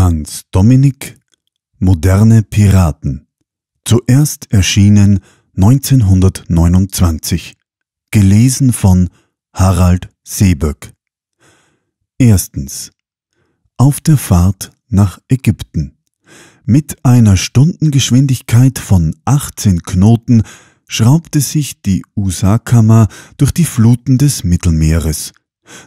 Hans Dominik Moderne Piraten zuerst erschienen 1929 gelesen von Harald Seeböck Erstens Auf der Fahrt nach Ägypten mit einer Stundengeschwindigkeit von 18 Knoten schraubte sich die Usakama durch die Fluten des Mittelmeeres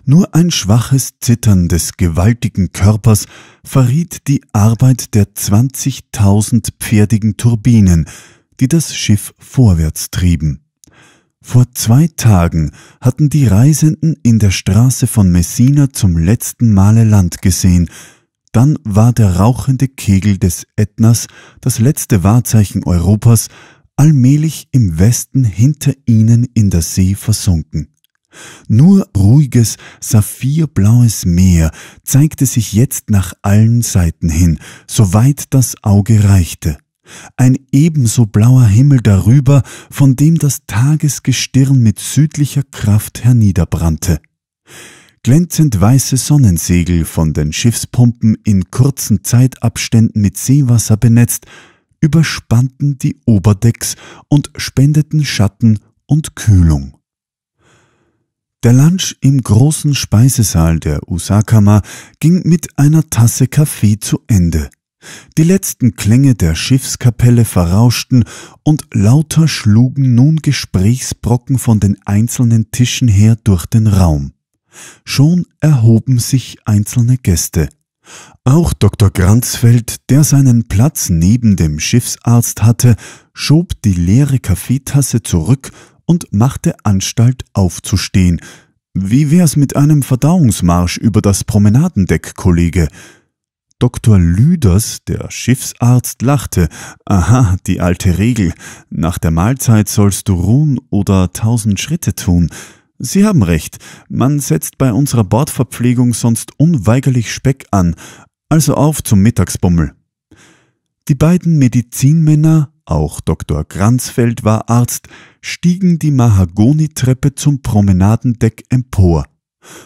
nur ein schwaches Zittern des gewaltigen Körpers verriet die Arbeit der 20.000 pferdigen Turbinen, die das Schiff vorwärts trieben. Vor zwei Tagen hatten die Reisenden in der Straße von Messina zum letzten Male Land gesehen, dann war der rauchende Kegel des Ätnas, das letzte Wahrzeichen Europas, allmählich im Westen hinter ihnen in der See versunken. Nur ruhiges, saphirblaues Meer zeigte sich jetzt nach allen Seiten hin, soweit das Auge reichte. Ein ebenso blauer Himmel darüber, von dem das Tagesgestirn mit südlicher Kraft herniederbrannte. Glänzend weiße Sonnensegel von den Schiffspumpen in kurzen Zeitabständen mit Seewasser benetzt, überspannten die Oberdecks und spendeten Schatten und Kühlung. Der Lunch im großen Speisesaal der Usakama ging mit einer Tasse Kaffee zu Ende. Die letzten Klänge der Schiffskapelle verrauschten und lauter schlugen nun Gesprächsbrocken von den einzelnen Tischen her durch den Raum. Schon erhoben sich einzelne Gäste. Auch Dr. Granzfeld, der seinen Platz neben dem Schiffsarzt hatte, schob die leere Kaffeetasse zurück und machte Anstalt aufzustehen. Wie wär's mit einem Verdauungsmarsch über das Promenadendeck, Kollege? Dr. Lüders, der Schiffsarzt, lachte. Aha, die alte Regel. Nach der Mahlzeit sollst du ruhen oder tausend Schritte tun. Sie haben recht. Man setzt bei unserer Bordverpflegung sonst unweigerlich Speck an. Also auf zum Mittagsbummel. Die beiden Medizinmänner auch Dr. Kranzfeld war Arzt, stiegen die Mahagonitreppe zum Promenadendeck empor.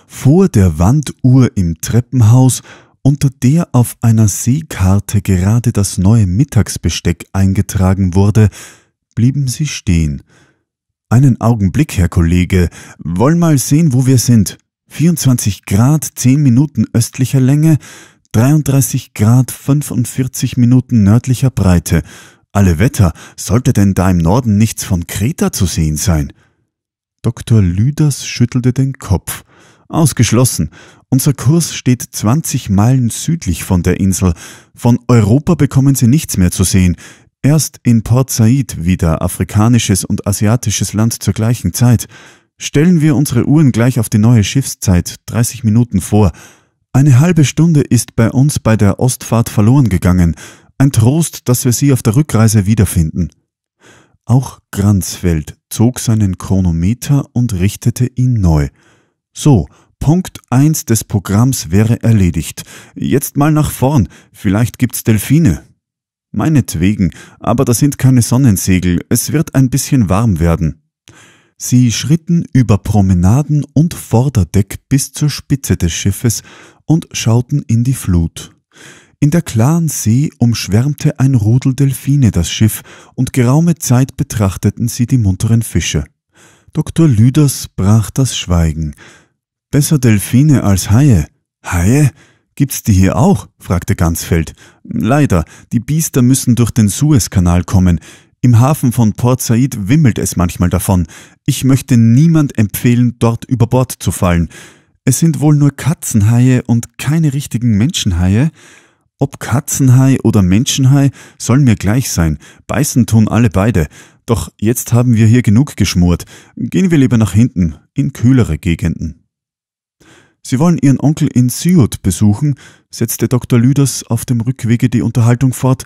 Vor der Wanduhr im Treppenhaus, unter der auf einer Seekarte gerade das neue Mittagsbesteck eingetragen wurde, blieben sie stehen. Einen Augenblick, Herr Kollege, wollen mal sehen, wo wir sind. 24 Grad, 10 Minuten östlicher Länge, 33 Grad, 45 Minuten nördlicher Breite, alle Wetter, sollte denn da im Norden nichts von Kreta zu sehen sein? Dr. Lüders schüttelte den Kopf. Ausgeschlossen. Unser Kurs steht 20 Meilen südlich von der Insel. Von Europa bekommen Sie nichts mehr zu sehen. Erst in Port Said wieder afrikanisches und asiatisches Land zur gleichen Zeit. Stellen wir unsere Uhren gleich auf die neue Schiffszeit, 30 Minuten vor. Eine halbe Stunde ist bei uns bei der Ostfahrt verloren gegangen, ein Trost, dass wir sie auf der Rückreise wiederfinden. Auch Granzfeld zog seinen Chronometer und richtete ihn neu. So, Punkt 1 des Programms wäre erledigt. Jetzt mal nach vorn, vielleicht gibt's Delfine. Meinetwegen, aber da sind keine Sonnensegel, es wird ein bisschen warm werden. Sie schritten über Promenaden und Vorderdeck bis zur Spitze des Schiffes und schauten in die Flut. In der klaren See umschwärmte ein Rudel Delfine das Schiff und geraume Zeit betrachteten sie die munteren Fische. Dr. Lüders brach das Schweigen. Besser Delfine als Haie. Haie? Gibt's die hier auch? fragte Gansfeld. Leider, die Biester müssen durch den Suezkanal kommen. Im Hafen von Port Said wimmelt es manchmal davon. Ich möchte niemand empfehlen, dort über Bord zu fallen. Es sind wohl nur Katzenhaie und keine richtigen Menschenhaie. Ob Katzenhai oder Menschenhai, sollen mir gleich sein. Beißen tun alle beide. Doch jetzt haben wir hier genug geschmort. Gehen wir lieber nach hinten, in kühlere Gegenden. Sie wollen Ihren Onkel in Syod besuchen, setzte Dr. Lüders auf dem Rückwege die Unterhaltung fort.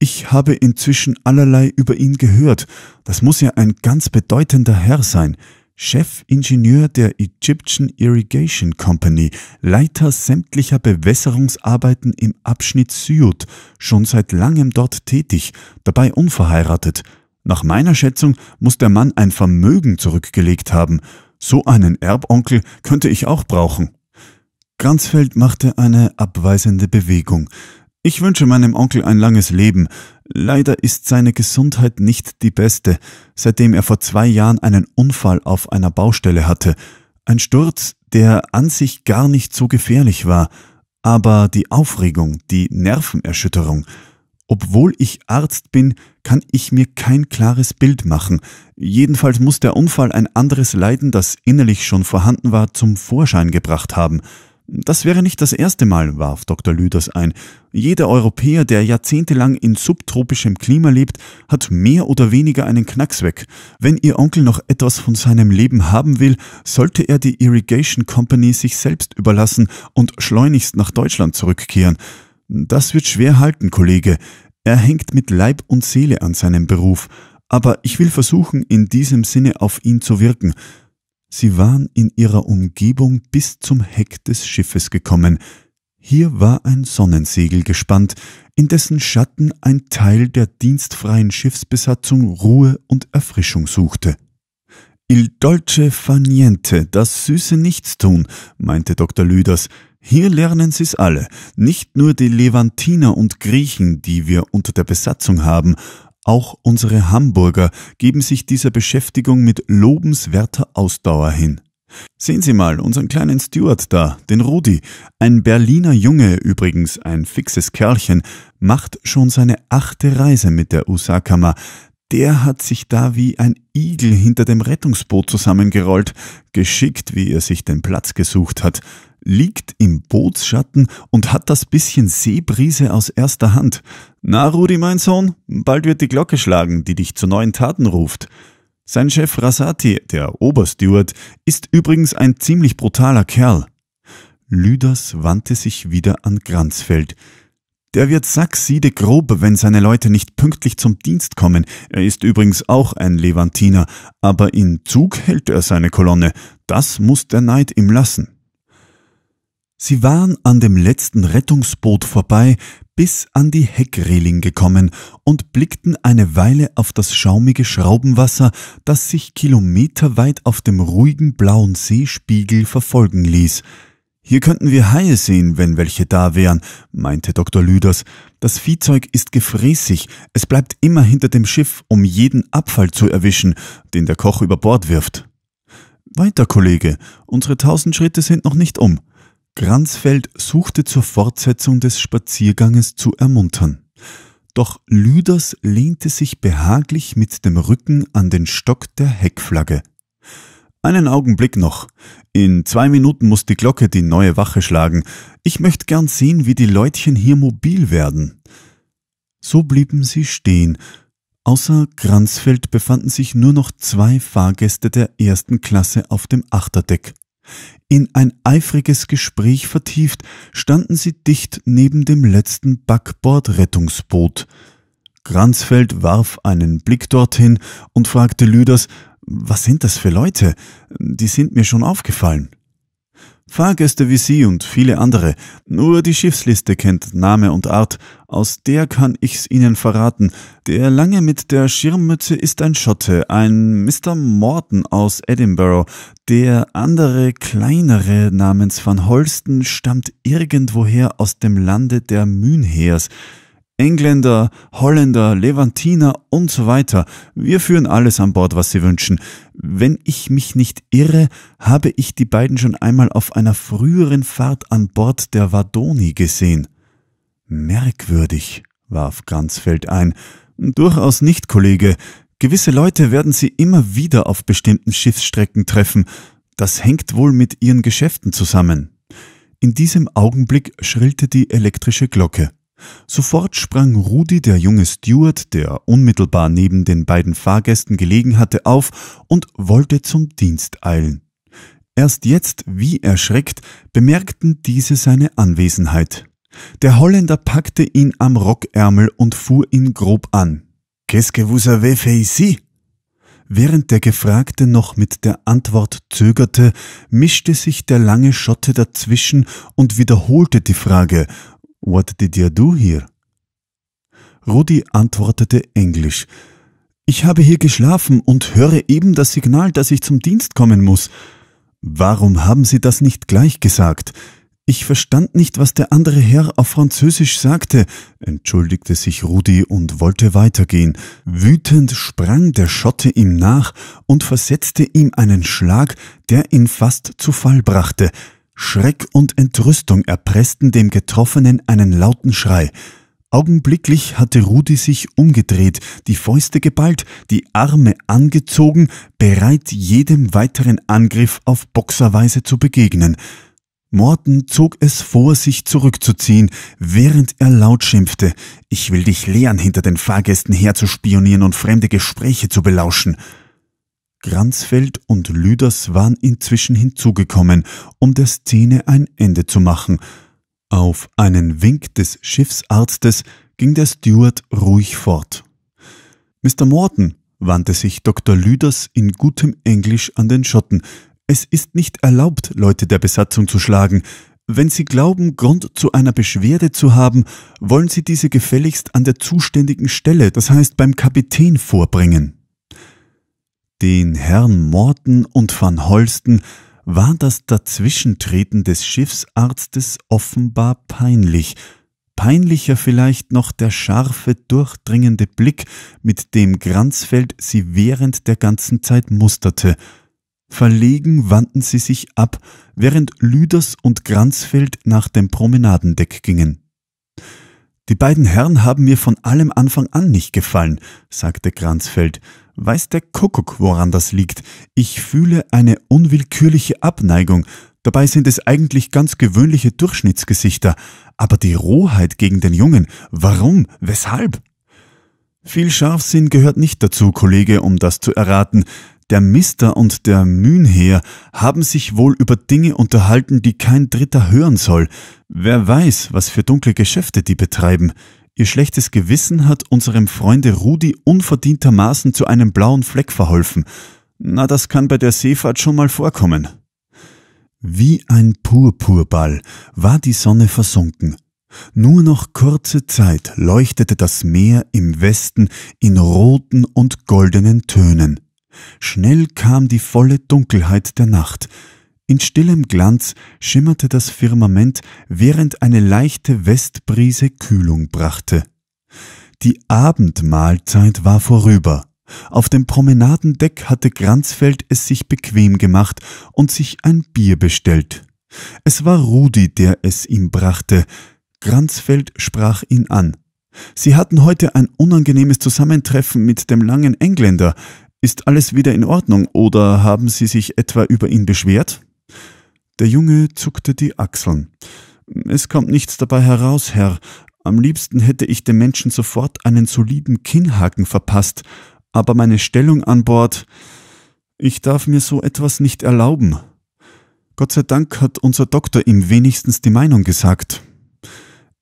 Ich habe inzwischen allerlei über ihn gehört. Das muss ja ein ganz bedeutender Herr sein. Chefingenieur der Egyptian Irrigation Company, Leiter sämtlicher Bewässerungsarbeiten im Abschnitt Süd, schon seit langem dort tätig, dabei unverheiratet. Nach meiner Schätzung muss der Mann ein Vermögen zurückgelegt haben. So einen Erbonkel könnte ich auch brauchen. Granzfeld machte eine abweisende Bewegung. Ich wünsche meinem Onkel ein langes Leben. Leider ist seine Gesundheit nicht die beste, seitdem er vor zwei Jahren einen Unfall auf einer Baustelle hatte. Ein Sturz, der an sich gar nicht so gefährlich war, aber die Aufregung, die Nervenerschütterung. Obwohl ich Arzt bin, kann ich mir kein klares Bild machen. Jedenfalls muss der Unfall ein anderes Leiden, das innerlich schon vorhanden war, zum Vorschein gebracht haben – das wäre nicht das erste Mal, warf Dr. Lüders ein. Jeder Europäer, der jahrzehntelang in subtropischem Klima lebt, hat mehr oder weniger einen Knacks weg. Wenn Ihr Onkel noch etwas von seinem Leben haben will, sollte er die Irrigation Company sich selbst überlassen und schleunigst nach Deutschland zurückkehren. Das wird schwer halten, Kollege. Er hängt mit Leib und Seele an seinem Beruf. Aber ich will versuchen, in diesem Sinne auf ihn zu wirken. Sie waren in ihrer Umgebung bis zum Heck des Schiffes gekommen. Hier war ein Sonnensegel gespannt, in dessen Schatten ein Teil der dienstfreien Schiffsbesatzung Ruhe und Erfrischung suchte. Il dolce faniente, das süße Nichtstun, meinte Dr. Lüders. Hier lernen sie's alle, nicht nur die Levantiner und Griechen, die wir unter der Besatzung haben, auch unsere Hamburger geben sich dieser Beschäftigung mit lobenswerter Ausdauer hin. Sehen Sie mal unseren kleinen Steward da, den Rudi. Ein Berliner Junge, übrigens ein fixes Kerlchen, macht schon seine achte Reise mit der Usakama. Der hat sich da wie ein Igel hinter dem Rettungsboot zusammengerollt, geschickt, wie er sich den Platz gesucht hat liegt im Bootsschatten und hat das bisschen Seebrise aus erster Hand. Na, Rudi, mein Sohn, bald wird die Glocke schlagen, die dich zu neuen Taten ruft. Sein Chef Rasati, der Obersteward, ist übrigens ein ziemlich brutaler Kerl. Lüders wandte sich wieder an Granzfeld. Der wird sacksiede grob, wenn seine Leute nicht pünktlich zum Dienst kommen. Er ist übrigens auch ein Levantiner, aber in Zug hält er seine Kolonne. Das muss der Neid ihm lassen. Sie waren an dem letzten Rettungsboot vorbei, bis an die Heckreling gekommen und blickten eine Weile auf das schaumige Schraubenwasser, das sich kilometerweit auf dem ruhigen blauen Seespiegel verfolgen ließ. Hier könnten wir Haie sehen, wenn welche da wären, meinte Dr. Lüders. Das Viehzeug ist gefräßig, es bleibt immer hinter dem Schiff, um jeden Abfall zu erwischen, den der Koch über Bord wirft. Weiter, Kollege, unsere tausend Schritte sind noch nicht um. Granzfeld suchte zur Fortsetzung des Spazierganges zu ermuntern. Doch Lüders lehnte sich behaglich mit dem Rücken an den Stock der Heckflagge. Einen Augenblick noch. In zwei Minuten muss die Glocke die neue Wache schlagen. Ich möchte gern sehen, wie die Leutchen hier mobil werden. So blieben sie stehen. Außer Granzfeld befanden sich nur noch zwei Fahrgäste der ersten Klasse auf dem Achterdeck. In ein eifriges Gespräch vertieft, standen sie dicht neben dem letzten Backbord-Rettungsboot. Granzfeld warf einen Blick dorthin und fragte Lüders, was sind das für Leute? Die sind mir schon aufgefallen. Fahrgäste wie Sie und viele andere. Nur die Schiffsliste kennt Name und Art. Aus der kann ich's Ihnen verraten. Der Lange mit der Schirmmütze ist ein Schotte, ein Mr. Morton aus Edinburgh. Der andere, kleinere namens Van Holsten stammt irgendwoher aus dem Lande der Mynheers. Engländer, Holländer, Levantiner und so weiter. Wir führen alles an Bord, was Sie wünschen. Wenn ich mich nicht irre, habe ich die beiden schon einmal auf einer früheren Fahrt an Bord der Wadoni gesehen. Merkwürdig, warf Gansfeld ein. Durchaus nicht, Kollege. Gewisse Leute werden Sie immer wieder auf bestimmten Schiffsstrecken treffen. Das hängt wohl mit Ihren Geschäften zusammen. In diesem Augenblick schrillte die elektrische Glocke. Sofort sprang Rudi, der junge Steward, der unmittelbar neben den beiden Fahrgästen gelegen hatte, auf und wollte zum Dienst eilen. Erst jetzt, wie erschreckt, bemerkten diese seine Anwesenheit. Der Holländer packte ihn am Rockärmel und fuhr ihn grob an. Qu'est-ce que vous avez fait ici? Während der Gefragte noch mit der Antwort zögerte, mischte sich der lange Schotte dazwischen und wiederholte die Frage, What did you do here? Rudi antwortete Englisch. Ich habe hier geschlafen und höre eben das Signal, dass ich zum Dienst kommen muss. Warum haben Sie das nicht gleich gesagt? Ich verstand nicht, was der andere Herr auf Französisch sagte, entschuldigte sich Rudi und wollte weitergehen. Wütend sprang der Schotte ihm nach und versetzte ihm einen Schlag, der ihn fast zu Fall brachte. Schreck und Entrüstung erpressten dem Getroffenen einen lauten Schrei. Augenblicklich hatte Rudi sich umgedreht, die Fäuste geballt, die Arme angezogen, bereit, jedem weiteren Angriff auf Boxerweise zu begegnen. Morten zog es vor, sich zurückzuziehen, während er laut schimpfte, ich will dich lehren, hinter den Fahrgästen herzuspionieren und fremde Gespräche zu belauschen. Granzfeld und Lüders waren inzwischen hinzugekommen, um der Szene ein Ende zu machen. Auf einen Wink des Schiffsarztes ging der Steward ruhig fort. Mr. Morton, wandte sich Dr. Lüders in gutem Englisch an den Schotten, es ist nicht erlaubt, Leute der Besatzung zu schlagen. Wenn Sie glauben, Grund zu einer Beschwerde zu haben, wollen Sie diese gefälligst an der zuständigen Stelle, das heißt beim Kapitän, vorbringen. Den Herrn Morten und van Holsten war das Dazwischentreten des Schiffsarztes offenbar peinlich, peinlicher vielleicht noch der scharfe, durchdringende Blick, mit dem Granzfeld sie während der ganzen Zeit musterte. Verlegen wandten sie sich ab, während Lüders und Granzfeld nach dem Promenadendeck gingen. Die beiden Herren haben mir von allem Anfang an nicht gefallen, sagte Granzfeld. Weiß der Kuckuck, woran das liegt? Ich fühle eine unwillkürliche Abneigung. Dabei sind es eigentlich ganz gewöhnliche Durchschnittsgesichter. Aber die Rohheit gegen den Jungen. Warum? Weshalb? Viel Scharfsinn gehört nicht dazu, Kollege, um das zu erraten. Der Mister und der Mühnheer haben sich wohl über Dinge unterhalten, die kein Dritter hören soll. Wer weiß, was für dunkle Geschäfte die betreiben. Ihr schlechtes Gewissen hat unserem Freunde Rudi unverdientermaßen zu einem blauen Fleck verholfen. Na, das kann bei der Seefahrt schon mal vorkommen. Wie ein Purpurball war die Sonne versunken. Nur noch kurze Zeit leuchtete das Meer im Westen in roten und goldenen Tönen. Schnell kam die volle Dunkelheit der Nacht. In stillem Glanz schimmerte das Firmament, während eine leichte Westbrise Kühlung brachte. Die Abendmahlzeit war vorüber. Auf dem Promenadendeck hatte Granzfeld es sich bequem gemacht und sich ein Bier bestellt. Es war Rudi, der es ihm brachte. Granzfeld sprach ihn an. Sie hatten heute ein unangenehmes Zusammentreffen mit dem langen Engländer. Ist alles wieder in Ordnung oder haben Sie sich etwa über ihn beschwert? Der Junge zuckte die Achseln. Es kommt nichts dabei heraus, Herr. Am liebsten hätte ich dem Menschen sofort einen soliden Kinnhaken verpasst, aber meine Stellung an Bord. Ich darf mir so etwas nicht erlauben. Gott sei Dank hat unser Doktor ihm wenigstens die Meinung gesagt.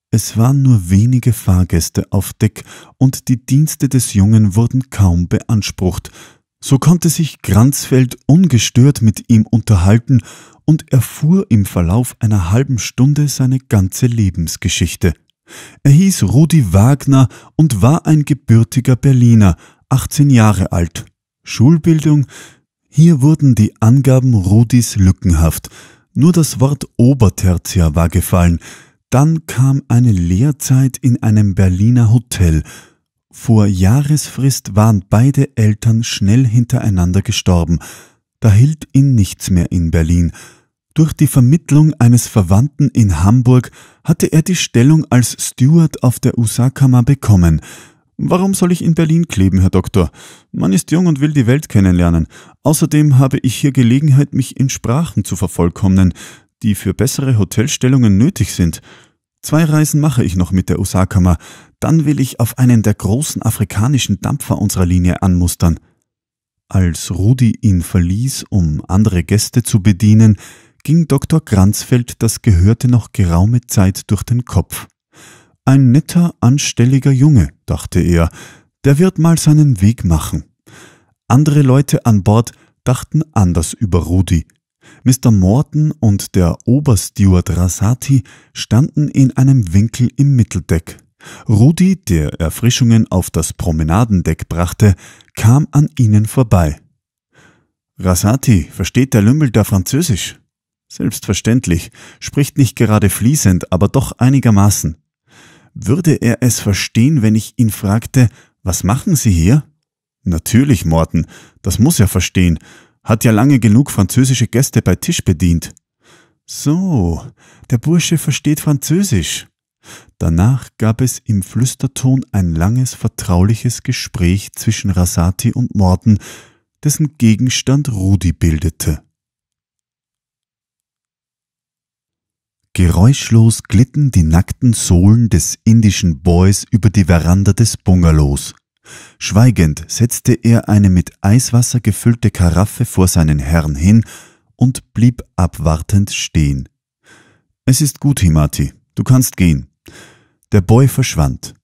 Es waren nur wenige Fahrgäste auf Deck und die Dienste des Jungen wurden kaum beansprucht, so konnte sich Granzfeld ungestört mit ihm unterhalten und erfuhr im Verlauf einer halben Stunde seine ganze Lebensgeschichte. Er hieß Rudi Wagner und war ein gebürtiger Berliner, 18 Jahre alt. Schulbildung? Hier wurden die Angaben Rudis lückenhaft. Nur das Wort Obertertia war gefallen. Dann kam eine Lehrzeit in einem Berliner Hotel – vor Jahresfrist waren beide Eltern schnell hintereinander gestorben. Da hielt ihn nichts mehr in Berlin. Durch die Vermittlung eines Verwandten in Hamburg hatte er die Stellung als Steward auf der Usakama bekommen. Warum soll ich in Berlin kleben, Herr Doktor? Man ist jung und will die Welt kennenlernen. Außerdem habe ich hier Gelegenheit, mich in Sprachen zu vervollkommnen, die für bessere Hotelstellungen nötig sind. Zwei Reisen mache ich noch mit der Usakama. Dann will ich auf einen der großen afrikanischen Dampfer unserer Linie anmustern. Als Rudi ihn verließ, um andere Gäste zu bedienen, ging Dr. Kranzfeld das Gehörte noch geraume Zeit durch den Kopf. Ein netter, anstelliger Junge, dachte er, der wird mal seinen Weg machen. Andere Leute an Bord dachten anders über Rudi. Mr. Morton und der Obersteward Rasati standen in einem Winkel im Mitteldeck. Rudi, der Erfrischungen auf das Promenadendeck brachte, kam an ihnen vorbei. Rasati, versteht der Lümmel da Französisch? Selbstverständlich, spricht nicht gerade fließend, aber doch einigermaßen. Würde er es verstehen, wenn ich ihn fragte, was machen Sie hier? Natürlich, Morten, das muss er verstehen. Hat ja lange genug französische Gäste bei Tisch bedient. So, der Bursche versteht Französisch. Danach gab es im Flüsterton ein langes vertrauliches Gespräch zwischen Rasati und Morten, dessen Gegenstand Rudi bildete. Geräuschlos glitten die nackten Sohlen des indischen Boys über die Veranda des Bungalows. Schweigend setzte er eine mit Eiswasser gefüllte Karaffe vor seinen Herrn hin und blieb abwartend stehen. Es ist gut, Himati, du kannst gehen, der Boy verschwand.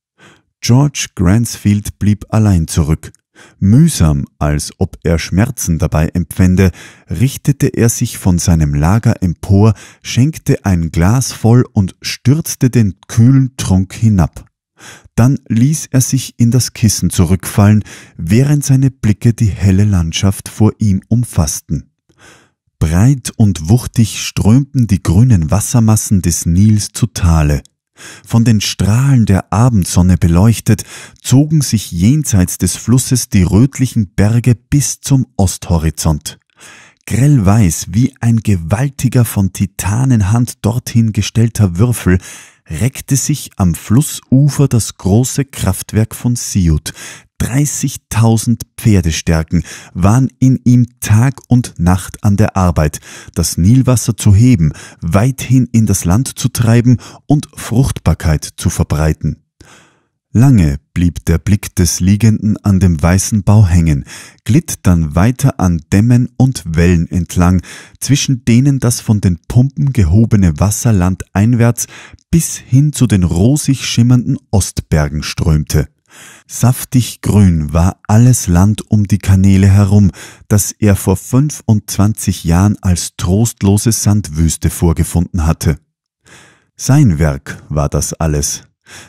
George Gransfield blieb allein zurück. Mühsam, als ob er Schmerzen dabei empfände, richtete er sich von seinem Lager empor, schenkte ein Glas voll und stürzte den kühlen Trunk hinab. Dann ließ er sich in das Kissen zurückfallen, während seine Blicke die helle Landschaft vor ihm umfassten. Breit und wuchtig strömten die grünen Wassermassen des Nils zu Tale – von den Strahlen der Abendsonne beleuchtet, zogen sich jenseits des Flusses die rötlichen Berge bis zum Osthorizont. Grellweiß wie ein gewaltiger von Titanenhand dorthin gestellter Würfel, reckte sich am Flussufer das große Kraftwerk von Siut, 30.000 Pferdestärken waren in ihm Tag und Nacht an der Arbeit, das Nilwasser zu heben, weithin in das Land zu treiben und Fruchtbarkeit zu verbreiten. Lange blieb der Blick des Liegenden an dem weißen Bau hängen, glitt dann weiter an Dämmen und Wellen entlang, zwischen denen das von den Pumpen gehobene Wasser landeinwärts bis hin zu den rosig schimmernden Ostbergen strömte. Saftig grün war alles Land um die Kanäle herum, das er vor 25 Jahren als trostlose Sandwüste vorgefunden hatte. Sein Werk war das alles.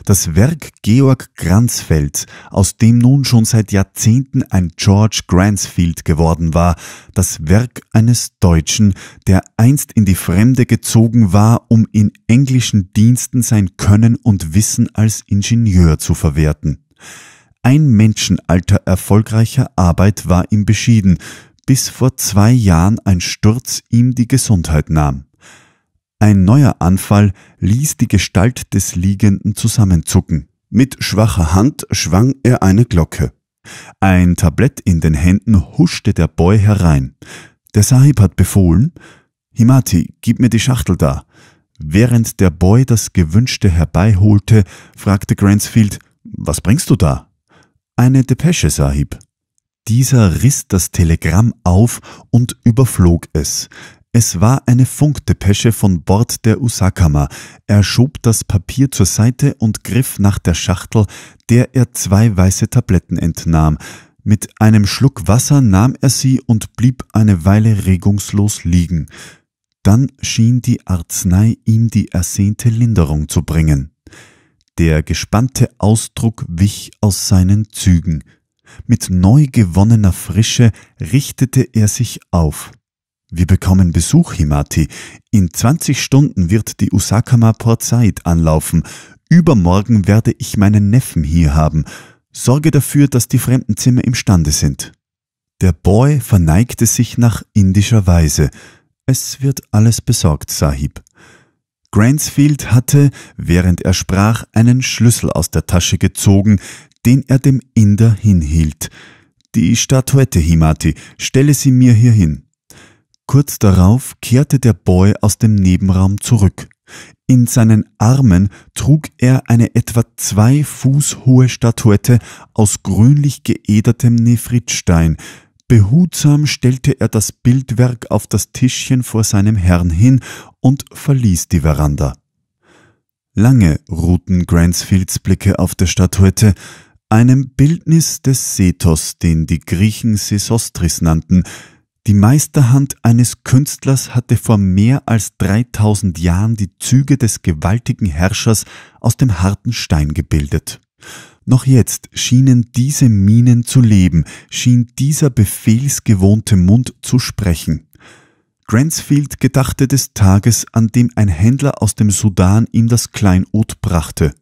Das Werk Georg Gransfeld, aus dem nun schon seit Jahrzehnten ein George Gransfield geworden war, das Werk eines Deutschen, der einst in die Fremde gezogen war, um in englischen Diensten sein Können und Wissen als Ingenieur zu verwerten. Ein Menschenalter erfolgreicher Arbeit war ihm beschieden, bis vor zwei Jahren ein Sturz ihm die Gesundheit nahm. Ein neuer Anfall ließ die Gestalt des Liegenden zusammenzucken. Mit schwacher Hand schwang er eine Glocke. Ein Tablett in den Händen huschte der Boy herein. Der Sahib hat befohlen, Himati, gib mir die Schachtel da. Während der Boy das Gewünschte herbeiholte, fragte Gransfield, was bringst du da? Eine Depesche, Sahib. Dieser riss das Telegramm auf und überflog es. Es war eine Funkdepesche von Bord der Usakama. Er schob das Papier zur Seite und griff nach der Schachtel, der er zwei weiße Tabletten entnahm. Mit einem Schluck Wasser nahm er sie und blieb eine Weile regungslos liegen. Dann schien die Arznei ihm die ersehnte Linderung zu bringen. Der gespannte Ausdruck wich aus seinen Zügen. Mit neu gewonnener Frische richtete er sich auf. Wir bekommen Besuch, Himati. In 20 Stunden wird die Usakama Port Said anlaufen. Übermorgen werde ich meinen Neffen hier haben. Sorge dafür, dass die Fremdenzimmer imstande sind. Der Boy verneigte sich nach indischer Weise. Es wird alles besorgt, Sahib. Gransfield hatte, während er sprach, einen Schlüssel aus der Tasche gezogen, den er dem Inder hinhielt. Die Statuette, Himati, stelle sie mir hier hin. Kurz darauf kehrte der Boy aus dem Nebenraum zurück. In seinen Armen trug er eine etwa zwei Fuß hohe Statuette aus grünlich geedertem Nephritstein, Behutsam stellte er das Bildwerk auf das Tischchen vor seinem Herrn hin und verließ die Veranda. Lange ruhten Gransfields Blicke auf der Statuette, einem Bildnis des Sethos, den die Griechen Sesostris nannten. Die Meisterhand eines Künstlers hatte vor mehr als 3000 Jahren die Züge des gewaltigen Herrschers aus dem harten Stein gebildet. Noch jetzt schienen diese Minen zu leben, schien dieser befehlsgewohnte Mund zu sprechen. Gransfield gedachte des Tages, an dem ein Händler aus dem Sudan ihm das Kleinod brachte.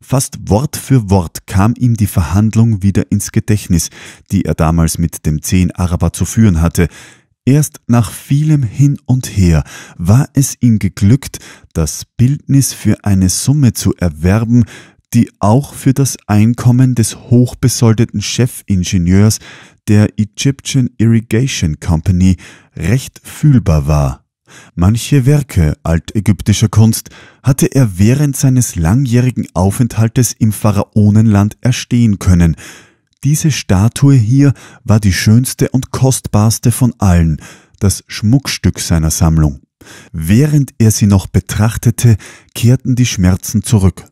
Fast Wort für Wort kam ihm die Verhandlung wieder ins Gedächtnis, die er damals mit dem Zehn Araber zu führen hatte. Erst nach vielem Hin und Her war es ihm geglückt, das Bildnis für eine Summe zu erwerben, die auch für das Einkommen des hochbesoldeten Chefingenieurs der Egyptian Irrigation Company recht fühlbar war. Manche Werke altägyptischer Kunst hatte er während seines langjährigen Aufenthaltes im Pharaonenland erstehen können. Diese Statue hier war die schönste und kostbarste von allen, das Schmuckstück seiner Sammlung. Während er sie noch betrachtete, kehrten die Schmerzen zurück.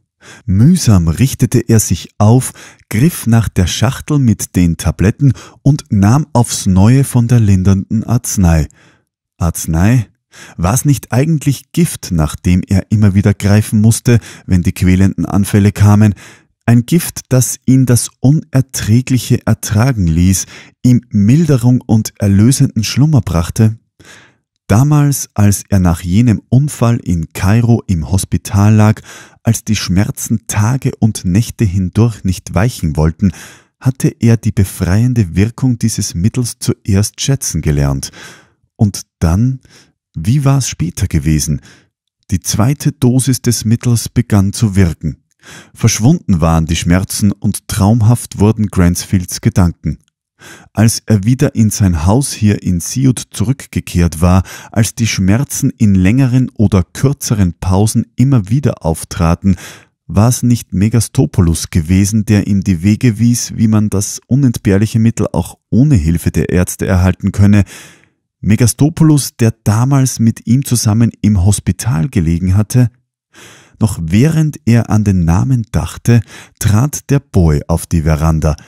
Mühsam richtete er sich auf, griff nach der Schachtel mit den Tabletten und nahm aufs neue von der lindernden Arznei. Arznei? War's nicht eigentlich Gift, nach dem er immer wieder greifen musste, wenn die quälenden Anfälle kamen? Ein Gift, das ihn das Unerträgliche ertragen ließ, ihm Milderung und erlösenden Schlummer brachte? Damals, als er nach jenem Unfall in Kairo im Hospital lag, als die Schmerzen Tage und Nächte hindurch nicht weichen wollten, hatte er die befreiende Wirkung dieses Mittels zuerst schätzen gelernt. Und dann, wie war es später gewesen? Die zweite Dosis des Mittels begann zu wirken. Verschwunden waren die Schmerzen und traumhaft wurden Gransfields Gedanken als er wieder in sein Haus hier in Siut zurückgekehrt war, als die Schmerzen in längeren oder kürzeren Pausen immer wieder auftraten, war es nicht Megastopoulos gewesen, der ihm die Wege wies, wie man das unentbehrliche Mittel auch ohne Hilfe der Ärzte erhalten könne, Megastopoulos, der damals mit ihm zusammen im Hospital gelegen hatte, noch während er an den Namen dachte, trat der Boy auf die Veranda –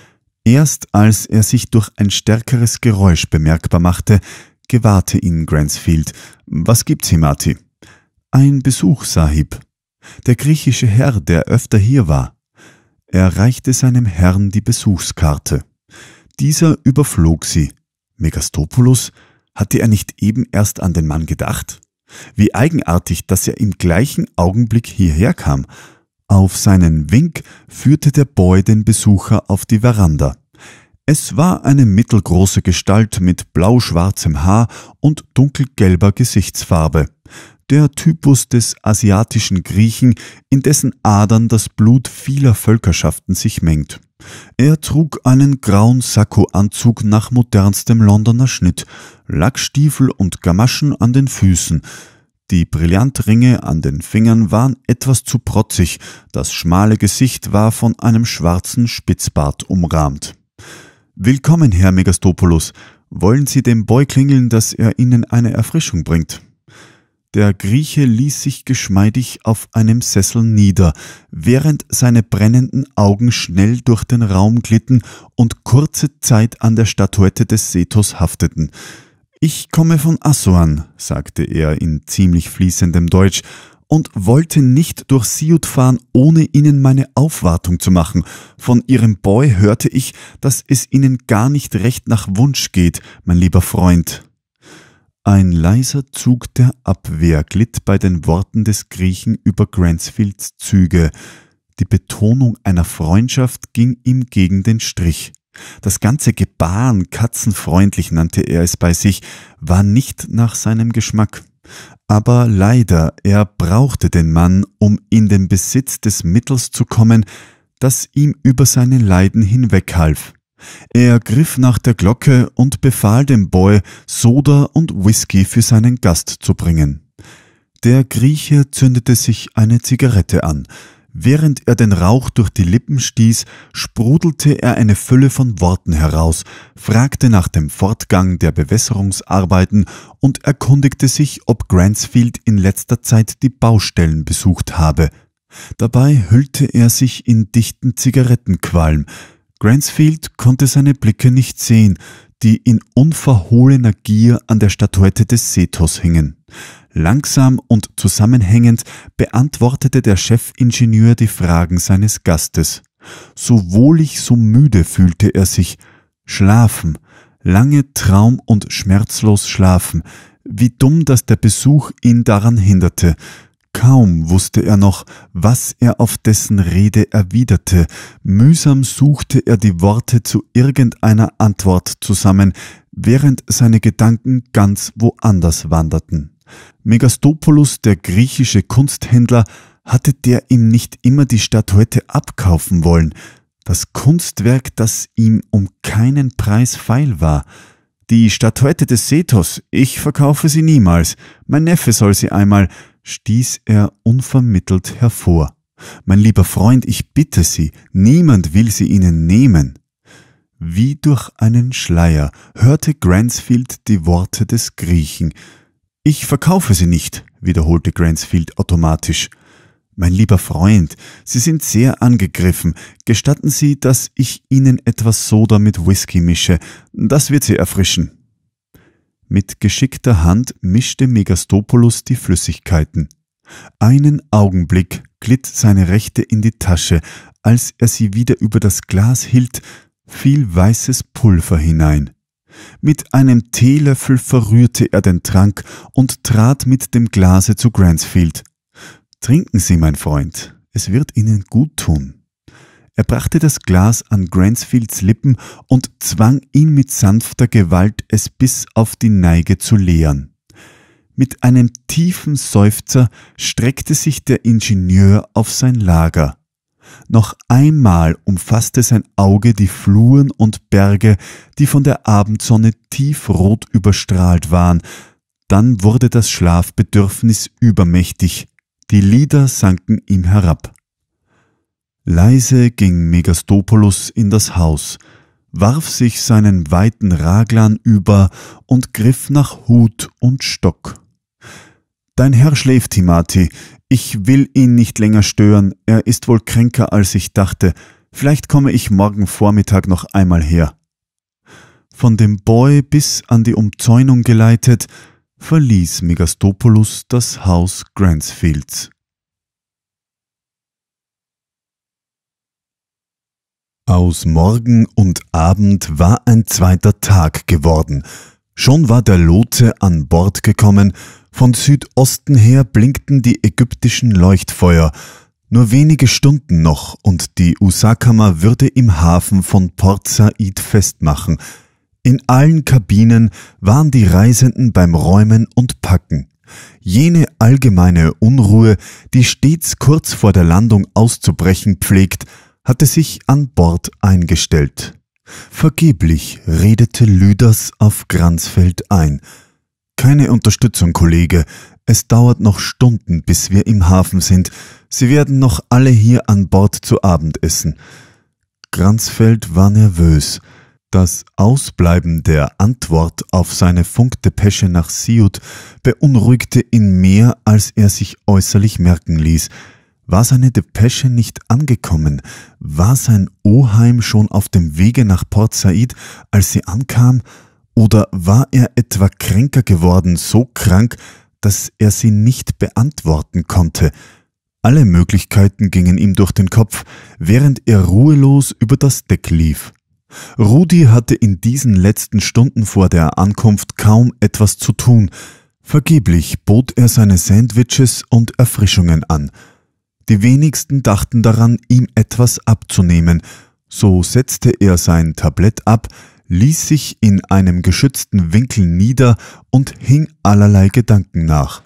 Erst als er sich durch ein stärkeres Geräusch bemerkbar machte, gewahrte ihn Gransfield. Was gibt's, Himati? Ein Besuch, Sahib. Der griechische Herr, der öfter hier war. Er reichte seinem Herrn die Besuchskarte. Dieser überflog sie. Megastopoulos? Hatte er nicht eben erst an den Mann gedacht? Wie eigenartig, dass er im gleichen Augenblick hierher kam. Auf seinen Wink führte der Boy den Besucher auf die Veranda. Es war eine mittelgroße Gestalt mit blauschwarzem Haar und dunkelgelber Gesichtsfarbe. Der Typus des asiatischen Griechen, in dessen Adern das Blut vieler Völkerschaften sich mengt. Er trug einen grauen Sakko-Anzug nach modernstem Londoner Schnitt, Lackstiefel und Gamaschen an den Füßen, die Brillantringe an den Fingern waren etwas zu protzig, das schmale Gesicht war von einem schwarzen Spitzbart umrahmt. Willkommen, Herr Megastopoulos. Wollen Sie dem Boy klingeln, dass er Ihnen eine Erfrischung bringt? Der Grieche ließ sich geschmeidig auf einem Sessel nieder, während seine brennenden Augen schnell durch den Raum glitten und kurze Zeit an der Statuette des Setos hafteten. Ich komme von Assuan, sagte er in ziemlich fließendem Deutsch, und wollte nicht durch Siut fahren, ohne ihnen meine Aufwartung zu machen. Von ihrem Boy hörte ich, dass es ihnen gar nicht recht nach Wunsch geht, mein lieber Freund. Ein leiser Zug der Abwehr glitt bei den Worten des Griechen über Gransfields Züge. Die Betonung einer Freundschaft ging ihm gegen den Strich. Das ganze Gebaren, katzenfreundlich nannte er es bei sich, war nicht nach seinem Geschmack. Aber leider, er brauchte den Mann, um in den Besitz des Mittels zu kommen, das ihm über seine Leiden hinweghalf. Er griff nach der Glocke und befahl dem Boy, Soda und Whisky für seinen Gast zu bringen. Der Grieche zündete sich eine Zigarette an, Während er den Rauch durch die Lippen stieß, sprudelte er eine Fülle von Worten heraus, fragte nach dem Fortgang der Bewässerungsarbeiten und erkundigte sich, ob Gransfield in letzter Zeit die Baustellen besucht habe. Dabei hüllte er sich in dichten Zigarettenqualm. Gransfield konnte seine Blicke nicht sehen, die in unverhohlener Gier an der Statuette des Sethos hingen. Langsam und zusammenhängend beantwortete der Chefingenieur die Fragen seines Gastes. So wohlig, so müde fühlte er sich. Schlafen, lange Traum und schmerzlos schlafen. Wie dumm, dass der Besuch ihn daran hinderte. Kaum wusste er noch, was er auf dessen Rede erwiderte. Mühsam suchte er die Worte zu irgendeiner Antwort zusammen, während seine Gedanken ganz woanders wanderten. Megastopoulos, der griechische Kunsthändler, hatte der ihm nicht immer die Statuette abkaufen wollen, das Kunstwerk, das ihm um keinen Preis feil war. Die Statuette des Sethos, ich verkaufe sie niemals, mein Neffe soll sie einmal, stieß er unvermittelt hervor. Mein lieber Freund, ich bitte Sie, niemand will sie Ihnen nehmen. Wie durch einen Schleier hörte Gransfield die Worte des Griechen, ich verkaufe sie nicht, wiederholte Gransfield automatisch. Mein lieber Freund, Sie sind sehr angegriffen. Gestatten Sie, dass ich Ihnen etwas Soda mit Whisky mische. Das wird Sie erfrischen. Mit geschickter Hand mischte Megastopoulos die Flüssigkeiten. Einen Augenblick glitt seine rechte in die Tasche, als er sie wieder über das Glas hielt, fiel weißes Pulver hinein. Mit einem Teelöffel verrührte er den Trank und trat mit dem Glase zu Gransfield. Trinken Sie, mein Freund, es wird Ihnen gut tun. Er brachte das Glas an Gransfields Lippen und zwang ihn mit sanfter Gewalt, es bis auf die Neige zu leeren. Mit einem tiefen Seufzer streckte sich der Ingenieur auf sein Lager. Noch einmal umfasste sein Auge die Fluren und Berge, die von der Abendsonne tiefrot überstrahlt waren. Dann wurde das Schlafbedürfnis übermächtig. Die Lieder sanken ihm herab. Leise ging Megastopoulos in das Haus, warf sich seinen weiten Raglan über und griff nach Hut und Stock. Dein Herr schläft, Timati. Ich will ihn nicht länger stören, er ist wohl kränker als ich dachte. Vielleicht komme ich morgen Vormittag noch einmal her. Von dem Boy bis an die Umzäunung geleitet, verließ Megastopoulos das Haus Gransfields. Aus Morgen und Abend war ein zweiter Tag geworden. Schon war der Lotse an Bord gekommen von Südosten her blinkten die ägyptischen Leuchtfeuer. Nur wenige Stunden noch und die Usakama würde im Hafen von Port Said festmachen. In allen Kabinen waren die Reisenden beim Räumen und Packen. Jene allgemeine Unruhe, die stets kurz vor der Landung auszubrechen pflegt, hatte sich an Bord eingestellt. Vergeblich redete Lüders auf Gransfeld ein – keine Unterstützung, Kollege. Es dauert noch Stunden, bis wir im Hafen sind. Sie werden noch alle hier an Bord zu Abend essen. Kranzfeld war nervös. Das Ausbleiben der Antwort auf seine Funkdepesche nach Siut beunruhigte ihn mehr, als er sich äußerlich merken ließ. War seine Depesche nicht angekommen? War sein Oheim schon auf dem Wege nach Port Said, als sie ankam? Oder war er etwa kränker geworden, so krank, dass er sie nicht beantworten konnte? Alle Möglichkeiten gingen ihm durch den Kopf, während er ruhelos über das Deck lief. Rudi hatte in diesen letzten Stunden vor der Ankunft kaum etwas zu tun. Vergeblich bot er seine Sandwiches und Erfrischungen an. Die wenigsten dachten daran, ihm etwas abzunehmen. So setzte er sein Tablett ab, ließ sich in einem geschützten Winkel nieder und hing allerlei Gedanken nach.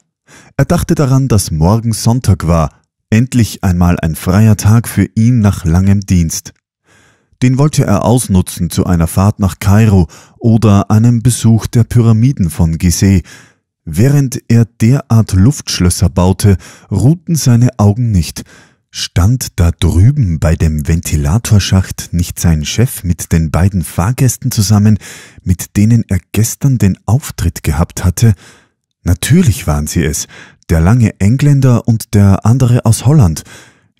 Er dachte daran, dass morgen Sonntag war, endlich einmal ein freier Tag für ihn nach langem Dienst. Den wollte er ausnutzen zu einer Fahrt nach Kairo oder einem Besuch der Pyramiden von Gizeh. Während er derart Luftschlösser baute, ruhten seine Augen nicht, Stand da drüben bei dem Ventilatorschacht nicht sein Chef mit den beiden Fahrgästen zusammen, mit denen er gestern den Auftritt gehabt hatte? Natürlich waren sie es, der lange Engländer und der andere aus Holland.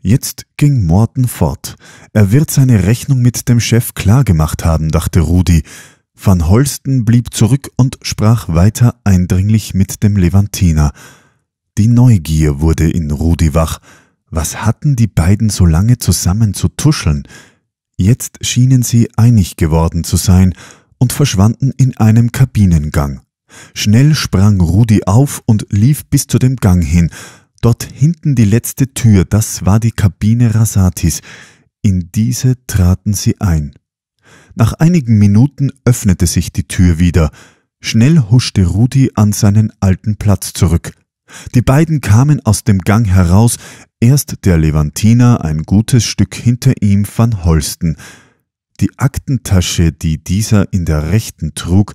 Jetzt ging Morten fort. Er wird seine Rechnung mit dem Chef klargemacht haben, dachte Rudi. Van Holsten blieb zurück und sprach weiter eindringlich mit dem Levantiner. Die Neugier wurde in Rudi wach. Was hatten die beiden so lange zusammen zu tuscheln? Jetzt schienen sie einig geworden zu sein und verschwanden in einem Kabinengang. Schnell sprang Rudi auf und lief bis zu dem Gang hin. Dort hinten die letzte Tür, das war die Kabine Rasatis. In diese traten sie ein. Nach einigen Minuten öffnete sich die Tür wieder. Schnell huschte Rudi an seinen alten Platz zurück. Die beiden kamen aus dem Gang heraus, erst der Levantiner ein gutes Stück hinter ihm van Holsten. Die Aktentasche, die dieser in der rechten trug,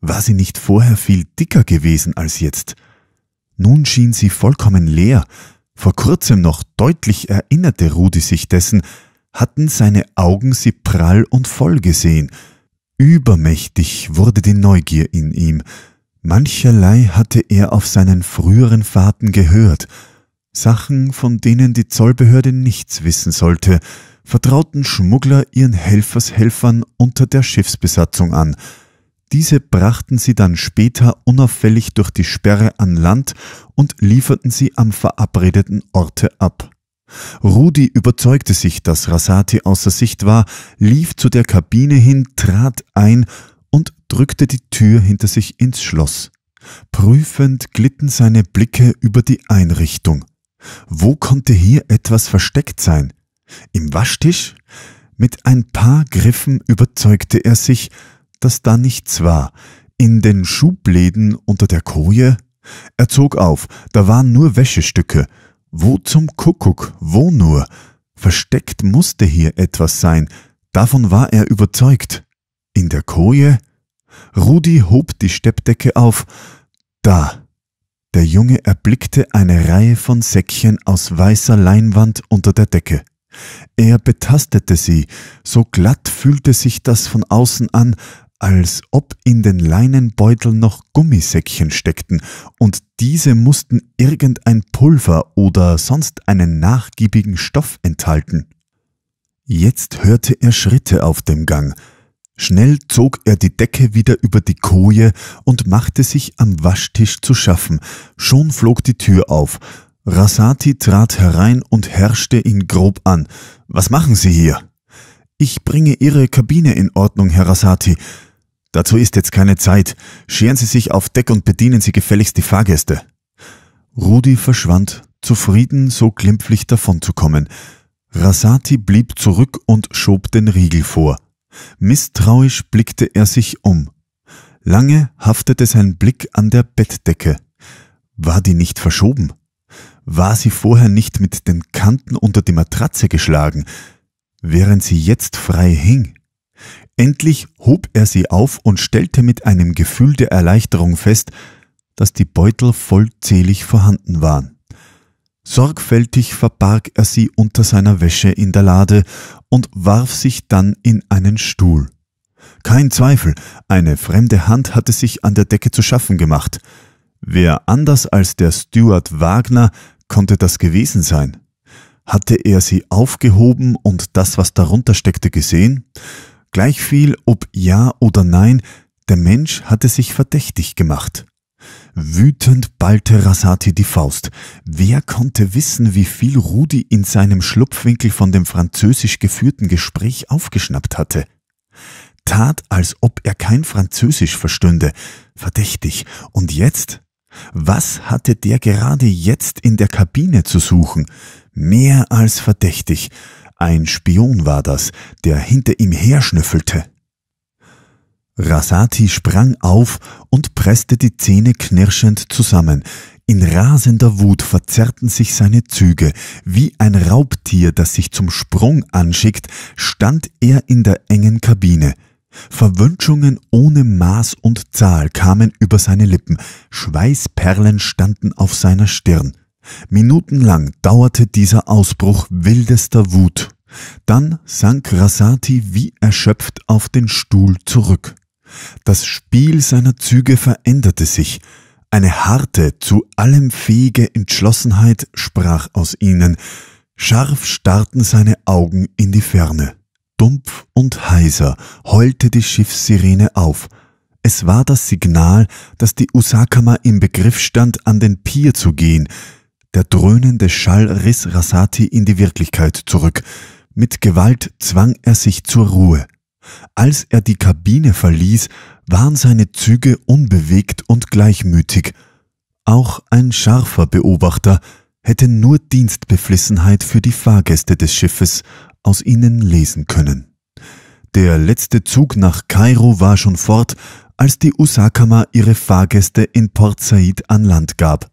war sie nicht vorher viel dicker gewesen als jetzt. Nun schien sie vollkommen leer. Vor kurzem noch deutlich erinnerte Rudi sich dessen, hatten seine Augen sie prall und voll gesehen. Übermächtig wurde die Neugier in ihm, Mancherlei hatte er auf seinen früheren Fahrten gehört, Sachen, von denen die Zollbehörde nichts wissen sollte, vertrauten Schmuggler ihren Helfershelfern unter der Schiffsbesatzung an. Diese brachten sie dann später unauffällig durch die Sperre an Land und lieferten sie am verabredeten Orte ab. Rudi überzeugte sich, dass Rasati außer Sicht war, lief zu der Kabine hin, trat ein drückte die Tür hinter sich ins Schloss. Prüfend glitten seine Blicke über die Einrichtung. Wo konnte hier etwas versteckt sein? Im Waschtisch? Mit ein paar Griffen überzeugte er sich, dass da nichts war. In den Schubläden unter der Koje? Er zog auf, da waren nur Wäschestücke. Wo zum Kuckuck, wo nur? Versteckt musste hier etwas sein, davon war er überzeugt. In der Koje? Rudi hob die Steppdecke auf. Da. Der Junge erblickte eine Reihe von Säckchen aus weißer Leinwand unter der Decke. Er betastete sie, so glatt fühlte sich das von außen an, als ob in den Leinenbeutel noch Gummisäckchen steckten, und diese mussten irgendein Pulver oder sonst einen nachgiebigen Stoff enthalten. Jetzt hörte er Schritte auf dem Gang, Schnell zog er die Decke wieder über die Koje und machte sich am Waschtisch zu schaffen. Schon flog die Tür auf. Rasati trat herein und herrschte ihn grob an. Was machen Sie hier? Ich bringe Ihre Kabine in Ordnung, Herr Rasati. Dazu ist jetzt keine Zeit. Scheren Sie sich auf Deck und bedienen Sie gefälligst die Fahrgäste. Rudi verschwand, zufrieden, so glimpflich davonzukommen. Rasati blieb zurück und schob den Riegel vor. Misstrauisch blickte er sich um. Lange haftete sein Blick an der Bettdecke. War die nicht verschoben? War sie vorher nicht mit den Kanten unter die Matratze geschlagen, während sie jetzt frei hing? Endlich hob er sie auf und stellte mit einem Gefühl der Erleichterung fest, dass die Beutel vollzählig vorhanden waren. Sorgfältig verbarg er sie unter seiner Wäsche in der Lade und warf sich dann in einen Stuhl. Kein Zweifel, eine fremde Hand hatte sich an der Decke zu schaffen gemacht. Wer anders als der Stuart Wagner konnte das gewesen sein? Hatte er sie aufgehoben und das, was darunter steckte, gesehen? Gleichviel, ob ja oder nein, der Mensch hatte sich verdächtig gemacht. Wütend ballte Rasati die Faust. Wer konnte wissen, wie viel Rudi in seinem Schlupfwinkel von dem französisch geführten Gespräch aufgeschnappt hatte? Tat, als ob er kein Französisch verstünde. Verdächtig. Und jetzt? Was hatte der gerade jetzt in der Kabine zu suchen? Mehr als verdächtig. Ein Spion war das, der hinter ihm herschnüffelte. Rasati sprang auf und presste die Zähne knirschend zusammen. In rasender Wut verzerrten sich seine Züge. Wie ein Raubtier, das sich zum Sprung anschickt, stand er in der engen Kabine. Verwünschungen ohne Maß und Zahl kamen über seine Lippen, Schweißperlen standen auf seiner Stirn. Minutenlang dauerte dieser Ausbruch wildester Wut. Dann sank Rasati wie erschöpft auf den Stuhl zurück. Das Spiel seiner Züge veränderte sich. Eine harte, zu allem fähige Entschlossenheit sprach aus ihnen. Scharf starrten seine Augen in die Ferne. Dumpf und heiser heulte die Schiffssirene auf. Es war das Signal, dass die Usakama im Begriff stand, an den Pier zu gehen. Der dröhnende Schall riss Rasati in die Wirklichkeit zurück. Mit Gewalt zwang er sich zur Ruhe. Als er die Kabine verließ, waren seine Züge unbewegt und gleichmütig. Auch ein scharfer Beobachter hätte nur Dienstbeflissenheit für die Fahrgäste des Schiffes aus ihnen lesen können. Der letzte Zug nach Kairo war schon fort, als die Usakama ihre Fahrgäste in Port Said an Land gab.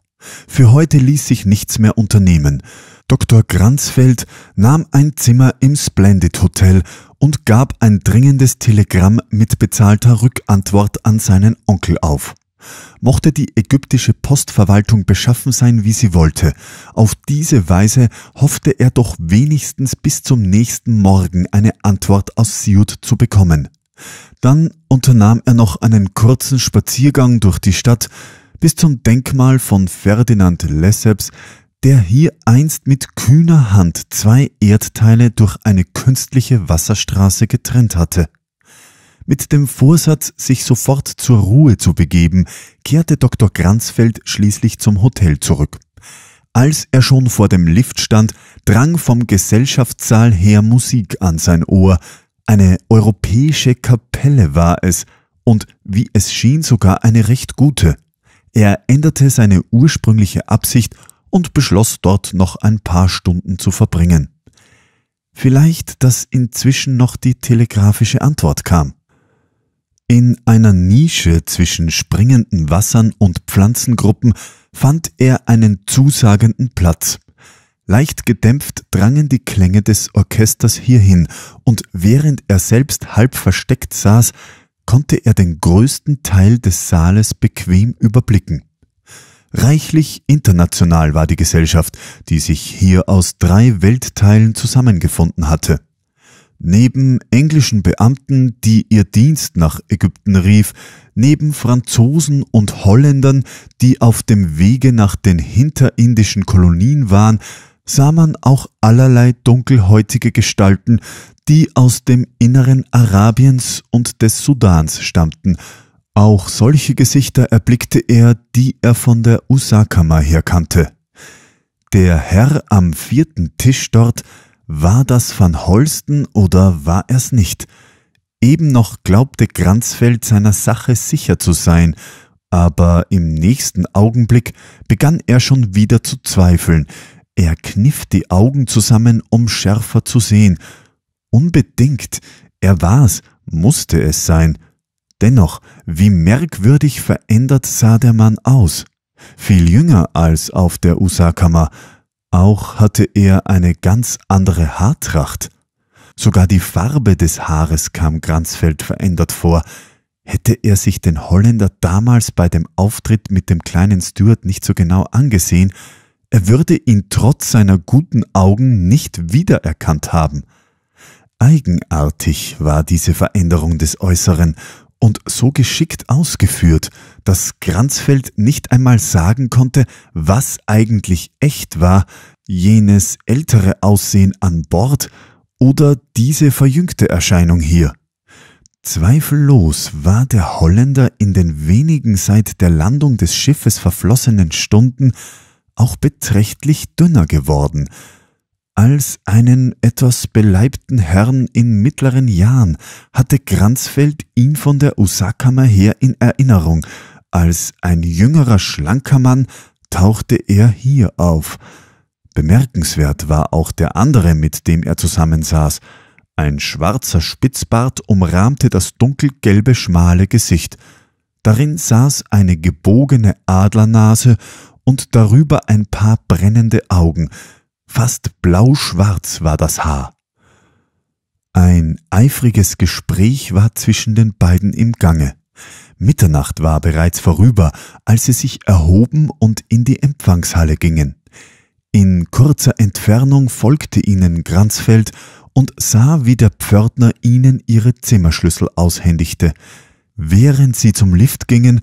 Für heute ließ sich nichts mehr unternehmen, Dr. Granzfeld nahm ein Zimmer im Splendid Hotel und gab ein dringendes Telegramm mit bezahlter Rückantwort an seinen Onkel auf. Mochte die ägyptische Postverwaltung beschaffen sein, wie sie wollte, auf diese Weise hoffte er doch wenigstens bis zum nächsten Morgen eine Antwort aus Siut zu bekommen. Dann unternahm er noch einen kurzen Spaziergang durch die Stadt bis zum Denkmal von Ferdinand Lesseps, der hier einst mit kühner Hand zwei Erdteile durch eine künstliche Wasserstraße getrennt hatte. Mit dem Vorsatz, sich sofort zur Ruhe zu begeben, kehrte Dr. Granzfeld schließlich zum Hotel zurück. Als er schon vor dem Lift stand, drang vom Gesellschaftssaal her Musik an sein Ohr. Eine europäische Kapelle war es, und wie es schien sogar eine recht gute. Er änderte seine ursprüngliche Absicht und beschloss dort noch ein paar Stunden zu verbringen. Vielleicht, dass inzwischen noch die telegrafische Antwort kam. In einer Nische zwischen springenden Wassern und Pflanzengruppen fand er einen zusagenden Platz. Leicht gedämpft drangen die Klänge des Orchesters hierhin, und während er selbst halb versteckt saß, konnte er den größten Teil des Saales bequem überblicken. Reichlich international war die Gesellschaft, die sich hier aus drei Weltteilen zusammengefunden hatte. Neben englischen Beamten, die ihr Dienst nach Ägypten rief, neben Franzosen und Holländern, die auf dem Wege nach den hinterindischen Kolonien waren, sah man auch allerlei dunkelhäutige Gestalten, die aus dem Inneren Arabiens und des Sudans stammten auch solche Gesichter erblickte er, die er von der Usakammer her kannte. Der Herr am vierten Tisch dort, war das Van Holsten oder war er's nicht? Eben noch glaubte Granzfeld seiner Sache sicher zu sein, aber im nächsten Augenblick begann er schon wieder zu zweifeln. Er kniff die Augen zusammen, um schärfer zu sehen. Unbedingt, er war's, musste es sein. Dennoch, wie merkwürdig verändert sah der Mann aus. Viel jünger als auf der Usakammer. Auch hatte er eine ganz andere Haartracht. Sogar die Farbe des Haares kam Granzfeld verändert vor. Hätte er sich den Holländer damals bei dem Auftritt mit dem kleinen Stuart nicht so genau angesehen, er würde ihn trotz seiner guten Augen nicht wiedererkannt haben. Eigenartig war diese Veränderung des Äußeren und so geschickt ausgeführt, dass Kranzfeld nicht einmal sagen konnte, was eigentlich echt war, jenes ältere Aussehen an Bord oder diese verjüngte Erscheinung hier. Zweifellos war der Holländer in den wenigen seit der Landung des Schiffes verflossenen Stunden auch beträchtlich dünner geworden, als einen etwas beleibten Herrn in mittleren Jahren hatte Kranzfeld ihn von der Osakamer her in Erinnerung. Als ein jüngerer, schlanker Mann tauchte er hier auf. Bemerkenswert war auch der andere, mit dem er zusammensaß. Ein schwarzer Spitzbart umrahmte das dunkelgelbe, schmale Gesicht. Darin saß eine gebogene Adlernase und darüber ein paar brennende Augen – Fast blauschwarz war das Haar. Ein eifriges Gespräch war zwischen den beiden im Gange. Mitternacht war bereits vorüber, als sie sich erhoben und in die Empfangshalle gingen. In kurzer Entfernung folgte ihnen Granzfeld und sah, wie der Pförtner ihnen ihre Zimmerschlüssel aushändigte. Während sie zum Lift gingen,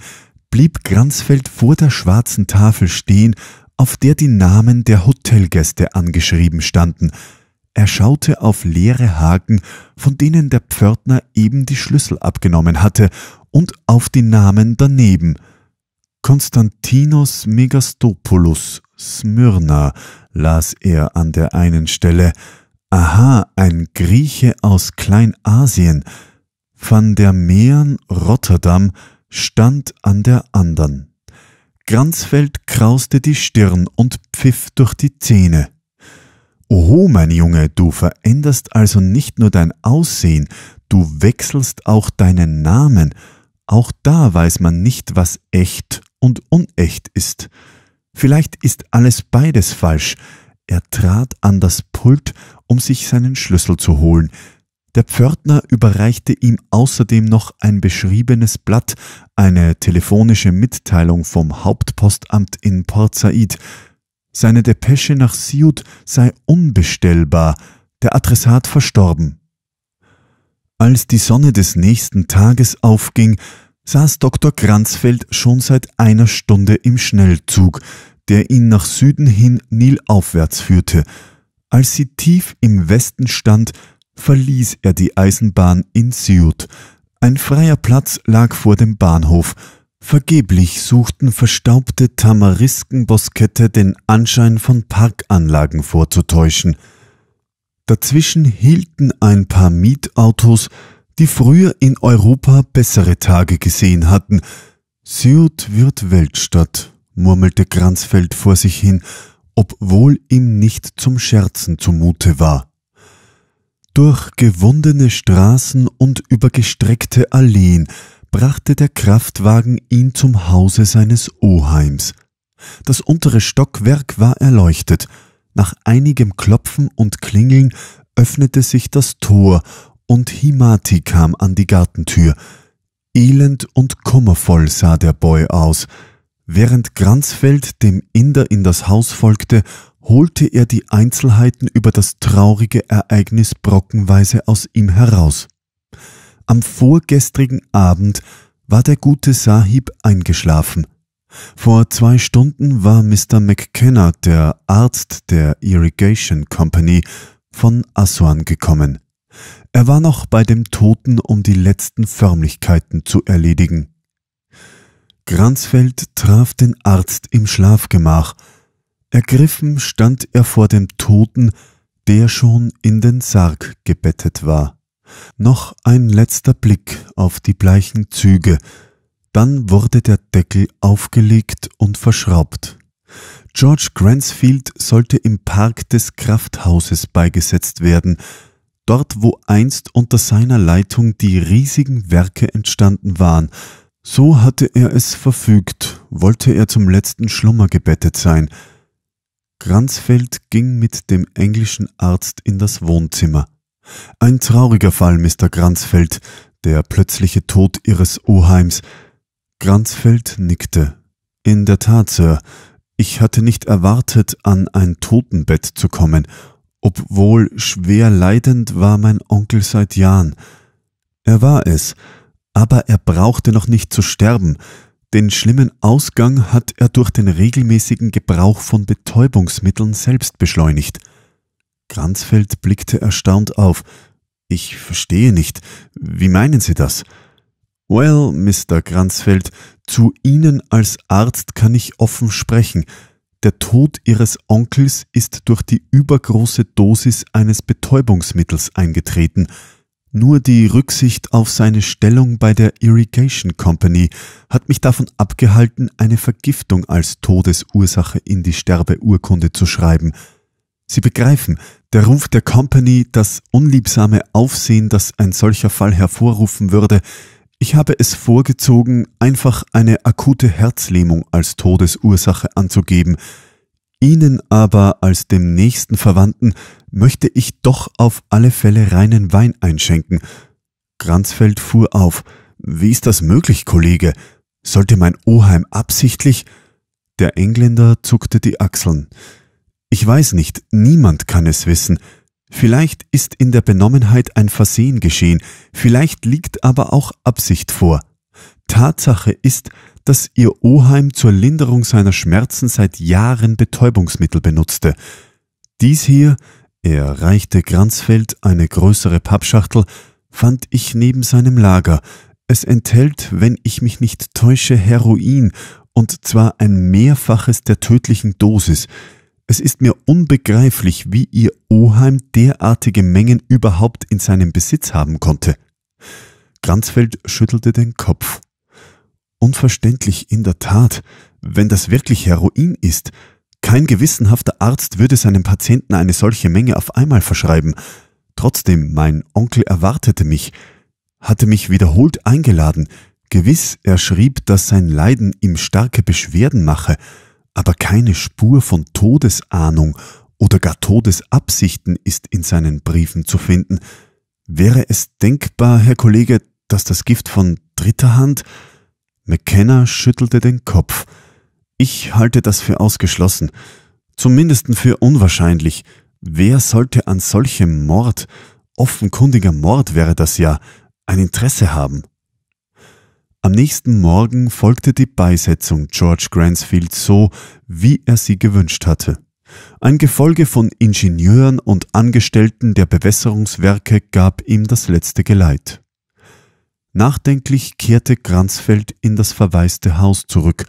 blieb Granzfeld vor der schwarzen Tafel stehen auf der die Namen der Hotelgäste angeschrieben standen. Er schaute auf leere Haken, von denen der Pförtner eben die Schlüssel abgenommen hatte, und auf die Namen daneben. Konstantinos Megastopoulos, Smyrna, las er an der einen Stelle. Aha, ein Grieche aus Kleinasien. Van der Meeren, Rotterdam, stand an der andern. Granzfeld krauste die Stirn und pfiff durch die Zähne. Oho, mein Junge, du veränderst also nicht nur dein Aussehen, du wechselst auch deinen Namen. Auch da weiß man nicht, was echt und unecht ist. Vielleicht ist alles beides falsch. Er trat an das Pult, um sich seinen Schlüssel zu holen. Der Pförtner überreichte ihm außerdem noch ein beschriebenes Blatt, eine telefonische Mitteilung vom Hauptpostamt in Port Said. Seine Depesche nach Siut sei unbestellbar, der Adressat verstorben. Als die Sonne des nächsten Tages aufging, saß Dr. Kranzfeld schon seit einer Stunde im Schnellzug, der ihn nach Süden hin Nilaufwärts führte. Als sie tief im Westen stand, verließ er die Eisenbahn in Siut. Ein freier Platz lag vor dem Bahnhof. Vergeblich suchten verstaubte Tamariskenboskette den Anschein von Parkanlagen vorzutäuschen. Dazwischen hielten ein paar Mietautos, die früher in Europa bessere Tage gesehen hatten. Siut wird Weltstadt, murmelte Kranzfeld vor sich hin, obwohl ihm nicht zum Scherzen zumute war. Durch gewundene Straßen und über gestreckte Alleen brachte der Kraftwagen ihn zum Hause seines Oheims. Das untere Stockwerk war erleuchtet. Nach einigem Klopfen und Klingeln öffnete sich das Tor und Himati kam an die Gartentür. Elend und kummervoll sah der Boy aus. Während Granzfeld dem Inder in das Haus folgte, holte er die Einzelheiten über das traurige Ereignis brockenweise aus ihm heraus. Am vorgestrigen Abend war der gute Sahib eingeschlafen. Vor zwei Stunden war Mr. McKenna, der Arzt der Irrigation Company, von Aswan gekommen. Er war noch bei dem Toten, um die letzten Förmlichkeiten zu erledigen. Gransfeld traf den Arzt im Schlafgemach, Ergriffen stand er vor dem Toten, der schon in den Sarg gebettet war. Noch ein letzter Blick auf die bleichen Züge, dann wurde der Deckel aufgelegt und verschraubt. George Gransfield sollte im Park des Krafthauses beigesetzt werden, dort wo einst unter seiner Leitung die riesigen Werke entstanden waren. So hatte er es verfügt, wollte er zum letzten Schlummer gebettet sein, Kranzfeld ging mit dem englischen Arzt in das Wohnzimmer. Ein trauriger Fall, Mr. Kranzfeld, der plötzliche Tod Ihres Oheims. Kranzfeld nickte. In der Tat, Sir, ich hatte nicht erwartet, an ein Totenbett zu kommen, obwohl schwer leidend war mein Onkel seit Jahren. Er war es, aber er brauchte noch nicht zu sterben, den schlimmen Ausgang hat er durch den regelmäßigen Gebrauch von Betäubungsmitteln selbst beschleunigt. Kranzfeld blickte erstaunt auf. Ich verstehe nicht. Wie meinen Sie das? Well, Mr. Kranzfeld, zu Ihnen als Arzt kann ich offen sprechen. Der Tod Ihres Onkels ist durch die übergroße Dosis eines Betäubungsmittels eingetreten. Nur die Rücksicht auf seine Stellung bei der Irrigation Company hat mich davon abgehalten, eine Vergiftung als Todesursache in die Sterbeurkunde zu schreiben. Sie begreifen, der Ruf der Company, das unliebsame Aufsehen, das ein solcher Fall hervorrufen würde, ich habe es vorgezogen, einfach eine akute Herzlähmung als Todesursache anzugeben, Ihnen aber als dem nächsten Verwandten möchte ich doch auf alle Fälle reinen Wein einschenken. Kranzfeld fuhr auf. Wie ist das möglich, Kollege? Sollte mein Oheim absichtlich? Der Engländer zuckte die Achseln. Ich weiß nicht, niemand kann es wissen. Vielleicht ist in der Benommenheit ein Versehen geschehen, vielleicht liegt aber auch Absicht vor. Tatsache ist, dass ihr Oheim zur Linderung seiner Schmerzen seit Jahren Betäubungsmittel benutzte. Dies hier, er reichte Granzfeld eine größere Pappschachtel, fand ich neben seinem Lager. Es enthält, wenn ich mich nicht täusche, Heroin, und zwar ein Mehrfaches der tödlichen Dosis. Es ist mir unbegreiflich, wie ihr Oheim derartige Mengen überhaupt in seinem Besitz haben konnte. Granzfeld schüttelte den Kopf. Unverständlich in der Tat, wenn das wirklich Heroin ist. Kein gewissenhafter Arzt würde seinem Patienten eine solche Menge auf einmal verschreiben. Trotzdem, mein Onkel erwartete mich, hatte mich wiederholt eingeladen. Gewiss, er schrieb, dass sein Leiden ihm starke Beschwerden mache, aber keine Spur von Todesahnung oder gar Todesabsichten ist in seinen Briefen zu finden. Wäre es denkbar, Herr Kollege, dass das Gift von dritter Hand McKenna schüttelte den Kopf. Ich halte das für ausgeschlossen, zumindest für unwahrscheinlich. Wer sollte an solchem Mord, offenkundiger Mord wäre das ja, ein Interesse haben? Am nächsten Morgen folgte die Beisetzung George Gransfield so, wie er sie gewünscht hatte. Ein Gefolge von Ingenieuren und Angestellten der Bewässerungswerke gab ihm das letzte Geleit. Nachdenklich kehrte Kransfeld in das verwaiste Haus zurück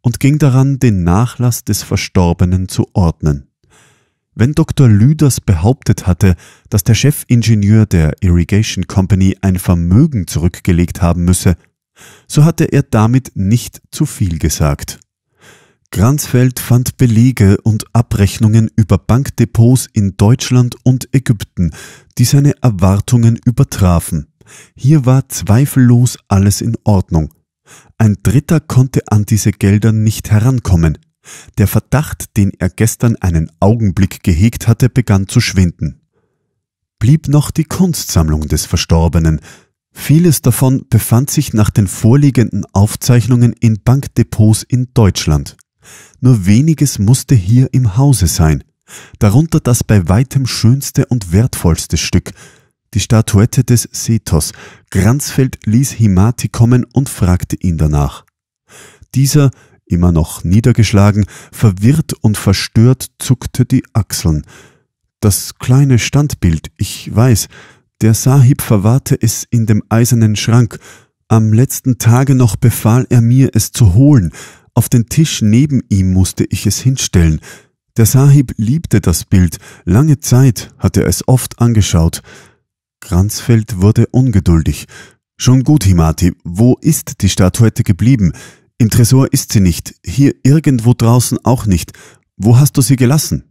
und ging daran, den Nachlass des Verstorbenen zu ordnen. Wenn Dr. Lüders behauptet hatte, dass der Chefingenieur der Irrigation Company ein Vermögen zurückgelegt haben müsse, so hatte er damit nicht zu viel gesagt. Kransfeld fand Belege und Abrechnungen über Bankdepots in Deutschland und Ägypten, die seine Erwartungen übertrafen. Hier war zweifellos alles in Ordnung. Ein Dritter konnte an diese Gelder nicht herankommen. Der Verdacht, den er gestern einen Augenblick gehegt hatte, begann zu schwinden. Blieb noch die Kunstsammlung des Verstorbenen. Vieles davon befand sich nach den vorliegenden Aufzeichnungen in Bankdepots in Deutschland. Nur weniges musste hier im Hause sein, darunter das bei weitem schönste und wertvollste Stück, die Statuette des Sethos. Granzfeld ließ Himati kommen und fragte ihn danach. Dieser, immer noch niedergeschlagen, verwirrt und verstört, zuckte die Achseln. Das kleine Standbild, ich weiß, der Sahib verwahrte es in dem eisernen Schrank. Am letzten Tage noch befahl er mir, es zu holen. Auf den Tisch neben ihm musste ich es hinstellen. Der Sahib liebte das Bild. Lange Zeit hat er es oft angeschaut. Kranzfeld wurde ungeduldig. Schon gut, Himati, wo ist die Statuette geblieben? Im Tresor ist sie nicht, hier irgendwo draußen auch nicht. Wo hast du sie gelassen?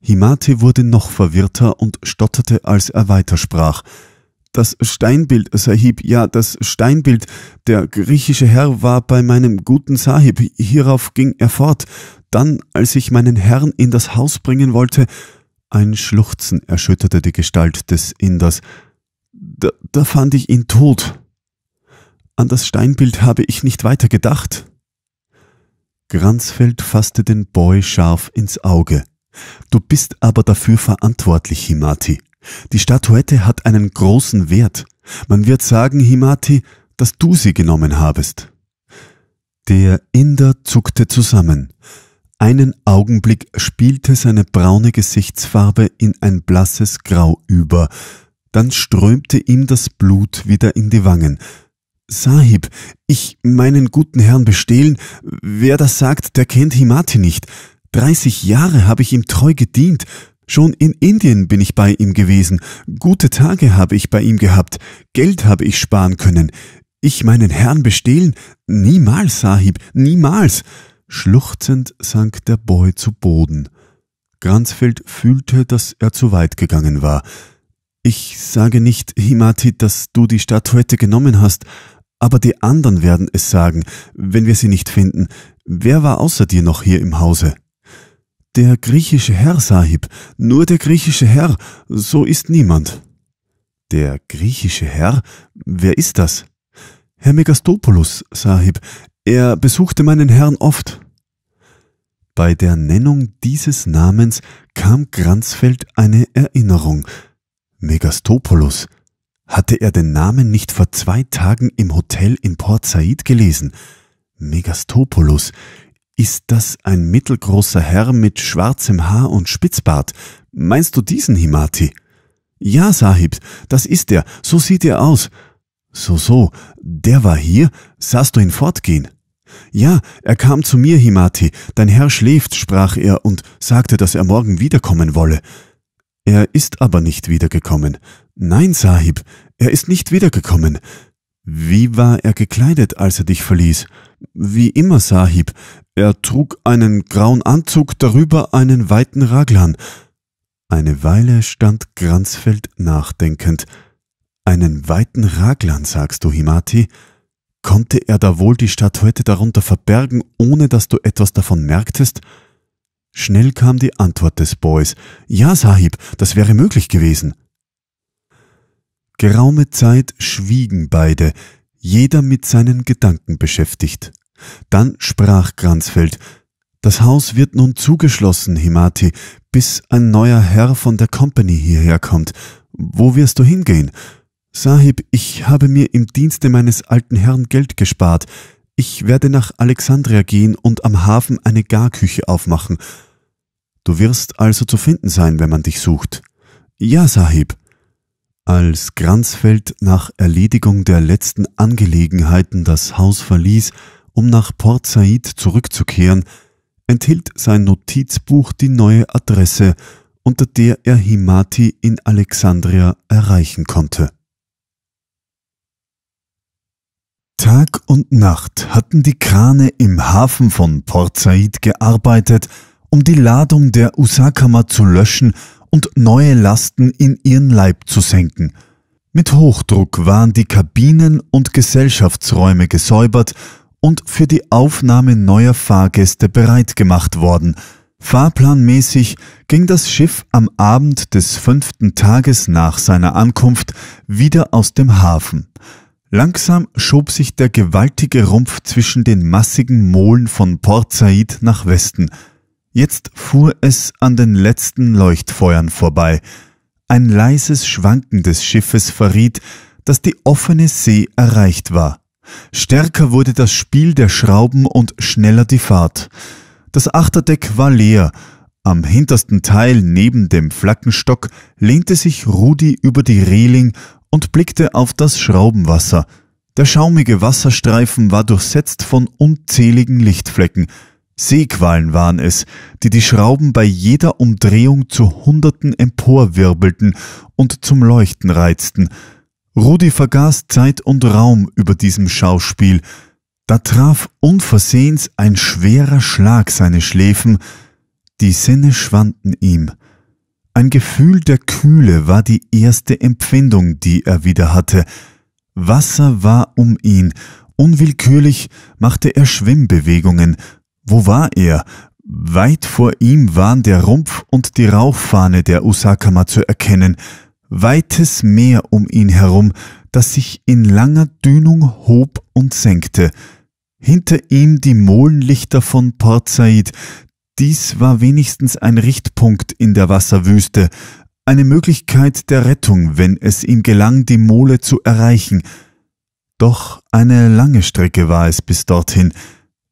Himati wurde noch verwirrter und stotterte, als er weitersprach. Das Steinbild, Sahib, ja, das Steinbild, der griechische Herr war bei meinem guten Sahib, hierauf ging er fort. Dann, als ich meinen Herrn in das Haus bringen wollte, ein Schluchzen erschütterte die Gestalt des Inders. Da, da fand ich ihn tot. An das Steinbild habe ich nicht weiter gedacht. Gransfeld fasste den Boy scharf ins Auge. Du bist aber dafür verantwortlich, Himati. Die Statuette hat einen großen Wert. Man wird sagen, Himati, dass du sie genommen habest. Der Inder zuckte zusammen einen Augenblick spielte seine braune Gesichtsfarbe in ein blasses Grau über, dann strömte ihm das Blut wieder in die Wangen. Sahib, ich meinen guten Herrn bestehlen, wer das sagt, der kennt Himati nicht. Dreißig Jahre habe ich ihm treu gedient, Schon in Indien bin ich bei ihm gewesen, gute Tage habe ich bei ihm gehabt, Geld habe ich sparen können. Ich meinen Herrn bestehlen? Niemals, Sahib, niemals. Schluchzend sank der Boy zu Boden. Granzfeld fühlte, dass er zu weit gegangen war. Ich sage nicht, Himati, dass du die Statuette genommen hast, aber die anderen werden es sagen, wenn wir sie nicht finden. Wer war außer dir noch hier im Hause? Der griechische Herr, Sahib, nur der griechische Herr, so ist niemand. Der griechische Herr? Wer ist das? Herr Megastopoulos, Sahib, er besuchte meinen Herrn oft. Bei der Nennung dieses Namens kam Granzfeld eine Erinnerung. Megastopoulos. Hatte er den Namen nicht vor zwei Tagen im Hotel in Port Said gelesen? Megastopoulos. Ist das ein mittelgroßer Herr mit schwarzem Haar und Spitzbart? Meinst du diesen Himati? Ja, Sahib, das ist er. So sieht er aus. So, so, der war hier. Sahst du ihn fortgehen? Ja, er kam zu mir, Himati. Dein Herr schläft, sprach er und sagte, dass er morgen wiederkommen wolle. Er ist aber nicht wiedergekommen. Nein, Sahib, er ist nicht wiedergekommen. Wie war er gekleidet, als er dich verließ? Wie immer, Sahib. Er trug einen grauen Anzug, darüber einen weiten Raglan. Eine Weile stand Granzfeld nachdenkend. Einen weiten Raglan, sagst du, Himati? Konnte er da wohl die Statuette darunter verbergen, ohne dass du etwas davon merktest? Schnell kam die Antwort des Boys. Ja, Sahib, das wäre möglich gewesen. Geraume Zeit schwiegen beide, jeder mit seinen Gedanken beschäftigt. Dann sprach Granzfeld, das Haus wird nun zugeschlossen, Himati, bis ein neuer Herr von der Company hierher kommt. Wo wirst du hingehen? Sahib, ich habe mir im Dienste meines alten Herrn Geld gespart. Ich werde nach Alexandria gehen und am Hafen eine Garküche aufmachen. Du wirst also zu finden sein, wenn man dich sucht. Ja, Sahib. Als Granzfeld nach Erledigung der letzten Angelegenheiten das Haus verließ, um nach Port Said zurückzukehren, enthielt sein Notizbuch die neue Adresse, unter der er Himati in Alexandria erreichen konnte. Tag und Nacht hatten die Krane im Hafen von Port Said gearbeitet, um die Ladung der Usakama zu löschen und neue Lasten in ihren Leib zu senken. Mit Hochdruck waren die Kabinen und Gesellschaftsräume gesäubert und für die Aufnahme neuer Fahrgäste bereit gemacht worden. Fahrplanmäßig ging das Schiff am Abend des fünften Tages nach seiner Ankunft wieder aus dem Hafen. Langsam schob sich der gewaltige Rumpf zwischen den massigen Molen von Port Said nach Westen. Jetzt fuhr es an den letzten Leuchtfeuern vorbei. Ein leises Schwanken des Schiffes verriet, dass die offene See erreicht war. Stärker wurde das Spiel der Schrauben und schneller die Fahrt. Das Achterdeck war leer. Am hintersten Teil neben dem Flaggenstock lehnte sich Rudi über die Reling und blickte auf das Schraubenwasser. Der schaumige Wasserstreifen war durchsetzt von unzähligen Lichtflecken. Seequallen waren es, die die Schrauben bei jeder Umdrehung zu Hunderten emporwirbelten und zum Leuchten reizten. Rudi vergaß Zeit und Raum über diesem Schauspiel. Da traf unversehens ein schwerer Schlag seine Schläfen, die Sinne schwanden ihm. Ein Gefühl der Kühle war die erste Empfindung, die er wieder hatte. Wasser war um ihn. Unwillkürlich machte er Schwimmbewegungen. Wo war er? Weit vor ihm waren der Rumpf und die Rauchfahne der Usakama zu erkennen. Weites Meer um ihn herum, das sich in langer Dünung hob und senkte. Hinter ihm die Molenlichter von Port Said, dies war wenigstens ein Richtpunkt in der Wasserwüste, eine Möglichkeit der Rettung, wenn es ihm gelang, die Mole zu erreichen. Doch eine lange Strecke war es bis dorthin.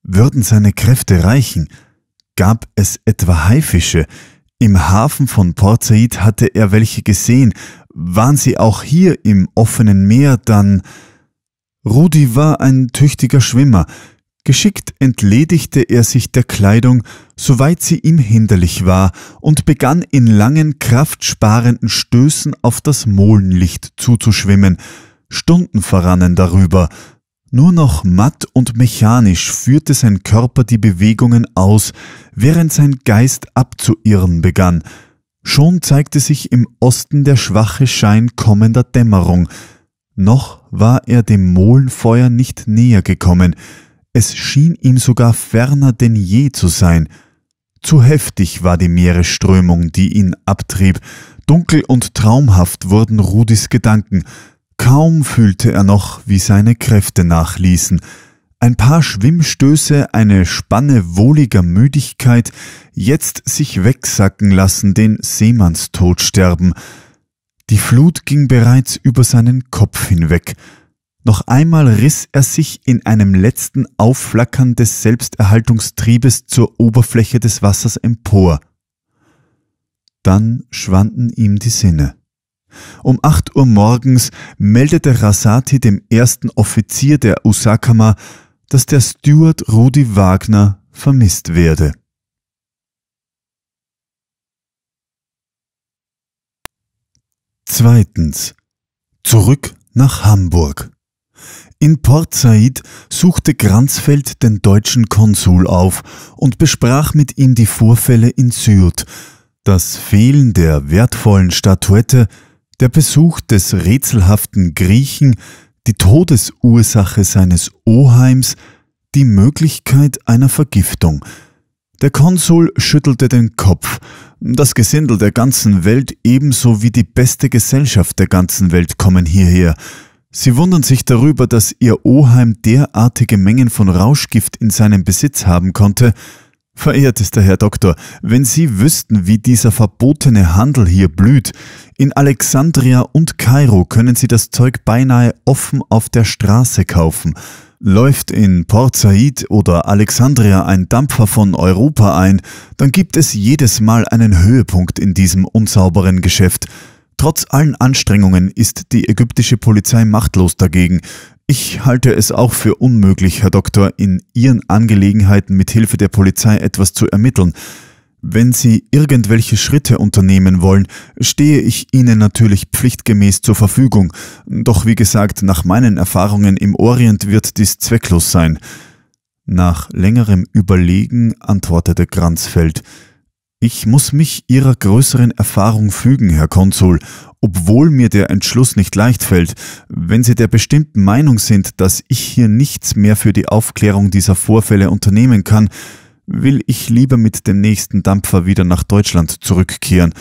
Würden seine Kräfte reichen? Gab es etwa Haifische? Im Hafen von Port Said hatte er welche gesehen. Waren sie auch hier im offenen Meer, dann... Rudi war ein tüchtiger Schwimmer. Geschickt entledigte er sich der Kleidung soweit sie ihm hinderlich war, und begann in langen, kraftsparenden Stößen auf das Molenlicht zuzuschwimmen. Stunden verrannen darüber. Nur noch matt und mechanisch führte sein Körper die Bewegungen aus, während sein Geist abzuirren begann. Schon zeigte sich im Osten der schwache Schein kommender Dämmerung. Noch war er dem Molenfeuer nicht näher gekommen, es schien ihm sogar ferner denn je zu sein – zu heftig war die Meeresströmung, die ihn abtrieb. Dunkel und traumhaft wurden Rudis Gedanken. Kaum fühlte er noch, wie seine Kräfte nachließen. Ein paar Schwimmstöße, eine Spanne wohliger Müdigkeit, jetzt sich wegsacken lassen, den Seemannstod sterben. Die Flut ging bereits über seinen Kopf hinweg. Noch einmal riss er sich in einem letzten Aufflackern des Selbsterhaltungstriebes zur Oberfläche des Wassers empor. Dann schwanden ihm die Sinne. Um acht Uhr morgens meldete Rasati dem ersten Offizier der Usakama, dass der Steward Rudi Wagner vermisst werde. Zweitens. Zurück nach Hamburg. In Port Said suchte Kranzfeld den deutschen Konsul auf und besprach mit ihm die Vorfälle in Syrt, das Fehlen der wertvollen Statuette, der Besuch des rätselhaften Griechen, die Todesursache seines Oheims, die Möglichkeit einer Vergiftung. Der Konsul schüttelte den Kopf. Das Gesindel der ganzen Welt ebenso wie die beste Gesellschaft der ganzen Welt kommen hierher. Sie wundern sich darüber, dass ihr Oheim derartige Mengen von Rauschgift in seinem Besitz haben konnte. Verehrtester Herr Doktor, wenn Sie wüssten, wie dieser verbotene Handel hier blüht, in Alexandria und Kairo können Sie das Zeug beinahe offen auf der Straße kaufen. Läuft in Port Said oder Alexandria ein Dampfer von Europa ein, dann gibt es jedes Mal einen Höhepunkt in diesem unsauberen Geschäft – Trotz allen Anstrengungen ist die ägyptische Polizei machtlos dagegen. Ich halte es auch für unmöglich, Herr Doktor, in Ihren Angelegenheiten mit Hilfe der Polizei etwas zu ermitteln. Wenn Sie irgendwelche Schritte unternehmen wollen, stehe ich Ihnen natürlich pflichtgemäß zur Verfügung. Doch wie gesagt, nach meinen Erfahrungen im Orient wird dies zwecklos sein. Nach längerem Überlegen antwortete Granzfeld. Ich muss mich Ihrer größeren Erfahrung fügen, Herr Konsul, obwohl mir der Entschluss nicht leicht fällt. Wenn Sie der bestimmten Meinung sind, dass ich hier nichts mehr für die Aufklärung dieser Vorfälle unternehmen kann, will ich lieber mit dem nächsten Dampfer wieder nach Deutschland zurückkehren.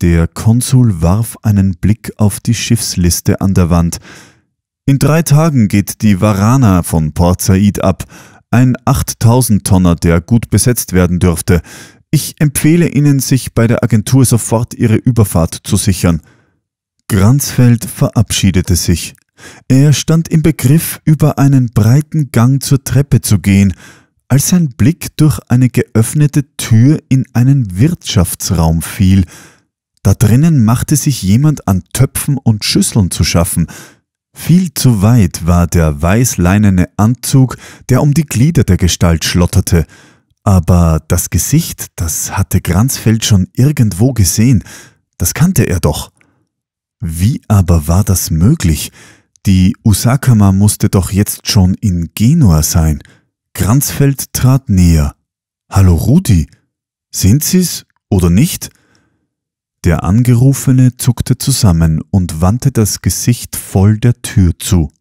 Der Konsul warf einen Blick auf die Schiffsliste an der Wand. In drei Tagen geht die Varana von Port Said ab, ein 8000-Tonner, der gut besetzt werden dürfte. Ich empfehle Ihnen, sich bei der Agentur sofort Ihre Überfahrt zu sichern. Granzfeld verabschiedete sich. Er stand im Begriff, über einen breiten Gang zur Treppe zu gehen, als sein Blick durch eine geöffnete Tür in einen Wirtschaftsraum fiel. Da drinnen machte sich jemand an Töpfen und Schüsseln zu schaffen. Viel zu weit war der weißleinene Anzug, der um die Glieder der Gestalt schlotterte. Aber das Gesicht, das hatte Granzfeld schon irgendwo gesehen, das kannte er doch. Wie aber war das möglich? Die Usakama musste doch jetzt schon in Genua sein. Granzfeld trat näher. Hallo Rudi, sind Sie's oder nicht? Der Angerufene zuckte zusammen und wandte das Gesicht voll der Tür zu.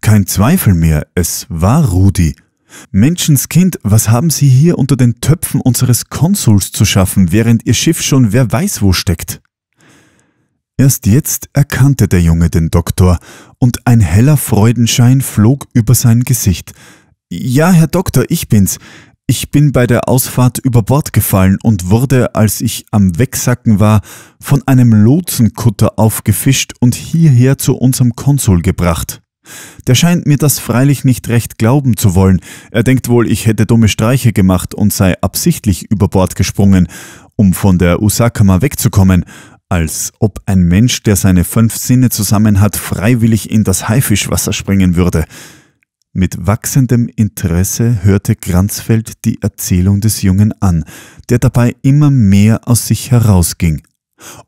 Kein Zweifel mehr, es war Rudi. Menschenskind, was haben Sie hier unter den Töpfen unseres Konsuls zu schaffen, während Ihr Schiff schon wer weiß wo steckt? Erst jetzt erkannte der Junge den Doktor, und ein heller Freudenschein flog über sein Gesicht. Ja, Herr Doktor, ich bin's. Ich bin bei der Ausfahrt über Bord gefallen und wurde, als ich am Wegsacken war, von einem Lotsenkutter aufgefischt und hierher zu unserem Konsul gebracht. Der scheint mir das freilich nicht recht glauben zu wollen. Er denkt wohl, ich hätte dumme Streiche gemacht und sei absichtlich über Bord gesprungen, um von der Usakama wegzukommen. Als ob ein Mensch, der seine fünf Sinne zusammen hat, freiwillig in das Haifischwasser springen würde. Mit wachsendem Interesse hörte Granzfeld die Erzählung des Jungen an, der dabei immer mehr aus sich herausging.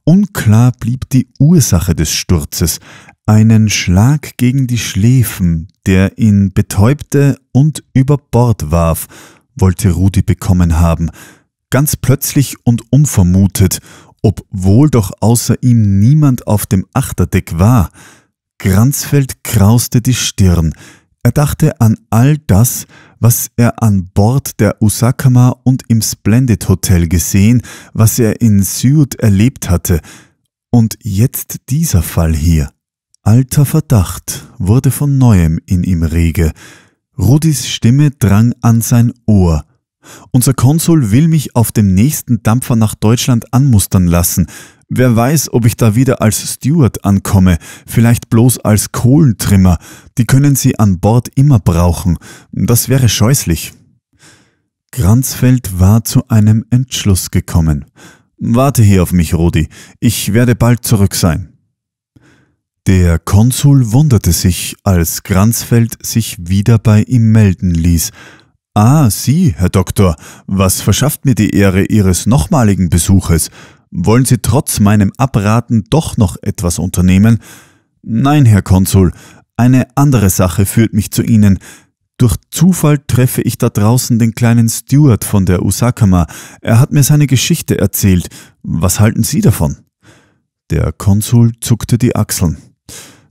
Unklar blieb die Ursache des Sturzes, einen Schlag gegen die Schläfen, der ihn betäubte und über Bord warf, wollte Rudi bekommen haben, ganz plötzlich und unvermutet, obwohl doch außer ihm niemand auf dem Achterdeck war. Granzfeld krauste die Stirn, er dachte an all das, was er an Bord der Usakama und im Splendid Hotel gesehen, was er in Syut erlebt hatte, und jetzt dieser Fall hier. Alter Verdacht wurde von neuem in ihm rege. Rudis Stimme drang an sein Ohr. Unser Konsul will mich auf dem nächsten Dampfer nach Deutschland anmustern lassen. Wer weiß, ob ich da wieder als Steward ankomme, vielleicht bloß als Kohlentrimmer. Die können sie an Bord immer brauchen. Das wäre scheußlich. Granzfeld war zu einem Entschluss gekommen. Warte hier auf mich, Rudi. Ich werde bald zurück sein. Der Konsul wunderte sich, als Granzfeld sich wieder bei ihm melden ließ. Ah, Sie, Herr Doktor, was verschafft mir die Ehre Ihres nochmaligen Besuches? Wollen Sie trotz meinem Abraten doch noch etwas unternehmen? Nein, Herr Konsul, eine andere Sache führt mich zu Ihnen. Durch Zufall treffe ich da draußen den kleinen Steward von der Usakama. Er hat mir seine Geschichte erzählt. Was halten Sie davon? Der Konsul zuckte die Achseln.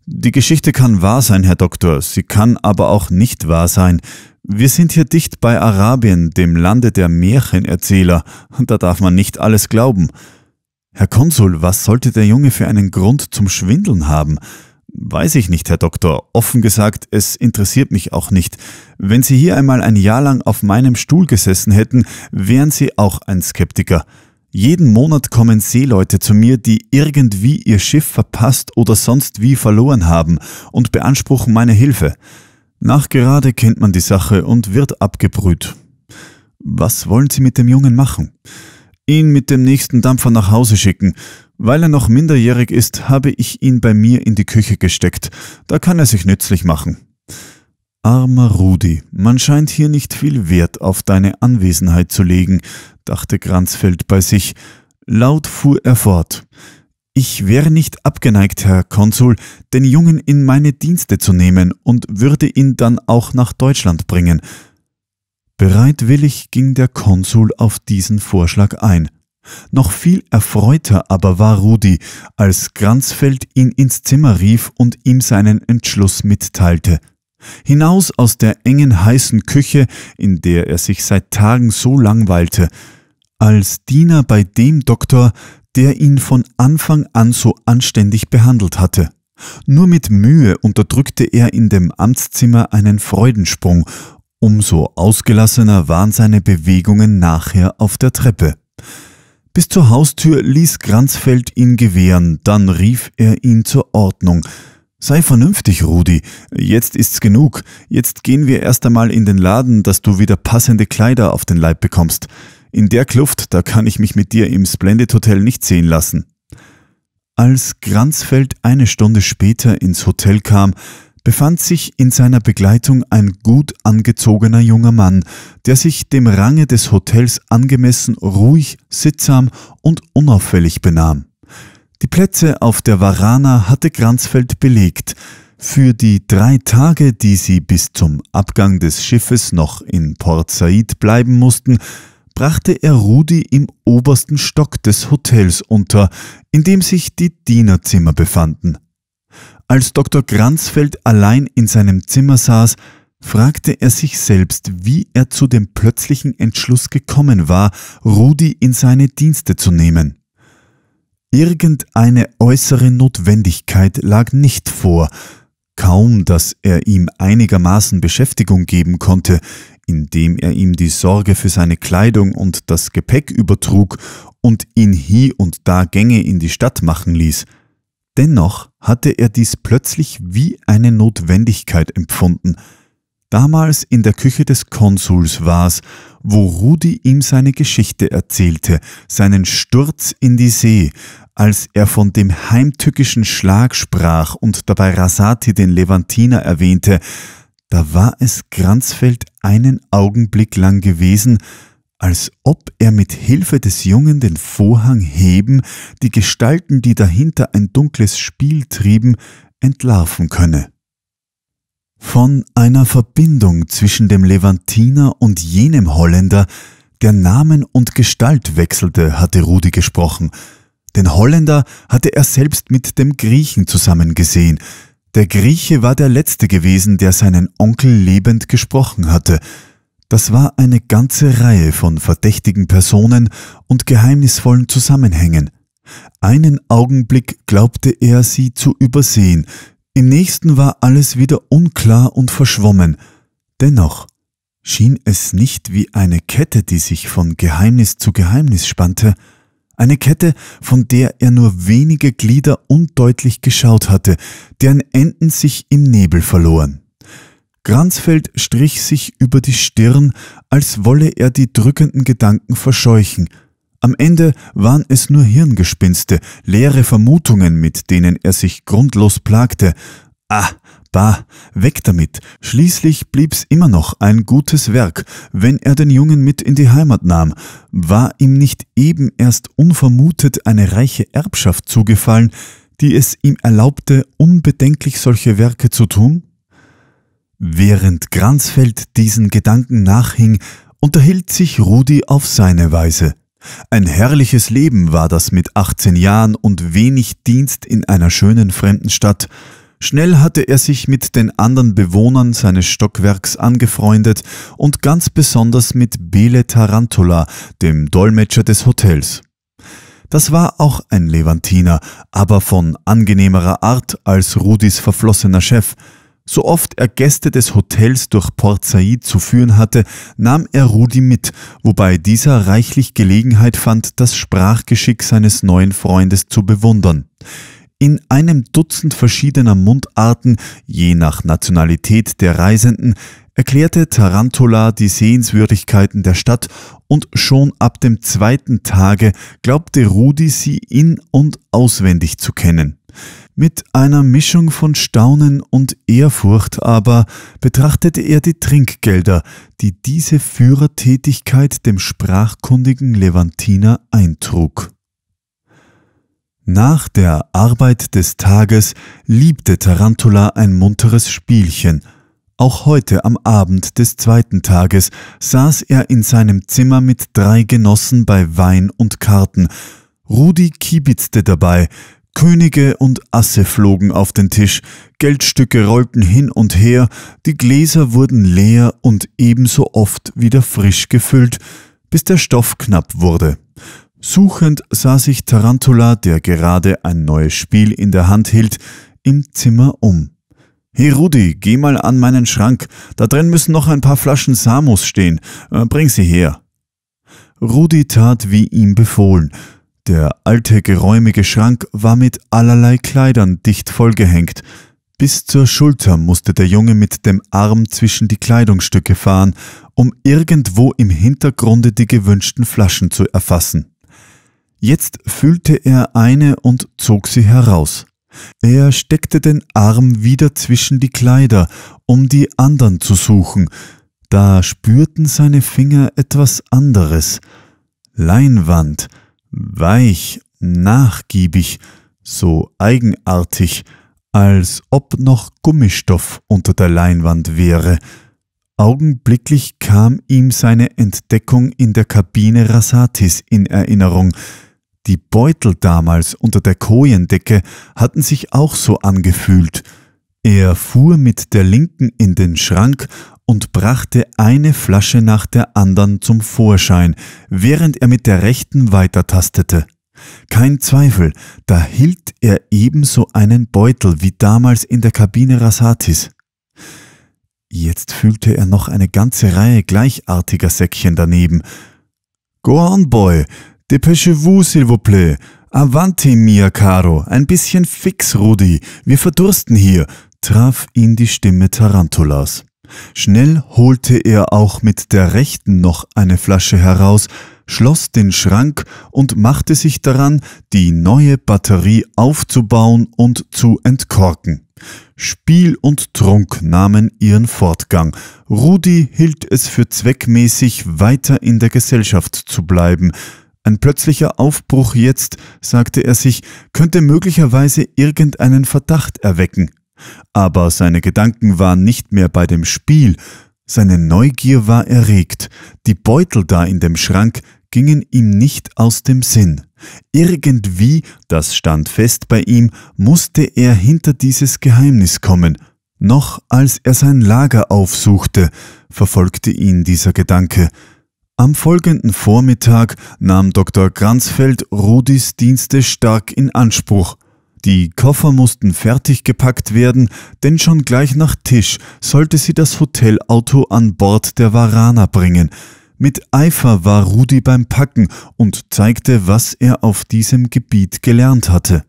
Die Geschichte kann wahr sein, Herr Doktor, sie kann aber auch nicht wahr sein. Wir sind hier dicht bei Arabien, dem Lande der Märchenerzähler, da darf man nicht alles glauben. Herr Konsul, was sollte der Junge für einen Grund zum Schwindeln haben? Weiß ich nicht, Herr Doktor. Offen gesagt, es interessiert mich auch nicht. Wenn Sie hier einmal ein Jahr lang auf meinem Stuhl gesessen hätten, wären Sie auch ein Skeptiker. Jeden Monat kommen Seeleute zu mir, die irgendwie ihr Schiff verpasst oder sonst wie verloren haben und beanspruchen meine Hilfe. Nachgerade kennt man die Sache und wird abgebrüht. Was wollen Sie mit dem Jungen machen? Ihn mit dem nächsten Dampfer nach Hause schicken. Weil er noch minderjährig ist, habe ich ihn bei mir in die Küche gesteckt. Da kann er sich nützlich machen. Armer Rudi, man scheint hier nicht viel Wert auf deine Anwesenheit zu legen, dachte Granzfeld bei sich. Laut fuhr er fort. Ich wäre nicht abgeneigt, Herr Konsul, den Jungen in meine Dienste zu nehmen und würde ihn dann auch nach Deutschland bringen. Bereitwillig ging der Konsul auf diesen Vorschlag ein. Noch viel erfreuter aber war Rudi, als Granzfeld ihn ins Zimmer rief und ihm seinen Entschluss mitteilte hinaus aus der engen heißen Küche, in der er sich seit Tagen so langweilte, als Diener bei dem Doktor, der ihn von Anfang an so anständig behandelt hatte. Nur mit Mühe unterdrückte er in dem Amtszimmer einen Freudensprung, umso ausgelassener waren seine Bewegungen nachher auf der Treppe. Bis zur Haustür ließ Granzfeld ihn gewähren, dann rief er ihn zur Ordnung, Sei vernünftig, Rudi. Jetzt ist's genug. Jetzt gehen wir erst einmal in den Laden, dass du wieder passende Kleider auf den Leib bekommst. In der Kluft, da kann ich mich mit dir im Splendid Hotel nicht sehen lassen. Als Granzfeld eine Stunde später ins Hotel kam, befand sich in seiner Begleitung ein gut angezogener junger Mann, der sich dem Range des Hotels angemessen ruhig, sittsam und unauffällig benahm. Die Plätze auf der Varana hatte Granzfeld belegt. Für die drei Tage, die sie bis zum Abgang des Schiffes noch in Port Said bleiben mussten, brachte er Rudi im obersten Stock des Hotels unter, in dem sich die Dienerzimmer befanden. Als Dr. Granzfeld allein in seinem Zimmer saß, fragte er sich selbst, wie er zu dem plötzlichen Entschluss gekommen war, Rudi in seine Dienste zu nehmen. Irgendeine äußere Notwendigkeit lag nicht vor, kaum dass er ihm einigermaßen Beschäftigung geben konnte, indem er ihm die Sorge für seine Kleidung und das Gepäck übertrug und ihn hie und da Gänge in die Stadt machen ließ. Dennoch hatte er dies plötzlich wie eine Notwendigkeit empfunden. Damals in der Küche des Konsuls war's, wo Rudi ihm seine Geschichte erzählte, seinen Sturz in die See, als er von dem heimtückischen Schlag sprach und dabei Rasati den Levantiner erwähnte, da war es Granzfeld einen Augenblick lang gewesen, als ob er mit Hilfe des Jungen den Vorhang heben, die Gestalten, die dahinter ein dunkles Spiel trieben, entlarven könne. Von einer Verbindung zwischen dem Levantiner und jenem Holländer, der Namen und Gestalt wechselte, hatte Rudi gesprochen, den Holländer hatte er selbst mit dem Griechen zusammengesehen. Der Grieche war der Letzte gewesen, der seinen Onkel lebend gesprochen hatte. Das war eine ganze Reihe von verdächtigen Personen und geheimnisvollen Zusammenhängen. Einen Augenblick glaubte er, sie zu übersehen, im nächsten war alles wieder unklar und verschwommen. Dennoch schien es nicht wie eine Kette, die sich von Geheimnis zu Geheimnis spannte, eine Kette, von der er nur wenige Glieder undeutlich geschaut hatte, deren Enden sich im Nebel verloren. Granzfeld strich sich über die Stirn, als wolle er die drückenden Gedanken verscheuchen. Am Ende waren es nur Hirngespinste, leere Vermutungen, mit denen er sich grundlos plagte. Ah, Bah, weg damit. Schließlich blieb's immer noch ein gutes Werk, wenn er den Jungen mit in die Heimat nahm. War ihm nicht eben erst unvermutet eine reiche Erbschaft zugefallen, die es ihm erlaubte, unbedenklich solche Werke zu tun? Während Granzfeld diesen Gedanken nachhing, unterhielt sich Rudi auf seine Weise. Ein herrliches Leben war das mit 18 Jahren und wenig Dienst in einer schönen fremden Stadt, Schnell hatte er sich mit den anderen Bewohnern seines Stockwerks angefreundet und ganz besonders mit Bele Tarantula, dem Dolmetscher des Hotels. Das war auch ein Levantiner, aber von angenehmerer Art als Rudis verflossener Chef. So oft er Gäste des Hotels durch Port Said zu führen hatte, nahm er Rudi mit, wobei dieser reichlich Gelegenheit fand, das Sprachgeschick seines neuen Freundes zu bewundern in einem Dutzend verschiedener Mundarten, je nach Nationalität der Reisenden, erklärte Tarantula die Sehenswürdigkeiten der Stadt und schon ab dem zweiten Tage glaubte Rudi sie in und auswendig zu kennen. Mit einer Mischung von Staunen und Ehrfurcht aber betrachtete er die Trinkgelder, die diese Führertätigkeit dem sprachkundigen Levantiner eintrug. Nach der Arbeit des Tages liebte Tarantula ein munteres Spielchen. Auch heute am Abend des zweiten Tages saß er in seinem Zimmer mit drei Genossen bei Wein und Karten. Rudi kibitzte dabei, Könige und Asse flogen auf den Tisch, Geldstücke rollten hin und her, die Gläser wurden leer und ebenso oft wieder frisch gefüllt, bis der Stoff knapp wurde. Suchend sah sich Tarantula, der gerade ein neues Spiel in der Hand hielt, im Zimmer um. Hey Rudi, geh mal an meinen Schrank. Da drin müssen noch ein paar Flaschen Samus stehen. Äh, bring sie her. Rudi tat wie ihm befohlen. Der alte, geräumige Schrank war mit allerlei Kleidern dicht vollgehängt. Bis zur Schulter musste der Junge mit dem Arm zwischen die Kleidungsstücke fahren, um irgendwo im Hintergrunde die gewünschten Flaschen zu erfassen. Jetzt füllte er eine und zog sie heraus. Er steckte den Arm wieder zwischen die Kleider, um die anderen zu suchen. Da spürten seine Finger etwas anderes. Leinwand, weich, nachgiebig, so eigenartig, als ob noch Gummistoff unter der Leinwand wäre. Augenblicklich kam ihm seine Entdeckung in der Kabine Rasatis in Erinnerung – die Beutel damals unter der Kojendecke hatten sich auch so angefühlt. Er fuhr mit der linken in den Schrank und brachte eine Flasche nach der anderen zum Vorschein, während er mit der rechten weitertastete. Kein Zweifel, da hielt er ebenso einen Beutel wie damals in der Kabine Rasatis. Jetzt fühlte er noch eine ganze Reihe gleichartiger Säckchen daneben. Go on, Boy, Dépêchez-vous, s'il vous plaît. Avanti, mia caro. Ein bisschen fix, Rudi. Wir verdursten hier, traf ihn die Stimme Tarantulas. Schnell holte er auch mit der rechten noch eine Flasche heraus, schloss den Schrank und machte sich daran, die neue Batterie aufzubauen und zu entkorken. Spiel und Trunk nahmen ihren Fortgang. Rudi hielt es für zweckmäßig, weiter in der Gesellschaft zu bleiben, ein plötzlicher Aufbruch jetzt, sagte er sich, könnte möglicherweise irgendeinen Verdacht erwecken. Aber seine Gedanken waren nicht mehr bei dem Spiel, seine Neugier war erregt, die Beutel da in dem Schrank gingen ihm nicht aus dem Sinn. Irgendwie, das stand fest bei ihm, musste er hinter dieses Geheimnis kommen. Noch als er sein Lager aufsuchte, verfolgte ihn dieser Gedanke, am folgenden Vormittag nahm Dr. Granzfeld Rudis Dienste stark in Anspruch. Die Koffer mussten fertig gepackt werden, denn schon gleich nach Tisch sollte sie das Hotelauto an Bord der Varana bringen. Mit Eifer war Rudi beim Packen und zeigte, was er auf diesem Gebiet gelernt hatte.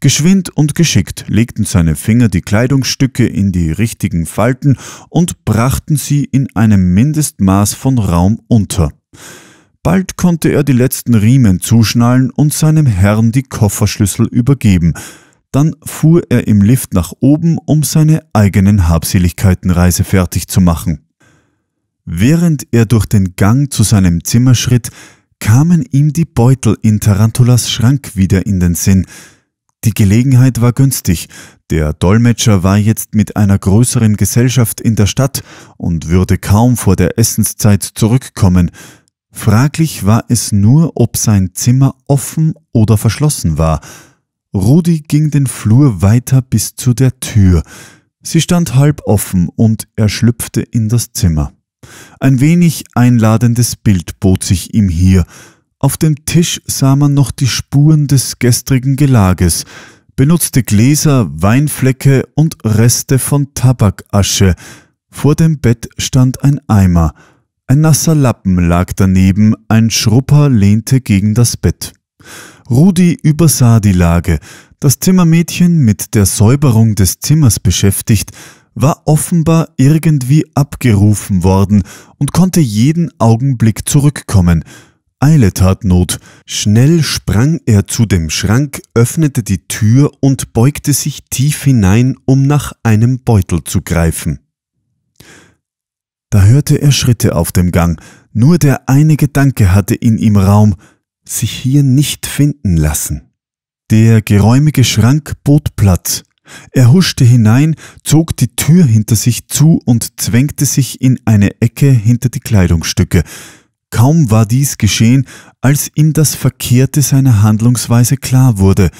Geschwind und geschickt legten seine Finger die Kleidungsstücke in die richtigen Falten und brachten sie in einem Mindestmaß von Raum unter. Bald konnte er die letzten Riemen zuschnallen und seinem Herrn die Kofferschlüssel übergeben. Dann fuhr er im Lift nach oben, um seine eigenen Habseligkeiten reisefertig zu machen. Während er durch den Gang zu seinem Zimmer schritt, kamen ihm die Beutel in Tarantulas Schrank wieder in den Sinn – die Gelegenheit war günstig, der Dolmetscher war jetzt mit einer größeren Gesellschaft in der Stadt und würde kaum vor der Essenszeit zurückkommen, fraglich war es nur, ob sein Zimmer offen oder verschlossen war. Rudi ging den Flur weiter bis zu der Tür, sie stand halb offen und er schlüpfte in das Zimmer. Ein wenig einladendes Bild bot sich ihm hier, auf dem Tisch sah man noch die Spuren des gestrigen Gelages, benutzte Gläser, Weinflecke und Reste von Tabakasche. Vor dem Bett stand ein Eimer. Ein nasser Lappen lag daneben, ein Schrupper lehnte gegen das Bett. Rudi übersah die Lage. Das Zimmermädchen, mit der Säuberung des Zimmers beschäftigt, war offenbar irgendwie abgerufen worden und konnte jeden Augenblick zurückkommen – Eile tat Not. Schnell sprang er zu dem Schrank, öffnete die Tür und beugte sich tief hinein, um nach einem Beutel zu greifen. Da hörte er Schritte auf dem Gang, nur der eine Gedanke hatte in ihm Raum, sich hier nicht finden lassen. Der geräumige Schrank bot Platz. Er huschte hinein, zog die Tür hinter sich zu und zwängte sich in eine Ecke hinter die Kleidungsstücke. Kaum war dies geschehen, als ihm das Verkehrte seiner Handlungsweise klar wurde.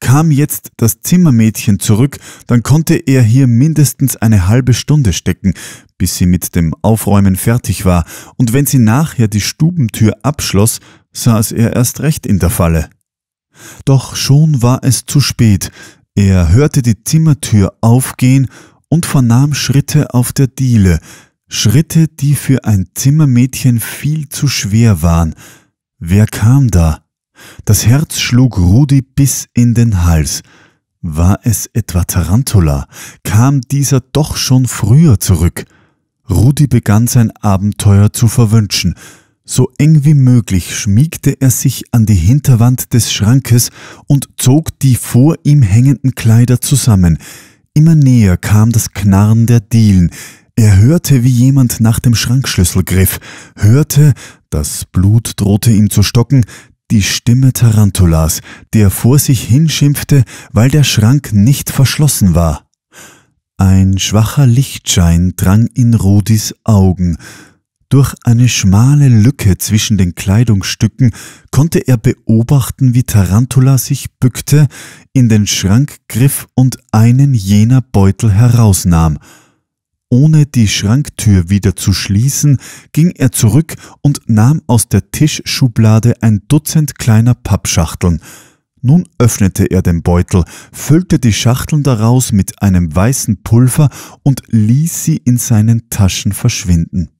Kam jetzt das Zimmermädchen zurück, dann konnte er hier mindestens eine halbe Stunde stecken, bis sie mit dem Aufräumen fertig war, und wenn sie nachher die Stubentür abschloss, saß er erst recht in der Falle. Doch schon war es zu spät, er hörte die Zimmertür aufgehen und vernahm Schritte auf der Diele, Schritte, die für ein Zimmermädchen viel zu schwer waren. Wer kam da? Das Herz schlug Rudi bis in den Hals. War es etwa Tarantula? Kam dieser doch schon früher zurück? Rudi begann sein Abenteuer zu verwünschen. So eng wie möglich schmiegte er sich an die Hinterwand des Schrankes und zog die vor ihm hängenden Kleider zusammen. Immer näher kam das Knarren der Dielen, er hörte, wie jemand nach dem Schrankschlüssel griff, hörte, das Blut drohte ihm zu stocken, die Stimme Tarantulas, der vor sich hinschimpfte, weil der Schrank nicht verschlossen war. Ein schwacher Lichtschein drang in Rudis Augen. Durch eine schmale Lücke zwischen den Kleidungsstücken konnte er beobachten, wie Tarantula sich bückte, in den Schrank griff und einen jener Beutel herausnahm – ohne die Schranktür wieder zu schließen, ging er zurück und nahm aus der Tischschublade ein Dutzend kleiner Pappschachteln. Nun öffnete er den Beutel, füllte die Schachteln daraus mit einem weißen Pulver und ließ sie in seinen Taschen verschwinden.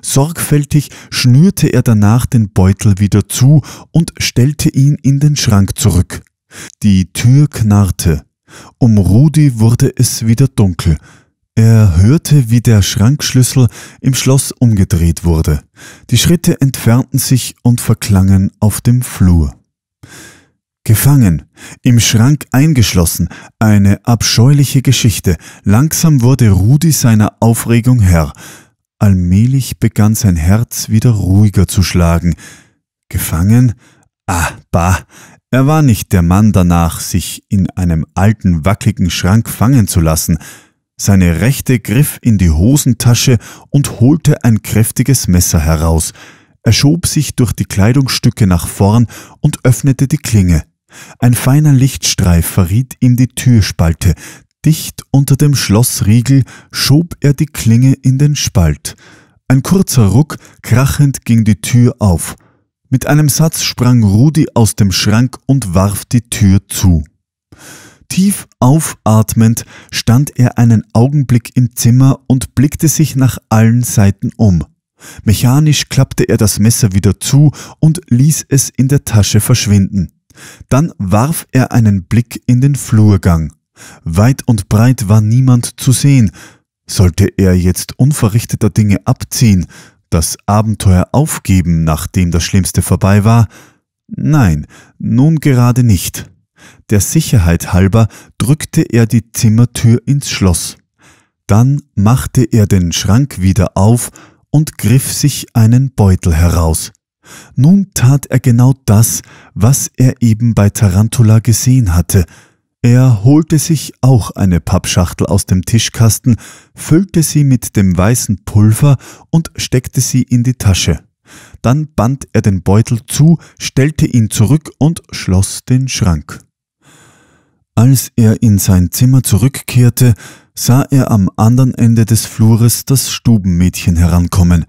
Sorgfältig schnürte er danach den Beutel wieder zu und stellte ihn in den Schrank zurück. Die Tür knarrte. Um Rudi wurde es wieder dunkel. Er hörte, wie der Schrankschlüssel im Schloss umgedreht wurde. Die Schritte entfernten sich und verklangen auf dem Flur. Gefangen, im Schrank eingeschlossen, eine abscheuliche Geschichte. Langsam wurde Rudi seiner Aufregung Herr. Allmählich begann sein Herz wieder ruhiger zu schlagen. Gefangen? Ah, bah, er war nicht der Mann danach, sich in einem alten, wackeligen Schrank fangen zu lassen. Seine Rechte griff in die Hosentasche und holte ein kräftiges Messer heraus. Er schob sich durch die Kleidungsstücke nach vorn und öffnete die Klinge. Ein feiner Lichtstreif verriet ihm die Türspalte. Dicht unter dem Schlossriegel schob er die Klinge in den Spalt. Ein kurzer Ruck, krachend ging die Tür auf. Mit einem Satz sprang Rudi aus dem Schrank und warf die Tür zu. Tief aufatmend stand er einen Augenblick im Zimmer und blickte sich nach allen Seiten um. Mechanisch klappte er das Messer wieder zu und ließ es in der Tasche verschwinden. Dann warf er einen Blick in den Flurgang. Weit und breit war niemand zu sehen. Sollte er jetzt unverrichteter Dinge abziehen, das Abenteuer aufgeben, nachdem das Schlimmste vorbei war? Nein, nun gerade nicht. Der Sicherheit halber drückte er die Zimmertür ins Schloss. Dann machte er den Schrank wieder auf und griff sich einen Beutel heraus. Nun tat er genau das, was er eben bei Tarantula gesehen hatte. Er holte sich auch eine Pappschachtel aus dem Tischkasten, füllte sie mit dem weißen Pulver und steckte sie in die Tasche. Dann band er den Beutel zu, stellte ihn zurück und schloss den Schrank. Als er in sein Zimmer zurückkehrte, sah er am anderen Ende des Flures das Stubenmädchen herankommen.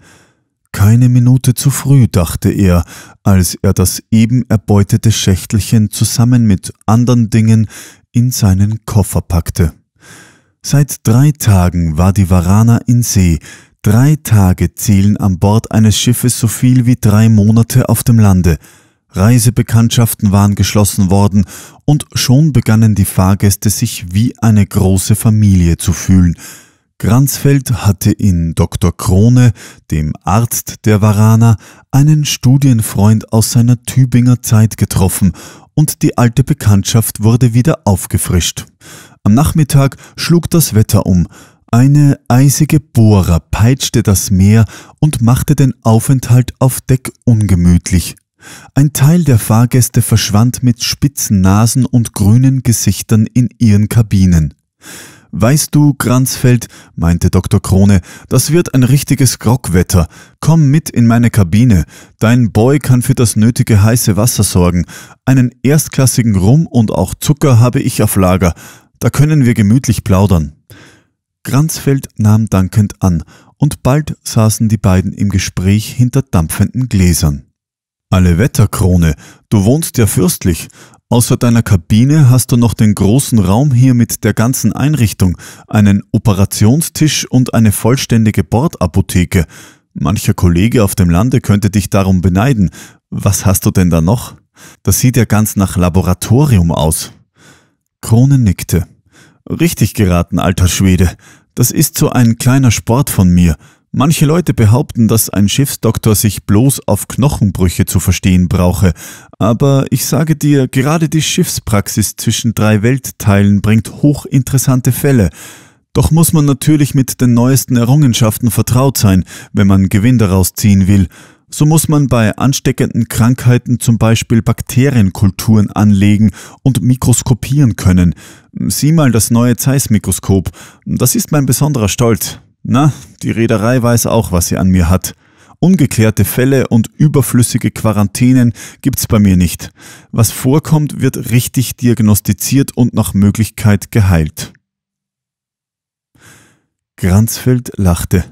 Keine Minute zu früh, dachte er, als er das eben erbeutete Schächtelchen zusammen mit anderen Dingen in seinen Koffer packte. Seit drei Tagen war die Varana in See, drei Tage zählen an Bord eines Schiffes so viel wie drei Monate auf dem Lande – Reisebekanntschaften waren geschlossen worden und schon begannen die Fahrgäste sich wie eine große Familie zu fühlen. Gransfeld hatte in Dr. Krone, dem Arzt der Varana, einen Studienfreund aus seiner Tübinger Zeit getroffen und die alte Bekanntschaft wurde wieder aufgefrischt. Am Nachmittag schlug das Wetter um. Eine eisige Bohrer peitschte das Meer und machte den Aufenthalt auf Deck ungemütlich. Ein Teil der Fahrgäste verschwand mit spitzen Nasen und grünen Gesichtern in ihren Kabinen. Weißt du, Kranzfeld, meinte Dr. Krone, das wird ein richtiges Grockwetter. Komm mit in meine Kabine. Dein Boy kann für das nötige heiße Wasser sorgen. Einen erstklassigen Rum und auch Zucker habe ich auf Lager. Da können wir gemütlich plaudern. Kranzfeld nahm dankend an, und bald saßen die beiden im Gespräch hinter dampfenden Gläsern. Alle Wetterkrone, du wohnst ja fürstlich. Außer deiner Kabine hast du noch den großen Raum hier mit der ganzen Einrichtung, einen Operationstisch und eine vollständige Bordapotheke. Mancher Kollege auf dem Lande könnte dich darum beneiden. Was hast du denn da noch? Das sieht ja ganz nach Laboratorium aus. Krone nickte. Richtig geraten, alter Schwede. Das ist so ein kleiner Sport von mir. Manche Leute behaupten, dass ein Schiffsdoktor sich bloß auf Knochenbrüche zu verstehen brauche, aber ich sage dir, gerade die Schiffspraxis zwischen drei Weltteilen bringt hochinteressante Fälle. Doch muss man natürlich mit den neuesten Errungenschaften vertraut sein, wenn man Gewinn daraus ziehen will. So muss man bei ansteckenden Krankheiten zum Beispiel Bakterienkulturen anlegen und mikroskopieren können. Sieh mal das neue Zeiss-Mikroskop. Das ist mein besonderer Stolz. Na, die Reederei weiß auch, was sie an mir hat. Ungeklärte Fälle und überflüssige Quarantänen gibt's bei mir nicht. Was vorkommt, wird richtig diagnostiziert und nach Möglichkeit geheilt. Granzfeld lachte.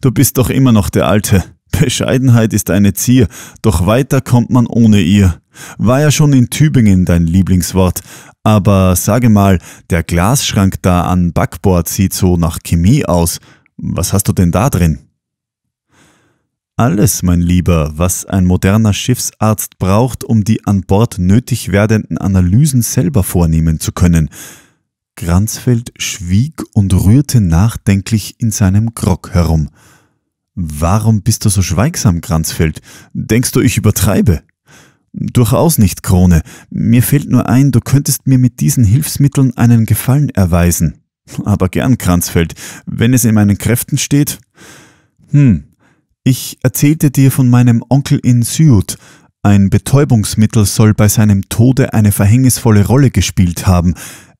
Du bist doch immer noch der Alte. Bescheidenheit ist eine Zier, doch weiter kommt man ohne ihr. War ja schon in Tübingen dein Lieblingswort, aber sage mal, der Glasschrank da an Backbord sieht so nach Chemie aus. Was hast du denn da drin? Alles, mein Lieber, was ein moderner Schiffsarzt braucht, um die an Bord nötig werdenden Analysen selber vornehmen zu können. Granzfeld schwieg und rührte nachdenklich in seinem Grog herum. Warum bist du so schweigsam, Granzfeld? Denkst du, ich übertreibe? Durchaus nicht, Krone. Mir fällt nur ein, du könntest mir mit diesen Hilfsmitteln einen Gefallen erweisen aber gern Kranzfeld, wenn es in meinen Kräften steht. Hm, ich erzählte dir von meinem Onkel in Sylt. Ein Betäubungsmittel soll bei seinem Tode eine verhängnisvolle Rolle gespielt haben.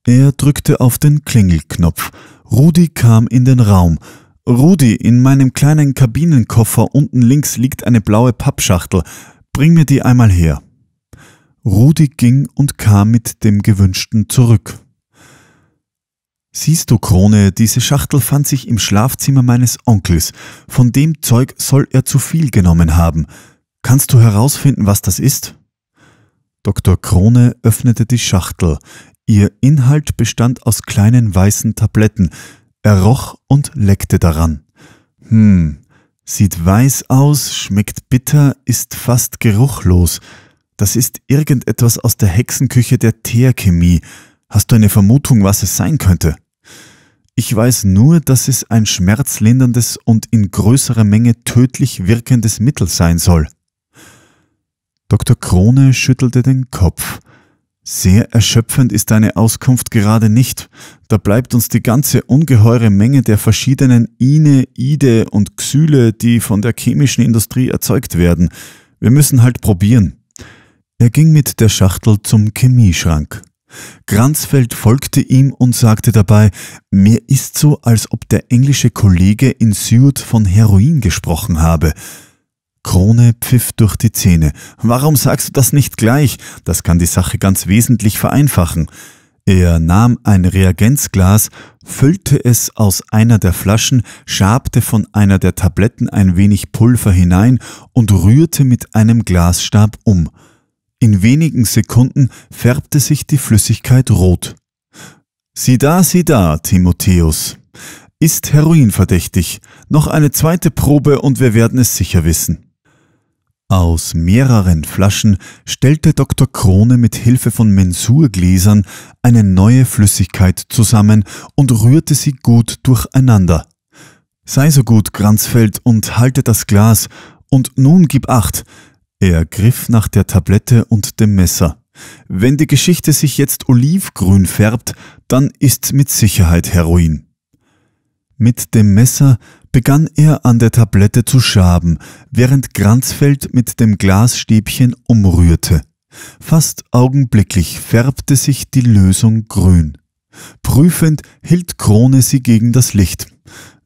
Er drückte auf den Klingelknopf. Rudi kam in den Raum. Rudi, in meinem kleinen Kabinenkoffer unten links liegt eine blaue Pappschachtel. Bring mir die einmal her. Rudi ging und kam mit dem Gewünschten zurück. Siehst du, Krone, diese Schachtel fand sich im Schlafzimmer meines Onkels. Von dem Zeug soll er zu viel genommen haben. Kannst du herausfinden, was das ist? Dr. Krone öffnete die Schachtel. Ihr Inhalt bestand aus kleinen weißen Tabletten. Er roch und leckte daran. Hm, sieht weiß aus, schmeckt bitter, ist fast geruchlos. Das ist irgendetwas aus der Hexenküche der Teerchemie. Hast du eine Vermutung, was es sein könnte? Ich weiß nur, dass es ein schmerzlinderndes und in größerer Menge tödlich wirkendes Mittel sein soll. Dr. Krone schüttelte den Kopf. Sehr erschöpfend ist deine Auskunft gerade nicht. Da bleibt uns die ganze ungeheure Menge der verschiedenen Ine, Ide und Xyle, die von der chemischen Industrie erzeugt werden. Wir müssen halt probieren. Er ging mit der Schachtel zum Chemieschrank. Granzfeld folgte ihm und sagte dabei, mir ist so, als ob der englische Kollege in Seward von Heroin gesprochen habe. Krone pfiff durch die Zähne. Warum sagst du das nicht gleich? Das kann die Sache ganz wesentlich vereinfachen. Er nahm ein Reagenzglas, füllte es aus einer der Flaschen, schabte von einer der Tabletten ein wenig Pulver hinein und rührte mit einem Glasstab um. In wenigen Sekunden färbte sich die Flüssigkeit rot. Sieh da, sieh da, Timotheus. Ist Heroin verdächtig. Noch eine zweite Probe und wir werden es sicher wissen. Aus mehreren Flaschen stellte Dr. Krone mit Hilfe von Mensurgläsern eine neue Flüssigkeit zusammen und rührte sie gut durcheinander. Sei so gut, Granzfeld, und halte das Glas, und nun gib acht, er griff nach der Tablette und dem Messer. Wenn die Geschichte sich jetzt olivgrün färbt, dann ist mit Sicherheit Heroin. Mit dem Messer begann er an der Tablette zu schaben, während Granzfeld mit dem Glasstäbchen umrührte. Fast augenblicklich färbte sich die Lösung grün. Prüfend hielt Krone sie gegen das Licht.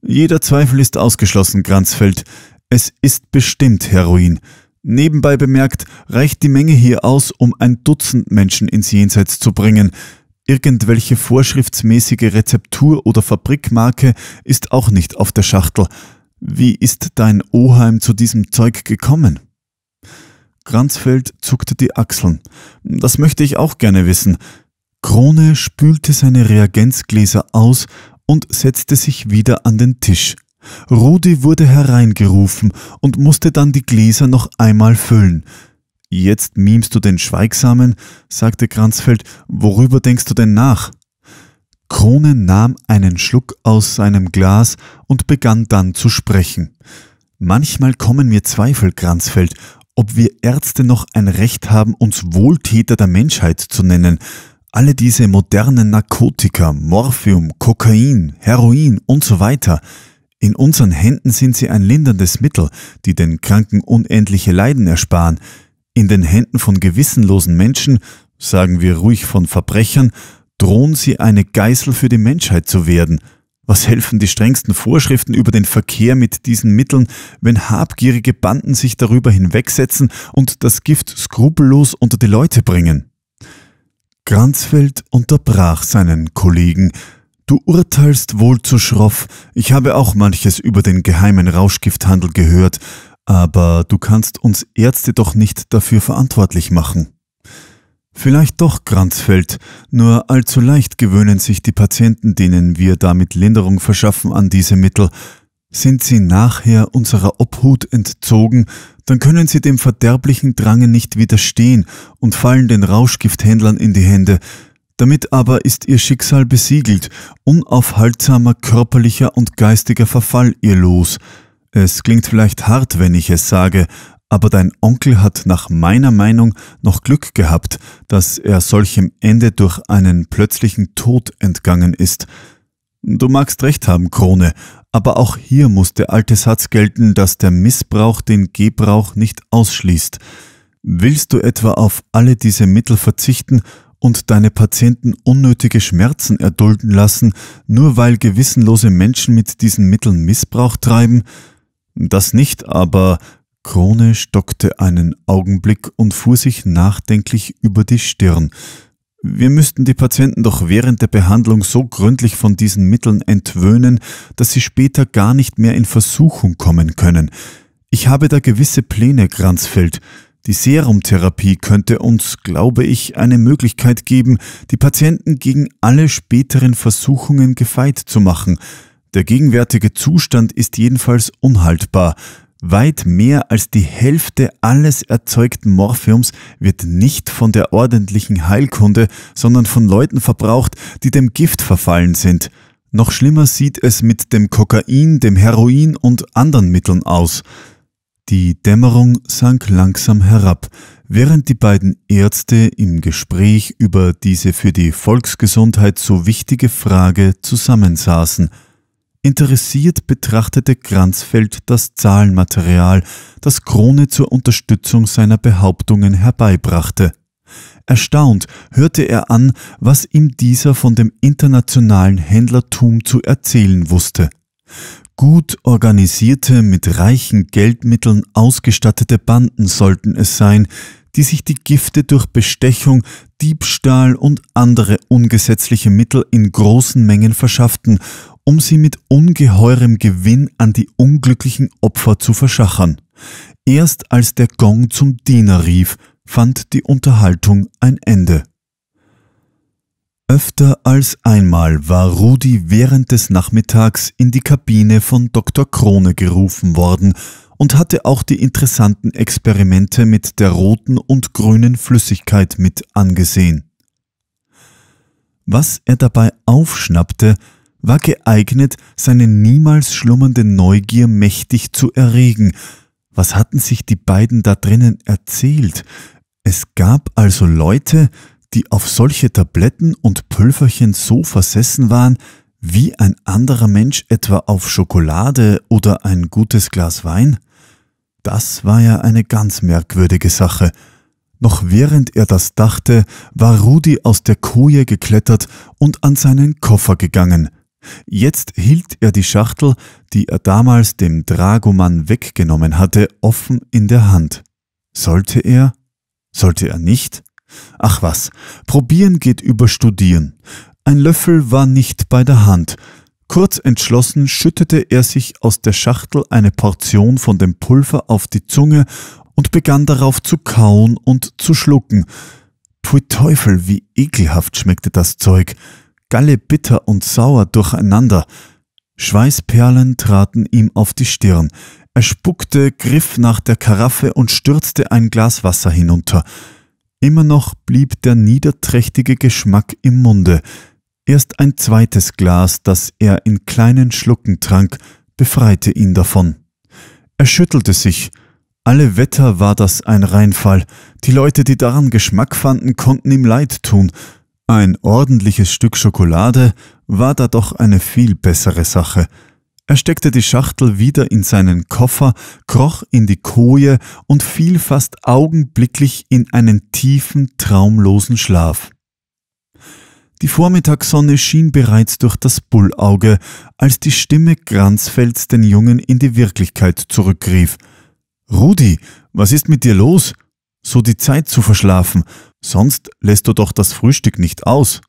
Jeder Zweifel ist ausgeschlossen, Granzfeld. Es ist bestimmt Heroin. Nebenbei bemerkt, reicht die Menge hier aus, um ein Dutzend Menschen ins Jenseits zu bringen. Irgendwelche vorschriftsmäßige Rezeptur oder Fabrikmarke ist auch nicht auf der Schachtel. Wie ist dein Oheim zu diesem Zeug gekommen? Kranzfeld zuckte die Achseln. Das möchte ich auch gerne wissen. Krone spülte seine Reagenzgläser aus und setzte sich wieder an den Tisch. Rudi wurde hereingerufen und musste dann die Gläser noch einmal füllen. Jetzt mimst du den Schweigsamen, sagte Kranzfeld, worüber denkst du denn nach? Krone nahm einen Schluck aus seinem Glas und begann dann zu sprechen. Manchmal kommen mir Zweifel, Kranzfeld, ob wir Ärzte noch ein Recht haben, uns Wohltäter der Menschheit zu nennen. Alle diese modernen Narkotika, Morphium, Kokain, Heroin und so weiter – in unseren Händen sind sie ein linderndes Mittel, die den Kranken unendliche Leiden ersparen. In den Händen von gewissenlosen Menschen, sagen wir ruhig von Verbrechern, drohen sie eine Geißel für die Menschheit zu werden. Was helfen die strengsten Vorschriften über den Verkehr mit diesen Mitteln, wenn habgierige Banden sich darüber hinwegsetzen und das Gift skrupellos unter die Leute bringen? Granzfeld unterbrach seinen Kollegen, Du urteilst wohl zu schroff. Ich habe auch manches über den geheimen Rauschgifthandel gehört, aber du kannst uns Ärzte doch nicht dafür verantwortlich machen. Vielleicht doch, Kranzfeld, nur allzu leicht gewöhnen sich die Patienten, denen wir damit Linderung verschaffen, an diese Mittel. Sind sie nachher unserer Obhut entzogen, dann können sie dem verderblichen Drange nicht widerstehen und fallen den Rauschgifthändlern in die Hände, damit aber ist ihr Schicksal besiegelt, unaufhaltsamer körperlicher und geistiger Verfall ihr Los. Es klingt vielleicht hart, wenn ich es sage, aber dein Onkel hat nach meiner Meinung noch Glück gehabt, dass er solchem Ende durch einen plötzlichen Tod entgangen ist. Du magst recht haben, Krone, aber auch hier muss der alte Satz gelten, dass der Missbrauch den Gebrauch nicht ausschließt. Willst du etwa auf alle diese Mittel verzichten und deine Patienten unnötige Schmerzen erdulden lassen, nur weil gewissenlose Menschen mit diesen Mitteln Missbrauch treiben? Das nicht, aber Krone stockte einen Augenblick und fuhr sich nachdenklich über die Stirn. Wir müssten die Patienten doch während der Behandlung so gründlich von diesen Mitteln entwöhnen, dass sie später gar nicht mehr in Versuchung kommen können. Ich habe da gewisse Pläne, Granzfeld. Die Serumtherapie könnte uns, glaube ich, eine Möglichkeit geben, die Patienten gegen alle späteren Versuchungen gefeit zu machen. Der gegenwärtige Zustand ist jedenfalls unhaltbar. Weit mehr als die Hälfte alles erzeugten Morphiums wird nicht von der ordentlichen Heilkunde, sondern von Leuten verbraucht, die dem Gift verfallen sind. Noch schlimmer sieht es mit dem Kokain, dem Heroin und anderen Mitteln aus. Die Dämmerung sank langsam herab, während die beiden Ärzte im Gespräch über diese für die Volksgesundheit so wichtige Frage zusammensaßen. Interessiert betrachtete Kranzfeld das Zahlenmaterial, das Krone zur Unterstützung seiner Behauptungen herbeibrachte. Erstaunt hörte er an, was ihm dieser von dem internationalen Händlertum zu erzählen wusste. Gut organisierte, mit reichen Geldmitteln ausgestattete Banden sollten es sein, die sich die Gifte durch Bestechung, Diebstahl und andere ungesetzliche Mittel in großen Mengen verschafften, um sie mit ungeheurem Gewinn an die unglücklichen Opfer zu verschachern. Erst als der Gong zum Diener rief, fand die Unterhaltung ein Ende. Öfter als einmal war Rudi während des Nachmittags in die Kabine von Dr. Krone gerufen worden und hatte auch die interessanten Experimente mit der roten und grünen Flüssigkeit mit angesehen. Was er dabei aufschnappte, war geeignet, seine niemals schlummernde Neugier mächtig zu erregen. Was hatten sich die beiden da drinnen erzählt? Es gab also Leute, die auf solche Tabletten und Pülverchen so versessen waren, wie ein anderer Mensch etwa auf Schokolade oder ein gutes Glas Wein? Das war ja eine ganz merkwürdige Sache. Noch während er das dachte, war Rudi aus der Koje geklettert und an seinen Koffer gegangen. Jetzt hielt er die Schachtel, die er damals dem Dragoman weggenommen hatte, offen in der Hand. Sollte er? Sollte er nicht? Ach was, probieren geht über studieren. Ein Löffel war nicht bei der Hand. Kurz entschlossen schüttete er sich aus der Schachtel eine Portion von dem Pulver auf die Zunge und begann darauf zu kauen und zu schlucken. Pui Teufel, wie ekelhaft schmeckte das Zeug. Galle bitter und sauer durcheinander. Schweißperlen traten ihm auf die Stirn. Er spuckte, griff nach der Karaffe und stürzte ein Glas Wasser hinunter. Immer noch blieb der niederträchtige Geschmack im Munde. Erst ein zweites Glas, das er in kleinen Schlucken trank, befreite ihn davon. Er schüttelte sich. Alle Wetter war das ein Reinfall. Die Leute, die daran Geschmack fanden, konnten ihm leid tun. Ein ordentliches Stück Schokolade war da doch eine viel bessere Sache. Er steckte die Schachtel wieder in seinen Koffer, kroch in die Koje und fiel fast augenblicklich in einen tiefen, traumlosen Schlaf. Die Vormittagssonne schien bereits durch das Bullauge, als die Stimme Granzfelds den Jungen in die Wirklichkeit zurückrief. Rudi, was ist mit dir los? So die Zeit zu verschlafen, sonst lässt du doch das Frühstück nicht aus.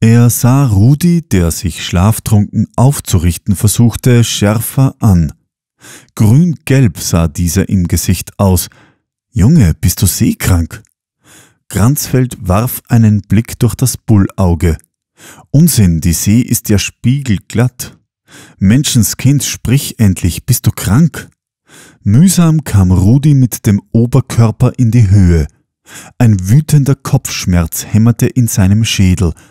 Er sah Rudi, der sich schlaftrunken aufzurichten versuchte, schärfer an. Grün-gelb sah dieser im Gesicht aus. Junge, bist du seekrank? Kranzfeld warf einen Blick durch das Bullauge. Unsinn, die See ist ja spiegelglatt. Menschenskind, sprich endlich, bist du krank? Mühsam kam Rudi mit dem Oberkörper in die Höhe. Ein wütender Kopfschmerz hämmerte in seinem Schädel –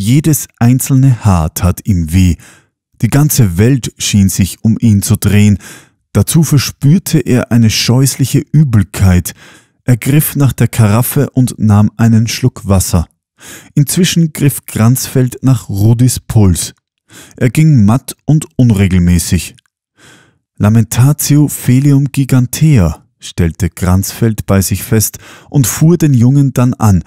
jedes einzelne Haar tat ihm weh. Die ganze Welt schien sich um ihn zu drehen. Dazu verspürte er eine scheußliche Übelkeit. Er griff nach der Karaffe und nahm einen Schluck Wasser. Inzwischen griff Kranzfeld nach Rudis Puls. Er ging matt und unregelmäßig. Lamentatio felium gigantea, stellte Kranzfeld bei sich fest und fuhr den Jungen dann an,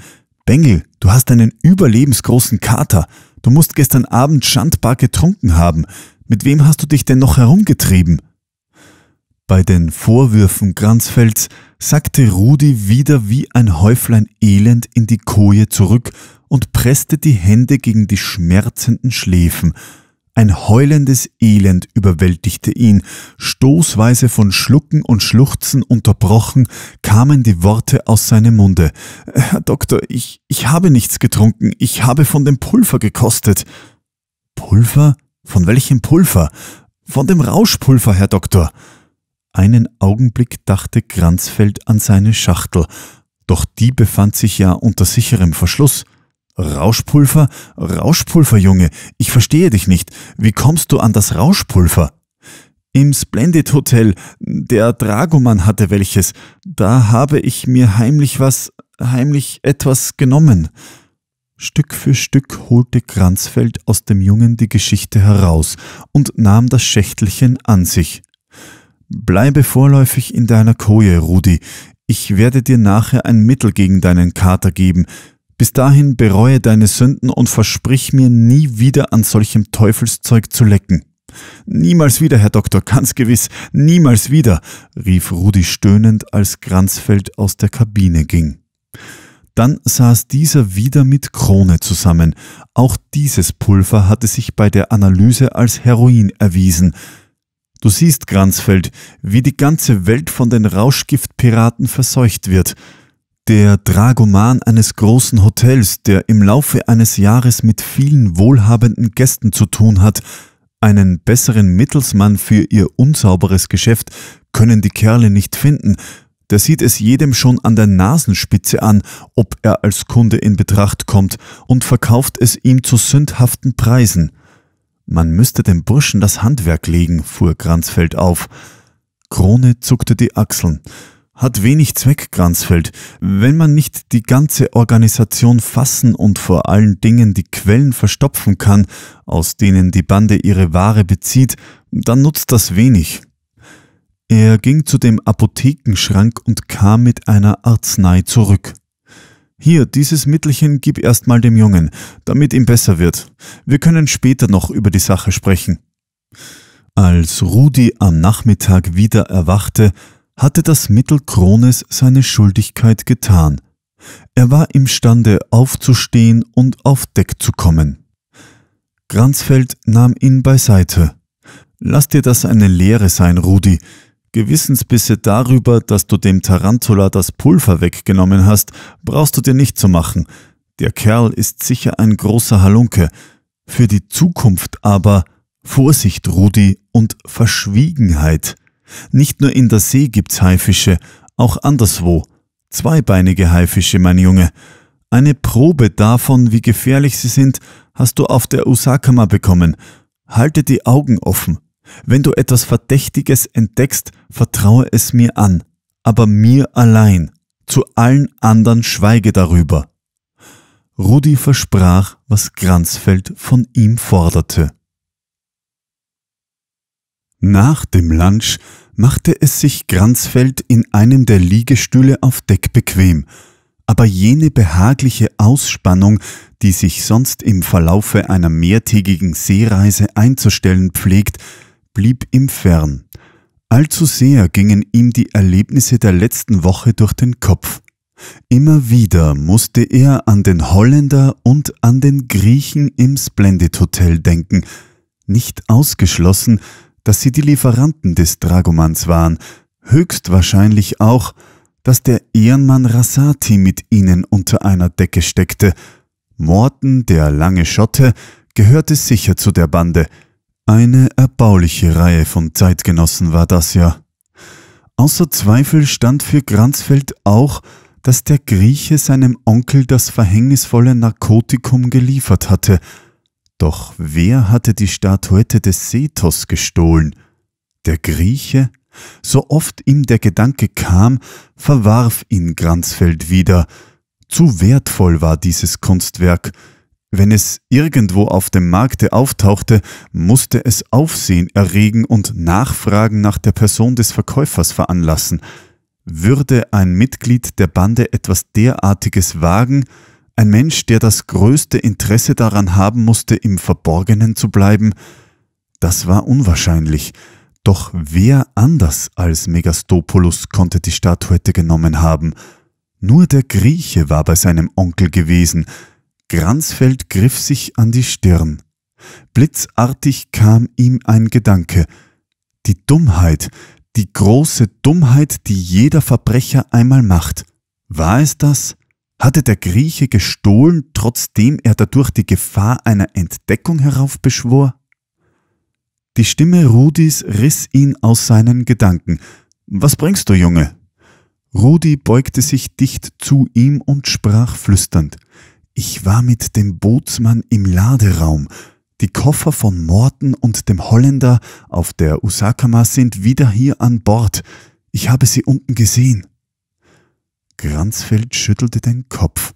Bengel, du hast einen überlebensgroßen Kater. Du musst gestern Abend schandbar getrunken haben. Mit wem hast du dich denn noch herumgetrieben? Bei den Vorwürfen Granzfelds sackte Rudi wieder wie ein Häuflein Elend in die Koje zurück und presste die Hände gegen die schmerzenden Schläfen ein heulendes Elend überwältigte ihn. Stoßweise von Schlucken und Schluchzen unterbrochen, kamen die Worte aus seinem Munde. Äh, Herr Doktor, ich, ich habe nichts getrunken, ich habe von dem Pulver gekostet. Pulver? Von welchem Pulver? Von dem Rauschpulver, Herr Doktor. Einen Augenblick dachte Kranzfeld an seine Schachtel, doch die befand sich ja unter sicherem Verschluss. Rauschpulver? Rauschpulver, Junge, ich verstehe dich nicht. Wie kommst du an das Rauschpulver? Im Splendid Hotel, der Dragoman hatte welches, da habe ich mir heimlich was, heimlich etwas genommen. Stück für Stück holte Kranzfeld aus dem Jungen die Geschichte heraus und nahm das Schächtelchen an sich. Bleibe vorläufig in deiner Koje, Rudi. Ich werde dir nachher ein Mittel gegen deinen Kater geben. Bis dahin bereue deine Sünden und versprich mir nie wieder an solchem Teufelszeug zu lecken. Niemals wieder, Herr Doktor, ganz gewiss, niemals wieder, rief Rudi stöhnend, als Kranzfeld aus der Kabine ging. Dann saß dieser wieder mit Krone zusammen. Auch dieses Pulver hatte sich bei der Analyse als Heroin erwiesen. Du siehst, Kranzfeld, wie die ganze Welt von den Rauschgiftpiraten verseucht wird der Dragoman eines großen Hotels, der im Laufe eines Jahres mit vielen wohlhabenden Gästen zu tun hat, einen besseren Mittelsmann für ihr unsauberes Geschäft können die Kerle nicht finden. Der sieht es jedem schon an der Nasenspitze an, ob er als Kunde in Betracht kommt und verkauft es ihm zu sündhaften Preisen. Man müsste dem Burschen das Handwerk legen, fuhr Kranzfeld auf. Krone zuckte die Achseln hat wenig Zweck, Granzfeld, wenn man nicht die ganze Organisation fassen und vor allen Dingen die Quellen verstopfen kann, aus denen die Bande ihre Ware bezieht, dann nutzt das wenig. Er ging zu dem Apothekenschrank und kam mit einer Arznei zurück. Hier, dieses Mittelchen gib erstmal dem Jungen, damit ihm besser wird. Wir können später noch über die Sache sprechen. Als Rudi am Nachmittag wieder erwachte, hatte das Mittel Krones seine Schuldigkeit getan. Er war imstande aufzustehen und auf Deck zu kommen. Granzfeld nahm ihn beiseite. Lass dir das eine Lehre sein, Rudi. Gewissensbisse darüber, dass du dem Tarantula das Pulver weggenommen hast, brauchst du dir nicht zu machen. Der Kerl ist sicher ein großer Halunke. Für die Zukunft aber Vorsicht, Rudi, und Verschwiegenheit. Nicht nur in der See gibt's Haifische, auch anderswo. Zweibeinige Haifische, mein Junge. Eine Probe davon, wie gefährlich sie sind, hast du auf der Usakama bekommen. Halte die Augen offen. Wenn du etwas Verdächtiges entdeckst, vertraue es mir an, aber mir allein. Zu allen anderen schweige darüber. Rudi versprach, was Granzfeld von ihm forderte. Nach dem Lunch machte es sich Granzfeld in einem der Liegestühle auf Deck bequem, aber jene behagliche Ausspannung, die sich sonst im Verlaufe einer mehrtägigen Seereise einzustellen pflegt, blieb ihm fern. Allzu sehr gingen ihm die Erlebnisse der letzten Woche durch den Kopf. Immer wieder musste er an den Holländer und an den Griechen im Splendid Hotel denken, nicht ausgeschlossen, dass sie die Lieferanten des Dragomans waren, höchstwahrscheinlich auch, dass der Ehrenmann Rasati mit ihnen unter einer Decke steckte. Morten, der lange Schotte, gehörte sicher zu der Bande. Eine erbauliche Reihe von Zeitgenossen war das ja. Außer Zweifel stand für Granzfeld auch, dass der Grieche seinem Onkel das verhängnisvolle Narkotikum geliefert hatte – doch wer hatte die Statuette des Sethos gestohlen? Der Grieche? So oft ihm der Gedanke kam, verwarf ihn Granzfeld wieder. Zu wertvoll war dieses Kunstwerk. Wenn es irgendwo auf dem Markte auftauchte, musste es Aufsehen erregen und Nachfragen nach der Person des Verkäufers veranlassen. Würde ein Mitglied der Bande etwas derartiges wagen, ein Mensch, der das größte Interesse daran haben musste, im Verborgenen zu bleiben, das war unwahrscheinlich. Doch wer anders als Megastopoulos konnte die Statuette genommen haben? Nur der Grieche war bei seinem Onkel gewesen. Granzfeld griff sich an die Stirn. Blitzartig kam ihm ein Gedanke. Die Dummheit, die große Dummheit, die jeder Verbrecher einmal macht. War es das? Hatte der Grieche gestohlen, trotzdem er dadurch die Gefahr einer Entdeckung heraufbeschwor? Die Stimme Rudis riss ihn aus seinen Gedanken. Was bringst du, Junge? Rudi beugte sich dicht zu ihm und sprach flüsternd. Ich war mit dem Bootsmann im Laderaum. Die Koffer von Morten und dem Holländer auf der Usakama sind wieder hier an Bord. Ich habe sie unten gesehen. Granzfeld schüttelte den Kopf.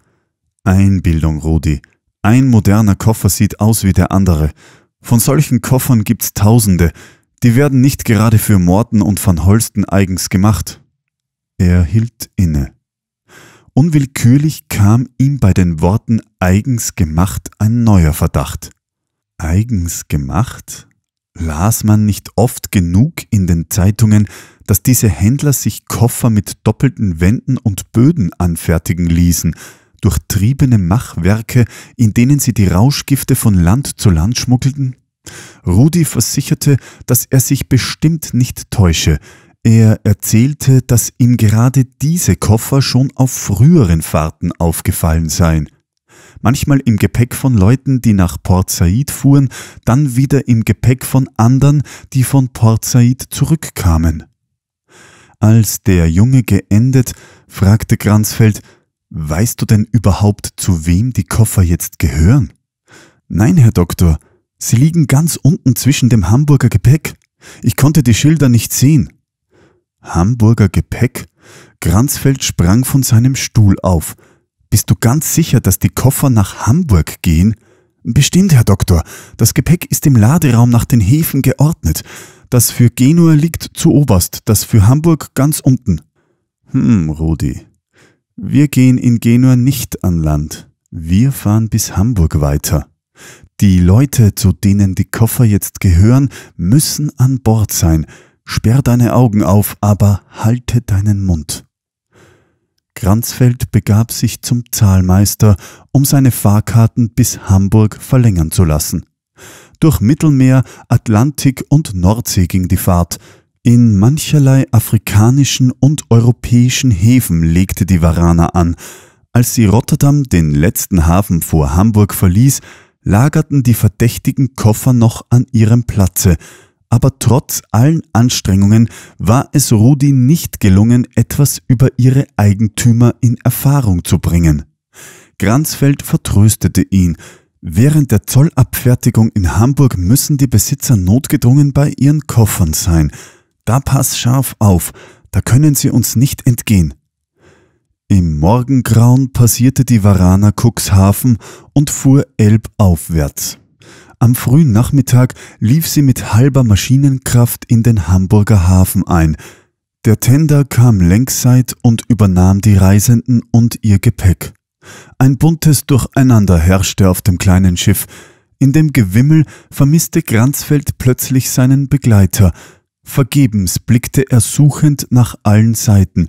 Einbildung, Rudi. Ein moderner Koffer sieht aus wie der andere. Von solchen Koffern gibt's Tausende. Die werden nicht gerade für Morten und Van Holsten eigens gemacht. Er hielt inne. Unwillkürlich kam ihm bei den Worten eigens gemacht ein neuer Verdacht. Eigens gemacht? Las man nicht oft genug in den Zeitungen, dass diese Händler sich Koffer mit doppelten Wänden und Böden anfertigen ließen, durchtriebene Machwerke, in denen sie die Rauschgifte von Land zu Land schmuggelten? Rudi versicherte, dass er sich bestimmt nicht täusche. Er erzählte, dass ihm gerade diese Koffer schon auf früheren Fahrten aufgefallen seien. Manchmal im Gepäck von Leuten, die nach Port Said fuhren, dann wieder im Gepäck von anderen, die von Port Said zurückkamen. Als der Junge geendet, fragte Gransfeld, Weißt du denn überhaupt, zu wem die Koffer jetzt gehören? Nein, Herr Doktor, sie liegen ganz unten zwischen dem Hamburger Gepäck. Ich konnte die Schilder nicht sehen. Hamburger Gepäck? Gransfeld sprang von seinem Stuhl auf. Bist du ganz sicher, dass die Koffer nach Hamburg gehen? Bestimmt, Herr Doktor. Das Gepäck ist im Laderaum nach den Häfen geordnet. Das für Genua liegt zu oberst, das für Hamburg ganz unten. Hm, Rudi. Wir gehen in Genua nicht an Land. Wir fahren bis Hamburg weiter. Die Leute, zu denen die Koffer jetzt gehören, müssen an Bord sein. Sperr deine Augen auf, aber halte deinen Mund. Kranzfeld begab sich zum Zahlmeister, um seine Fahrkarten bis Hamburg verlängern zu lassen. Durch Mittelmeer, Atlantik und Nordsee ging die Fahrt. In mancherlei afrikanischen und europäischen Häfen legte die Varana an. Als sie Rotterdam, den letzten Hafen vor Hamburg, verließ, lagerten die verdächtigen Koffer noch an ihrem Platze. Aber trotz allen Anstrengungen war es Rudi nicht gelungen, etwas über ihre Eigentümer in Erfahrung zu bringen. Gransfeld vertröstete ihn, Während der Zollabfertigung in Hamburg müssen die Besitzer notgedrungen bei ihren Koffern sein. Da pass scharf auf, da können sie uns nicht entgehen. Im Morgengrauen passierte die Varana Cuxhaven und fuhr elbaufwärts. Am frühen Nachmittag lief sie mit halber Maschinenkraft in den Hamburger Hafen ein. Der Tender kam längsseit und übernahm die Reisenden und ihr Gepäck. Ein buntes Durcheinander herrschte auf dem kleinen Schiff. In dem Gewimmel vermisste Granzfeld plötzlich seinen Begleiter. Vergebens blickte er suchend nach allen Seiten.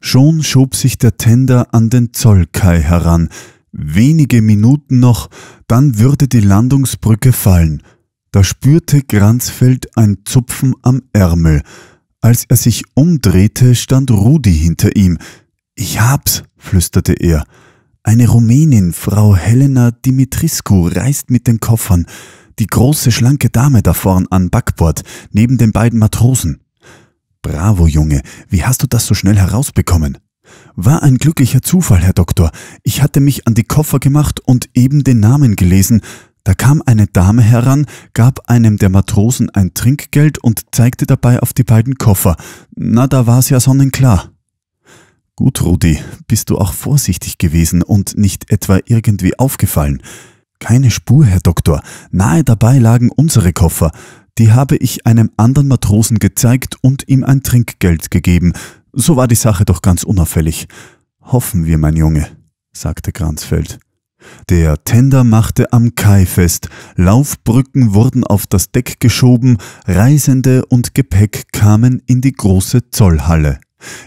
Schon schob sich der Tender an den Zollkai heran. Wenige Minuten noch, dann würde die Landungsbrücke fallen. Da spürte Granzfeld ein Zupfen am Ärmel. Als er sich umdrehte, stand Rudi hinter ihm. Ich hab's, flüsterte er. Eine Rumänin, Frau Helena Dimitriscu, reist mit den Koffern, die große schlanke Dame da vorn an Backbord, neben den beiden Matrosen. Bravo, Junge, wie hast du das so schnell herausbekommen? War ein glücklicher Zufall, Herr Doktor. Ich hatte mich an die Koffer gemacht und eben den Namen gelesen. Da kam eine Dame heran, gab einem der Matrosen ein Trinkgeld und zeigte dabei auf die beiden Koffer. Na, da war's ja sonnenklar. Gut, Rudi, bist du auch vorsichtig gewesen und nicht etwa irgendwie aufgefallen. Keine Spur, Herr Doktor. Nahe dabei lagen unsere Koffer. Die habe ich einem anderen Matrosen gezeigt und ihm ein Trinkgeld gegeben. So war die Sache doch ganz unauffällig. Hoffen wir, mein Junge, sagte Kranzfeld. Der Tender machte am Kai fest, Laufbrücken wurden auf das Deck geschoben, Reisende und Gepäck kamen in die große Zollhalle.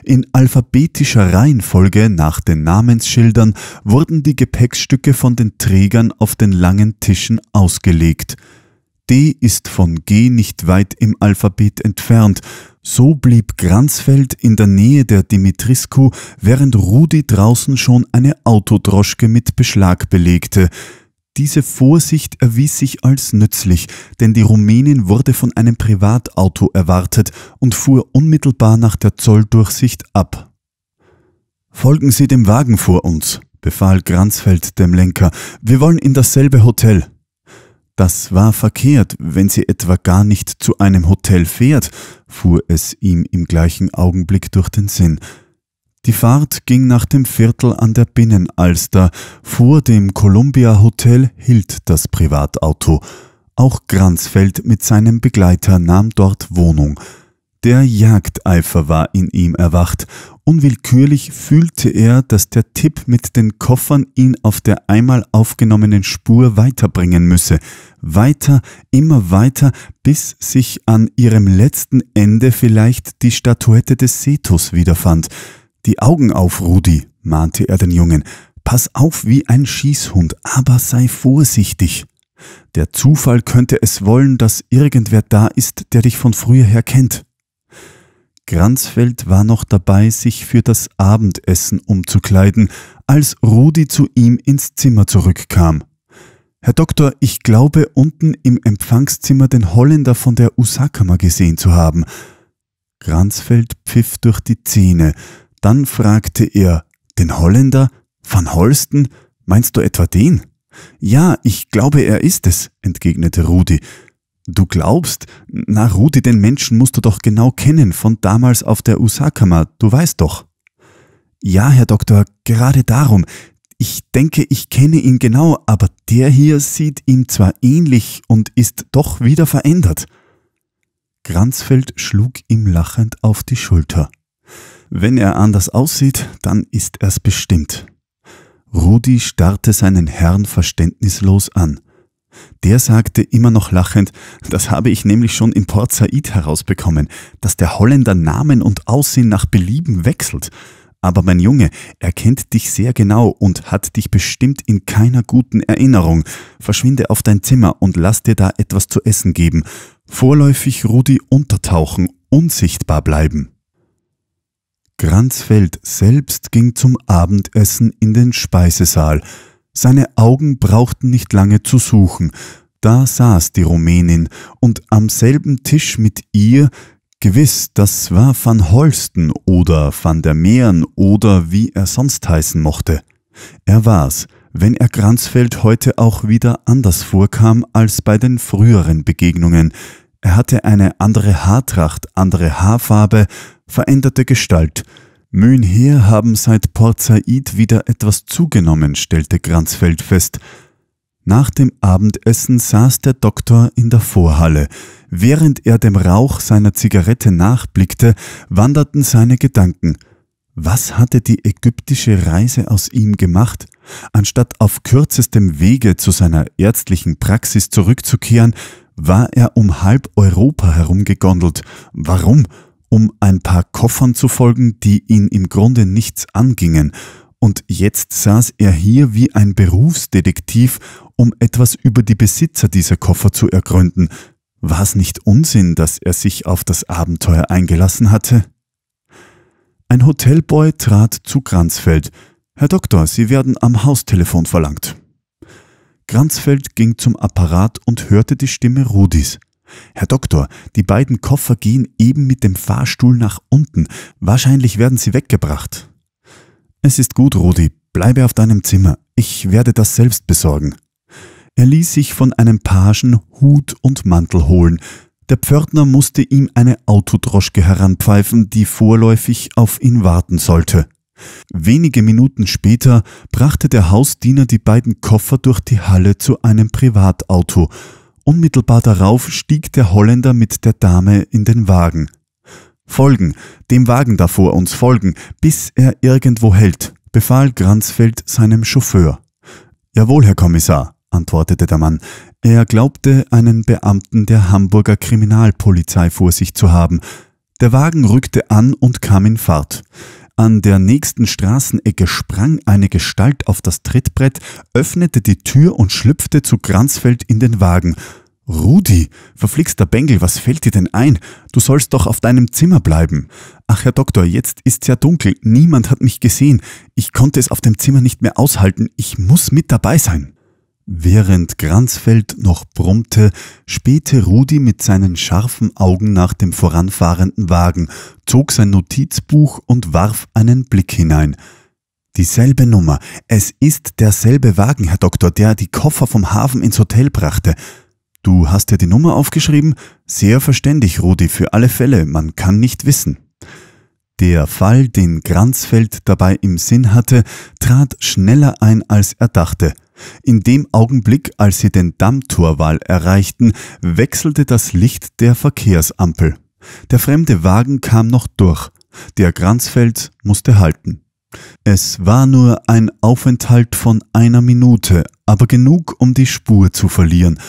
In alphabetischer Reihenfolge nach den Namensschildern wurden die Gepäckstücke von den Trägern auf den langen Tischen ausgelegt. D ist von G nicht weit im Alphabet entfernt. So blieb Granzfeld in der Nähe der Dimitrisku, während Rudi draußen schon eine Autodroschke mit Beschlag belegte. Diese Vorsicht erwies sich als nützlich, denn die Rumänin wurde von einem Privatauto erwartet und fuhr unmittelbar nach der Zolldurchsicht ab. Folgen Sie dem Wagen vor uns, befahl Granzfeld dem Lenker. Wir wollen in dasselbe Hotel. Das war verkehrt, wenn sie etwa gar nicht zu einem Hotel fährt, fuhr es ihm im gleichen Augenblick durch den Sinn. Die Fahrt ging nach dem Viertel an der Binnenalster. Vor dem Columbia Hotel hielt das Privatauto. Auch Granzfeld mit seinem Begleiter nahm dort Wohnung. Der Jagdeifer war in ihm erwacht. Unwillkürlich fühlte er, dass der Tipp mit den Koffern ihn auf der einmal aufgenommenen Spur weiterbringen müsse. Weiter, immer weiter, bis sich an ihrem letzten Ende vielleicht die Statuette des Setus wiederfand – die Augen auf, Rudi, mahnte er den Jungen. Pass auf wie ein Schießhund, aber sei vorsichtig. Der Zufall könnte es wollen, dass irgendwer da ist, der dich von früher her kennt. Granzfeld war noch dabei, sich für das Abendessen umzukleiden, als Rudi zu ihm ins Zimmer zurückkam. Herr Doktor, ich glaube, unten im Empfangszimmer den Holländer von der Usakama gesehen zu haben. Granzfeld pfiff durch die Zähne. Dann fragte er den Holländer, Van Holsten, meinst du etwa den? Ja, ich glaube, er ist es, entgegnete Rudi. Du glaubst? Na, Rudi, den Menschen musst du doch genau kennen, von damals auf der Usakama, du weißt doch. Ja, Herr Doktor, gerade darum. Ich denke, ich kenne ihn genau, aber der hier sieht ihm zwar ähnlich und ist doch wieder verändert. Granzfeld schlug ihm lachend auf die Schulter. Wenn er anders aussieht, dann ist er's bestimmt. Rudi starrte seinen Herrn verständnislos an. Der sagte immer noch lachend, das habe ich nämlich schon in Port Said herausbekommen, dass der Holländer Namen und Aussehen nach Belieben wechselt. Aber mein Junge, er kennt dich sehr genau und hat dich bestimmt in keiner guten Erinnerung. Verschwinde auf dein Zimmer und lass dir da etwas zu essen geben. Vorläufig Rudi untertauchen, unsichtbar bleiben. Granzfeld selbst ging zum Abendessen in den Speisesaal. Seine Augen brauchten nicht lange zu suchen. Da saß die Rumänin und am selben Tisch mit ihr, gewiss, das war van Holsten oder van der Meeren oder wie er sonst heißen mochte. Er war's, wenn er Granzfeld heute auch wieder anders vorkam als bei den früheren Begegnungen. Er hatte eine andere Haartracht, andere Haarfarbe, veränderte Gestalt. Mühen Mühnher haben seit Port Said wieder etwas zugenommen, stellte Granzfeld fest. Nach dem Abendessen saß der Doktor in der Vorhalle. Während er dem Rauch seiner Zigarette nachblickte, wanderten seine Gedanken. Was hatte die ägyptische Reise aus ihm gemacht? Anstatt auf kürzestem Wege zu seiner ärztlichen Praxis zurückzukehren, war er um halb Europa herumgegondelt. Warum? Um ein paar Koffern zu folgen, die ihn im Grunde nichts angingen. Und jetzt saß er hier wie ein Berufsdetektiv, um etwas über die Besitzer dieser Koffer zu ergründen. War es nicht Unsinn, dass er sich auf das Abenteuer eingelassen hatte? Ein Hotelboy trat zu Kranzfeld. Herr Doktor, Sie werden am Haustelefon verlangt. Kranzfeld ging zum Apparat und hörte die Stimme Rudis. Herr Doktor, die beiden Koffer gehen eben mit dem Fahrstuhl nach unten. Wahrscheinlich werden sie weggebracht. Es ist gut, Rudi. Bleibe auf deinem Zimmer. Ich werde das selbst besorgen. Er ließ sich von einem Pagen Hut und Mantel holen. Der Pförtner musste ihm eine Autodroschke heranpfeifen, die vorläufig auf ihn warten sollte. Wenige Minuten später brachte der Hausdiener die beiden Koffer durch die Halle zu einem Privatauto. Unmittelbar darauf stieg der Holländer mit der Dame in den Wagen. Folgen, dem Wagen davor uns folgen, bis er irgendwo hält, befahl Granzfeld seinem Chauffeur. Jawohl, Herr Kommissar, antwortete der Mann. Er glaubte, einen Beamten der Hamburger Kriminalpolizei vor sich zu haben. Der Wagen rückte an und kam in Fahrt. An der nächsten Straßenecke sprang eine Gestalt auf das Trittbrett, öffnete die Tür und schlüpfte zu Kranzfeld in den Wagen. Rudi, verflixter Bengel, was fällt dir denn ein? Du sollst doch auf deinem Zimmer bleiben. Ach, Herr Doktor, jetzt ist's ja dunkel. Niemand hat mich gesehen. Ich konnte es auf dem Zimmer nicht mehr aushalten. Ich muss mit dabei sein. Während Granzfeld noch brummte, spähte Rudi mit seinen scharfen Augen nach dem voranfahrenden Wagen, zog sein Notizbuch und warf einen Blick hinein. Dieselbe Nummer. Es ist derselbe Wagen, Herr Doktor, der die Koffer vom Hafen ins Hotel brachte. Du hast dir ja die Nummer aufgeschrieben? Sehr verständig, Rudi, für alle Fälle, man kann nicht wissen. Der Fall, den Granzfeld dabei im Sinn hatte, trat schneller ein, als er dachte – in dem Augenblick, als sie den Dammtorwall erreichten, wechselte das Licht der Verkehrsampel. Der fremde Wagen kam noch durch. Der Granzfeld musste halten. Es war nur ein Aufenthalt von einer Minute, aber genug, um die Spur zu verlieren.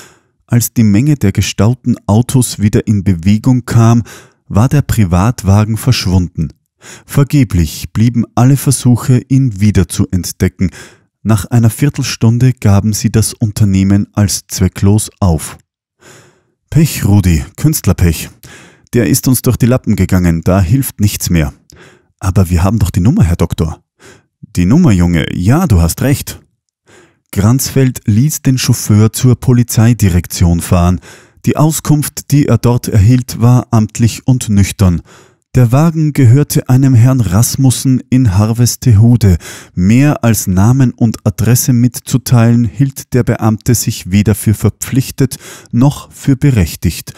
Als die Menge der gestauten Autos wieder in Bewegung kam, war der Privatwagen verschwunden. Vergeblich blieben alle Versuche, ihn wieder zu entdecken. Nach einer Viertelstunde gaben sie das Unternehmen als zwecklos auf. Pech, Rudi, Künstlerpech. Der ist uns durch die Lappen gegangen, da hilft nichts mehr. Aber wir haben doch die Nummer, Herr Doktor. Die Nummer, Junge, ja, du hast recht. Granzfeld ließ den Chauffeur zur Polizeidirektion fahren. Die Auskunft, die er dort erhielt, war amtlich und nüchtern. Der Wagen gehörte einem Herrn Rasmussen in Harvestehude. Mehr als Namen und Adresse mitzuteilen, hielt der Beamte sich weder für verpflichtet noch für berechtigt.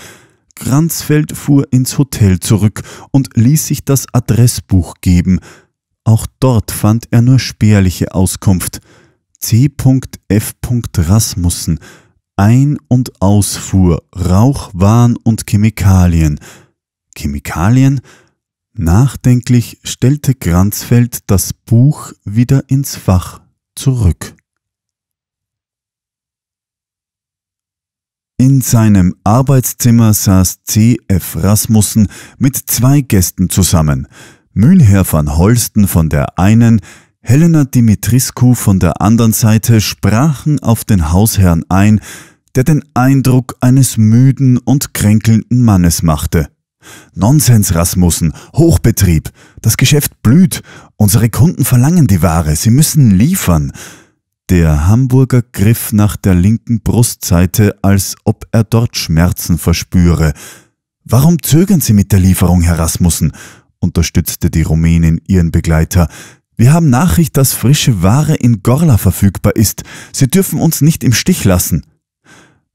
Kranzfeld fuhr ins Hotel zurück und ließ sich das Adressbuch geben. Auch dort fand er nur spärliche Auskunft. C.F. Rasmussen. Ein- und Ausfuhr, Rauch, Waren und Chemikalien. Chemikalien? Nachdenklich stellte Kranzfeld das Buch wieder ins Fach zurück. In seinem Arbeitszimmer saß C.F. Rasmussen mit zwei Gästen zusammen. Mühlherr van Holsten von der einen, Helena Dimitriscu von der anderen Seite sprachen auf den Hausherrn ein, der den Eindruck eines müden und kränkelnden Mannes machte. Nonsens, Rasmussen, Hochbetrieb. Das Geschäft blüht. Unsere Kunden verlangen die Ware. Sie müssen liefern. Der Hamburger griff nach der linken Brustseite, als ob er dort Schmerzen verspüre. Warum zögern Sie mit der Lieferung, Herr Rasmussen? unterstützte die Rumänin ihren Begleiter. Wir haben Nachricht, dass frische Ware in Gorla verfügbar ist. Sie dürfen uns nicht im Stich lassen.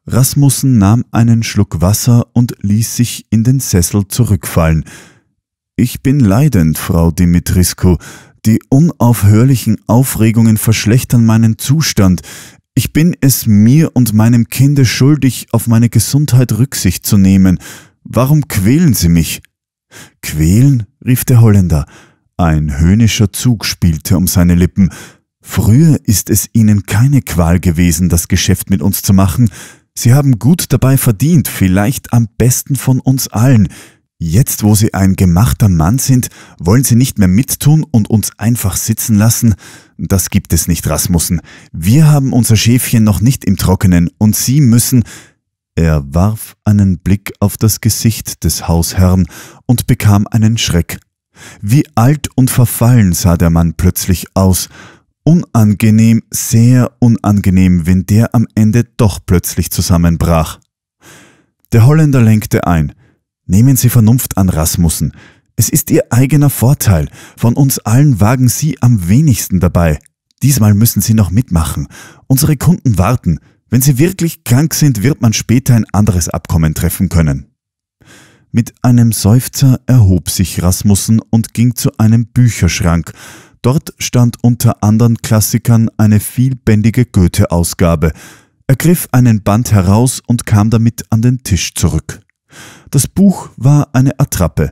Rasmussen nahm einen Schluck Wasser und ließ sich in den Sessel zurückfallen. Ich bin leidend, Frau Dimitrisko. Die unaufhörlichen Aufregungen verschlechtern meinen Zustand. Ich bin es mir und meinem Kinde schuldig, auf meine Gesundheit Rücksicht zu nehmen. Warum quälen Sie mich? Quälen? rief der Holländer. Ein höhnischer Zug spielte um seine Lippen. Früher ist es Ihnen keine Qual gewesen, das Geschäft mit uns zu machen. Sie haben gut dabei verdient, vielleicht am besten von uns allen. Jetzt, wo Sie ein gemachter Mann sind, wollen Sie nicht mehr mittun und uns einfach sitzen lassen? Das gibt es nicht, Rasmussen. Wir haben unser Schäfchen noch nicht im Trockenen und Sie müssen... Er warf einen Blick auf das Gesicht des Hausherrn und bekam einen Schreck. Wie alt und verfallen sah der Mann plötzlich aus, Unangenehm, sehr unangenehm, wenn der am Ende doch plötzlich zusammenbrach. Der Holländer lenkte ein. Nehmen Sie Vernunft an, Rasmussen. Es ist Ihr eigener Vorteil. Von uns allen wagen Sie am wenigsten dabei. Diesmal müssen Sie noch mitmachen. Unsere Kunden warten. Wenn sie wirklich krank sind, wird man später ein anderes Abkommen treffen können. Mit einem Seufzer erhob sich Rasmussen und ging zu einem Bücherschrank, Dort stand unter anderen Klassikern eine vielbändige Goethe-Ausgabe. Er griff einen Band heraus und kam damit an den Tisch zurück. Das Buch war eine Attrappe.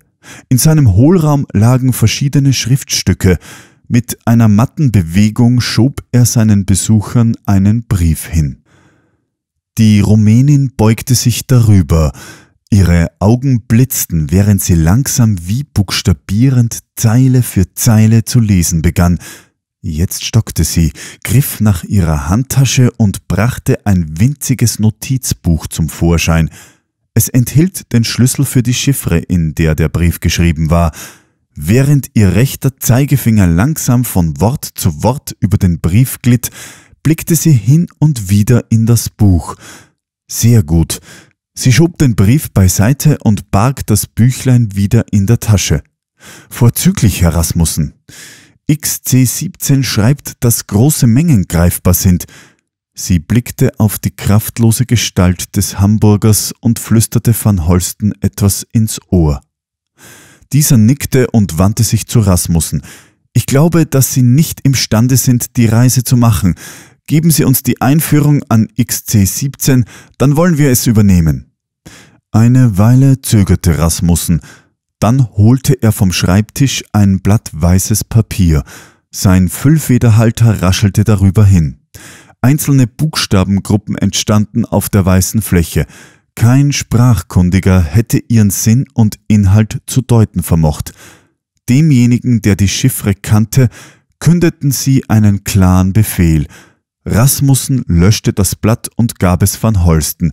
In seinem Hohlraum lagen verschiedene Schriftstücke. Mit einer matten Bewegung schob er seinen Besuchern einen Brief hin. Die Rumänin beugte sich darüber, Ihre Augen blitzten, während sie langsam wie buchstabierend Zeile für Zeile zu lesen begann. Jetzt stockte sie, griff nach ihrer Handtasche und brachte ein winziges Notizbuch zum Vorschein. Es enthielt den Schlüssel für die Chiffre, in der der Brief geschrieben war. Während ihr rechter Zeigefinger langsam von Wort zu Wort über den Brief glitt, blickte sie hin und wieder in das Buch. Sehr gut, Sie schob den Brief beiseite und barg das Büchlein wieder in der Tasche. Vorzüglich, Herr Rasmussen. XC17 schreibt, dass große Mengen greifbar sind. Sie blickte auf die kraftlose Gestalt des Hamburgers und flüsterte van Holsten etwas ins Ohr. Dieser nickte und wandte sich zu Rasmussen. Ich glaube, dass Sie nicht imstande sind, die Reise zu machen. Geben Sie uns die Einführung an XC17, dann wollen wir es übernehmen. Eine Weile zögerte Rasmussen, dann holte er vom Schreibtisch ein Blatt weißes Papier, sein Füllfederhalter raschelte darüber hin. Einzelne Buchstabengruppen entstanden auf der weißen Fläche, kein Sprachkundiger hätte ihren Sinn und Inhalt zu deuten vermocht. Demjenigen, der die Chiffre kannte, kündeten sie einen klaren Befehl – Rasmussen löschte das Blatt und gab es Van Holsten.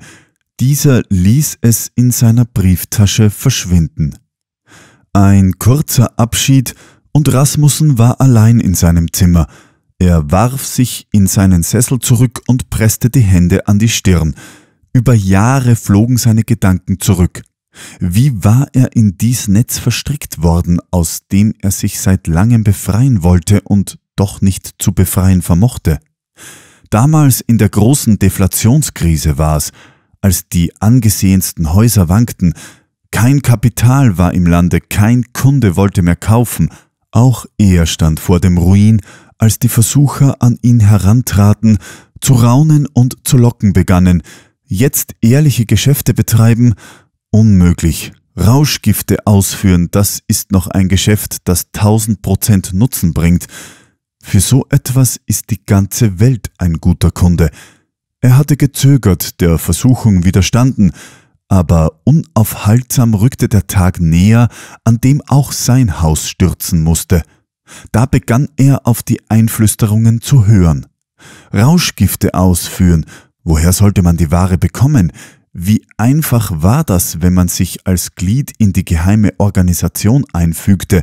Dieser ließ es in seiner Brieftasche verschwinden. Ein kurzer Abschied und Rasmussen war allein in seinem Zimmer. Er warf sich in seinen Sessel zurück und presste die Hände an die Stirn. Über Jahre flogen seine Gedanken zurück. Wie war er in dies Netz verstrickt worden, aus dem er sich seit langem befreien wollte und doch nicht zu befreien vermochte? Damals in der großen Deflationskrise war es, als die angesehensten Häuser wankten, kein Kapital war im Lande, kein Kunde wollte mehr kaufen, auch er stand vor dem Ruin, als die Versucher an ihn herantraten, zu raunen und zu locken begannen, jetzt ehrliche Geschäfte betreiben, unmöglich. Rauschgifte ausführen, das ist noch ein Geschäft, das tausend Prozent Nutzen bringt, für so etwas ist die ganze Welt ein guter Kunde. Er hatte gezögert, der Versuchung widerstanden, aber unaufhaltsam rückte der Tag näher, an dem auch sein Haus stürzen musste. Da begann er auf die Einflüsterungen zu hören. Rauschgifte ausführen, woher sollte man die Ware bekommen? Wie einfach war das, wenn man sich als Glied in die geheime Organisation einfügte,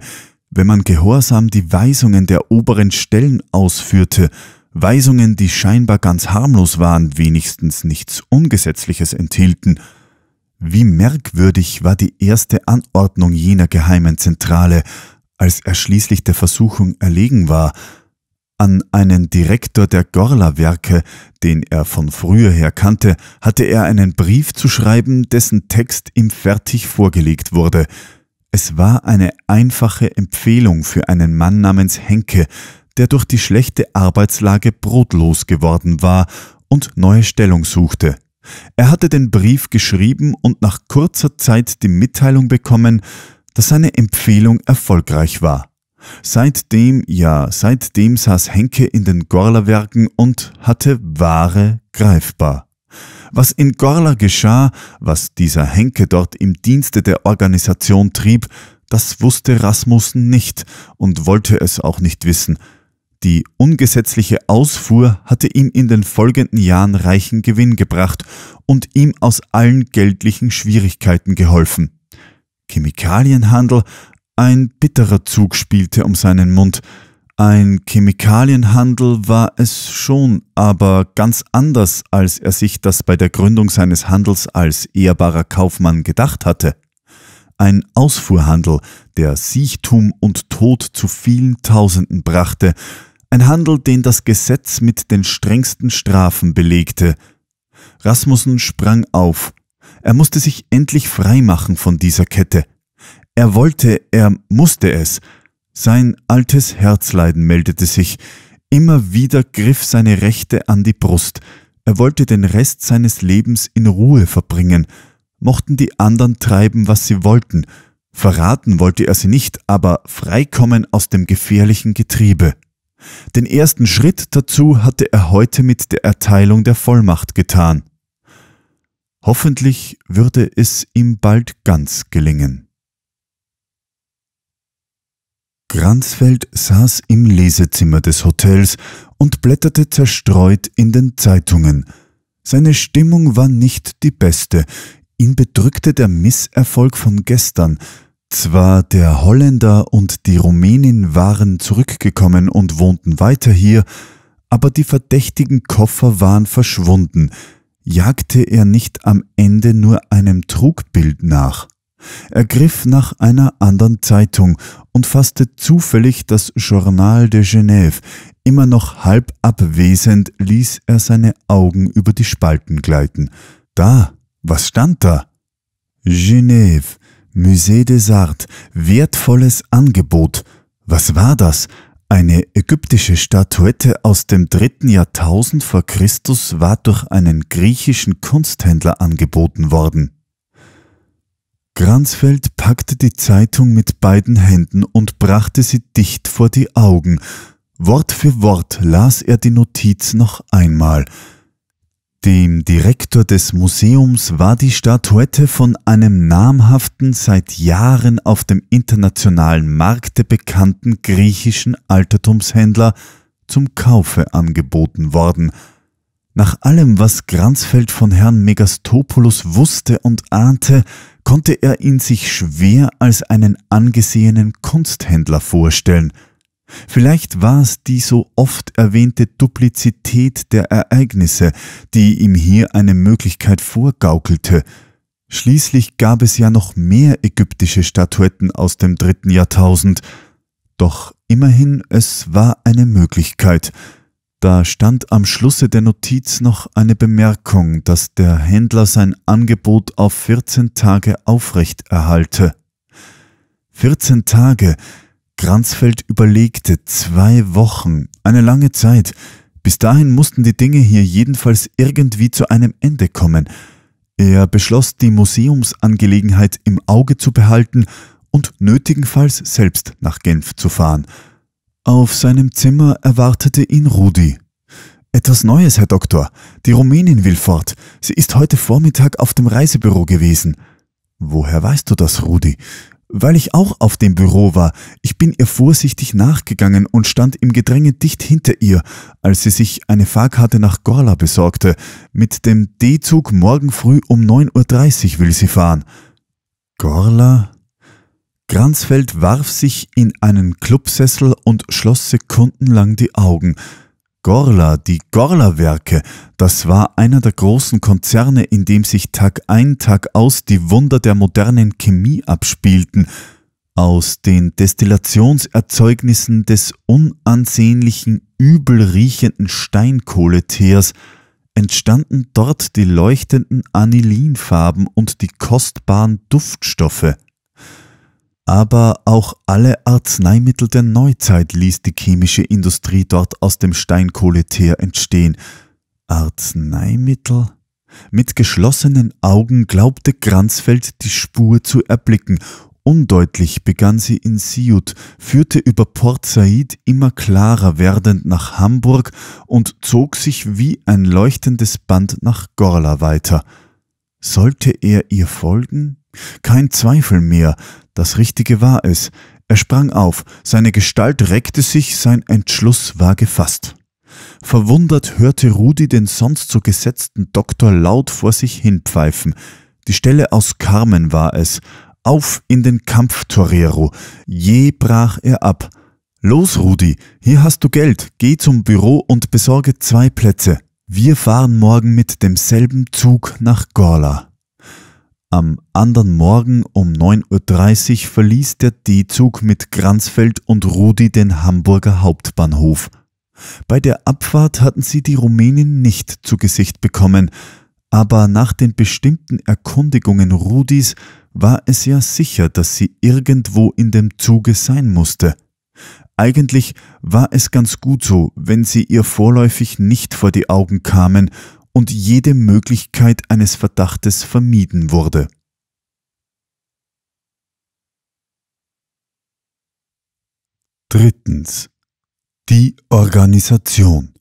wenn man gehorsam die Weisungen der oberen Stellen ausführte, Weisungen, die scheinbar ganz harmlos waren, wenigstens nichts Ungesetzliches enthielten, wie merkwürdig war die erste Anordnung jener geheimen Zentrale, als er schließlich der Versuchung erlegen war, an einen Direktor der Gorla-Werke, den er von früher her kannte, hatte er einen Brief zu schreiben, dessen Text ihm fertig vorgelegt wurde – es war eine einfache Empfehlung für einen Mann namens Henke, der durch die schlechte Arbeitslage brotlos geworden war und neue Stellung suchte. Er hatte den Brief geschrieben und nach kurzer Zeit die Mitteilung bekommen, dass seine Empfehlung erfolgreich war. Seitdem, ja, seitdem saß Henke in den Gorlerwerken und hatte Ware greifbar. Was in Gorla geschah, was dieser Henke dort im Dienste der Organisation trieb, das wusste Rasmussen nicht und wollte es auch nicht wissen. Die ungesetzliche Ausfuhr hatte ihm in den folgenden Jahren reichen Gewinn gebracht und ihm aus allen geldlichen Schwierigkeiten geholfen. Chemikalienhandel, ein bitterer Zug spielte um seinen Mund, ein Chemikalienhandel war es schon, aber ganz anders, als er sich das bei der Gründung seines Handels als ehrbarer Kaufmann gedacht hatte. Ein Ausfuhrhandel, der Siechtum und Tod zu vielen Tausenden brachte, ein Handel, den das Gesetz mit den strengsten Strafen belegte. Rasmussen sprang auf. Er musste sich endlich freimachen von dieser Kette. Er wollte, er musste es, sein altes Herzleiden meldete sich. Immer wieder griff seine Rechte an die Brust. Er wollte den Rest seines Lebens in Ruhe verbringen. Mochten die anderen treiben, was sie wollten. Verraten wollte er sie nicht, aber freikommen aus dem gefährlichen Getriebe. Den ersten Schritt dazu hatte er heute mit der Erteilung der Vollmacht getan. Hoffentlich würde es ihm bald ganz gelingen. Granzfeld saß im Lesezimmer des Hotels und blätterte zerstreut in den Zeitungen. Seine Stimmung war nicht die beste. Ihn bedrückte der Misserfolg von gestern. Zwar der Holländer und die Rumänin waren zurückgekommen und wohnten weiter hier, aber die verdächtigen Koffer waren verschwunden. Jagte er nicht am Ende nur einem Trugbild nach? Er griff nach einer anderen Zeitung und fasste zufällig das Journal de Genève. Immer noch halb abwesend ließ er seine Augen über die Spalten gleiten. Da, was stand da? Genève, Musée des Arts, wertvolles Angebot. Was war das? Eine ägyptische Statuette aus dem dritten Jahrtausend vor Christus war durch einen griechischen Kunsthändler angeboten worden. Granzfeld packte die Zeitung mit beiden Händen und brachte sie dicht vor die Augen. Wort für Wort las er die Notiz noch einmal. Dem Direktor des Museums war die Statuette von einem namhaften, seit Jahren auf dem internationalen Markte bekannten griechischen Altertumshändler zum Kaufe angeboten worden. Nach allem, was Granzfeld von Herrn Megastopoulos wusste und ahnte, konnte er ihn sich schwer als einen angesehenen Kunsthändler vorstellen. Vielleicht war es die so oft erwähnte Duplizität der Ereignisse, die ihm hier eine Möglichkeit vorgaukelte. Schließlich gab es ja noch mehr ägyptische Statuetten aus dem dritten Jahrtausend. Doch immerhin, es war eine Möglichkeit – da stand am Schlusse der Notiz noch eine Bemerkung, dass der Händler sein Angebot auf 14 Tage aufrecht erhalte. 14 Tage. Kranzfeld überlegte zwei Wochen, eine lange Zeit. Bis dahin mussten die Dinge hier jedenfalls irgendwie zu einem Ende kommen. Er beschloss, die Museumsangelegenheit im Auge zu behalten und nötigenfalls selbst nach Genf zu fahren – auf seinem Zimmer erwartete ihn Rudi. Etwas Neues, Herr Doktor. Die Rumänin will fort. Sie ist heute Vormittag auf dem Reisebüro gewesen. Woher weißt du das, Rudi? Weil ich auch auf dem Büro war. Ich bin ihr vorsichtig nachgegangen und stand im Gedränge dicht hinter ihr, als sie sich eine Fahrkarte nach Gorla besorgte. Mit dem D-Zug morgen früh um 9.30 Uhr will sie fahren. Gorla? Granzfeld warf sich in einen Clubsessel und schloss sekundenlang die Augen. Gorla, die Gorla-Werke, das war einer der großen Konzerne, in dem sich Tag ein, Tag aus die Wunder der modernen Chemie abspielten. Aus den Destillationserzeugnissen des unansehnlichen, übelriechenden Steinkohleteers entstanden dort die leuchtenden Anilinfarben und die kostbaren Duftstoffe aber auch alle Arzneimittel der Neuzeit ließ die chemische Industrie dort aus dem Steinkohleteer entstehen. Arzneimittel? Mit geschlossenen Augen glaubte Granzfeld die Spur zu erblicken. Undeutlich begann sie in Siut, führte über Port Said immer klarer werdend nach Hamburg und zog sich wie ein leuchtendes Band nach Gorla weiter. Sollte er ihr folgen? Kein Zweifel mehr, das Richtige war es. Er sprang auf, seine Gestalt reckte sich, sein Entschluss war gefasst. Verwundert hörte Rudi den sonst so gesetzten Doktor laut vor sich hinpfeifen. Die Stelle aus Carmen war es. Auf in den Kampf, Torero. Je brach er ab. Los, Rudi, hier hast du Geld. Geh zum Büro und besorge zwei Plätze. Wir fahren morgen mit demselben Zug nach Gorla. Am anderen Morgen um 9.30 Uhr verließ der D-Zug mit Kranzfeld und Rudi den Hamburger Hauptbahnhof. Bei der Abfahrt hatten sie die Rumänin nicht zu Gesicht bekommen, aber nach den bestimmten Erkundigungen Rudis war es ja sicher, dass sie irgendwo in dem Zuge sein musste. Eigentlich war es ganz gut so, wenn sie ihr vorläufig nicht vor die Augen kamen und jede Möglichkeit eines Verdachtes vermieden wurde. Drittens. Die Organisation.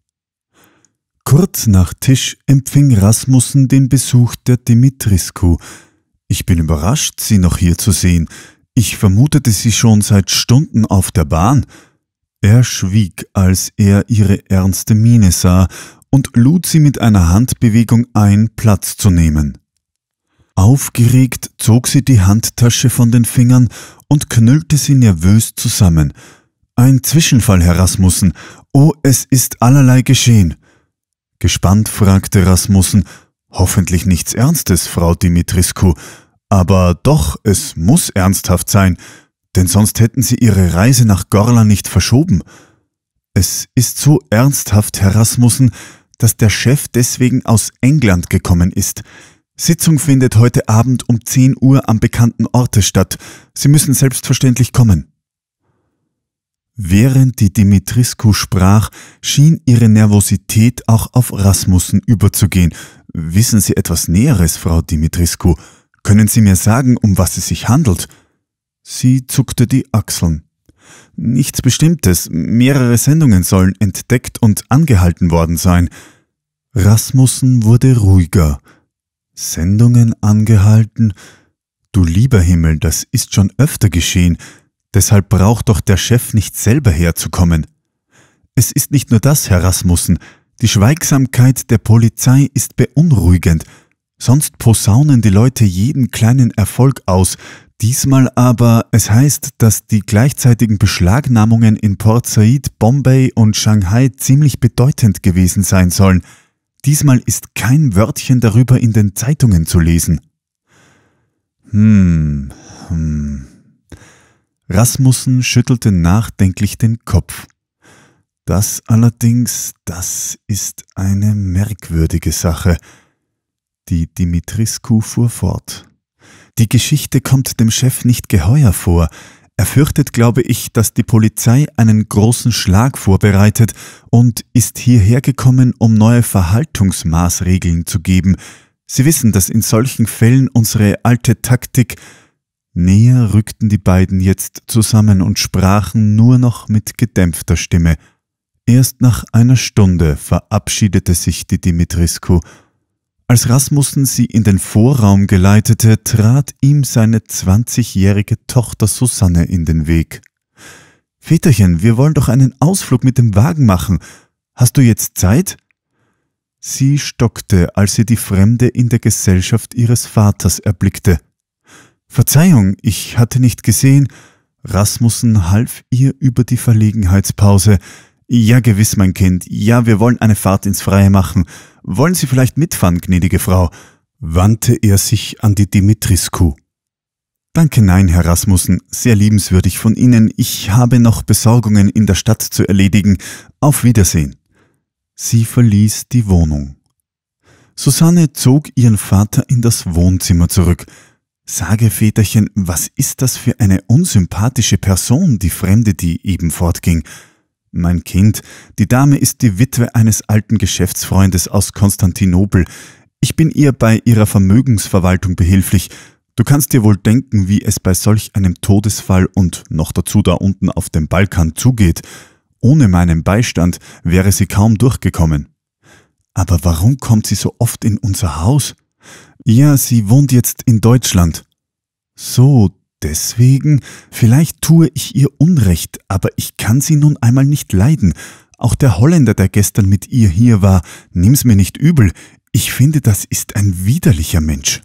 Kurz nach Tisch empfing Rasmussen den Besuch der Dimitrisku. Ich bin überrascht, sie noch hier zu sehen. Ich vermutete sie schon seit Stunden auf der Bahn. Er schwieg, als er ihre ernste Miene sah und lud sie mit einer Handbewegung ein, Platz zu nehmen. Aufgeregt zog sie die Handtasche von den Fingern und knüllte sie nervös zusammen. Ein Zwischenfall, Herr Rasmussen. Oh, es ist allerlei geschehen. Gespannt fragte Rasmussen, hoffentlich nichts Ernstes, Frau Dimitrisku. aber doch, es muss ernsthaft sein, denn sonst hätten Sie Ihre Reise nach Gorla nicht verschoben. Es ist so ernsthaft, Herr Rasmussen, dass der Chef deswegen aus England gekommen ist. Sitzung findet heute Abend um 10 Uhr am bekannten Orte statt. Sie müssen selbstverständlich kommen. Während die Dimitrisku sprach, schien ihre Nervosität auch auf Rasmussen überzugehen. Wissen Sie etwas Näheres, Frau Dimitrisku? Können Sie mir sagen, um was es sich handelt? Sie zuckte die Achseln. Nichts Bestimmtes, mehrere Sendungen sollen entdeckt und angehalten worden sein. Rasmussen wurde ruhiger. Sendungen angehalten? Du lieber Himmel, das ist schon öfter geschehen, deshalb braucht doch der Chef nicht selber herzukommen. Es ist nicht nur das, Herr Rasmussen, die Schweigsamkeit der Polizei ist beunruhigend, sonst posaunen die Leute jeden kleinen Erfolg aus, Diesmal aber, es heißt, dass die gleichzeitigen Beschlagnahmungen in Port Said, Bombay und Shanghai ziemlich bedeutend gewesen sein sollen. Diesmal ist kein Wörtchen darüber in den Zeitungen zu lesen. Hm, hm. Rasmussen schüttelte nachdenklich den Kopf. Das allerdings, das ist eine merkwürdige Sache. Die Dimitriscu fuhr fort. Die Geschichte kommt dem Chef nicht geheuer vor. Er fürchtet, glaube ich, dass die Polizei einen großen Schlag vorbereitet und ist hierher gekommen, um neue Verhaltungsmaßregeln zu geben. Sie wissen, dass in solchen Fällen unsere alte Taktik Näher rückten die beiden jetzt zusammen und sprachen nur noch mit gedämpfter Stimme. Erst nach einer Stunde verabschiedete sich die Dimitrisku als Rasmussen sie in den Vorraum geleitete, trat ihm seine 20-jährige Tochter Susanne in den Weg. Väterchen, wir wollen doch einen Ausflug mit dem Wagen machen. Hast du jetzt Zeit? Sie stockte, als sie die Fremde in der Gesellschaft ihres Vaters erblickte. Verzeihung, ich hatte nicht gesehen. Rasmussen half ihr über die Verlegenheitspause, ja, gewiss, mein Kind. Ja, wir wollen eine Fahrt ins Freie machen. Wollen Sie vielleicht mitfahren, gnädige Frau? wandte er sich an die Dimitrisku. Danke, nein, Herr Rasmussen. Sehr liebenswürdig von Ihnen. Ich habe noch Besorgungen in der Stadt zu erledigen. Auf Wiedersehen. Sie verließ die Wohnung. Susanne zog ihren Vater in das Wohnzimmer zurück. Sage, Väterchen, was ist das für eine unsympathische Person, die Fremde, die eben fortging? Mein Kind, die Dame ist die Witwe eines alten Geschäftsfreundes aus Konstantinopel. Ich bin ihr bei ihrer Vermögensverwaltung behilflich. Du kannst dir wohl denken, wie es bei solch einem Todesfall und noch dazu da unten auf dem Balkan zugeht. Ohne meinen Beistand wäre sie kaum durchgekommen. Aber warum kommt sie so oft in unser Haus? Ja, sie wohnt jetzt in Deutschland. So, deswegen, vielleicht tue ich ihr Unrecht, aber ich kann sie nun einmal nicht leiden. Auch der Holländer, der gestern mit ihr hier war, nimm's mir nicht übel, ich finde, das ist ein widerlicher Mensch.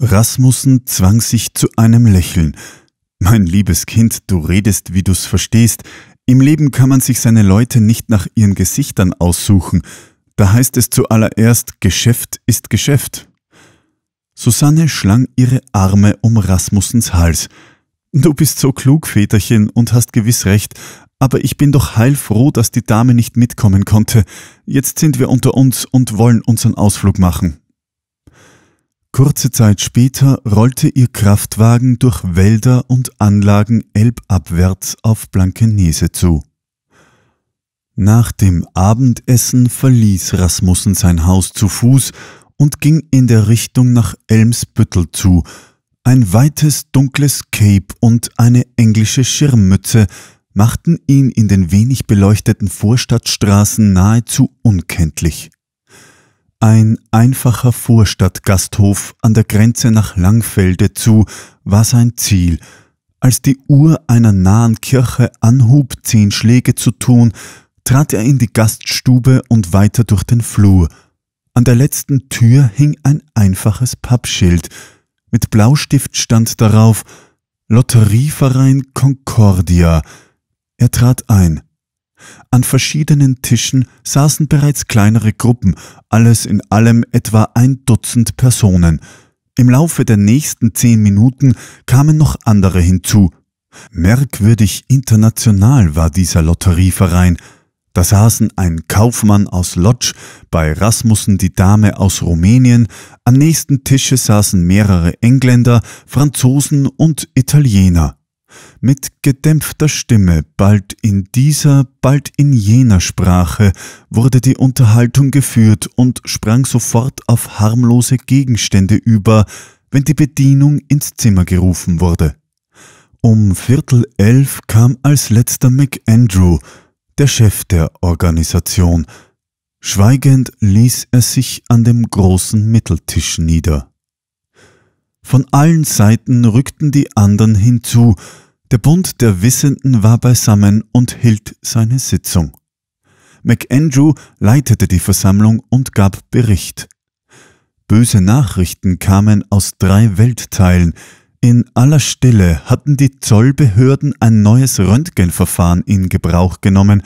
Rasmussen zwang sich zu einem Lächeln. Mein liebes Kind, du redest, wie du's verstehst. Im Leben kann man sich seine Leute nicht nach ihren Gesichtern aussuchen. Da heißt es zuallererst, Geschäft ist Geschäft. Susanne schlang ihre Arme um Rasmussens Hals. Du bist so klug, Väterchen, und hast gewiss recht, aber ich bin doch heilfroh, dass die Dame nicht mitkommen konnte. Jetzt sind wir unter uns und wollen unseren Ausflug machen. Kurze Zeit später rollte ihr Kraftwagen durch Wälder und Anlagen elbabwärts auf Blankenese zu. Nach dem Abendessen verließ Rasmussen sein Haus zu Fuß und ging in der Richtung nach Elmsbüttel zu. Ein weites, dunkles Cape und eine englische Schirmmütze machten ihn in den wenig beleuchteten Vorstadtstraßen nahezu unkenntlich. Ein einfacher Vorstadtgasthof an der Grenze nach Langfelde zu war sein Ziel. Als die Uhr einer nahen Kirche anhub, zehn Schläge zu tun, trat er in die Gaststube und weiter durch den Flur – an der letzten Tür hing ein einfaches Pappschild. Mit Blaustift stand darauf Lotterieverein Concordia. Er trat ein. An verschiedenen Tischen saßen bereits kleinere Gruppen, alles in allem etwa ein Dutzend Personen. Im Laufe der nächsten zehn Minuten kamen noch andere hinzu. Merkwürdig international war dieser Lotterieverein – da saßen ein Kaufmann aus Lodz, bei Rasmussen die Dame aus Rumänien, am nächsten Tische saßen mehrere Engländer, Franzosen und Italiener. Mit gedämpfter Stimme, bald in dieser, bald in jener Sprache, wurde die Unterhaltung geführt und sprang sofort auf harmlose Gegenstände über, wenn die Bedienung ins Zimmer gerufen wurde. Um Viertel elf kam als letzter McAndrew, der Chef der Organisation. Schweigend ließ er sich an dem großen Mitteltisch nieder. Von allen Seiten rückten die anderen hinzu, der Bund der Wissenden war beisammen und hielt seine Sitzung. MacAndrew leitete die Versammlung und gab Bericht. Böse Nachrichten kamen aus drei Weltteilen, in aller Stille hatten die Zollbehörden ein neues Röntgenverfahren in Gebrauch genommen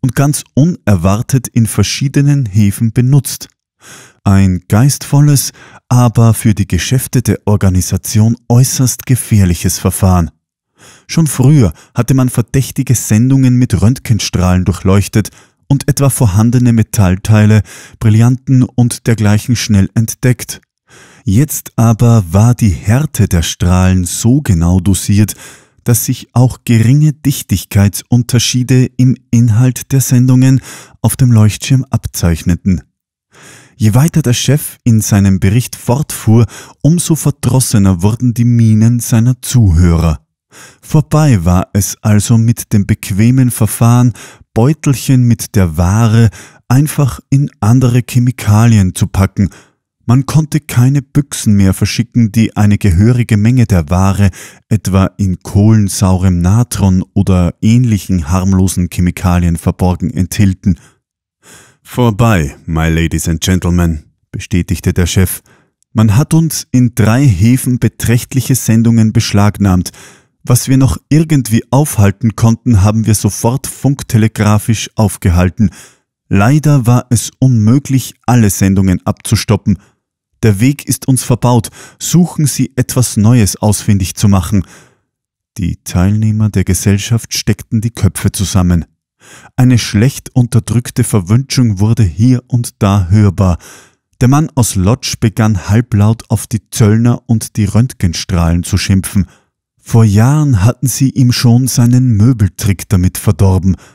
und ganz unerwartet in verschiedenen Häfen benutzt. Ein geistvolles, aber für die Geschäfte der Organisation äußerst gefährliches Verfahren. Schon früher hatte man verdächtige Sendungen mit Röntgenstrahlen durchleuchtet und etwa vorhandene Metallteile, Brillanten und dergleichen schnell entdeckt. Jetzt aber war die Härte der Strahlen so genau dosiert, dass sich auch geringe Dichtigkeitsunterschiede im Inhalt der Sendungen auf dem Leuchtschirm abzeichneten. Je weiter der Chef in seinem Bericht fortfuhr, umso verdrossener wurden die Mienen seiner Zuhörer. Vorbei war es also mit dem bequemen Verfahren, Beutelchen mit der Ware einfach in andere Chemikalien zu packen – man konnte keine Büchsen mehr verschicken, die eine gehörige Menge der Ware, etwa in kohlensaurem Natron oder ähnlichen harmlosen Chemikalien verborgen, enthielten. Vorbei, my ladies and gentlemen, bestätigte der Chef. Man hat uns in drei Häfen beträchtliche Sendungen beschlagnahmt. Was wir noch irgendwie aufhalten konnten, haben wir sofort funktelegrafisch aufgehalten. Leider war es unmöglich, alle Sendungen abzustoppen – der Weg ist uns verbaut. Suchen Sie etwas Neues ausfindig zu machen. Die Teilnehmer der Gesellschaft steckten die Köpfe zusammen. Eine schlecht unterdrückte Verwünschung wurde hier und da hörbar. Der Mann aus Lodge begann halblaut auf die Zöllner und die Röntgenstrahlen zu schimpfen. Vor Jahren hatten sie ihm schon seinen Möbeltrick damit verdorben –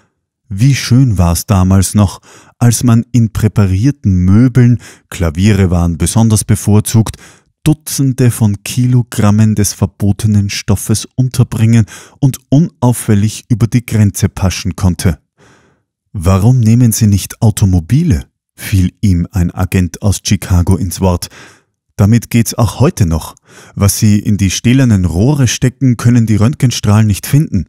wie schön war es damals noch, als man in präparierten Möbeln, Klaviere waren besonders bevorzugt, Dutzende von Kilogrammen des verbotenen Stoffes unterbringen und unauffällig über die Grenze paschen konnte. Warum nehmen Sie nicht Automobile? fiel ihm ein Agent aus Chicago ins Wort. Damit geht's auch heute noch. Was Sie in die stählernen Rohre stecken, können die Röntgenstrahlen nicht finden.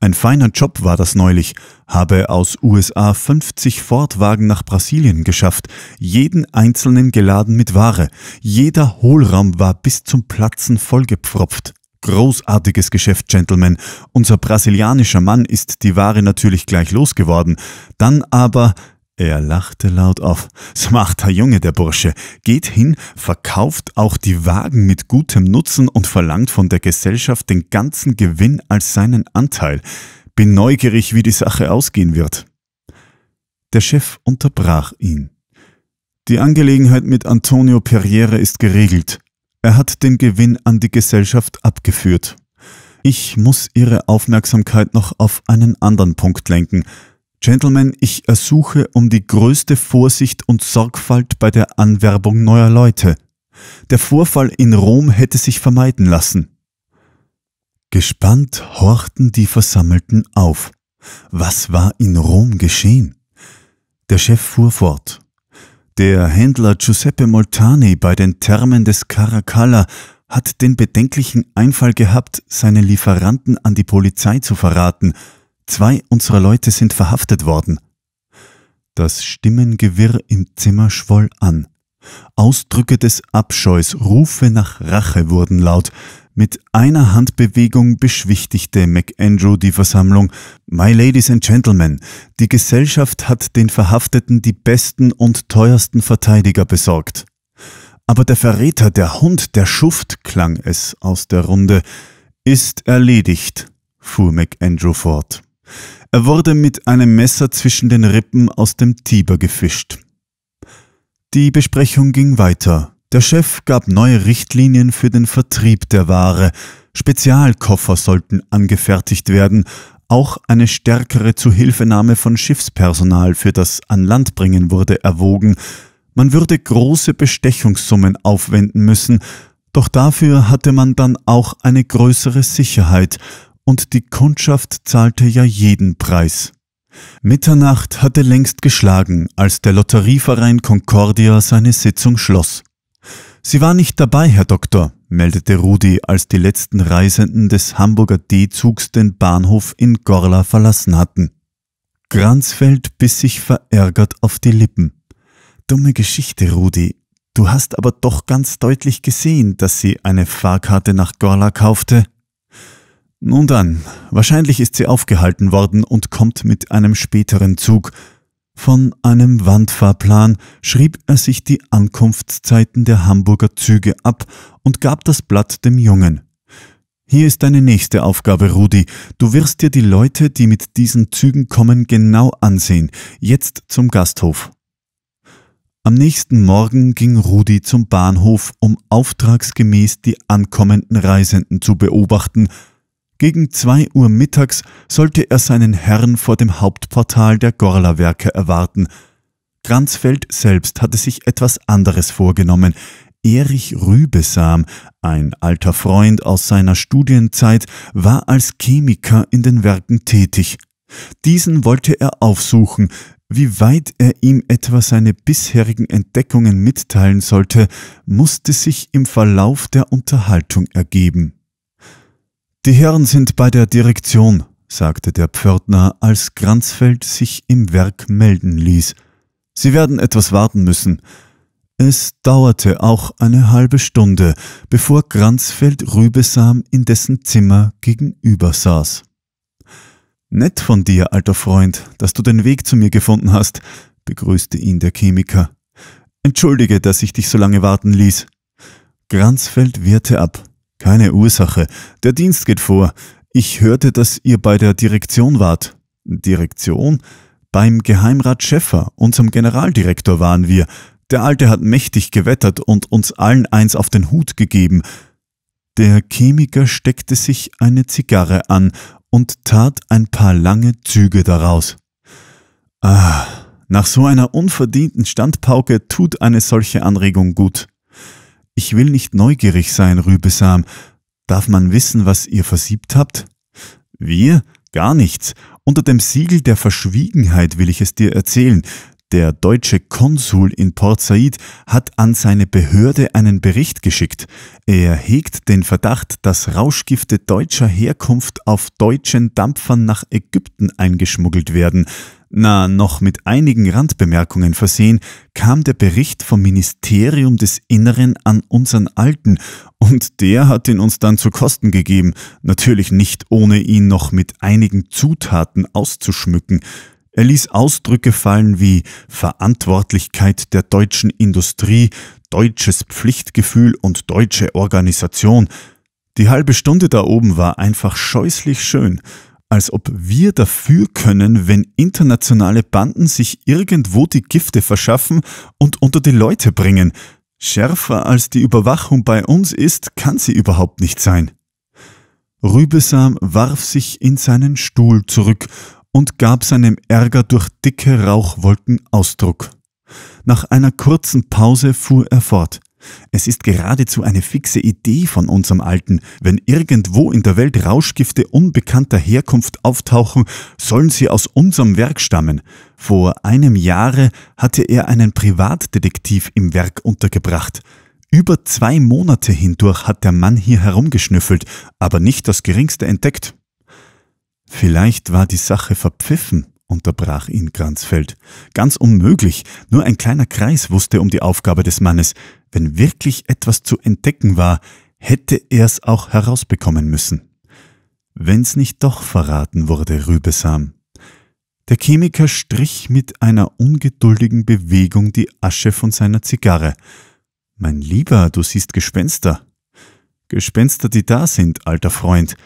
Ein feiner Job war das neulich, habe aus USA 50 Fordwagen nach Brasilien geschafft, jeden einzelnen geladen mit Ware, jeder Hohlraum war bis zum Platzen vollgepfropft. Großartiges Geschäft, Gentlemen. Unser brasilianischer Mann ist die Ware natürlich gleich losgeworden. Dann aber er lachte laut auf. Smarter Junge, der Bursche. Geht hin, verkauft auch die Wagen mit gutem Nutzen und verlangt von der Gesellschaft den ganzen Gewinn als seinen Anteil. Bin neugierig, wie die Sache ausgehen wird. Der Chef unterbrach ihn. Die Angelegenheit mit Antonio Perriere ist geregelt. Er hat den Gewinn an die Gesellschaft abgeführt. Ich muss Ihre Aufmerksamkeit noch auf einen anderen Punkt lenken, Gentlemen, ich ersuche um die größte Vorsicht und Sorgfalt bei der Anwerbung neuer Leute. Der Vorfall in Rom hätte sich vermeiden lassen. Gespannt horchten die Versammelten auf. Was war in Rom geschehen? Der Chef fuhr fort. Der Händler Giuseppe Moltani bei den Thermen des Caracalla hat den bedenklichen Einfall gehabt, seine Lieferanten an die Polizei zu verraten – Zwei unserer Leute sind verhaftet worden. Das Stimmengewirr im Zimmer schwoll an. Ausdrücke des Abscheus, Rufe nach Rache wurden laut. Mit einer Handbewegung beschwichtigte MacAndrew die Versammlung. My Ladies and Gentlemen, die Gesellschaft hat den Verhafteten die besten und teuersten Verteidiger besorgt. Aber der Verräter, der Hund, der Schuft, klang es aus der Runde, ist erledigt, fuhr MacAndrew fort. Er wurde mit einem Messer zwischen den Rippen aus dem Tiber gefischt. Die Besprechung ging weiter. Der Chef gab neue Richtlinien für den Vertrieb der Ware. Spezialkoffer sollten angefertigt werden, auch eine stärkere Zuhilfenahme von Schiffspersonal für das Anlandbringen wurde erwogen. Man würde große Bestechungssummen aufwenden müssen, doch dafür hatte man dann auch eine größere Sicherheit und die Kundschaft zahlte ja jeden Preis. Mitternacht hatte längst geschlagen, als der Lotterieverein Concordia seine Sitzung schloss. Sie war nicht dabei, Herr Doktor, meldete Rudi, als die letzten Reisenden des Hamburger D-Zugs den Bahnhof in Gorla verlassen hatten. Granzfeld biss sich verärgert auf die Lippen. Dumme Geschichte, Rudi. Du hast aber doch ganz deutlich gesehen, dass sie eine Fahrkarte nach Gorla kaufte nun dann, wahrscheinlich ist sie aufgehalten worden und kommt mit einem späteren Zug. Von einem Wandfahrplan schrieb er sich die Ankunftszeiten der Hamburger Züge ab und gab das Blatt dem Jungen. Hier ist deine nächste Aufgabe, Rudi. Du wirst dir die Leute, die mit diesen Zügen kommen, genau ansehen. Jetzt zum Gasthof. Am nächsten Morgen ging Rudi zum Bahnhof, um auftragsgemäß die ankommenden Reisenden zu beobachten gegen zwei Uhr mittags sollte er seinen Herrn vor dem Hauptportal der Gorlerwerke erwarten. Kranzfeld selbst hatte sich etwas anderes vorgenommen. Erich Rübesam, ein alter Freund aus seiner Studienzeit, war als Chemiker in den Werken tätig. Diesen wollte er aufsuchen, wie weit er ihm etwa seine bisherigen Entdeckungen mitteilen sollte, musste sich im Verlauf der Unterhaltung ergeben. Die Herren sind bei der Direktion, sagte der Pförtner, als Granzfeld sich im Werk melden ließ. Sie werden etwas warten müssen. Es dauerte auch eine halbe Stunde, bevor Granzfeld Rübesam in dessen Zimmer gegenüber saß. Nett von dir, alter Freund, dass du den Weg zu mir gefunden hast, begrüßte ihn der Chemiker. Entschuldige, dass ich dich so lange warten ließ. Granzfeld wehrte ab. Keine Ursache. Der Dienst geht vor. Ich hörte, dass ihr bei der Direktion wart. Direktion? Beim Geheimrat Schäffer, unserem Generaldirektor waren wir. Der Alte hat mächtig gewettert und uns allen eins auf den Hut gegeben. Der Chemiker steckte sich eine Zigarre an und tat ein paar lange Züge daraus. Ah, nach so einer unverdienten Standpauke tut eine solche Anregung gut. Ich will nicht neugierig sein, Rübesam. Darf man wissen, was ihr versiebt habt? Wir? Gar nichts. Unter dem Siegel der Verschwiegenheit will ich es dir erzählen. Der deutsche Konsul in Port Said hat an seine Behörde einen Bericht geschickt. Er hegt den Verdacht, dass Rauschgifte deutscher Herkunft auf deutschen Dampfern nach Ägypten eingeschmuggelt werden na noch mit einigen Randbemerkungen versehen, kam der Bericht vom Ministerium des Inneren an unseren Alten und der hat ihn uns dann zu Kosten gegeben, natürlich nicht ohne ihn noch mit einigen Zutaten auszuschmücken. Er ließ Ausdrücke fallen wie Verantwortlichkeit der deutschen Industrie, deutsches Pflichtgefühl und deutsche Organisation. Die halbe Stunde da oben war einfach scheußlich schön als ob wir dafür können, wenn internationale Banden sich irgendwo die Gifte verschaffen und unter die Leute bringen. Schärfer als die Überwachung bei uns ist, kann sie überhaupt nicht sein. Rübesam warf sich in seinen Stuhl zurück und gab seinem Ärger durch dicke Rauchwolken Ausdruck. Nach einer kurzen Pause fuhr er fort. Es ist geradezu eine fixe Idee von unserem Alten, wenn irgendwo in der Welt Rauschgifte unbekannter Herkunft auftauchen, sollen sie aus unserem Werk stammen. Vor einem Jahre hatte er einen Privatdetektiv im Werk untergebracht. Über zwei Monate hindurch hat der Mann hier herumgeschnüffelt, aber nicht das geringste entdeckt. Vielleicht war die Sache verpfiffen unterbrach ihn Kranzfeld. Ganz unmöglich. Nur ein kleiner Kreis wusste um die Aufgabe des Mannes. Wenn wirklich etwas zu entdecken war, hätte er's auch herausbekommen müssen. Wenn's nicht doch verraten wurde, Rübesam. Der Chemiker strich mit einer ungeduldigen Bewegung die Asche von seiner Zigarre. Mein Lieber, du siehst Gespenster. Gespenster, die da sind, alter Freund.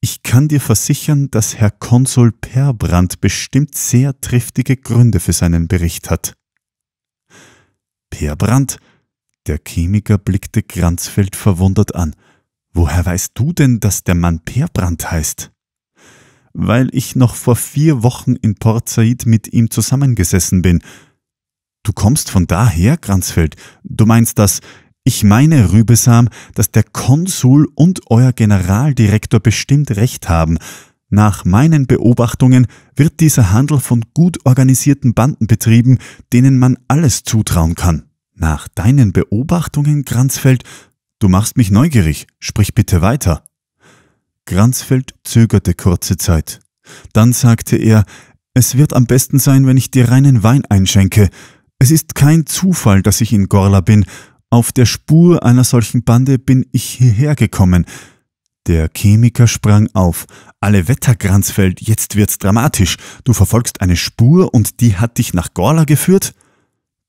Ich kann dir versichern, dass Herr Konsul Perbrand bestimmt sehr triftige Gründe für seinen Bericht hat. Perbrand? Der Chemiker blickte Granzfeld verwundert an. Woher weißt du denn, dass der Mann Perbrand heißt? Weil ich noch vor vier Wochen in Port Said mit ihm zusammengesessen bin. Du kommst von daher, Granzfeld. Du meinst das, ich meine, Rübesam, dass der Konsul und euer Generaldirektor bestimmt recht haben. Nach meinen Beobachtungen wird dieser Handel von gut organisierten Banden betrieben, denen man alles zutrauen kann. Nach deinen Beobachtungen, Granzfeld? Du machst mich neugierig, sprich bitte weiter. Granzfeld zögerte kurze Zeit. Dann sagte er, es wird am besten sein, wenn ich dir reinen Wein einschenke. Es ist kein Zufall, dass ich in Gorla bin, auf der Spur einer solchen Bande bin ich hierher gekommen. Der Chemiker sprang auf. Alle Wetter, Granzfeld, jetzt wird's dramatisch. Du verfolgst eine Spur und die hat dich nach Gorla geführt?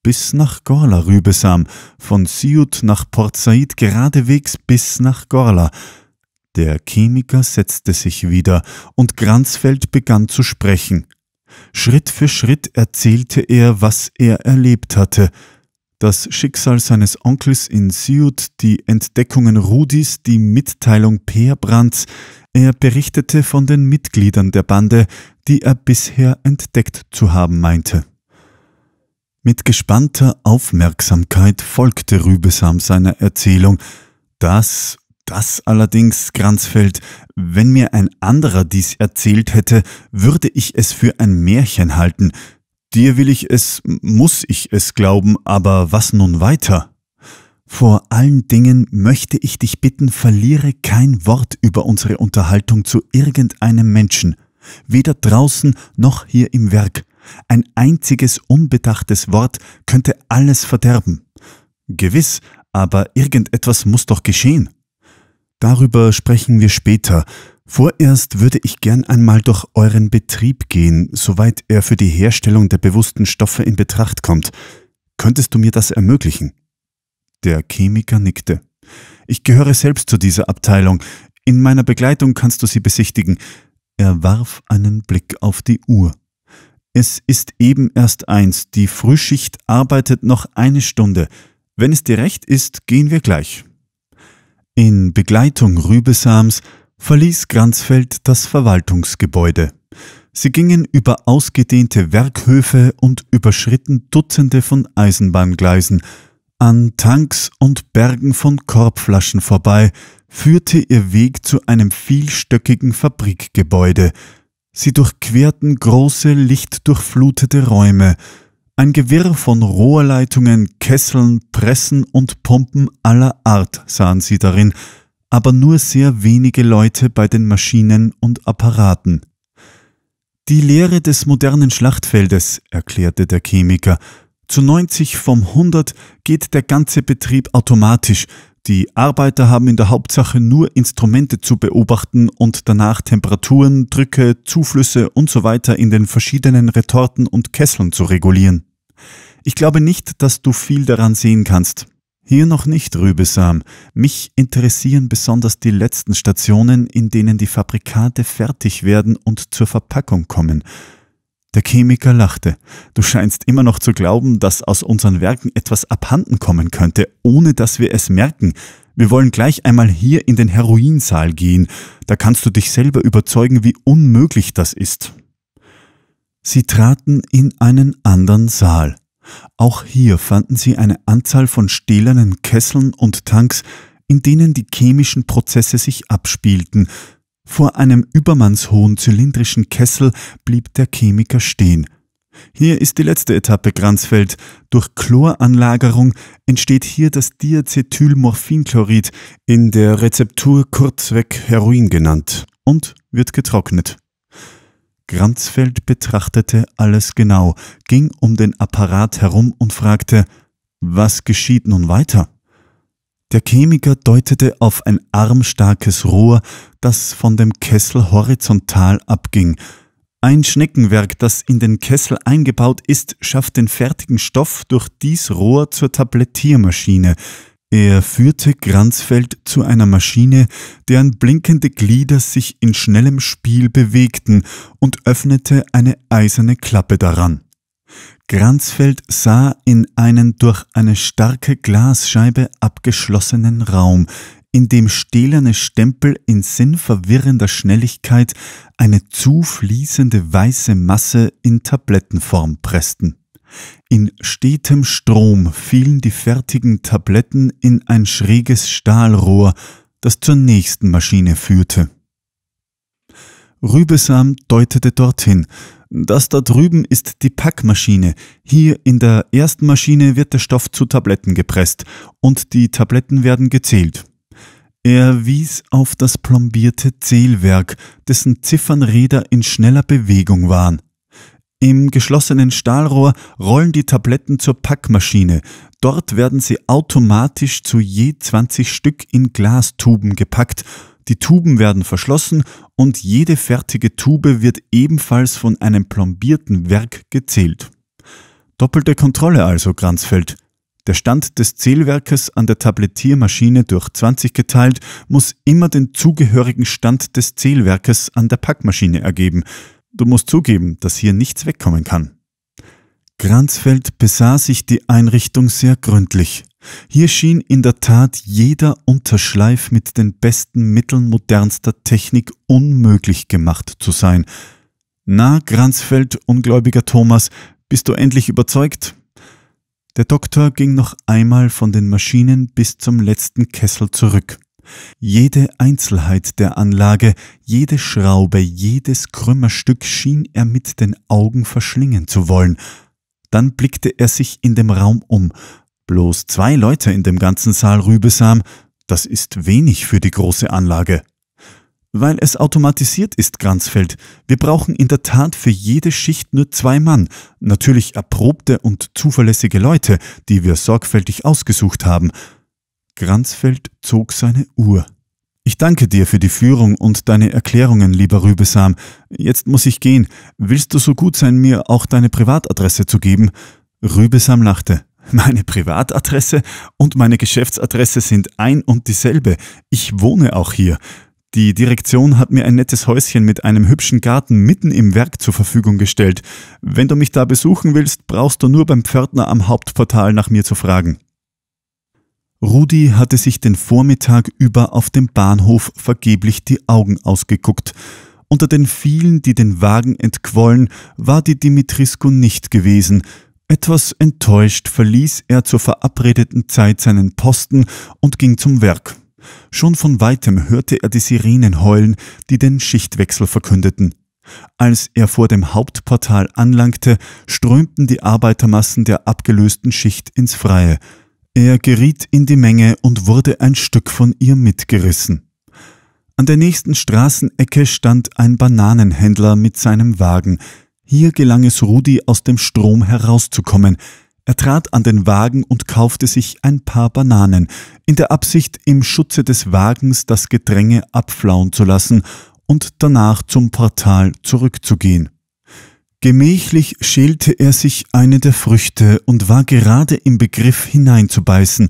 Bis nach Gorla, Rübesam. Von Siut nach Port Said geradewegs bis nach Gorla. Der Chemiker setzte sich wieder und Granzfeld begann zu sprechen. Schritt für Schritt erzählte er, was er erlebt hatte das Schicksal seines Onkels in Siut, die Entdeckungen Rudis, die Mitteilung Peerbrands. Er berichtete von den Mitgliedern der Bande, die er bisher entdeckt zu haben meinte. Mit gespannter Aufmerksamkeit folgte Rübesam seiner Erzählung. Das, das allerdings, Granzfeld, wenn mir ein anderer dies erzählt hätte, würde ich es für ein Märchen halten, Dir will ich es, muss ich es glauben, aber was nun weiter? Vor allen Dingen möchte ich dich bitten, verliere kein Wort über unsere Unterhaltung zu irgendeinem Menschen, weder draußen noch hier im Werk. Ein einziges unbedachtes Wort könnte alles verderben. Gewiss, aber irgendetwas muss doch geschehen. Darüber sprechen wir später, Vorerst würde ich gern einmal durch euren Betrieb gehen, soweit er für die Herstellung der bewussten Stoffe in Betracht kommt. Könntest du mir das ermöglichen? Der Chemiker nickte. Ich gehöre selbst zu dieser Abteilung. In meiner Begleitung kannst du sie besichtigen. Er warf einen Blick auf die Uhr. Es ist eben erst eins, die Frühschicht arbeitet noch eine Stunde. Wenn es dir recht ist, gehen wir gleich. In Begleitung Rübesams verließ Granzfeld das Verwaltungsgebäude. Sie gingen über ausgedehnte Werkhöfe und überschritten Dutzende von Eisenbahngleisen. An Tanks und Bergen von Korbflaschen vorbei führte ihr Weg zu einem vielstöckigen Fabrikgebäude. Sie durchquerten große, lichtdurchflutete Räume. Ein Gewirr von Rohrleitungen, Kesseln, Pressen und Pumpen aller Art sahen sie darin – aber nur sehr wenige Leute bei den Maschinen und Apparaten. Die Lehre des modernen Schlachtfeldes, erklärte der Chemiker, zu 90 vom 100 geht der ganze Betrieb automatisch. Die Arbeiter haben in der Hauptsache nur Instrumente zu beobachten und danach Temperaturen, Drücke, Zuflüsse usw. So in den verschiedenen Retorten und Kesseln zu regulieren. Ich glaube nicht, dass du viel daran sehen kannst. Hier noch nicht Rübesam. Mich interessieren besonders die letzten Stationen, in denen die Fabrikate fertig werden und zur Verpackung kommen. Der Chemiker lachte. Du scheinst immer noch zu glauben, dass aus unseren Werken etwas abhanden kommen könnte, ohne dass wir es merken. Wir wollen gleich einmal hier in den Heroinsaal gehen. Da kannst du dich selber überzeugen, wie unmöglich das ist. Sie traten in einen anderen Saal. Auch hier fanden sie eine Anzahl von stählernen Kesseln und Tanks, in denen die chemischen Prozesse sich abspielten. Vor einem übermannshohen zylindrischen Kessel blieb der Chemiker stehen. Hier ist die letzte Etappe Granzfeld. Durch Chloranlagerung entsteht hier das Diacetylmorphinchlorid, in der Rezeptur kurzweg Heroin genannt, und wird getrocknet. Granzfeld betrachtete alles genau, ging um den Apparat herum und fragte, was geschieht nun weiter? Der Chemiker deutete auf ein armstarkes Rohr, das von dem Kessel horizontal abging. Ein Schneckenwerk, das in den Kessel eingebaut ist, schafft den fertigen Stoff durch dies Rohr zur Tablettiermaschine. Er führte Granzfeld zu einer Maschine, deren blinkende Glieder sich in schnellem Spiel bewegten und öffnete eine eiserne Klappe daran. Granzfeld sah in einen durch eine starke Glasscheibe abgeschlossenen Raum, in dem stählerne Stempel in sinnverwirrender Schnelligkeit eine zufließende weiße Masse in Tablettenform pressten. In stetem Strom fielen die fertigen Tabletten in ein schräges Stahlrohr, das zur nächsten Maschine führte. Rübesam deutete dorthin. Das da drüben ist die Packmaschine. Hier in der ersten Maschine wird der Stoff zu Tabletten gepresst und die Tabletten werden gezählt. Er wies auf das plombierte Zählwerk, dessen Ziffernräder in schneller Bewegung waren. Im geschlossenen Stahlrohr rollen die Tabletten zur Packmaschine. Dort werden sie automatisch zu je 20 Stück in Glastuben gepackt. Die Tuben werden verschlossen und jede fertige Tube wird ebenfalls von einem plombierten Werk gezählt. Doppelte Kontrolle also, Granzfeld. Der Stand des Zählwerkes an der Tablettiermaschine durch 20 geteilt muss immer den zugehörigen Stand des Zählwerkes an der Packmaschine ergeben. Du musst zugeben, dass hier nichts wegkommen kann. Granzfeld besah sich die Einrichtung sehr gründlich. Hier schien in der Tat jeder Unterschleif mit den besten Mitteln modernster Technik unmöglich gemacht zu sein. Na, Granzfeld, ungläubiger Thomas, bist du endlich überzeugt? Der Doktor ging noch einmal von den Maschinen bis zum letzten Kessel zurück. Jede Einzelheit der Anlage, jede Schraube, jedes Krümmerstück schien er mit den Augen verschlingen zu wollen. Dann blickte er sich in dem Raum um. Bloß zwei Leute in dem ganzen Saal Rübesam, das ist wenig für die große Anlage. Weil es automatisiert ist, Gransfeld, Wir brauchen in der Tat für jede Schicht nur zwei Mann. Natürlich erprobte und zuverlässige Leute, die wir sorgfältig ausgesucht haben. Granzfeld zog seine Uhr. Ich danke dir für die Führung und deine Erklärungen, lieber Rübesam. Jetzt muss ich gehen. Willst du so gut sein, mir auch deine Privatadresse zu geben? Rübesam lachte. Meine Privatadresse und meine Geschäftsadresse sind ein und dieselbe. Ich wohne auch hier. Die Direktion hat mir ein nettes Häuschen mit einem hübschen Garten mitten im Werk zur Verfügung gestellt. Wenn du mich da besuchen willst, brauchst du nur beim Pförtner am Hauptportal nach mir zu fragen. Rudi hatte sich den Vormittag über auf dem Bahnhof vergeblich die Augen ausgeguckt. Unter den vielen, die den Wagen entquollen, war die Dimitrisko nicht gewesen. Etwas enttäuscht verließ er zur verabredeten Zeit seinen Posten und ging zum Werk. Schon von weitem hörte er die Sirenen heulen, die den Schichtwechsel verkündeten. Als er vor dem Hauptportal anlangte, strömten die Arbeitermassen der abgelösten Schicht ins Freie. Er geriet in die Menge und wurde ein Stück von ihr mitgerissen. An der nächsten Straßenecke stand ein Bananenhändler mit seinem Wagen. Hier gelang es Rudi, aus dem Strom herauszukommen. Er trat an den Wagen und kaufte sich ein paar Bananen, in der Absicht, im Schutze des Wagens das Gedränge abflauen zu lassen und danach zum Portal zurückzugehen. Gemächlich schälte er sich eine der Früchte und war gerade im Begriff hineinzubeißen.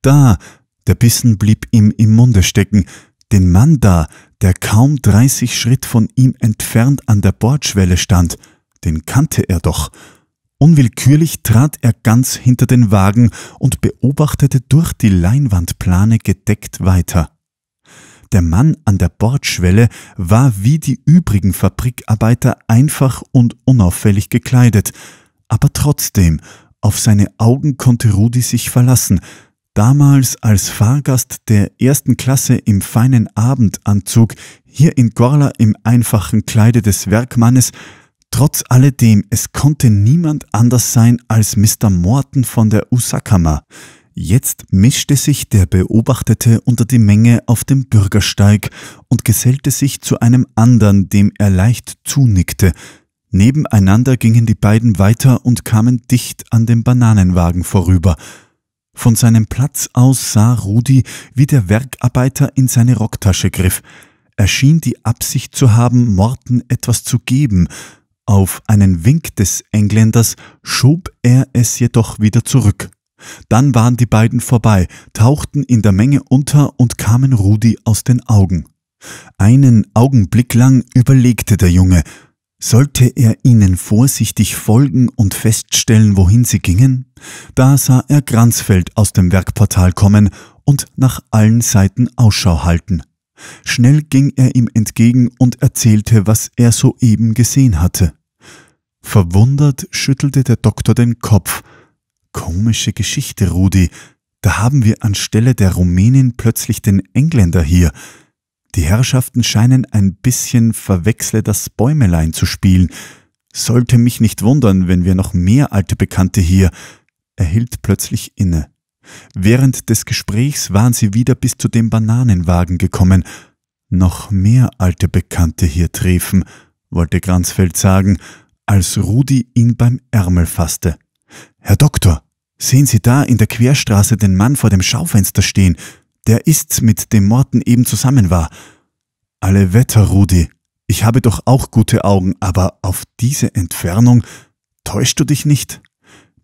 Da, der Bissen blieb ihm im Munde stecken, den Mann da, der kaum dreißig Schritt von ihm entfernt an der Bordschwelle stand, den kannte er doch. Unwillkürlich trat er ganz hinter den Wagen und beobachtete durch die Leinwandplane gedeckt weiter. Der Mann an der Bordschwelle war wie die übrigen Fabrikarbeiter einfach und unauffällig gekleidet. Aber trotzdem, auf seine Augen konnte Rudi sich verlassen. Damals als Fahrgast der ersten Klasse im feinen Abendanzug, hier in Gorla im einfachen Kleide des Werkmannes, Trotz alledem, es konnte niemand anders sein als Mr. Morton von der Usakama. Jetzt mischte sich der Beobachtete unter die Menge auf dem Bürgersteig und gesellte sich zu einem anderen, dem er leicht zunickte. Nebeneinander gingen die beiden weiter und kamen dicht an dem Bananenwagen vorüber. Von seinem Platz aus sah Rudi, wie der Werkarbeiter in seine Rocktasche griff. Er schien die Absicht zu haben, Morten etwas zu geben. Auf einen Wink des Engländers schob er es jedoch wieder zurück. Dann waren die beiden vorbei, tauchten in der Menge unter und kamen Rudi aus den Augen. Einen Augenblick lang überlegte der Junge, sollte er ihnen vorsichtig folgen und feststellen, wohin sie gingen? Da sah er Granzfeld aus dem Werkportal kommen und nach allen Seiten Ausschau halten. Schnell ging er ihm entgegen und erzählte, was er soeben gesehen hatte. Verwundert schüttelte der Doktor den Kopf, Komische Geschichte, Rudi. Da haben wir anstelle der Rumänin plötzlich den Engländer hier. Die Herrschaften scheinen ein bisschen verwechsle das Bäumelein zu spielen. Sollte mich nicht wundern, wenn wir noch mehr alte Bekannte hier. Er hielt plötzlich inne. Während des Gesprächs waren sie wieder bis zu dem Bananenwagen gekommen. Noch mehr alte Bekannte hier treffen, wollte Granzfeld sagen, als Rudi ihn beim Ärmel fasste. Herr Doktor, sehen Sie da in der Querstraße den Mann vor dem Schaufenster stehen, der ist mit dem Morten eben zusammen war. Alle Wetter, Rudi, ich habe doch auch gute Augen, aber auf diese Entfernung täuscht du dich nicht?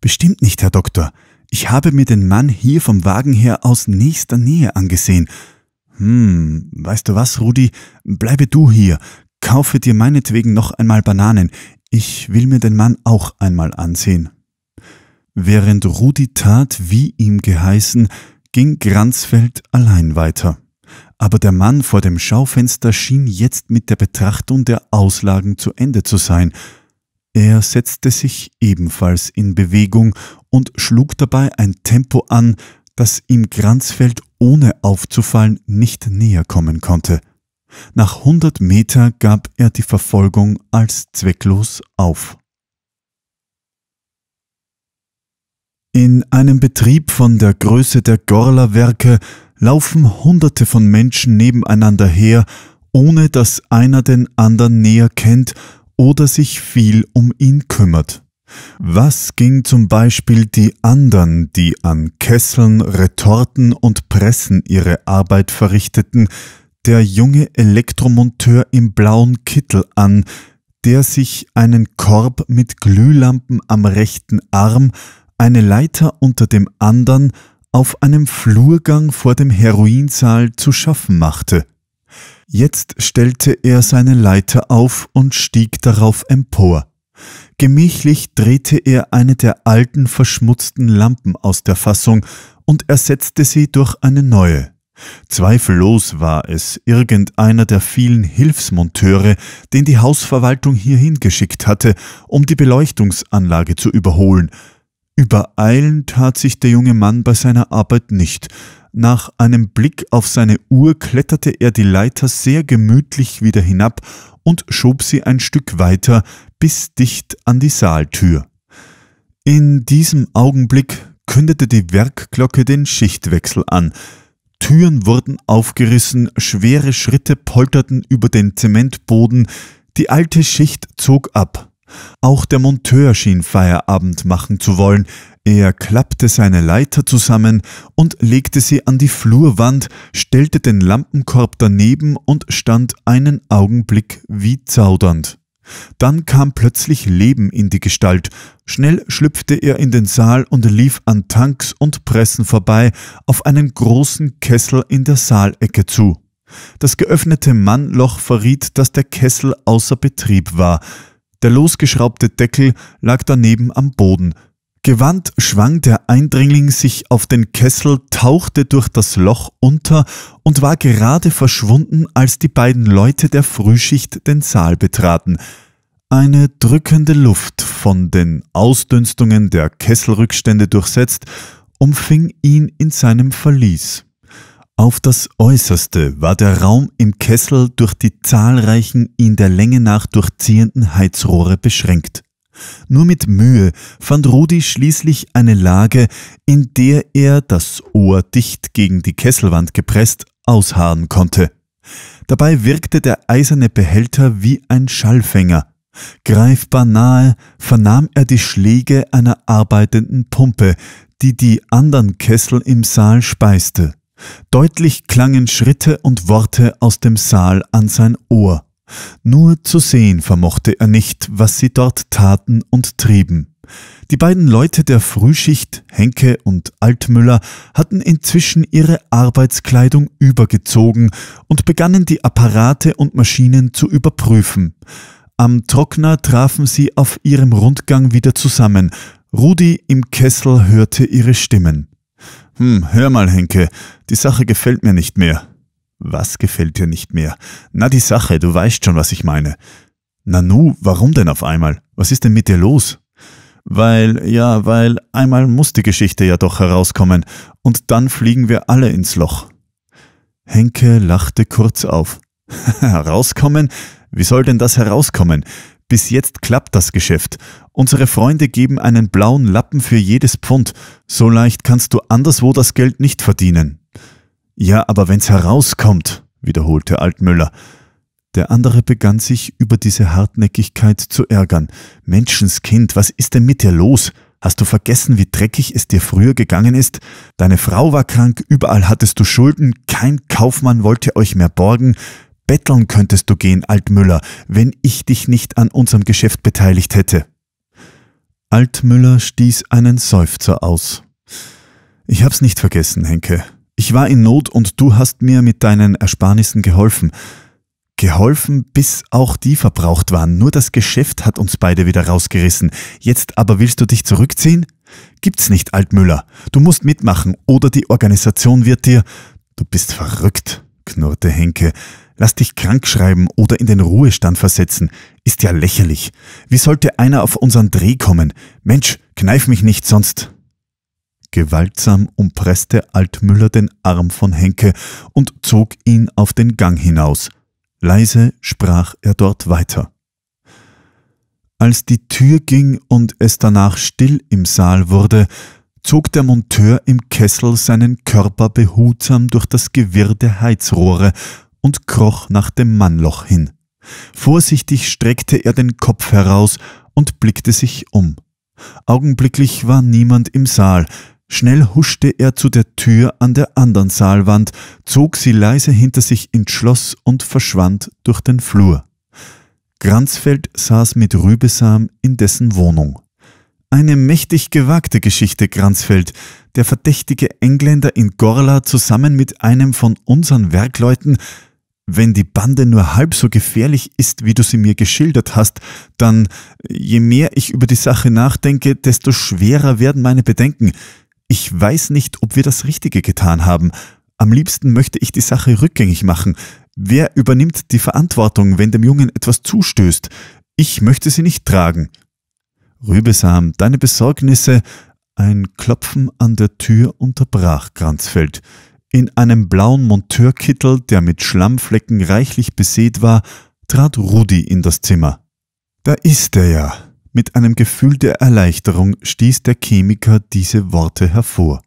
Bestimmt nicht, Herr Doktor. Ich habe mir den Mann hier vom Wagen her aus nächster Nähe angesehen. Hm, weißt du was, Rudi? Bleibe du hier. Kaufe dir meinetwegen noch einmal Bananen. Ich will mir den Mann auch einmal ansehen. Während Rudi tat, wie ihm geheißen, ging Granzfeld allein weiter. Aber der Mann vor dem Schaufenster schien jetzt mit der Betrachtung der Auslagen zu Ende zu sein. Er setzte sich ebenfalls in Bewegung und schlug dabei ein Tempo an, das ihm Granzfeld ohne aufzufallen nicht näher kommen konnte. Nach hundert Meter gab er die Verfolgung als zwecklos auf. In einem Betrieb von der Größe der Gorla-Werke laufen Hunderte von Menschen nebeneinander her, ohne dass einer den anderen näher kennt oder sich viel um ihn kümmert. Was ging zum Beispiel die anderen, die an Kesseln, Retorten und Pressen ihre Arbeit verrichteten, der junge Elektromonteur im blauen Kittel an, der sich einen Korb mit Glühlampen am rechten Arm, eine Leiter unter dem anderen auf einem Flurgang vor dem Heroinsaal zu schaffen machte. Jetzt stellte er seine Leiter auf und stieg darauf empor. Gemächlich drehte er eine der alten verschmutzten Lampen aus der Fassung und ersetzte sie durch eine neue. Zweifellos war es irgendeiner der vielen Hilfsmonteure, den die Hausverwaltung hierhin geschickt hatte, um die Beleuchtungsanlage zu überholen, Übereilen tat sich der junge Mann bei seiner Arbeit nicht. Nach einem Blick auf seine Uhr kletterte er die Leiter sehr gemütlich wieder hinab und schob sie ein Stück weiter bis dicht an die Saaltür. In diesem Augenblick kündete die Werkglocke den Schichtwechsel an. Türen wurden aufgerissen, schwere Schritte polterten über den Zementboden, die alte Schicht zog ab. Auch der Monteur schien Feierabend machen zu wollen. Er klappte seine Leiter zusammen und legte sie an die Flurwand, stellte den Lampenkorb daneben und stand einen Augenblick wie zaudernd. Dann kam plötzlich Leben in die Gestalt. Schnell schlüpfte er in den Saal und lief an Tanks und Pressen vorbei auf einen großen Kessel in der Saalecke zu. Das geöffnete Mannloch verriet, dass der Kessel außer Betrieb war. Der losgeschraubte Deckel lag daneben am Boden. Gewandt schwang der Eindringling sich auf den Kessel, tauchte durch das Loch unter und war gerade verschwunden, als die beiden Leute der Frühschicht den Saal betraten. Eine drückende Luft, von den Ausdünstungen der Kesselrückstände durchsetzt, umfing ihn in seinem Verlies. Auf das Äußerste war der Raum im Kessel durch die zahlreichen ihn der Länge nach durchziehenden Heizrohre beschränkt. Nur mit Mühe fand Rudi schließlich eine Lage, in der er, das Ohr dicht gegen die Kesselwand gepresst, ausharren konnte. Dabei wirkte der eiserne Behälter wie ein Schallfänger. Greifbar nahe vernahm er die Schläge einer arbeitenden Pumpe, die die anderen Kessel im Saal speiste. Deutlich klangen Schritte und Worte aus dem Saal an sein Ohr. Nur zu sehen vermochte er nicht, was sie dort taten und trieben. Die beiden Leute der Frühschicht, Henke und Altmüller, hatten inzwischen ihre Arbeitskleidung übergezogen und begannen die Apparate und Maschinen zu überprüfen. Am Trockner trafen sie auf ihrem Rundgang wieder zusammen. Rudi im Kessel hörte ihre Stimmen. Hm, hör mal, Henke, die Sache gefällt mir nicht mehr. Was gefällt dir nicht mehr? Na, die Sache, du weißt schon, was ich meine. Nanu, warum denn auf einmal? Was ist denn mit dir los? Weil, ja, weil einmal muss die Geschichte ja doch herauskommen, und dann fliegen wir alle ins Loch. Henke lachte kurz auf. herauskommen? Wie soll denn das herauskommen? Bis jetzt klappt das Geschäft. Unsere Freunde geben einen blauen Lappen für jedes Pfund. So leicht kannst du anderswo das Geld nicht verdienen. Ja, aber wenn's herauskommt, wiederholte Altmüller. Der andere begann sich über diese Hartnäckigkeit zu ärgern. Menschenskind, was ist denn mit dir los? Hast du vergessen, wie dreckig es dir früher gegangen ist? Deine Frau war krank, überall hattest du Schulden, kein Kaufmann wollte euch mehr borgen, Betteln könntest du gehen, Altmüller, wenn ich dich nicht an unserem Geschäft beteiligt hätte. Altmüller stieß einen Seufzer aus. Ich hab's nicht vergessen, Henke. Ich war in Not und du hast mir mit deinen Ersparnissen geholfen. Geholfen, bis auch die verbraucht waren. Nur das Geschäft hat uns beide wieder rausgerissen. Jetzt aber willst du dich zurückziehen? Gibt's nicht, Altmüller. Du musst mitmachen oder die Organisation wird dir. Du bist verrückt, knurrte Henke. Lass dich krank schreiben oder in den Ruhestand versetzen, ist ja lächerlich. Wie sollte einer auf unseren Dreh kommen? Mensch, kneif mich nicht sonst. Gewaltsam umpresste Altmüller den Arm von Henke und zog ihn auf den Gang hinaus. Leise sprach er dort weiter. Als die Tür ging und es danach still im Saal wurde, zog der Monteur im Kessel seinen Körper behutsam durch das Gewirr der Heizrohre und kroch nach dem Mannloch hin. Vorsichtig streckte er den Kopf heraus und blickte sich um. Augenblicklich war niemand im Saal. Schnell huschte er zu der Tür an der anderen Saalwand, zog sie leise hinter sich ins Schloss und verschwand durch den Flur. Granzfeld saß mit Rübesam in dessen Wohnung. Eine mächtig gewagte Geschichte, Granzfeld. Der verdächtige Engländer in Gorla zusammen mit einem von unseren Werkleuten wenn die Bande nur halb so gefährlich ist, wie du sie mir geschildert hast, dann je mehr ich über die Sache nachdenke, desto schwerer werden meine Bedenken. Ich weiß nicht, ob wir das Richtige getan haben. Am liebsten möchte ich die Sache rückgängig machen. Wer übernimmt die Verantwortung, wenn dem Jungen etwas zustößt? Ich möchte sie nicht tragen. Rübesam, deine Besorgnisse. Ein Klopfen an der Tür unterbrach Kranzfeld. In einem blauen Monteurkittel, der mit Schlammflecken reichlich besät war, trat Rudi in das Zimmer. Da ist er ja. Mit einem Gefühl der Erleichterung stieß der Chemiker diese Worte hervor.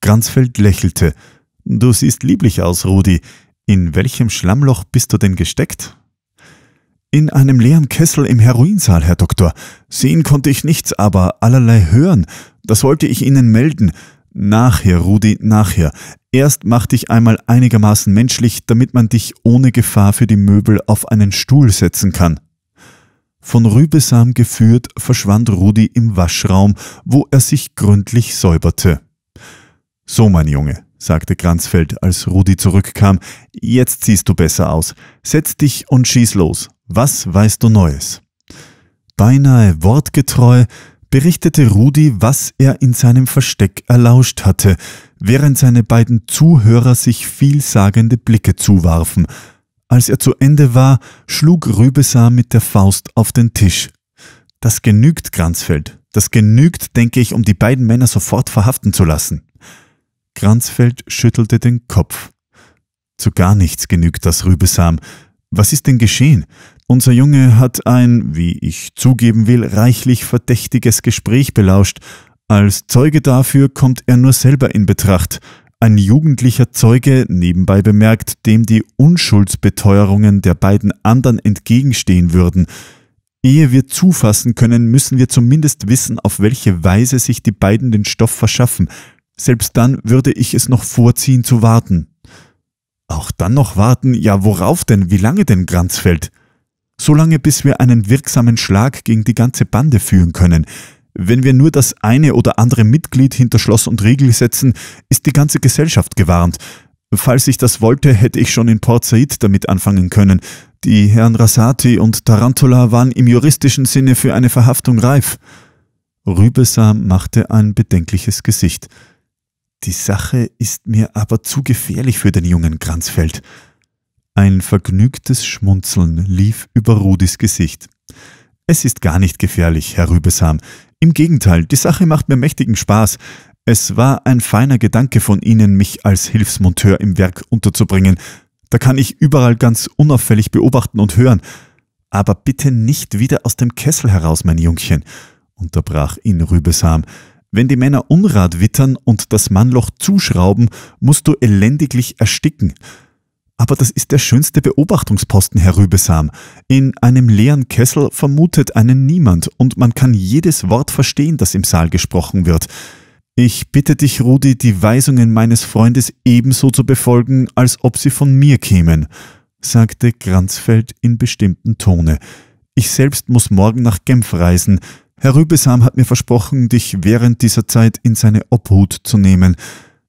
Granzfeld lächelte. Du siehst lieblich aus, Rudi. In welchem Schlammloch bist du denn gesteckt? In einem leeren Kessel im Heroinsaal, Herr Doktor. Sehen konnte ich nichts, aber allerlei hören. Das wollte ich Ihnen melden. Nachher, Rudi, nachher. Erst mach dich einmal einigermaßen menschlich, damit man dich ohne Gefahr für die Möbel auf einen Stuhl setzen kann. Von Rübesam geführt verschwand Rudi im Waschraum, wo er sich gründlich säuberte. So, mein Junge, sagte Kranzfeld, als Rudi zurückkam, jetzt siehst du besser aus. Setz dich und schieß los. Was weißt du Neues? Beinahe wortgetreu berichtete Rudi, was er in seinem Versteck erlauscht hatte, während seine beiden Zuhörer sich vielsagende Blicke zuwarfen. Als er zu Ende war, schlug Rübesam mit der Faust auf den Tisch. Das genügt, Granzfeld. Das genügt, denke ich, um die beiden Männer sofort verhaften zu lassen. Granzfeld schüttelte den Kopf. Zu gar nichts genügt das Rübesam, was ist denn geschehen? Unser Junge hat ein, wie ich zugeben will, reichlich verdächtiges Gespräch belauscht. Als Zeuge dafür kommt er nur selber in Betracht. Ein jugendlicher Zeuge, nebenbei bemerkt, dem die Unschuldsbeteuerungen der beiden anderen entgegenstehen würden. Ehe wir zufassen können, müssen wir zumindest wissen, auf welche Weise sich die beiden den Stoff verschaffen. Selbst dann würde ich es noch vorziehen zu warten. Auch dann noch warten, ja worauf denn, wie lange denn Granzfeld? So lange, bis wir einen wirksamen Schlag gegen die ganze Bande führen können. Wenn wir nur das eine oder andere Mitglied hinter Schloss und Riegel setzen, ist die ganze Gesellschaft gewarnt. Falls ich das wollte, hätte ich schon in Port Said damit anfangen können. Die Herren Rasati und Tarantula waren im juristischen Sinne für eine Verhaftung reif. Rübesa machte ein bedenkliches Gesicht. Die Sache ist mir aber zu gefährlich für den jungen Kranzfeld. Ein vergnügtes Schmunzeln lief über Rudis Gesicht. Es ist gar nicht gefährlich, Herr Rübesam. Im Gegenteil, die Sache macht mir mächtigen Spaß. Es war ein feiner Gedanke von Ihnen, mich als Hilfsmonteur im Werk unterzubringen. Da kann ich überall ganz unauffällig beobachten und hören. Aber bitte nicht wieder aus dem Kessel heraus, mein Jungchen, unterbrach ihn Rübesam. Wenn die Männer Unrat wittern und das Mannloch zuschrauben, musst du elendiglich ersticken. Aber das ist der schönste Beobachtungsposten, Herr Rübesam. In einem leeren Kessel vermutet einen niemand und man kann jedes Wort verstehen, das im Saal gesprochen wird. Ich bitte dich, Rudi, die Weisungen meines Freundes ebenso zu befolgen, als ob sie von mir kämen, sagte Granzfeld in bestimmten Tone. Ich selbst muss morgen nach Genf reisen, Herr Rübesam hat mir versprochen, dich während dieser Zeit in seine Obhut zu nehmen.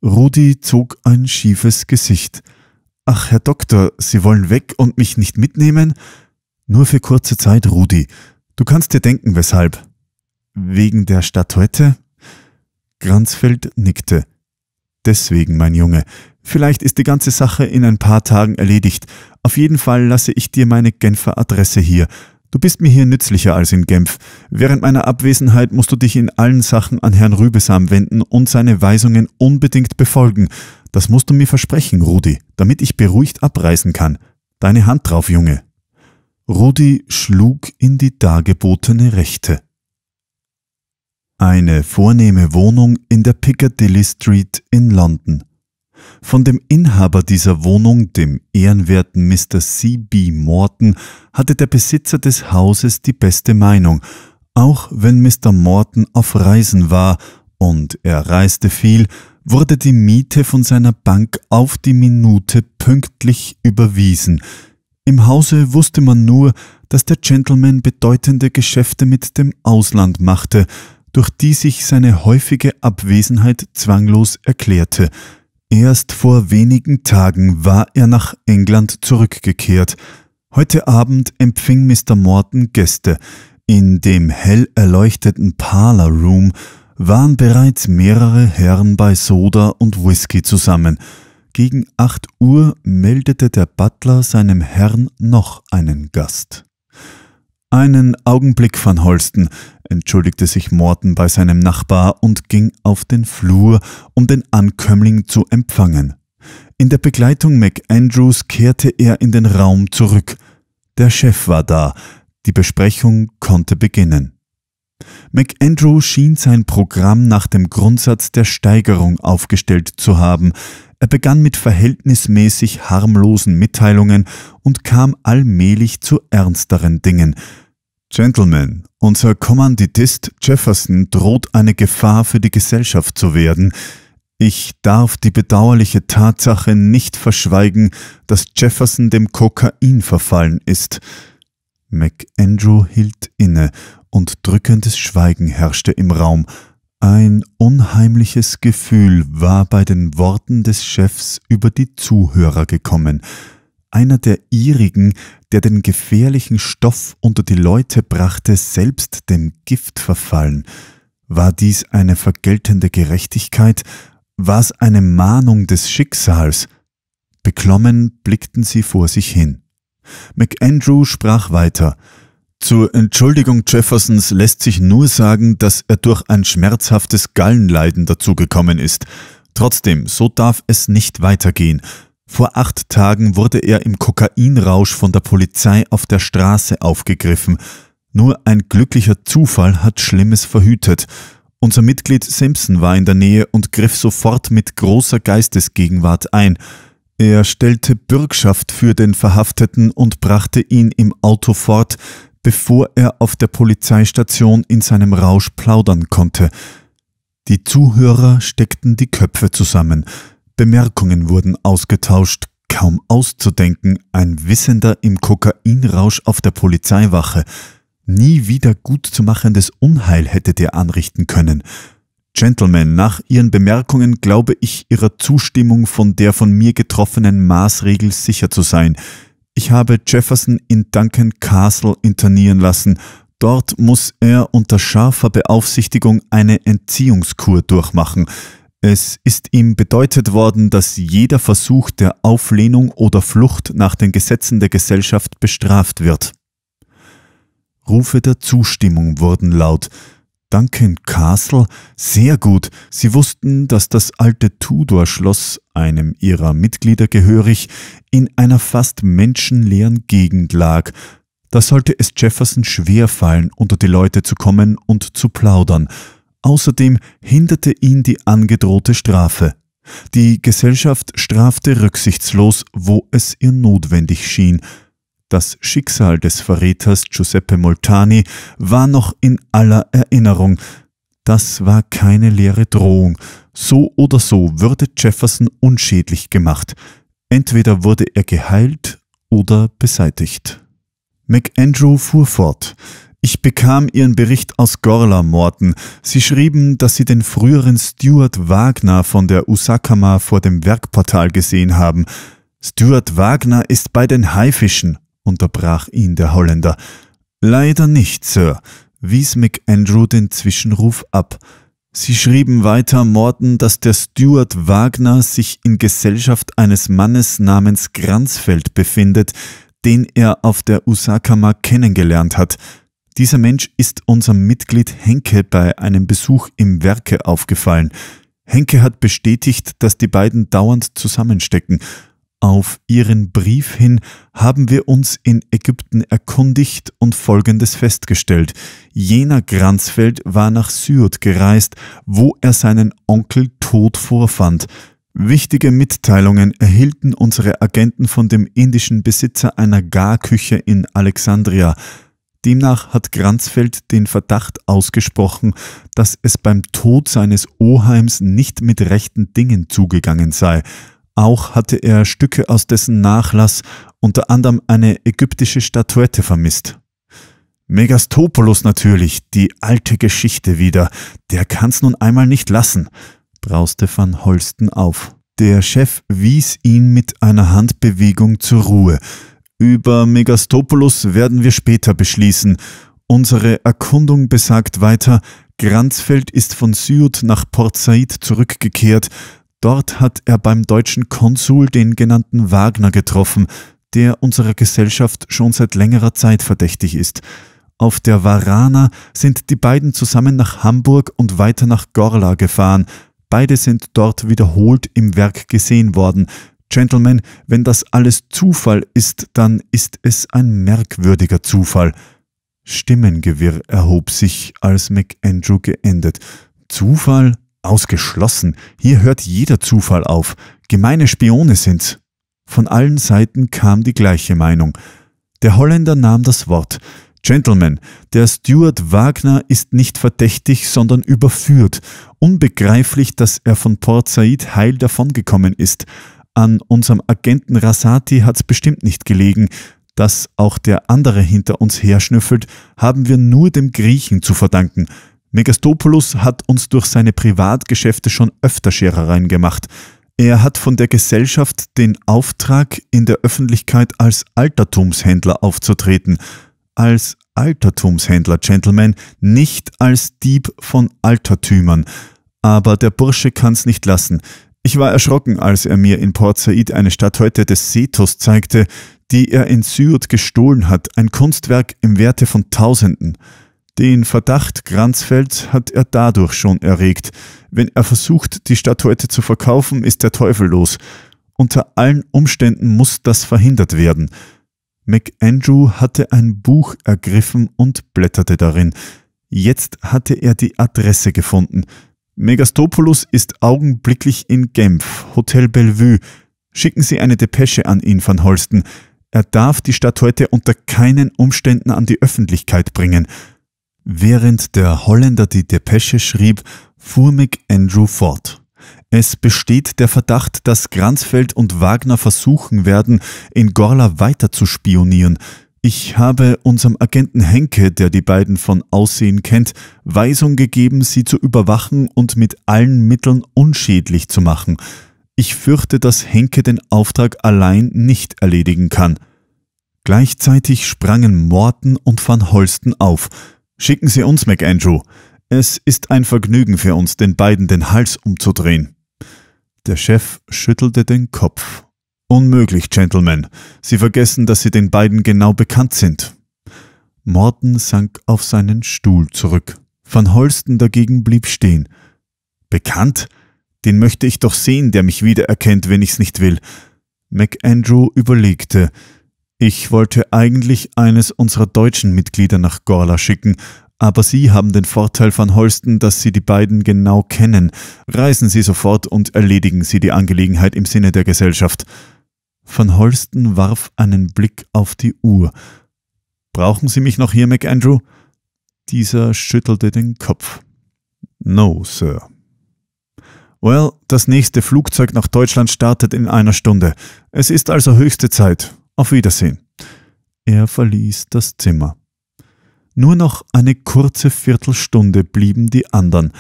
Rudi zog ein schiefes Gesicht. Ach, Herr Doktor, Sie wollen weg und mich nicht mitnehmen? Nur für kurze Zeit, Rudi. Du kannst dir denken, weshalb. Wegen der Statuette? Granzfeld nickte. Deswegen, mein Junge. Vielleicht ist die ganze Sache in ein paar Tagen erledigt. Auf jeden Fall lasse ich dir meine Genfer Adresse hier. Du bist mir hier nützlicher als in Genf. Während meiner Abwesenheit musst du dich in allen Sachen an Herrn Rübesam wenden und seine Weisungen unbedingt befolgen. Das musst du mir versprechen, Rudi, damit ich beruhigt abreisen kann. Deine Hand drauf, Junge. Rudi schlug in die dargebotene Rechte. Eine vornehme Wohnung in der Piccadilly Street in London. Von dem Inhaber dieser Wohnung, dem ehrenwerten Mr. C. B. Morton, hatte der Besitzer des Hauses die beste Meinung, auch wenn Mr. Morton auf Reisen war und er reiste viel, wurde die Miete von seiner Bank auf die Minute pünktlich überwiesen. Im Hause wusste man nur, dass der Gentleman bedeutende Geschäfte mit dem Ausland machte, durch die sich seine häufige Abwesenheit zwanglos erklärte. Erst vor wenigen Tagen war er nach England zurückgekehrt. Heute Abend empfing Mr. Morton Gäste. In dem hell erleuchteten Parlor Room waren bereits mehrere Herren bei Soda und Whisky zusammen. Gegen 8 Uhr meldete der Butler seinem Herrn noch einen Gast. Einen Augenblick, van Holsten, entschuldigte sich Morten bei seinem Nachbar und ging auf den Flur, um den Ankömmling zu empfangen. In der Begleitung MacAndrews kehrte er in den Raum zurück. Der Chef war da, die Besprechung konnte beginnen. MacAndrew schien sein Programm nach dem Grundsatz der Steigerung aufgestellt zu haben. Er begann mit verhältnismäßig harmlosen Mitteilungen und kam allmählich zu ernsteren Dingen. Gentlemen, unser Kommanditist Jefferson droht eine Gefahr für die Gesellschaft zu werden. Ich darf die bedauerliche Tatsache nicht verschweigen, dass Jefferson dem Kokain verfallen ist. MacAndrew hielt inne und drückendes Schweigen herrschte im Raum, ein unheimliches Gefühl war bei den Worten des Chefs über die Zuhörer gekommen. Einer der ihrigen, der den gefährlichen Stoff unter die Leute brachte, selbst dem Gift verfallen. War dies eine vergeltende Gerechtigkeit? War es eine Mahnung des Schicksals? Beklommen blickten sie vor sich hin. McAndrew sprach weiter – zur Entschuldigung Jeffersons lässt sich nur sagen, dass er durch ein schmerzhaftes Gallenleiden dazugekommen ist. Trotzdem, so darf es nicht weitergehen. Vor acht Tagen wurde er im Kokainrausch von der Polizei auf der Straße aufgegriffen. Nur ein glücklicher Zufall hat Schlimmes verhütet. Unser Mitglied Simpson war in der Nähe und griff sofort mit großer Geistesgegenwart ein. Er stellte Bürgschaft für den Verhafteten und brachte ihn im Auto fort, bevor er auf der Polizeistation in seinem Rausch plaudern konnte. Die Zuhörer steckten die Köpfe zusammen, Bemerkungen wurden ausgetauscht, kaum auszudenken, ein Wissender im Kokainrausch auf der Polizeiwache. Nie wieder gut zu machendes Unheil hätte der anrichten können. Gentlemen, nach Ihren Bemerkungen glaube ich Ihrer Zustimmung von der von mir getroffenen Maßregel sicher zu sein. Ich habe Jefferson in Duncan Castle internieren lassen. Dort muss er unter scharfer Beaufsichtigung eine Entziehungskur durchmachen. Es ist ihm bedeutet worden, dass jeder Versuch der Auflehnung oder Flucht nach den Gesetzen der Gesellschaft bestraft wird. Rufe der Zustimmung wurden laut. Duncan Castle sehr gut. Sie wussten, dass das alte Tudor-Schloss, einem ihrer Mitglieder gehörig, in einer fast menschenleeren Gegend lag. Da sollte es Jefferson schwer fallen, unter die Leute zu kommen und zu plaudern. Außerdem hinderte ihn die angedrohte Strafe. Die Gesellschaft strafte rücksichtslos, wo es ihr notwendig schien – das Schicksal des Verräters Giuseppe Moltani war noch in aller Erinnerung. Das war keine leere Drohung. So oder so würde Jefferson unschädlich gemacht. Entweder wurde er geheilt oder beseitigt. McAndrew fuhr fort. Ich bekam ihren Bericht aus Gorla, Morton. Sie schrieben, dass sie den früheren Stuart Wagner von der Usakama vor dem Werkportal gesehen haben. Stuart Wagner ist bei den Haifischen unterbrach ihn der Holländer. Leider nicht, Sir, wies McAndrew den Zwischenruf ab. Sie schrieben weiter Morton, dass der Steward Wagner sich in Gesellschaft eines Mannes namens Granzfeld befindet, den er auf der Usakama kennengelernt hat. Dieser Mensch ist unserem Mitglied Henke bei einem Besuch im Werke aufgefallen. Henke hat bestätigt, dass die beiden dauernd zusammenstecken auf ihren Brief hin haben wir uns in Ägypten erkundigt und Folgendes festgestellt. Jener Granzfeld war nach Syrd gereist, wo er seinen Onkel tot vorfand. Wichtige Mitteilungen erhielten unsere Agenten von dem indischen Besitzer einer Garküche in Alexandria. Demnach hat Granzfeld den Verdacht ausgesprochen, dass es beim Tod seines Oheims nicht mit rechten Dingen zugegangen sei auch hatte er Stücke aus dessen Nachlass, unter anderem eine ägyptische Statuette vermisst. Megastopoulos natürlich, die alte Geschichte wieder, der kann's nun einmal nicht lassen, brauste van Holsten auf. Der Chef wies ihn mit einer Handbewegung zur Ruhe. Über Megastopoulos werden wir später beschließen. Unsere Erkundung besagt weiter, Granzfeld ist von Sylt nach Port Said zurückgekehrt, Dort hat er beim deutschen Konsul den genannten Wagner getroffen, der unserer Gesellschaft schon seit längerer Zeit verdächtig ist. Auf der Varana sind die beiden zusammen nach Hamburg und weiter nach Gorla gefahren. Beide sind dort wiederholt im Werk gesehen worden. Gentlemen, wenn das alles Zufall ist, dann ist es ein merkwürdiger Zufall. Stimmengewirr erhob sich, als McAndrew geendet. Zufall? Ausgeschlossen. Hier hört jeder Zufall auf. Gemeine Spione sind's. Von allen Seiten kam die gleiche Meinung. Der Holländer nahm das Wort. Gentlemen, der Steward Wagner ist nicht verdächtig, sondern überführt. Unbegreiflich, dass er von Port Said heil davongekommen ist. An unserem Agenten Rasati hat's bestimmt nicht gelegen. Dass auch der andere hinter uns herschnüffelt, haben wir nur dem Griechen zu verdanken. Megastopoulos hat uns durch seine Privatgeschäfte schon öfter Scherereien gemacht. Er hat von der Gesellschaft den Auftrag, in der Öffentlichkeit als Altertumshändler aufzutreten. Als Altertumshändler, Gentlemen, nicht als Dieb von Altertümern. Aber der Bursche kann's nicht lassen. Ich war erschrocken, als er mir in Port Said eine Stadt heute des Sethos zeigte, die er in Syrut gestohlen hat, ein Kunstwerk im Werte von Tausenden. Den Verdacht Granzfeld hat er dadurch schon erregt. Wenn er versucht, die Statuette zu verkaufen, ist der Teufel los. Unter allen Umständen muss das verhindert werden. McAndrew hatte ein Buch ergriffen und blätterte darin. Jetzt hatte er die Adresse gefunden. Megastopoulos ist augenblicklich in Genf, Hotel Bellevue. Schicken Sie eine Depesche an ihn, Van Holsten. Er darf die Statuette unter keinen Umständen an die Öffentlichkeit bringen. Während der Holländer die Depesche schrieb, fuhr McAndrew fort. Es besteht der Verdacht, dass Granzfeld und Wagner versuchen werden, in Gorla weiter zu spionieren. Ich habe unserem Agenten Henke, der die beiden von Aussehen kennt, Weisung gegeben, sie zu überwachen und mit allen Mitteln unschädlich zu machen. Ich fürchte, dass Henke den Auftrag allein nicht erledigen kann. Gleichzeitig sprangen Morten und van Holsten auf. Schicken Sie uns McAndrew. Es ist ein Vergnügen für uns, den beiden den Hals umzudrehen. Der Chef schüttelte den Kopf. Unmöglich, Gentlemen. Sie vergessen, dass Sie den beiden genau bekannt sind. Morton sank auf seinen Stuhl zurück. Van Holsten dagegen blieb stehen. Bekannt? Den möchte ich doch sehen, der mich wiedererkennt, wenn ich's nicht will. MacAndrew überlegte. Ich wollte eigentlich eines unserer deutschen Mitglieder nach Gorla schicken, aber Sie haben den Vorteil von Holsten, dass Sie die beiden genau kennen. Reisen Sie sofort und erledigen Sie die Angelegenheit im Sinne der Gesellschaft. Von Holsten warf einen Blick auf die Uhr. Brauchen Sie mich noch hier, MacAndrew? Dieser schüttelte den Kopf. No, Sir. Well, das nächste Flugzeug nach Deutschland startet in einer Stunde. Es ist also höchste Zeit. Auf Wiedersehen. Er verließ das Zimmer. Nur noch eine kurze Viertelstunde blieben die anderen.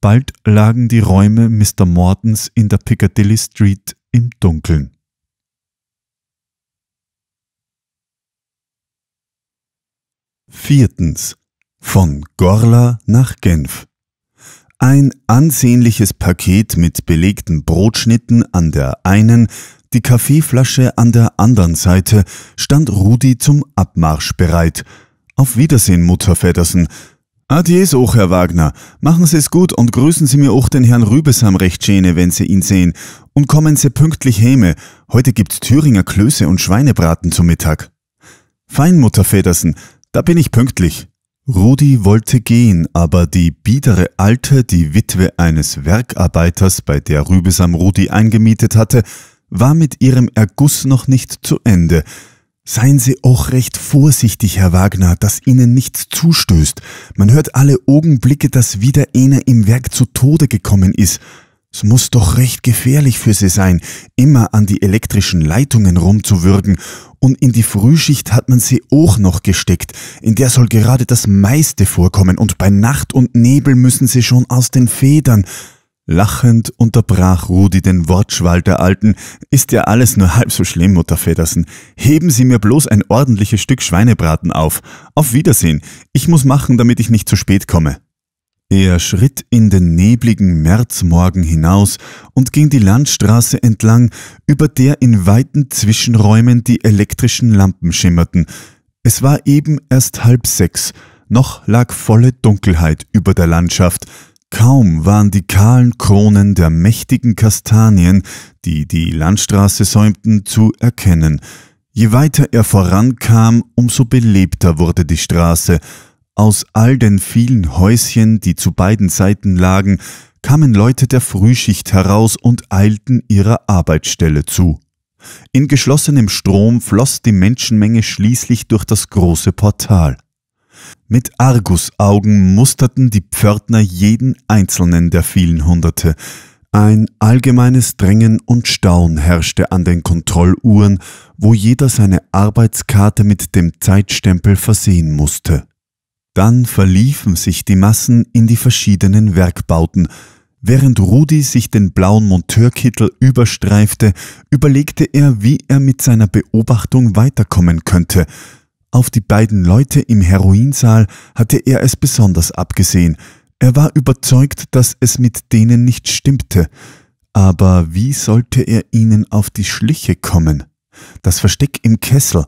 Bald lagen die Räume Mr. Mortons in der Piccadilly Street im Dunkeln. Viertens. Von Gorla nach Genf. Ein ansehnliches Paket mit belegten Brotschnitten an der einen, die Kaffeeflasche an der anderen Seite, stand Rudi zum Abmarsch bereit. Auf Wiedersehen, Mutter Feddersen. Adies auch, Herr Wagner. Machen Sie es gut und grüßen Sie mir auch den Herrn Rübesam recht schöne, wenn Sie ihn sehen. Und kommen Sie pünktlich heme. Heute gibt's Thüringer Klöße und Schweinebraten zum Mittag. Fein, Mutter Feddersen. Da bin ich pünktlich. Rudi wollte gehen, aber die biedere Alte, die Witwe eines Werkarbeiters, bei der Rübesam Rudi eingemietet hatte, war mit ihrem Erguss noch nicht zu Ende. Seien Sie auch recht vorsichtig, Herr Wagner, dass Ihnen nichts zustößt. Man hört alle Augenblicke, dass wieder einer im Werk zu Tode gekommen ist. Es muss doch recht gefährlich für Sie sein, immer an die elektrischen Leitungen rumzuwürgen. Und in die Frühschicht hat man Sie auch noch gesteckt. In der soll gerade das meiste vorkommen. Und bei Nacht und Nebel müssen Sie schon aus den Federn. Lachend unterbrach Rudi den Wortschwall der Alten. Ist ja alles nur halb so schlimm, Mutter Feddersen. Heben Sie mir bloß ein ordentliches Stück Schweinebraten auf. Auf Wiedersehen. Ich muss machen, damit ich nicht zu spät komme. Er schritt in den nebligen Märzmorgen hinaus und ging die Landstraße entlang, über der in weiten Zwischenräumen die elektrischen Lampen schimmerten. Es war eben erst halb sechs, noch lag volle Dunkelheit über der Landschaft, Kaum waren die kahlen Kronen der mächtigen Kastanien, die die Landstraße säumten, zu erkennen. Je weiter er vorankam, umso belebter wurde die Straße. Aus all den vielen Häuschen, die zu beiden Seiten lagen, kamen Leute der Frühschicht heraus und eilten ihrer Arbeitsstelle zu. In geschlossenem Strom floss die Menschenmenge schließlich durch das große Portal. Mit Argusaugen musterten die Pförtner jeden einzelnen der vielen Hunderte. Ein allgemeines Drängen und Staun herrschte an den Kontrolluhren, wo jeder seine Arbeitskarte mit dem Zeitstempel versehen musste. Dann verliefen sich die Massen in die verschiedenen Werkbauten. Während Rudi sich den blauen Monteurkittel überstreifte, überlegte er, wie er mit seiner Beobachtung weiterkommen könnte – auf die beiden Leute im Heroinsaal hatte er es besonders abgesehen. Er war überzeugt, dass es mit denen nicht stimmte. Aber wie sollte er ihnen auf die Schliche kommen? Das Versteck im Kessel.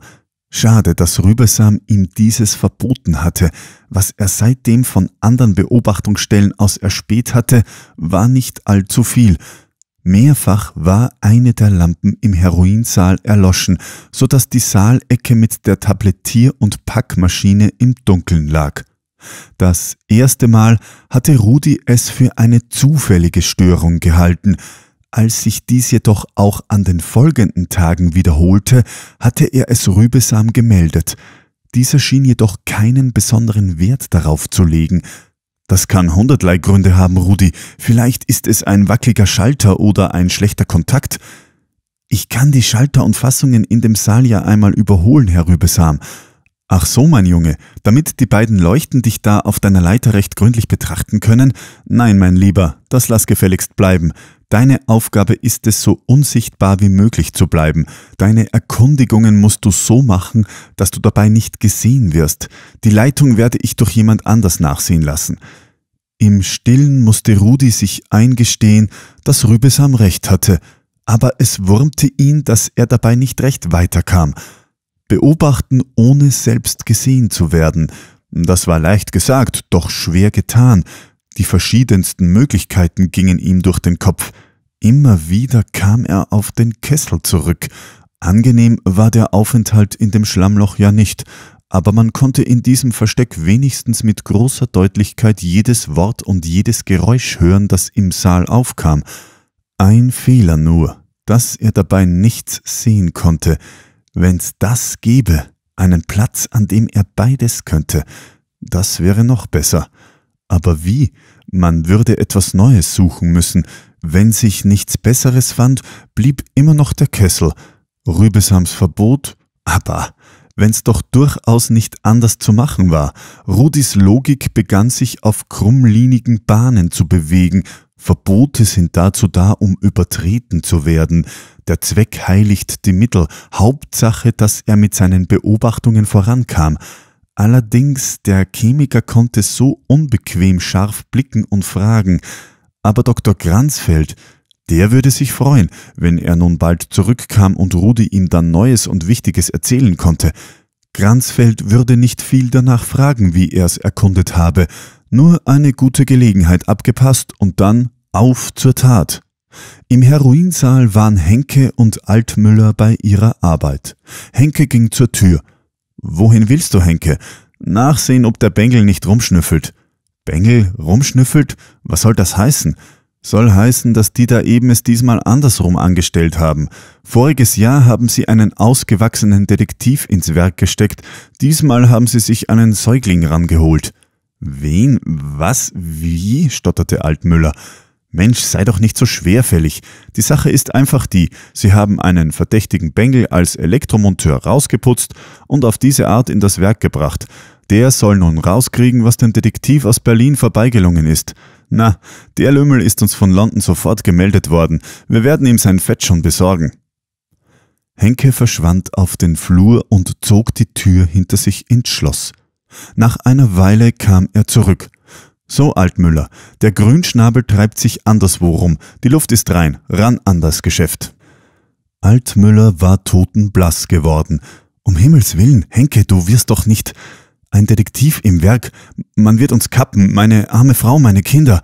Schade, dass Rübesam ihm dieses verboten hatte. Was er seitdem von anderen Beobachtungsstellen aus erspäht hatte, war nicht allzu viel. Mehrfach war eine der Lampen im Heroinsaal erloschen, so dass die Saalecke mit der Tablettier- und Packmaschine im Dunkeln lag. Das erste Mal hatte Rudi es für eine zufällige Störung gehalten. Als sich dies jedoch auch an den folgenden Tagen wiederholte, hatte er es rübesam gemeldet. Dieser schien jedoch keinen besonderen Wert darauf zu legen, das kann hundertlei Gründe haben, Rudi. Vielleicht ist es ein wackeliger Schalter oder ein schlechter Kontakt. Ich kann die Schalter und Fassungen in dem Saal ja einmal überholen, Herr Rübesam. Ach so, mein Junge, damit die beiden Leuchten dich da auf deiner Leiter recht gründlich betrachten können? Nein, mein Lieber, das lass gefälligst bleiben. Deine Aufgabe ist es, so unsichtbar wie möglich zu bleiben. Deine Erkundigungen musst du so machen, dass du dabei nicht gesehen wirst. Die Leitung werde ich durch jemand anders nachsehen lassen. Im Stillen musste Rudi sich eingestehen, dass Rübesam recht hatte, aber es wurmte ihn, dass er dabei nicht recht weiterkam. Beobachten, ohne selbst gesehen zu werden. Das war leicht gesagt, doch schwer getan. Die verschiedensten Möglichkeiten gingen ihm durch den Kopf. Immer wieder kam er auf den Kessel zurück. Angenehm war der Aufenthalt in dem Schlammloch ja nicht, aber man konnte in diesem Versteck wenigstens mit großer Deutlichkeit jedes Wort und jedes Geräusch hören, das im Saal aufkam. Ein Fehler nur, dass er dabei nichts sehen konnte. Wenn's das gäbe, einen Platz, an dem er beides könnte, das wäre noch besser. Aber wie? Man würde etwas Neues suchen müssen. Wenn sich nichts Besseres fand, blieb immer noch der Kessel. Rübesams Verbot? Aber wenn's doch durchaus nicht anders zu machen war. Rudis Logik begann sich auf krummlinigen Bahnen zu bewegen. Verbote sind dazu da, um übertreten zu werden. Der Zweck heiligt die Mittel. Hauptsache, dass er mit seinen Beobachtungen vorankam. Allerdings, der Chemiker konnte so unbequem scharf blicken und fragen. Aber Dr. Granzfeld, der würde sich freuen, wenn er nun bald zurückkam und Rudi ihm dann Neues und Wichtiges erzählen konnte. Granzfeld würde nicht viel danach fragen, wie er es erkundet habe. Nur eine gute Gelegenheit abgepasst und dann auf zur Tat. Im Heroinsaal waren Henke und Altmüller bei ihrer Arbeit. Henke ging zur Tür. Wohin willst du, Henke? Nachsehen, ob der Bengel nicht rumschnüffelt. Bengel rumschnüffelt? Was soll das heißen? Soll heißen, dass die da eben es diesmal andersrum angestellt haben. Voriges Jahr haben sie einen ausgewachsenen Detektiv ins Werk gesteckt, diesmal haben sie sich einen Säugling rangeholt. Wen? Was? Wie? stotterte Altmüller. Mensch, sei doch nicht so schwerfällig. Die Sache ist einfach die, sie haben einen verdächtigen Bengel als Elektromonteur rausgeputzt und auf diese Art in das Werk gebracht. Der soll nun rauskriegen, was dem Detektiv aus Berlin vorbeigelungen ist. Na, der Lümmel ist uns von London sofort gemeldet worden. Wir werden ihm sein Fett schon besorgen. Henke verschwand auf den Flur und zog die Tür hinter sich ins Schloss. Nach einer Weile kam er zurück. So Altmüller, der Grünschnabel treibt sich anderswo rum, die Luft ist rein, ran an das Geschäft. Altmüller war totenblass geworden. Um Himmels willen, Henke, du wirst doch nicht. Ein Detektiv im Werk, man wird uns kappen, meine arme Frau, meine Kinder.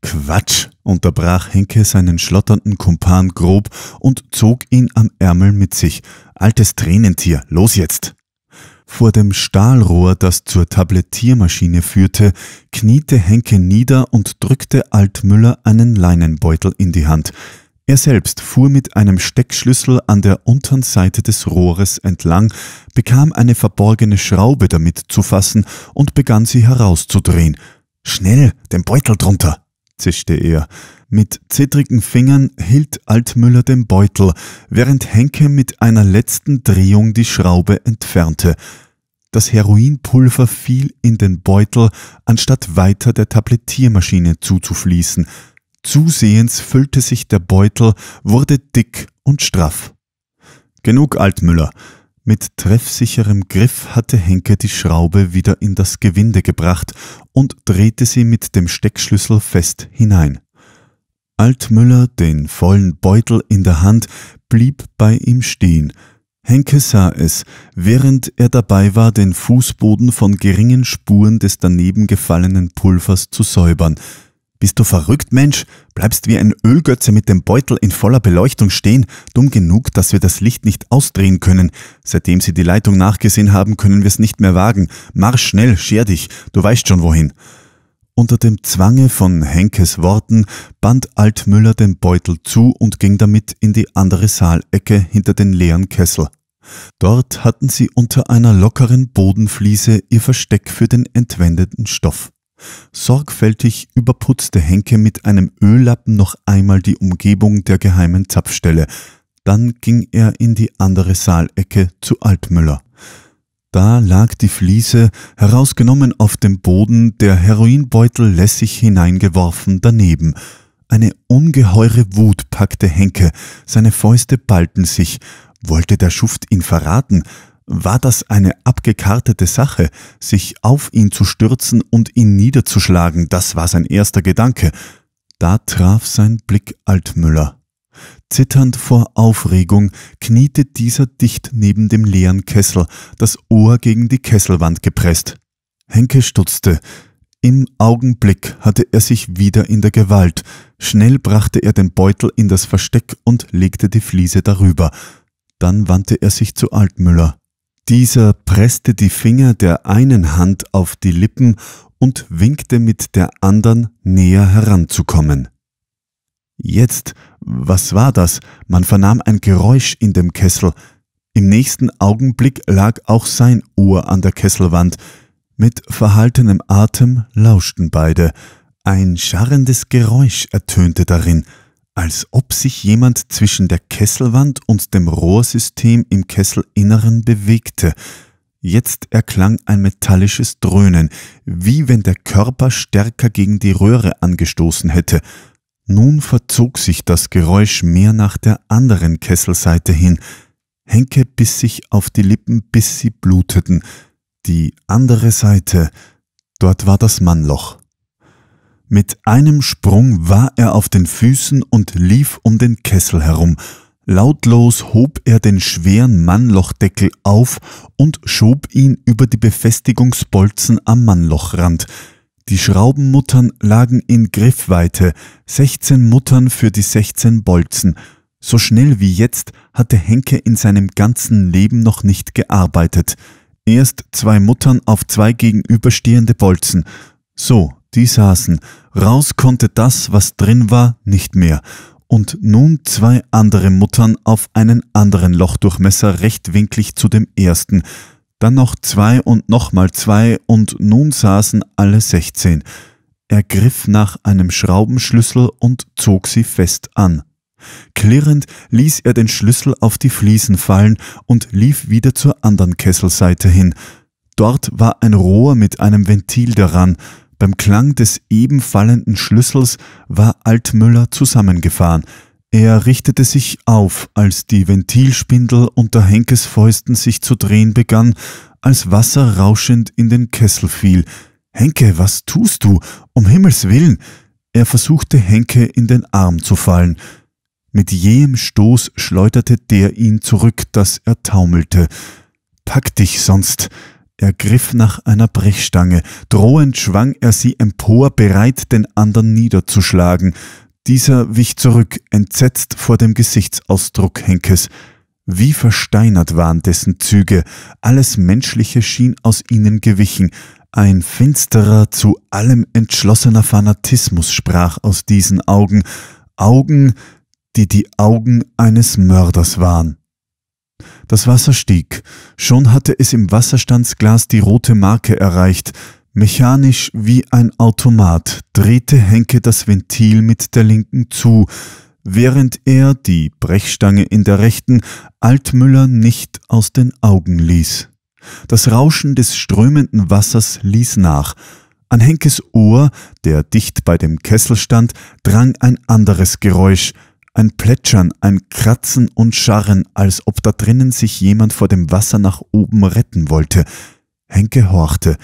Quatsch, unterbrach Henke seinen schlotternden Kumpan grob und zog ihn am Ärmel mit sich. Altes Tränentier, los jetzt! Vor dem Stahlrohr, das zur Tablettiermaschine führte, kniete Henke nieder und drückte Altmüller einen Leinenbeutel in die Hand. Er selbst fuhr mit einem Steckschlüssel an der unteren Seite des Rohres entlang, bekam eine verborgene Schraube damit zu fassen und begann sie herauszudrehen. Schnell, den Beutel drunter! zischte er. Mit zittrigen Fingern hielt Altmüller den Beutel, während Henke mit einer letzten Drehung die Schraube entfernte. Das Heroinpulver fiel in den Beutel, anstatt weiter der Tablettiermaschine zuzufließen. Zusehends füllte sich der Beutel, wurde dick und straff. Genug, Altmüller. Mit treffsicherem Griff hatte Henke die Schraube wieder in das Gewinde gebracht und drehte sie mit dem Steckschlüssel fest hinein. Altmüller, den vollen Beutel in der Hand, blieb bei ihm stehen. Henke sah es, während er dabei war, den Fußboden von geringen Spuren des daneben gefallenen Pulvers zu säubern – bist du verrückt, Mensch? Bleibst wie ein Ölgötze mit dem Beutel in voller Beleuchtung stehen, dumm genug, dass wir das Licht nicht ausdrehen können. Seitdem sie die Leitung nachgesehen haben, können wir es nicht mehr wagen. Marsch schnell, scher dich, du weißt schon wohin. Unter dem Zwange von Henkes Worten band Altmüller den Beutel zu und ging damit in die andere Saalecke hinter den leeren Kessel. Dort hatten sie unter einer lockeren Bodenfliese ihr Versteck für den entwendeten Stoff. Sorgfältig überputzte Henke mit einem Öllappen noch einmal die Umgebung der geheimen Zapfstelle, dann ging er in die andere Saalecke zu Altmüller. Da lag die Fliese, herausgenommen auf dem Boden, der Heroinbeutel lässig hineingeworfen daneben. Eine ungeheure Wut packte Henke, seine Fäuste ballten sich. Wollte der Schuft ihn verraten? War das eine abgekartete Sache, sich auf ihn zu stürzen und ihn niederzuschlagen, das war sein erster Gedanke. Da traf sein Blick Altmüller. Zitternd vor Aufregung kniete dieser dicht neben dem leeren Kessel, das Ohr gegen die Kesselwand gepresst. Henke stutzte. Im Augenblick hatte er sich wieder in der Gewalt. Schnell brachte er den Beutel in das Versteck und legte die Fliese darüber. Dann wandte er sich zu Altmüller. Dieser presste die Finger der einen Hand auf die Lippen und winkte mit der anderen näher heranzukommen. Jetzt, was war das? Man vernahm ein Geräusch in dem Kessel. Im nächsten Augenblick lag auch sein Ohr an der Kesselwand. Mit verhaltenem Atem lauschten beide. Ein scharrendes Geräusch ertönte darin als ob sich jemand zwischen der Kesselwand und dem Rohrsystem im Kesselinneren bewegte. Jetzt erklang ein metallisches Dröhnen, wie wenn der Körper stärker gegen die Röhre angestoßen hätte. Nun verzog sich das Geräusch mehr nach der anderen Kesselseite hin. Henke biss sich auf die Lippen, bis sie bluteten. Die andere Seite, dort war das Mannloch. Mit einem Sprung war er auf den Füßen und lief um den Kessel herum. Lautlos hob er den schweren Mannlochdeckel auf und schob ihn über die Befestigungsbolzen am Mannlochrand. Die Schraubenmuttern lagen in Griffweite, 16 Muttern für die 16 Bolzen. So schnell wie jetzt hatte Henke in seinem ganzen Leben noch nicht gearbeitet. Erst zwei Muttern auf zwei gegenüberstehende Bolzen. So die saßen. Raus konnte das, was drin war, nicht mehr. Und nun zwei andere Muttern auf einen anderen Lochdurchmesser rechtwinklig zu dem ersten. Dann noch zwei und nochmal zwei und nun saßen alle sechzehn. Er griff nach einem Schraubenschlüssel und zog sie fest an. Klirrend ließ er den Schlüssel auf die Fliesen fallen und lief wieder zur anderen Kesselseite hin. Dort war ein Rohr mit einem Ventil daran. Beim Klang des eben fallenden Schlüssels war Altmüller zusammengefahren. Er richtete sich auf, als die Ventilspindel unter Henkes Fäusten sich zu drehen begann, als Wasser rauschend in den Kessel fiel. Henke, was tust du? Um Himmels willen! Er versuchte Henke in den Arm zu fallen. Mit jähem Stoß schleuderte der ihn zurück, dass er taumelte. Pack dich sonst! Er griff nach einer Brechstange, drohend schwang er sie empor, bereit, den anderen niederzuschlagen. Dieser wich zurück, entsetzt vor dem Gesichtsausdruck Henkes. Wie versteinert waren dessen Züge, alles Menschliche schien aus ihnen gewichen, ein finsterer, zu allem entschlossener Fanatismus sprach aus diesen Augen, Augen, die die Augen eines Mörders waren. Das Wasser stieg. Schon hatte es im Wasserstandsglas die rote Marke erreicht. Mechanisch wie ein Automat drehte Henke das Ventil mit der linken zu, während er die Brechstange in der rechten Altmüller nicht aus den Augen ließ. Das Rauschen des strömenden Wassers ließ nach. An Henkes Ohr, der dicht bei dem Kessel stand, drang ein anderes Geräusch – ein Plätschern, ein Kratzen und Scharren, als ob da drinnen sich jemand vor dem Wasser nach oben retten wollte. Henke horchte.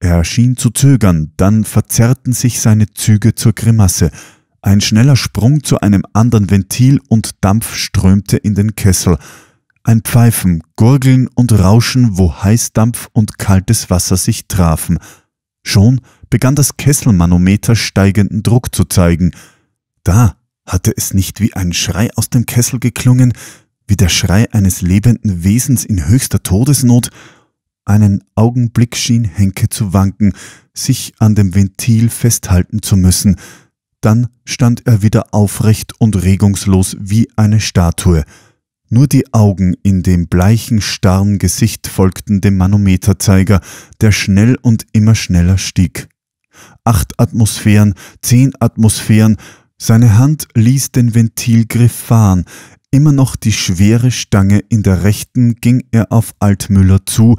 Er schien zu zögern, dann verzerrten sich seine Züge zur Grimasse. Ein schneller Sprung zu einem anderen Ventil und Dampf strömte in den Kessel. Ein Pfeifen, Gurgeln und Rauschen, wo Heißdampf und kaltes Wasser sich trafen. Schon begann das Kesselmanometer steigenden Druck zu zeigen. Da hatte es nicht wie ein Schrei aus dem Kessel geklungen, wie der Schrei eines lebenden Wesens in höchster Todesnot? Einen Augenblick schien Henke zu wanken, sich an dem Ventil festhalten zu müssen. Dann stand er wieder aufrecht und regungslos wie eine Statue. Nur die Augen in dem bleichen, starren Gesicht folgten dem Manometerzeiger, der schnell und immer schneller stieg. Acht Atmosphären, zehn Atmosphären, seine Hand ließ den Ventilgriff fahren. Immer noch die schwere Stange in der rechten ging er auf Altmüller zu,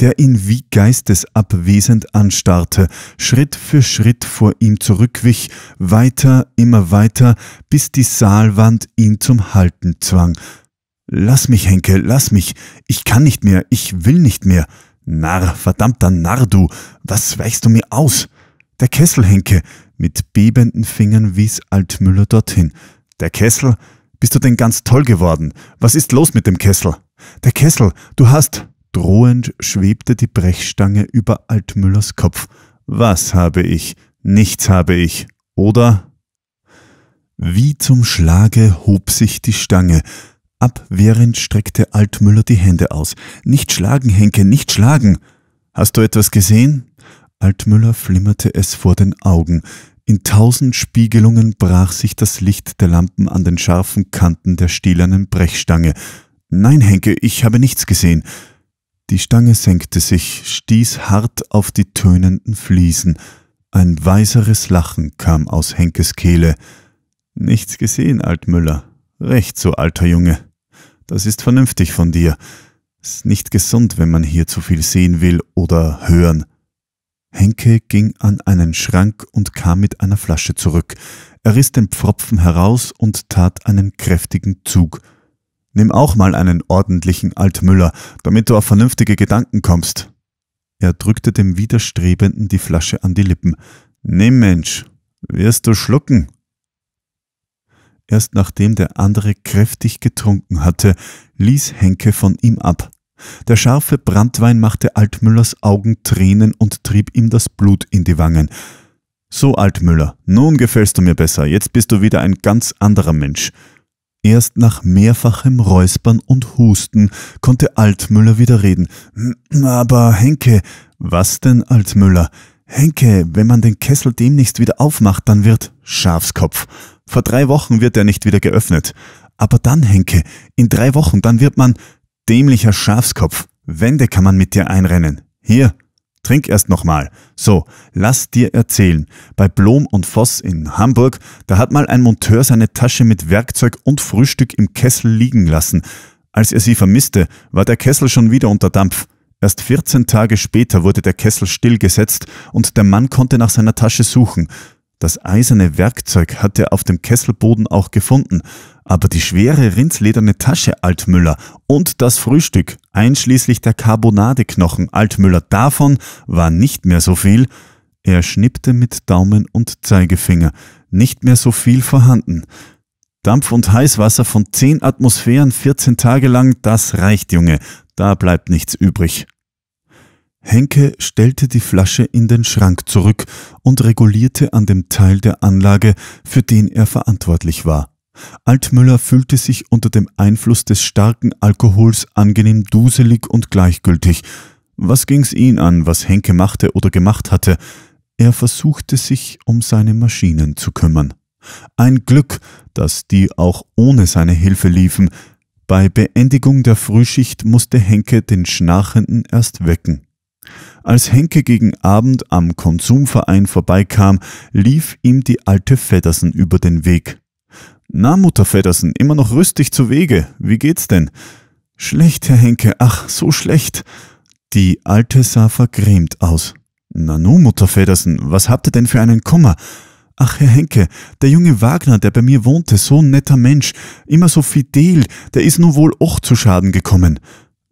der ihn wie geistesabwesend anstarrte, Schritt für Schritt vor ihm zurückwich, weiter, immer weiter, bis die Saalwand ihn zum Halten zwang. Lass mich, Henke, lass mich. Ich kann nicht mehr, ich will nicht mehr. Narr, verdammter Narr, du, was weichst du mir aus? Der Kessel, Henke, mit bebenden Fingern wies Altmüller dorthin. Der Kessel? Bist du denn ganz toll geworden? Was ist los mit dem Kessel? Der Kessel, du hast. Drohend schwebte die Brechstange über Altmüllers Kopf. Was habe ich? Nichts habe ich. Oder? Wie zum Schlage hob sich die Stange. Abwehrend streckte Altmüller die Hände aus. Nicht schlagen, Henke, nicht schlagen. Hast du etwas gesehen? Altmüller flimmerte es vor den Augen. In tausend Spiegelungen brach sich das Licht der Lampen an den scharfen Kanten der stählernen Brechstange. Nein, Henke, ich habe nichts gesehen. Die Stange senkte sich, stieß hart auf die tönenden Fliesen. Ein weiseres Lachen kam aus Henkes Kehle. Nichts gesehen, Altmüller. Recht so, alter Junge. Das ist vernünftig von dir. Ist nicht gesund, wenn man hier zu viel sehen will oder hören. Henke ging an einen Schrank und kam mit einer Flasche zurück. Er riss den Pfropfen heraus und tat einen kräftigen Zug. Nimm auch mal einen ordentlichen Altmüller, damit du auf vernünftige Gedanken kommst. Er drückte dem Widerstrebenden die Flasche an die Lippen. Nimm, Mensch, wirst du schlucken? Erst nachdem der andere kräftig getrunken hatte, ließ Henke von ihm ab. Der scharfe Branntwein machte Altmüllers Augen Tränen und trieb ihm das Blut in die Wangen. So, Altmüller, nun gefällst du mir besser, jetzt bist du wieder ein ganz anderer Mensch. Erst nach mehrfachem Räuspern und Husten konnte Altmüller wieder reden. Hm, aber Henke, was denn, Altmüller? Henke, wenn man den Kessel demnächst wieder aufmacht, dann wird Schafskopf. Vor drei Wochen wird er nicht wieder geöffnet. Aber dann, Henke, in drei Wochen, dann wird man dämlicher Schafskopf. Wände kann man mit dir einrennen. Hier, trink erst nochmal. So, lass dir erzählen. Bei Blom und Voss in Hamburg, da hat mal ein Monteur seine Tasche mit Werkzeug und Frühstück im Kessel liegen lassen. Als er sie vermisste, war der Kessel schon wieder unter Dampf. Erst 14 Tage später wurde der Kessel stillgesetzt und der Mann konnte nach seiner Tasche suchen. Das eiserne Werkzeug hat er auf dem Kesselboden auch gefunden, aber die schwere rindslederne Tasche Altmüller und das Frühstück, einschließlich der Carbonadeknochen Altmüller, davon war nicht mehr so viel. Er schnippte mit Daumen und Zeigefinger, nicht mehr so viel vorhanden. Dampf und Heißwasser von 10 Atmosphären 14 Tage lang, das reicht, Junge, da bleibt nichts übrig. Henke stellte die Flasche in den Schrank zurück und regulierte an dem Teil der Anlage, für den er verantwortlich war. Altmüller fühlte sich unter dem Einfluss des starken Alkohols angenehm duselig und gleichgültig. Was ging's ihn an, was Henke machte oder gemacht hatte? Er versuchte sich um seine Maschinen zu kümmern. Ein Glück, dass die auch ohne seine Hilfe liefen. Bei Beendigung der Frühschicht musste Henke den Schnarchenden erst wecken. Als Henke gegen Abend am Konsumverein vorbeikam, lief ihm die alte Feddersen über den Weg. Na, Mutter Feddersen, immer noch rüstig zu Wege. Wie geht's denn? Schlecht, Herr Henke, ach, so schlecht. Die Alte sah vergrämt aus. Na Nanu, Mutter Feddersen, was habt ihr denn für einen Kummer? Ach, Herr Henke, der junge Wagner, der bei mir wohnte, so ein netter Mensch, immer so fidel, der ist nun wohl auch zu Schaden gekommen.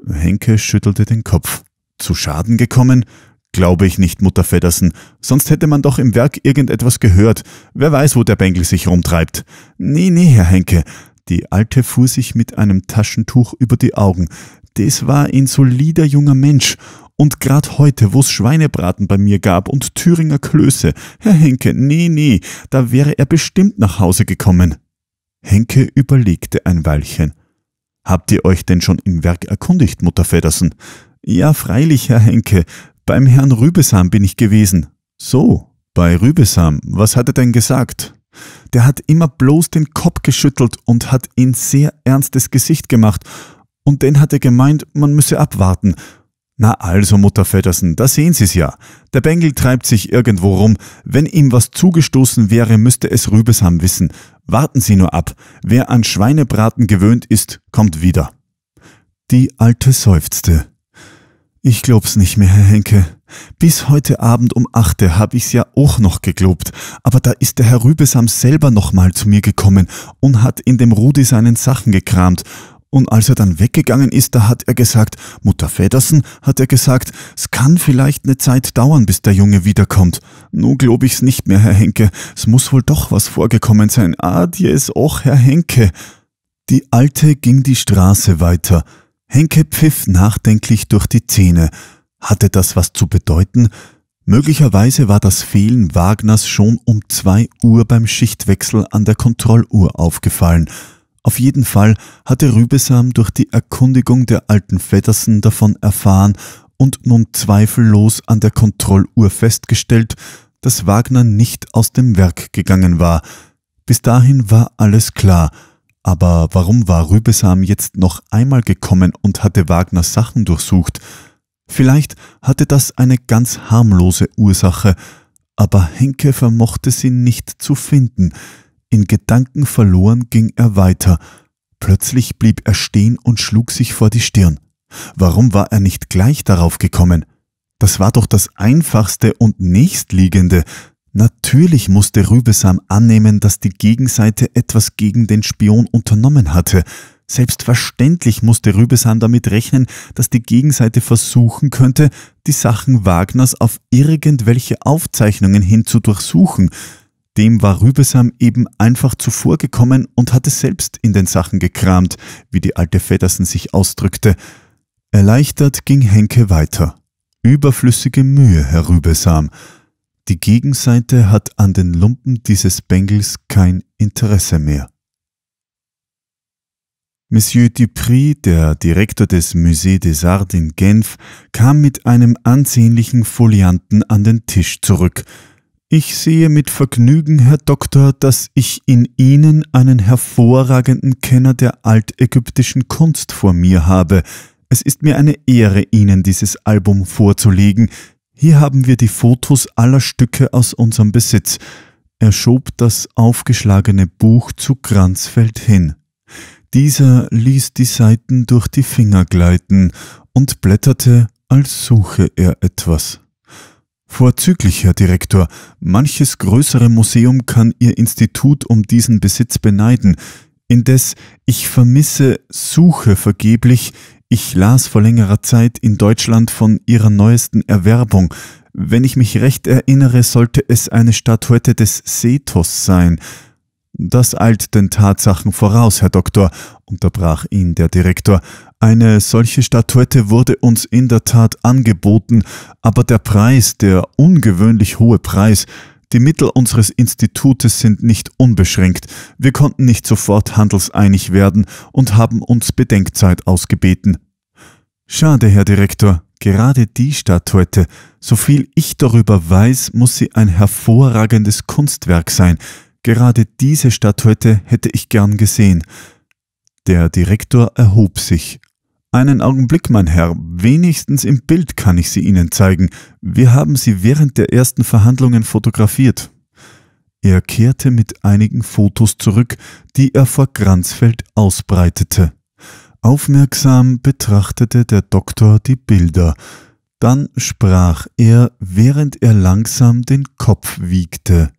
Henke schüttelte den Kopf. Zu Schaden gekommen? Glaube ich nicht, Mutter Feddersen, sonst hätte man doch im Werk irgendetwas gehört. Wer weiß, wo der Bengel sich rumtreibt. Nee, nee, Herr Henke. Die Alte fuhr sich mit einem Taschentuch über die Augen. Das war ein solider junger Mensch. Und grad heute, wo's Schweinebraten bei mir gab und Thüringer Klöße. Herr Henke, nee, nee, da wäre er bestimmt nach Hause gekommen. Henke überlegte ein Weilchen. Habt ihr euch denn schon im Werk erkundigt, Mutter Feddersen? Ja, freilich, Herr Henke, beim Herrn Rübesam bin ich gewesen. So, bei Rübesam, was hat er denn gesagt? Der hat immer bloß den Kopf geschüttelt und hat ein sehr ernstes Gesicht gemacht. Und den hat er gemeint, man müsse abwarten. Na also, Mutter Feddersen, da sehen Sie's ja. Der Bengel treibt sich irgendwo rum. Wenn ihm was zugestoßen wäre, müsste es Rübesam wissen. Warten Sie nur ab. Wer an Schweinebraten gewöhnt ist, kommt wieder. Die Alte seufzte. Ich glaub's nicht mehr, Herr Henke. Bis heute Abend um achte hab ich's ja auch noch geglobt, aber da ist der Herr Rübesam selber nochmal zu mir gekommen und hat in dem Rudi seinen Sachen gekramt. Und als er dann weggegangen ist, da hat er gesagt, Mutter Federsen, hat er gesagt, es kann vielleicht ne Zeit dauern, bis der Junge wiederkommt. Nu glaub ich's nicht mehr, Herr Henke, es muss wohl doch was vorgekommen sein. Adies, och, Herr Henke. Die Alte ging die Straße weiter, Henke pfiff nachdenklich durch die Zähne. Hatte das was zu bedeuten? Möglicherweise war das Fehlen Wagners schon um zwei Uhr beim Schichtwechsel an der Kontrolluhr aufgefallen. Auf jeden Fall hatte Rübesam durch die Erkundigung der alten Feddersen davon erfahren und nun zweifellos an der Kontrolluhr festgestellt, dass Wagner nicht aus dem Werk gegangen war. Bis dahin war alles klar – aber warum war Rübesam jetzt noch einmal gekommen und hatte Wagners Sachen durchsucht? Vielleicht hatte das eine ganz harmlose Ursache, aber Henke vermochte sie nicht zu finden. In Gedanken verloren ging er weiter. Plötzlich blieb er stehen und schlug sich vor die Stirn. Warum war er nicht gleich darauf gekommen? Das war doch das Einfachste und Nächstliegende, Natürlich musste Rübesam annehmen, dass die Gegenseite etwas gegen den Spion unternommen hatte. Selbstverständlich musste Rübesam damit rechnen, dass die Gegenseite versuchen könnte, die Sachen Wagners auf irgendwelche Aufzeichnungen hin zu durchsuchen. Dem war Rübesam eben einfach zuvorgekommen und hatte selbst in den Sachen gekramt, wie die alte Feddersen sich ausdrückte. Erleichtert ging Henke weiter. Überflüssige Mühe, Herr Rübesam. Die Gegenseite hat an den Lumpen dieses Bengels kein Interesse mehr. Monsieur Dupri, der Direktor des Musée des Arts in Genf, kam mit einem ansehnlichen Folianten an den Tisch zurück. Ich sehe mit Vergnügen, Herr Doktor, dass ich in Ihnen einen hervorragenden Kenner der altägyptischen Kunst vor mir habe. Es ist mir eine Ehre, Ihnen dieses Album vorzulegen. Hier haben wir die Fotos aller Stücke aus unserem Besitz. Er schob das aufgeschlagene Buch zu Kranzfeld hin. Dieser ließ die Seiten durch die Finger gleiten und blätterte, als suche er etwas. Vorzüglich, Herr Direktor. Manches größere Museum kann Ihr Institut um diesen Besitz beneiden. Indes, ich vermisse, suche vergeblich, ich las vor längerer Zeit in Deutschland von ihrer neuesten Erwerbung. Wenn ich mich recht erinnere, sollte es eine Statuette des Sethos sein. Das eilt den Tatsachen voraus, Herr Doktor, unterbrach ihn der Direktor. Eine solche Statuette wurde uns in der Tat angeboten, aber der Preis, der ungewöhnlich hohe Preis, die Mittel unseres Institutes sind nicht unbeschränkt. Wir konnten nicht sofort handelseinig werden und haben uns Bedenkzeit ausgebeten. Schade, Herr Direktor, gerade die Stadt Statuette, soviel ich darüber weiß, muss sie ein hervorragendes Kunstwerk sein. Gerade diese Stadt heute hätte ich gern gesehen. Der Direktor erhob sich. Einen Augenblick, mein Herr, wenigstens im Bild kann ich sie Ihnen zeigen. Wir haben sie während der ersten Verhandlungen fotografiert. Er kehrte mit einigen Fotos zurück, die er vor Granzfeld ausbreitete. Aufmerksam betrachtete der Doktor die Bilder, dann sprach er, während er langsam den Kopf wiegte.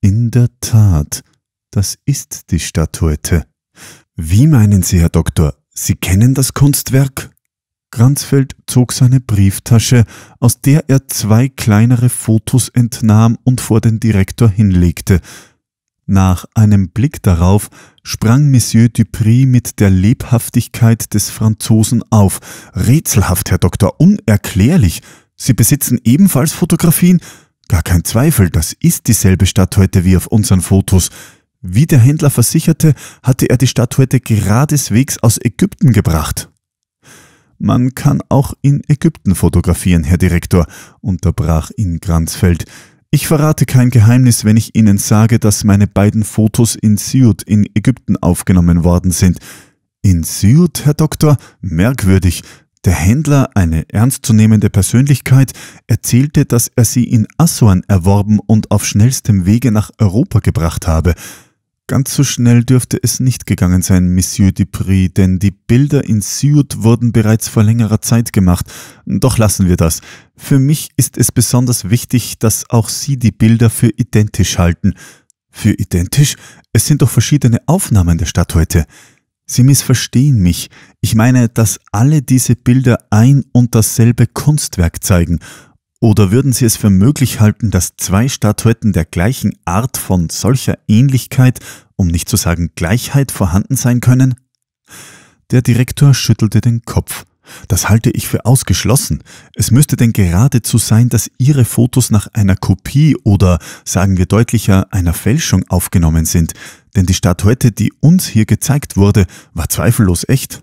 In der Tat, das ist die Statuette. Wie meinen Sie, Herr Doktor, Sie kennen das Kunstwerk? Kranzfeld zog seine Brieftasche, aus der er zwei kleinere Fotos entnahm und vor den Direktor hinlegte. Nach einem Blick darauf sprang Monsieur Dupri mit der Lebhaftigkeit des Franzosen auf. Rätselhaft, Herr Doktor, unerklärlich. Sie besitzen ebenfalls Fotografien? Gar kein Zweifel, das ist dieselbe Stadthuette wie auf unseren Fotos. Wie der Händler versicherte, hatte er die Stadthuette geradeswegs aus Ägypten gebracht. Man kann auch in Ägypten fotografieren, Herr Direktor, unterbrach ihn Granzfeld. Ich verrate kein Geheimnis, wenn ich Ihnen sage, dass meine beiden Fotos in Siut in Ägypten aufgenommen worden sind. In Siut, Herr Doktor? Merkwürdig. Der Händler, eine ernstzunehmende Persönlichkeit, erzählte, dass er sie in Assuan erworben und auf schnellstem Wege nach Europa gebracht habe. Ganz so schnell dürfte es nicht gegangen sein, Monsieur Dupri, denn die Bilder in Sioux wurden bereits vor längerer Zeit gemacht. Doch lassen wir das. Für mich ist es besonders wichtig, dass auch Sie die Bilder für identisch halten. Für identisch? Es sind doch verschiedene Aufnahmen der Stadt heute. Sie missverstehen mich. Ich meine, dass alle diese Bilder ein und dasselbe Kunstwerk zeigen oder würden Sie es für möglich halten, dass zwei Statuetten der gleichen Art von solcher Ähnlichkeit, um nicht zu sagen Gleichheit, vorhanden sein können? Der Direktor schüttelte den Kopf. Das halte ich für ausgeschlossen. Es müsste denn geradezu sein, dass Ihre Fotos nach einer Kopie oder, sagen wir deutlicher, einer Fälschung aufgenommen sind, denn die Statuette, die uns hier gezeigt wurde, war zweifellos echt.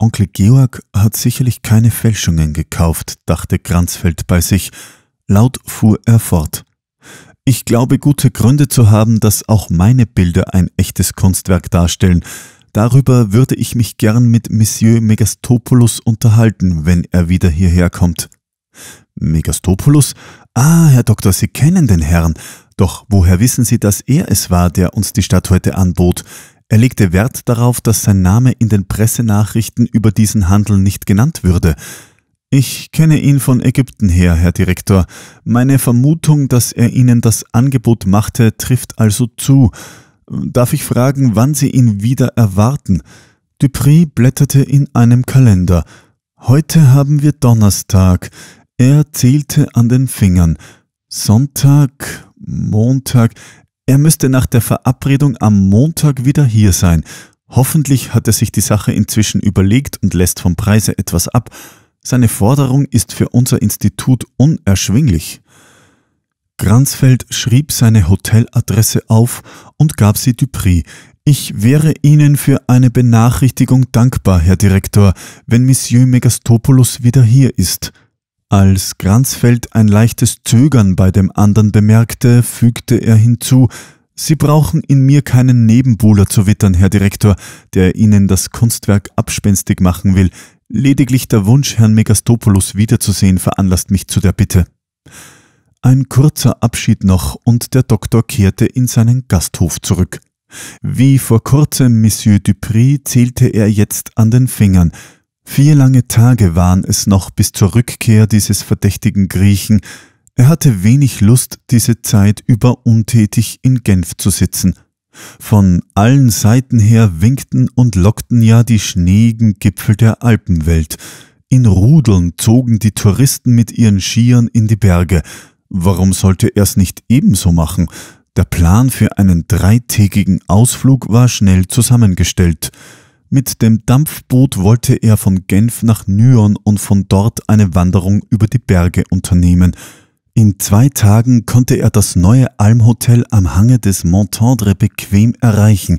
Onkel Georg hat sicherlich keine Fälschungen gekauft, dachte Kranzfeld bei sich. Laut fuhr er fort. Ich glaube gute Gründe zu haben, dass auch meine Bilder ein echtes Kunstwerk darstellen. Darüber würde ich mich gern mit Monsieur Megastopoulos unterhalten, wenn er wieder hierher kommt. Megastopoulos? Ah, Herr Doktor, Sie kennen den Herrn. Doch woher wissen Sie, dass er es war, der uns die Stadt heute anbot? Er legte Wert darauf, dass sein Name in den Pressenachrichten über diesen Handel nicht genannt würde. Ich kenne ihn von Ägypten her, Herr Direktor. Meine Vermutung, dass er Ihnen das Angebot machte, trifft also zu. Darf ich fragen, wann Sie ihn wieder erwarten? Dupri blätterte in einem Kalender. Heute haben wir Donnerstag. Er zählte an den Fingern. Sonntag, Montag. Er müsste nach der Verabredung am Montag wieder hier sein. Hoffentlich hat er sich die Sache inzwischen überlegt und lässt vom Preise etwas ab. Seine Forderung ist für unser Institut unerschwinglich. Gransfeld schrieb seine Hoteladresse auf und gab sie Dupri. Ich wäre Ihnen für eine Benachrichtigung dankbar, Herr Direktor, wenn Monsieur Megastopoulos wieder hier ist. Als Granzfeld ein leichtes Zögern bei dem anderen bemerkte, fügte er hinzu, Sie brauchen in mir keinen Nebenbuhler zu wittern, Herr Direktor, der Ihnen das Kunstwerk abspenstig machen will. Lediglich der Wunsch, Herrn Megastopoulos wiederzusehen, veranlasst mich zu der Bitte. Ein kurzer Abschied noch und der Doktor kehrte in seinen Gasthof zurück. Wie vor kurzem Monsieur Dupri zählte er jetzt an den Fingern – Vier lange Tage waren es noch bis zur Rückkehr dieses verdächtigen Griechen. Er hatte wenig Lust, diese Zeit über untätig in Genf zu sitzen. Von allen Seiten her winkten und lockten ja die schneeigen Gipfel der Alpenwelt. In Rudeln zogen die Touristen mit ihren Skiern in die Berge. Warum sollte er's nicht ebenso machen? Der Plan für einen dreitägigen Ausflug war schnell zusammengestellt. Mit dem Dampfboot wollte er von Genf nach Nyon und von dort eine Wanderung über die Berge unternehmen. In zwei Tagen konnte er das neue Almhotel am Hange des Montendre bequem erreichen,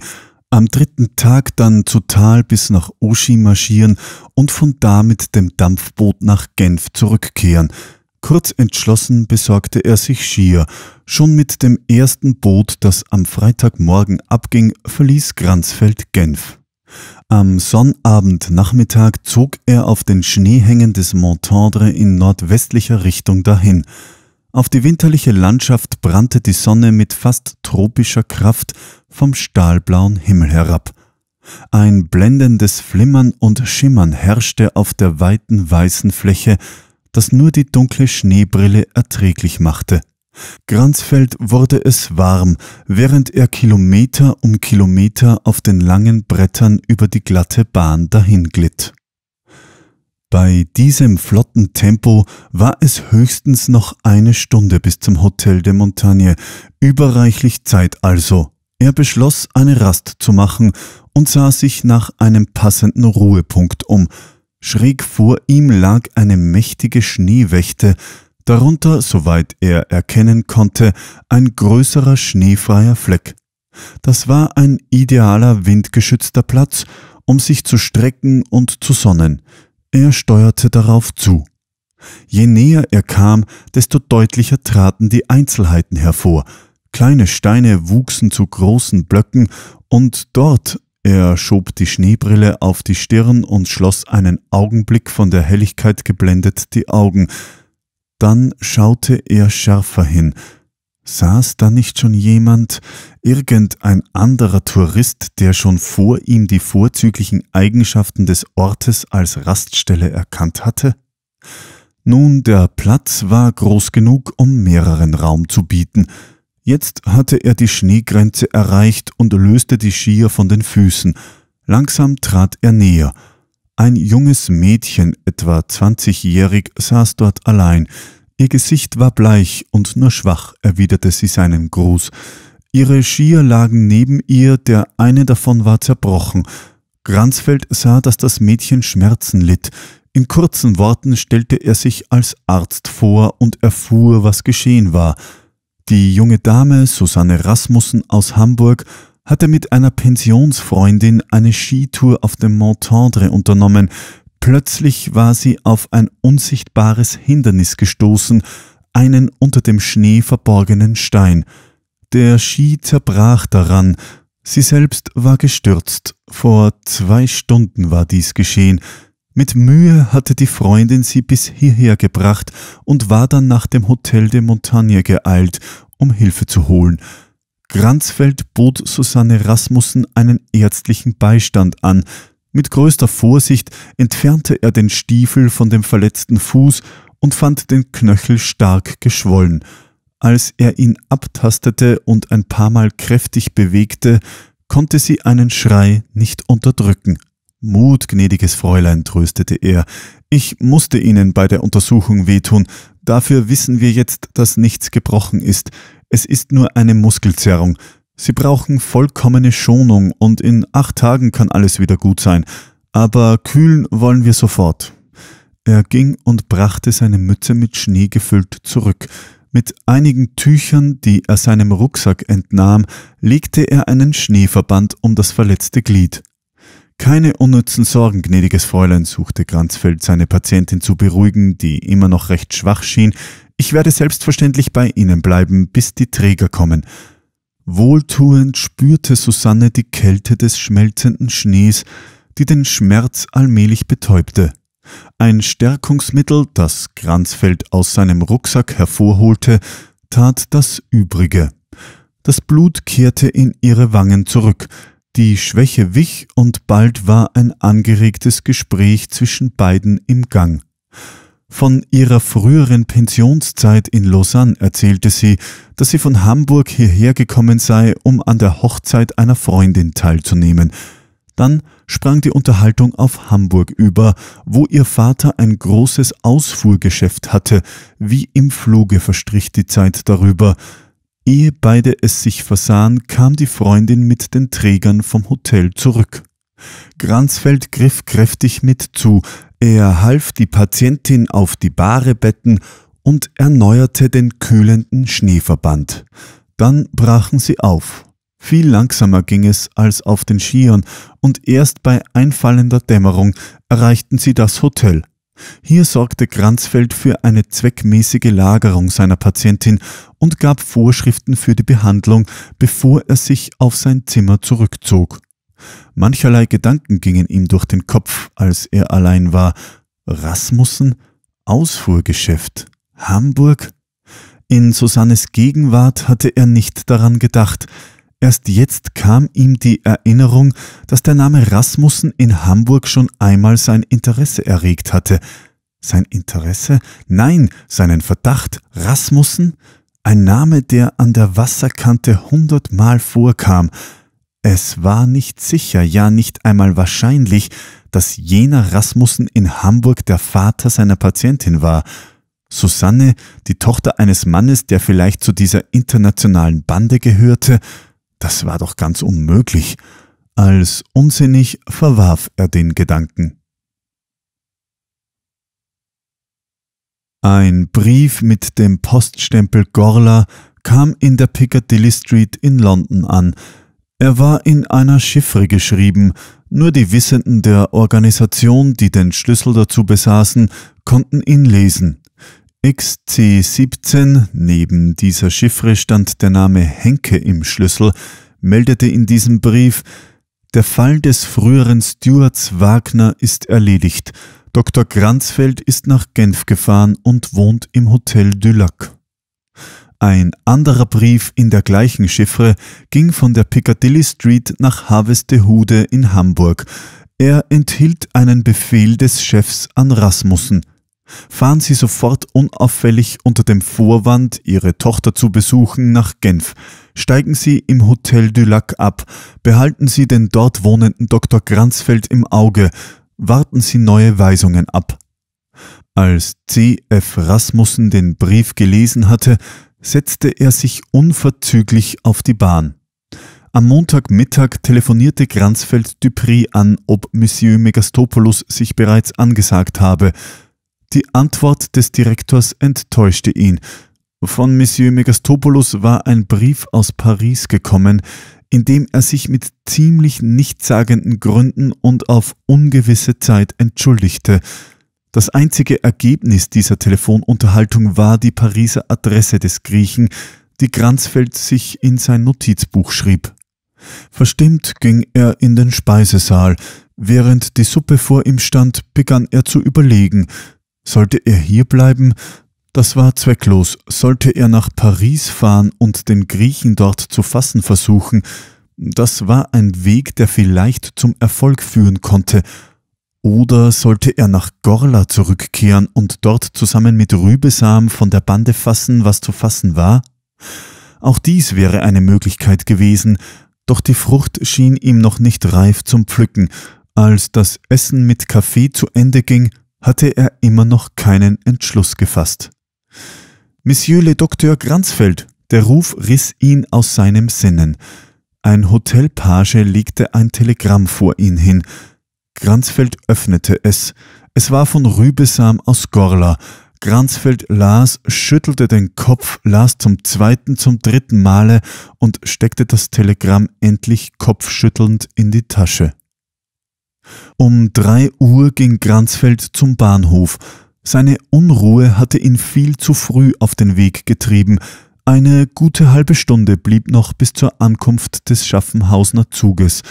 am dritten Tag dann zu Tal bis nach Oschi marschieren und von da mit dem Dampfboot nach Genf zurückkehren. Kurz entschlossen besorgte er sich Skier. Schon mit dem ersten Boot, das am Freitagmorgen abging, verließ Granzfeld Genf. Am Sonnabendnachmittag zog er auf den Schneehängen des Montandre in nordwestlicher Richtung dahin. Auf die winterliche Landschaft brannte die Sonne mit fast tropischer Kraft vom stahlblauen Himmel herab. Ein blendendes Flimmern und Schimmern herrschte auf der weiten weißen Fläche, das nur die dunkle Schneebrille erträglich machte. Gransfeld wurde es warm, während er Kilometer um Kilometer auf den langen Brettern über die glatte Bahn dahinglitt. Bei diesem flotten Tempo war es höchstens noch eine Stunde bis zum Hotel de Montagne, überreichlich Zeit also. Er beschloss, eine Rast zu machen und sah sich nach einem passenden Ruhepunkt um. Schräg vor ihm lag eine mächtige Schneewächte, darunter, soweit er erkennen konnte, ein größerer schneefreier Fleck. Das war ein idealer windgeschützter Platz, um sich zu strecken und zu sonnen. Er steuerte darauf zu. Je näher er kam, desto deutlicher traten die Einzelheiten hervor. Kleine Steine wuchsen zu großen Blöcken und dort, er schob die Schneebrille auf die Stirn und schloss einen Augenblick von der Helligkeit geblendet die Augen, dann schaute er schärfer hin. Saß da nicht schon jemand, irgendein anderer Tourist, der schon vor ihm die vorzüglichen Eigenschaften des Ortes als Raststelle erkannt hatte? Nun, der Platz war groß genug, um mehreren Raum zu bieten. Jetzt hatte er die Schneegrenze erreicht und löste die Skier von den Füßen. Langsam trat er näher – ein junges Mädchen, etwa 20-jährig, saß dort allein. Ihr Gesicht war bleich und nur schwach erwiderte sie seinen Gruß. Ihre Skier lagen neben ihr, der eine davon war zerbrochen. Granzfeld sah, dass das Mädchen Schmerzen litt. In kurzen Worten stellte er sich als Arzt vor und erfuhr, was geschehen war. Die junge Dame, Susanne Rasmussen aus Hamburg, hatte mit einer Pensionsfreundin eine Skitour auf dem Mont Tendre unternommen. Plötzlich war sie auf ein unsichtbares Hindernis gestoßen, einen unter dem Schnee verborgenen Stein. Der Ski zerbrach daran. Sie selbst war gestürzt. Vor zwei Stunden war dies geschehen. Mit Mühe hatte die Freundin sie bis hierher gebracht und war dann nach dem Hotel de Montagne geeilt, um Hilfe zu holen. Granzfeld bot Susanne Rasmussen einen ärztlichen Beistand an. Mit größter Vorsicht entfernte er den Stiefel von dem verletzten Fuß und fand den Knöchel stark geschwollen. Als er ihn abtastete und ein paar Mal kräftig bewegte, konnte sie einen Schrei nicht unterdrücken. Mut, gnädiges Fräulein, tröstete er. Ich musste Ihnen bei der Untersuchung wehtun. Dafür wissen wir jetzt, dass nichts gebrochen ist. Es ist nur eine Muskelzerrung. Sie brauchen vollkommene Schonung und in acht Tagen kann alles wieder gut sein. Aber kühlen wollen wir sofort. Er ging und brachte seine Mütze mit Schnee gefüllt zurück. Mit einigen Tüchern, die er seinem Rucksack entnahm, legte er einen Schneeverband um das verletzte Glied. Keine unnützen Sorgen, gnädiges Fräulein, suchte Granzfeld seine Patientin zu beruhigen, die immer noch recht schwach schien, ich werde selbstverständlich bei Ihnen bleiben, bis die Träger kommen. Wohltuend spürte Susanne die Kälte des schmelzenden Schnees, die den Schmerz allmählich betäubte. Ein Stärkungsmittel, das Kranzfeld aus seinem Rucksack hervorholte, tat das Übrige. Das Blut kehrte in ihre Wangen zurück, die Schwäche wich und bald war ein angeregtes Gespräch zwischen beiden im Gang. Von ihrer früheren Pensionszeit in Lausanne erzählte sie, dass sie von Hamburg hierher gekommen sei, um an der Hochzeit einer Freundin teilzunehmen. Dann sprang die Unterhaltung auf Hamburg über, wo ihr Vater ein großes Ausfuhrgeschäft hatte. Wie im Fluge verstrich die Zeit darüber. Ehe beide es sich versahen, kam die Freundin mit den Trägern vom Hotel zurück. Granzfeld griff kräftig mit zu, er half die Patientin auf die Bahre betten und erneuerte den kühlenden Schneeverband. Dann brachen sie auf. Viel langsamer ging es als auf den Skiern und erst bei einfallender Dämmerung erreichten sie das Hotel. Hier sorgte Kranzfeld für eine zweckmäßige Lagerung seiner Patientin und gab Vorschriften für die Behandlung, bevor er sich auf sein Zimmer zurückzog. Mancherlei Gedanken gingen ihm durch den Kopf, als er allein war. Rasmussen? Ausfuhrgeschäft? Hamburg? In Susannes Gegenwart hatte er nicht daran gedacht. Erst jetzt kam ihm die Erinnerung, dass der Name Rasmussen in Hamburg schon einmal sein Interesse erregt hatte. Sein Interesse? Nein, seinen Verdacht. Rasmussen? Ein Name, der an der Wasserkante hundertmal vorkam – es war nicht sicher, ja nicht einmal wahrscheinlich, dass jener Rasmussen in Hamburg der Vater seiner Patientin war. Susanne, die Tochter eines Mannes, der vielleicht zu dieser internationalen Bande gehörte, das war doch ganz unmöglich. Als unsinnig verwarf er den Gedanken. Ein Brief mit dem Poststempel Gorla kam in der Piccadilly Street in London an, er war in einer Chiffre geschrieben, nur die Wissenden der Organisation, die den Schlüssel dazu besaßen, konnten ihn lesen. XC17, neben dieser Chiffre stand der Name Henke im Schlüssel, meldete in diesem Brief, der Fall des früheren Stuarts Wagner ist erledigt. Dr. Granzfeld ist nach Genf gefahren und wohnt im Hotel Dulac. Ein anderer Brief in der gleichen Chiffre ging von der Piccadilly Street nach Harvestehude in Hamburg. Er enthielt einen Befehl des Chefs an Rasmussen. Fahren Sie sofort unauffällig unter dem Vorwand, Ihre Tochter zu besuchen, nach Genf. Steigen Sie im Hotel du Lac ab. Behalten Sie den dort wohnenden Dr. Granzfeld im Auge. Warten Sie neue Weisungen ab. Als C.F. Rasmussen den Brief gelesen hatte, setzte er sich unverzüglich auf die Bahn. Am Montagmittag telefonierte Granzfeld Dupri an, ob Monsieur Megastopoulos sich bereits angesagt habe. Die Antwort des Direktors enttäuschte ihn. Von Monsieur Megastopoulos war ein Brief aus Paris gekommen, in dem er sich mit ziemlich nichtssagenden Gründen und auf ungewisse Zeit entschuldigte. Das einzige Ergebnis dieser Telefonunterhaltung war die Pariser Adresse des Griechen, die Granzfeld sich in sein Notizbuch schrieb. Verstimmt ging er in den Speisesaal. Während die Suppe vor ihm stand, begann er zu überlegen. Sollte er hier bleiben? Das war zwecklos. Sollte er nach Paris fahren und den Griechen dort zu fassen versuchen? Das war ein Weg, der vielleicht zum Erfolg führen konnte – oder sollte er nach Gorla zurückkehren und dort zusammen mit Rübesam von der Bande fassen, was zu fassen war? Auch dies wäre eine Möglichkeit gewesen, doch die Frucht schien ihm noch nicht reif zum Pflücken. Als das Essen mit Kaffee zu Ende ging, hatte er immer noch keinen Entschluss gefasst. Monsieur le Docteur Granzfeld, der Ruf riss ihn aus seinem Sinnen. Ein Hotelpage legte ein Telegramm vor ihn hin, Granzfeld öffnete es. Es war von Rübesam aus Gorla. Granzfeld las, schüttelte den Kopf, las zum zweiten, zum dritten Male und steckte das Telegramm endlich kopfschüttelnd in die Tasche. Um drei Uhr ging Granzfeld zum Bahnhof. Seine Unruhe hatte ihn viel zu früh auf den Weg getrieben. Eine gute halbe Stunde blieb noch bis zur Ankunft des Schaffenhausener Zuges.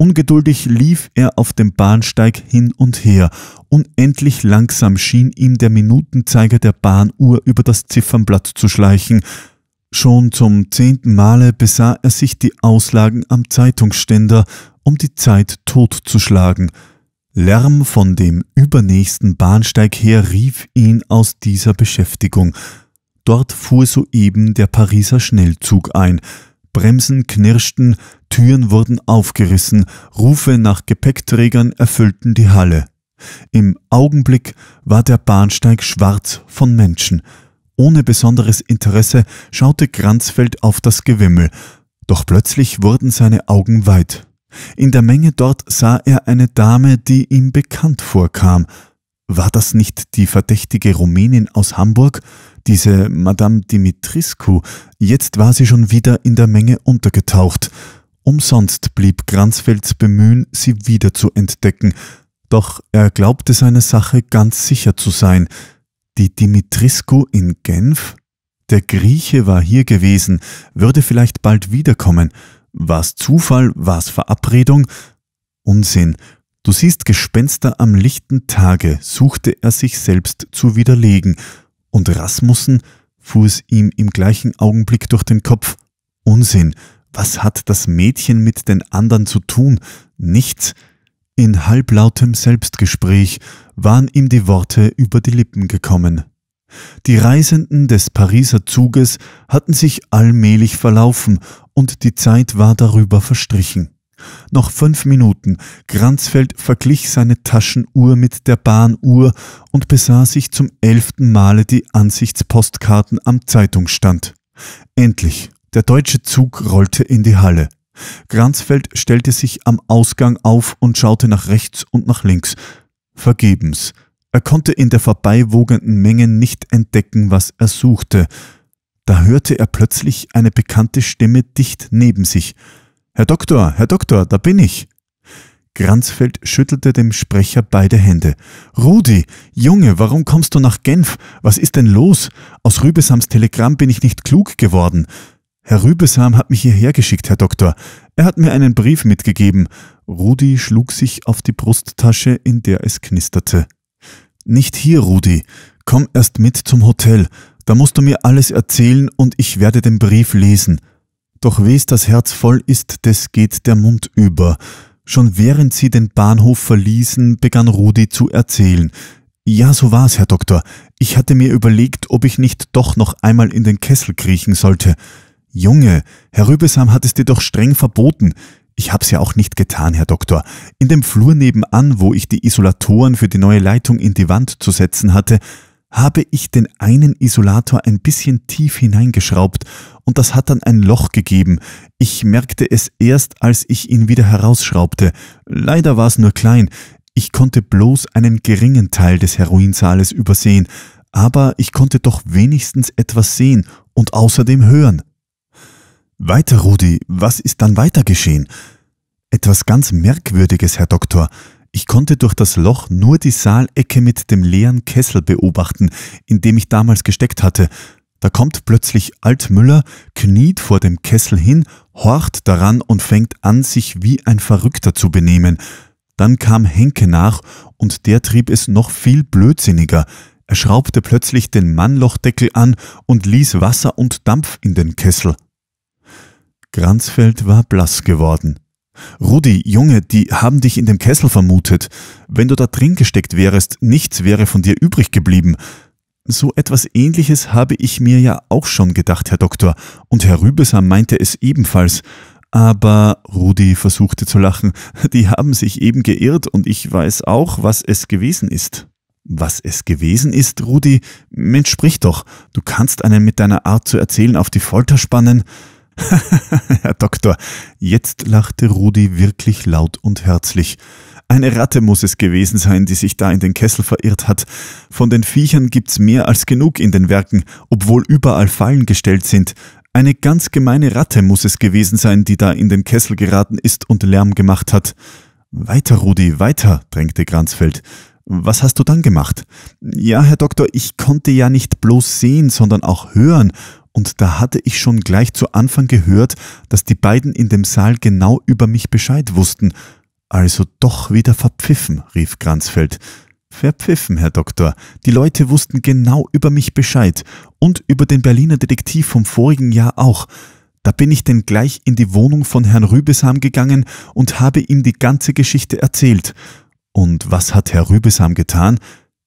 Ungeduldig lief er auf dem Bahnsteig hin und her. Unendlich langsam schien ihm der Minutenzeiger der Bahnuhr über das Ziffernblatt zu schleichen. Schon zum zehnten Male besah er sich die Auslagen am Zeitungsständer, um die Zeit totzuschlagen. Lärm von dem übernächsten Bahnsteig her rief ihn aus dieser Beschäftigung. Dort fuhr soeben der Pariser Schnellzug ein – Bremsen knirschten, Türen wurden aufgerissen, Rufe nach Gepäckträgern erfüllten die Halle. Im Augenblick war der Bahnsteig schwarz von Menschen. Ohne besonderes Interesse schaute Kranzfeld auf das Gewimmel, doch plötzlich wurden seine Augen weit. In der Menge dort sah er eine Dame, die ihm bekannt vorkam – war das nicht die verdächtige Rumänin aus Hamburg, diese Madame Dimitriscu? Jetzt war sie schon wieder in der Menge untergetaucht. Umsonst blieb Granzfelds Bemühen, sie wieder zu entdecken, doch er glaubte seine Sache ganz sicher zu sein. Die Dimitriscu in Genf? Der Grieche war hier gewesen, würde vielleicht bald wiederkommen. War's Zufall, war's Verabredung? Unsinn, Du siehst Gespenster am lichten Tage, suchte er sich selbst zu widerlegen, und Rasmussen fuhr es ihm im gleichen Augenblick durch den Kopf. Unsinn, was hat das Mädchen mit den anderen zu tun? Nichts. In halblautem Selbstgespräch waren ihm die Worte über die Lippen gekommen. Die Reisenden des Pariser Zuges hatten sich allmählich verlaufen und die Zeit war darüber verstrichen. Noch fünf Minuten. Granzfeld verglich seine Taschenuhr mit der Bahnuhr und besah sich zum elften Male die Ansichtspostkarten am Zeitungsstand. Endlich. Der deutsche Zug rollte in die Halle. Granzfeld stellte sich am Ausgang auf und schaute nach rechts und nach links. Vergebens. Er konnte in der vorbeiwogenden Menge nicht entdecken, was er suchte. Da hörte er plötzlich eine bekannte Stimme dicht neben sich. Herr Doktor, Herr Doktor, da bin ich. Granzfeld schüttelte dem Sprecher beide Hände. Rudi, Junge, warum kommst du nach Genf? Was ist denn los? Aus Rübesams Telegramm bin ich nicht klug geworden. Herr Rübesam hat mich hierher geschickt, Herr Doktor. Er hat mir einen Brief mitgegeben. Rudi schlug sich auf die Brusttasche, in der es knisterte. Nicht hier, Rudi. Komm erst mit zum Hotel. Da musst du mir alles erzählen und ich werde den Brief lesen. Doch wes das Herz voll ist, des geht der Mund über. Schon während sie den Bahnhof verließen, begann Rudi zu erzählen. Ja, so war's, Herr Doktor. Ich hatte mir überlegt, ob ich nicht doch noch einmal in den Kessel kriechen sollte. Junge, Herr Rübesam hat es dir doch streng verboten. Ich hab's ja auch nicht getan, Herr Doktor. In dem Flur nebenan, wo ich die Isolatoren für die neue Leitung in die Wand zu setzen hatte, habe ich den einen Isolator ein bisschen tief hineingeschraubt und das hat dann ein Loch gegeben. Ich merkte es erst, als ich ihn wieder herausschraubte. Leider war es nur klein. Ich konnte bloß einen geringen Teil des Heroinsaales übersehen, aber ich konnte doch wenigstens etwas sehen und außerdem hören. Weiter, Rudi, was ist dann weiter geschehen? Etwas ganz Merkwürdiges, Herr Doktor. Ich konnte durch das Loch nur die Saalecke mit dem leeren Kessel beobachten, in dem ich damals gesteckt hatte. Da kommt plötzlich Altmüller, kniet vor dem Kessel hin, horcht daran und fängt an, sich wie ein Verrückter zu benehmen. Dann kam Henke nach und der trieb es noch viel blödsinniger. Er schraubte plötzlich den Mannlochdeckel an und ließ Wasser und Dampf in den Kessel. Granzfeld war blass geworden. Rudi, Junge, die haben dich in dem Kessel vermutet. Wenn du da drin gesteckt wärest, nichts wäre von dir übrig geblieben. So etwas Ähnliches habe ich mir ja auch schon gedacht, Herr Doktor, und Herr Rübesam meinte es ebenfalls. Aber Rudi versuchte zu lachen, die haben sich eben geirrt und ich weiß auch, was es gewesen ist. Was es gewesen ist, Rudi? Mensch, sprich doch, du kannst einen mit deiner Art zu erzählen auf die Folter spannen. Herr Doktor, jetzt lachte Rudi wirklich laut und herzlich. Eine Ratte muss es gewesen sein, die sich da in den Kessel verirrt hat. Von den Viechern gibt's mehr als genug in den Werken, obwohl überall Fallen gestellt sind. Eine ganz gemeine Ratte muss es gewesen sein, die da in den Kessel geraten ist und Lärm gemacht hat. Weiter, Rudi, weiter, drängte Granzfeld. Was hast du dann gemacht? Ja, Herr Doktor, ich konnte ja nicht bloß sehen, sondern auch hören, und da hatte ich schon gleich zu Anfang gehört, dass die beiden in dem Saal genau über mich Bescheid wussten also doch wieder verpfiffen, rief Kranzfeld. Verpfiffen, Herr Doktor. Die Leute wussten genau über mich Bescheid und über den Berliner Detektiv vom vorigen Jahr auch. Da bin ich denn gleich in die Wohnung von Herrn Rübesam gegangen und habe ihm die ganze Geschichte erzählt. Und was hat Herr Rübesam getan?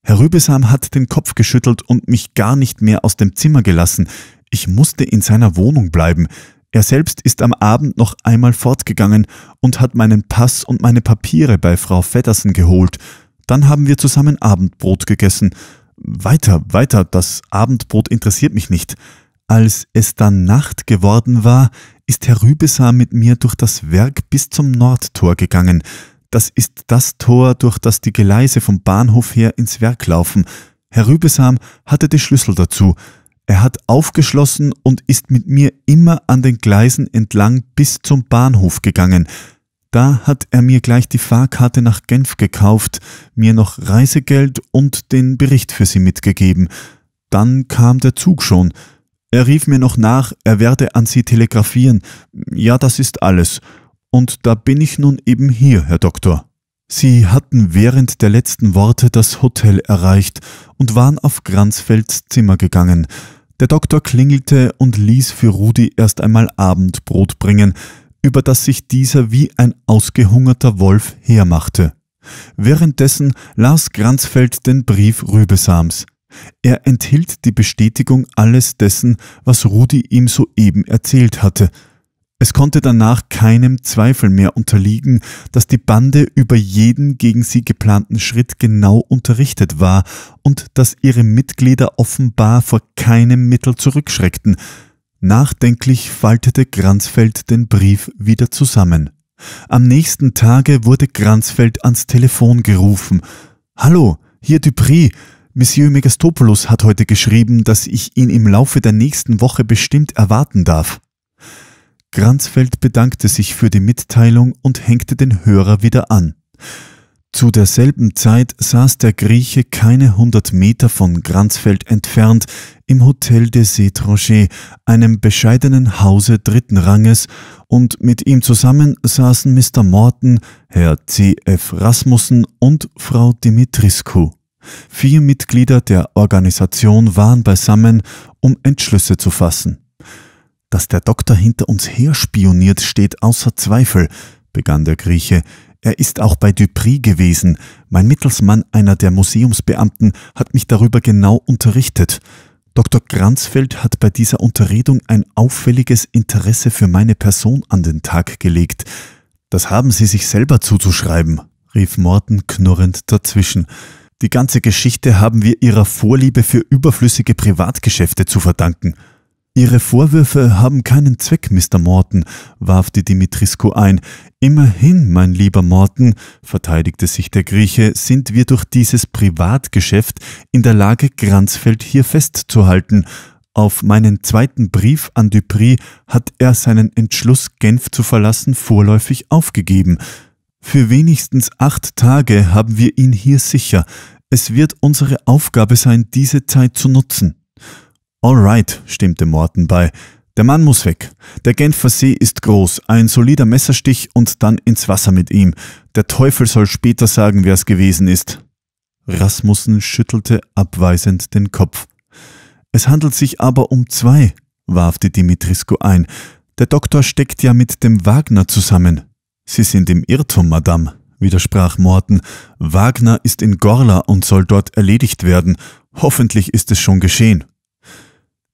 Herr Rübesam hat den Kopf geschüttelt und mich gar nicht mehr aus dem Zimmer gelassen. Ich musste in seiner Wohnung bleiben. Er selbst ist am Abend noch einmal fortgegangen und hat meinen Pass und meine Papiere bei Frau Feddersen geholt. Dann haben wir zusammen Abendbrot gegessen. Weiter, weiter, das Abendbrot interessiert mich nicht. Als es dann Nacht geworden war, ist Herr Rübesam mit mir durch das Werk bis zum Nordtor gegangen. Das ist das Tor, durch das die Geleise vom Bahnhof her ins Werk laufen. Herr Rübesam hatte die Schlüssel dazu. Er hat aufgeschlossen und ist mit mir immer an den Gleisen entlang bis zum Bahnhof gegangen. Da hat er mir gleich die Fahrkarte nach Genf gekauft, mir noch Reisegeld und den Bericht für sie mitgegeben. Dann kam der Zug schon. Er rief mir noch nach, er werde an Sie telegrafieren. Ja, das ist alles. Und da bin ich nun eben hier, Herr Doktor. Sie hatten während der letzten Worte das Hotel erreicht und waren auf Granzfelds Zimmer gegangen. Der Doktor klingelte und ließ für Rudi erst einmal Abendbrot bringen, über das sich dieser wie ein ausgehungerter Wolf hermachte. Währenddessen las Granzfeld den Brief Rübesams. Er enthielt die Bestätigung alles dessen, was Rudi ihm soeben erzählt hatte – es konnte danach keinem Zweifel mehr unterliegen, dass die Bande über jeden gegen sie geplanten Schritt genau unterrichtet war und dass ihre Mitglieder offenbar vor keinem Mittel zurückschreckten. Nachdenklich faltete Granzfeld den Brief wieder zusammen. Am nächsten Tage wurde Granzfeld ans Telefon gerufen. Hallo, hier Dupri. Monsieur Megastopoulos hat heute geschrieben, dass ich ihn im Laufe der nächsten Woche bestimmt erwarten darf. Granzfeld bedankte sich für die Mitteilung und hängte den Hörer wieder an. Zu derselben Zeit saß der Grieche keine hundert Meter von Granzfeld entfernt im Hotel des Seetrocher, einem bescheidenen Hause dritten Ranges, und mit ihm zusammen saßen Mr. Morton, Herr C. F. Rasmussen und Frau Dimitriscu. Vier Mitglieder der Organisation waren beisammen, um Entschlüsse zu fassen. Dass der Doktor hinter uns her spioniert, steht außer Zweifel, begann der Grieche. Er ist auch bei Dupri gewesen. Mein Mittelsmann, einer der Museumsbeamten, hat mich darüber genau unterrichtet. Dr. Granzfeld hat bei dieser Unterredung ein auffälliges Interesse für meine Person an den Tag gelegt. Das haben Sie sich selber zuzuschreiben, rief Morten knurrend dazwischen. Die ganze Geschichte haben wir Ihrer Vorliebe für überflüssige Privatgeschäfte zu verdanken. Ihre Vorwürfe haben keinen Zweck, Mr. Morton, warf die Dimitrisko ein. Immerhin, mein lieber Morton, verteidigte sich der Grieche, sind wir durch dieses Privatgeschäft in der Lage, Granzfeld hier festzuhalten. Auf meinen zweiten Brief an Dupri hat er seinen Entschluss, Genf zu verlassen, vorläufig aufgegeben. Für wenigstens acht Tage haben wir ihn hier sicher. Es wird unsere Aufgabe sein, diese Zeit zu nutzen. Alright, stimmte Morten bei. Der Mann muss weg. Der Genfer See ist groß, ein solider Messerstich und dann ins Wasser mit ihm. Der Teufel soll später sagen, wer es gewesen ist. Rasmussen schüttelte abweisend den Kopf. Es handelt sich aber um zwei, warf die Dimitrisko ein. Der Doktor steckt ja mit dem Wagner zusammen. Sie sind im Irrtum, Madame, widersprach Morten. Wagner ist in Gorla und soll dort erledigt werden. Hoffentlich ist es schon geschehen.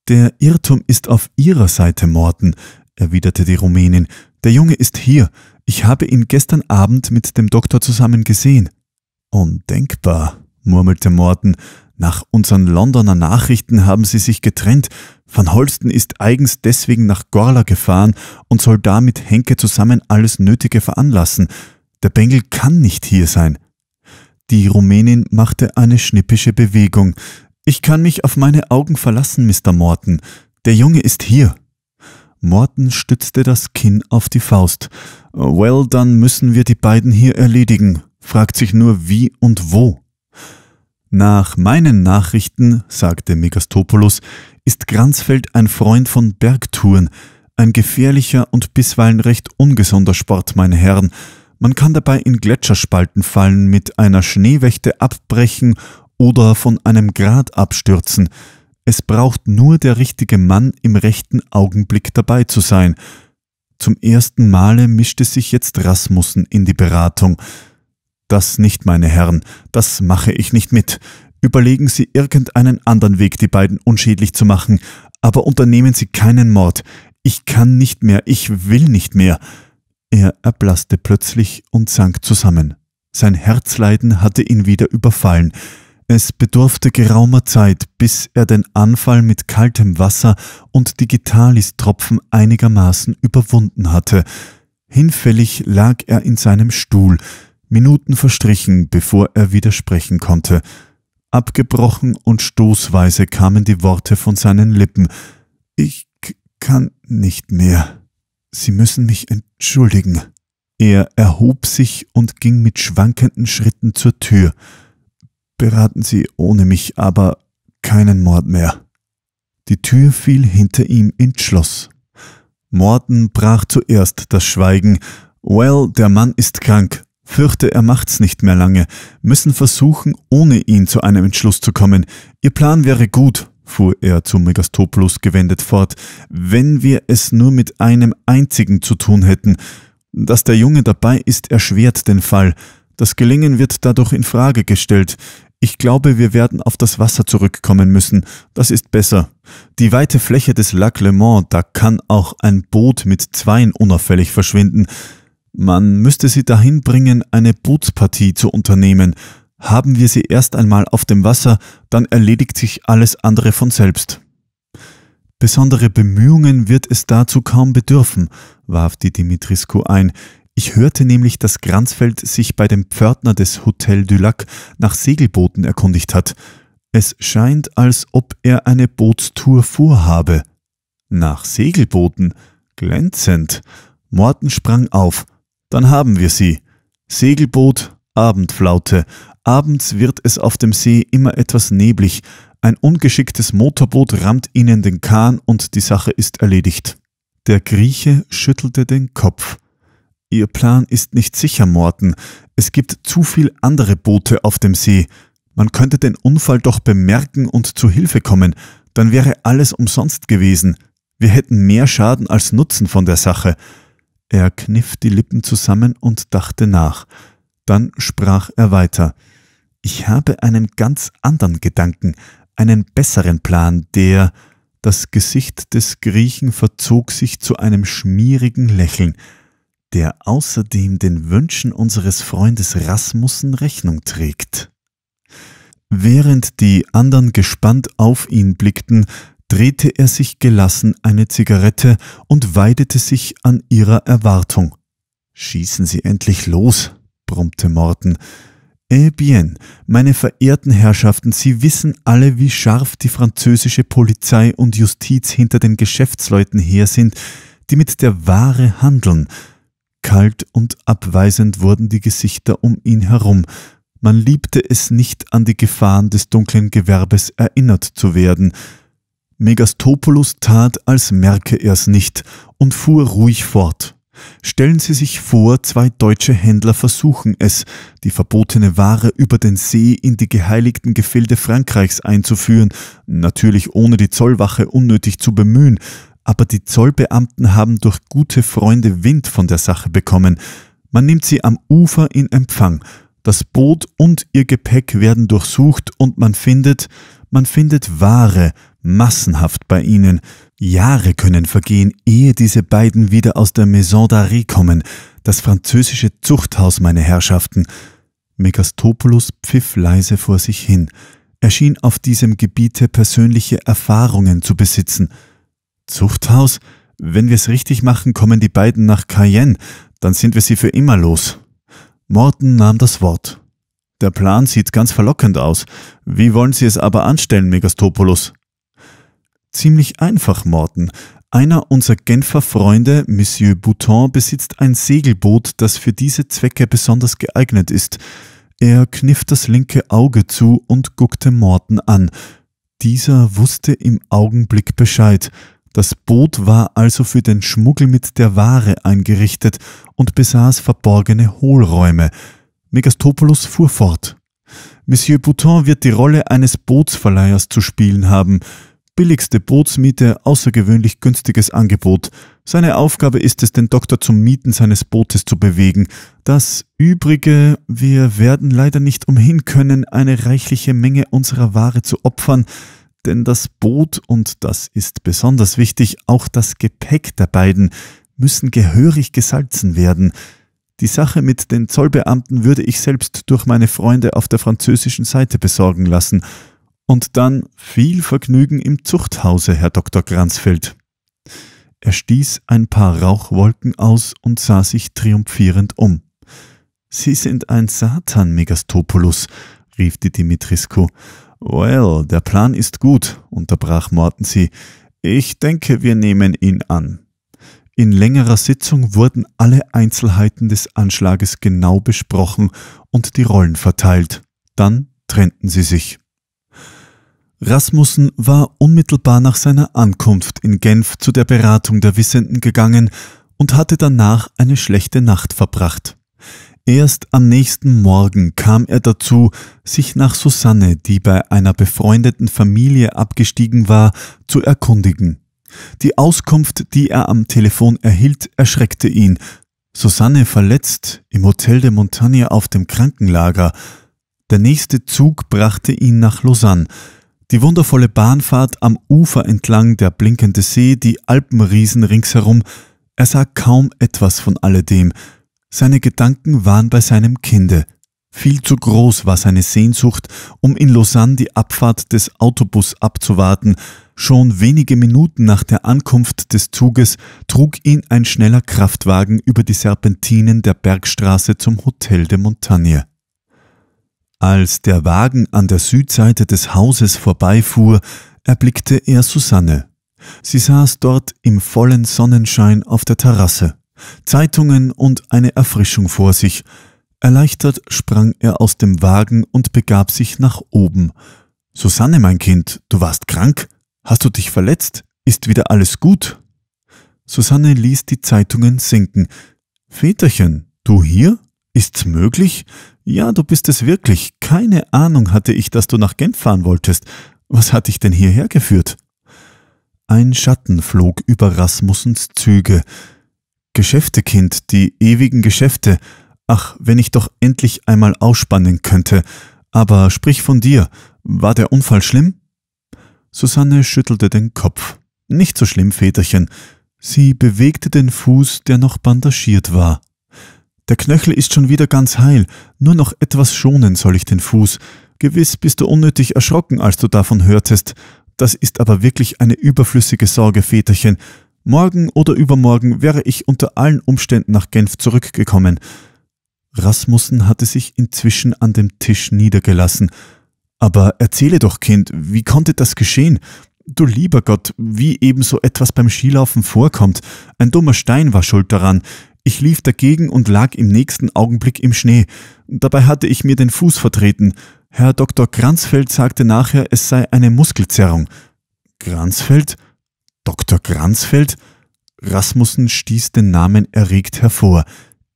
Der Irrtum ist auf Ihrer Seite, Morten, erwiderte die Rumänin. Der Junge ist hier. Ich habe ihn gestern Abend mit dem Doktor zusammen gesehen. Undenkbar, murmelte Morten. Nach unseren Londoner Nachrichten haben sie sich getrennt. Van Holsten ist eigens deswegen nach Gorla gefahren und soll da mit Henke zusammen alles Nötige veranlassen. Der Bengel kann nicht hier sein. Die Rumänin machte eine schnippische Bewegung. Ich kann mich auf meine Augen verlassen, Mr. Morton. Der Junge ist hier. Morton stützte das Kinn auf die Faust. Well, dann müssen wir die beiden hier erledigen. Fragt sich nur wie und wo. Nach meinen Nachrichten, sagte Megastopoulos, ist Granzfeld ein Freund von Bergtouren, ein gefährlicher und bisweilen recht ungesunder Sport, meine Herren. Man kann dabei in Gletscherspalten fallen, mit einer Schneewächte abbrechen oder von einem Grat abstürzen. Es braucht nur der richtige Mann im rechten Augenblick dabei zu sein. Zum ersten Male mischte sich jetzt Rasmussen in die Beratung. Das nicht, meine Herren, das mache ich nicht mit. Überlegen Sie irgendeinen anderen Weg, die beiden unschädlich zu machen, aber unternehmen Sie keinen Mord. Ich kann nicht mehr, ich will nicht mehr. Er erblasste plötzlich und sank zusammen. Sein Herzleiden hatte ihn wieder überfallen. Es bedurfte geraumer Zeit, bis er den Anfall mit kaltem Wasser und Digitalistropfen einigermaßen überwunden hatte. Hinfällig lag er in seinem Stuhl, Minuten verstrichen, bevor er widersprechen konnte. Abgebrochen und stoßweise kamen die Worte von seinen Lippen. Ich kann nicht mehr. Sie müssen mich entschuldigen. Er erhob sich und ging mit schwankenden Schritten zur Tür beraten Sie ohne mich, aber keinen Mord mehr. Die Tür fiel hinter ihm ins Schloss. Morten brach zuerst das Schweigen. Well, der Mann ist krank. Fürchte, er macht's nicht mehr lange. Müssen versuchen, ohne ihn zu einem Entschluss zu kommen. Ihr Plan wäre gut, fuhr er zu Megastopoulos gewendet fort, wenn wir es nur mit einem einzigen zu tun hätten. Dass der Junge dabei ist, erschwert den Fall. Das Gelingen wird dadurch in Frage gestellt. Ich glaube, wir werden auf das Wasser zurückkommen müssen. Das ist besser. Die weite Fläche des Lac Le Mans, da kann auch ein Boot mit Zweien unauffällig verschwinden. Man müsste sie dahin bringen, eine Bootspartie zu unternehmen. Haben wir sie erst einmal auf dem Wasser, dann erledigt sich alles andere von selbst. Besondere Bemühungen wird es dazu kaum bedürfen, warf die Dimitriscu ein. Ich hörte nämlich, dass Granzfeld sich bei dem Pförtner des Hotel du Lac nach Segelbooten erkundigt hat. Es scheint, als ob er eine Bootstour vorhabe. Nach Segelbooten? Glänzend. Morten sprang auf. Dann haben wir sie. Segelboot, Abendflaute. Abends wird es auf dem See immer etwas neblig. Ein ungeschicktes Motorboot rammt ihnen den Kahn und die Sache ist erledigt. Der Grieche schüttelte den Kopf. Ihr Plan ist nicht sicher, Morten. Es gibt zu viel andere Boote auf dem See. Man könnte den Unfall doch bemerken und zu Hilfe kommen. Dann wäre alles umsonst gewesen. Wir hätten mehr Schaden als Nutzen von der Sache. Er kniff die Lippen zusammen und dachte nach. Dann sprach er weiter. Ich habe einen ganz anderen Gedanken, einen besseren Plan, der... Das Gesicht des Griechen verzog sich zu einem schmierigen Lächeln der außerdem den Wünschen unseres Freundes Rasmussen Rechnung trägt. Während die anderen gespannt auf ihn blickten, drehte er sich gelassen eine Zigarette und weidete sich an ihrer Erwartung. Schießen Sie endlich los, brummte Morten. Eh bien, meine verehrten Herrschaften, Sie wissen alle, wie scharf die französische Polizei und Justiz hinter den Geschäftsleuten her sind, die mit der Ware handeln. Kalt und abweisend wurden die Gesichter um ihn herum. Man liebte es nicht, an die Gefahren des dunklen Gewerbes erinnert zu werden. Megastopoulos tat, als merke er's nicht, und fuhr ruhig fort. Stellen Sie sich vor, zwei deutsche Händler versuchen es, die verbotene Ware über den See in die geheiligten Gefilde Frankreichs einzuführen, natürlich ohne die Zollwache unnötig zu bemühen aber die Zollbeamten haben durch gute Freunde Wind von der Sache bekommen. Man nimmt sie am Ufer in Empfang. Das Boot und ihr Gepäck werden durchsucht und man findet, man findet Ware massenhaft bei ihnen. Jahre können vergehen, ehe diese beiden wieder aus der Maison d'Arrée kommen, das französische Zuchthaus, meine Herrschaften. Megastopoulos pfiff leise vor sich hin. Er schien auf diesem Gebiete persönliche Erfahrungen zu besitzen – Zuchthaus? Wenn wir's richtig machen, kommen die beiden nach Cayenne, dann sind wir sie für immer los. Morton nahm das Wort. Der Plan sieht ganz verlockend aus. Wie wollen Sie es aber anstellen, Megastopoulos? Ziemlich einfach, Morton. Einer unserer Genfer Freunde, Monsieur Bouton, besitzt ein Segelboot, das für diese Zwecke besonders geeignet ist. Er kniff das linke Auge zu und guckte Morton an. Dieser wusste im Augenblick Bescheid. Das Boot war also für den Schmuggel mit der Ware eingerichtet und besaß verborgene Hohlräume. Megastopoulos fuhr fort. Monsieur Bouton wird die Rolle eines Bootsverleihers zu spielen haben. Billigste Bootsmiete, außergewöhnlich günstiges Angebot. Seine Aufgabe ist es, den Doktor zum Mieten seines Bootes zu bewegen. Das Übrige, wir werden leider nicht umhin können, eine reichliche Menge unserer Ware zu opfern, denn das Boot, und das ist besonders wichtig, auch das Gepäck der beiden, müssen gehörig gesalzen werden. Die Sache mit den Zollbeamten würde ich selbst durch meine Freunde auf der französischen Seite besorgen lassen. Und dann viel Vergnügen im Zuchthause, Herr Dr. Granzfeld. Er stieß ein paar Rauchwolken aus und sah sich triumphierend um. Sie sind ein Satan, Megastopoulos, rief die Dimitrisko. Well, der Plan ist gut, unterbrach Morten sie. Ich denke, wir nehmen ihn an. In längerer Sitzung wurden alle Einzelheiten des Anschlages genau besprochen und die Rollen verteilt. Dann trennten sie sich. Rasmussen war unmittelbar nach seiner Ankunft in Genf zu der Beratung der Wissenden gegangen und hatte danach eine schlechte Nacht verbracht. Erst am nächsten Morgen kam er dazu, sich nach Susanne, die bei einer befreundeten Familie abgestiegen war, zu erkundigen. Die Auskunft, die er am Telefon erhielt, erschreckte ihn. Susanne verletzt im Hotel de Montagne auf dem Krankenlager. Der nächste Zug brachte ihn nach Lausanne. Die wundervolle Bahnfahrt am Ufer entlang der blinkende See, die Alpenriesen ringsherum. Er sah kaum etwas von alledem. Seine Gedanken waren bei seinem Kinde. Viel zu groß war seine Sehnsucht, um in Lausanne die Abfahrt des Autobus abzuwarten. Schon wenige Minuten nach der Ankunft des Zuges trug ihn ein schneller Kraftwagen über die Serpentinen der Bergstraße zum Hotel de Montagne. Als der Wagen an der Südseite des Hauses vorbeifuhr, erblickte er Susanne. Sie saß dort im vollen Sonnenschein auf der Terrasse. Zeitungen und eine Erfrischung vor sich. Erleichtert sprang er aus dem Wagen und begab sich nach oben. Susanne, mein Kind, du warst krank? Hast du dich verletzt? Ist wieder alles gut? Susanne ließ die Zeitungen sinken. Väterchen, du hier? Ist's möglich? Ja, du bist es wirklich. Keine Ahnung hatte ich, dass du nach Genf fahren wolltest. Was hat dich denn hierher geführt? Ein Schatten flog über Rasmussens Züge. Geschäfte, Kind, die ewigen Geschäfte. Ach, wenn ich doch endlich einmal ausspannen könnte. Aber sprich von dir. War der Unfall schlimm? Susanne schüttelte den Kopf. Nicht so schlimm, Väterchen. Sie bewegte den Fuß, der noch bandagiert war. Der Knöchel ist schon wieder ganz heil. Nur noch etwas schonen soll ich den Fuß. Gewiss bist du unnötig erschrocken, als du davon hörtest. Das ist aber wirklich eine überflüssige Sorge, Väterchen. Morgen oder übermorgen wäre ich unter allen Umständen nach Genf zurückgekommen. Rasmussen hatte sich inzwischen an dem Tisch niedergelassen. Aber erzähle doch, Kind, wie konnte das geschehen? Du lieber Gott, wie eben so etwas beim Skilaufen vorkommt. Ein dummer Stein war schuld daran. Ich lief dagegen und lag im nächsten Augenblick im Schnee. Dabei hatte ich mir den Fuß vertreten. Herr Dr. Kranzfeld sagte nachher, es sei eine Muskelzerrung. Kranzfeld? Dr. Granzfeld? Rasmussen stieß den Namen erregt hervor.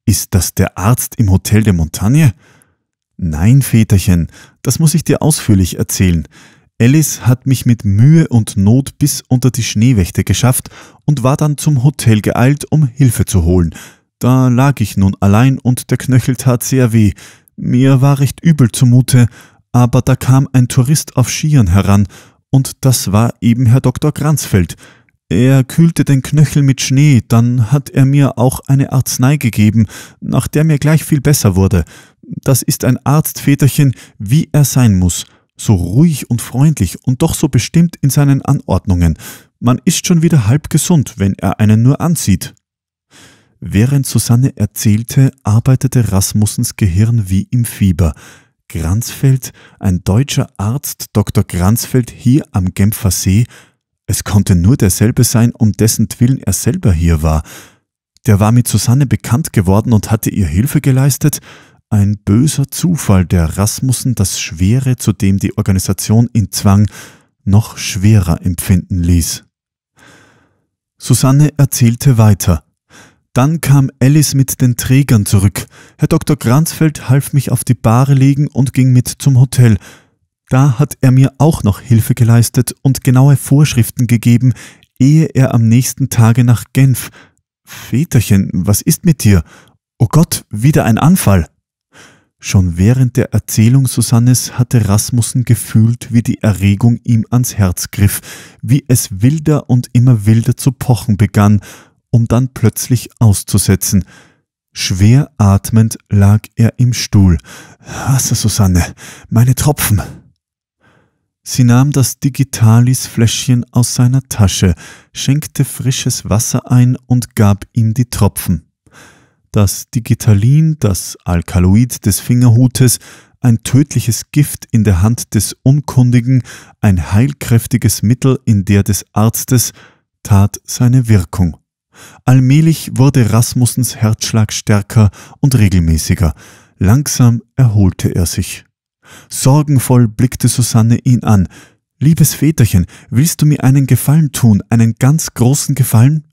Ist das der Arzt im Hotel der Montagne? Nein, Väterchen, das muss ich dir ausführlich erzählen. Alice hat mich mit Mühe und Not bis unter die Schneewächte geschafft und war dann zum Hotel geeilt, um Hilfe zu holen. Da lag ich nun allein und der Knöchel tat sehr weh. Mir war recht übel zumute, aber da kam ein Tourist auf Skiern heran, und das war eben Herr Dr. Granzfeld. Er kühlte den Knöchel mit Schnee, dann hat er mir auch eine Arznei gegeben, nach der mir gleich viel besser wurde. Das ist ein Arztväterchen, wie er sein muss, so ruhig und freundlich und doch so bestimmt in seinen Anordnungen. Man ist schon wieder halb gesund, wenn er einen nur ansieht. Während Susanne erzählte, arbeitete Rasmussens Gehirn wie im Fieber. Granzfeld, ein deutscher Arzt, Dr. Granzfeld hier am Genfer See, es konnte nur derselbe sein, um dessen Willen er selber hier war. Der war mit Susanne bekannt geworden und hatte ihr Hilfe geleistet. Ein böser Zufall, der Rasmussen das Schwere, zu dem die Organisation ihn zwang, noch schwerer empfinden ließ. Susanne erzählte weiter. Dann kam Alice mit den Trägern zurück. Herr Dr. Granzfeld half mich auf die Bahre legen und ging mit zum Hotel. Da hat er mir auch noch Hilfe geleistet und genaue Vorschriften gegeben, ehe er am nächsten Tage nach Genf. Väterchen, was ist mit dir? Oh Gott, wieder ein Anfall. Schon während der Erzählung Susannes hatte Rasmussen gefühlt, wie die Erregung ihm ans Herz griff, wie es wilder und immer wilder zu pochen begann, um dann plötzlich auszusetzen. Schwer atmend lag er im Stuhl. Hasse, Susanne, meine Tropfen. Sie nahm das Digitalis-Fläschchen aus seiner Tasche, schenkte frisches Wasser ein und gab ihm die Tropfen. Das Digitalin, das Alkaloid des Fingerhutes, ein tödliches Gift in der Hand des Unkundigen, ein heilkräftiges Mittel in der des Arztes, tat seine Wirkung. Allmählich wurde Rasmussens Herzschlag stärker und regelmäßiger. Langsam erholte er sich. Sorgenvoll blickte Susanne ihn an. Liebes Väterchen, willst du mir einen Gefallen tun, einen ganz großen Gefallen?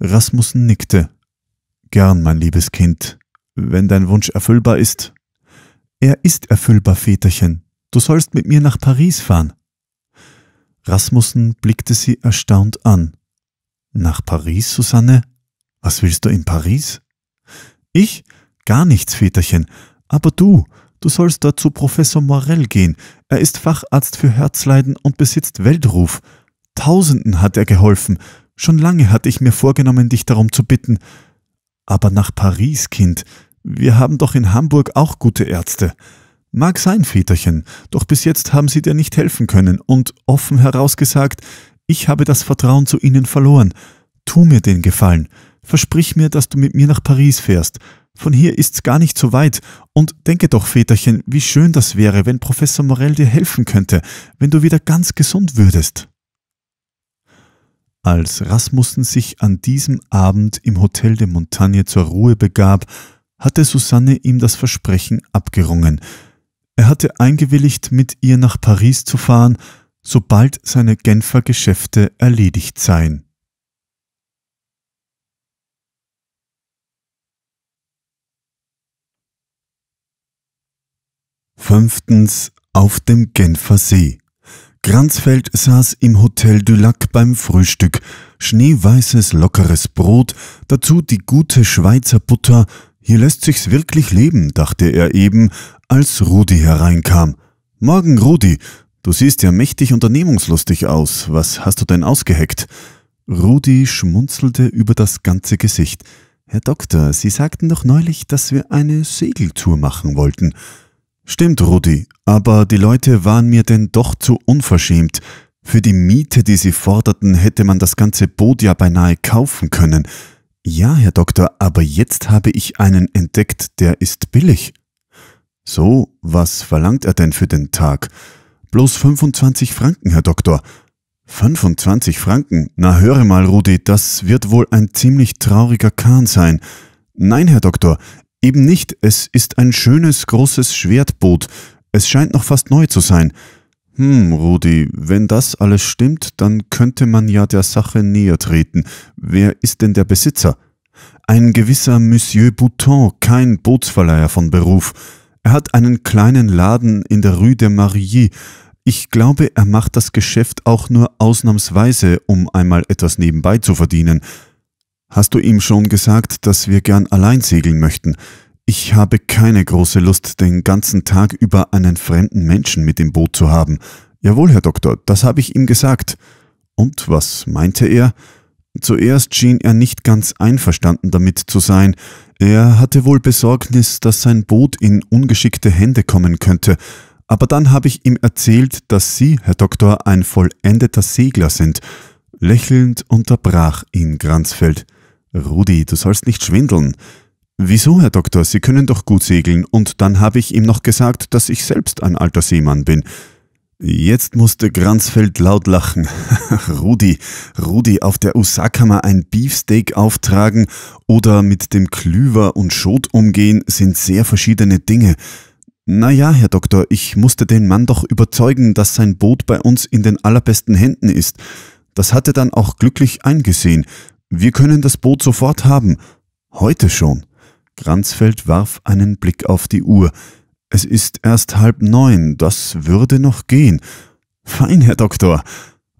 Rasmussen nickte. Gern, mein liebes Kind, wenn dein Wunsch erfüllbar ist. Er ist erfüllbar, Väterchen. Du sollst mit mir nach Paris fahren. Rasmussen blickte sie erstaunt an. Nach Paris, Susanne? Was willst du in Paris? Ich? Gar nichts, Väterchen. Aber du, Du sollst dort zu Professor Morell gehen. Er ist Facharzt für Herzleiden und besitzt Weltruf. Tausenden hat er geholfen. Schon lange hatte ich mir vorgenommen, dich darum zu bitten. Aber nach Paris, Kind. Wir haben doch in Hamburg auch gute Ärzte. Mag sein, Väterchen, doch bis jetzt haben sie dir nicht helfen können und offen herausgesagt, ich habe das Vertrauen zu ihnen verloren. Tu mir den Gefallen. Versprich mir, dass du mit mir nach Paris fährst. Von hier ist's gar nicht so weit. Und denke doch, Väterchen, wie schön das wäre, wenn Professor Morell dir helfen könnte, wenn du wieder ganz gesund würdest. Als Rasmussen sich an diesem Abend im Hotel de Montagne zur Ruhe begab, hatte Susanne ihm das Versprechen abgerungen. Er hatte eingewilligt, mit ihr nach Paris zu fahren, sobald seine Genfer Geschäfte erledigt seien. Fünftens auf dem Genfer See. Kranzfeld saß im Hotel du Lac beim Frühstück. Schneeweißes, lockeres Brot, dazu die gute Schweizer Butter. Hier lässt sich's wirklich leben, dachte er eben, als Rudi hereinkam. Morgen, Rudi. Du siehst ja mächtig unternehmungslustig aus. Was hast du denn ausgeheckt? Rudi schmunzelte über das ganze Gesicht. Herr Doktor, Sie sagten doch neulich, dass wir eine Segeltour machen wollten. Stimmt, Rudi, aber die Leute waren mir denn doch zu unverschämt. Für die Miete, die sie forderten, hätte man das ganze Boot ja beinahe kaufen können. Ja, Herr Doktor, aber jetzt habe ich einen entdeckt, der ist billig. So, was verlangt er denn für den Tag? Bloß 25 Franken, Herr Doktor. 25 Franken? Na höre mal, Rudi, das wird wohl ein ziemlich trauriger Kahn sein. Nein, Herr Doktor, Eben nicht, es ist ein schönes, großes Schwertboot. Es scheint noch fast neu zu sein. Hm, Rudi, wenn das alles stimmt, dann könnte man ja der Sache näher treten. Wer ist denn der Besitzer? Ein gewisser Monsieur Bouton, kein Bootsverleiher von Beruf. Er hat einen kleinen Laden in der Rue de Marie. Ich glaube, er macht das Geschäft auch nur ausnahmsweise, um einmal etwas nebenbei zu verdienen. Hast du ihm schon gesagt, dass wir gern allein segeln möchten? Ich habe keine große Lust, den ganzen Tag über einen fremden Menschen mit dem Boot zu haben. Jawohl, Herr Doktor, das habe ich ihm gesagt. Und was meinte er? Zuerst schien er nicht ganz einverstanden damit zu sein. Er hatte wohl Besorgnis, dass sein Boot in ungeschickte Hände kommen könnte. Aber dann habe ich ihm erzählt, dass Sie, Herr Doktor, ein vollendeter Segler sind. Lächelnd unterbrach ihn Granzfeld. Rudi, du sollst nicht schwindeln. Wieso, Herr Doktor, Sie können doch gut segeln, und dann habe ich ihm noch gesagt, dass ich selbst ein alter Seemann bin. Jetzt musste Granzfeld laut lachen. Rudi, Rudi, auf der Usakama ein Beefsteak auftragen oder mit dem Klüver und Schot umgehen sind sehr verschiedene Dinge. Na ja, Herr Doktor, ich musste den Mann doch überzeugen, dass sein Boot bei uns in den allerbesten Händen ist. Das hat er dann auch glücklich eingesehen. Wir können das Boot sofort haben. Heute schon. Granzfeld warf einen Blick auf die Uhr. Es ist erst halb neun, das würde noch gehen. Fein, Herr Doktor.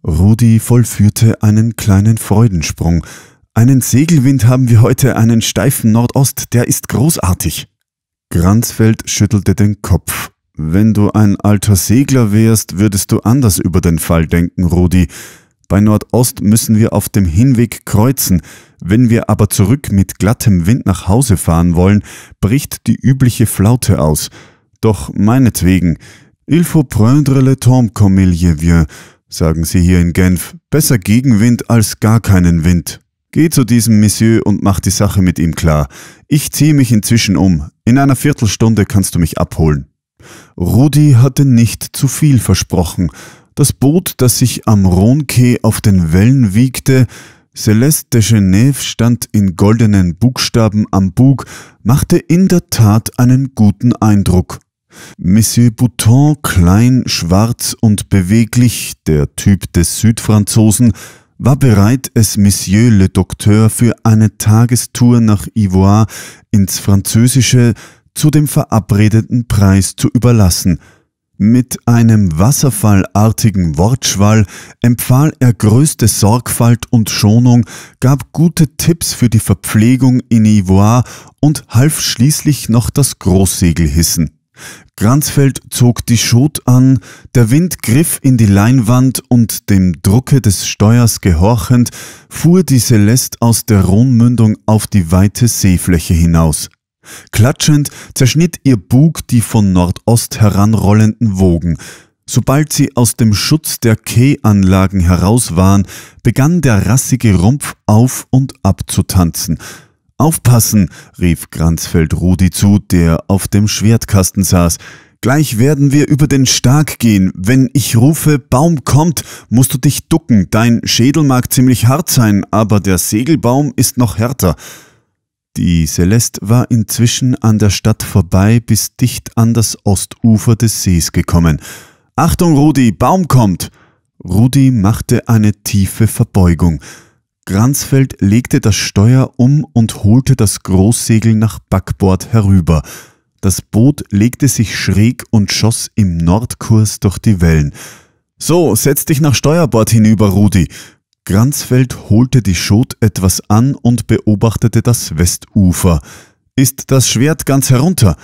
Rudi vollführte einen kleinen Freudensprung. Einen Segelwind haben wir heute, einen steifen Nordost, der ist großartig. Granzfeld schüttelte den Kopf. Wenn du ein alter Segler wärst, würdest du anders über den Fall denken, Rudi. Bei Nordost müssen wir auf dem Hinweg kreuzen. Wenn wir aber zurück mit glattem Wind nach Hause fahren wollen, bricht die übliche Flaute aus. Doch meinetwegen, il faut prendre le temps comme il y vieux, sagen sie hier in Genf. Besser Gegenwind als gar keinen Wind. Geh zu diesem Monsieur und mach die Sache mit ihm klar. Ich ziehe mich inzwischen um. In einer Viertelstunde kannst du mich abholen. Rudi hatte nicht zu viel versprochen das Boot, das sich am rhône auf den Wellen wiegte, Celeste de Genève stand in goldenen Buchstaben am Bug, machte in der Tat einen guten Eindruck. Monsieur Bouton, klein, schwarz und beweglich, der Typ des Südfranzosen, war bereit, es Monsieur le Docteur für eine Tagestour nach Ivoire ins Französische zu dem verabredeten Preis zu überlassen – mit einem wasserfallartigen Wortschwall empfahl er größte Sorgfalt und Schonung, gab gute Tipps für die Verpflegung in Ivoire und half schließlich noch das Großsegel hissen. Granzfeld zog die Schot an, der Wind griff in die Leinwand und dem Drucke des Steuers gehorchend fuhr die Celeste aus der Rhonmündung auf die weite Seefläche hinaus. Klatschend zerschnitt ihr Bug die von Nordost heranrollenden Wogen. Sobald sie aus dem Schutz der Kehanlagen heraus waren, begann der rassige Rumpf auf und ab zu tanzen. Aufpassen, rief Granzfeld Rudi zu, der auf dem Schwertkasten saß. Gleich werden wir über den Stark gehen. Wenn ich rufe, Baum kommt, musst du dich ducken. Dein Schädel mag ziemlich hart sein, aber der Segelbaum ist noch härter. Die Celeste war inzwischen an der Stadt vorbei bis dicht an das Ostufer des Sees gekommen. Achtung, Rudi, Baum kommt! Rudi machte eine tiefe Verbeugung. Granzfeld legte das Steuer um und holte das Großsegel nach Backbord herüber. Das Boot legte sich schräg und schoss im Nordkurs durch die Wellen. So, setz dich nach Steuerbord hinüber, Rudi. Granzfeld holte die Schot etwas an und beobachtete das Westufer. Ist das Schwert ganz herunter?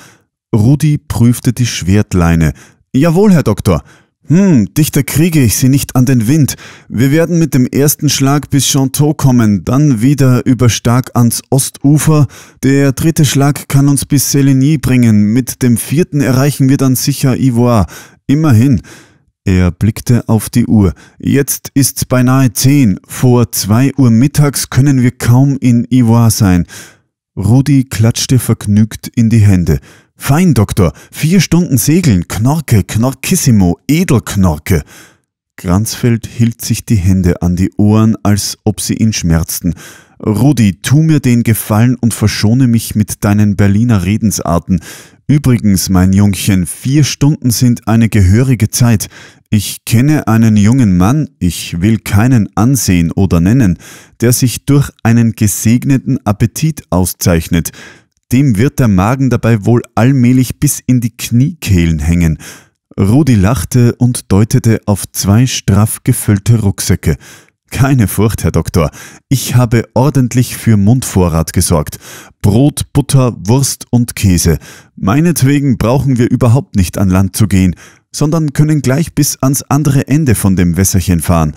Rudi prüfte die Schwertleine. Jawohl, Herr Doktor. Hm, dichter kriege ich sie nicht an den Wind. Wir werden mit dem ersten Schlag bis Chanteau kommen, dann wieder über Stark ans Ostufer. Der dritte Schlag kann uns bis Seligny bringen. Mit dem vierten erreichen wir dann sicher Ivoire. Immerhin. Er blickte auf die Uhr. Jetzt ist's beinahe zehn. Vor zwei Uhr mittags können wir kaum in Ivoire sein. Rudi klatschte vergnügt in die Hände. Fein, Doktor. Vier Stunden segeln. Knorke, Knorkissimo, Edelknorke. Granzfeld hielt sich die Hände an die Ohren, als ob sie ihn schmerzten. Rudi, tu mir den Gefallen und verschone mich mit deinen Berliner Redensarten. Übrigens, mein Jungchen, vier Stunden sind eine gehörige Zeit. Ich kenne einen jungen Mann, ich will keinen ansehen oder nennen, der sich durch einen gesegneten Appetit auszeichnet. Dem wird der Magen dabei wohl allmählich bis in die Kniekehlen hängen. Rudi lachte und deutete auf zwei straff gefüllte Rucksäcke. Keine Furcht, Herr Doktor. Ich habe ordentlich für Mundvorrat gesorgt. Brot, Butter, Wurst und Käse. Meinetwegen brauchen wir überhaupt nicht an Land zu gehen, sondern können gleich bis ans andere Ende von dem Wässerchen fahren.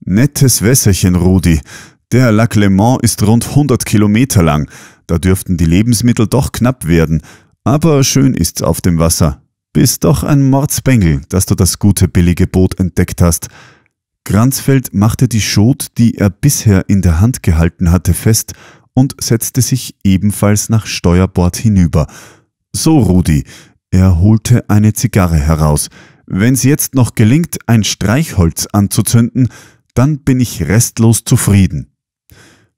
Nettes Wässerchen, Rudi. Der Lac Le ist rund 100 Kilometer lang. Da dürften die Lebensmittel doch knapp werden. Aber schön ist's auf dem Wasser. Bist doch ein Mordsbengel, dass du das gute billige Boot entdeckt hast. Granzfeld machte die Schot, die er bisher in der Hand gehalten hatte, fest und setzte sich ebenfalls nach Steuerbord hinüber. So, Rudi, er holte eine Zigarre heraus. Wenn's jetzt noch gelingt, ein Streichholz anzuzünden, dann bin ich restlos zufrieden.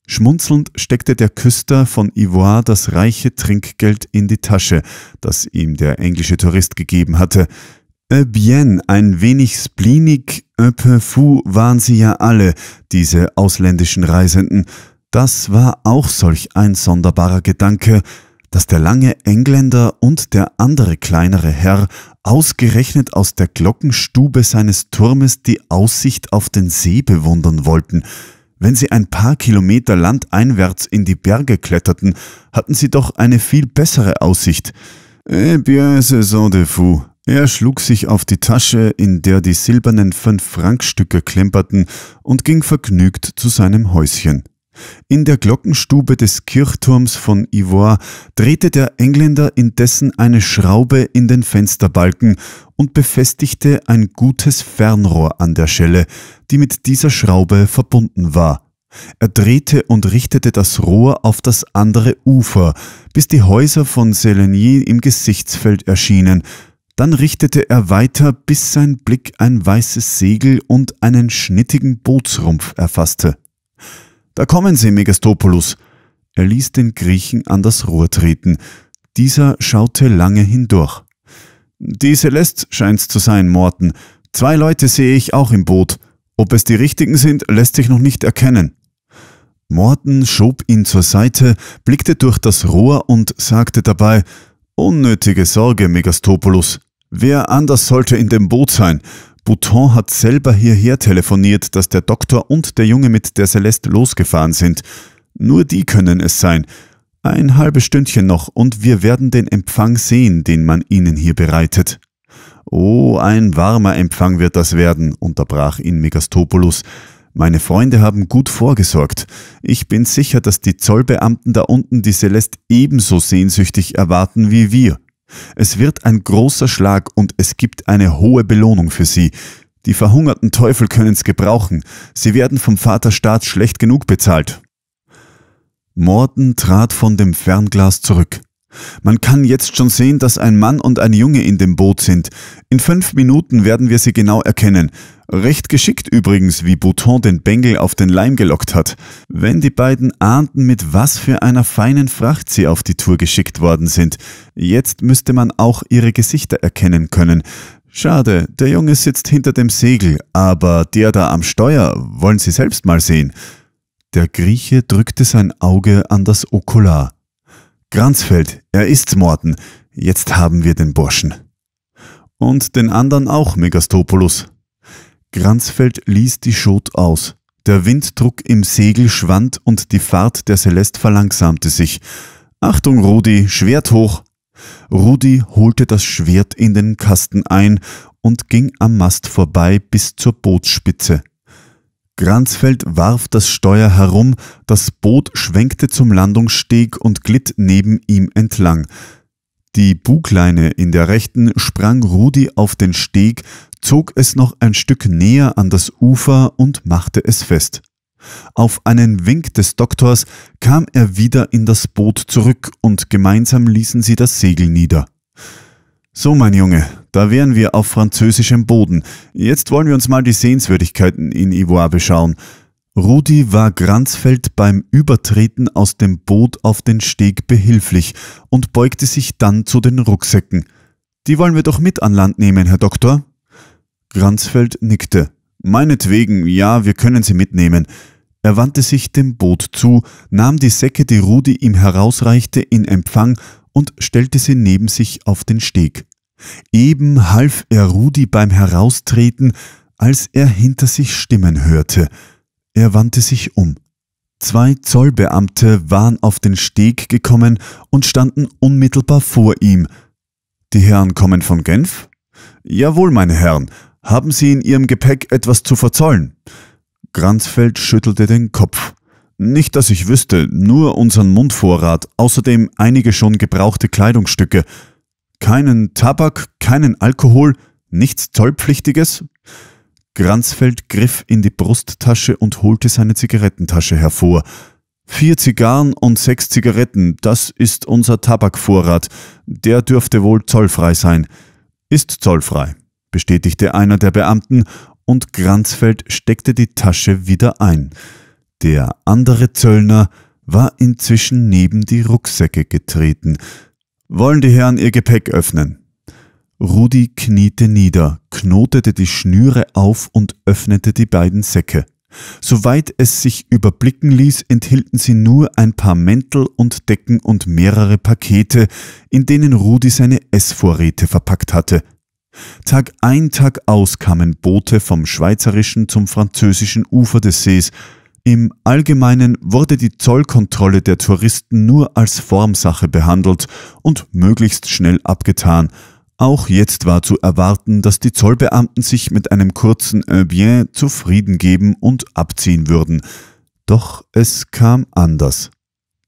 Schmunzelnd steckte der Küster von Ivoire das reiche Trinkgeld in die Tasche, das ihm der englische Tourist gegeben hatte. Äh, bien, ein wenig splinig, äh, peu fou waren sie ja alle, diese ausländischen Reisenden. Das war auch solch ein sonderbarer Gedanke, dass der lange Engländer und der andere kleinere Herr ausgerechnet aus der Glockenstube seines Turmes die Aussicht auf den See bewundern wollten. Wenn sie ein paar Kilometer landeinwärts in die Berge kletterten, hatten sie doch eine viel bessere Aussicht. Eh bien, saison de fou, er schlug sich auf die Tasche, in der die silbernen Fünf-Frank-Stücke klemperten, und ging vergnügt zu seinem Häuschen. In der Glockenstube des Kirchturms von Ivoire drehte der Engländer indessen eine Schraube in den Fensterbalken und befestigte ein gutes Fernrohr an der Schelle, die mit dieser Schraube verbunden war. Er drehte und richtete das Rohr auf das andere Ufer, bis die Häuser von Selenyi im Gesichtsfeld erschienen, dann richtete er weiter, bis sein Blick ein weißes Segel und einen schnittigen Bootsrumpf erfasste. Da kommen sie, Megastopoulos. Er ließ den Griechen an das Rohr treten. Dieser schaute lange hindurch. Die Celeste scheint's zu sein, Morten. Zwei Leute sehe ich auch im Boot. Ob es die richtigen sind, lässt sich noch nicht erkennen. Morten schob ihn zur Seite, blickte durch das Rohr und sagte dabei, Unnötige Sorge, Megastopoulos. Wer anders sollte in dem Boot sein? Bouton hat selber hierher telefoniert, dass der Doktor und der Junge mit der Celeste losgefahren sind. Nur die können es sein. Ein halbes Stündchen noch und wir werden den Empfang sehen, den man ihnen hier bereitet. Oh, ein warmer Empfang wird das werden, unterbrach ihn Megastopoulos. Meine Freunde haben gut vorgesorgt. Ich bin sicher, dass die Zollbeamten da unten die Celeste ebenso sehnsüchtig erwarten wie wir. Es wird ein großer Schlag und es gibt eine hohe Belohnung für sie. Die verhungerten Teufel können's gebrauchen. Sie werden vom Vaterstaat schlecht genug bezahlt. Morten trat von dem Fernglas zurück. Man kann jetzt schon sehen, dass ein Mann und ein Junge in dem Boot sind. In fünf Minuten werden wir sie genau erkennen. Recht geschickt übrigens, wie Bouton den Bengel auf den Leim gelockt hat. Wenn die beiden ahnten, mit was für einer feinen Fracht sie auf die Tour geschickt worden sind. Jetzt müsste man auch ihre Gesichter erkennen können. Schade, der Junge sitzt hinter dem Segel, aber der da am Steuer, wollen Sie selbst mal sehen. Der Grieche drückte sein Auge an das Okular. Granzfeld, er ist's, Morten. Jetzt haben wir den Burschen. Und den anderen auch, Megastopoulos. Granzfeld ließ die Schot aus. Der Winddruck im Segel schwand und die Fahrt der Celeste verlangsamte sich. Achtung, Rudi, Schwert hoch! Rudi holte das Schwert in den Kasten ein und ging am Mast vorbei bis zur Bootsspitze. Granzfeld warf das Steuer herum, das Boot schwenkte zum Landungssteg und glitt neben ihm entlang. Die Bugleine in der rechten sprang Rudi auf den Steg, zog es noch ein Stück näher an das Ufer und machte es fest. Auf einen Wink des Doktors kam er wieder in das Boot zurück und gemeinsam ließen sie das Segel nieder. So, mein Junge, da wären wir auf französischem Boden. Jetzt wollen wir uns mal die Sehenswürdigkeiten in Ivoire beschauen. Rudi war Granzfeld beim Übertreten aus dem Boot auf den Steg behilflich und beugte sich dann zu den Rucksäcken. Die wollen wir doch mit an Land nehmen, Herr Doktor? Granzfeld nickte. Meinetwegen, ja, wir können sie mitnehmen. Er wandte sich dem Boot zu, nahm die Säcke, die Rudi ihm herausreichte, in Empfang und stellte sie neben sich auf den Steg. Eben half er Rudi beim Heraustreten, als er hinter sich Stimmen hörte. Er wandte sich um. Zwei Zollbeamte waren auf den Steg gekommen und standen unmittelbar vor ihm. Die Herren kommen von Genf? Jawohl, meine Herren. Haben Sie in Ihrem Gepäck etwas zu verzollen? Granzfeld schüttelte den Kopf. Nicht, dass ich wüsste, nur unseren Mundvorrat, außerdem einige schon gebrauchte Kleidungsstücke. Keinen Tabak, keinen Alkohol, nichts Zollpflichtiges? Granzfeld griff in die Brusttasche und holte seine Zigarettentasche hervor. Vier Zigarren und sechs Zigaretten, das ist unser Tabakvorrat. Der dürfte wohl zollfrei sein. Ist zollfrei, bestätigte einer der Beamten, und Granzfeld steckte die Tasche wieder ein. Der andere Zöllner war inzwischen neben die Rucksäcke getreten. Wollen die Herren ihr Gepäck öffnen? Rudi kniete nieder, knotete die Schnüre auf und öffnete die beiden Säcke. Soweit es sich überblicken ließ, enthielten sie nur ein paar Mäntel und Decken und mehrere Pakete, in denen Rudi seine Essvorräte verpackt hatte. Tag ein, Tag aus kamen Boote vom schweizerischen zum französischen Ufer des Sees, im Allgemeinen wurde die Zollkontrolle der Touristen nur als Formsache behandelt und möglichst schnell abgetan. Auch jetzt war zu erwarten, dass die Zollbeamten sich mit einem kurzen eh bien zufrieden geben und abziehen würden. Doch es kam anders.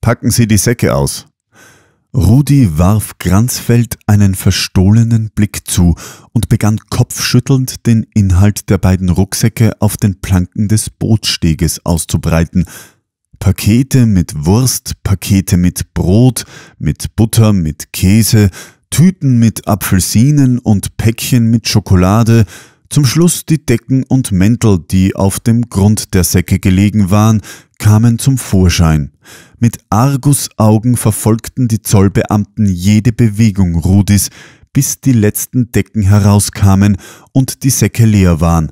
Packen Sie die Säcke aus, Rudi warf Granzfeld einen verstohlenen Blick zu und begann kopfschüttelnd den Inhalt der beiden Rucksäcke auf den Planken des Bootsteges auszubreiten. Pakete mit Wurst, Pakete mit Brot, mit Butter, mit Käse, Tüten mit Apfelsinen und Päckchen mit Schokolade, zum Schluss die Decken und Mäntel, die auf dem Grund der Säcke gelegen waren, kamen zum Vorschein. Mit Argusaugen verfolgten die Zollbeamten jede Bewegung Rudis, bis die letzten Decken herauskamen und die Säcke leer waren.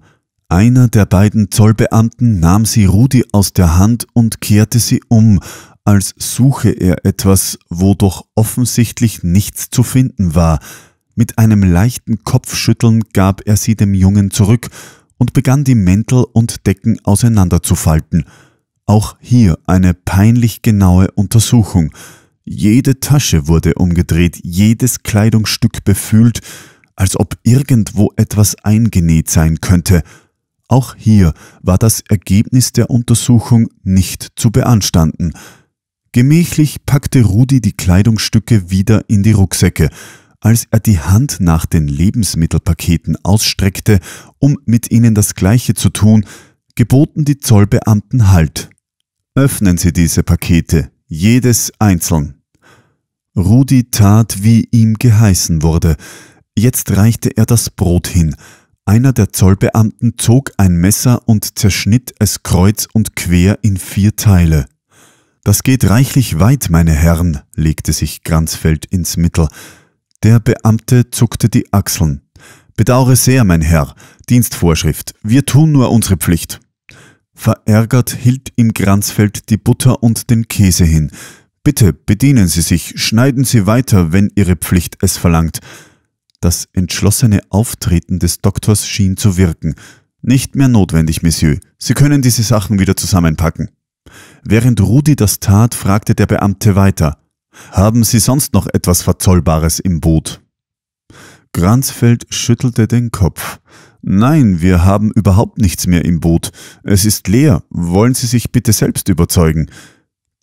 Einer der beiden Zollbeamten nahm sie Rudi aus der Hand und kehrte sie um, als suche er etwas, wo doch offensichtlich nichts zu finden war. Mit einem leichten Kopfschütteln gab er sie dem Jungen zurück und begann die Mäntel und Decken auseinanderzufalten. Auch hier eine peinlich genaue Untersuchung. Jede Tasche wurde umgedreht, jedes Kleidungsstück befühlt, als ob irgendwo etwas eingenäht sein könnte. Auch hier war das Ergebnis der Untersuchung nicht zu beanstanden. Gemächlich packte Rudi die Kleidungsstücke wieder in die Rucksäcke, als er die Hand nach den Lebensmittelpaketen ausstreckte, um mit ihnen das gleiche zu tun, geboten die Zollbeamten Halt. Öffnen Sie diese Pakete, jedes einzeln. Rudi tat, wie ihm geheißen wurde. Jetzt reichte er das Brot hin. Einer der Zollbeamten zog ein Messer und zerschnitt es kreuz und quer in vier Teile. Das geht reichlich weit, meine Herren, legte sich Granzfeld ins Mittel. Der Beamte zuckte die Achseln. Bedaure sehr, mein Herr. Dienstvorschrift. Wir tun nur unsere Pflicht. Verärgert hielt ihm Granzfeld die Butter und den Käse hin. Bitte bedienen Sie sich, schneiden Sie weiter, wenn Ihre Pflicht es verlangt. Das entschlossene Auftreten des Doktors schien zu wirken. Nicht mehr notwendig, Monsieur. Sie können diese Sachen wieder zusammenpacken. Während Rudi das tat, fragte der Beamte weiter. Haben Sie sonst noch etwas Verzollbares im Boot? Granzfeld schüttelte den Kopf. Nein, wir haben überhaupt nichts mehr im Boot. Es ist leer. Wollen Sie sich bitte selbst überzeugen?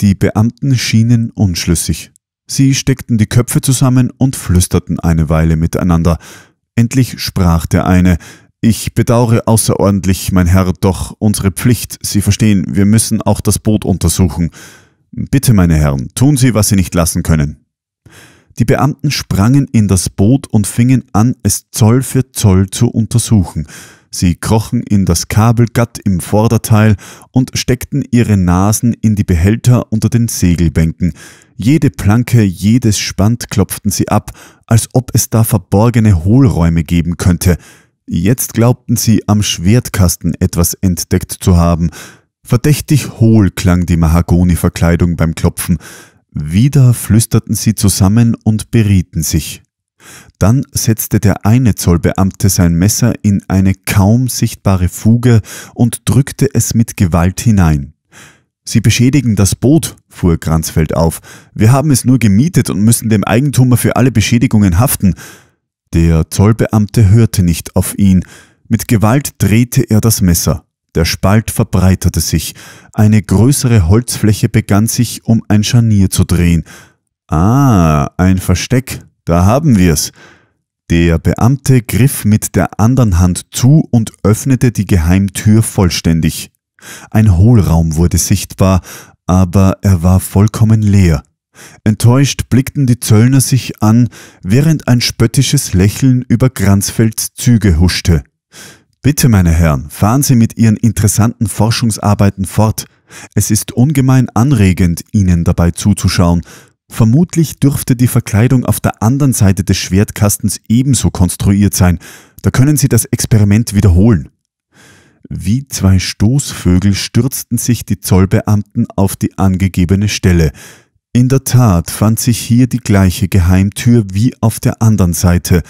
Die Beamten schienen unschlüssig. Sie steckten die Köpfe zusammen und flüsterten eine Weile miteinander. Endlich sprach der eine Ich bedaure außerordentlich, mein Herr, doch unsere Pflicht, Sie verstehen, wir müssen auch das Boot untersuchen. Bitte, meine Herren, tun Sie, was Sie nicht lassen können. Die Beamten sprangen in das Boot und fingen an, es Zoll für Zoll zu untersuchen. Sie krochen in das Kabelgatt im Vorderteil und steckten ihre Nasen in die Behälter unter den Segelbänken. Jede Planke, jedes Spand klopften sie ab, als ob es da verborgene Hohlräume geben könnte. Jetzt glaubten sie, am Schwertkasten etwas entdeckt zu haben. Verdächtig hohl klang die Mahagoniverkleidung beim Klopfen. Wieder flüsterten sie zusammen und berieten sich. Dann setzte der eine Zollbeamte sein Messer in eine kaum sichtbare Fuge und drückte es mit Gewalt hinein. Sie beschädigen das Boot, fuhr Kranzfeld auf. Wir haben es nur gemietet und müssen dem Eigentümer für alle Beschädigungen haften. Der Zollbeamte hörte nicht auf ihn. Mit Gewalt drehte er das Messer. Der Spalt verbreiterte sich, eine größere Holzfläche begann sich um ein Scharnier zu drehen. Ah, ein Versteck, da haben wir's. Der Beamte griff mit der anderen Hand zu und öffnete die Geheimtür vollständig. Ein Hohlraum wurde sichtbar, aber er war vollkommen leer. Enttäuscht blickten die Zöllner sich an, während ein spöttisches Lächeln über Granzfelds Züge huschte. Bitte, meine Herren, fahren Sie mit Ihren interessanten Forschungsarbeiten fort. Es ist ungemein anregend, Ihnen dabei zuzuschauen. Vermutlich dürfte die Verkleidung auf der anderen Seite des Schwertkastens ebenso konstruiert sein. Da können Sie das Experiment wiederholen. Wie zwei Stoßvögel stürzten sich die Zollbeamten auf die angegebene Stelle. In der Tat fand sich hier die gleiche Geheimtür wie auf der anderen Seite.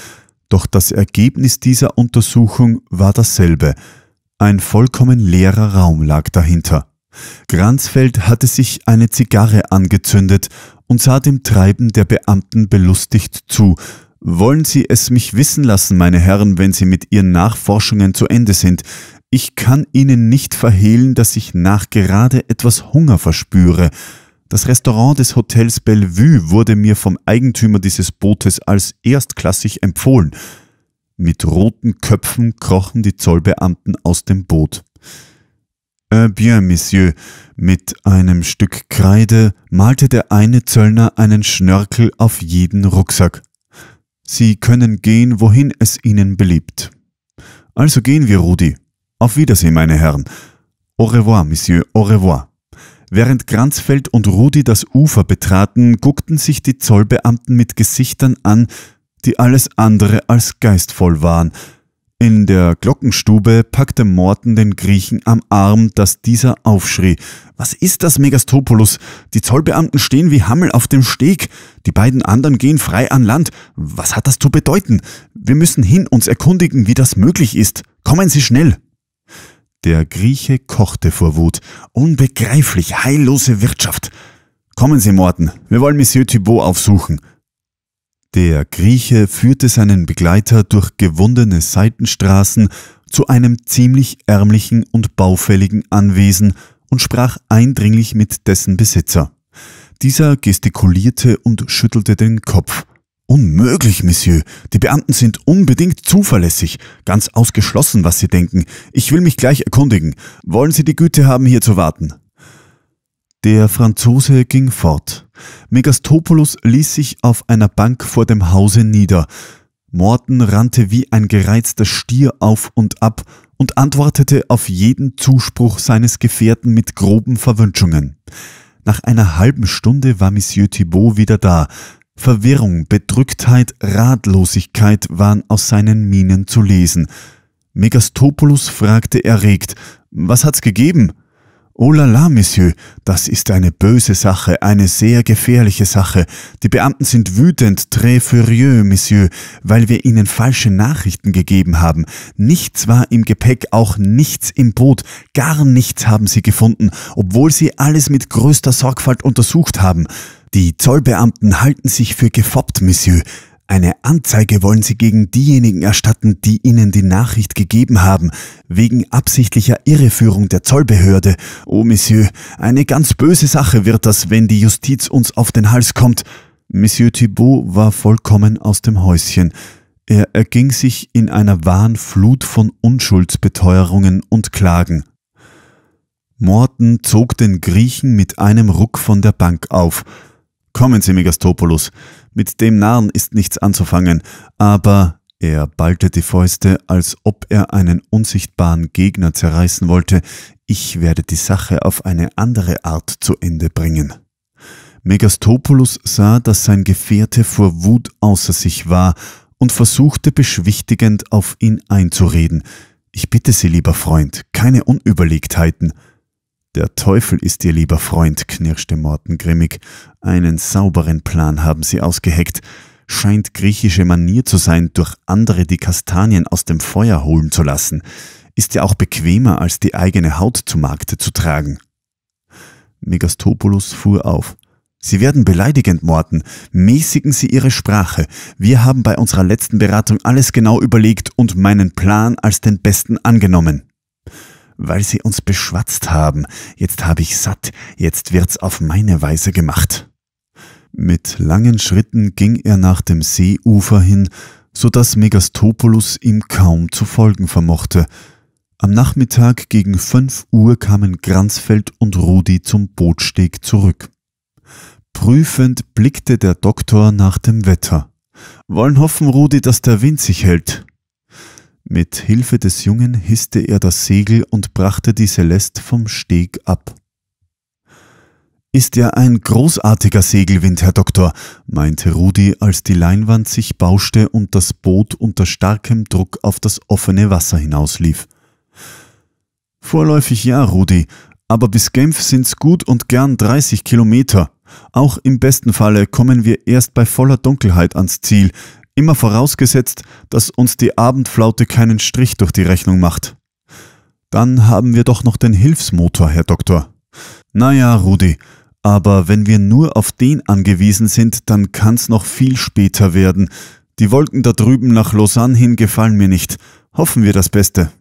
Doch das Ergebnis dieser Untersuchung war dasselbe. Ein vollkommen leerer Raum lag dahinter. Granzfeld hatte sich eine Zigarre angezündet und sah dem Treiben der Beamten belustigt zu. Wollen Sie es mich wissen lassen, meine Herren, wenn Sie mit Ihren Nachforschungen zu Ende sind. Ich kann Ihnen nicht verhehlen, dass ich nachgerade etwas Hunger verspüre. Das Restaurant des Hotels Bellevue wurde mir vom Eigentümer dieses Bootes als erstklassig empfohlen. Mit roten Köpfen krochen die Zollbeamten aus dem Boot. Eh bien, Monsieur, mit einem Stück Kreide malte der eine Zöllner einen Schnörkel auf jeden Rucksack. Sie können gehen, wohin es Ihnen beliebt. Also gehen wir, Rudi. Auf Wiedersehen, meine Herren. Au revoir, Monsieur, au revoir. Während Kranzfeld und Rudi das Ufer betraten, guckten sich die Zollbeamten mit Gesichtern an, die alles andere als geistvoll waren. In der Glockenstube packte Morten den Griechen am Arm, dass dieser aufschrie. Was ist das, Megastopolus? Die Zollbeamten stehen wie Hammel auf dem Steg. Die beiden anderen gehen frei an Land. Was hat das zu bedeuten? Wir müssen hin uns erkundigen, wie das möglich ist. Kommen Sie schnell! Der Grieche kochte vor Wut. Unbegreiflich heillose Wirtschaft. Kommen Sie, Morten, wir wollen Monsieur Thibault aufsuchen. Der Grieche führte seinen Begleiter durch gewundene Seitenstraßen zu einem ziemlich ärmlichen und baufälligen Anwesen und sprach eindringlich mit dessen Besitzer. Dieser gestikulierte und schüttelte den Kopf. Unmöglich, Monsieur. Die Beamten sind unbedingt zuverlässig. Ganz ausgeschlossen, was Sie denken. Ich will mich gleich erkundigen. Wollen Sie die Güte haben, hier zu warten? Der Franzose ging fort. Megastopoulos ließ sich auf einer Bank vor dem Hause nieder. Morten rannte wie ein gereizter Stier auf und ab und antwortete auf jeden Zuspruch seines Gefährten mit groben Verwünschungen. Nach einer halben Stunde war Monsieur Thibault wieder da, Verwirrung, Bedrücktheit, Ratlosigkeit waren aus seinen Mienen zu lesen. Megastopoulos fragte erregt, was hat's gegeben? Oh la la, Monsieur, das ist eine böse Sache, eine sehr gefährliche Sache. Die Beamten sind wütend, très furieux, Monsieur, weil wir ihnen falsche Nachrichten gegeben haben. Nichts war im Gepäck, auch nichts im Boot, gar nichts haben sie gefunden, obwohl sie alles mit größter Sorgfalt untersucht haben. Die Zollbeamten halten sich für gefoppt, Monsieur. Eine Anzeige wollen sie gegen diejenigen erstatten, die ihnen die Nachricht gegeben haben, wegen absichtlicher Irreführung der Zollbehörde. Oh, Monsieur, eine ganz böse Sache wird das, wenn die Justiz uns auf den Hals kommt. Monsieur Thibault war vollkommen aus dem Häuschen. Er erging sich in einer wahren Flut von Unschuldsbeteuerungen und Klagen. Morten zog den Griechen mit einem Ruck von der Bank auf – Kommen Sie, Megastopoulos, mit dem Narren ist nichts anzufangen, aber er ballte die Fäuste, als ob er einen unsichtbaren Gegner zerreißen wollte, ich werde die Sache auf eine andere Art zu Ende bringen. Megastopoulos sah, dass sein Gefährte vor Wut außer sich war und versuchte beschwichtigend auf ihn einzureden. Ich bitte Sie, lieber Freund, keine Unüberlegtheiten. Der Teufel ist ihr lieber Freund, knirschte Morten grimmig. Einen sauberen Plan haben sie ausgeheckt. Scheint griechische Manier zu sein, durch andere die Kastanien aus dem Feuer holen zu lassen. Ist ja auch bequemer, als die eigene Haut zu Markte zu tragen. Megastopoulos fuhr auf. Sie werden beleidigend, Morten. Mäßigen Sie Ihre Sprache. Wir haben bei unserer letzten Beratung alles genau überlegt und meinen Plan als den besten angenommen weil sie uns beschwatzt haben. Jetzt habe ich satt, jetzt wird's auf meine Weise gemacht. Mit langen Schritten ging er nach dem Seeufer hin, so dass Megastopoulos ihm kaum zu folgen vermochte. Am Nachmittag gegen fünf Uhr kamen Granzfeld und Rudi zum Bootsteg zurück. Prüfend blickte der Doktor nach dem Wetter. Wollen hoffen, Rudi, dass der Wind sich hält. Mit Hilfe des Jungen hisste er das Segel und brachte die Celeste vom Steg ab. Ist ja ein großartiger Segelwind, Herr Doktor, meinte Rudi, als die Leinwand sich bauschte und das Boot unter starkem Druck auf das offene Wasser hinauslief. Vorläufig ja, Rudi, aber bis Genf sind's gut und gern 30 Kilometer. Auch im besten Falle kommen wir erst bei voller Dunkelheit ans Ziel, Immer vorausgesetzt, dass uns die Abendflaute keinen Strich durch die Rechnung macht. Dann haben wir doch noch den Hilfsmotor, Herr Doktor. Naja, Rudi, aber wenn wir nur auf den angewiesen sind, dann kann's noch viel später werden. Die Wolken da drüben nach Lausanne hin gefallen mir nicht. Hoffen wir das Beste.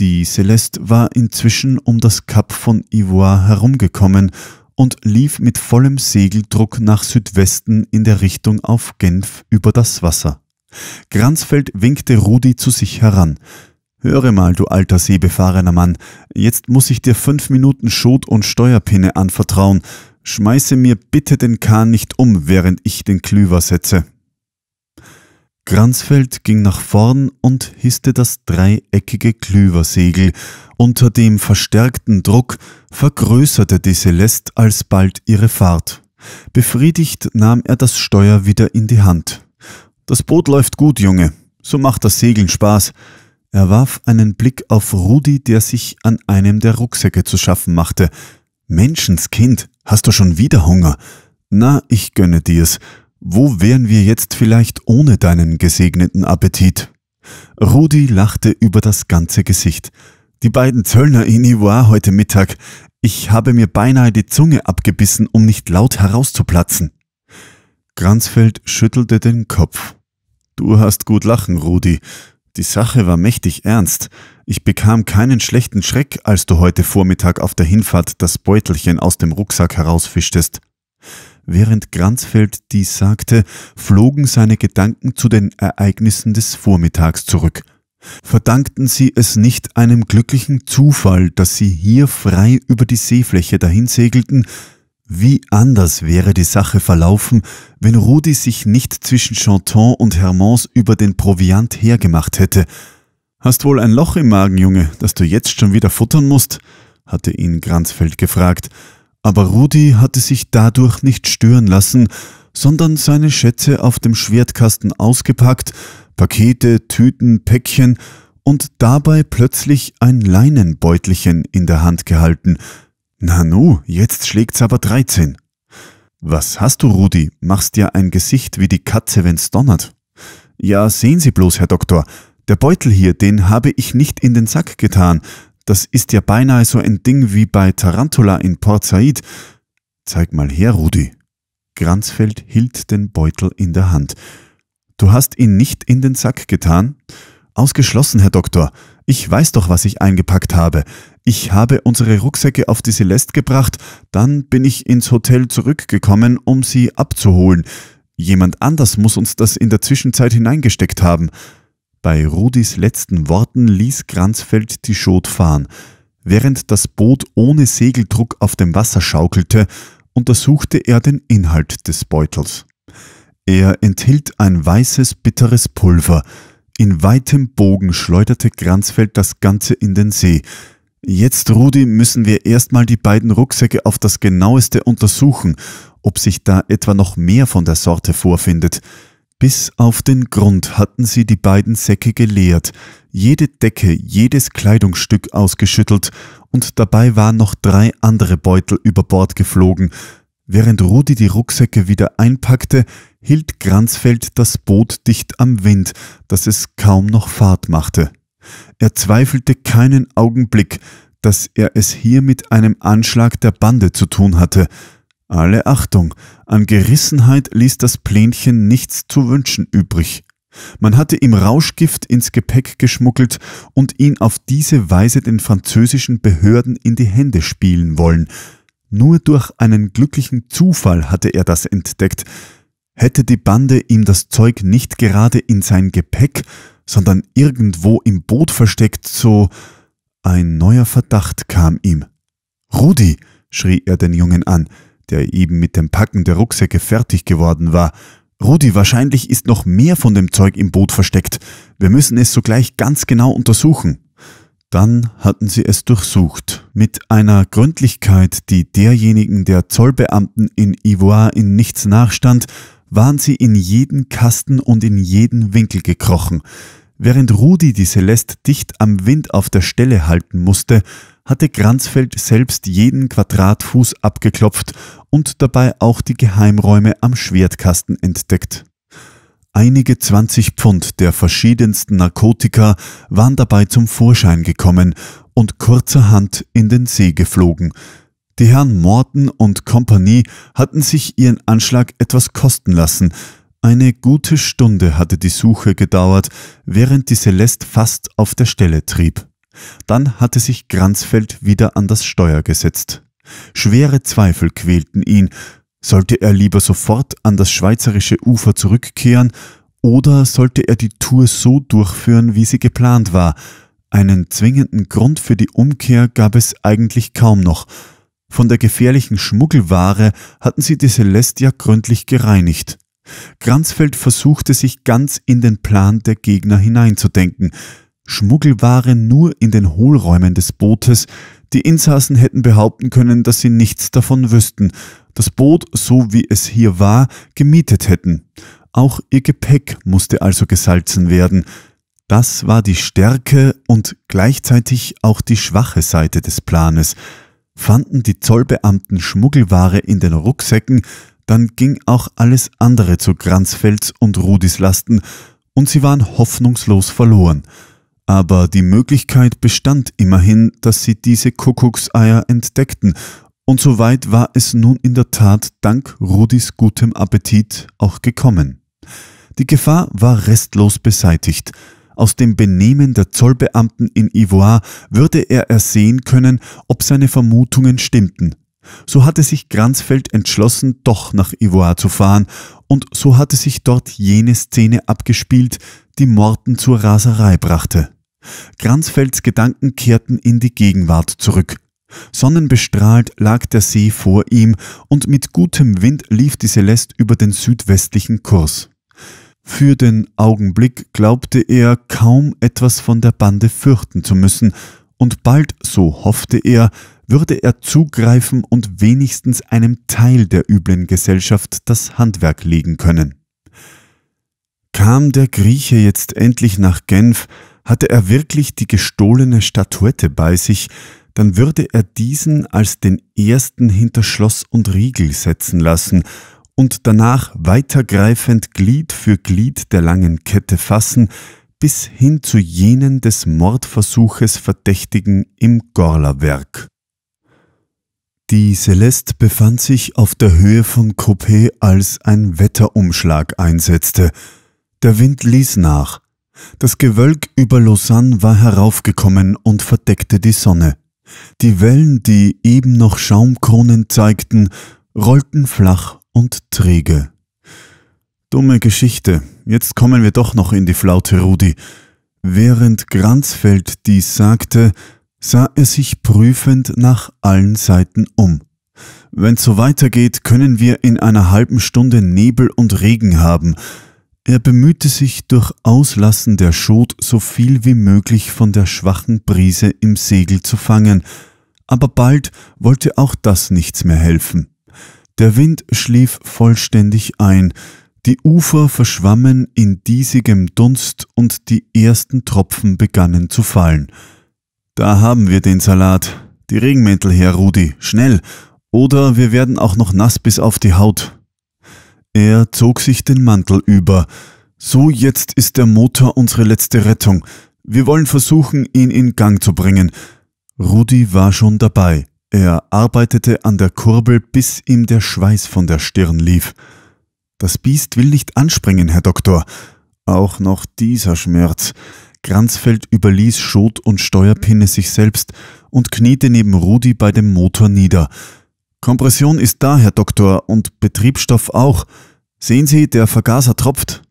Die Celeste war inzwischen um das Kap von Ivoire herumgekommen und lief mit vollem Segeldruck nach Südwesten in der Richtung auf Genf über das Wasser. Granzfeld winkte Rudi zu sich heran. Höre mal, du alter seebefahrener Mann, jetzt muss ich dir fünf Minuten Schot und Steuerpinne anvertrauen. Schmeiße mir bitte den Kahn nicht um, während ich den Klüver setze. Granzfeld ging nach vorn und hisste das dreieckige Klüversegel. Unter dem verstärkten Druck vergrößerte die Celeste alsbald ihre Fahrt. Befriedigt nahm er das Steuer wieder in die Hand. Das Boot läuft gut, Junge. So macht das Segeln Spaß. Er warf einen Blick auf Rudi, der sich an einem der Rucksäcke zu schaffen machte. Menschenskind, hast du schon wieder Hunger? Na, ich gönne dir's. Wo wären wir jetzt vielleicht ohne deinen gesegneten Appetit? Rudi lachte über das ganze Gesicht. Die beiden Zöllner in Ivoire heute Mittag. Ich habe mir beinahe die Zunge abgebissen, um nicht laut herauszuplatzen. Gransfeld schüttelte den Kopf. Du hast gut lachen, Rudi. Die Sache war mächtig ernst. Ich bekam keinen schlechten Schreck, als du heute Vormittag auf der Hinfahrt das Beutelchen aus dem Rucksack herausfischtest. Während Granzfeld dies sagte, flogen seine Gedanken zu den Ereignissen des Vormittags zurück. Verdankten sie es nicht einem glücklichen Zufall, dass sie hier frei über die Seefläche dahinsegelten? Wie anders wäre die Sache verlaufen, wenn Rudi sich nicht zwischen Chanton und Hermans über den Proviant hergemacht hätte? Hast wohl ein Loch im Magen, Junge, das du jetzt schon wieder futtern musst? hatte ihn Granzfeld gefragt aber Rudi hatte sich dadurch nicht stören lassen, sondern seine Schätze auf dem Schwertkasten ausgepackt, Pakete, Tüten, Päckchen und dabei plötzlich ein Leinenbeutelchen in der Hand gehalten. Nanu, jetzt schlägt's aber 13. Was hast du, Rudi? Machst dir ein Gesicht wie die Katze, wenn's donnert. Ja, sehen Sie bloß, Herr Doktor, der Beutel hier, den habe ich nicht in den Sack getan, das ist ja beinahe so ein Ding wie bei Tarantula in Port Said. Zeig mal her, Rudi. Granzfeld hielt den Beutel in der Hand. Du hast ihn nicht in den Sack getan? Ausgeschlossen, Herr Doktor. Ich weiß doch, was ich eingepackt habe. Ich habe unsere Rucksäcke auf die Celeste gebracht, dann bin ich ins Hotel zurückgekommen, um sie abzuholen. Jemand anders muss uns das in der Zwischenzeit hineingesteckt haben. Bei Rudis letzten Worten ließ Kranzfeld die Schot fahren. Während das Boot ohne Segeldruck auf dem Wasser schaukelte, untersuchte er den Inhalt des Beutels. Er enthielt ein weißes, bitteres Pulver. In weitem Bogen schleuderte Kranzfeld das Ganze in den See. Jetzt, Rudi, müssen wir erstmal die beiden Rucksäcke auf das genaueste untersuchen, ob sich da etwa noch mehr von der Sorte vorfindet. Bis auf den Grund hatten sie die beiden Säcke geleert, jede Decke, jedes Kleidungsstück ausgeschüttelt, und dabei waren noch drei andere Beutel über Bord geflogen. Während Rudi die Rucksäcke wieder einpackte, hielt Granzfeld das Boot dicht am Wind, dass es kaum noch Fahrt machte. Er zweifelte keinen Augenblick, dass er es hier mit einem Anschlag der Bande zu tun hatte, alle Achtung, an Gerissenheit ließ das Plänchen nichts zu wünschen übrig. Man hatte ihm Rauschgift ins Gepäck geschmuggelt und ihn auf diese Weise den französischen Behörden in die Hände spielen wollen. Nur durch einen glücklichen Zufall hatte er das entdeckt. Hätte die Bande ihm das Zeug nicht gerade in sein Gepäck, sondern irgendwo im Boot versteckt, so ein neuer Verdacht kam ihm. Rudi, schrie er den Jungen an, der eben mit dem Packen der Rucksäcke fertig geworden war. Rudi, wahrscheinlich ist noch mehr von dem Zeug im Boot versteckt. Wir müssen es sogleich ganz genau untersuchen. Dann hatten sie es durchsucht, mit einer Gründlichkeit, die derjenigen der Zollbeamten in Ivoire in nichts nachstand, waren sie in jeden Kasten und in jeden Winkel gekrochen. Während Rudi die Celeste dicht am Wind auf der Stelle halten musste, hatte Granzfeld selbst jeden Quadratfuß abgeklopft und dabei auch die Geheimräume am Schwertkasten entdeckt. Einige 20 Pfund der verschiedensten Narkotika waren dabei zum Vorschein gekommen und kurzerhand in den See geflogen. Die Herren Morton und Kompanie hatten sich ihren Anschlag etwas kosten lassen. Eine gute Stunde hatte die Suche gedauert, während die Celeste fast auf der Stelle trieb. Dann hatte sich Granzfeld wieder an das Steuer gesetzt. Schwere Zweifel quälten ihn. Sollte er lieber sofort an das schweizerische Ufer zurückkehren oder sollte er die Tour so durchführen, wie sie geplant war? Einen zwingenden Grund für die Umkehr gab es eigentlich kaum noch. Von der gefährlichen Schmuggelware hatten sie die Celestia gründlich gereinigt. Granzfeld versuchte sich ganz in den Plan der Gegner hineinzudenken. Schmuggelware nur in den Hohlräumen des Bootes. Die Insassen hätten behaupten können, dass sie nichts davon wüssten, das Boot, so wie es hier war, gemietet hätten. Auch ihr Gepäck musste also gesalzen werden. Das war die Stärke und gleichzeitig auch die schwache Seite des Planes. Fanden die Zollbeamten Schmuggelware in den Rucksäcken, dann ging auch alles andere zu Kranzfels und Rudis Lasten, und sie waren hoffnungslos verloren aber die Möglichkeit bestand immerhin, dass sie diese Kuckuckseier entdeckten, und soweit war es nun in der Tat dank Rudis gutem Appetit auch gekommen. Die Gefahr war restlos beseitigt. Aus dem Benehmen der Zollbeamten in Ivoire würde er ersehen können, ob seine Vermutungen stimmten. So hatte sich Granzfeld entschlossen, doch nach Ivoire zu fahren, und so hatte sich dort jene Szene abgespielt, die Morten zur Raserei brachte. Kranzfelds Gedanken kehrten in die Gegenwart zurück. Sonnenbestrahlt lag der See vor ihm und mit gutem Wind lief die Celeste über den südwestlichen Kurs. Für den Augenblick glaubte er kaum etwas von der Bande fürchten zu müssen, und bald, so hoffte er, würde er zugreifen und wenigstens einem Teil der üblen Gesellschaft das Handwerk legen können. Kam der Grieche jetzt endlich nach Genf, hatte er wirklich die gestohlene Statuette bei sich, dann würde er diesen als den ersten hinter Schloss und Riegel setzen lassen und danach weitergreifend Glied für Glied der langen Kette fassen, bis hin zu jenen des Mordversuches Verdächtigen im Gorlerwerk. Die Celeste befand sich auf der Höhe von Coupé, als ein Wetterumschlag einsetzte. Der Wind ließ nach, das Gewölk über Lausanne war heraufgekommen und verdeckte die Sonne. Die Wellen, die eben noch Schaumkronen zeigten, rollten flach und träge. Dumme Geschichte, jetzt kommen wir doch noch in die Flaute, Rudi. Während Granzfeld dies sagte, sah er sich prüfend nach allen Seiten um. Wenn's so weitergeht, können wir in einer halben Stunde Nebel und Regen haben, er bemühte sich durch Auslassen der Schot so viel wie möglich von der schwachen Brise im Segel zu fangen, aber bald wollte auch das nichts mehr helfen. Der Wind schlief vollständig ein, die Ufer verschwammen in diesigem Dunst und die ersten Tropfen begannen zu fallen. Da haben wir den Salat. Die Regenmäntel her, Rudi, schnell. Oder wir werden auch noch nass bis auf die Haut, er zog sich den Mantel über. So jetzt ist der Motor unsere letzte Rettung. Wir wollen versuchen, ihn in Gang zu bringen. Rudi war schon dabei. Er arbeitete an der Kurbel, bis ihm der Schweiß von der Stirn lief. Das Biest will nicht anspringen, Herr Doktor. Auch noch dieser Schmerz. Kranzfeld überließ Schot und Steuerpinne sich selbst und kniete neben Rudi bei dem Motor nieder. Kompression ist da, Herr Doktor, und Betriebsstoff auch. Sehen Sie, der Vergaser tropft.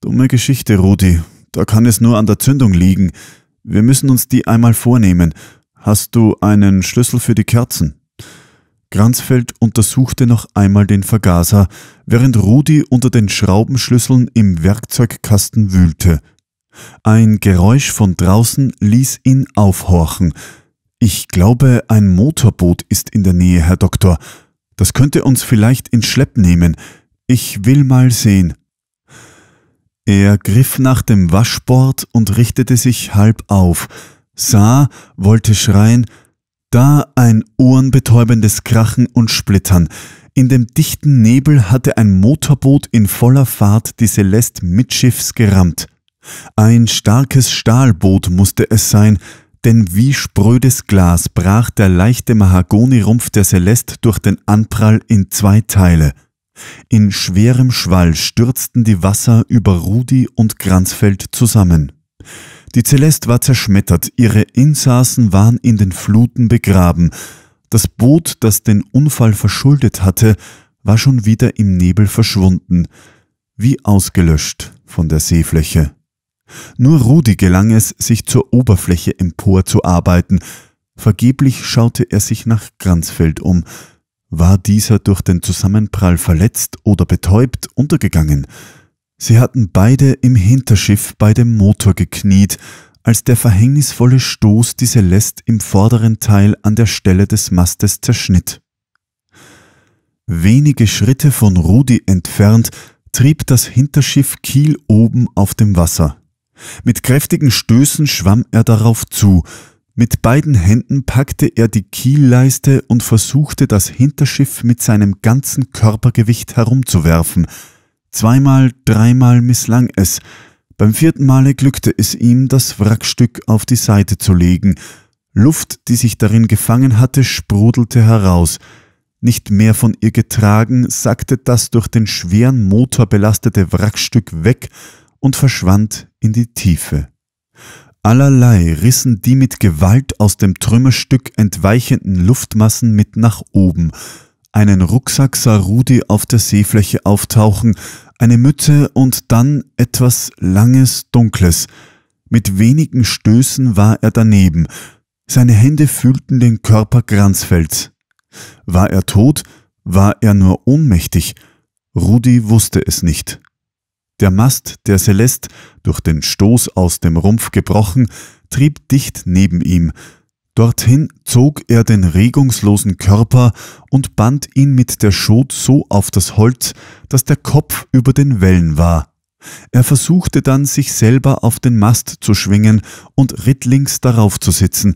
Dumme Geschichte, Rudi. Da kann es nur an der Zündung liegen. Wir müssen uns die einmal vornehmen. Hast du einen Schlüssel für die Kerzen? Granzfeld untersuchte noch einmal den Vergaser, während Rudi unter den Schraubenschlüsseln im Werkzeugkasten wühlte. Ein Geräusch von draußen ließ ihn aufhorchen. Ich glaube, ein Motorboot ist in der Nähe, Herr Doktor. Das könnte uns vielleicht in Schlepp nehmen. Ich will mal sehen. Er griff nach dem Waschbord und richtete sich halb auf, sah, wollte schreien, da ein ohrenbetäubendes Krachen und Splittern. In dem dichten Nebel hatte ein Motorboot in voller Fahrt die Celeste mitschiffs gerammt. Ein starkes Stahlboot musste es sein, denn wie sprödes Glas brach der leichte Mahagonirumpf der Celeste durch den Anprall in zwei Teile – in schwerem Schwall stürzten die Wasser über Rudi und Granzfeld zusammen. Die Celeste war zerschmettert, ihre Insassen waren in den Fluten begraben. Das Boot, das den Unfall verschuldet hatte, war schon wieder im Nebel verschwunden, wie ausgelöscht von der Seefläche. Nur Rudi gelang es, sich zur Oberfläche emporzuarbeiten. Vergeblich schaute er sich nach Granzfeld um, war dieser durch den Zusammenprall verletzt oder betäubt untergegangen? Sie hatten beide im Hinterschiff bei dem Motor gekniet, als der verhängnisvolle Stoß die Celeste im vorderen Teil an der Stelle des Mastes zerschnitt. Wenige Schritte von Rudi entfernt trieb das Hinterschiff kiel oben auf dem Wasser. Mit kräftigen Stößen schwamm er darauf zu, mit beiden Händen packte er die Kielleiste und versuchte, das Hinterschiff mit seinem ganzen Körpergewicht herumzuwerfen. Zweimal, dreimal misslang es. Beim vierten Male glückte es ihm, das Wrackstück auf die Seite zu legen. Luft, die sich darin gefangen hatte, sprudelte heraus. Nicht mehr von ihr getragen, sackte das durch den schweren Motor belastete Wrackstück weg und verschwand in die Tiefe. Allerlei rissen die mit Gewalt aus dem Trümmerstück entweichenden Luftmassen mit nach oben. Einen Rucksack sah Rudi auf der Seefläche auftauchen, eine Mütze und dann etwas Langes, Dunkles. Mit wenigen Stößen war er daneben. Seine Hände fühlten den Körper Granzfelds. War er tot? War er nur ohnmächtig? Rudi wusste es nicht. Der Mast der Celeste, durch den Stoß aus dem Rumpf gebrochen, trieb dicht neben ihm. Dorthin zog er den regungslosen Körper und band ihn mit der Schot so auf das Holz, dass der Kopf über den Wellen war. Er versuchte dann, sich selber auf den Mast zu schwingen und rittlings darauf zu sitzen,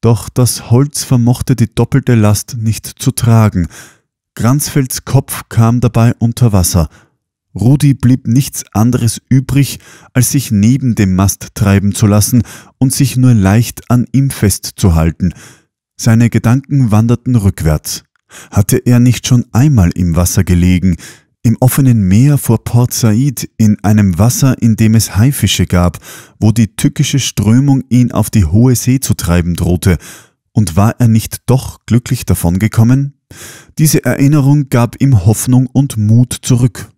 doch das Holz vermochte die doppelte Last nicht zu tragen. Granzfelds Kopf kam dabei unter Wasser – Rudi blieb nichts anderes übrig, als sich neben dem Mast treiben zu lassen und sich nur leicht an ihm festzuhalten. Seine Gedanken wanderten rückwärts. Hatte er nicht schon einmal im Wasser gelegen, im offenen Meer vor Port Said, in einem Wasser, in dem es Haifische gab, wo die tückische Strömung ihn auf die hohe See zu treiben drohte, und war er nicht doch glücklich davongekommen? Diese Erinnerung gab ihm Hoffnung und Mut zurück.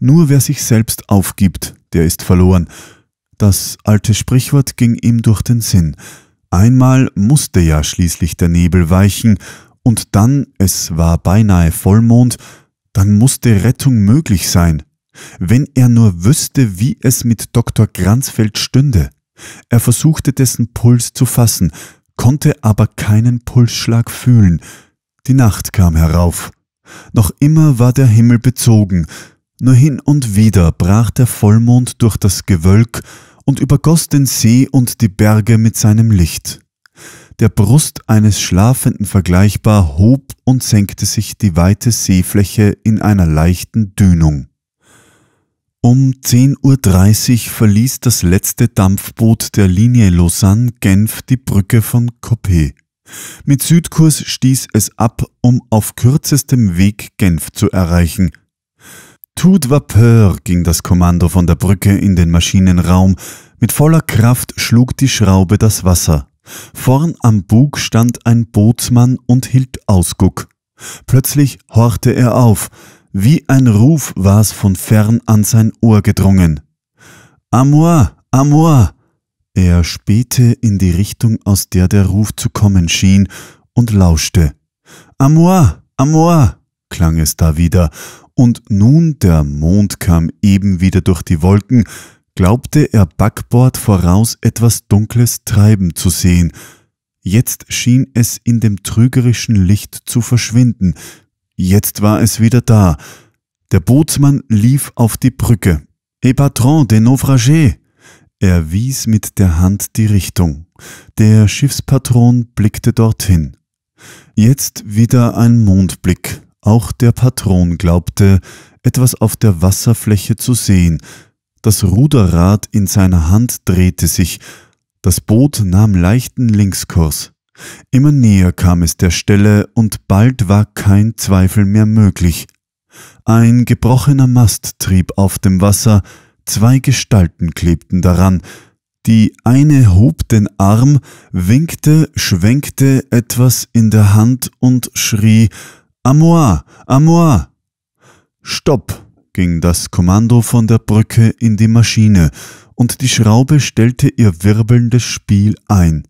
Nur wer sich selbst aufgibt, der ist verloren. Das alte Sprichwort ging ihm durch den Sinn. Einmal musste ja schließlich der Nebel weichen, und dann, es war beinahe Vollmond, dann musste Rettung möglich sein. Wenn er nur wüsste, wie es mit Dr. Granzfeld stünde. Er versuchte dessen Puls zu fassen, konnte aber keinen Pulsschlag fühlen. Die Nacht kam herauf. Noch immer war der Himmel bezogen, nur hin und wieder brach der Vollmond durch das Gewölk und übergoss den See und die Berge mit seinem Licht. Der Brust eines Schlafenden vergleichbar hob und senkte sich die weite Seefläche in einer leichten Dünung. Um 10.30 Uhr verließ das letzte Dampfboot der Linie Lausanne-Genf die Brücke von Coppet. Mit Südkurs stieß es ab, um auf kürzestem Weg Genf zu erreichen – Tout vapeur ging das Kommando von der Brücke in den Maschinenraum. Mit voller Kraft schlug die Schraube das Wasser. Vorn am Bug stand ein Bootsmann und hielt Ausguck. Plötzlich horchte er auf. Wie ein Ruf war's von fern an sein Ohr gedrungen. Amor, Amor! Er spähte in die Richtung, aus der der Ruf zu kommen schien, und lauschte. Amor, Amor! klang es da wieder, und nun der Mond kam eben wieder durch die Wolken, glaubte er Backbord voraus etwas Dunkles treiben zu sehen. Jetzt schien es in dem trügerischen Licht zu verschwinden. Jetzt war es wieder da. Der Bootsmann lief auf die Brücke. Et patron des naufragés! Er wies mit der Hand die Richtung. Der Schiffspatron blickte dorthin. Jetzt wieder ein Mondblick, auch der Patron glaubte, etwas auf der Wasserfläche zu sehen. Das Ruderrad in seiner Hand drehte sich. Das Boot nahm leichten Linkskurs. Immer näher kam es der Stelle und bald war kein Zweifel mehr möglich. Ein gebrochener Mast trieb auf dem Wasser, zwei Gestalten klebten daran. Die eine hob den Arm, winkte, schwenkte etwas in der Hand und schrie À moi, à moi! Stopp! ging das Kommando von der Brücke in die Maschine, und die Schraube stellte ihr wirbelndes Spiel ein.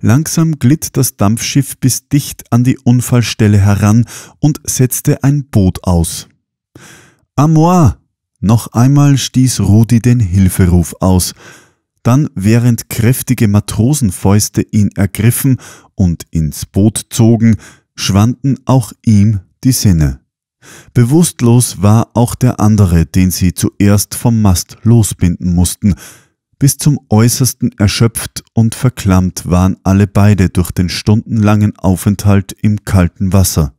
Langsam glitt das Dampfschiff bis dicht an die Unfallstelle heran und setzte ein Boot aus. À moi! Noch einmal stieß Rudi den Hilferuf aus. Dann, während kräftige Matrosenfäuste ihn ergriffen und ins Boot zogen, schwanden auch ihm die Sinne. Bewusstlos war auch der andere, den sie zuerst vom Mast losbinden mussten. Bis zum äußersten erschöpft und verklammt waren alle beide durch den stundenlangen Aufenthalt im kalten Wasser.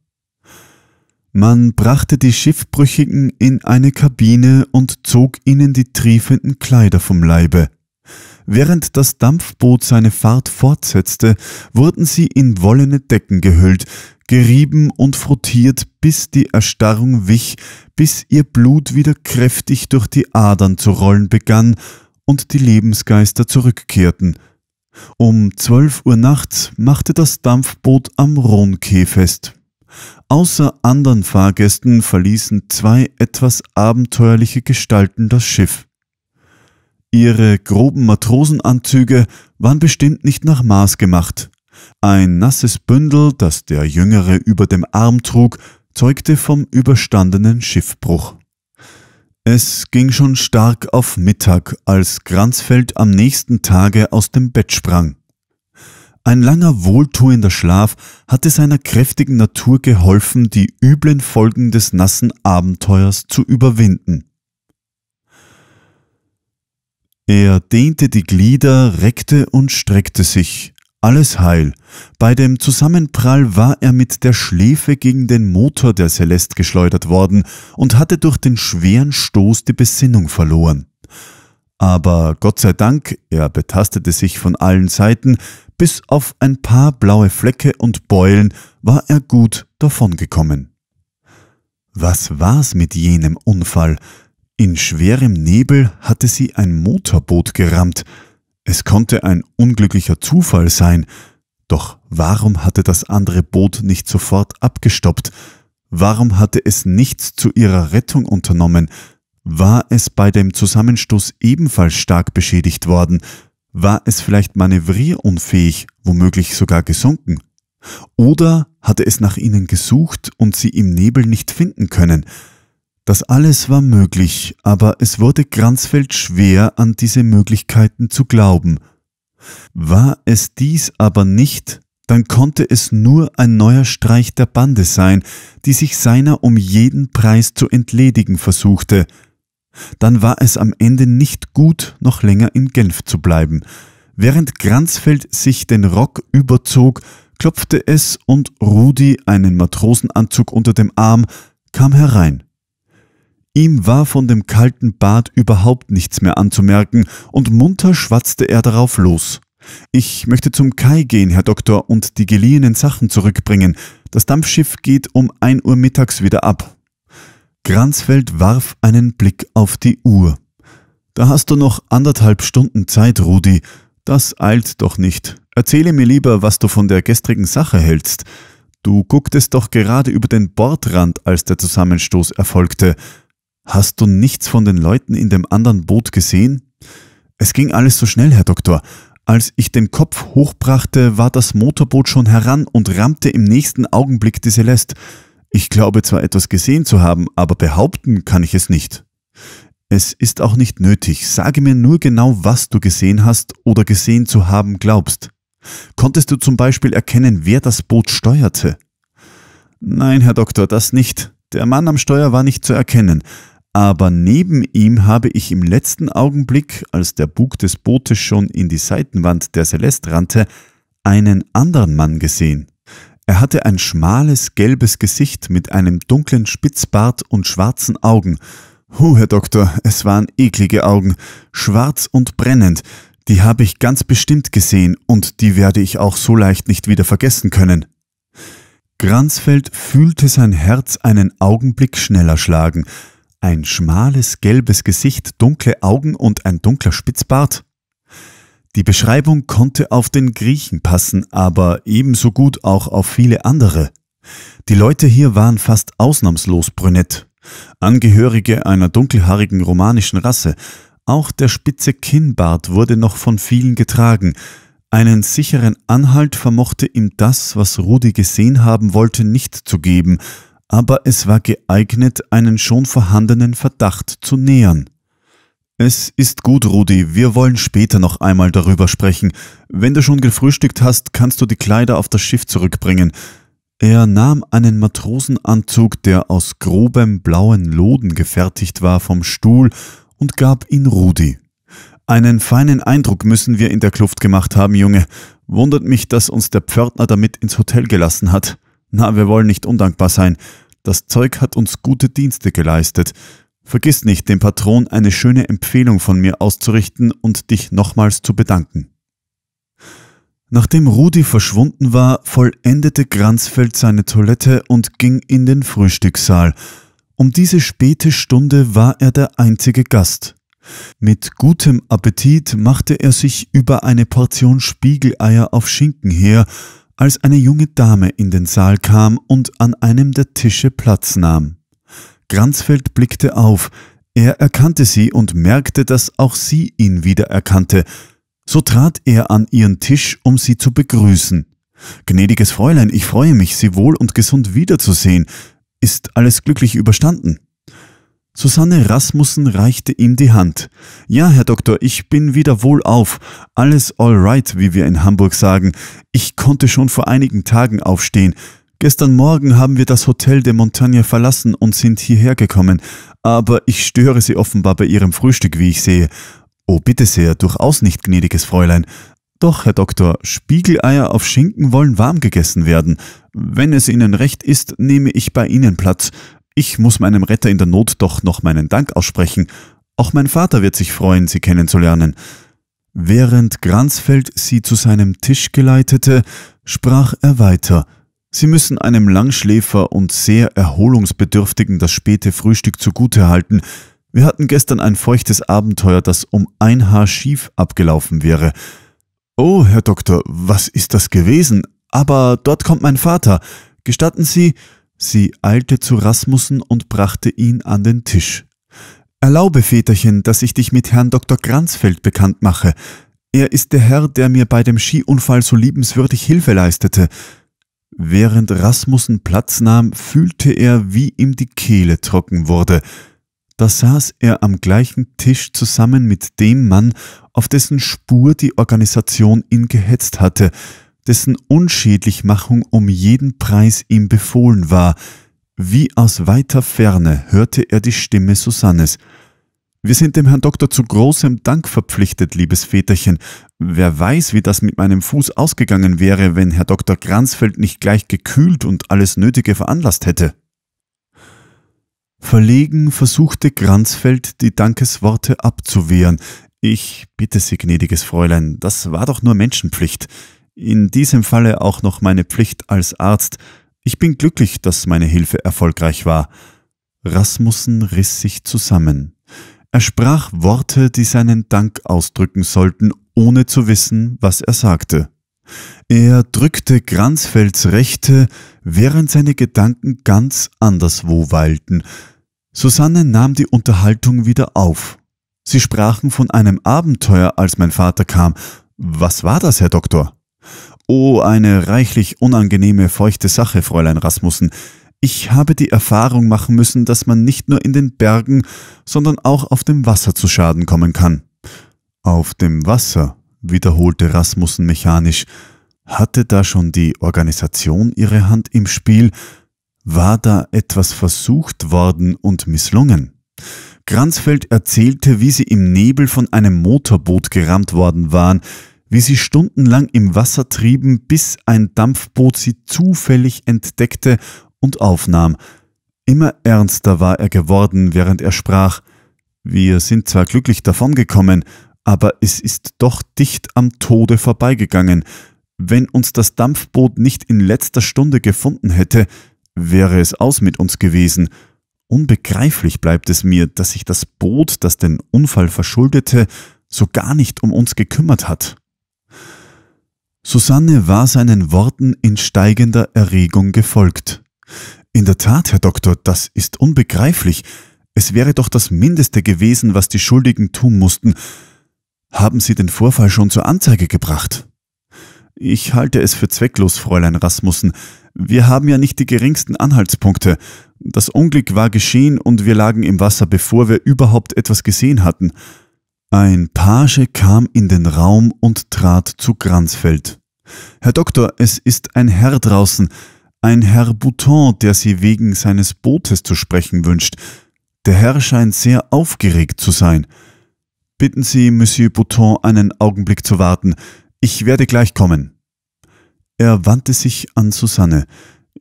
Man brachte die Schiffbrüchigen in eine Kabine und zog ihnen die triefenden Kleider vom Leibe. Während das Dampfboot seine Fahrt fortsetzte, wurden sie in wollene Decken gehüllt, gerieben und frottiert, bis die Erstarrung wich, bis ihr Blut wieder kräftig durch die Adern zu rollen begann und die Lebensgeister zurückkehrten. Um 12 Uhr nachts machte das Dampfboot am Ronkee fest. Außer anderen Fahrgästen verließen zwei etwas abenteuerliche Gestalten das Schiff. Ihre groben Matrosenanzüge waren bestimmt nicht nach Maß gemacht. Ein nasses Bündel, das der Jüngere über dem Arm trug, zeugte vom überstandenen Schiffbruch. Es ging schon stark auf Mittag, als Granzfeld am nächsten Tage aus dem Bett sprang. Ein langer wohltuender Schlaf hatte seiner kräftigen Natur geholfen, die üblen Folgen des nassen Abenteuers zu überwinden. Er dehnte die Glieder, reckte und streckte sich. Alles heil. Bei dem Zusammenprall war er mit der Schläfe gegen den Motor der Celeste geschleudert worden und hatte durch den schweren Stoß die Besinnung verloren. Aber Gott sei Dank, er betastete sich von allen Seiten, bis auf ein paar blaue Flecke und Beulen war er gut davongekommen. Was war's mit jenem Unfall? In schwerem Nebel hatte sie ein Motorboot gerammt. Es konnte ein unglücklicher Zufall sein. Doch warum hatte das andere Boot nicht sofort abgestoppt? Warum hatte es nichts zu ihrer Rettung unternommen? War es bei dem Zusammenstoß ebenfalls stark beschädigt worden? War es vielleicht manövrierunfähig, womöglich sogar gesunken? Oder hatte es nach ihnen gesucht und sie im Nebel nicht finden können? Das alles war möglich, aber es wurde Granzfeld schwer, an diese Möglichkeiten zu glauben. War es dies aber nicht, dann konnte es nur ein neuer Streich der Bande sein, die sich seiner um jeden Preis zu entledigen versuchte. Dann war es am Ende nicht gut, noch länger in Genf zu bleiben. Während Granzfeld sich den Rock überzog, klopfte es und Rudi, einen Matrosenanzug unter dem Arm, kam herein. Ihm war von dem kalten Bad überhaupt nichts mehr anzumerken, und munter schwatzte er darauf los. Ich möchte zum Kai gehen, Herr Doktor, und die geliehenen Sachen zurückbringen. Das Dampfschiff geht um ein Uhr mittags wieder ab. Granzfeld warf einen Blick auf die Uhr. Da hast du noch anderthalb Stunden Zeit, Rudi. Das eilt doch nicht. Erzähle mir lieber, was du von der gestrigen Sache hältst. Du gucktest doch gerade über den Bordrand, als der Zusammenstoß erfolgte. Hast du nichts von den Leuten in dem anderen Boot gesehen? Es ging alles so schnell, Herr Doktor. Als ich den Kopf hochbrachte, war das Motorboot schon heran und rammte im nächsten Augenblick die Celeste. Ich glaube zwar etwas gesehen zu haben, aber behaupten kann ich es nicht. Es ist auch nicht nötig, sage mir nur genau, was du gesehen hast oder gesehen zu haben glaubst. Konntest du zum Beispiel erkennen, wer das Boot steuerte? Nein, Herr Doktor, das nicht. Der Mann am Steuer war nicht zu erkennen, aber neben ihm habe ich im letzten Augenblick, als der Bug des Bootes schon in die Seitenwand der Celeste rannte, einen anderen Mann gesehen. Er hatte ein schmales, gelbes Gesicht mit einem dunklen Spitzbart und schwarzen Augen. Huh, Herr Doktor, es waren eklige Augen, schwarz und brennend. Die habe ich ganz bestimmt gesehen und die werde ich auch so leicht nicht wieder vergessen können. Gransfeld fühlte sein Herz einen Augenblick schneller schlagen, ein schmales gelbes Gesicht, dunkle Augen und ein dunkler Spitzbart? Die Beschreibung konnte auf den Griechen passen, aber ebenso gut auch auf viele andere. Die Leute hier waren fast ausnahmslos brünett, Angehörige einer dunkelhaarigen romanischen Rasse. Auch der spitze Kinnbart wurde noch von vielen getragen. Einen sicheren Anhalt vermochte ihm das, was Rudi gesehen haben wollte, nicht zu geben – aber es war geeignet, einen schon vorhandenen Verdacht zu nähern. Es ist gut, Rudi, wir wollen später noch einmal darüber sprechen. Wenn du schon gefrühstückt hast, kannst du die Kleider auf das Schiff zurückbringen. Er nahm einen Matrosenanzug, der aus grobem blauen Loden gefertigt war, vom Stuhl und gab ihn Rudi. Einen feinen Eindruck müssen wir in der Kluft gemacht haben, Junge. Wundert mich, dass uns der Pförtner damit ins Hotel gelassen hat. Na, wir wollen nicht undankbar sein. Das Zeug hat uns gute Dienste geleistet. Vergiss nicht, dem Patron eine schöne Empfehlung von mir auszurichten und dich nochmals zu bedanken. Nachdem Rudi verschwunden war, vollendete Granzfeld seine Toilette und ging in den Frühstückssaal. Um diese späte Stunde war er der einzige Gast. Mit gutem Appetit machte er sich über eine Portion Spiegeleier auf Schinken her als eine junge Dame in den Saal kam und an einem der Tische Platz nahm. Granzfeld blickte auf, er erkannte sie und merkte, dass auch sie ihn wiedererkannte. So trat er an ihren Tisch, um sie zu begrüßen. Gnädiges Fräulein, ich freue mich, Sie wohl und gesund wiederzusehen. Ist alles glücklich überstanden? Susanne Rasmussen reichte ihm die Hand. Ja, Herr Doktor, ich bin wieder wohlauf. Alles all right, wie wir in Hamburg sagen. Ich konnte schon vor einigen Tagen aufstehen. Gestern Morgen haben wir das Hotel de Montagne verlassen und sind hierher gekommen. Aber ich störe Sie offenbar bei Ihrem Frühstück, wie ich sehe. Oh, bitte sehr, durchaus nicht, gnädiges Fräulein. Doch, Herr Doktor, Spiegeleier auf Schinken wollen warm gegessen werden. Wenn es Ihnen recht ist, nehme ich bei Ihnen Platz. Ich muss meinem Retter in der Not doch noch meinen Dank aussprechen. Auch mein Vater wird sich freuen, Sie kennenzulernen. Während Gransfeld sie zu seinem Tisch geleitete, sprach er weiter. Sie müssen einem Langschläfer und sehr Erholungsbedürftigen das späte Frühstück zugute halten. Wir hatten gestern ein feuchtes Abenteuer, das um ein Haar schief abgelaufen wäre. Oh, Herr Doktor, was ist das gewesen? Aber dort kommt mein Vater. Gestatten Sie, Sie eilte zu Rasmussen und brachte ihn an den Tisch. Erlaube, Väterchen, dass ich dich mit Herrn Dr. Granzfeld bekannt mache. Er ist der Herr, der mir bei dem Skiunfall so liebenswürdig Hilfe leistete. Während Rasmussen Platz nahm, fühlte er, wie ihm die Kehle trocken wurde. Da saß er am gleichen Tisch zusammen mit dem Mann, auf dessen Spur die Organisation ihn gehetzt hatte, dessen Unschädlichmachung um jeden Preis ihm befohlen war. Wie aus weiter Ferne hörte er die Stimme Susannes. Wir sind dem Herrn Doktor zu großem Dank verpflichtet, liebes Väterchen. Wer weiß, wie das mit meinem Fuß ausgegangen wäre, wenn Herr Doktor Granzfeld nicht gleich gekühlt und alles Nötige veranlasst hätte. Verlegen versuchte Granzfeld, die Dankesworte abzuwehren. Ich bitte Sie, gnädiges Fräulein, das war doch nur Menschenpflicht in diesem Falle auch noch meine Pflicht als Arzt. Ich bin glücklich, dass meine Hilfe erfolgreich war. Rasmussen riss sich zusammen. Er sprach Worte, die seinen Dank ausdrücken sollten, ohne zu wissen, was er sagte. Er drückte Granzfelds Rechte, während seine Gedanken ganz anderswo weilten. Susanne nahm die Unterhaltung wieder auf. Sie sprachen von einem Abenteuer, als mein Vater kam. Was war das, Herr Doktor? Oh, eine reichlich unangenehme, feuchte Sache, Fräulein Rasmussen. Ich habe die Erfahrung machen müssen, dass man nicht nur in den Bergen, sondern auch auf dem Wasser zu Schaden kommen kann. Auf dem Wasser, wiederholte Rasmussen mechanisch. Hatte da schon die Organisation ihre Hand im Spiel? War da etwas versucht worden und misslungen? Kranzfeld erzählte, wie sie im Nebel von einem Motorboot gerammt worden waren, wie sie stundenlang im Wasser trieben, bis ein Dampfboot sie zufällig entdeckte und aufnahm. Immer ernster war er geworden, während er sprach Wir sind zwar glücklich davongekommen, aber es ist doch dicht am Tode vorbeigegangen. Wenn uns das Dampfboot nicht in letzter Stunde gefunden hätte, wäre es aus mit uns gewesen. Unbegreiflich bleibt es mir, dass sich das Boot, das den Unfall verschuldete, so gar nicht um uns gekümmert hat. Susanne war seinen Worten in steigender Erregung gefolgt. In der Tat, Herr Doktor, das ist unbegreiflich. Es wäre doch das Mindeste gewesen, was die Schuldigen tun mussten. Haben Sie den Vorfall schon zur Anzeige gebracht? Ich halte es für zwecklos, Fräulein Rasmussen. Wir haben ja nicht die geringsten Anhaltspunkte. Das Unglück war geschehen und wir lagen im Wasser, bevor wir überhaupt etwas gesehen hatten. Ein Page kam in den Raum und trat zu Granzfeld. Herr Doktor, es ist ein Herr draußen, ein Herr Bouton, der Sie wegen seines Bootes zu sprechen wünscht. Der Herr scheint sehr aufgeregt zu sein. Bitten Sie Monsieur Bouton einen Augenblick zu warten. Ich werde gleich kommen. Er wandte sich an Susanne.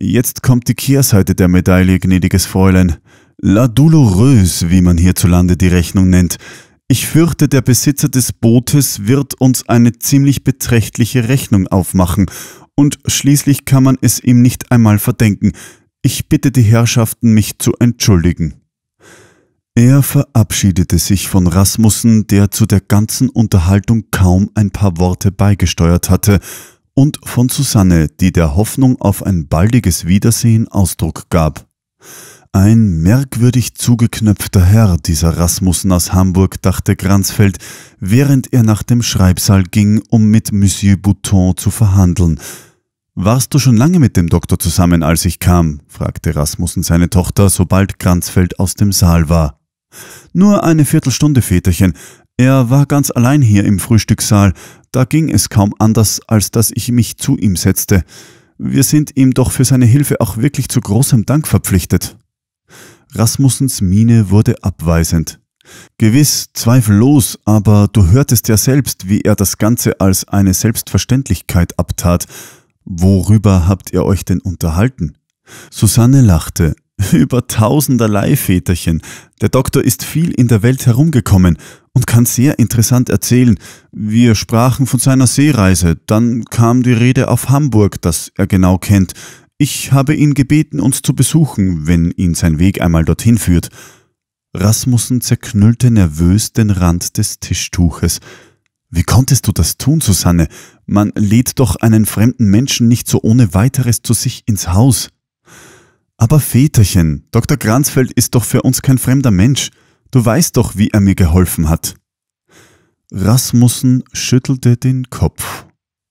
Jetzt kommt die Kehrseite der Medaille, gnädiges Fräulein. La douloureuse, wie man hierzulande die Rechnung nennt. Ich fürchte, der Besitzer des Bootes wird uns eine ziemlich beträchtliche Rechnung aufmachen, und schließlich kann man es ihm nicht einmal verdenken. Ich bitte die Herrschaften, mich zu entschuldigen. Er verabschiedete sich von Rasmussen, der zu der ganzen Unterhaltung kaum ein paar Worte beigesteuert hatte, und von Susanne, die der Hoffnung auf ein baldiges Wiedersehen Ausdruck gab. Ein merkwürdig zugeknöpfter Herr, dieser Rasmussen aus Hamburg, dachte Granzfeld, während er nach dem Schreibsaal ging, um mit Monsieur Bouton zu verhandeln. Warst du schon lange mit dem Doktor zusammen, als ich kam? fragte Rasmussen seine Tochter, sobald Granzfeld aus dem Saal war. Nur eine Viertelstunde, Väterchen. Er war ganz allein hier im Frühstückssaal. Da ging es kaum anders, als dass ich mich zu ihm setzte. Wir sind ihm doch für seine Hilfe auch wirklich zu großem Dank verpflichtet. Rasmussens Miene wurde abweisend. Gewiss, zweifellos, aber du hörtest ja selbst, wie er das Ganze als eine Selbstverständlichkeit abtat. Worüber habt ihr euch denn unterhalten? Susanne lachte. Über tausenderlei Väterchen. Der Doktor ist viel in der Welt herumgekommen und kann sehr interessant erzählen. Wir sprachen von seiner Seereise, dann kam die Rede auf Hamburg, das er genau kennt. Ich habe ihn gebeten, uns zu besuchen, wenn ihn sein Weg einmal dorthin führt. Rasmussen zerknüllte nervös den Rand des Tischtuches. Wie konntest du das tun, Susanne? Man lädt doch einen fremden Menschen nicht so ohne weiteres zu sich ins Haus. Aber Väterchen, Dr. Granzfeld ist doch für uns kein fremder Mensch. Du weißt doch, wie er mir geholfen hat. Rasmussen schüttelte den Kopf.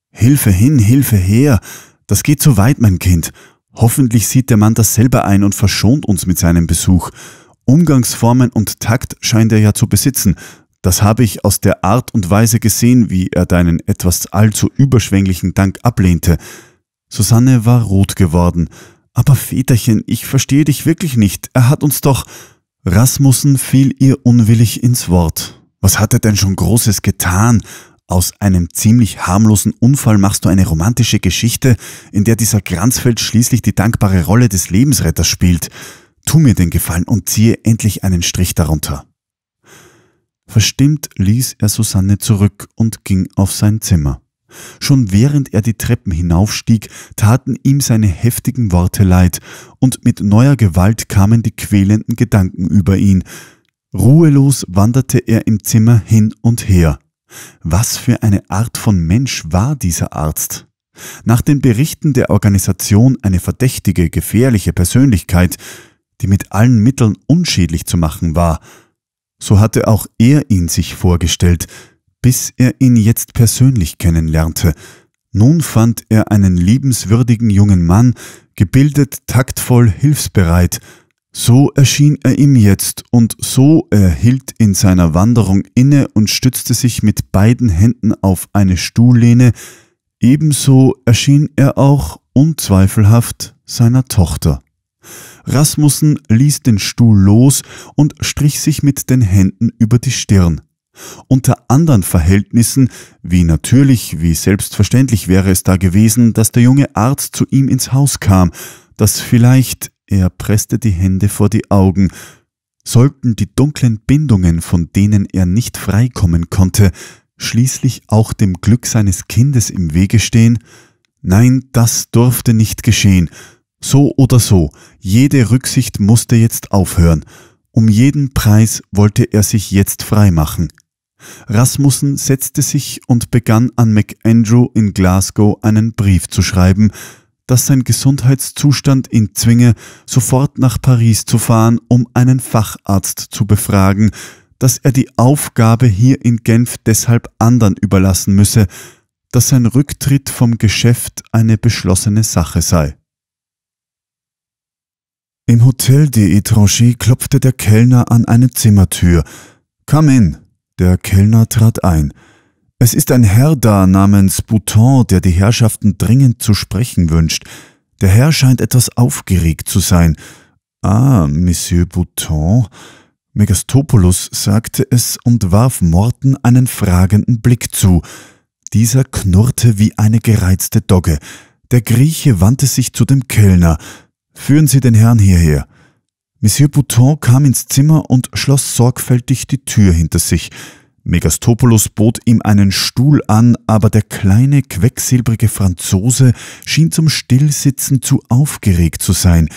Hilfe hin, Hilfe her, das geht zu weit, mein Kind. Hoffentlich sieht der Mann das selber ein und verschont uns mit seinem Besuch. Umgangsformen und Takt scheint er ja zu besitzen. Das habe ich aus der Art und Weise gesehen, wie er deinen etwas allzu überschwänglichen Dank ablehnte. Susanne war rot geworden. Aber Väterchen, ich verstehe dich wirklich nicht. Er hat uns doch. Rasmussen fiel ihr unwillig ins Wort. Was hat er denn schon Großes getan? Aus einem ziemlich harmlosen Unfall machst du eine romantische Geschichte, in der dieser Kranzfeld schließlich die dankbare Rolle des Lebensretters spielt. Tu mir den Gefallen und ziehe endlich einen Strich darunter. Verstimmt ließ er Susanne zurück und ging auf sein Zimmer. Schon während er die Treppen hinaufstieg, taten ihm seine heftigen Worte leid, und mit neuer Gewalt kamen die quälenden Gedanken über ihn. Ruhelos wanderte er im Zimmer hin und her. Was für eine Art von Mensch war dieser Arzt? Nach den Berichten der Organisation eine verdächtige, gefährliche Persönlichkeit, die mit allen Mitteln unschädlich zu machen war. So hatte auch er ihn sich vorgestellt, bis er ihn jetzt persönlich kennenlernte. Nun fand er einen liebenswürdigen jungen Mann, gebildet, taktvoll, hilfsbereit, so erschien er ihm jetzt, und so er hielt in seiner Wanderung inne und stützte sich mit beiden Händen auf eine Stuhllehne, ebenso erschien er auch unzweifelhaft seiner Tochter. Rasmussen ließ den Stuhl los und strich sich mit den Händen über die Stirn. Unter anderen Verhältnissen, wie natürlich, wie selbstverständlich wäre es da gewesen, dass der junge Arzt zu ihm ins Haus kam, dass vielleicht er presste die Hände vor die Augen. Sollten die dunklen Bindungen, von denen er nicht freikommen konnte, schließlich auch dem Glück seines Kindes im Wege stehen? Nein, das durfte nicht geschehen. So oder so, jede Rücksicht musste jetzt aufhören. Um jeden Preis wollte er sich jetzt freimachen. Rasmussen setzte sich und begann an MacAndrew in Glasgow einen Brief zu schreiben, dass sein Gesundheitszustand ihn zwinge, sofort nach Paris zu fahren, um einen Facharzt zu befragen, dass er die Aufgabe hier in Genf deshalb anderen überlassen müsse, dass sein Rücktritt vom Geschäft eine beschlossene Sache sei. Im Hotel de Etranger klopfte der Kellner an eine Zimmertür. Come in! Der Kellner trat ein. Es ist ein Herr da namens Bouton, der die Herrschaften dringend zu sprechen wünscht. Der Herr scheint etwas aufgeregt zu sein. Ah, Monsieur Bouton. Megastopoulos sagte es und warf Morten einen fragenden Blick zu. Dieser knurrte wie eine gereizte Dogge. Der Grieche wandte sich zu dem Kellner. Führen Sie den Herrn hierher. Monsieur Bouton kam ins Zimmer und schloss sorgfältig die Tür hinter sich. Megastopoulos bot ihm einen Stuhl an, aber der kleine, quecksilbrige Franzose schien zum Stillsitzen zu aufgeregt zu sein.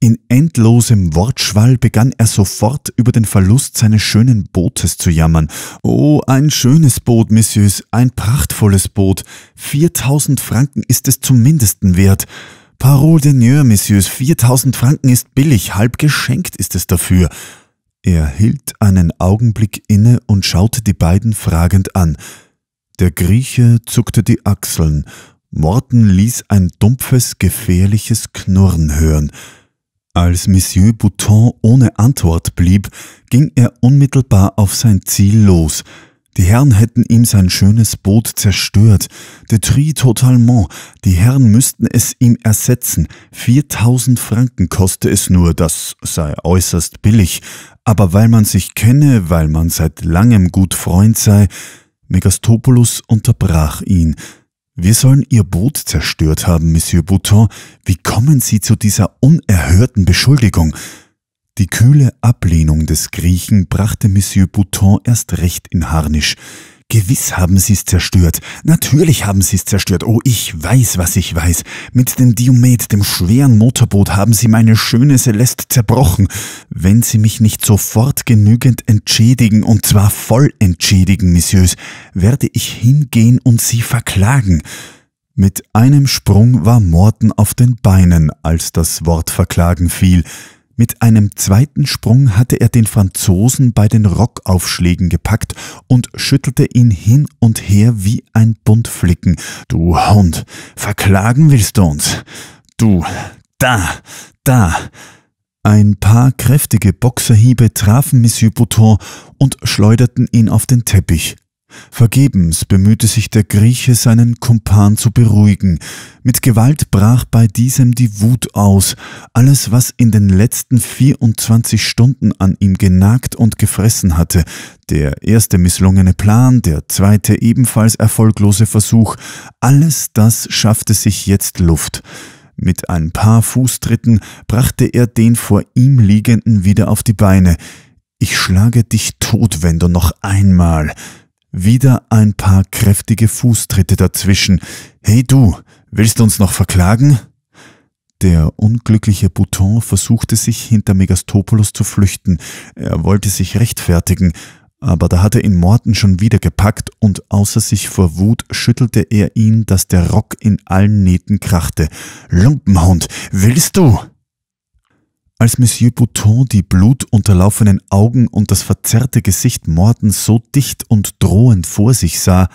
In endlosem Wortschwall begann er sofort über den Verlust seines schönen Bootes zu jammern. Oh, ein schönes Boot, Messieurs, ein prachtvolles Boot. Viertausend Franken ist es zumindest wert. Parole d'honneur, Messieurs, viertausend Franken ist billig, halb geschenkt ist es dafür. Er hielt einen Augenblick inne und schaute die beiden fragend an. Der Grieche zuckte die Achseln. Morten ließ ein dumpfes, gefährliches Knurren hören. Als Monsieur Bouton ohne Antwort blieb, ging er unmittelbar auf sein Ziel los – die Herren hätten ihm sein schönes Boot zerstört, détruit totalement, die Herren müssten es ihm ersetzen. 4000 Franken koste es nur, das sei äußerst billig, aber weil man sich kenne, weil man seit langem gut Freund sei, Megastopoulos unterbrach ihn. Wir sollen Ihr Boot zerstört haben, Monsieur Bouton. Wie kommen Sie zu dieser unerhörten Beschuldigung? Die kühle Ablehnung des Griechen brachte Monsieur Bouton erst recht in Harnisch. Gewiss haben sie's zerstört. Natürlich haben sie's zerstört. Oh, ich weiß, was ich weiß. Mit dem Diomed, dem schweren Motorboot, haben sie meine schöne Celeste zerbrochen. Wenn sie mich nicht sofort genügend entschädigen, und zwar voll entschädigen, Messieurs, werde ich hingehen und sie verklagen. Mit einem Sprung war Morten auf den Beinen, als das Wort verklagen fiel. Mit einem zweiten Sprung hatte er den Franzosen bei den Rockaufschlägen gepackt und schüttelte ihn hin und her wie ein Buntflicken. Du Hund, verklagen willst du uns? Du, da, da. Ein paar kräftige Boxerhiebe trafen Monsieur Bouton und schleuderten ihn auf den Teppich. Vergebens bemühte sich der Grieche, seinen Kumpan zu beruhigen. Mit Gewalt brach bei diesem die Wut aus. Alles, was in den letzten 24 Stunden an ihm genagt und gefressen hatte, der erste misslungene Plan, der zweite ebenfalls erfolglose Versuch, alles das schaffte sich jetzt Luft. Mit ein paar Fußtritten brachte er den vor ihm liegenden wieder auf die Beine. Ich schlage dich tot, wenn du noch einmal, wieder ein paar kräftige Fußtritte dazwischen. Hey du, willst du uns noch verklagen? Der unglückliche Bouton versuchte sich hinter Megastopoulos zu flüchten. Er wollte sich rechtfertigen, aber da hatte ihn Morten schon wieder gepackt und außer sich vor Wut schüttelte er ihn, dass der Rock in allen Nähten krachte. Lumpenhund, willst du? Als Monsieur Bouton die blutunterlaufenen Augen und das verzerrte Gesicht Mordens so dicht und drohend vor sich sah,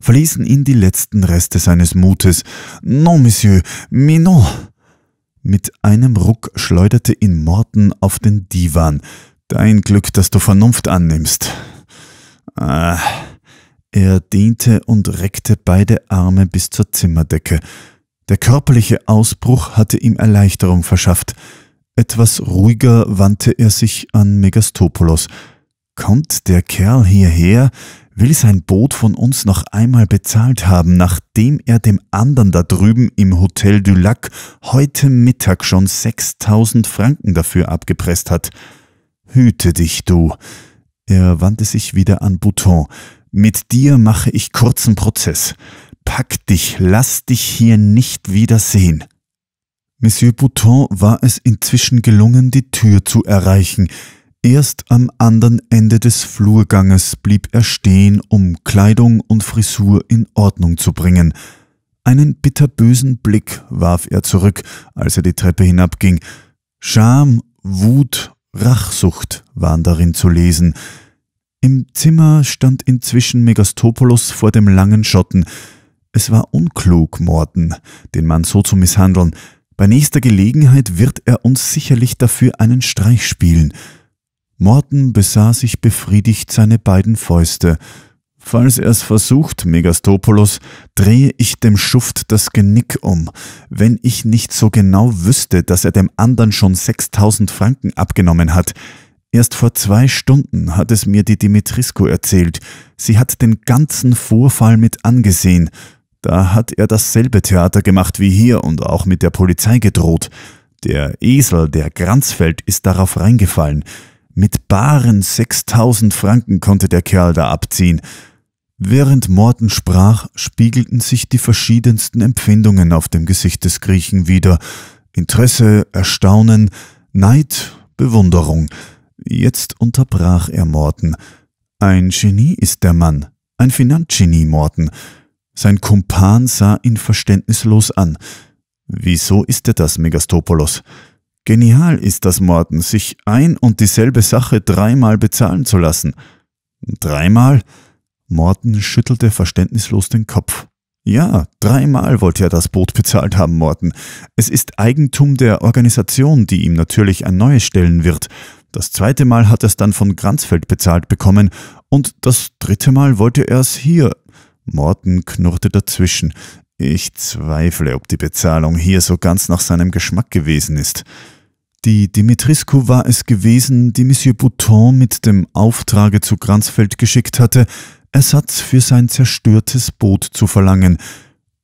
verließen ihn die letzten Reste seines Mutes. Non, Monsieur, mais non! Mit einem Ruck schleuderte ihn Morten auf den Divan. Dein Glück, dass du Vernunft annimmst. Ah. Er dehnte und reckte beide Arme bis zur Zimmerdecke. Der körperliche Ausbruch hatte ihm Erleichterung verschafft. Etwas ruhiger wandte er sich an Megastopoulos. Kommt der Kerl hierher, will sein Boot von uns noch einmal bezahlt haben, nachdem er dem anderen da drüben im Hotel du Lac heute Mittag schon 6000 Franken dafür abgepresst hat. Hüte dich, du. Er wandte sich wieder an Bouton. Mit dir mache ich kurzen Prozess. Pack dich, lass dich hier nicht wiedersehen. Monsieur Bouton war es inzwischen gelungen, die Tür zu erreichen. Erst am anderen Ende des Flurganges blieb er stehen, um Kleidung und Frisur in Ordnung zu bringen. Einen bitterbösen Blick warf er zurück, als er die Treppe hinabging. Scham, Wut, Rachsucht waren darin zu lesen. Im Zimmer stand inzwischen Megastopoulos vor dem langen Schotten. Es war unklug, Morten, den Mann so zu misshandeln. Bei nächster Gelegenheit wird er uns sicherlich dafür einen Streich spielen. Morton besah sich befriedigt seine beiden Fäuste. Falls er es versucht, Megastopoulos, drehe ich dem Schuft das Genick um. Wenn ich nicht so genau wüsste, dass er dem anderen schon 6000 Franken abgenommen hat. Erst vor zwei Stunden hat es mir die Dimitrisko erzählt. Sie hat den ganzen Vorfall mit angesehen. Da hat er dasselbe Theater gemacht wie hier und auch mit der Polizei gedroht. Der Esel, der Granzfeld, ist darauf reingefallen. Mit baren 6000 Franken konnte der Kerl da abziehen. Während Morten sprach, spiegelten sich die verschiedensten Empfindungen auf dem Gesicht des Griechen wieder. Interesse, Erstaunen, Neid, Bewunderung. Jetzt unterbrach er Morten. Ein Genie ist der Mann. Ein Finanzgenie, Morten. Sein Kumpan sah ihn verständnislos an. Wieso ist er das, Megastopoulos? Genial ist das, Morten, sich ein und dieselbe Sache dreimal bezahlen zu lassen. Dreimal? Morten schüttelte verständnislos den Kopf. Ja, dreimal wollte er das Boot bezahlt haben, Morten. Es ist Eigentum der Organisation, die ihm natürlich ein neues stellen wird. Das zweite Mal hat er es dann von Granzfeld bezahlt bekommen und das dritte Mal wollte er es hier Morten knurrte dazwischen. Ich zweifle, ob die Bezahlung hier so ganz nach seinem Geschmack gewesen ist. Die Dimitrisku war es gewesen, die Monsieur Bouton mit dem Auftrage zu Granzfeld geschickt hatte, Ersatz für sein zerstörtes Boot zu verlangen.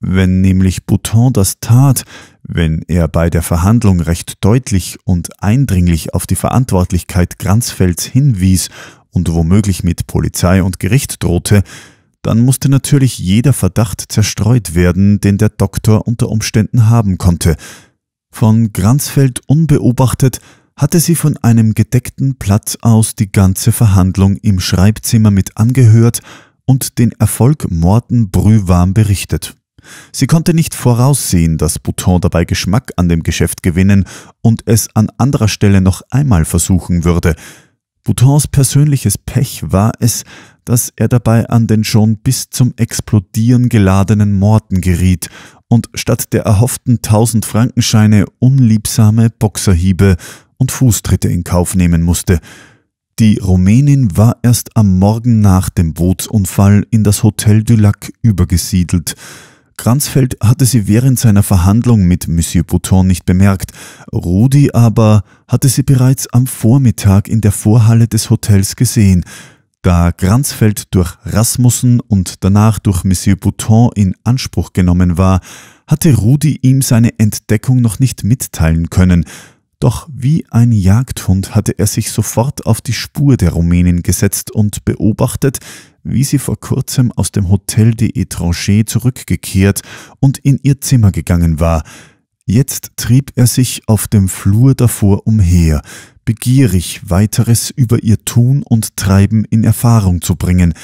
Wenn nämlich Bouton das tat, wenn er bei der Verhandlung recht deutlich und eindringlich auf die Verantwortlichkeit Granzfelds hinwies und womöglich mit Polizei und Gericht drohte, dann musste natürlich jeder Verdacht zerstreut werden, den der Doktor unter Umständen haben konnte. Von Granzfeld unbeobachtet hatte sie von einem gedeckten Platz aus die ganze Verhandlung im Schreibzimmer mit angehört und den Erfolg Morten brühwarm berichtet. Sie konnte nicht voraussehen, dass Bouton dabei Geschmack an dem Geschäft gewinnen und es an anderer Stelle noch einmal versuchen würde. Boutons persönliches Pech war es, dass er dabei an den schon bis zum Explodieren geladenen Morden geriet und statt der erhofften tausend Frankenscheine unliebsame Boxerhiebe und Fußtritte in Kauf nehmen musste. Die Rumänin war erst am Morgen nach dem Bootsunfall in das Hotel du Lac übergesiedelt. Kranzfeld hatte sie während seiner Verhandlung mit Monsieur Bouton nicht bemerkt, Rudi aber hatte sie bereits am Vormittag in der Vorhalle des Hotels gesehen – da Granzfeld durch Rasmussen und danach durch Monsieur Bouton in Anspruch genommen war, hatte Rudi ihm seine Entdeckung noch nicht mitteilen können, doch wie ein Jagdhund hatte er sich sofort auf die Spur der Rumänin gesetzt und beobachtet, wie sie vor kurzem aus dem Hotel des Etrangers zurückgekehrt und in ihr Zimmer gegangen war. Jetzt trieb er sich auf dem Flur davor umher, begierig, weiteres über ihr Tun und Treiben in Erfahrung zu bringen.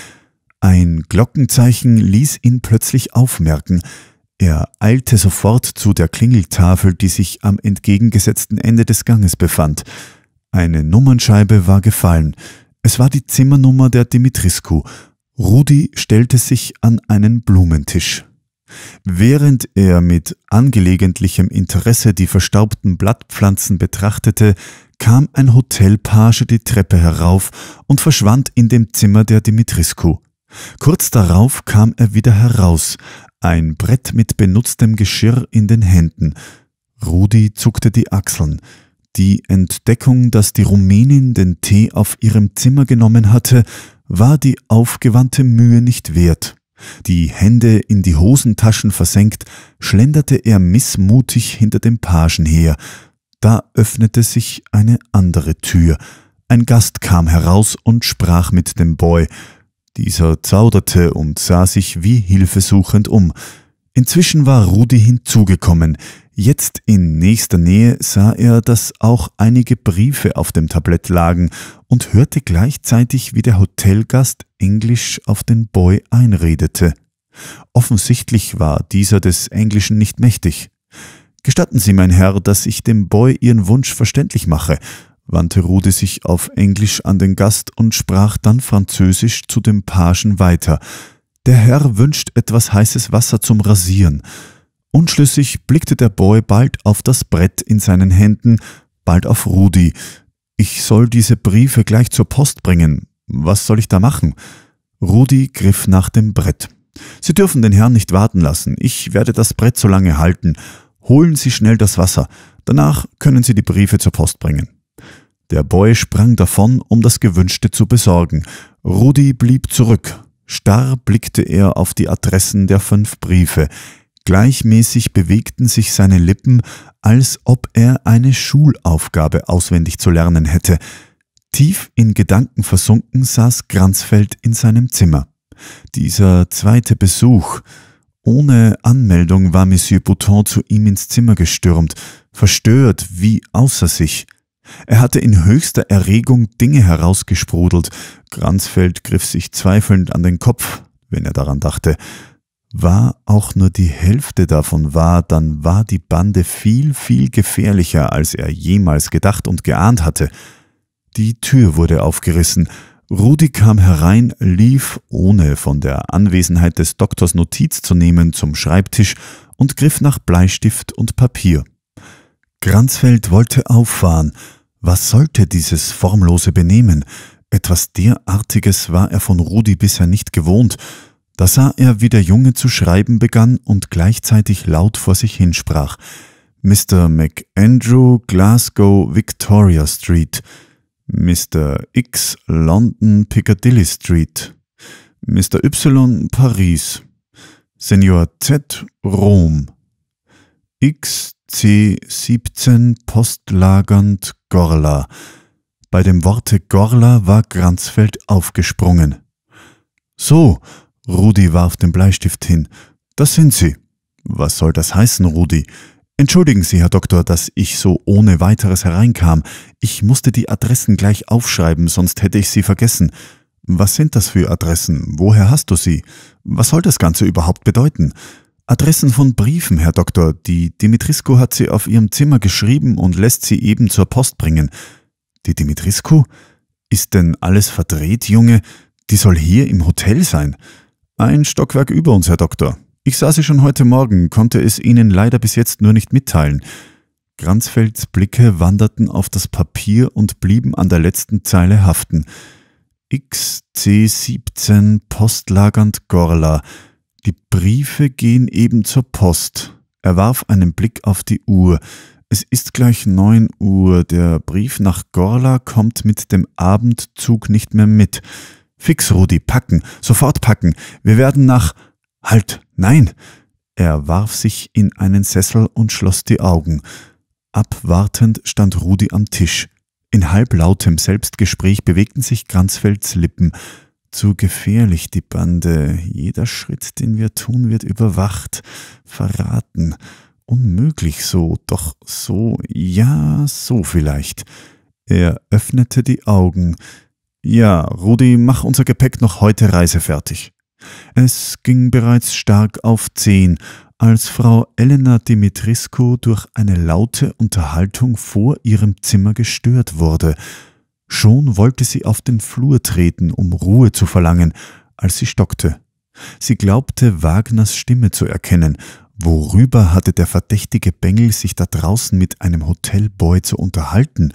Ein Glockenzeichen ließ ihn plötzlich aufmerken. Er eilte sofort zu der Klingeltafel, die sich am entgegengesetzten Ende des Ganges befand. Eine Nummernscheibe war gefallen. Es war die Zimmernummer der Dimitrisku. Rudi stellte sich an einen Blumentisch. Während er mit angelegentlichem Interesse die verstaubten Blattpflanzen betrachtete, kam ein Hotelpage die Treppe herauf und verschwand in dem Zimmer der Dimitriscu. Kurz darauf kam er wieder heraus, ein Brett mit benutztem Geschirr in den Händen. Rudi zuckte die Achseln. Die Entdeckung, dass die Rumänin den Tee auf ihrem Zimmer genommen hatte, war die aufgewandte Mühe nicht wert. Die Hände in die Hosentaschen versenkt, schlenderte er missmutig hinter dem Pagen her, da öffnete sich eine andere Tür. Ein Gast kam heraus und sprach mit dem Boy. Dieser zauderte und sah sich wie hilfesuchend um. Inzwischen war Rudi hinzugekommen. Jetzt in nächster Nähe sah er, dass auch einige Briefe auf dem Tablett lagen und hörte gleichzeitig, wie der Hotelgast Englisch auf den Boy einredete. Offensichtlich war dieser des Englischen nicht mächtig. Gestatten Sie, mein Herr, dass ich dem Boy Ihren Wunsch verständlich mache, wandte Rude sich auf Englisch an den Gast und sprach dann Französisch zu dem Pagen weiter. Der Herr wünscht etwas heißes Wasser zum Rasieren. Unschlüssig blickte der Boy bald auf das Brett in seinen Händen, bald auf Rudi. Ich soll diese Briefe gleich zur Post bringen. Was soll ich da machen? Rudi griff nach dem Brett. Sie dürfen den Herrn nicht warten lassen. Ich werde das Brett so lange halten. Holen Sie schnell das Wasser, danach können Sie die Briefe zur Post bringen. Der Boy sprang davon, um das Gewünschte zu besorgen. Rudi blieb zurück. Starr blickte er auf die Adressen der fünf Briefe. Gleichmäßig bewegten sich seine Lippen, als ob er eine Schulaufgabe auswendig zu lernen hätte. Tief in Gedanken versunken saß Granzfeld in seinem Zimmer. Dieser zweite Besuch, ohne Anmeldung war Monsieur Bouton zu ihm ins Zimmer gestürmt, verstört wie außer sich. Er hatte in höchster Erregung Dinge herausgesprudelt. Kranzfeld griff sich zweifelnd an den Kopf, wenn er daran dachte. War auch nur die Hälfte davon wahr, dann war die Bande viel, viel gefährlicher, als er jemals gedacht und geahnt hatte. Die Tür wurde aufgerissen Rudi kam herein, lief, ohne von der Anwesenheit des Doktors Notiz zu nehmen, zum Schreibtisch und griff nach Bleistift und Papier. Granzfeld wollte auffahren. Was sollte dieses formlose Benehmen? Etwas derartiges war er von Rudi bisher nicht gewohnt. Da sah er, wie der Junge zu schreiben begann und gleichzeitig laut vor sich hinsprach. Mr. McAndrew, Glasgow, Victoria Street. Mr. X London Piccadilly Street, Mr. Y Paris, Senior Z Rom, XC17 Postlagernd Gorla. Bei dem Worte Gorla war Granzfeld aufgesprungen. So, Rudi warf den Bleistift hin. Das sind sie. Was soll das heißen, Rudi? Entschuldigen Sie, Herr Doktor, dass ich so ohne weiteres hereinkam. Ich musste die Adressen gleich aufschreiben, sonst hätte ich sie vergessen. Was sind das für Adressen? Woher hast du sie? Was soll das Ganze überhaupt bedeuten? Adressen von Briefen, Herr Doktor. Die Dimitrisku hat sie auf ihrem Zimmer geschrieben und lässt sie eben zur Post bringen. Die Dimitrisku? Ist denn alles verdreht, Junge? Die soll hier im Hotel sein. Ein Stockwerk über uns, Herr Doktor. Ich sah sie schon heute Morgen, konnte es Ihnen leider bis jetzt nur nicht mitteilen. Granzfelds Blicke wanderten auf das Papier und blieben an der letzten Zeile haften. XC17 Postlagernd Gorla. Die Briefe gehen eben zur Post. Er warf einen Blick auf die Uhr. Es ist gleich neun Uhr. Der Brief nach Gorla kommt mit dem Abendzug nicht mehr mit. Fix, Rudi, packen, sofort packen. Wir werden nach Halt, nein! Er warf sich in einen Sessel und schloss die Augen. Abwartend stand Rudi am Tisch. In halblautem Selbstgespräch bewegten sich Kranzfelds Lippen. Zu gefährlich die Bande. Jeder Schritt, den wir tun, wird überwacht, verraten. Unmöglich so, doch so, ja, so vielleicht. Er öffnete die Augen. Ja, Rudi, mach unser Gepäck noch heute reisefertig. Es ging bereits stark auf zehn, als Frau Elena Dimitrisko durch eine laute Unterhaltung vor ihrem Zimmer gestört wurde. Schon wollte sie auf den Flur treten, um Ruhe zu verlangen, als sie stockte. Sie glaubte, Wagners Stimme zu erkennen. Worüber hatte der verdächtige Bengel sich da draußen mit einem Hotelboy zu unterhalten?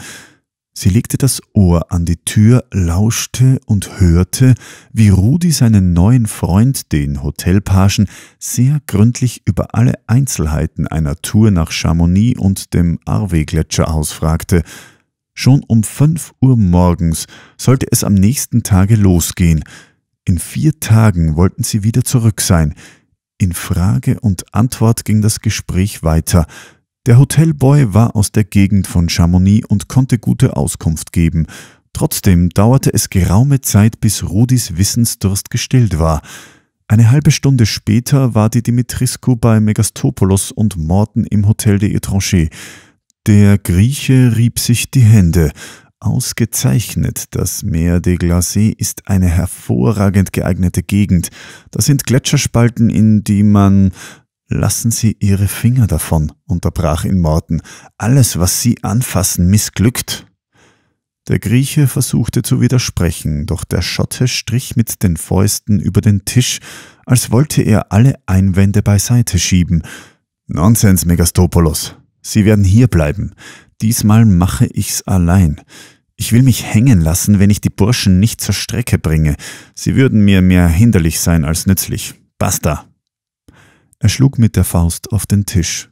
Sie legte das Ohr an die Tür, lauschte und hörte, wie Rudi seinen neuen Freund, den Hotelpagen, sehr gründlich über alle Einzelheiten einer Tour nach Chamonix und dem Arve-Gletscher ausfragte. Schon um fünf Uhr morgens sollte es am nächsten Tage losgehen. In vier Tagen wollten sie wieder zurück sein. In Frage und Antwort ging das Gespräch weiter – der Hotelboy war aus der Gegend von Chamonix und konnte gute Auskunft geben. Trotzdem dauerte es geraume Zeit, bis Rudis Wissensdurst gestillt war. Eine halbe Stunde später war die Dimitriscu bei Megastopoulos und Morten im Hotel de Etranger. Der Grieche rieb sich die Hände. Ausgezeichnet, das Meer de Glacé ist eine hervorragend geeignete Gegend. Da sind Gletscherspalten, in die man Lassen Sie Ihre Finger davon, unterbrach ihn Morten. Alles, was Sie anfassen, missglückt. Der Grieche versuchte zu widersprechen, doch der Schotte strich mit den Fäusten über den Tisch, als wollte er alle Einwände beiseite schieben. Nonsens, Megastopoulos. Sie werden hier bleiben. Diesmal mache ich's allein. Ich will mich hängen lassen, wenn ich die Burschen nicht zur Strecke bringe. Sie würden mir mehr hinderlich sein als nützlich. Basta, er schlug mit der Faust auf den Tisch.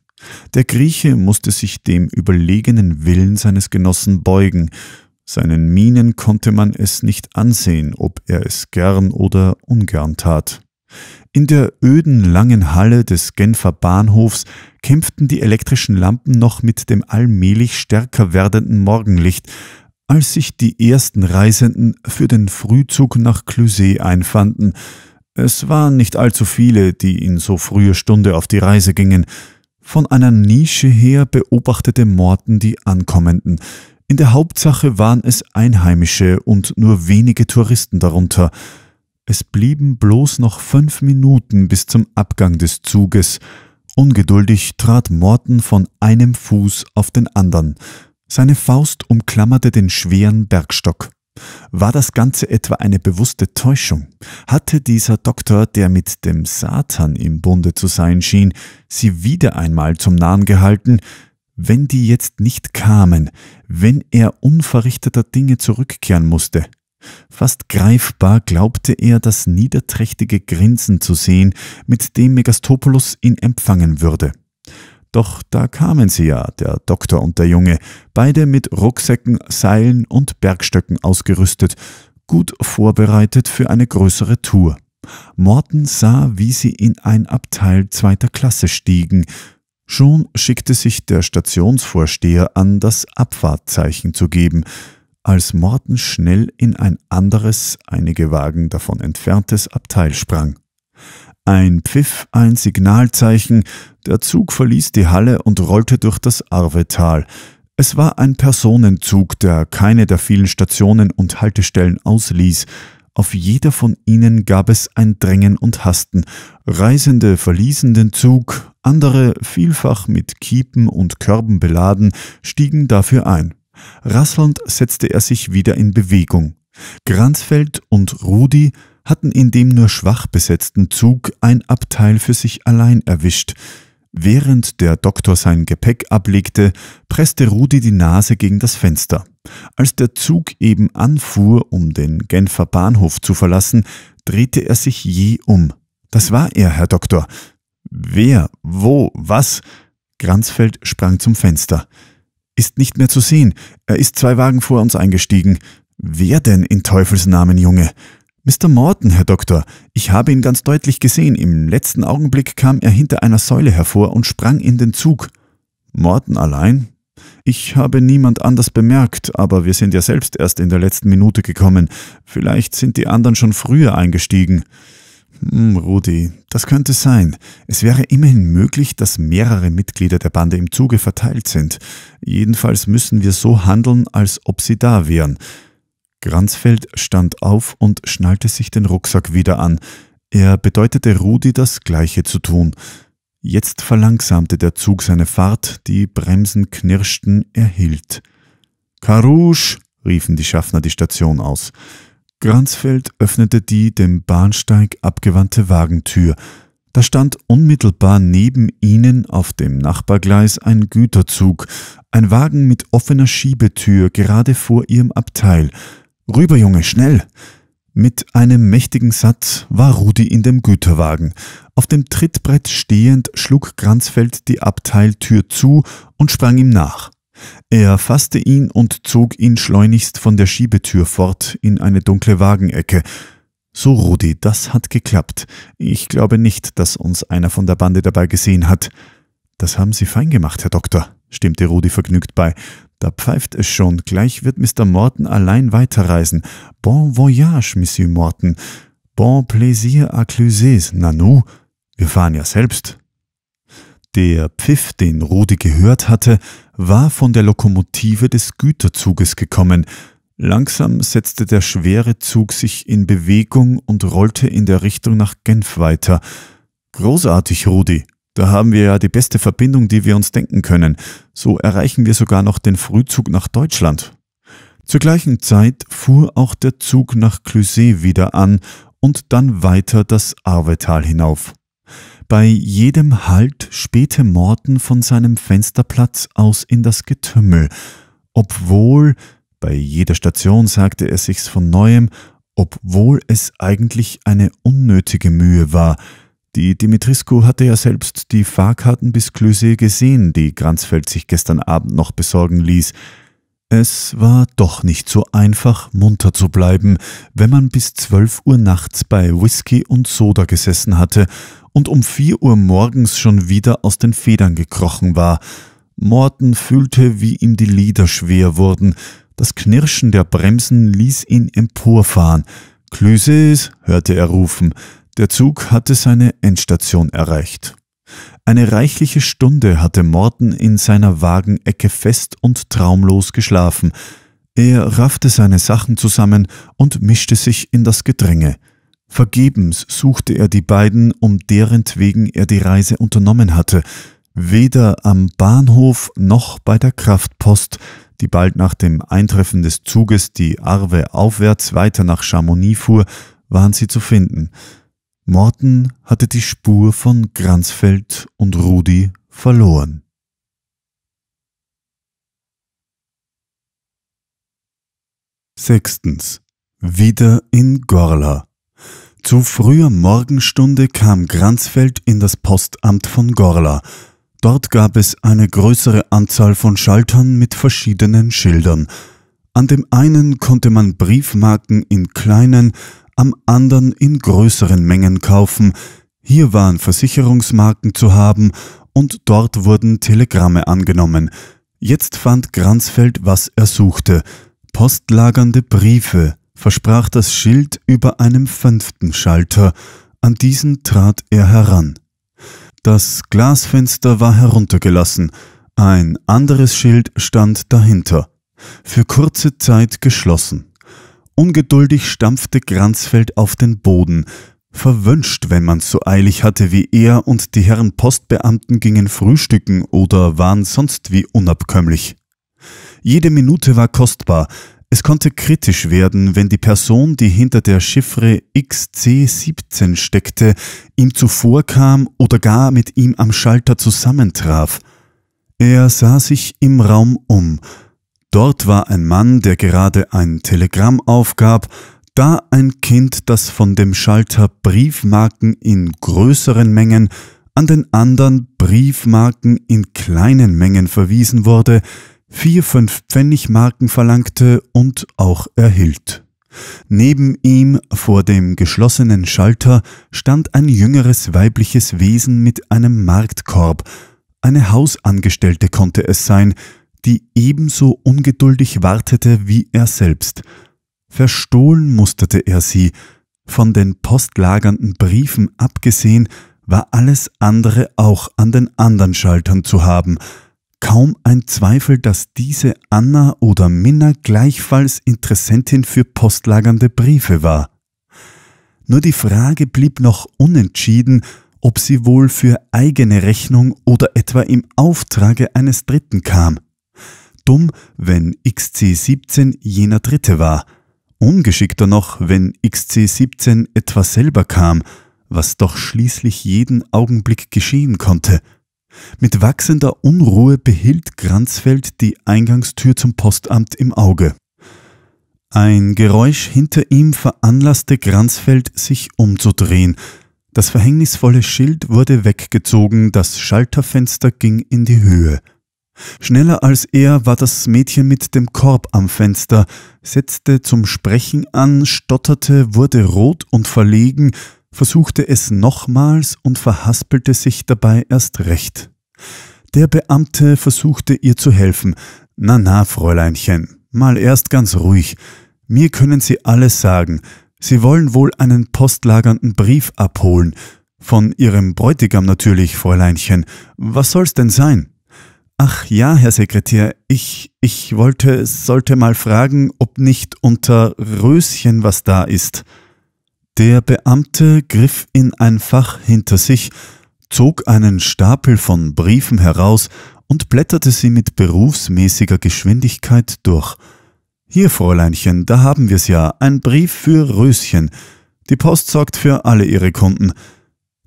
Der Grieche musste sich dem überlegenen Willen seines Genossen beugen. Seinen Mienen konnte man es nicht ansehen, ob er es gern oder ungern tat. In der öden langen Halle des Genfer Bahnhofs kämpften die elektrischen Lampen noch mit dem allmählich stärker werdenden Morgenlicht, als sich die ersten Reisenden für den Frühzug nach Cluset einfanden – es waren nicht allzu viele, die in so früher Stunde auf die Reise gingen. Von einer Nische her beobachtete Morten die Ankommenden. In der Hauptsache waren es Einheimische und nur wenige Touristen darunter. Es blieben bloß noch fünf Minuten bis zum Abgang des Zuges. Ungeduldig trat Morten von einem Fuß auf den anderen. Seine Faust umklammerte den schweren Bergstock. War das Ganze etwa eine bewusste Täuschung? Hatte dieser Doktor, der mit dem Satan im Bunde zu sein schien, sie wieder einmal zum Nahen gehalten? Wenn die jetzt nicht kamen, wenn er unverrichteter Dinge zurückkehren musste? Fast greifbar glaubte er, das niederträchtige Grinsen zu sehen, mit dem Megastopoulos ihn empfangen würde. Doch da kamen sie ja, der Doktor und der Junge, beide mit Rucksäcken, Seilen und Bergstöcken ausgerüstet, gut vorbereitet für eine größere Tour. Morten sah, wie sie in ein Abteil zweiter Klasse stiegen. Schon schickte sich der Stationsvorsteher an, das Abfahrtzeichen zu geben. Als Morten schnell in ein anderes, einige Wagen davon entferntes Abteil sprang. Ein Pfiff, ein Signalzeichen, der Zug verließ die Halle und rollte durch das Arvetal. Es war ein Personenzug, der keine der vielen Stationen und Haltestellen ausließ. Auf jeder von ihnen gab es ein Drängen und Hasten. Reisende verließen den Zug, andere, vielfach mit Kiepen und Körben beladen, stiegen dafür ein. Rasselnd setzte er sich wieder in Bewegung. Granzfeld und Rudi hatten in dem nur schwach besetzten Zug ein Abteil für sich allein erwischt. Während der Doktor sein Gepäck ablegte, presste Rudi die Nase gegen das Fenster. Als der Zug eben anfuhr, um den Genfer Bahnhof zu verlassen, drehte er sich je um. Das war er, Herr Doktor. Wer, wo, was? Granzfeld sprang zum Fenster. Ist nicht mehr zu sehen. Er ist zwei Wagen vor uns eingestiegen. Wer denn in Teufelsnamen, Junge? Mr. Morton, Herr Doktor, ich habe ihn ganz deutlich gesehen. Im letzten Augenblick kam er hinter einer Säule hervor und sprang in den Zug. Morton allein? Ich habe niemand anders bemerkt, aber wir sind ja selbst erst in der letzten Minute gekommen. Vielleicht sind die anderen schon früher eingestiegen. Hm, Rudi, das könnte sein. Es wäre immerhin möglich, dass mehrere Mitglieder der Bande im Zuge verteilt sind. Jedenfalls müssen wir so handeln, als ob sie da wären. Granzfeld stand auf und schnallte sich den Rucksack wieder an. Er bedeutete Rudi, das Gleiche zu tun. Jetzt verlangsamte der Zug seine Fahrt, die Bremsen knirschten, er hielt. Karusch! riefen die Schaffner die Station aus. Granzfeld öffnete die dem Bahnsteig abgewandte Wagentür. Da stand unmittelbar neben ihnen auf dem Nachbargleis ein Güterzug, ein Wagen mit offener Schiebetür gerade vor ihrem Abteil. Rüber, Junge, schnell! Mit einem mächtigen Satz war Rudi in dem Güterwagen. Auf dem Trittbrett stehend schlug Kranzfeld die Abteiltür zu und sprang ihm nach. Er fasste ihn und zog ihn schleunigst von der Schiebetür fort in eine dunkle Wagenecke. So, Rudi, das hat geklappt. Ich glaube nicht, dass uns einer von der Bande dabei gesehen hat. Das haben Sie fein gemacht, Herr Doktor, stimmte Rudi vergnügt bei. Da pfeift es schon, gleich wird Mr. Morton allein weiterreisen. Bon voyage, Monsieur Morton. Bon plaisir à Cluses, Nanu. Wir fahren ja selbst. Der Pfiff, den Rudi gehört hatte, war von der Lokomotive des Güterzuges gekommen. Langsam setzte der schwere Zug sich in Bewegung und rollte in der Richtung nach Genf weiter. Großartig, Rudi, da haben wir ja die beste Verbindung, die wir uns denken können. So erreichen wir sogar noch den Frühzug nach Deutschland. Zur gleichen Zeit fuhr auch der Zug nach Cluset wieder an und dann weiter das Arvetal hinauf. Bei jedem Halt spähte Morten von seinem Fensterplatz aus in das Getümmel, obwohl, bei jeder Station sagte er sich's von neuem, obwohl es eigentlich eine unnötige Mühe war, die Dimitriscu hatte ja selbst die Fahrkarten bis Cluse gesehen, die Granzfeld sich gestern Abend noch besorgen ließ. Es war doch nicht so einfach, munter zu bleiben, wenn man bis zwölf Uhr nachts bei Whisky und Soda gesessen hatte und um vier Uhr morgens schon wieder aus den Federn gekrochen war. Morten fühlte, wie ihm die Lieder schwer wurden. Das Knirschen der Bremsen ließ ihn emporfahren. Klüses, hörte er rufen. Der Zug hatte seine Endstation erreicht. Eine reichliche Stunde hatte Morten in seiner Wagenecke fest und traumlos geschlafen. Er raffte seine Sachen zusammen und mischte sich in das Gedränge. Vergebens suchte er die beiden, um derentwegen er die Reise unternommen hatte. Weder am Bahnhof noch bei der Kraftpost, die bald nach dem Eintreffen des Zuges die Arve aufwärts weiter nach Chamonix fuhr, waren sie zu finden. Morten hatte die Spur von Granzfeld und Rudi verloren. Sechstens. Wieder in Gorla. Zu früher Morgenstunde kam Granzfeld in das Postamt von Gorla. Dort gab es eine größere Anzahl von Schaltern mit verschiedenen Schildern. An dem einen konnte man Briefmarken in kleinen, am anderen in größeren Mengen kaufen. Hier waren Versicherungsmarken zu haben und dort wurden Telegramme angenommen. Jetzt fand Granzfeld, was er suchte. Postlagernde Briefe, versprach das Schild über einem fünften Schalter. An diesen trat er heran. Das Glasfenster war heruntergelassen. Ein anderes Schild stand dahinter. Für kurze Zeit geschlossen. Ungeduldig stampfte Granzfeld auf den Boden. Verwünscht, wenn man's so eilig hatte wie er, und die Herren Postbeamten gingen frühstücken oder waren sonst wie unabkömmlich. Jede Minute war kostbar. Es konnte kritisch werden, wenn die Person, die hinter der Chiffre XC17 steckte, ihm zuvorkam oder gar mit ihm am Schalter zusammentraf. Er sah sich im Raum um. Dort war ein Mann, der gerade ein Telegramm aufgab, da ein Kind, das von dem Schalter Briefmarken in größeren Mengen an den anderen Briefmarken in kleinen Mengen verwiesen wurde, vier fünf Pfennigmarken verlangte und auch erhielt. Neben ihm vor dem geschlossenen Schalter stand ein jüngeres weibliches Wesen mit einem Marktkorb, eine Hausangestellte konnte es sein, die ebenso ungeduldig wartete wie er selbst. Verstohlen musterte er sie, von den postlagernden Briefen abgesehen, war alles andere auch an den anderen Schaltern zu haben. Kaum ein Zweifel, dass diese Anna oder Minna gleichfalls Interessentin für postlagernde Briefe war. Nur die Frage blieb noch unentschieden, ob sie wohl für eigene Rechnung oder etwa im Auftrage eines Dritten kam dumm, wenn XC17 jener Dritte war, ungeschickter noch, wenn XC17 etwa selber kam, was doch schließlich jeden Augenblick geschehen konnte. Mit wachsender Unruhe behielt Granzfeld die Eingangstür zum Postamt im Auge. Ein Geräusch hinter ihm veranlasste Granzfeld, sich umzudrehen. Das verhängnisvolle Schild wurde weggezogen, das Schalterfenster ging in die Höhe. Schneller als er war das Mädchen mit dem Korb am Fenster, setzte zum Sprechen an, stotterte, wurde rot und verlegen, versuchte es nochmals und verhaspelte sich dabei erst recht. Der Beamte versuchte ihr zu helfen. Na na, Fräuleinchen, mal erst ganz ruhig. Mir können Sie alles sagen. Sie wollen wohl einen postlagernden Brief abholen. Von Ihrem Bräutigam natürlich, Fräuleinchen. Was soll's denn sein? Ach ja, Herr Sekretär, ich, ich wollte, sollte mal fragen, ob nicht unter Röschen was da ist. Der Beamte griff in ein Fach hinter sich, zog einen Stapel von Briefen heraus und blätterte sie mit berufsmäßiger Geschwindigkeit durch. Hier, Fräuleinchen, da haben wir's ja, ein Brief für Röschen. Die Post sorgt für alle ihre Kunden.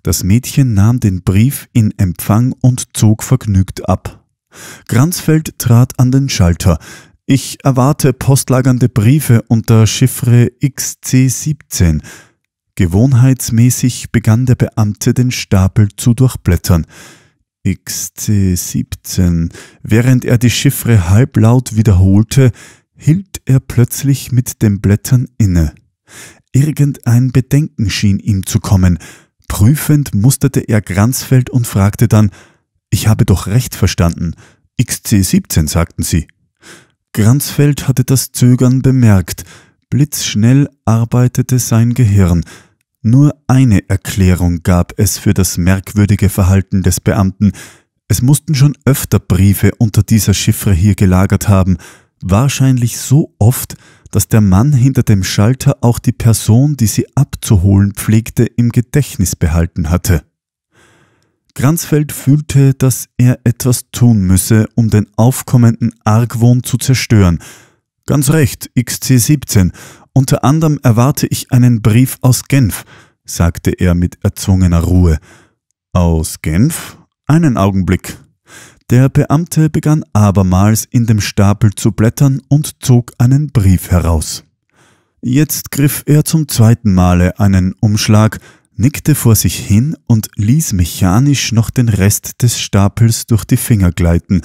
Das Mädchen nahm den Brief in Empfang und zog vergnügt ab. Granzfeld trat an den Schalter. Ich erwarte postlagernde Briefe unter Chiffre XC17. Gewohnheitsmäßig begann der Beamte den Stapel zu durchblättern. XC17. Während er die Chiffre halblaut wiederholte, hielt er plötzlich mit den Blättern inne. Irgendein Bedenken schien ihm zu kommen. Prüfend musterte er Granzfeld und fragte dann, ich habe doch recht verstanden. XC17 sagten sie. Granzfeld hatte das Zögern bemerkt. Blitzschnell arbeitete sein Gehirn. Nur eine Erklärung gab es für das merkwürdige Verhalten des Beamten. Es mussten schon öfter Briefe unter dieser Chiffre hier gelagert haben, wahrscheinlich so oft, dass der Mann hinter dem Schalter auch die Person, die sie abzuholen pflegte, im Gedächtnis behalten hatte. Granzfeld fühlte, dass er etwas tun müsse, um den aufkommenden Argwohn zu zerstören. Ganz recht, XC17. Unter anderem erwarte ich einen Brief aus Genf, sagte er mit erzwungener Ruhe. Aus Genf? Einen Augenblick. Der Beamte begann abermals in dem Stapel zu blättern und zog einen Brief heraus. Jetzt griff er zum zweiten Male einen Umschlag, nickte vor sich hin und ließ mechanisch noch den Rest des Stapels durch die Finger gleiten.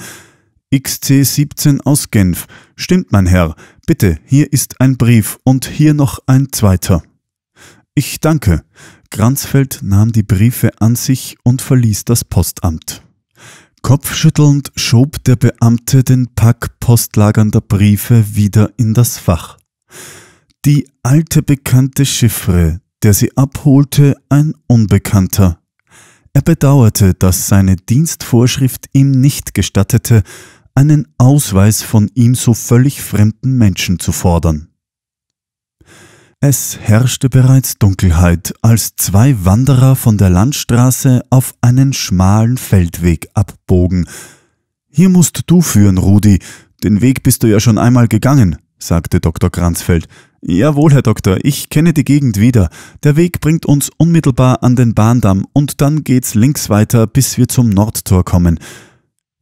XC 17 aus Genf. Stimmt, mein Herr. Bitte, hier ist ein Brief und hier noch ein zweiter. Ich danke. Granzfeld nahm die Briefe an sich und verließ das Postamt. Kopfschüttelnd schob der Beamte den Pack postlagernder Briefe wieder in das Fach. Die alte bekannte Chiffre, der sie abholte, ein Unbekannter. Er bedauerte, dass seine Dienstvorschrift ihm nicht gestattete, einen Ausweis von ihm so völlig fremden Menschen zu fordern. Es herrschte bereits Dunkelheit, als zwei Wanderer von der Landstraße auf einen schmalen Feldweg abbogen. Hier musst du führen, Rudi, den Weg bist du ja schon einmal gegangen, sagte Dr. Kranzfeld. Jawohl, Herr Doktor, ich kenne die Gegend wieder. Der Weg bringt uns unmittelbar an den Bahndamm und dann geht's links weiter, bis wir zum Nordtor kommen.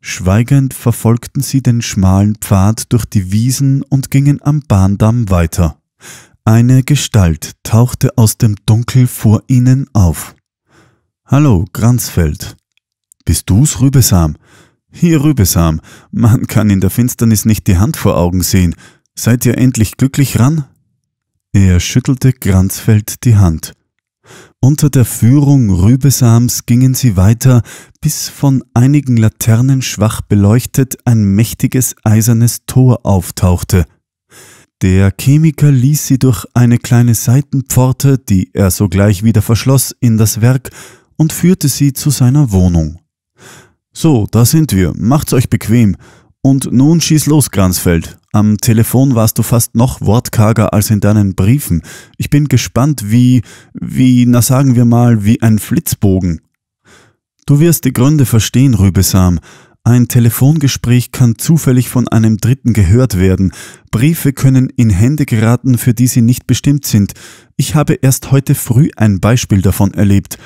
Schweigend verfolgten sie den schmalen Pfad durch die Wiesen und gingen am Bahndamm weiter. Eine Gestalt tauchte aus dem Dunkel vor ihnen auf. Hallo, Granzfeld. Bist du's, Rübesam? Hier, Rübesam, man kann in der Finsternis nicht die Hand vor Augen sehen. Seid ihr endlich glücklich ran? Er schüttelte Granzfeld die Hand. Unter der Führung Rübesams gingen sie weiter, bis von einigen Laternen schwach beleuchtet ein mächtiges eisernes Tor auftauchte. Der Chemiker ließ sie durch eine kleine Seitenpforte, die er sogleich wieder verschloss, in das Werk und führte sie zu seiner Wohnung. So, da sind wir, macht's euch bequem. Und nun schieß los, Granzfeld, am Telefon warst du fast noch wortkarger als in deinen Briefen. Ich bin gespannt, wie, wie, na sagen wir mal, wie ein Flitzbogen. Du wirst die Gründe verstehen, Rübesam. Ein Telefongespräch kann zufällig von einem Dritten gehört werden. Briefe können in Hände geraten, für die sie nicht bestimmt sind. Ich habe erst heute früh ein Beispiel davon erlebt.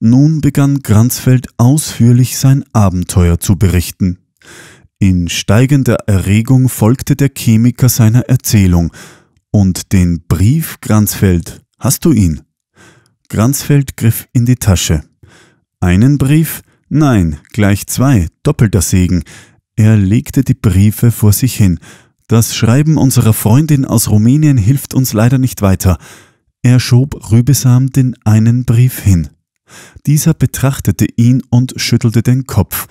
Nun begann Granzfeld ausführlich sein Abenteuer zu berichten. In steigender Erregung folgte der Chemiker seiner Erzählung. Und den Brief, Granzfeld, hast du ihn? Granzfeld griff in die Tasche. Einen Brief? Nein, gleich zwei, doppelter Segen. Er legte die Briefe vor sich hin. Das Schreiben unserer Freundin aus Rumänien hilft uns leider nicht weiter. Er schob Rübesam den einen Brief hin. Dieser betrachtete ihn und schüttelte den Kopf.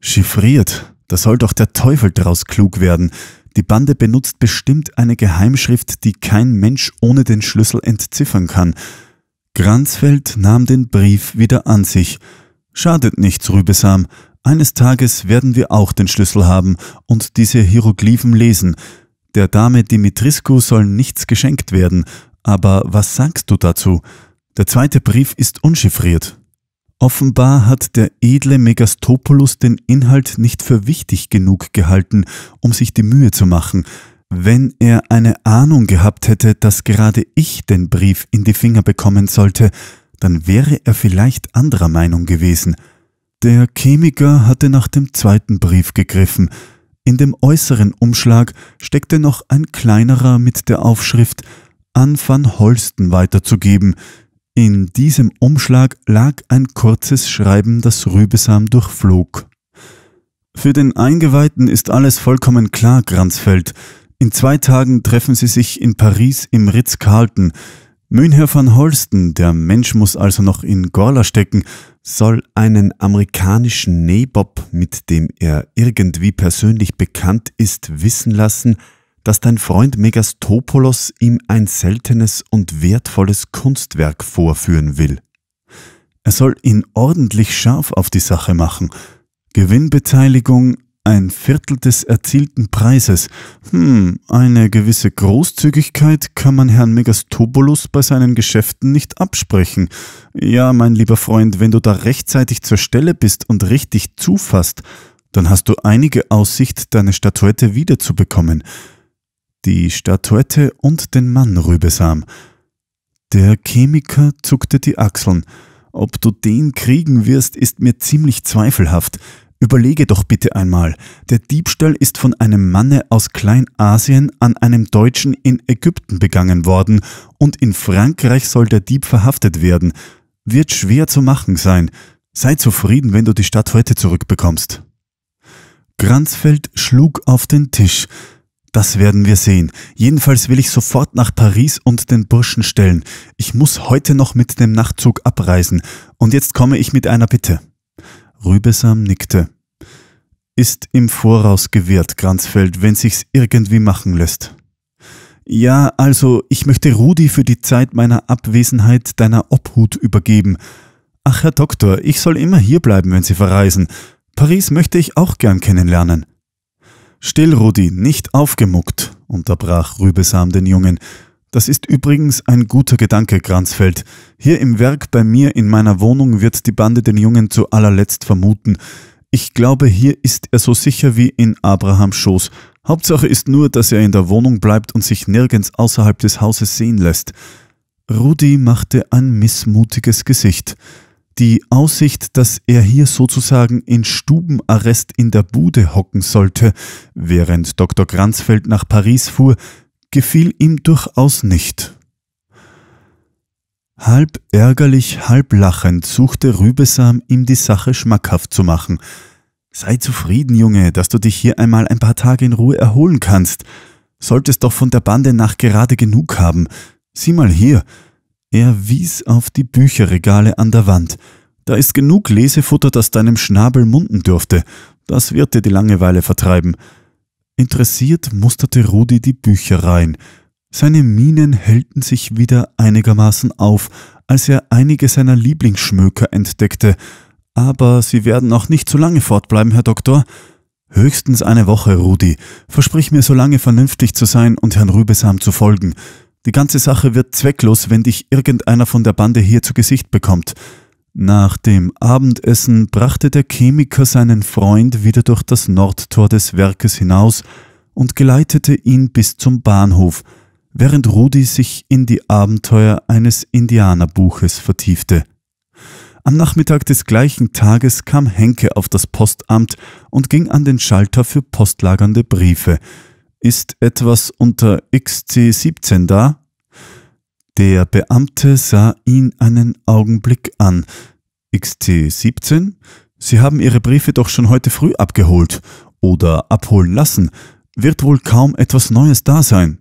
Chiffriert, da soll doch der Teufel draus klug werden. Die Bande benutzt bestimmt eine Geheimschrift, die kein Mensch ohne den Schlüssel entziffern kann. Granzfeld nahm den Brief wieder an sich. Schadet nichts, Rübesam. Eines Tages werden wir auch den Schlüssel haben und diese Hieroglyphen lesen. Der Dame Dimitrisku soll nichts geschenkt werden, aber was sagst du dazu? Der zweite Brief ist unschiffriert. Offenbar hat der edle Megastopoulos den Inhalt nicht für wichtig genug gehalten, um sich die Mühe zu machen. Wenn er eine Ahnung gehabt hätte, dass gerade ich den Brief in die Finger bekommen sollte, dann wäre er vielleicht anderer Meinung gewesen. Der Chemiker hatte nach dem zweiten Brief gegriffen. In dem äußeren Umschlag steckte noch ein kleinerer mit der Aufschrift an van Holsten weiterzugeben – in diesem Umschlag lag ein kurzes Schreiben, das Rübesam durchflog. Für den Eingeweihten ist alles vollkommen klar, Granzfeld. In zwei Tagen treffen sie sich in Paris im Ritz-Carlton. Münher von Holsten, der Mensch muss also noch in Gorla stecken, soll einen amerikanischen Nebob, mit dem er irgendwie persönlich bekannt ist, wissen lassen, dass dein Freund Megastopoulos ihm ein seltenes und wertvolles Kunstwerk vorführen will. Er soll ihn ordentlich scharf auf die Sache machen. Gewinnbeteiligung, ein Viertel des erzielten Preises. Hm, eine gewisse Großzügigkeit kann man Herrn Megastopoulos bei seinen Geschäften nicht absprechen. Ja, mein lieber Freund, wenn du da rechtzeitig zur Stelle bist und richtig zufasst, dann hast du einige Aussicht, deine Statuette wiederzubekommen die Statuette und den Mann Rübesam. Der Chemiker zuckte die Achseln. Ob du den kriegen wirst, ist mir ziemlich zweifelhaft. Überlege doch bitte einmal. Der Diebstahl ist von einem Manne aus Kleinasien an einem Deutschen in Ägypten begangen worden und in Frankreich soll der Dieb verhaftet werden. Wird schwer zu machen sein. Sei zufrieden, wenn du die Statuette zurückbekommst. Granzfeld schlug auf den Tisch. Das werden wir sehen. Jedenfalls will ich sofort nach Paris und den Burschen stellen. Ich muss heute noch mit dem Nachtzug abreisen. Und jetzt komme ich mit einer Bitte. Rübesam nickte. Ist im Voraus gewährt, Granzfeld, wenn sich's irgendwie machen lässt. Ja, also, ich möchte Rudi für die Zeit meiner Abwesenheit deiner Obhut übergeben. Ach, Herr Doktor, ich soll immer hierbleiben, wenn Sie verreisen. Paris möchte ich auch gern kennenlernen. Still, Rudi, nicht aufgemuckt, unterbrach Rübesam den Jungen. Das ist übrigens ein guter Gedanke, Kranzfeld. Hier im Werk bei mir in meiner Wohnung wird die Bande den Jungen zu allerletzt vermuten. Ich glaube, hier ist er so sicher wie in Abrahams Schoß. Hauptsache ist nur, dass er in der Wohnung bleibt und sich nirgends außerhalb des Hauses sehen lässt. Rudi machte ein missmutiges Gesicht. Die Aussicht, dass er hier sozusagen in Stubenarrest in der Bude hocken sollte, während Dr. Granzfeld nach Paris fuhr, gefiel ihm durchaus nicht. Halb ärgerlich, halb lachend suchte Rübesam, ihm die Sache schmackhaft zu machen. Sei zufrieden, Junge, dass du dich hier einmal ein paar Tage in Ruhe erholen kannst. Solltest doch von der Bande nach gerade genug haben. Sieh mal hier, er wies auf die Bücherregale an der Wand. Da ist genug Lesefutter, das deinem Schnabel munden dürfte. Das wird dir die Langeweile vertreiben. Interessiert musterte Rudi die Büchereien. Seine Mienen hellten sich wieder einigermaßen auf, als er einige seiner Lieblingsschmöker entdeckte. Aber Sie werden auch nicht zu lange fortbleiben, Herr Doktor. Höchstens eine Woche, Rudi. Versprich mir, so lange vernünftig zu sein und Herrn Rübesam zu folgen. Die ganze Sache wird zwecklos, wenn dich irgendeiner von der Bande hier zu Gesicht bekommt. Nach dem Abendessen brachte der Chemiker seinen Freund wieder durch das Nordtor des Werkes hinaus und geleitete ihn bis zum Bahnhof, während Rudi sich in die Abenteuer eines Indianerbuches vertiefte. Am Nachmittag des gleichen Tages kam Henke auf das Postamt und ging an den Schalter für postlagernde Briefe – ist etwas unter XC17 da? Der Beamte sah ihn einen Augenblick an. XC17? Sie haben Ihre Briefe doch schon heute früh abgeholt oder abholen lassen. Wird wohl kaum etwas Neues da sein.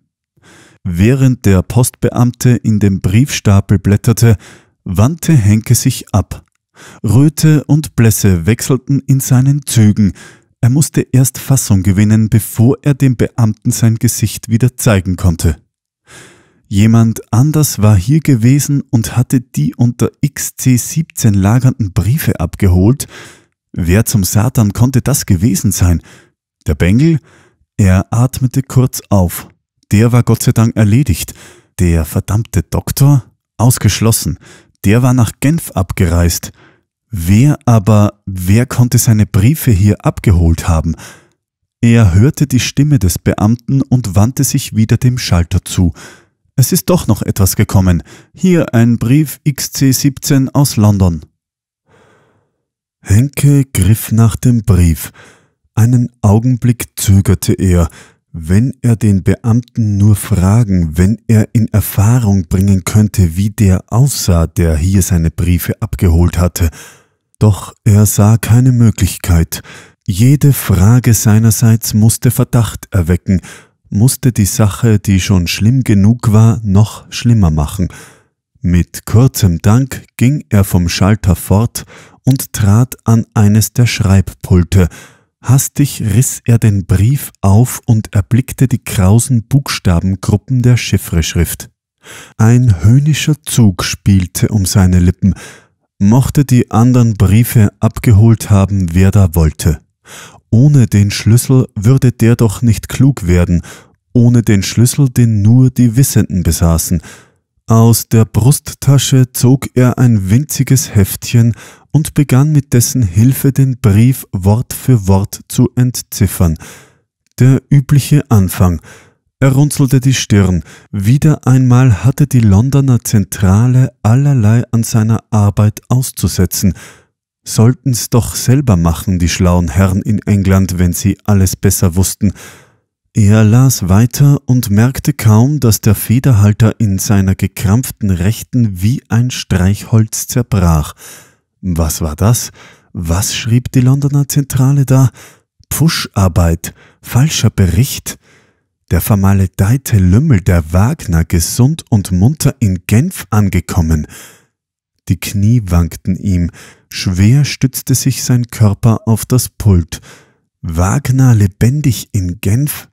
Während der Postbeamte in dem Briefstapel blätterte, wandte Henke sich ab. Röte und Blässe wechselten in seinen Zügen. Er musste erst Fassung gewinnen, bevor er dem Beamten sein Gesicht wieder zeigen konnte. Jemand anders war hier gewesen und hatte die unter XC17 lagernden Briefe abgeholt. Wer zum Satan konnte das gewesen sein? Der Bengel? Er atmete kurz auf. Der war Gott sei Dank erledigt. Der verdammte Doktor? Ausgeschlossen. Der war nach Genf abgereist. Wer aber, wer konnte seine Briefe hier abgeholt haben? Er hörte die Stimme des Beamten und wandte sich wieder dem Schalter zu. Es ist doch noch etwas gekommen. Hier ein Brief XC17 aus London. Henke griff nach dem Brief. Einen Augenblick zögerte er, wenn er den Beamten nur fragen, wenn er in Erfahrung bringen könnte, wie der aussah, der hier seine Briefe abgeholt hatte, doch er sah keine Möglichkeit. Jede Frage seinerseits musste Verdacht erwecken, musste die Sache, die schon schlimm genug war, noch schlimmer machen. Mit kurzem Dank ging er vom Schalter fort und trat an eines der Schreibpulte. Hastig riss er den Brief auf und erblickte die krausen Buchstabengruppen der Chiffreschrift. Ein höhnischer Zug spielte um seine Lippen, mochte die anderen Briefe abgeholt haben, wer da wollte. Ohne den Schlüssel würde der doch nicht klug werden, ohne den Schlüssel, den nur die Wissenden besaßen. Aus der Brusttasche zog er ein winziges Heftchen und begann mit dessen Hilfe den Brief Wort für Wort zu entziffern. Der übliche Anfang – er runzelte die Stirn. Wieder einmal hatte die Londoner Zentrale allerlei an seiner Arbeit auszusetzen. Sollten's doch selber machen, die schlauen Herren in England, wenn sie alles besser wussten. Er las weiter und merkte kaum, dass der Federhalter in seiner gekrampften Rechten wie ein Streichholz zerbrach. Was war das? Was schrieb die Londoner Zentrale da? Pusharbeit, falscher Bericht, der vermaledeite Lümmel der Wagner gesund und munter in Genf angekommen. Die Knie wankten ihm, schwer stützte sich sein Körper auf das Pult. Wagner lebendig in Genf?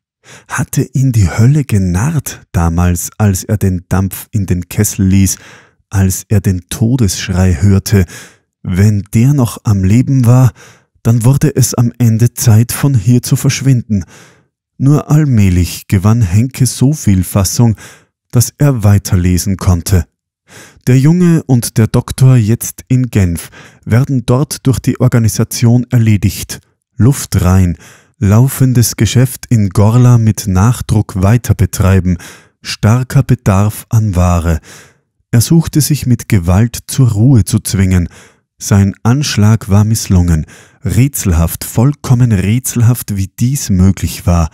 Hatte ihn die Hölle genarrt damals, als er den Dampf in den Kessel ließ, als er den Todesschrei hörte. Wenn der noch am Leben war, dann wurde es am Ende Zeit, von hier zu verschwinden. Nur allmählich gewann Henke so viel Fassung, dass er weiterlesen konnte. Der Junge und der Doktor jetzt in Genf werden dort durch die Organisation erledigt. Luft rein, laufendes Geschäft in Gorla mit Nachdruck weiter betreiben, starker Bedarf an Ware. Er suchte sich mit Gewalt zur Ruhe zu zwingen, sein Anschlag war misslungen, rätselhaft, vollkommen rätselhaft, wie dies möglich war.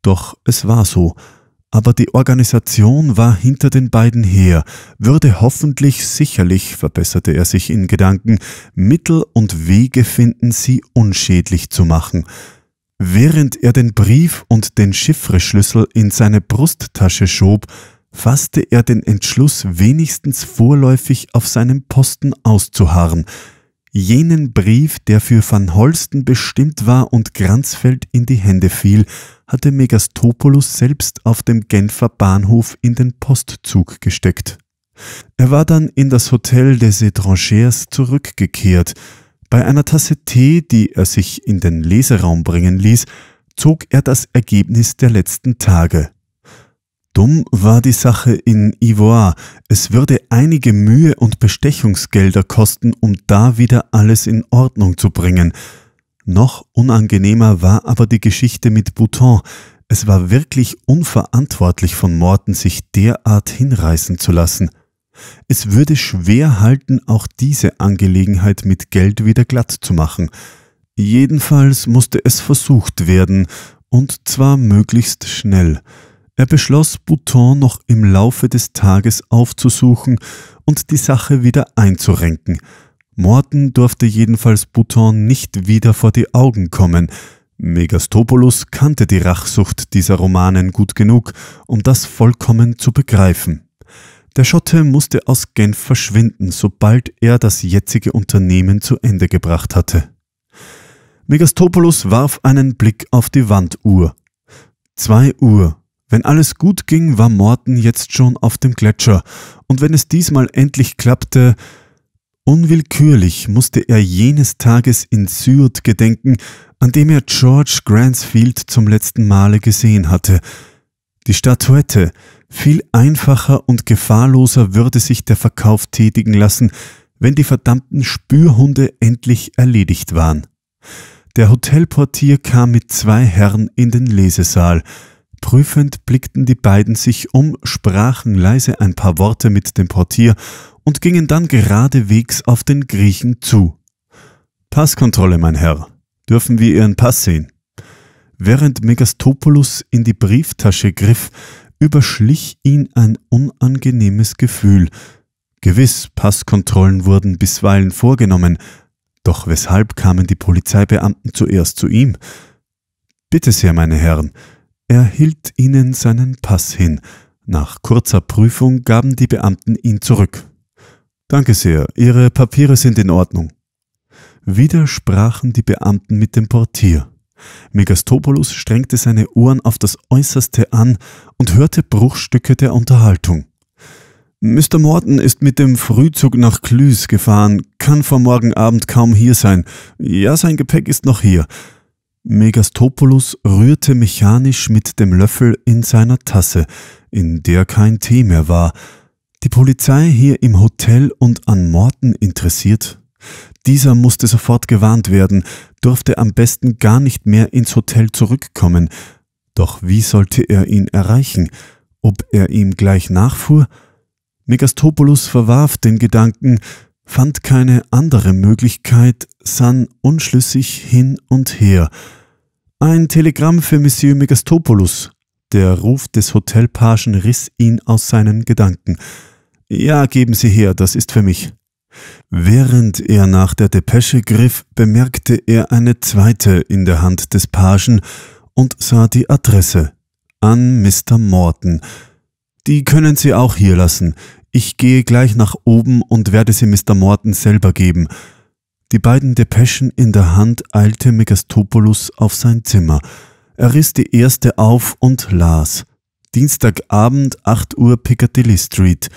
Doch es war so. Aber die Organisation war hinter den beiden her, würde hoffentlich sicherlich, verbesserte er sich in Gedanken, Mittel und Wege finden, sie unschädlich zu machen. Während er den Brief und den Chiffreschlüssel in seine Brusttasche schob, fasste er den Entschluss, wenigstens vorläufig auf seinem Posten auszuharren, jenen Brief, der für Van Holsten bestimmt war und Granzfeld in die Hände fiel, hatte Megastopoulos selbst auf dem Genfer Bahnhof in den Postzug gesteckt. Er war dann in das Hotel des Etrangers zurückgekehrt. Bei einer Tasse Tee, die er sich in den Leseraum bringen ließ, zog er das Ergebnis der letzten Tage. Dumm war die Sache in Ivoire. Es würde einige Mühe und Bestechungsgelder kosten, um da wieder alles in Ordnung zu bringen. Noch unangenehmer war aber die Geschichte mit Bouton. Es war wirklich unverantwortlich von Morten, sich derart hinreißen zu lassen. Es würde schwer halten, auch diese Angelegenheit mit Geld wieder glatt zu machen. Jedenfalls musste es versucht werden, und zwar möglichst schnell. Er beschloss, Bouton noch im Laufe des Tages aufzusuchen und die Sache wieder einzurenken. Morten durfte jedenfalls Bouton nicht wieder vor die Augen kommen. Megastopoulos kannte die Rachsucht dieser Romanen gut genug, um das vollkommen zu begreifen. Der Schotte musste aus Genf verschwinden, sobald er das jetzige Unternehmen zu Ende gebracht hatte. Megastopoulos warf einen Blick auf die Wanduhr. Zwei Uhr wenn alles gut ging, war Morten jetzt schon auf dem Gletscher, und wenn es diesmal endlich klappte, unwillkürlich musste er jenes Tages in Syrt gedenken, an dem er George Gransfield zum letzten Male gesehen hatte. Die Statuette, viel einfacher und gefahrloser würde sich der Verkauf tätigen lassen, wenn die verdammten Spürhunde endlich erledigt waren. Der Hotelportier kam mit zwei Herren in den Lesesaal, Prüfend blickten die beiden sich um, sprachen leise ein paar Worte mit dem Portier und gingen dann geradewegs auf den Griechen zu. Passkontrolle, mein Herr. Dürfen wir Ihren Pass sehen? Während Megastopoulos in die Brieftasche griff, überschlich ihn ein unangenehmes Gefühl. Gewiss, Passkontrollen wurden bisweilen vorgenommen, doch weshalb kamen die Polizeibeamten zuerst zu ihm? Bitte sehr, meine Herren, er hielt ihnen seinen Pass hin. Nach kurzer Prüfung gaben die Beamten ihn zurück. Danke sehr, Ihre Papiere sind in Ordnung. Wieder sprachen die Beamten mit dem Portier. Megastopoulos strengte seine Ohren auf das Äußerste an und hörte Bruchstücke der Unterhaltung. Mr. Morton ist mit dem Frühzug nach Clus gefahren, kann vor morgen Abend kaum hier sein. Ja, sein Gepäck ist noch hier. Megastopoulos rührte mechanisch mit dem Löffel in seiner Tasse, in der kein Tee mehr war. Die Polizei hier im Hotel und an Morten interessiert? Dieser musste sofort gewarnt werden, durfte am besten gar nicht mehr ins Hotel zurückkommen. Doch wie sollte er ihn erreichen? Ob er ihm gleich nachfuhr? Megastopoulos verwarf den Gedanken, fand keine andere Möglichkeit, sann unschlüssig hin und her. Ein Telegramm für Monsieur Megastopoulos. Der Ruf des Hotelpagen riss ihn aus seinen Gedanken. Ja, geben Sie her, das ist für mich. Während er nach der Depesche griff, bemerkte er eine zweite in der Hand des Pagen und sah die Adresse an Mr. Morton. Die können Sie auch hier lassen. Ich gehe gleich nach oben und werde sie Mr. Morton selber geben. Die beiden Depeschen in der Hand eilte Megastopoulos auf sein Zimmer. Er riss die erste auf und las. Dienstagabend 8 Uhr Piccadilly Street.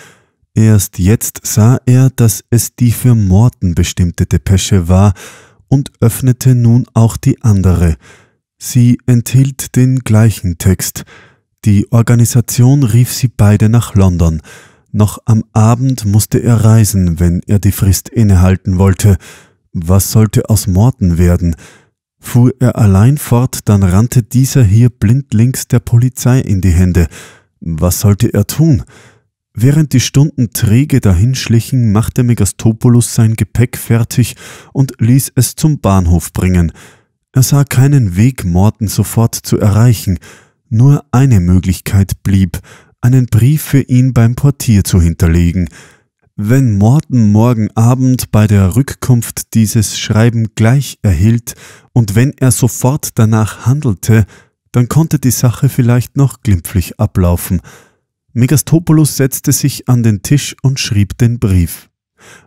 Erst jetzt sah er, dass es die für Morten bestimmte Depesche war und öffnete nun auch die andere. Sie enthielt den gleichen Text. Die Organisation rief sie beide nach London. Noch am Abend musste er reisen, wenn er die Frist innehalten wollte. Was sollte aus Morten werden? Fuhr er allein fort, dann rannte dieser hier blindlings der Polizei in die Hände. Was sollte er tun? Während die Stunden träge dahinschlichen, machte Megastopoulos sein Gepäck fertig und ließ es zum Bahnhof bringen. Er sah keinen Weg, Morten sofort zu erreichen. Nur eine Möglichkeit blieb, einen Brief für ihn beim Portier zu hinterlegen – wenn Morton morgen Abend bei der Rückkunft dieses Schreiben gleich erhielt und wenn er sofort danach handelte, dann konnte die Sache vielleicht noch glimpflich ablaufen. Megastopoulos setzte sich an den Tisch und schrieb den Brief.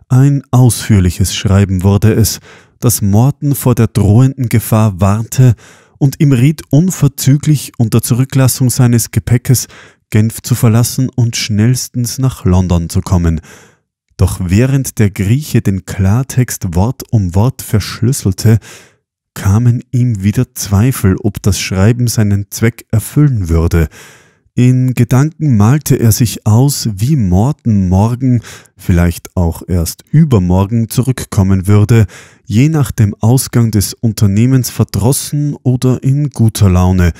Ein ausführliches Schreiben wurde es, das Morton vor der drohenden Gefahr warnte und ihm riet, unverzüglich unter Zurücklassung seines Gepäckes Genf zu verlassen und schnellstens nach London zu kommen – doch während der Grieche den Klartext Wort um Wort verschlüsselte, kamen ihm wieder Zweifel, ob das Schreiben seinen Zweck erfüllen würde. In Gedanken malte er sich aus, wie Morten morgen, vielleicht auch erst übermorgen zurückkommen würde, je nach dem Ausgang des Unternehmens verdrossen oder in guter Laune.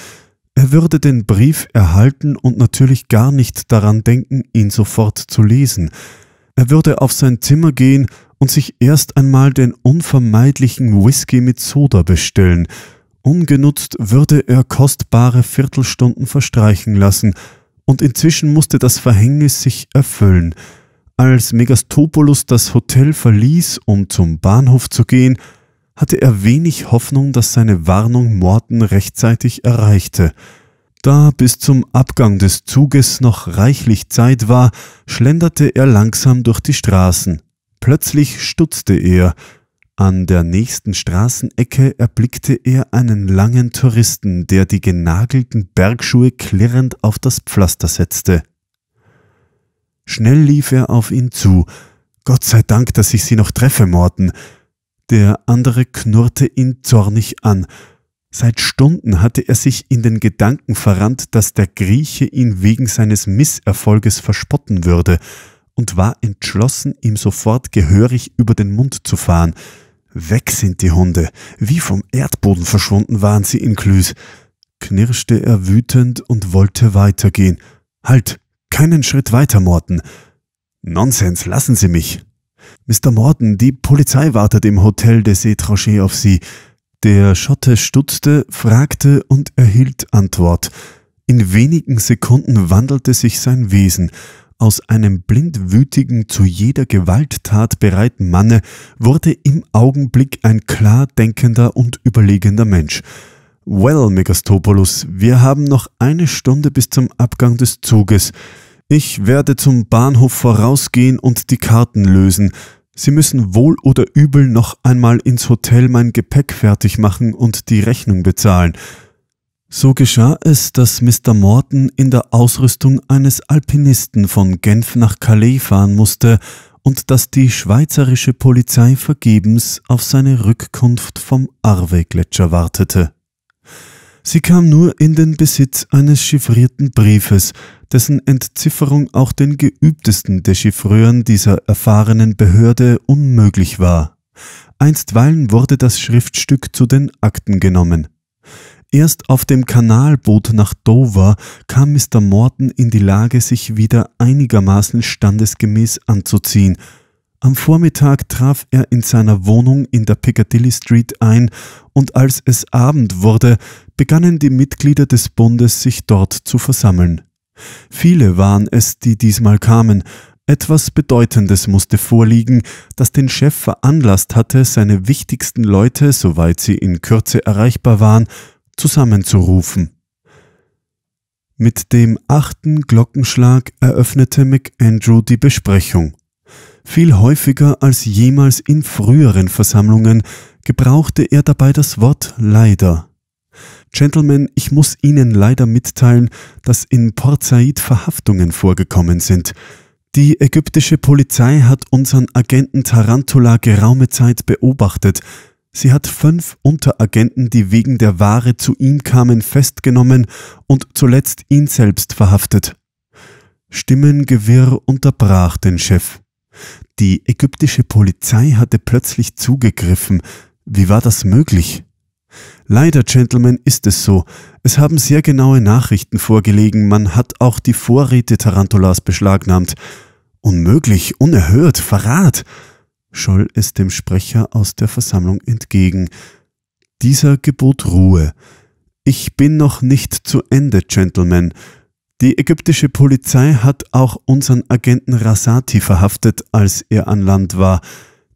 Er würde den Brief erhalten und natürlich gar nicht daran denken, ihn sofort zu lesen. Er würde auf sein Zimmer gehen und sich erst einmal den unvermeidlichen Whisky mit Soda bestellen. Ungenutzt würde er kostbare Viertelstunden verstreichen lassen, und inzwischen musste das Verhängnis sich erfüllen. Als Megastopoulos das Hotel verließ, um zum Bahnhof zu gehen, hatte er wenig Hoffnung, dass seine Warnung Morten rechtzeitig erreichte. Da bis zum Abgang des Zuges noch reichlich Zeit war, schlenderte er langsam durch die Straßen. Plötzlich stutzte er. An der nächsten Straßenecke erblickte er einen langen Touristen, der die genagelten Bergschuhe klirrend auf das Pflaster setzte. Schnell lief er auf ihn zu. Gott sei Dank, dass ich sie noch treffe, Morten. Der andere knurrte ihn zornig an. Seit Stunden hatte er sich in den Gedanken verrannt, dass der Grieche ihn wegen seines Misserfolges verspotten würde, und war entschlossen, ihm sofort gehörig über den Mund zu fahren. Weg sind die Hunde, wie vom Erdboden verschwunden waren sie in Klüs. Knirschte er wütend und wollte weitergehen. Halt, keinen Schritt weiter, Morton. Nonsens, lassen Sie mich. Mr. Morton, die Polizei wartet im Hotel des Seetrochet auf Sie. Der Schotte stutzte, fragte und erhielt Antwort. In wenigen Sekunden wandelte sich sein Wesen. Aus einem blindwütigen, zu jeder Gewalttat bereiten Manne wurde im Augenblick ein klar denkender und überlegender Mensch. Well, Megastopoulos, wir haben noch eine Stunde bis zum Abgang des Zuges. Ich werde zum Bahnhof vorausgehen und die Karten lösen. Sie müssen wohl oder übel noch einmal ins Hotel mein Gepäck fertig machen und die Rechnung bezahlen. So geschah es, dass Mr. Morton in der Ausrüstung eines Alpinisten von Genf nach Calais fahren musste und dass die schweizerische Polizei vergebens auf seine Rückkunft vom Arve-Gletscher wartete. Sie kam nur in den Besitz eines chiffrierten Briefes, dessen Entzifferung auch den geübtesten Dechiffreuren dieser erfahrenen Behörde unmöglich war. Einstweilen wurde das Schriftstück zu den Akten genommen. Erst auf dem Kanalboot nach Dover kam Mr. Morton in die Lage, sich wieder einigermaßen standesgemäß anzuziehen – am Vormittag traf er in seiner Wohnung in der Piccadilly Street ein, und als es Abend wurde, begannen die Mitglieder des Bundes sich dort zu versammeln. Viele waren es, die diesmal kamen, etwas Bedeutendes musste vorliegen, das den Chef veranlasst hatte, seine wichtigsten Leute, soweit sie in Kürze erreichbar waren, zusammenzurufen. Mit dem achten Glockenschlag eröffnete McAndrew die Besprechung. Viel häufiger als jemals in früheren Versammlungen gebrauchte er dabei das Wort leider. Gentlemen, ich muss Ihnen leider mitteilen, dass in Port Said Verhaftungen vorgekommen sind. Die ägyptische Polizei hat unseren Agenten Tarantula geraume Zeit beobachtet. Sie hat fünf Unteragenten, die wegen der Ware zu ihm kamen, festgenommen und zuletzt ihn selbst verhaftet. Stimmengewirr unterbrach den Chef. Die ägyptische Polizei hatte plötzlich zugegriffen. Wie war das möglich? Leider, Gentlemen, ist es so. Es haben sehr genaue Nachrichten vorgelegen. Man hat auch die Vorräte Tarantulas beschlagnahmt. Unmöglich, unerhört, Verrat! scholl es dem Sprecher aus der Versammlung entgegen. Dieser gebot Ruhe. Ich bin noch nicht zu Ende, Gentlemen. Die ägyptische Polizei hat auch unseren Agenten Rasati verhaftet, als er an Land war.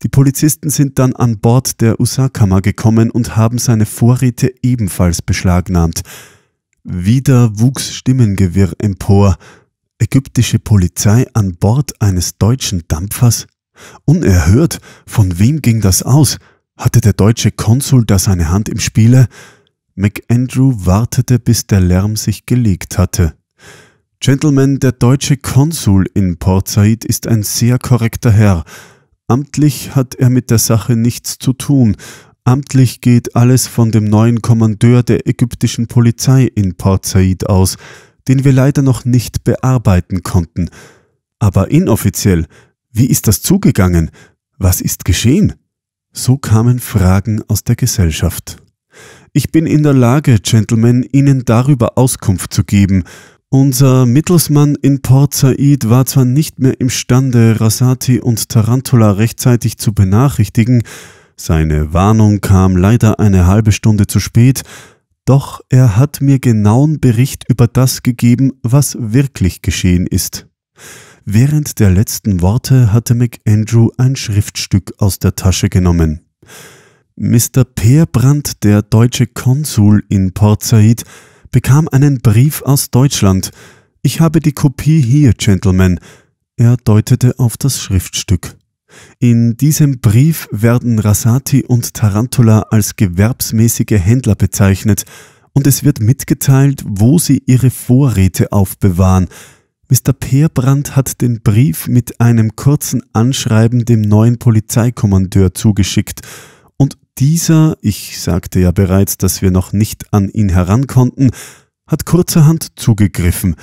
Die Polizisten sind dann an Bord der Usakammer gekommen und haben seine Vorräte ebenfalls beschlagnahmt. Wieder wuchs Stimmengewirr empor. Ägyptische Polizei an Bord eines deutschen Dampfers? Unerhört! Von wem ging das aus? Hatte der deutsche Konsul da seine Hand im Spiele? McAndrew wartete, bis der Lärm sich gelegt hatte. Gentlemen, der deutsche Konsul in Port Said ist ein sehr korrekter Herr. Amtlich hat er mit der Sache nichts zu tun. Amtlich geht alles von dem neuen Kommandeur der ägyptischen Polizei in Port Said aus, den wir leider noch nicht bearbeiten konnten. Aber inoffiziell, wie ist das zugegangen? Was ist geschehen? So kamen Fragen aus der Gesellschaft. Ich bin in der Lage, Gentlemen, Ihnen darüber Auskunft zu geben, unser Mittelsmann in Port Said war zwar nicht mehr imstande, Rasati und Tarantula rechtzeitig zu benachrichtigen, seine Warnung kam leider eine halbe Stunde zu spät, doch er hat mir genauen Bericht über das gegeben, was wirklich geschehen ist. Während der letzten Worte hatte McAndrew ein Schriftstück aus der Tasche genommen. Mr. Peerbrand, der deutsche Konsul in Port Said, bekam einen Brief aus Deutschland. Ich habe die Kopie hier, Gentlemen. Er deutete auf das Schriftstück. In diesem Brief werden Rasati und Tarantula als gewerbsmäßige Händler bezeichnet und es wird mitgeteilt, wo sie ihre Vorräte aufbewahren. Mr. Peerbrand hat den Brief mit einem kurzen Anschreiben dem neuen Polizeikommandeur zugeschickt dieser, ich sagte ja bereits, dass wir noch nicht an ihn herankonnten, hat kurzerhand zugegriffen.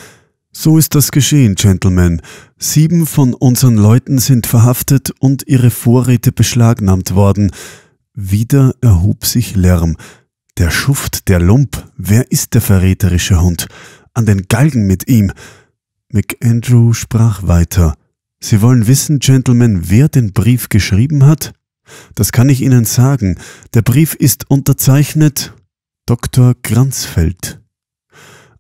So ist das geschehen, Gentlemen. Sieben von unseren Leuten sind verhaftet und ihre Vorräte beschlagnahmt worden. Wieder erhob sich Lärm. Der Schuft, der Lump, wer ist der verräterische Hund? An den Galgen mit ihm. McAndrew sprach weiter. Sie wollen wissen, Gentlemen, wer den Brief geschrieben hat? Das kann ich Ihnen sagen. Der Brief ist unterzeichnet Dr. Granzfeld.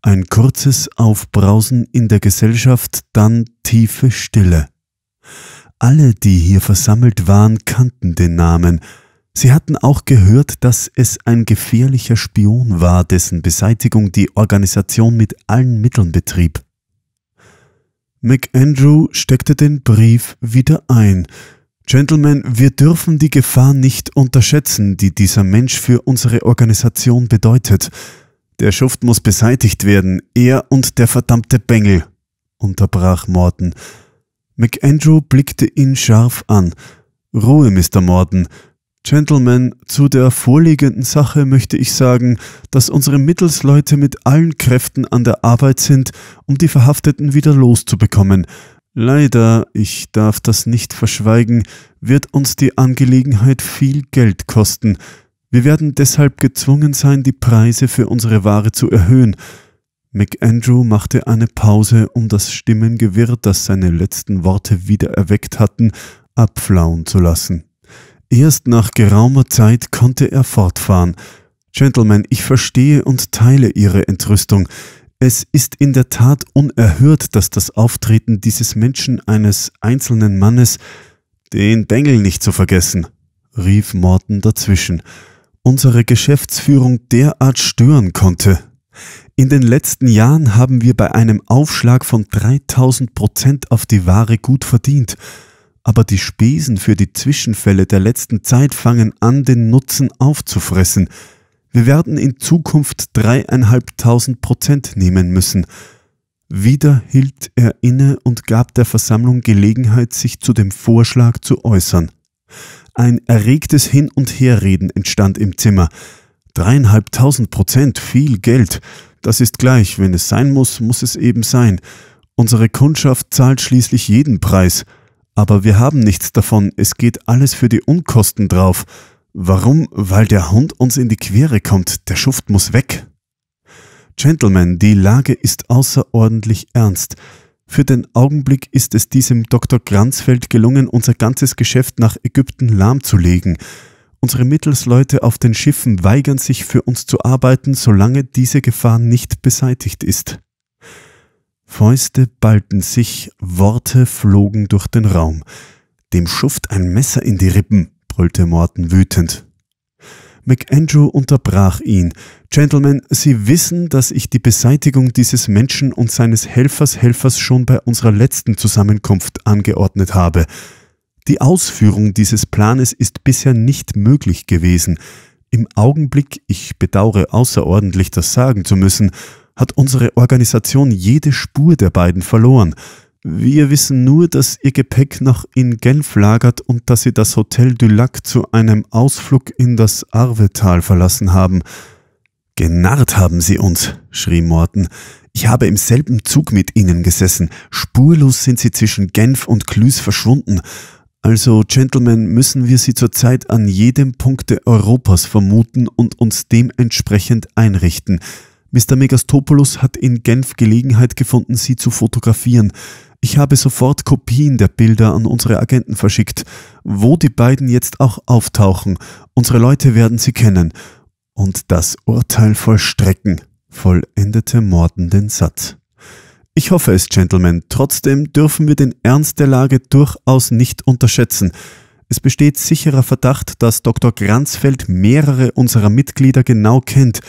Ein kurzes Aufbrausen in der Gesellschaft, dann tiefe Stille. Alle, die hier versammelt waren, kannten den Namen. Sie hatten auch gehört, dass es ein gefährlicher Spion war, dessen Beseitigung die Organisation mit allen Mitteln betrieb. McAndrew steckte den Brief wieder ein, Gentlemen, wir dürfen die Gefahr nicht unterschätzen, die dieser Mensch für unsere Organisation bedeutet. Der Schuft muss beseitigt werden, er und der verdammte Bengel, unterbrach Morton. McAndrew blickte ihn scharf an. Ruhe, Mr. Morton. Gentlemen, zu der vorliegenden Sache möchte ich sagen, dass unsere Mittelsleute mit allen Kräften an der Arbeit sind, um die Verhafteten wieder loszubekommen. Leider, ich darf das nicht verschweigen, wird uns die Angelegenheit viel Geld kosten. Wir werden deshalb gezwungen sein, die Preise für unsere Ware zu erhöhen. McAndrew machte eine Pause, um das Stimmengewirr, das seine letzten Worte wieder erweckt hatten, abflauen zu lassen. Erst nach geraumer Zeit konnte er fortfahren. Gentlemen, ich verstehe und teile Ihre Entrüstung. Es ist in der Tat unerhört, dass das Auftreten dieses Menschen eines einzelnen Mannes, den Bengel nicht zu vergessen, rief Morton dazwischen, unsere Geschäftsführung derart stören konnte. In den letzten Jahren haben wir bei einem Aufschlag von 3000 Prozent auf die Ware gut verdient, aber die Spesen für die Zwischenfälle der letzten Zeit fangen an, den Nutzen aufzufressen, wir werden in Zukunft dreieinhalbtausend Prozent nehmen müssen. Wieder hielt er inne und gab der Versammlung Gelegenheit, sich zu dem Vorschlag zu äußern. Ein erregtes Hin- und Herreden entstand im Zimmer. Dreieinhalbtausend Prozent, viel Geld. Das ist gleich, wenn es sein muss, muss es eben sein. Unsere Kundschaft zahlt schließlich jeden Preis. Aber wir haben nichts davon, es geht alles für die Unkosten drauf. Warum? Weil der Hund uns in die Quere kommt. Der Schuft muss weg. Gentlemen, die Lage ist außerordentlich ernst. Für den Augenblick ist es diesem Dr. Granzfeld gelungen, unser ganzes Geschäft nach Ägypten lahmzulegen. Unsere Mittelsleute auf den Schiffen weigern sich, für uns zu arbeiten, solange diese Gefahr nicht beseitigt ist. Fäuste ballten sich, Worte flogen durch den Raum. Dem Schuft ein Messer in die Rippen brüllte Morton wütend. McAndrew unterbrach ihn. Gentlemen, Sie wissen, dass ich die Beseitigung dieses Menschen und seines Helfers Helfers schon bei unserer letzten Zusammenkunft angeordnet habe. Die Ausführung dieses Planes ist bisher nicht möglich gewesen. Im Augenblick, ich bedauere außerordentlich das sagen zu müssen, hat unsere Organisation jede Spur der beiden verloren. Wir wissen nur, dass ihr Gepäck noch in Genf lagert und dass sie das Hotel du Lac zu einem Ausflug in das Arvetal verlassen haben. Genarrt haben sie uns, schrie Morten. Ich habe im selben Zug mit ihnen gesessen. Spurlos sind sie zwischen Genf und Clus verschwunden. Also, Gentlemen, müssen wir sie zurzeit an jedem Punkt Europas vermuten und uns dementsprechend einrichten. Mr. Megastopoulos hat in Genf Gelegenheit gefunden, sie zu fotografieren. Ich habe sofort Kopien der Bilder an unsere Agenten verschickt, wo die beiden jetzt auch auftauchen. Unsere Leute werden sie kennen und das Urteil vollstrecken, vollendete Morton den Satz. Ich hoffe es, Gentlemen, trotzdem dürfen wir den Ernst der Lage durchaus nicht unterschätzen. Es besteht sicherer Verdacht, dass Dr. Granzfeld mehrere unserer Mitglieder genau kennt.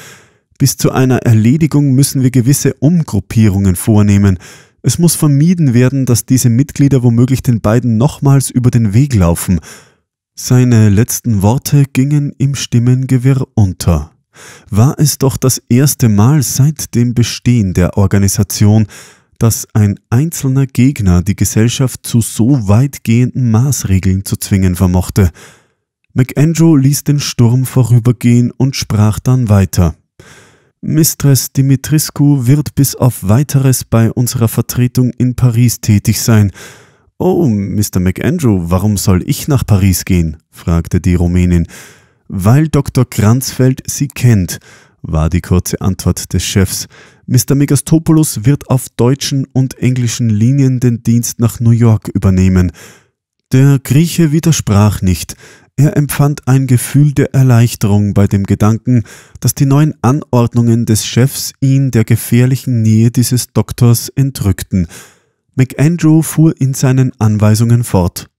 Bis zu einer Erledigung müssen wir gewisse Umgruppierungen vornehmen. Es muss vermieden werden, dass diese Mitglieder womöglich den beiden nochmals über den Weg laufen. Seine letzten Worte gingen im Stimmengewirr unter. War es doch das erste Mal seit dem Bestehen der Organisation, dass ein einzelner Gegner die Gesellschaft zu so weitgehenden Maßregeln zu zwingen vermochte. McAndrew ließ den Sturm vorübergehen und sprach dann weiter. Mistress Dimitriscu wird bis auf weiteres bei unserer Vertretung in Paris tätig sein. Oh, Mr. McAndrew, warum soll ich nach Paris gehen? fragte die Rumänin. Weil Dr. Kranzfeld sie kennt, war die kurze Antwort des Chefs. Mr. Megastopoulos wird auf deutschen und englischen Linien den Dienst nach New York übernehmen. Der Grieche widersprach nicht. Er empfand ein Gefühl der Erleichterung bei dem Gedanken, dass die neuen Anordnungen des Chefs ihn der gefährlichen Nähe dieses Doktors entrückten. McAndrew fuhr in seinen Anweisungen fort.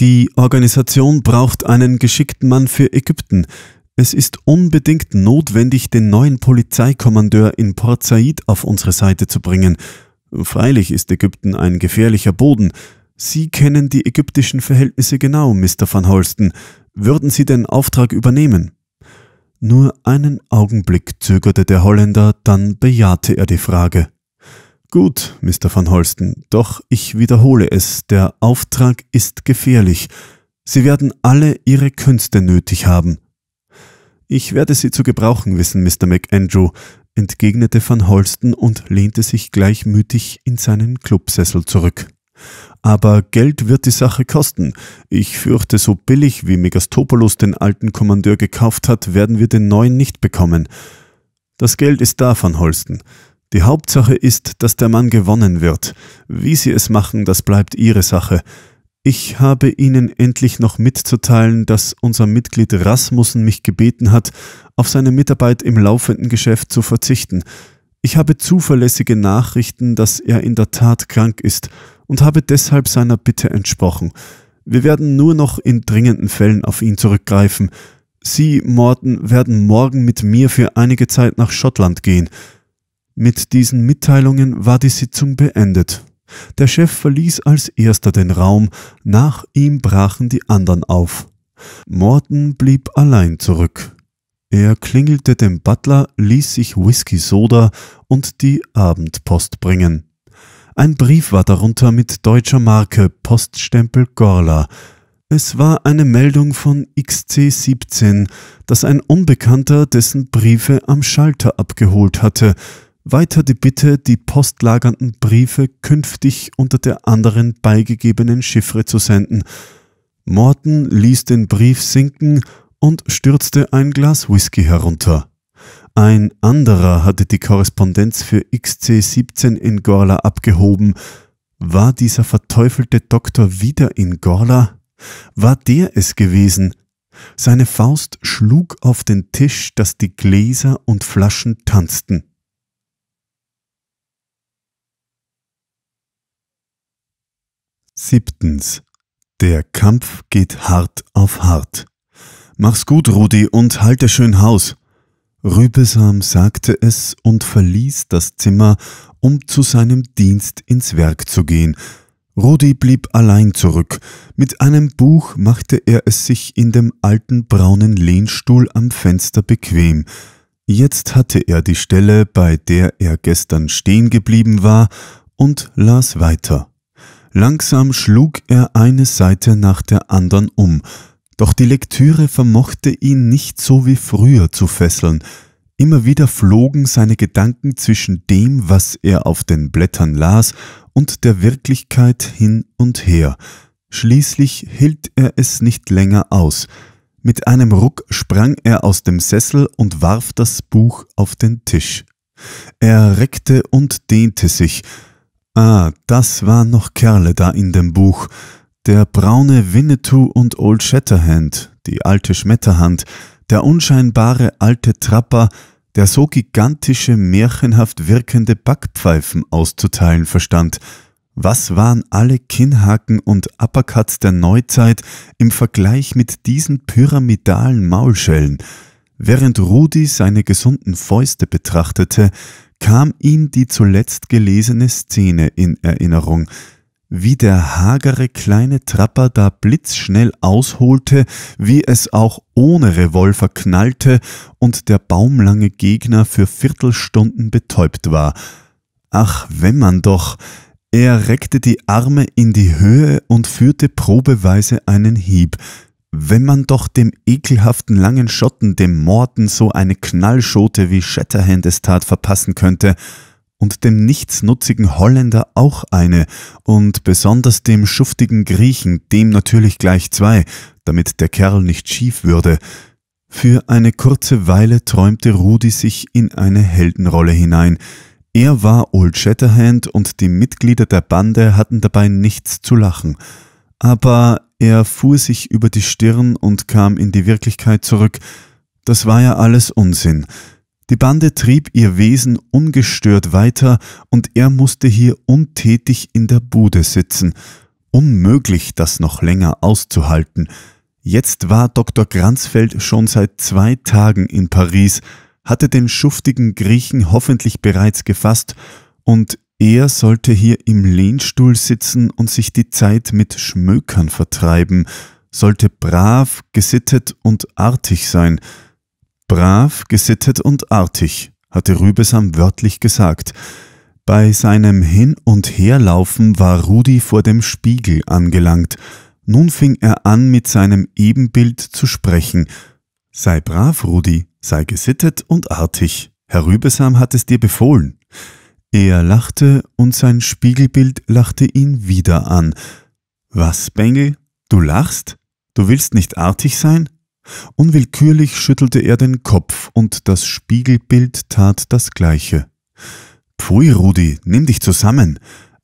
Die Organisation braucht einen geschickten Mann für Ägypten. Es ist unbedingt notwendig, den neuen Polizeikommandeur in Port Said auf unsere Seite zu bringen. Freilich ist Ägypten ein gefährlicher Boden, Sie kennen die ägyptischen Verhältnisse genau, Mr. van Holsten. Würden Sie den Auftrag übernehmen? Nur einen Augenblick zögerte der Holländer, dann bejahte er die Frage. Gut, Mr. van Holsten, doch ich wiederhole es, der Auftrag ist gefährlich. Sie werden alle Ihre Künste nötig haben. Ich werde sie zu gebrauchen wissen, Mr. McAndrew, entgegnete van Holsten und lehnte sich gleichmütig in seinen Clubsessel zurück. Aber Geld wird die Sache kosten. Ich fürchte, so billig wie Megastopoulos den alten Kommandeur gekauft hat, werden wir den neuen nicht bekommen. Das Geld ist da, Van Holsten. Die Hauptsache ist, dass der Mann gewonnen wird. Wie Sie es machen, das bleibt Ihre Sache. Ich habe Ihnen endlich noch mitzuteilen, dass unser Mitglied Rasmussen mich gebeten hat, auf seine Mitarbeit im laufenden Geschäft zu verzichten. Ich habe zuverlässige Nachrichten, dass er in der Tat krank ist und habe deshalb seiner Bitte entsprochen. Wir werden nur noch in dringenden Fällen auf ihn zurückgreifen. Sie, Morton, werden morgen mit mir für einige Zeit nach Schottland gehen. Mit diesen Mitteilungen war die Sitzung beendet. Der Chef verließ als erster den Raum, nach ihm brachen die anderen auf. Morton blieb allein zurück. Er klingelte dem Butler, ließ sich Whisky Soda und die Abendpost bringen. Ein Brief war darunter mit deutscher Marke, Poststempel Gorla. Es war eine Meldung von XC17, dass ein Unbekannter dessen Briefe am Schalter abgeholt hatte. Weiter die Bitte, die postlagernden Briefe künftig unter der anderen beigegebenen Chiffre zu senden. Morton ließ den Brief sinken und stürzte ein Glas Whisky herunter. Ein anderer hatte die Korrespondenz für XC17 in Gorla abgehoben. War dieser verteufelte Doktor wieder in Gorla? War der es gewesen? Seine Faust schlug auf den Tisch, dass die Gläser und Flaschen tanzten. Siebtens. Der Kampf geht hart auf hart. Mach's gut, Rudi, und halte schön Haus. Rübesam sagte es und verließ das Zimmer, um zu seinem Dienst ins Werk zu gehen. Rudi blieb allein zurück. Mit einem Buch machte er es sich in dem alten braunen Lehnstuhl am Fenster bequem. Jetzt hatte er die Stelle, bei der er gestern stehen geblieben war, und las weiter. Langsam schlug er eine Seite nach der anderen um, doch die Lektüre vermochte ihn nicht so wie früher zu fesseln. Immer wieder flogen seine Gedanken zwischen dem, was er auf den Blättern las, und der Wirklichkeit hin und her. Schließlich hielt er es nicht länger aus. Mit einem Ruck sprang er aus dem Sessel und warf das Buch auf den Tisch. Er reckte und dehnte sich. Ah, das waren noch Kerle da in dem Buch der braune Winnetou und Old Shatterhand, die alte Schmetterhand, der unscheinbare alte Trapper, der so gigantische, märchenhaft wirkende Backpfeifen auszuteilen verstand. Was waren alle Kinnhaken und Uppercuts der Neuzeit im Vergleich mit diesen pyramidalen Maulschellen? Während Rudi seine gesunden Fäuste betrachtete, kam ihm die zuletzt gelesene Szene in Erinnerung – wie der hagere kleine Trapper da blitzschnell ausholte, wie es auch ohne Revolver knallte und der baumlange Gegner für Viertelstunden betäubt war. Ach, wenn man doch. Er reckte die Arme in die Höhe und führte probeweise einen Hieb. Wenn man doch dem ekelhaften langen Schotten, dem Morten, so eine Knallschote wie Shatterhand es tat, verpassen könnte, und dem nichtsnutzigen Holländer auch eine und besonders dem schuftigen Griechen dem natürlich gleich zwei, damit der Kerl nicht schief würde. Für eine kurze Weile träumte Rudi sich in eine Heldenrolle hinein. Er war Old Shatterhand und die Mitglieder der Bande hatten dabei nichts zu lachen. Aber er fuhr sich über die Stirn und kam in die Wirklichkeit zurück. Das war ja alles Unsinn. Die Bande trieb ihr Wesen ungestört weiter, und er musste hier untätig in der Bude sitzen. Unmöglich, das noch länger auszuhalten. Jetzt war Dr. Granzfeld schon seit zwei Tagen in Paris, hatte den schuftigen Griechen hoffentlich bereits gefasst, und er sollte hier im Lehnstuhl sitzen und sich die Zeit mit Schmökern vertreiben, sollte brav, gesittet und artig sein – Brav, gesittet und artig, hatte Rübesam wörtlich gesagt. Bei seinem Hin- und Herlaufen war Rudi vor dem Spiegel angelangt. Nun fing er an, mit seinem Ebenbild zu sprechen. Sei brav, Rudi, sei gesittet und artig. Herr Rübesam hat es dir befohlen. Er lachte und sein Spiegelbild lachte ihn wieder an. Was, Bengel? Du lachst? Du willst nicht artig sein? Unwillkürlich schüttelte er den Kopf und das Spiegelbild tat das Gleiche. Pfui, Rudi, nimm dich zusammen.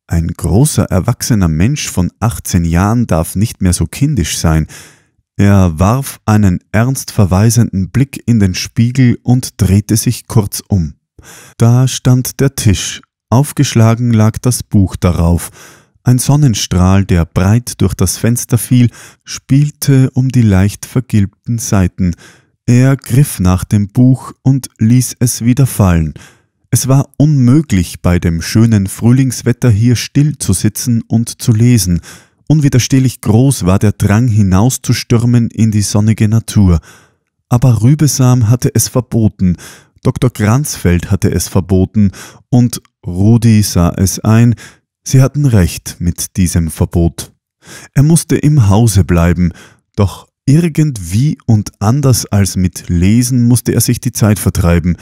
Ein großer, erwachsener Mensch von 18 Jahren darf nicht mehr so kindisch sein. Er warf einen ernst verweisenden Blick in den Spiegel und drehte sich kurz um. Da stand der Tisch. Aufgeschlagen lag das Buch darauf. Ein Sonnenstrahl, der breit durch das Fenster fiel, spielte um die leicht vergilbten Seiten. Er griff nach dem Buch und ließ es wieder fallen. Es war unmöglich, bei dem schönen Frühlingswetter hier still zu sitzen und zu lesen. Unwiderstehlich groß war der Drang, hinauszustürmen in die sonnige Natur. Aber Rübesam hatte es verboten, Dr. Granzfeld hatte es verboten, und Rudi sah es ein, Sie hatten recht mit diesem Verbot. Er musste im Hause bleiben, doch irgendwie und anders als mit Lesen musste er sich die Zeit vertreiben.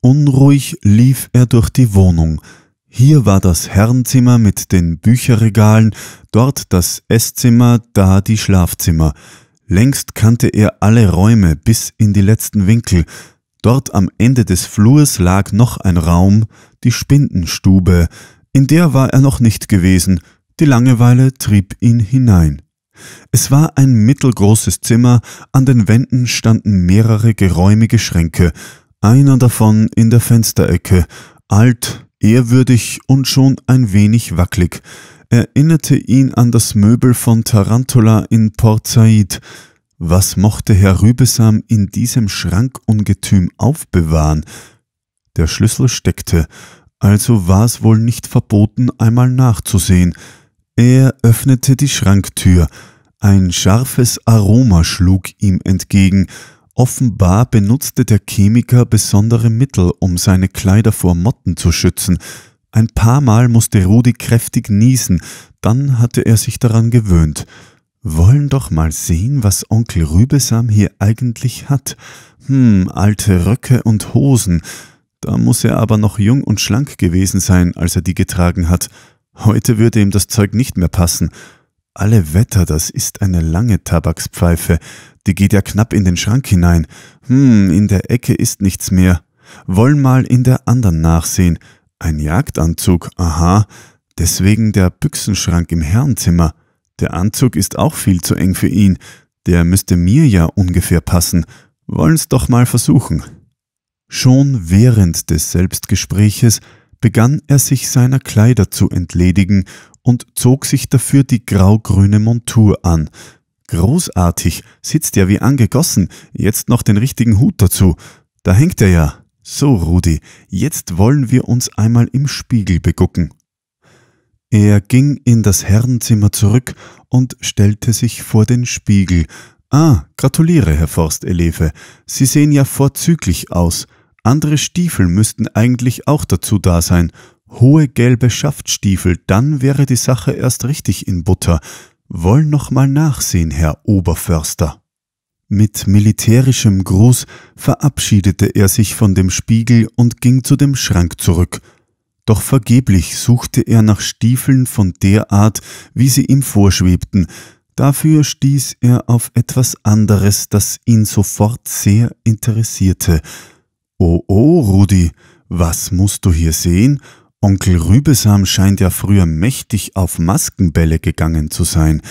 Unruhig lief er durch die Wohnung. Hier war das Herrenzimmer mit den Bücherregalen, dort das Esszimmer, da die Schlafzimmer. Längst kannte er alle Räume bis in die letzten Winkel. Dort am Ende des Flurs lag noch ein Raum, die Spindenstube, in der war er noch nicht gewesen, die Langeweile trieb ihn hinein. Es war ein mittelgroßes Zimmer, an den Wänden standen mehrere geräumige Schränke, einer davon in der Fensterecke, alt, ehrwürdig und schon ein wenig wackelig, erinnerte ihn an das Möbel von Tarantula in Port Said. Was mochte Herr Rübesam in diesem Schrankungetüm aufbewahren? Der Schlüssel steckte, also war es wohl nicht verboten, einmal nachzusehen. Er öffnete die Schranktür. Ein scharfes Aroma schlug ihm entgegen. Offenbar benutzte der Chemiker besondere Mittel, um seine Kleider vor Motten zu schützen. Ein paar Mal musste Rudi kräftig niesen, dann hatte er sich daran gewöhnt. Wollen doch mal sehen, was Onkel Rübesam hier eigentlich hat. Hm, alte Röcke und Hosen. Da muss er aber noch jung und schlank gewesen sein, als er die getragen hat. Heute würde ihm das Zeug nicht mehr passen. Alle Wetter, das ist eine lange Tabakspfeife. Die geht ja knapp in den Schrank hinein. Hm, in der Ecke ist nichts mehr. Wollen mal in der anderen nachsehen. Ein Jagdanzug, aha. Deswegen der Büchsenschrank im Herrenzimmer. Der Anzug ist auch viel zu eng für ihn. Der müsste mir ja ungefähr passen. Wollen's doch mal versuchen. Schon während des Selbstgespräches begann er sich seiner Kleider zu entledigen und zog sich dafür die grau-grüne Montur an. Großartig, sitzt ja wie angegossen, jetzt noch den richtigen Hut dazu. Da hängt er ja. So, Rudi, jetzt wollen wir uns einmal im Spiegel begucken. Er ging in das Herrenzimmer zurück und stellte sich vor den Spiegel. Ah, gratuliere, Herr Forsteleve, Sie sehen ja vorzüglich aus. Andere Stiefel müssten eigentlich auch dazu da sein. Hohe gelbe Schaftstiefel, dann wäre die Sache erst richtig in Butter. Wollen noch mal nachsehen, Herr Oberförster. Mit militärischem Gruß verabschiedete er sich von dem Spiegel und ging zu dem Schrank zurück. Doch vergeblich suchte er nach Stiefeln von der Art, wie sie ihm vorschwebten. Dafür stieß er auf etwas anderes, das ihn sofort sehr interessierte – Oh oh, Rudi, was musst du hier sehen? Onkel Rübesam scheint ja früher mächtig auf Maskenbälle gegangen zu sein.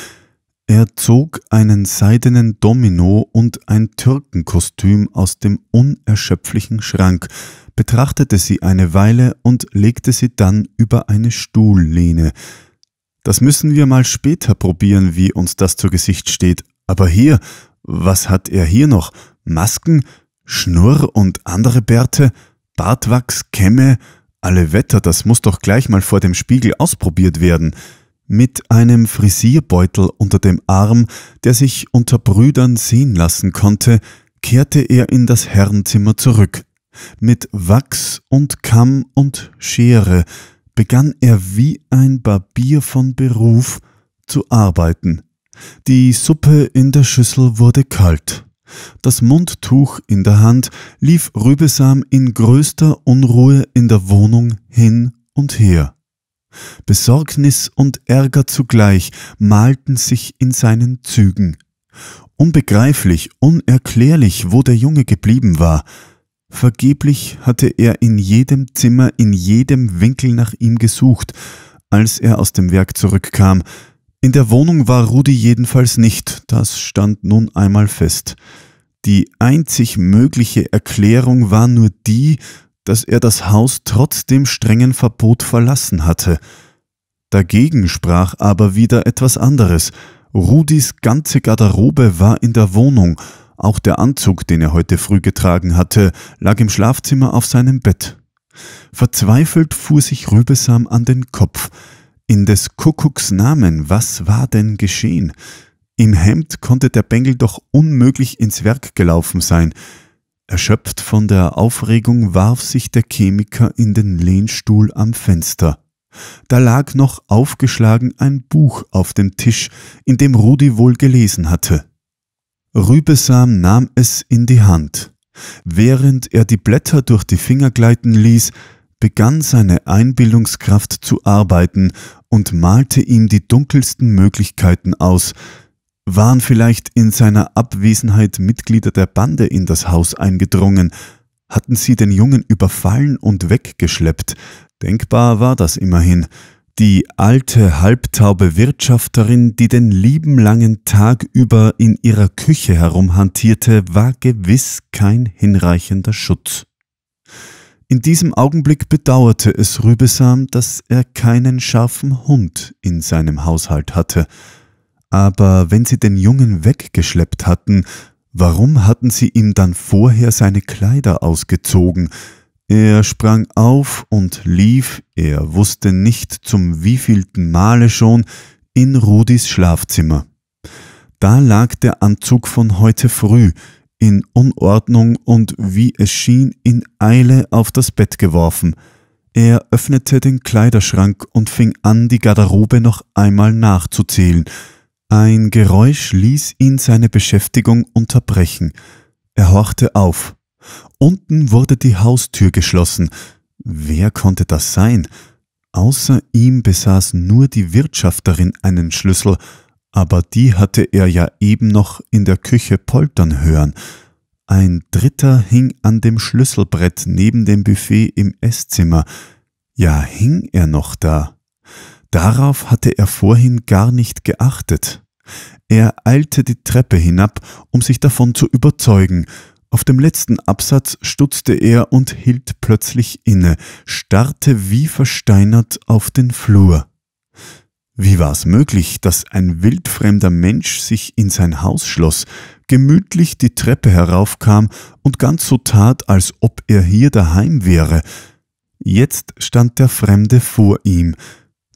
Er zog einen seidenen Domino und ein Türkenkostüm aus dem unerschöpflichen Schrank, betrachtete sie eine Weile und legte sie dann über eine Stuhllehne. Das müssen wir mal später probieren, wie uns das zu Gesicht steht. Aber hier, was hat er hier noch? Masken, Schnurr und andere Bärte, Bartwachs, Kämme, alle Wetter, das muss doch gleich mal vor dem Spiegel ausprobiert werden. Mit einem Frisierbeutel unter dem Arm, der sich unter Brüdern sehen lassen konnte, kehrte er in das Herrenzimmer zurück. Mit Wachs und Kamm und Schere begann er wie ein Barbier von Beruf zu arbeiten. Die Suppe in der Schüssel wurde kalt das Mundtuch in der Hand, lief Rübesam in größter Unruhe in der Wohnung hin und her. Besorgnis und Ärger zugleich malten sich in seinen Zügen. Unbegreiflich, unerklärlich, wo der Junge geblieben war. Vergeblich hatte er in jedem Zimmer, in jedem Winkel nach ihm gesucht, als er aus dem Werk zurückkam. In der Wohnung war Rudi jedenfalls nicht, das stand nun einmal fest. Die einzig mögliche Erklärung war nur die, dass er das Haus trotz dem strengen Verbot verlassen hatte. Dagegen sprach aber wieder etwas anderes. Rudis ganze Garderobe war in der Wohnung, auch der Anzug, den er heute früh getragen hatte, lag im Schlafzimmer auf seinem Bett. Verzweifelt fuhr sich Rübesam an den Kopf. In des Kuckucks Namen, was war denn geschehen? Im Hemd konnte der Bengel doch unmöglich ins Werk gelaufen sein. Erschöpft von der Aufregung warf sich der Chemiker in den Lehnstuhl am Fenster. Da lag noch aufgeschlagen ein Buch auf dem Tisch, in dem Rudi wohl gelesen hatte. Rübesam nahm es in die Hand. Während er die Blätter durch die Finger gleiten ließ, begann seine Einbildungskraft zu arbeiten und malte ihm die dunkelsten Möglichkeiten aus, waren vielleicht in seiner Abwesenheit Mitglieder der Bande in das Haus eingedrungen, hatten sie den Jungen überfallen und weggeschleppt. Denkbar war das immerhin. Die alte, halbtaube Wirtschafterin, die den lieben langen Tag über in ihrer Küche herumhantierte, war gewiss kein hinreichender Schutz. In diesem Augenblick bedauerte es Rübesam, dass er keinen scharfen Hund in seinem Haushalt hatte – aber wenn sie den Jungen weggeschleppt hatten, warum hatten sie ihm dann vorher seine Kleider ausgezogen? Er sprang auf und lief, er wusste nicht zum wievielten Male schon, in Rudis Schlafzimmer. Da lag der Anzug von heute früh, in Unordnung und wie es schien, in Eile auf das Bett geworfen. Er öffnete den Kleiderschrank und fing an, die Garderobe noch einmal nachzuzählen – ein Geräusch ließ ihn seine Beschäftigung unterbrechen. Er horchte auf. Unten wurde die Haustür geschlossen. Wer konnte das sein? Außer ihm besaß nur die Wirtschafterin einen Schlüssel, aber die hatte er ja eben noch in der Küche poltern hören. Ein dritter hing an dem Schlüsselbrett neben dem Buffet im Esszimmer. Ja, hing er noch da? Darauf hatte er vorhin gar nicht geachtet. Er eilte die Treppe hinab, um sich davon zu überzeugen. Auf dem letzten Absatz stutzte er und hielt plötzlich inne, starrte wie versteinert auf den Flur. Wie war es möglich, dass ein wildfremder Mensch sich in sein Haus schloss, gemütlich die Treppe heraufkam und ganz so tat, als ob er hier daheim wäre? Jetzt stand der Fremde vor ihm,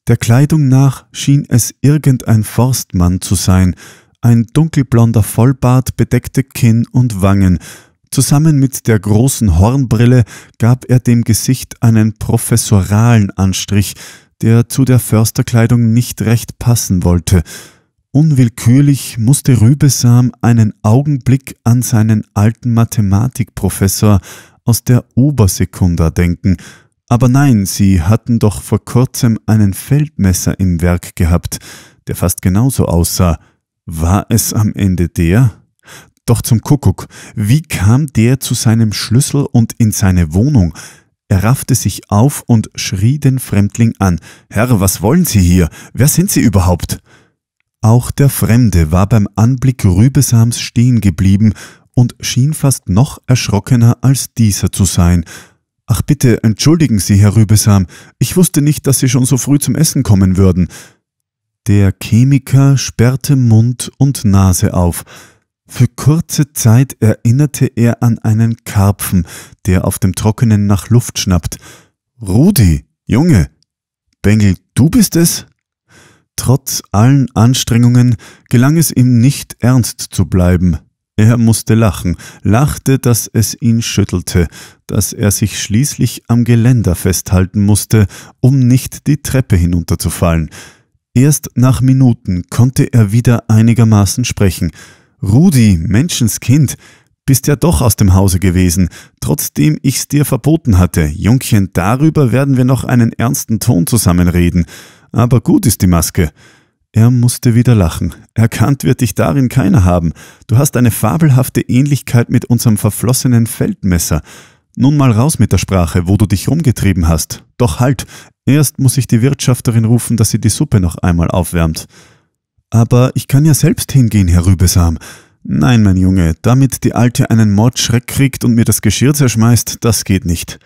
der Kleidung nach schien es irgendein Forstmann zu sein, ein dunkelblonder Vollbart bedeckte Kinn und Wangen, Zusammen mit der großen Hornbrille gab er dem Gesicht einen professoralen Anstrich, der zu der Försterkleidung nicht recht passen wollte. Unwillkürlich musste Rübesam einen Augenblick an seinen alten Mathematikprofessor aus der Obersekunda denken, aber nein, sie hatten doch vor kurzem einen Feldmesser im Werk gehabt, der fast genauso aussah. War es am Ende der? Doch zum Kuckuck, wie kam der zu seinem Schlüssel und in seine Wohnung? Er raffte sich auf und schrie den Fremdling an. Herr, was wollen Sie hier? Wer sind Sie überhaupt? Auch der Fremde war beim Anblick Rübesams stehen geblieben und schien fast noch erschrockener als dieser zu sein, Ach bitte, entschuldigen Sie, Herr Rübesam, ich wusste nicht, dass Sie schon so früh zum Essen kommen würden. Der Chemiker sperrte Mund und Nase auf. Für kurze Zeit erinnerte er an einen Karpfen, der auf dem Trockenen nach Luft schnappt. Rudi, Junge! Bengel, du bist es? Trotz allen Anstrengungen gelang es ihm nicht ernst zu bleiben. Er musste lachen, lachte, dass es ihn schüttelte, dass er sich schließlich am Geländer festhalten musste, um nicht die Treppe hinunterzufallen. Erst nach Minuten konnte er wieder einigermaßen sprechen. Rudi, Menschenskind, bist ja doch aus dem Hause gewesen, trotzdem ich's dir verboten hatte. Jungchen, darüber werden wir noch einen ernsten Ton zusammenreden. Aber gut ist die Maske. Er musste wieder lachen. Erkannt wird dich darin keiner haben. Du hast eine fabelhafte Ähnlichkeit mit unserem verflossenen Feldmesser. Nun mal raus mit der Sprache, wo du dich rumgetrieben hast. Doch halt, erst muss ich die Wirtschafterin rufen, dass sie die Suppe noch einmal aufwärmt. Aber ich kann ja selbst hingehen, Herr Rübesam. Nein, mein Junge, damit die Alte einen Mordschreck kriegt und mir das Geschirr zerschmeißt, das geht nicht.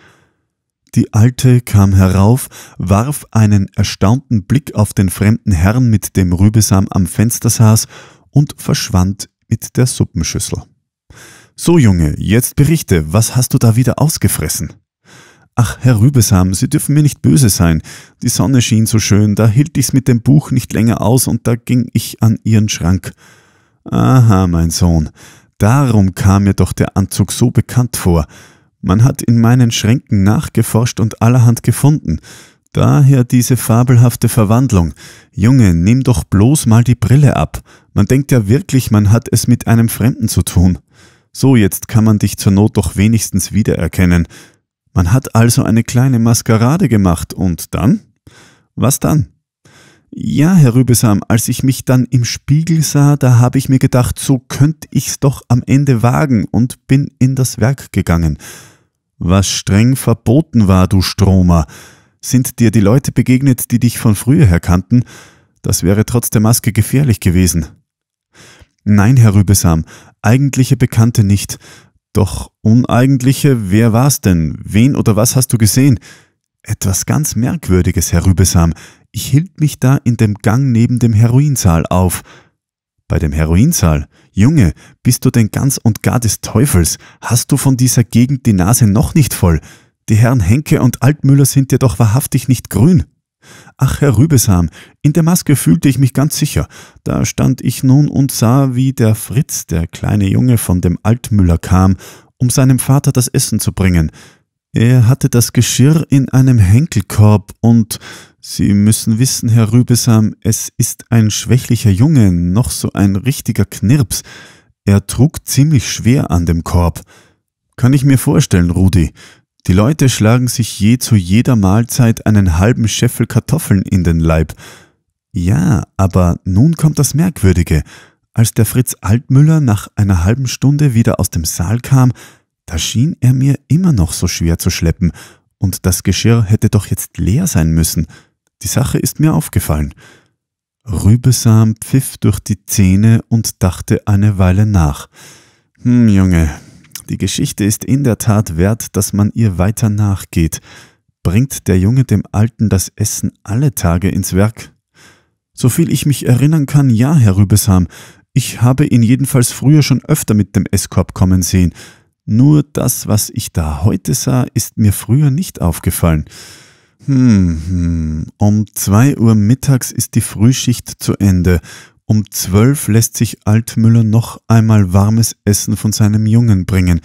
Die Alte kam herauf, warf einen erstaunten Blick auf den fremden Herrn mit dem Rübesam am Fenster saß und verschwand mit der Suppenschüssel. So, Junge, jetzt berichte, was hast du da wieder ausgefressen? Ach, Herr Rübesam, Sie dürfen mir nicht böse sein. Die Sonne schien so schön, da hielt ich's mit dem Buch nicht länger aus und da ging ich an Ihren Schrank. Aha, mein Sohn, darum kam mir doch der Anzug so bekannt vor. Man hat in meinen Schränken nachgeforscht und allerhand gefunden. Daher diese fabelhafte Verwandlung. Junge, nimm doch bloß mal die Brille ab. Man denkt ja wirklich, man hat es mit einem Fremden zu tun. So, jetzt kann man dich zur Not doch wenigstens wiedererkennen. Man hat also eine kleine Maskerade gemacht und dann? Was dann? Ja, Herr Rübesam, als ich mich dann im Spiegel sah, da habe ich mir gedacht, so könnte ich's doch am Ende wagen und bin in das Werk gegangen. Was streng verboten war, du Stromer. Sind dir die Leute begegnet, die dich von früher her kannten? Das wäre trotz der Maske gefährlich gewesen. Nein, Herr Rübesam, eigentliche Bekannte nicht. Doch uneigentliche, wer war's denn? Wen oder was hast du gesehen? Etwas ganz Merkwürdiges, Herr Rübesam. Ich hielt mich da in dem Gang neben dem Heroinsaal auf. Bei dem Heroinsaal? Junge, bist du denn ganz und gar des Teufels? Hast du von dieser Gegend die Nase noch nicht voll? Die Herren Henke und Altmüller sind dir doch wahrhaftig nicht grün. Ach, Herr Rübesam, in der Maske fühlte ich mich ganz sicher. Da stand ich nun und sah, wie der Fritz, der kleine Junge, von dem Altmüller kam, um seinem Vater das Essen zu bringen. Er hatte das Geschirr in einem Henkelkorb und Sie müssen wissen, Herr Rübesam, es ist ein schwächlicher Junge, noch so ein richtiger Knirps. Er trug ziemlich schwer an dem Korb. Kann ich mir vorstellen, Rudi. Die Leute schlagen sich je zu jeder Mahlzeit einen halben Scheffel Kartoffeln in den Leib. Ja, aber nun kommt das Merkwürdige. Als der Fritz Altmüller nach einer halben Stunde wieder aus dem Saal kam, da schien er mir immer noch so schwer zu schleppen, und das Geschirr hätte doch jetzt leer sein müssen. Die Sache ist mir aufgefallen. Rübesam pfiff durch die Zähne und dachte eine Weile nach. Hm, Junge, die Geschichte ist in der Tat wert, dass man ihr weiter nachgeht. Bringt der Junge dem Alten das Essen alle Tage ins Werk? Soviel ich mich erinnern kann, ja, Herr Rübesam. Ich habe ihn jedenfalls früher schon öfter mit dem Esskorb kommen sehen. Nur das, was ich da heute sah, ist mir früher nicht aufgefallen. Hm, hm, um zwei Uhr mittags ist die Frühschicht zu Ende. Um zwölf lässt sich Altmüller noch einmal warmes Essen von seinem Jungen bringen.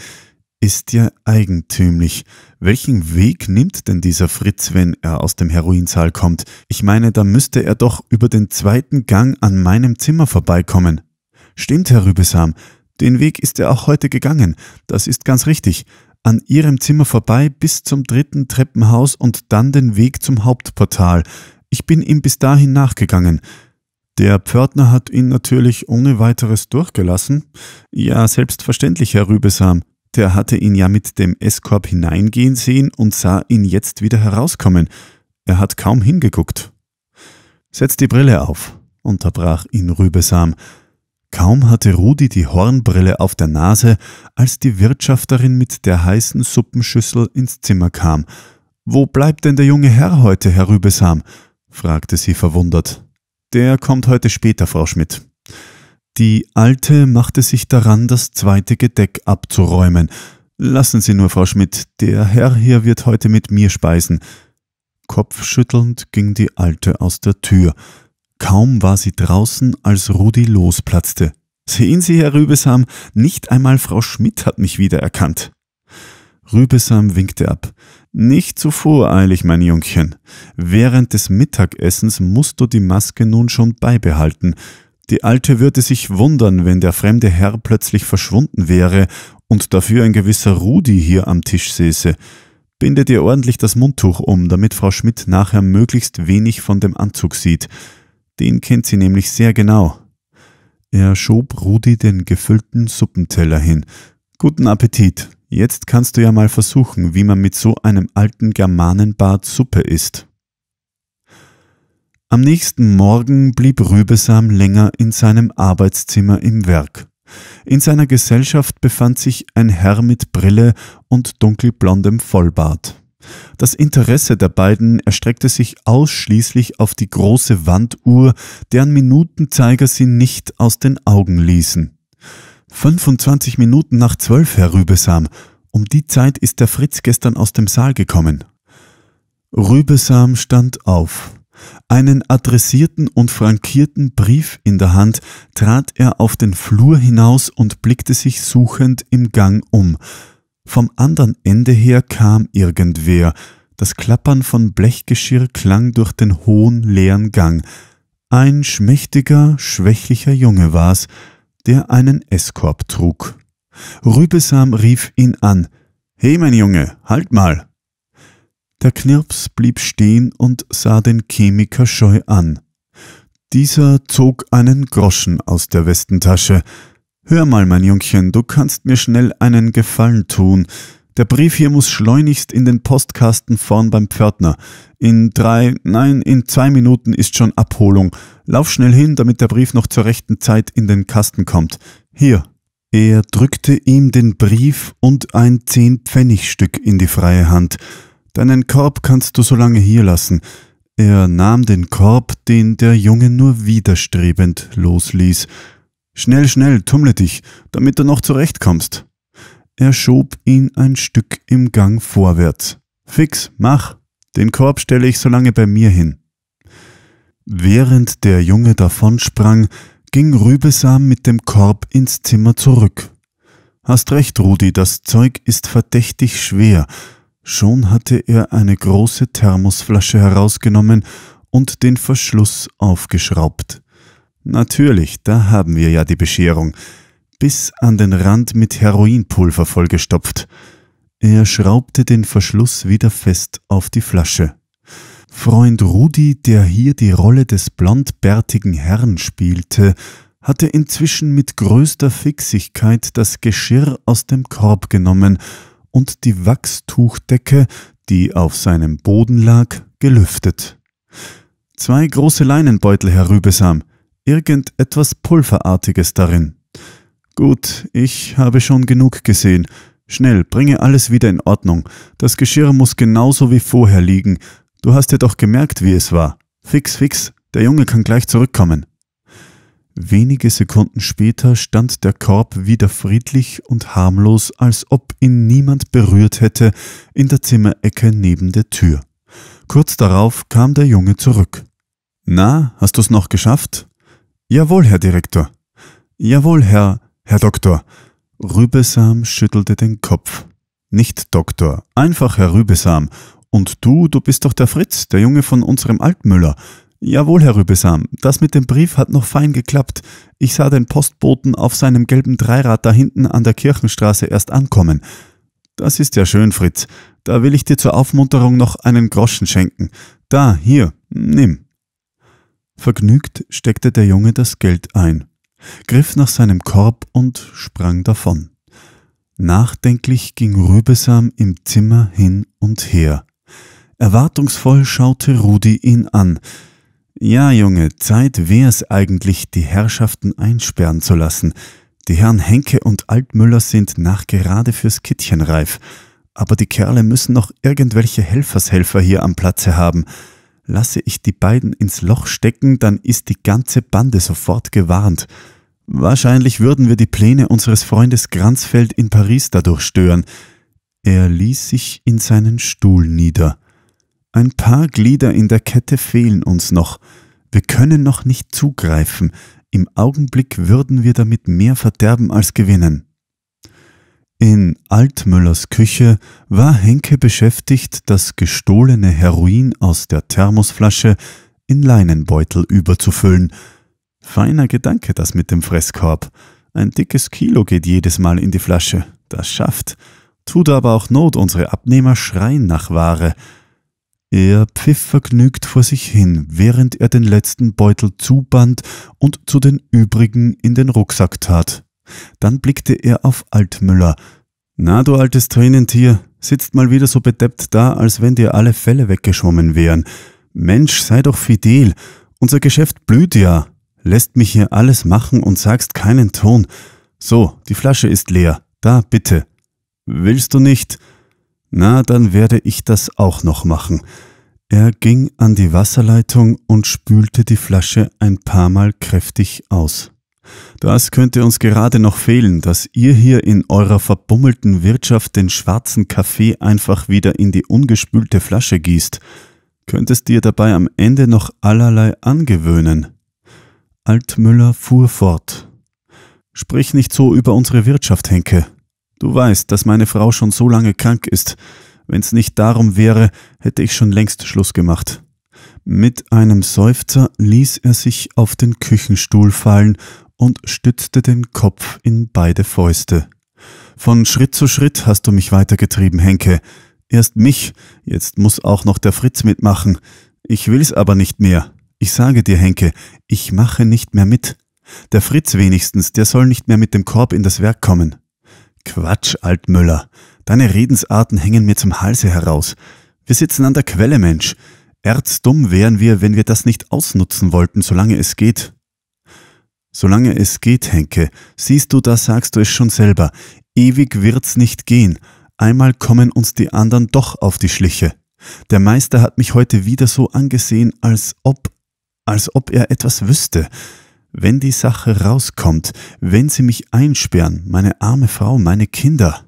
Ist ja eigentümlich. Welchen Weg nimmt denn dieser Fritz, wenn er aus dem Heroinsaal kommt? Ich meine, da müsste er doch über den zweiten Gang an meinem Zimmer vorbeikommen. Stimmt, Herr Rübesam, den Weg ist er auch heute gegangen. Das ist ganz richtig an ihrem Zimmer vorbei bis zum dritten Treppenhaus und dann den Weg zum Hauptportal. Ich bin ihm bis dahin nachgegangen. Der Pförtner hat ihn natürlich ohne weiteres durchgelassen. Ja, selbstverständlich, Herr Rübesam. Der hatte ihn ja mit dem Esskorb hineingehen sehen und sah ihn jetzt wieder herauskommen. Er hat kaum hingeguckt. Setz die Brille auf, unterbrach ihn Rübesam. Kaum hatte Rudi die Hornbrille auf der Nase, als die Wirtschafterin mit der heißen Suppenschüssel ins Zimmer kam. Wo bleibt denn der junge Herr heute, Herr Rübesam? fragte sie verwundert. Der kommt heute später, Frau Schmidt. Die Alte machte sich daran, das zweite Gedeck abzuräumen. Lassen Sie nur, Frau Schmidt, der Herr hier wird heute mit mir speisen. Kopfschüttelnd ging die Alte aus der Tür. Kaum war sie draußen, als Rudi losplatzte. Sehen Sie, Herr Rübesam, nicht einmal Frau Schmidt hat mich wiedererkannt. Rübesam winkte ab. Nicht zu voreilig, mein Jungchen. Während des Mittagessens musst du die Maske nun schon beibehalten. Die Alte würde sich wundern, wenn der fremde Herr plötzlich verschwunden wäre und dafür ein gewisser Rudi hier am Tisch säße. Binde dir ordentlich das Mundtuch um, damit Frau Schmidt nachher möglichst wenig von dem Anzug sieht. Den kennt sie nämlich sehr genau. Er schob Rudi den gefüllten Suppenteller hin. Guten Appetit. Jetzt kannst du ja mal versuchen, wie man mit so einem alten Germanenbart Suppe isst. Am nächsten Morgen blieb Rübesam länger in seinem Arbeitszimmer im Werk. In seiner Gesellschaft befand sich ein Herr mit Brille und dunkelblondem Vollbart. Das Interesse der beiden erstreckte sich ausschließlich auf die große Wanduhr, deren Minutenzeiger sie nicht aus den Augen ließen. 25 Minuten nach zwölf, Herr Rübesam. Um die Zeit ist der Fritz gestern aus dem Saal gekommen. Rübesam stand auf. Einen adressierten und frankierten Brief in der Hand trat er auf den Flur hinaus und blickte sich suchend im Gang um. Vom anderen Ende her kam irgendwer. Das Klappern von Blechgeschirr klang durch den hohen, leeren Gang. Ein schmächtiger, schwächlicher Junge war's, der einen Esskorb trug. Rübesam rief ihn an. He, mein Junge, halt mal! Der Knirps blieb stehen und sah den Chemiker scheu an. Dieser zog einen Groschen aus der Westentasche, Hör mal, mein Jungchen, du kannst mir schnell einen Gefallen tun. Der Brief hier muss schleunigst in den Postkasten vorn beim Pförtner. In drei, nein, in zwei Minuten ist schon Abholung. Lauf schnell hin, damit der Brief noch zur rechten Zeit in den Kasten kommt. Hier. Er drückte ihm den Brief und ein Zehnpfennigstück in die freie Hand. Deinen Korb kannst du so lange hier lassen. Er nahm den Korb, den der Junge nur widerstrebend losließ. Schnell, schnell, tummle dich, damit du noch zurechtkommst. Er schob ihn ein Stück im Gang vorwärts. Fix, mach, den Korb stelle ich so lange bei mir hin. Während der Junge davonsprang, ging Rübesam mit dem Korb ins Zimmer zurück. Hast recht, Rudi, das Zeug ist verdächtig schwer. Schon hatte er eine große Thermosflasche herausgenommen und den Verschluss aufgeschraubt. Natürlich, da haben wir ja die Bescherung. Bis an den Rand mit Heroinpulver vollgestopft. Er schraubte den Verschluss wieder fest auf die Flasche. Freund Rudi, der hier die Rolle des blondbärtigen Herrn spielte, hatte inzwischen mit größter Fixigkeit das Geschirr aus dem Korb genommen und die Wachstuchdecke, die auf seinem Boden lag, gelüftet. Zwei große Leinenbeutel, Herr Rübesam, irgendetwas Pulverartiges darin. Gut, ich habe schon genug gesehen. Schnell, bringe alles wieder in Ordnung. Das Geschirr muss genauso wie vorher liegen. Du hast ja doch gemerkt, wie es war. Fix, fix, der Junge kann gleich zurückkommen. Wenige Sekunden später stand der Korb wieder friedlich und harmlos, als ob ihn niemand berührt hätte, in der Zimmerecke neben der Tür. Kurz darauf kam der Junge zurück. Na, hast du's noch geschafft? Jawohl, Herr Direktor. Jawohl, Herr, Herr Doktor. Rübesam schüttelte den Kopf. Nicht Doktor, einfach Herr Rübesam. Und du, du bist doch der Fritz, der Junge von unserem Altmüller. Jawohl, Herr Rübesam, das mit dem Brief hat noch fein geklappt. Ich sah den Postboten auf seinem gelben Dreirad da hinten an der Kirchenstraße erst ankommen. Das ist ja schön, Fritz. Da will ich dir zur Aufmunterung noch einen Groschen schenken. Da, hier, nimm. Vergnügt steckte der Junge das Geld ein, griff nach seinem Korb und sprang davon. Nachdenklich ging Rübesam im Zimmer hin und her. Erwartungsvoll schaute Rudi ihn an. Ja, Junge, Zeit wär's eigentlich, die Herrschaften einsperren zu lassen. Die Herren Henke und Altmüller sind nachgerade fürs Kittchen reif. Aber die Kerle müssen noch irgendwelche Helfershelfer hier am Platze haben. Lasse ich die beiden ins Loch stecken, dann ist die ganze Bande sofort gewarnt. Wahrscheinlich würden wir die Pläne unseres Freundes Granzfeld in Paris dadurch stören. Er ließ sich in seinen Stuhl nieder. Ein paar Glieder in der Kette fehlen uns noch. Wir können noch nicht zugreifen. Im Augenblick würden wir damit mehr verderben als gewinnen. In Altmüllers Küche war Henke beschäftigt, das gestohlene Heroin aus der Thermosflasche in Leinenbeutel überzufüllen. Feiner Gedanke das mit dem Fresskorb. Ein dickes Kilo geht jedes Mal in die Flasche. Das schafft. Tut aber auch Not, unsere Abnehmer schreien nach Ware. Er pfiff vergnügt vor sich hin, während er den letzten Beutel zuband und zu den übrigen in den Rucksack tat. Dann blickte er auf Altmüller. Na, du altes Tränentier, sitzt mal wieder so bedeppt da, als wenn dir alle Fälle weggeschwommen wären. Mensch, sei doch fidel. Unser Geschäft blüht ja. Lässt mich hier alles machen und sagst keinen Ton. So, die Flasche ist leer. Da, bitte. Willst du nicht? Na, dann werde ich das auch noch machen. Er ging an die Wasserleitung und spülte die Flasche ein paar Mal kräftig aus. Das könnte uns gerade noch fehlen, dass ihr hier in eurer verbummelten Wirtschaft den schwarzen Kaffee einfach wieder in die ungespülte Flasche gießt. Könntest dir dabei am Ende noch allerlei angewöhnen. Altmüller fuhr fort. Sprich nicht so über unsere Wirtschaft, Henke. Du weißt, dass meine Frau schon so lange krank ist. Wenn's nicht darum wäre, hätte ich schon längst Schluss gemacht. Mit einem Seufzer ließ er sich auf den Küchenstuhl fallen und stützte den Kopf in beide Fäuste. Von Schritt zu Schritt hast du mich weitergetrieben, Henke. Erst mich, jetzt muss auch noch der Fritz mitmachen. Ich will's aber nicht mehr. Ich sage dir, Henke, ich mache nicht mehr mit. Der Fritz wenigstens, der soll nicht mehr mit dem Korb in das Werk kommen. Quatsch, Altmüller. Deine Redensarten hängen mir zum Halse heraus. Wir sitzen an der Quelle, Mensch. Erzdumm wären wir, wenn wir das nicht ausnutzen wollten, solange es geht. Solange es geht, Henke, siehst du, da sagst du es schon selber, ewig wird's nicht gehen, einmal kommen uns die anderen doch auf die Schliche. Der Meister hat mich heute wieder so angesehen, als ob, als ob er etwas wüsste. Wenn die Sache rauskommt, wenn sie mich einsperren, meine arme Frau, meine Kinder.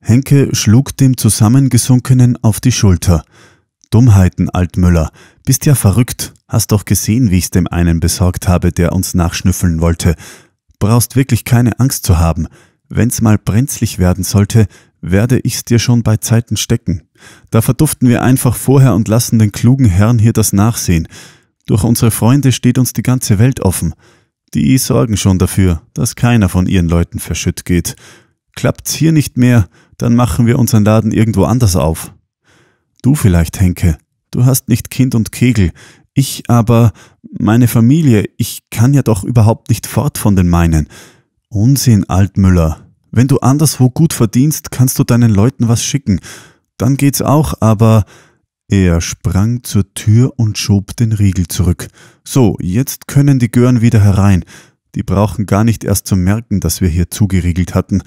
Henke schlug dem Zusammengesunkenen auf die Schulter. Dummheiten, Altmüller. Bist ja verrückt. Hast doch gesehen, wie ich's dem einen besorgt habe, der uns nachschnüffeln wollte. Brauchst wirklich keine Angst zu haben. Wenn's mal brenzlig werden sollte, werde ich's dir schon bei Zeiten stecken. Da verduften wir einfach vorher und lassen den klugen Herrn hier das nachsehen. Durch unsere Freunde steht uns die ganze Welt offen. Die sorgen schon dafür, dass keiner von ihren Leuten verschütt geht. Klappt's hier nicht mehr, dann machen wir unseren Laden irgendwo anders auf. Du vielleicht, Henke. Du hast nicht Kind und Kegel. Ich aber, meine Familie, ich kann ja doch überhaupt nicht fort von den meinen. Unsinn, Altmüller. Wenn du anderswo gut verdienst, kannst du deinen Leuten was schicken. Dann geht's auch, aber. Er sprang zur Tür und schob den Riegel zurück. So, jetzt können die Gören wieder herein. Die brauchen gar nicht erst zu merken, dass wir hier zugeriegelt hatten.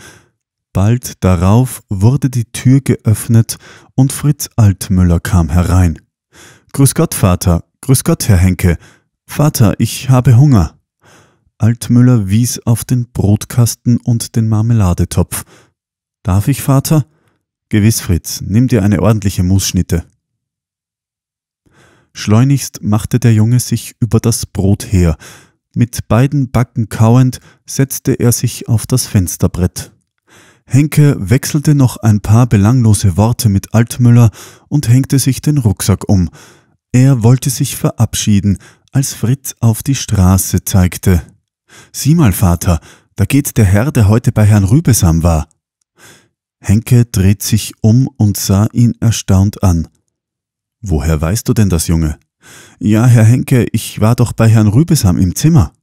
Bald darauf wurde die Tür geöffnet und Fritz Altmüller kam herein. Grüß Gott, Vater. Grüß Gott, Herr Henke. Vater, ich habe Hunger. Altmüller wies auf den Brotkasten und den Marmeladetopf. Darf ich, Vater? Gewiss, Fritz, nimm dir eine ordentliche Mußschnitte. Schleunigst machte der Junge sich über das Brot her. Mit beiden Backen kauend setzte er sich auf das Fensterbrett. Henke wechselte noch ein paar belanglose Worte mit Altmüller und hängte sich den Rucksack um. Er wollte sich verabschieden, als Fritz auf die Straße zeigte. Sieh mal, Vater, da geht der Herr, der heute bei Herrn Rübesam war. Henke dreht sich um und sah ihn erstaunt an. Woher weißt du denn das, Junge? Ja, Herr Henke, ich war doch bei Herrn Rübesam im Zimmer.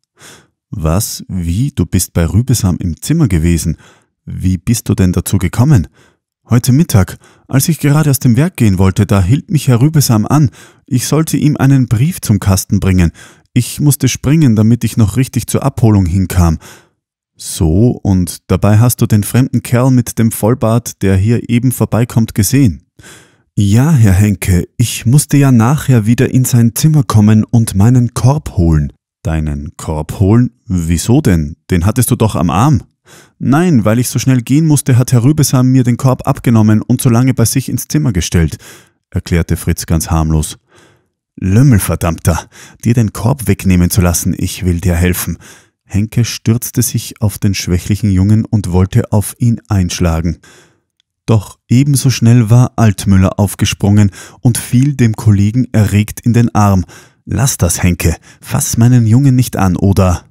Was? Wie? Du bist bei Rübesam im Zimmer gewesen? Wie bist du denn dazu gekommen? Heute Mittag, als ich gerade aus dem Werk gehen wollte, da hielt mich Herr Rübesam an. Ich sollte ihm einen Brief zum Kasten bringen. Ich musste springen, damit ich noch richtig zur Abholung hinkam. So, und dabei hast du den fremden Kerl mit dem Vollbart, der hier eben vorbeikommt, gesehen. Ja, Herr Henke, ich musste ja nachher wieder in sein Zimmer kommen und meinen Korb holen. Deinen Korb holen? Wieso denn? Den hattest du doch am Arm. Nein, weil ich so schnell gehen musste, hat Herr Rübesam mir den Korb abgenommen und so lange bei sich ins Zimmer gestellt, erklärte Fritz ganz harmlos. Lümmel, verdammter, dir den Korb wegnehmen zu lassen, ich will dir helfen. Henke stürzte sich auf den schwächlichen Jungen und wollte auf ihn einschlagen. Doch ebenso schnell war Altmüller aufgesprungen und fiel dem Kollegen erregt in den Arm. Lass das, Henke, fass meinen Jungen nicht an, oder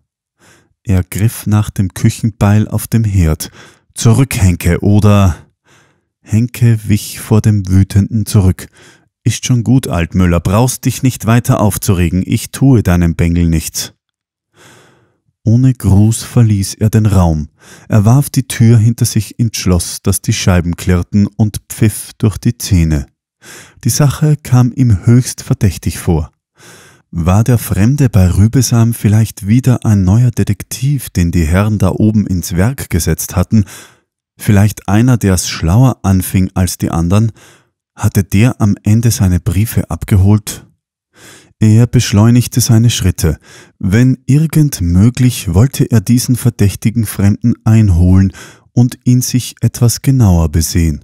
er griff nach dem Küchenbeil auf dem Herd. Zurück, Henke, oder... Henke wich vor dem Wütenden zurück. Ist schon gut, Altmüller, brauchst dich nicht weiter aufzuregen, ich tue deinem Bengel nichts. Ohne Gruß verließ er den Raum. Er warf die Tür hinter sich ins Schloss, dass die Scheiben klirrten, und pfiff durch die Zähne. Die Sache kam ihm höchst verdächtig vor. War der Fremde bei Rübesam vielleicht wieder ein neuer Detektiv, den die Herren da oben ins Werk gesetzt hatten? Vielleicht einer, der es schlauer anfing als die anderen? Hatte der am Ende seine Briefe abgeholt? Er beschleunigte seine Schritte. Wenn irgend möglich, wollte er diesen verdächtigen Fremden einholen und ihn sich etwas genauer besehen.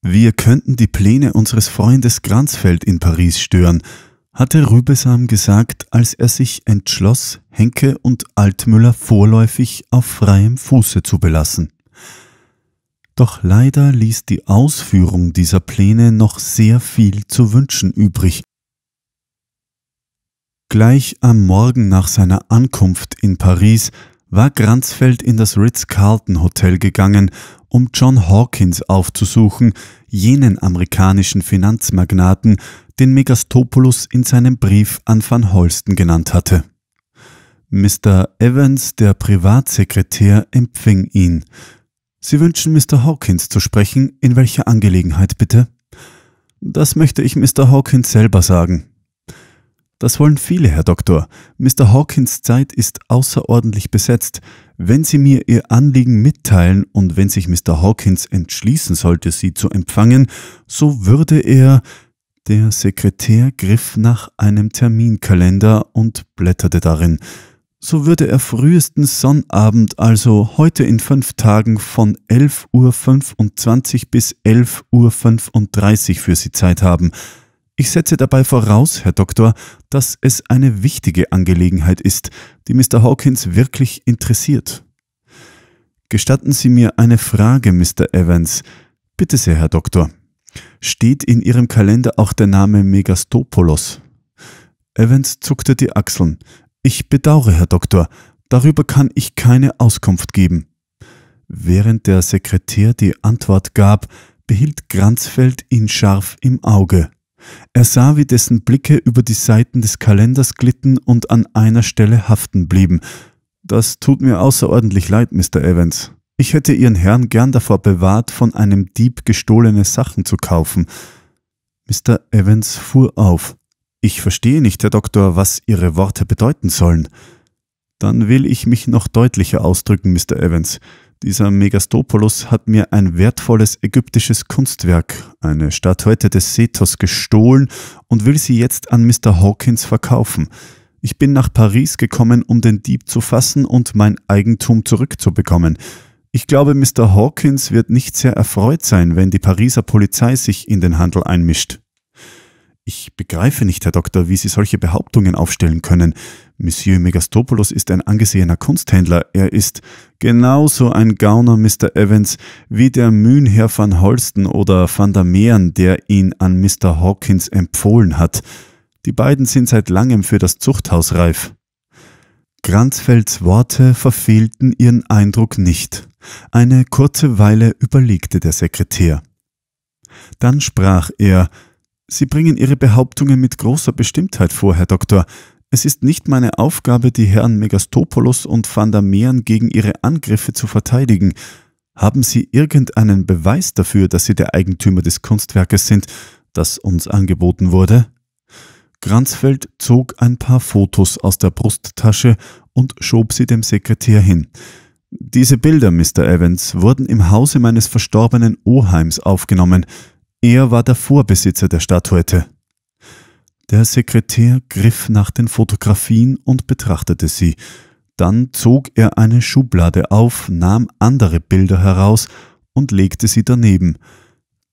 Wir könnten die Pläne unseres Freundes Granzfeld in Paris stören, hatte Rübesam gesagt, als er sich entschloss, Henke und Altmüller vorläufig auf freiem Fuße zu belassen. Doch leider ließ die Ausführung dieser Pläne noch sehr viel zu wünschen übrig. Gleich am Morgen nach seiner Ankunft in Paris war Granzfeld in das Ritz-Carlton Hotel gegangen, um John Hawkins aufzusuchen, jenen amerikanischen Finanzmagnaten, den Megastopoulos in seinem Brief an Van Holsten genannt hatte. Mr. Evans, der Privatsekretär, empfing ihn. Sie wünschen Mr. Hawkins zu sprechen, in welcher Angelegenheit bitte? Das möchte ich Mr. Hawkins selber sagen. Das wollen viele, Herr Doktor. Mr. Hawkins Zeit ist außerordentlich besetzt. Wenn Sie mir Ihr Anliegen mitteilen und wenn sich Mr. Hawkins entschließen sollte, Sie zu empfangen, so würde er, der Sekretär griff nach einem Terminkalender und blätterte darin. So würde er frühestens Sonnabend, also heute in fünf Tagen von 11.25 Uhr bis 11.35 Uhr für Sie Zeit haben. Ich setze dabei voraus, Herr Doktor, dass es eine wichtige Angelegenheit ist, die Mr. Hawkins wirklich interessiert. Gestatten Sie mir eine Frage, Mr. Evans. Bitte sehr, Herr Doktor. Steht in ihrem Kalender auch der Name Megastopoulos? Evans zuckte die Achseln. Ich bedaure, Herr Doktor, darüber kann ich keine Auskunft geben. Während der Sekretär die Antwort gab, behielt Granzfeld ihn scharf im Auge. Er sah, wie dessen Blicke über die Seiten des Kalenders glitten und an einer Stelle haften blieben. Das tut mir außerordentlich leid, Mr. Evans. Ich hätte ihren Herrn gern davor bewahrt, von einem Dieb gestohlene Sachen zu kaufen. Mr. Evans fuhr auf. Ich verstehe nicht, Herr Doktor, was Ihre Worte bedeuten sollen. Dann will ich mich noch deutlicher ausdrücken, Mr. Evans. Dieser Megastopoulos hat mir ein wertvolles ägyptisches Kunstwerk, eine Statuette des Sethos, gestohlen und will sie jetzt an Mr. Hawkins verkaufen. Ich bin nach Paris gekommen, um den Dieb zu fassen und mein Eigentum zurückzubekommen. Ich glaube, Mr. Hawkins wird nicht sehr erfreut sein, wenn die Pariser Polizei sich in den Handel einmischt. Ich begreife nicht, Herr Doktor, wie Sie solche Behauptungen aufstellen können. Monsieur Megastopoulos ist ein angesehener Kunsthändler. Er ist genauso ein Gauner, Mr. Evans, wie der Mühnherr van Holsten oder van der Meeren, der ihn an Mr. Hawkins empfohlen hat. Die beiden sind seit langem für das Zuchthaus reif. Granzfelds Worte verfehlten ihren Eindruck nicht. Eine kurze Weile überlegte der Sekretär. Dann sprach er Sie bringen Ihre Behauptungen mit großer Bestimmtheit vor, Herr Doktor. Es ist nicht meine Aufgabe, die Herren Megastopoulos und Van der Meeren gegen ihre Angriffe zu verteidigen. Haben Sie irgendeinen Beweis dafür, dass Sie der Eigentümer des Kunstwerkes sind, das uns angeboten wurde? Granzfeld zog ein paar Fotos aus der Brusttasche und schob sie dem Sekretär hin. Diese Bilder, Mr. Evans, wurden im Hause meines verstorbenen Oheims aufgenommen. Er war der Vorbesitzer der Statuette. Der Sekretär griff nach den Fotografien und betrachtete sie. Dann zog er eine Schublade auf, nahm andere Bilder heraus und legte sie daneben.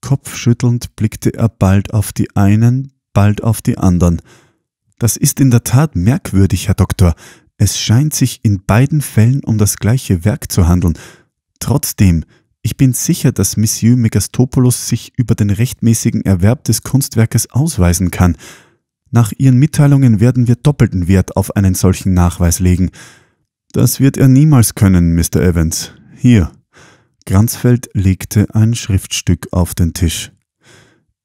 Kopfschüttelnd blickte er bald auf die einen, bald auf die anderen. Das ist in der Tat merkwürdig, Herr Doktor. Es scheint sich in beiden Fällen um das gleiche Werk zu handeln. Trotzdem, ich bin sicher, dass Monsieur Megastopoulos sich über den rechtmäßigen Erwerb des Kunstwerkes ausweisen kann. Nach Ihren Mitteilungen werden wir doppelten Wert auf einen solchen Nachweis legen. Das wird er niemals können, Mr. Evans. Hier. Granzfeld legte ein Schriftstück auf den Tisch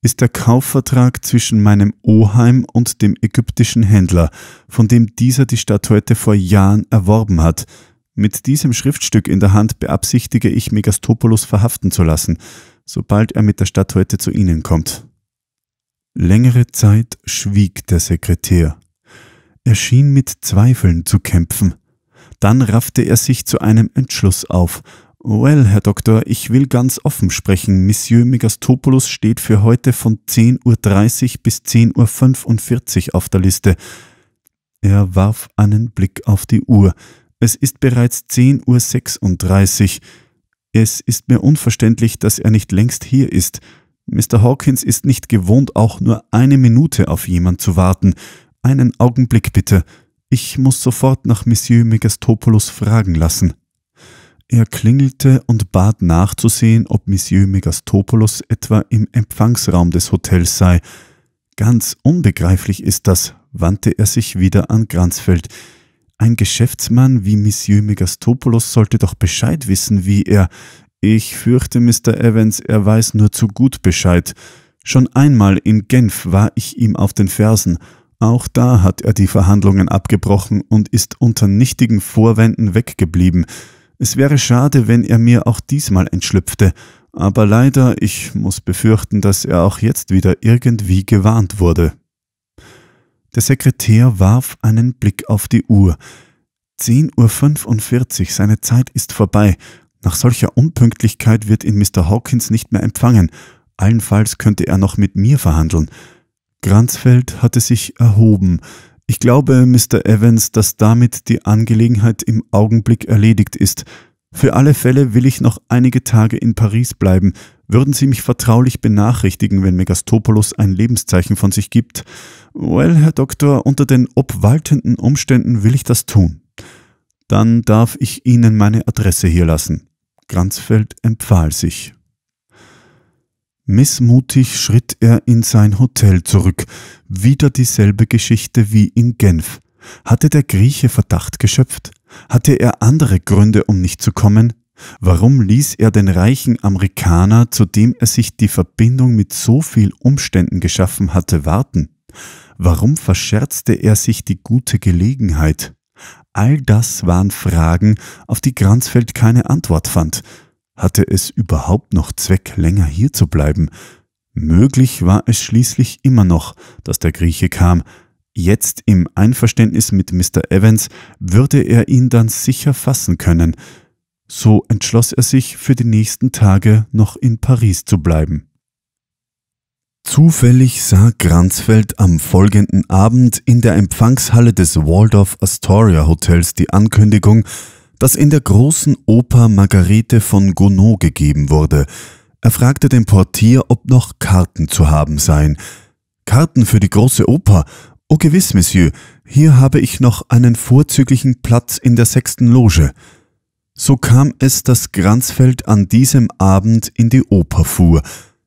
ist der Kaufvertrag zwischen meinem Oheim und dem ägyptischen Händler, von dem dieser die Statuette vor Jahren erworben hat. Mit diesem Schriftstück in der Hand beabsichtige ich, Megastopoulos verhaften zu lassen, sobald er mit der Statuette zu Ihnen kommt. Längere Zeit schwieg der Sekretär. Er schien mit Zweifeln zu kämpfen. Dann raffte er sich zu einem Entschluss auf Well, Herr Doktor, ich will ganz offen sprechen. Monsieur Megastopoulos steht für heute von 10.30 Uhr bis 10.45 Uhr auf der Liste. Er warf einen Blick auf die Uhr. Es ist bereits 10.36 Uhr. Es ist mir unverständlich, dass er nicht längst hier ist. Mr. Hawkins ist nicht gewohnt, auch nur eine Minute auf jemand zu warten. Einen Augenblick bitte. Ich muss sofort nach Monsieur Megastopoulos fragen lassen. Er klingelte und bat nachzusehen, ob Monsieur Megastopoulos etwa im Empfangsraum des Hotels sei. Ganz unbegreiflich ist das, wandte er sich wieder an Granzfeld. Ein Geschäftsmann wie Monsieur Megastopoulos sollte doch Bescheid wissen, wie er. Ich fürchte, Mr. Evans, er weiß nur zu gut Bescheid. Schon einmal in Genf war ich ihm auf den Fersen. Auch da hat er die Verhandlungen abgebrochen und ist unter nichtigen Vorwänden weggeblieben. Es wäre schade, wenn er mir auch diesmal entschlüpfte, aber leider, ich muss befürchten, dass er auch jetzt wieder irgendwie gewarnt wurde. Der Sekretär warf einen Blick auf die Uhr. 10.45 Uhr, seine Zeit ist vorbei. Nach solcher Unpünktlichkeit wird ihn Mr. Hawkins nicht mehr empfangen. Allenfalls könnte er noch mit mir verhandeln. Granzfeld hatte sich erhoben. Ich glaube, Mr. Evans, dass damit die Angelegenheit im Augenblick erledigt ist. Für alle Fälle will ich noch einige Tage in Paris bleiben. Würden Sie mich vertraulich benachrichtigen, wenn Megastopoulos ein Lebenszeichen von sich gibt? Well, Herr Doktor, unter den obwaltenden Umständen will ich das tun. Dann darf ich Ihnen meine Adresse hier lassen. Granzfeld empfahl sich. Missmutig schritt er in sein Hotel zurück. Wieder dieselbe Geschichte wie in Genf. Hatte der Grieche Verdacht geschöpft? Hatte er andere Gründe, um nicht zu kommen? Warum ließ er den reichen Amerikaner, zu dem er sich die Verbindung mit so viel Umständen geschaffen hatte, warten? Warum verscherzte er sich die gute Gelegenheit? All das waren Fragen, auf die Gransfeld keine Antwort fand. Hatte es überhaupt noch Zweck, länger hier zu bleiben? Möglich war es schließlich immer noch, dass der Grieche kam. Jetzt im Einverständnis mit Mr. Evans würde er ihn dann sicher fassen können. So entschloss er sich, für die nächsten Tage noch in Paris zu bleiben. Zufällig sah Granzfeld am folgenden Abend in der Empfangshalle des Waldorf Astoria Hotels die Ankündigung, das in der großen Oper Margarete von Gounod gegeben wurde. Er fragte den Portier, ob noch Karten zu haben seien. Karten für die große Oper? Oh gewiss, Monsieur, hier habe ich noch einen vorzüglichen Platz in der sechsten Loge. So kam es, dass Granzfeld an diesem Abend in die Oper fuhr.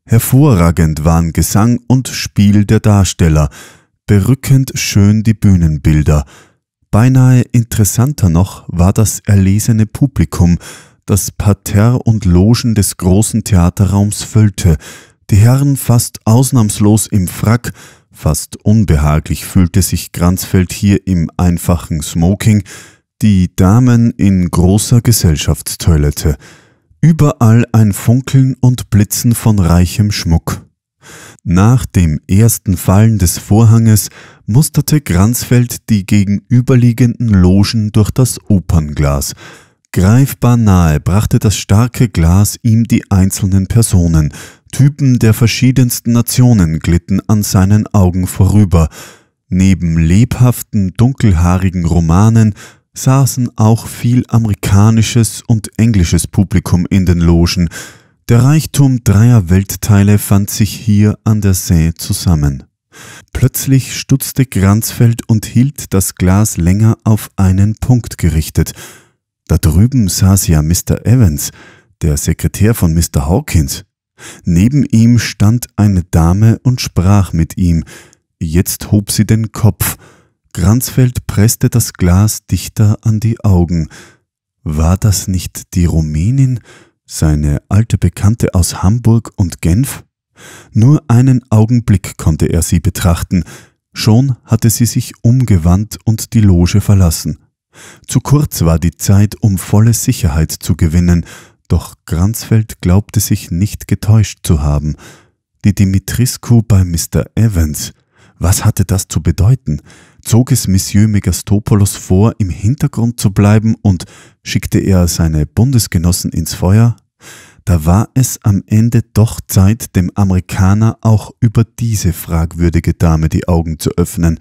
Hervorragend waren Gesang und Spiel der Darsteller, berückend schön die Bühnenbilder – Beinahe interessanter noch war das erlesene Publikum, das Parterre und Logen des großen Theaterraums füllte, die Herren fast ausnahmslos im Frack, fast unbehaglich fühlte sich Granzfeld hier im einfachen Smoking, die Damen in großer Gesellschaftstoilette, überall ein Funkeln und Blitzen von reichem Schmuck. Nach dem ersten Fallen des Vorhanges musterte Gransfeld die gegenüberliegenden Logen durch das Opernglas. Greifbar nahe brachte das starke Glas ihm die einzelnen Personen, Typen der verschiedensten Nationen glitten an seinen Augen vorüber. Neben lebhaften, dunkelhaarigen Romanen saßen auch viel amerikanisches und englisches Publikum in den Logen. Der Reichtum dreier Weltteile fand sich hier an der See zusammen. Plötzlich stutzte Granzfeld und hielt das Glas länger auf einen Punkt gerichtet. Da drüben saß ja Mr. Evans, der Sekretär von Mr. Hawkins. Neben ihm stand eine Dame und sprach mit ihm. Jetzt hob sie den Kopf. Granzfeld presste das Glas dichter an die Augen. War das nicht die Rumänin, seine alte Bekannte aus Hamburg und Genf? Nur einen Augenblick konnte er sie betrachten, schon hatte sie sich umgewandt und die Loge verlassen. Zu kurz war die Zeit, um volle Sicherheit zu gewinnen, doch Granzfeld glaubte sich nicht getäuscht zu haben. Die Dimitriscu bei Mr. Evans. Was hatte das zu bedeuten? Zog es Monsieur Megastopoulos vor, im Hintergrund zu bleiben und schickte er seine Bundesgenossen ins Feuer? da war es am Ende doch Zeit, dem Amerikaner auch über diese fragwürdige Dame die Augen zu öffnen.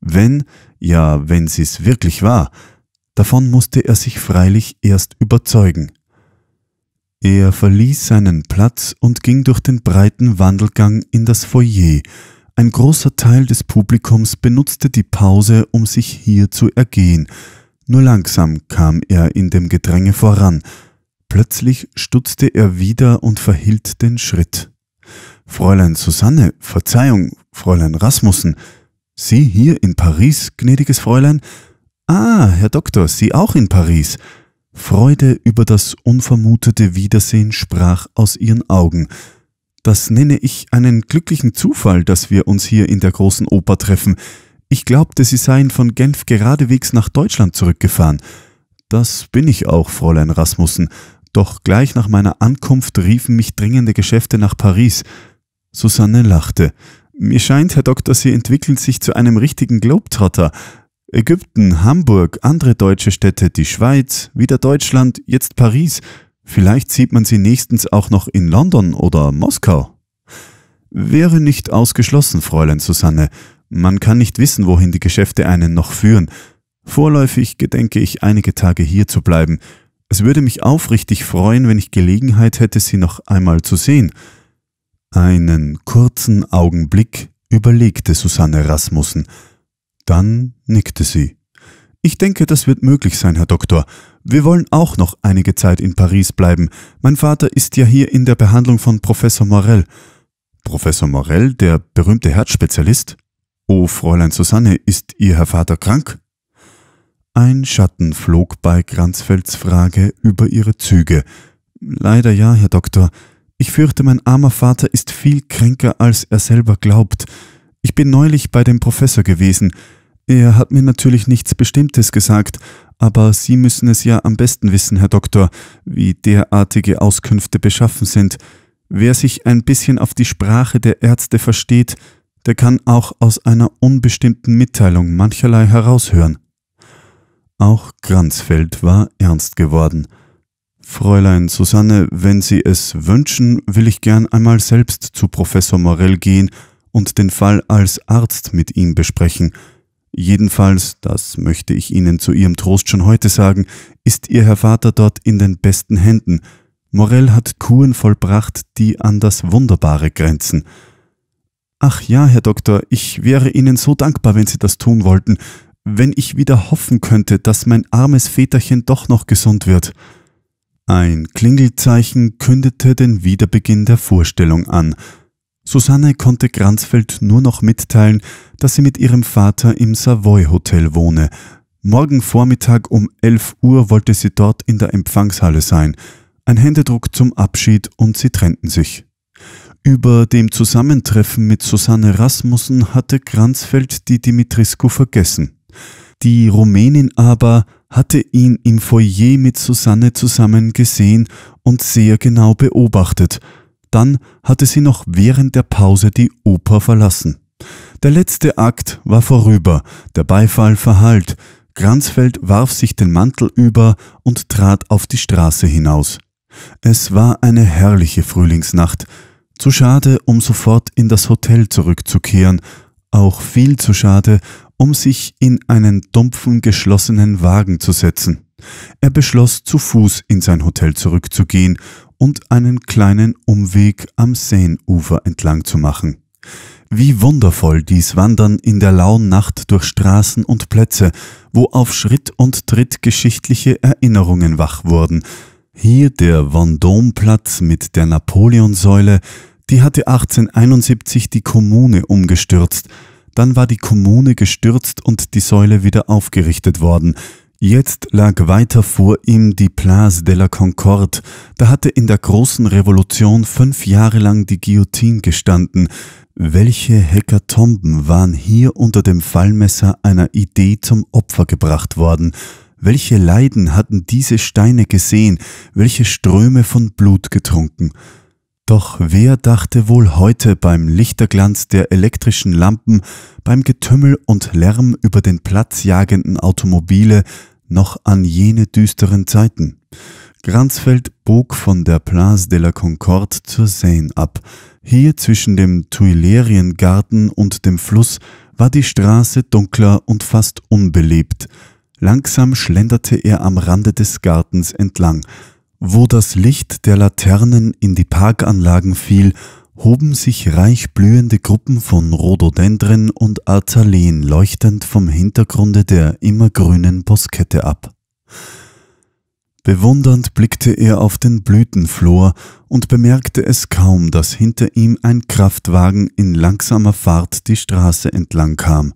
Wenn, ja, wenn sie's wirklich war, davon musste er sich freilich erst überzeugen. Er verließ seinen Platz und ging durch den breiten Wandelgang in das Foyer. Ein großer Teil des Publikums benutzte die Pause, um sich hier zu ergehen. Nur langsam kam er in dem Gedränge voran, Plötzlich stutzte er wieder und verhielt den Schritt. Fräulein Susanne, Verzeihung, Fräulein Rasmussen. Sie hier in Paris, gnädiges Fräulein? Ah, Herr Doktor, Sie auch in Paris. Freude über das unvermutete Wiedersehen sprach aus ihren Augen. Das nenne ich einen glücklichen Zufall, dass wir uns hier in der großen Oper treffen. Ich glaubte, Sie seien von Genf geradewegs nach Deutschland zurückgefahren. Das bin ich auch, Fräulein Rasmussen. Doch gleich nach meiner Ankunft riefen mich dringende Geschäfte nach Paris. Susanne lachte. Mir scheint, Herr Doktor, Sie entwickeln sich zu einem richtigen Globetrotter. Ägypten, Hamburg, andere deutsche Städte, die Schweiz, wieder Deutschland, jetzt Paris. Vielleicht sieht man Sie nächstens auch noch in London oder Moskau. Wäre nicht ausgeschlossen, Fräulein Susanne. Man kann nicht wissen, wohin die Geschäfte einen noch führen. Vorläufig gedenke ich einige Tage hier zu bleiben. Es würde mich aufrichtig freuen, wenn ich Gelegenheit hätte, sie noch einmal zu sehen. Einen kurzen Augenblick überlegte Susanne Rasmussen. Dann nickte sie. Ich denke, das wird möglich sein, Herr Doktor. Wir wollen auch noch einige Zeit in Paris bleiben. Mein Vater ist ja hier in der Behandlung von Professor Morell. Professor Morell, der berühmte Herzspezialist? Oh, Fräulein Susanne, ist Ihr Herr Vater krank? Ein Schatten flog bei Kranzfelds Frage über ihre Züge. Leider ja, Herr Doktor. Ich fürchte, mein armer Vater ist viel kränker, als er selber glaubt. Ich bin neulich bei dem Professor gewesen. Er hat mir natürlich nichts Bestimmtes gesagt, aber Sie müssen es ja am besten wissen, Herr Doktor, wie derartige Auskünfte beschaffen sind. Wer sich ein bisschen auf die Sprache der Ärzte versteht, der kann auch aus einer unbestimmten Mitteilung mancherlei heraushören. Auch Granzfeld war ernst geworden. Fräulein Susanne, wenn Sie es wünschen, will ich gern einmal selbst zu Professor Morell gehen und den Fall als Arzt mit ihm besprechen. Jedenfalls, das möchte ich Ihnen zu Ihrem Trost schon heute sagen, ist Ihr Herr Vater dort in den besten Händen. Morell hat Kuren vollbracht, die an das Wunderbare grenzen. Ach ja, Herr Doktor, ich wäre Ihnen so dankbar, wenn Sie das tun wollten wenn ich wieder hoffen könnte, dass mein armes Väterchen doch noch gesund wird. Ein Klingelzeichen kündete den Wiederbeginn der Vorstellung an. Susanne konnte Granzfeld nur noch mitteilen, dass sie mit ihrem Vater im Savoy Hotel wohne. Morgen Vormittag um 11 Uhr wollte sie dort in der Empfangshalle sein. Ein Händedruck zum Abschied und sie trennten sich. Über dem Zusammentreffen mit Susanne Rasmussen hatte Granzfeld die Dimitriscu vergessen. Die Rumänin aber hatte ihn im Foyer mit Susanne zusammen gesehen und sehr genau beobachtet. Dann hatte sie noch während der Pause die Oper verlassen. Der letzte Akt war vorüber, der Beifall verhallt. Gransfeld warf sich den Mantel über und trat auf die Straße hinaus. Es war eine herrliche Frühlingsnacht. Zu schade, um sofort in das Hotel zurückzukehren, auch viel zu schade, um sich in einen dumpfen, geschlossenen Wagen zu setzen. Er beschloss, zu Fuß in sein Hotel zurückzugehen und einen kleinen Umweg am Seenufer entlang zu machen. Wie wundervoll dies Wandern in der lauen Nacht durch Straßen und Plätze, wo auf Schritt und Tritt geschichtliche Erinnerungen wach wurden. Hier der Vendôme-Platz mit der Napoleonsäule, die hatte 1871 die Kommune umgestürzt, dann war die Kommune gestürzt und die Säule wieder aufgerichtet worden. Jetzt lag weiter vor ihm die Place de la Concorde. Da hatte in der großen Revolution fünf Jahre lang die Guillotine gestanden. Welche Hekatomben waren hier unter dem Fallmesser einer Idee zum Opfer gebracht worden? Welche Leiden hatten diese Steine gesehen? Welche Ströme von Blut getrunken? Doch wer dachte wohl heute beim Lichterglanz der elektrischen Lampen, beim Getümmel und Lärm über den Platz jagenden Automobile noch an jene düsteren Zeiten? Granzfeld bog von der Place de la Concorde zur Seine ab. Hier zwischen dem Tuileriengarten und dem Fluss war die Straße dunkler und fast unbelebt. Langsam schlenderte er am Rande des Gartens entlang – wo das Licht der Laternen in die Parkanlagen fiel, hoben sich reich blühende Gruppen von Rhododendren und Azaleen leuchtend vom Hintergrunde der immergrünen Boskette ab. Bewundernd blickte er auf den Blütenflor und bemerkte es kaum, dass hinter ihm ein Kraftwagen in langsamer Fahrt die Straße entlang kam.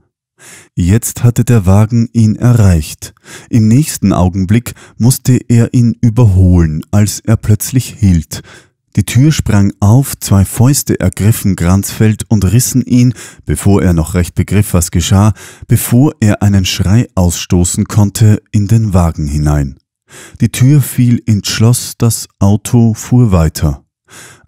Jetzt hatte der Wagen ihn erreicht. Im nächsten Augenblick musste er ihn überholen, als er plötzlich hielt. Die Tür sprang auf, zwei Fäuste ergriffen Granzfeld und rissen ihn, bevor er noch recht begriff, was geschah, bevor er einen Schrei ausstoßen konnte, in den Wagen hinein. Die Tür fiel ins Schloss, das Auto fuhr weiter.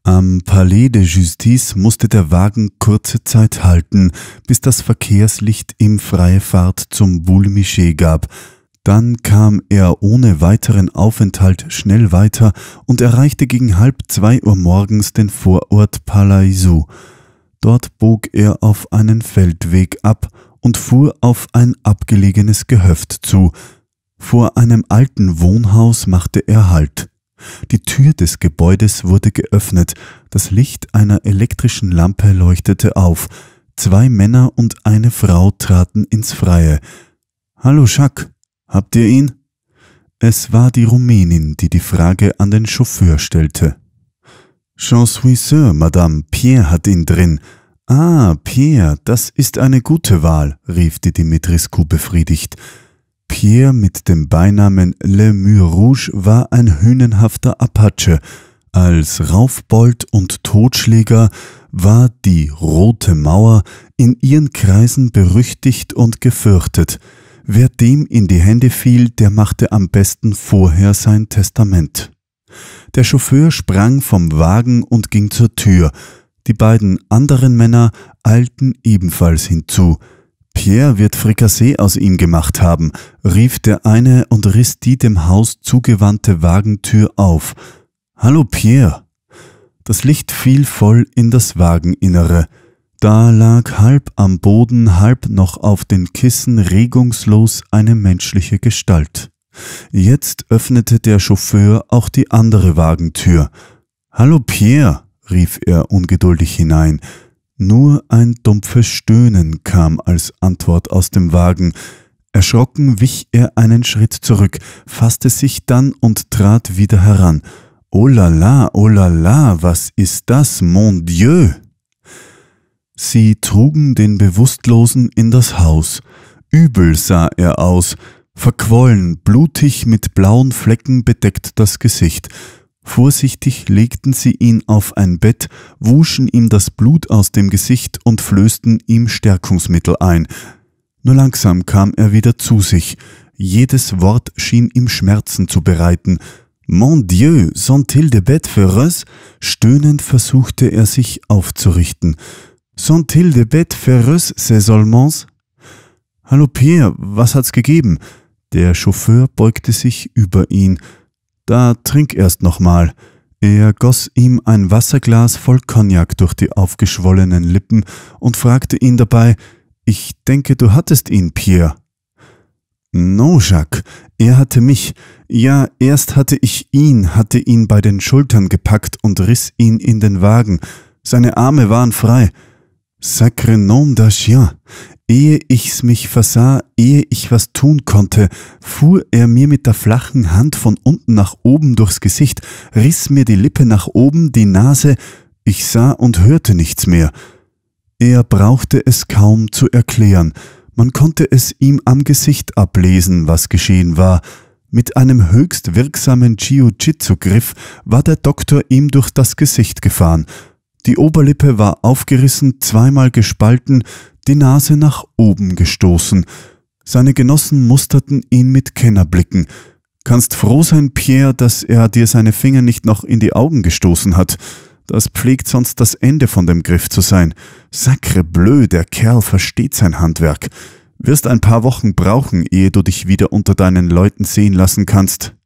Am Palais de Justice musste der Wagen kurze Zeit halten, bis das Verkehrslicht ihm freie Fahrt zum Boule gab. Dann kam er ohne weiteren Aufenthalt schnell weiter und erreichte gegen halb zwei Uhr morgens den Vorort Palaisu. Dort bog er auf einen Feldweg ab und fuhr auf ein abgelegenes Gehöft zu. Vor einem alten Wohnhaus machte er Halt. Die Tür des Gebäudes wurde geöffnet, das Licht einer elektrischen Lampe leuchtete auf, zwei Männer und eine Frau traten ins Freie. Hallo Schack, habt ihr ihn? Es war die Rumänin, die die Frage an den Chauffeur stellte. Jean Suisseur, Madame, Pierre hat ihn drin. Ah, Pierre, das ist eine gute Wahl, rief die Dimitrisku befriedigt. Pierre mit dem Beinamen Le Mur Rouge war ein hünenhafter Apache. Als Raufbold und Totschläger war die Rote Mauer in ihren Kreisen berüchtigt und gefürchtet. Wer dem in die Hände fiel, der machte am besten vorher sein Testament. Der Chauffeur sprang vom Wagen und ging zur Tür. Die beiden anderen Männer eilten ebenfalls hinzu. Pierre wird Frikassee aus ihm gemacht haben, rief der eine und riss die dem Haus zugewandte Wagentür auf. Hallo Pierre! Das Licht fiel voll in das Wageninnere. Da lag halb am Boden, halb noch auf den Kissen regungslos eine menschliche Gestalt. Jetzt öffnete der Chauffeur auch die andere Wagentür. Hallo Pierre, rief er ungeduldig hinein. Nur ein dumpfes Stöhnen kam als Antwort aus dem Wagen. Erschrocken wich er einen Schritt zurück, fasste sich dann und trat wieder heran. Oh la la, oh la la, was ist das, mon Dieu! Sie trugen den Bewusstlosen in das Haus. Übel sah er aus, verquollen, blutig mit blauen Flecken bedeckt das Gesicht. Vorsichtig legten sie ihn auf ein Bett, wuschen ihm das Blut aus dem Gesicht und flößten ihm Stärkungsmittel ein. Nur langsam kam er wieder zu sich. Jedes Wort schien ihm Schmerzen zu bereiten. Mon Dieu, sont-ils de bête féroce? Stöhnend versuchte er sich aufzurichten. Sont-ils de bête féroce, ces Allemands? Hallo Pierre, was hat's gegeben? Der Chauffeur beugte sich über ihn. Da trink erst nochmal. Er goss ihm ein Wasserglas voll Cognac durch die aufgeschwollenen Lippen und fragte ihn dabei, ich denke, du hattest ihn, Pierre. No, Jacques, er hatte mich. Ja, erst hatte ich ihn, hatte ihn bei den Schultern gepackt und riss ihn in den Wagen. Seine Arme waren frei. Sacre nom d'Achien! Ehe ich's mich versah, ehe ich was tun konnte, fuhr er mir mit der flachen Hand von unten nach oben durchs Gesicht, riss mir die Lippe nach oben, die Nase, ich sah und hörte nichts mehr. Er brauchte es kaum zu erklären, man konnte es ihm am Gesicht ablesen, was geschehen war. Mit einem höchst wirksamen Jiu-Jitsu-Griff war der Doktor ihm durch das Gesicht gefahren, die Oberlippe war aufgerissen, zweimal gespalten, die Nase nach oben gestoßen. Seine Genossen musterten ihn mit Kennerblicken. Kannst froh sein, Pierre, dass er dir seine Finger nicht noch in die Augen gestoßen hat. Das pflegt sonst das Ende von dem Griff zu sein. Sacre bleu, der Kerl versteht sein Handwerk. Wirst ein paar Wochen brauchen, ehe du dich wieder unter deinen Leuten sehen lassen kannst.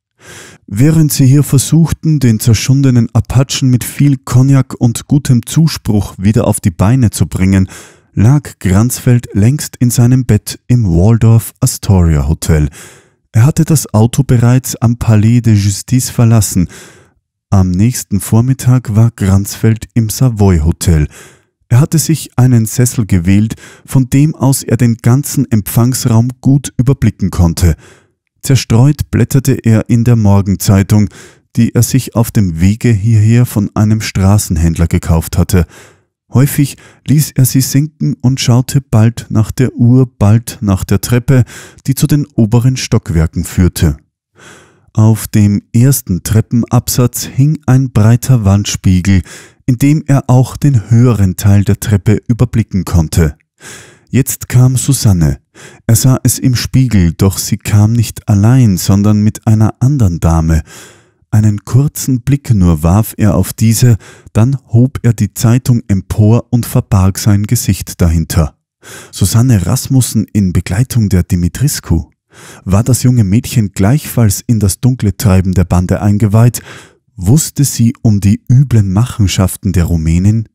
Während sie hier versuchten, den zerschundenen Apachen mit viel Cognac und gutem Zuspruch wieder auf die Beine zu bringen, lag Granzfeld längst in seinem Bett im Waldorf Astoria Hotel. Er hatte das Auto bereits am Palais de Justice verlassen. Am nächsten Vormittag war Granzfeld im Savoy Hotel. Er hatte sich einen Sessel gewählt, von dem aus er den ganzen Empfangsraum gut überblicken konnte – Zerstreut blätterte er in der Morgenzeitung, die er sich auf dem Wege hierher von einem Straßenhändler gekauft hatte. Häufig ließ er sie sinken und schaute bald nach der Uhr, bald nach der Treppe, die zu den oberen Stockwerken führte. Auf dem ersten Treppenabsatz hing ein breiter Wandspiegel, in dem er auch den höheren Teil der Treppe überblicken konnte. Jetzt kam Susanne. Er sah es im Spiegel, doch sie kam nicht allein, sondern mit einer anderen Dame. Einen kurzen Blick nur warf er auf diese, dann hob er die Zeitung empor und verbarg sein Gesicht dahinter. Susanne Rasmussen in Begleitung der Dimitrisku. War das junge Mädchen gleichfalls in das dunkle Treiben der Bande eingeweiht? Wusste sie um die üblen Machenschaften der Rumänin?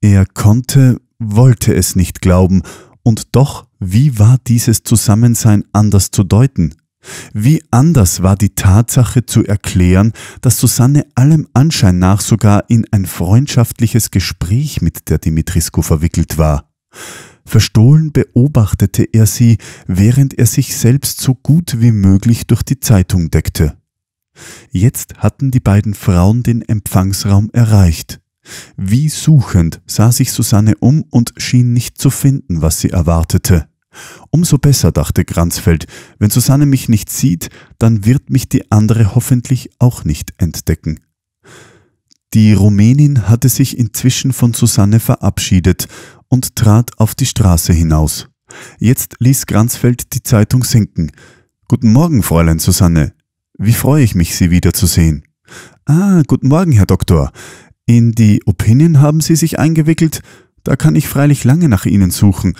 Er konnte, wollte es nicht glauben, und doch, wie war dieses Zusammensein anders zu deuten? Wie anders war die Tatsache zu erklären, dass Susanne allem Anschein nach sogar in ein freundschaftliches Gespräch mit der Dimitrisko verwickelt war. Verstohlen beobachtete er sie, während er sich selbst so gut wie möglich durch die Zeitung deckte. Jetzt hatten die beiden Frauen den Empfangsraum erreicht. Wie suchend sah sich Susanne um und schien nicht zu finden, was sie erwartete. Umso besser, dachte Granzfeld, wenn Susanne mich nicht sieht, dann wird mich die andere hoffentlich auch nicht entdecken. Die Rumänin hatte sich inzwischen von Susanne verabschiedet und trat auf die Straße hinaus. Jetzt ließ Granzfeld die Zeitung sinken. Guten Morgen, Fräulein Susanne. Wie freue ich mich, Sie wiederzusehen. Ah, guten Morgen, Herr Doktor. In die Opinion haben Sie sich eingewickelt? Da kann ich freilich lange nach Ihnen suchen.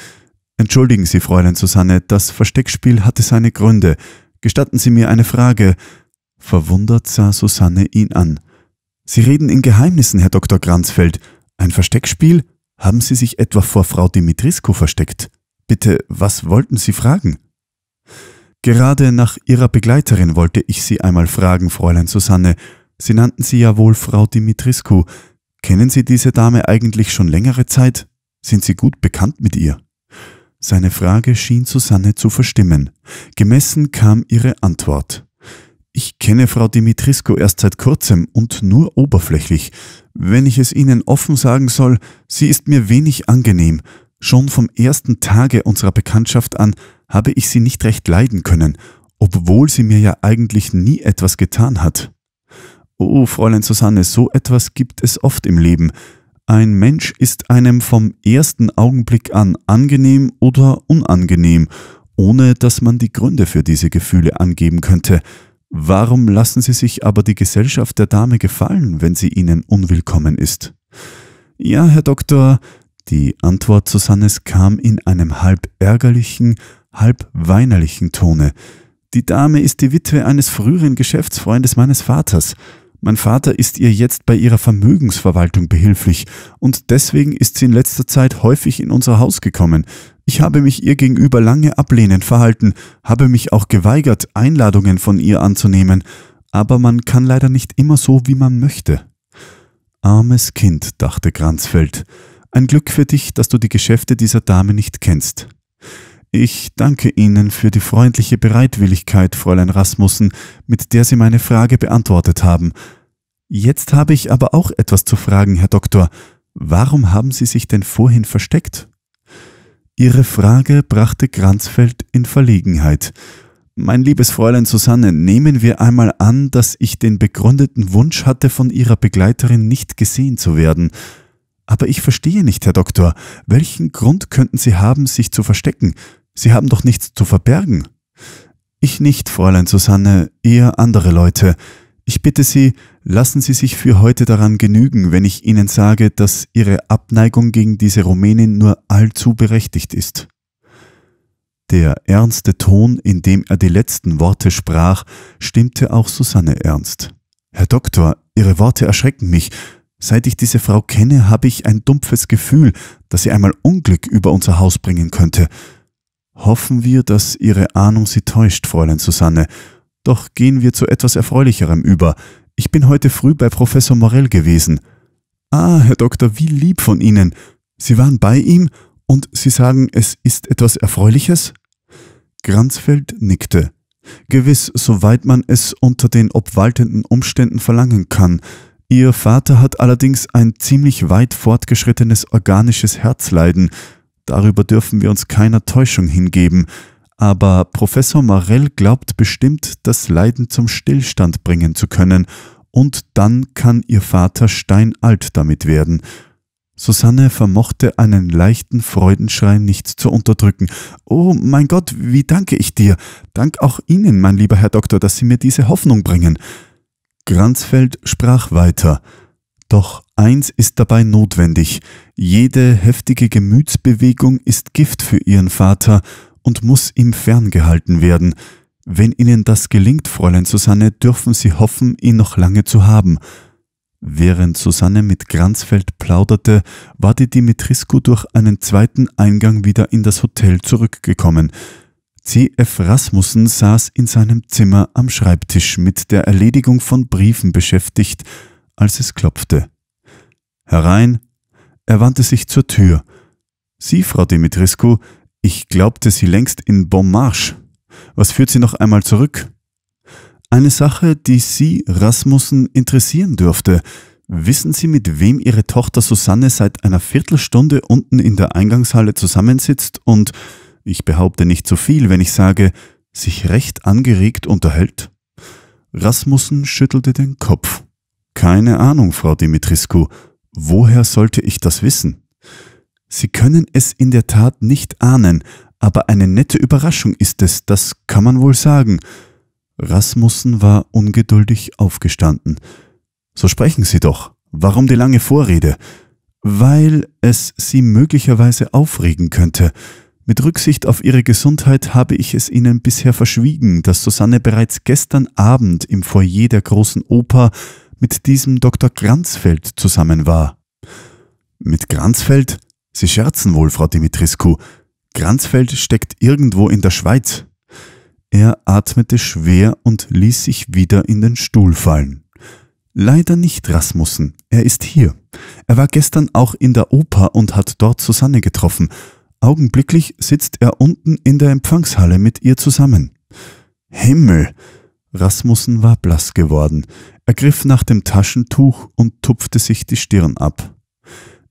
Entschuldigen Sie, Fräulein Susanne, das Versteckspiel hatte seine Gründe. Gestatten Sie mir eine Frage. Verwundert sah Susanne ihn an. Sie reden in Geheimnissen, Herr Dr. Granzfeld. Ein Versteckspiel? Haben Sie sich etwa vor Frau Dimitrisko versteckt? Bitte, was wollten Sie fragen? Gerade nach Ihrer Begleiterin wollte ich Sie einmal fragen, Fräulein Susanne, Sie nannten sie ja wohl Frau Dimitriscu. Kennen Sie diese Dame eigentlich schon längere Zeit? Sind Sie gut bekannt mit ihr? Seine Frage schien Susanne zu verstimmen. Gemessen kam ihre Antwort. Ich kenne Frau Dimitrisko erst seit kurzem und nur oberflächlich. Wenn ich es Ihnen offen sagen soll, sie ist mir wenig angenehm. Schon vom ersten Tage unserer Bekanntschaft an habe ich sie nicht recht leiden können, obwohl sie mir ja eigentlich nie etwas getan hat. Oh, Fräulein Susanne, so etwas gibt es oft im Leben. Ein Mensch ist einem vom ersten Augenblick an angenehm oder unangenehm, ohne dass man die Gründe für diese Gefühle angeben könnte. Warum lassen Sie sich aber die Gesellschaft der Dame gefallen, wenn sie Ihnen unwillkommen ist? Ja, Herr Doktor, die Antwort Susannes kam in einem halb ärgerlichen, halb weinerlichen Tone. Die Dame ist die Witwe eines früheren Geschäftsfreundes meines Vaters. Mein Vater ist ihr jetzt bei ihrer Vermögensverwaltung behilflich und deswegen ist sie in letzter Zeit häufig in unser Haus gekommen. Ich habe mich ihr gegenüber lange ablehnend verhalten, habe mich auch geweigert, Einladungen von ihr anzunehmen, aber man kann leider nicht immer so, wie man möchte. Armes Kind, dachte Kranzfeld. Ein Glück für dich, dass du die Geschäfte dieser Dame nicht kennst. Ich danke Ihnen für die freundliche Bereitwilligkeit, Fräulein Rasmussen, mit der Sie meine Frage beantwortet haben. Jetzt habe ich aber auch etwas zu fragen, Herr Doktor. Warum haben Sie sich denn vorhin versteckt? Ihre Frage brachte Granzfeld in Verlegenheit. Mein liebes Fräulein Susanne, nehmen wir einmal an, dass ich den begründeten Wunsch hatte, von Ihrer Begleiterin nicht gesehen zu werden. Aber ich verstehe nicht, Herr Doktor, welchen Grund könnten Sie haben, sich zu verstecken? Sie haben doch nichts zu verbergen. Ich nicht, Fräulein Susanne, eher andere Leute. Ich bitte Sie, lassen Sie sich für heute daran genügen, wenn ich Ihnen sage, dass Ihre Abneigung gegen diese Rumänin nur allzu berechtigt ist. Der ernste Ton, in dem er die letzten Worte sprach, stimmte auch Susanne ernst. Herr Doktor, Ihre Worte erschrecken mich. Seit ich diese Frau kenne, habe ich ein dumpfes Gefühl, dass sie einmal Unglück über unser Haus bringen könnte. Hoffen wir, dass Ihre Ahnung Sie täuscht, Fräulein Susanne. Doch gehen wir zu etwas Erfreulicherem über. Ich bin heute früh bei Professor Morell gewesen. Ah, Herr Doktor, wie lieb von Ihnen. Sie waren bei ihm und Sie sagen, es ist etwas Erfreuliches? Granzfeld nickte. Gewiss, soweit man es unter den obwaltenden Umständen verlangen kann. Ihr Vater hat allerdings ein ziemlich weit fortgeschrittenes organisches Herzleiden, Darüber dürfen wir uns keiner Täuschung hingeben, aber Professor Marell glaubt bestimmt, das Leiden zum Stillstand bringen zu können, und dann kann ihr Vater steinalt damit werden. Susanne vermochte einen leichten Freudenschrei nicht zu unterdrücken. Oh mein Gott, wie danke ich dir. Dank auch Ihnen, mein lieber Herr Doktor, dass Sie mir diese Hoffnung bringen. Granzfeld sprach weiter. Doch eins ist dabei notwendig, jede heftige Gemütsbewegung ist Gift für ihren Vater und muss ihm ferngehalten werden. Wenn Ihnen das gelingt, Fräulein Susanne, dürfen Sie hoffen, ihn noch lange zu haben. Während Susanne mit Granzfeld plauderte, war die Dimitriscu durch einen zweiten Eingang wieder in das Hotel zurückgekommen. C.F. Rasmussen saß in seinem Zimmer am Schreibtisch mit der Erledigung von Briefen beschäftigt als es klopfte. Herein, er wandte sich zur Tür. Sie, Frau Dimitrescu, ich glaubte Sie längst in Bonmarche. Was führt Sie noch einmal zurück? Eine Sache, die Sie, Rasmussen, interessieren dürfte. Wissen Sie, mit wem Ihre Tochter Susanne seit einer Viertelstunde unten in der Eingangshalle zusammensitzt und, ich behaupte nicht zu so viel, wenn ich sage, sich recht angeregt unterhält? Rasmussen schüttelte den Kopf. Keine Ahnung, Frau Dimitriscu. Woher sollte ich das wissen? Sie können es in der Tat nicht ahnen, aber eine nette Überraschung ist es, das kann man wohl sagen. Rasmussen war ungeduldig aufgestanden. So sprechen Sie doch. Warum die lange Vorrede? Weil es Sie möglicherweise aufregen könnte. Mit Rücksicht auf Ihre Gesundheit habe ich es Ihnen bisher verschwiegen, dass Susanne bereits gestern Abend im Foyer der großen Oper mit diesem Dr. Granzfeld zusammen war. Mit Granzfeld? Sie scherzen wohl, Frau Dimitriscu. Granzfeld steckt irgendwo in der Schweiz. Er atmete schwer und ließ sich wieder in den Stuhl fallen. Leider nicht Rasmussen, er ist hier. Er war gestern auch in der Oper und hat dort Susanne getroffen. Augenblicklich sitzt er unten in der Empfangshalle mit ihr zusammen. Himmel! Rasmussen war blass geworden. Er griff nach dem Taschentuch und tupfte sich die Stirn ab.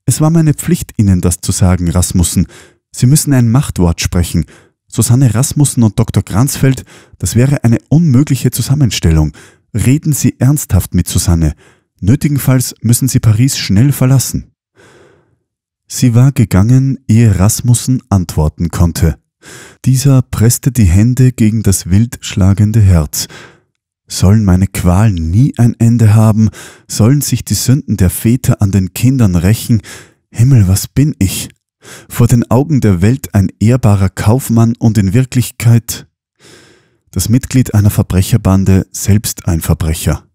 Es war meine Pflicht, Ihnen das zu sagen, Rasmussen. Sie müssen ein Machtwort sprechen. Susanne Rasmussen und Dr. Kranzfeld, das wäre eine unmögliche Zusammenstellung. Reden Sie ernsthaft mit Susanne. Nötigenfalls müssen Sie Paris schnell verlassen. Sie war gegangen, ehe Rasmussen antworten konnte. Dieser presste die Hände gegen das wild schlagende Herz. Sollen meine Qualen nie ein Ende haben? Sollen sich die Sünden der Väter an den Kindern rächen? Himmel, was bin ich? Vor den Augen der Welt ein ehrbarer Kaufmann und in Wirklichkeit das Mitglied einer Verbrecherbande, selbst ein Verbrecher.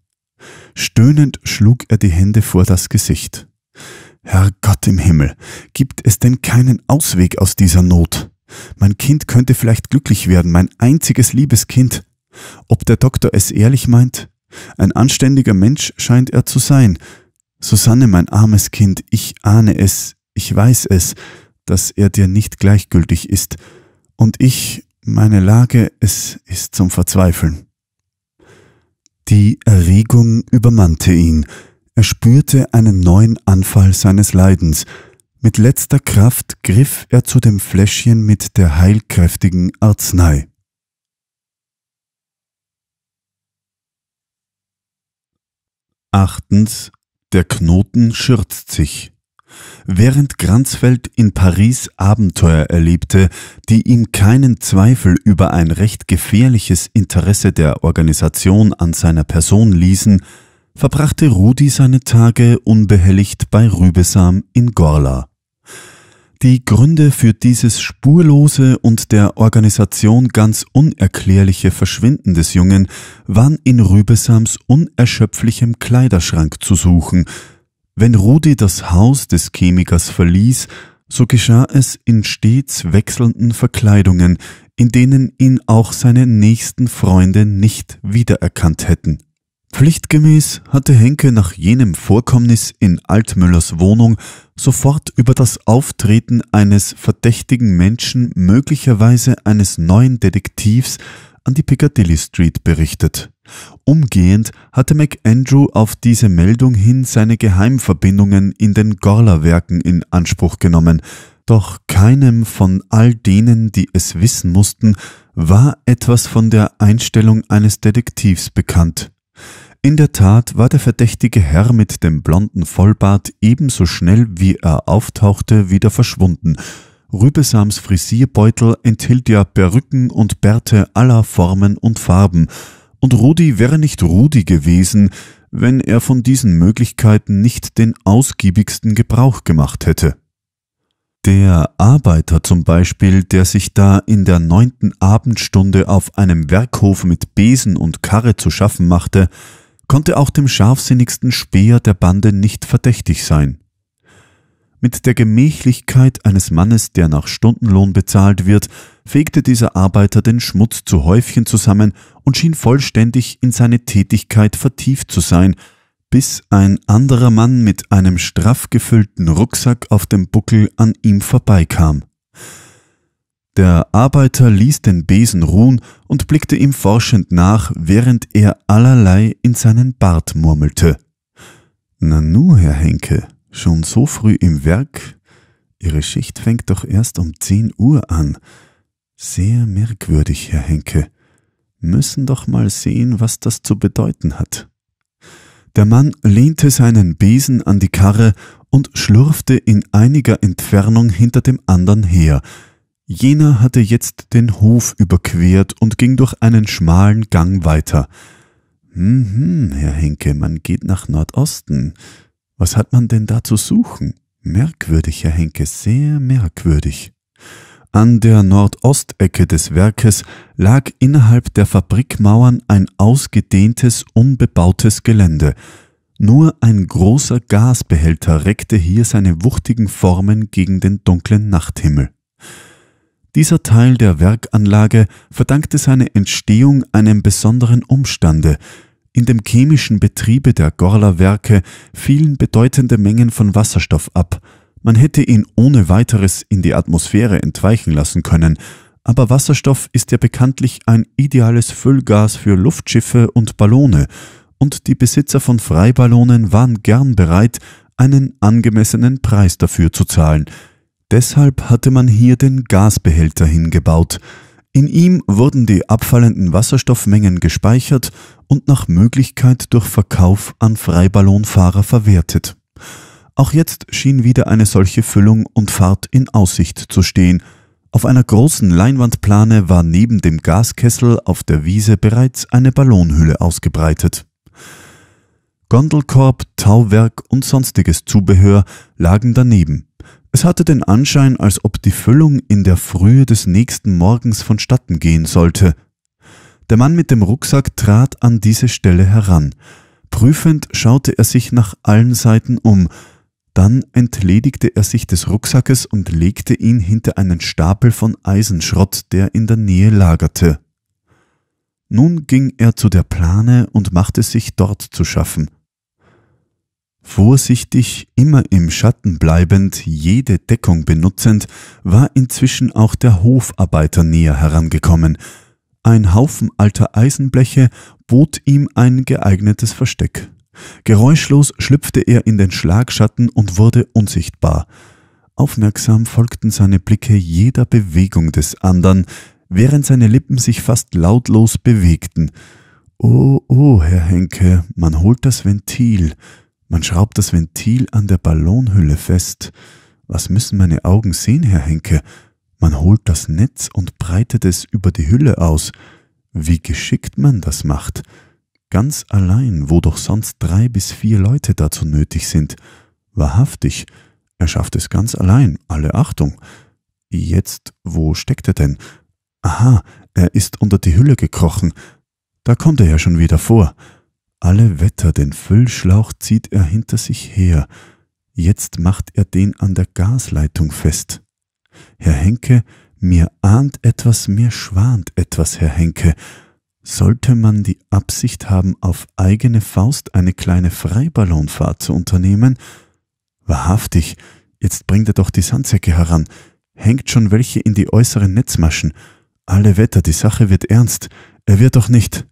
Stöhnend schlug er die Hände vor das Gesicht. Herr Gott im Himmel, gibt es denn keinen Ausweg aus dieser Not? Mein Kind könnte vielleicht glücklich werden, mein einziges liebes Kind. Ob der Doktor es ehrlich meint? Ein anständiger Mensch scheint er zu sein. Susanne, mein armes Kind, ich ahne es, ich weiß es, dass er dir nicht gleichgültig ist. Und ich, meine Lage, es ist zum Verzweifeln. Die Erregung übermannte ihn. Er spürte einen neuen Anfall seines Leidens. Mit letzter Kraft griff er zu dem Fläschchen mit der heilkräftigen Arznei. Achtens, der Knoten schürzt sich. Während Granzfeld in Paris Abenteuer erlebte, die ihm keinen Zweifel über ein recht gefährliches Interesse der Organisation an seiner Person ließen, verbrachte Rudi seine Tage unbehelligt bei Rübesam in Gorla. Die Gründe für dieses spurlose und der Organisation ganz unerklärliche Verschwinden des Jungen waren in Rübesams unerschöpflichem Kleiderschrank zu suchen. Wenn Rudi das Haus des Chemikers verließ, so geschah es in stets wechselnden Verkleidungen, in denen ihn auch seine nächsten Freunde nicht wiedererkannt hätten. Pflichtgemäß hatte Henke nach jenem Vorkommnis in Altmüllers Wohnung sofort über das Auftreten eines verdächtigen Menschen, möglicherweise eines neuen Detektivs, an die Piccadilly Street berichtet. Umgehend hatte McAndrew auf diese Meldung hin seine Geheimverbindungen in den Gorla-Werken in Anspruch genommen, doch keinem von all denen, die es wissen mussten, war etwas von der Einstellung eines Detektivs bekannt. In der Tat war der verdächtige Herr mit dem blonden Vollbart ebenso schnell, wie er auftauchte, wieder verschwunden. Rübesams Frisierbeutel enthielt ja Perücken und Bärte aller Formen und Farben, und Rudi wäre nicht Rudi gewesen, wenn er von diesen Möglichkeiten nicht den ausgiebigsten Gebrauch gemacht hätte. Der Arbeiter zum Beispiel, der sich da in der neunten Abendstunde auf einem Werkhof mit Besen und Karre zu schaffen machte, konnte auch dem scharfsinnigsten Speer der Bande nicht verdächtig sein. Mit der Gemächlichkeit eines Mannes, der nach Stundenlohn bezahlt wird, fegte dieser Arbeiter den Schmutz zu Häufchen zusammen und schien vollständig in seine Tätigkeit vertieft zu sein, bis ein anderer Mann mit einem straff gefüllten Rucksack auf dem Buckel an ihm vorbeikam. Der Arbeiter ließ den Besen ruhen und blickte ihm forschend nach, während er allerlei in seinen Bart murmelte. Na nu, Herr Henke, schon so früh im Werk? Ihre Schicht fängt doch erst um zehn Uhr an. Sehr merkwürdig, Herr Henke. Müssen doch mal sehen, was das zu bedeuten hat. Der Mann lehnte seinen Besen an die Karre und schlurfte in einiger Entfernung hinter dem anderen her, Jener hatte jetzt den Hof überquert und ging durch einen schmalen Gang weiter. Mhm, Herr Henke, man geht nach Nordosten. Was hat man denn da zu suchen? Merkwürdig, Herr Henke, sehr merkwürdig. An der Nordostecke des Werkes lag innerhalb der Fabrikmauern ein ausgedehntes, unbebautes Gelände. Nur ein großer Gasbehälter reckte hier seine wuchtigen Formen gegen den dunklen Nachthimmel. Dieser Teil der Werkanlage verdankte seine Entstehung einem besonderen Umstande. In dem chemischen Betriebe der Gorla-Werke fielen bedeutende Mengen von Wasserstoff ab. Man hätte ihn ohne weiteres in die Atmosphäre entweichen lassen können, aber Wasserstoff ist ja bekanntlich ein ideales Füllgas für Luftschiffe und Ballone, und die Besitzer von Freiballonen waren gern bereit, einen angemessenen Preis dafür zu zahlen – Deshalb hatte man hier den Gasbehälter hingebaut. In ihm wurden die abfallenden Wasserstoffmengen gespeichert und nach Möglichkeit durch Verkauf an Freiballonfahrer verwertet. Auch jetzt schien wieder eine solche Füllung und Fahrt in Aussicht zu stehen. Auf einer großen Leinwandplane war neben dem Gaskessel auf der Wiese bereits eine Ballonhülle ausgebreitet. Gondelkorb, Tauwerk und sonstiges Zubehör lagen daneben. Es hatte den Anschein, als ob die Füllung in der Frühe des nächsten Morgens vonstatten gehen sollte. Der Mann mit dem Rucksack trat an diese Stelle heran. Prüfend schaute er sich nach allen Seiten um, dann entledigte er sich des Rucksackes und legte ihn hinter einen Stapel von Eisenschrott, der in der Nähe lagerte. Nun ging er zu der Plane und machte sich dort zu schaffen. Vorsichtig, immer im Schatten bleibend, jede Deckung benutzend, war inzwischen auch der Hofarbeiter näher herangekommen. Ein Haufen alter Eisenbleche bot ihm ein geeignetes Versteck. Geräuschlos schlüpfte er in den Schlagschatten und wurde unsichtbar. Aufmerksam folgten seine Blicke jeder Bewegung des andern, während seine Lippen sich fast lautlos bewegten. Oh, oh, Herr Henke, man holt das Ventil, man schraubt das Ventil an der Ballonhülle fest. Was müssen meine Augen sehen, Herr Henke? Man holt das Netz und breitet es über die Hülle aus. Wie geschickt man das macht. Ganz allein, wo doch sonst drei bis vier Leute dazu nötig sind. Wahrhaftig, er schafft es ganz allein, alle Achtung. Jetzt, wo steckt er denn? Aha, er ist unter die Hülle gekrochen. Da kommt er ja schon wieder vor. Alle Wetter den Füllschlauch zieht er hinter sich her, jetzt macht er den an der Gasleitung fest. Herr Henke, mir ahnt etwas, mir schwant etwas, Herr Henke. Sollte man die Absicht haben, auf eigene Faust eine kleine Freiballonfahrt zu unternehmen? Wahrhaftig, jetzt bringt er doch die Sandsäcke heran, hängt schon welche in die äußeren Netzmaschen. Alle Wetter, die Sache wird ernst, er wird doch nicht.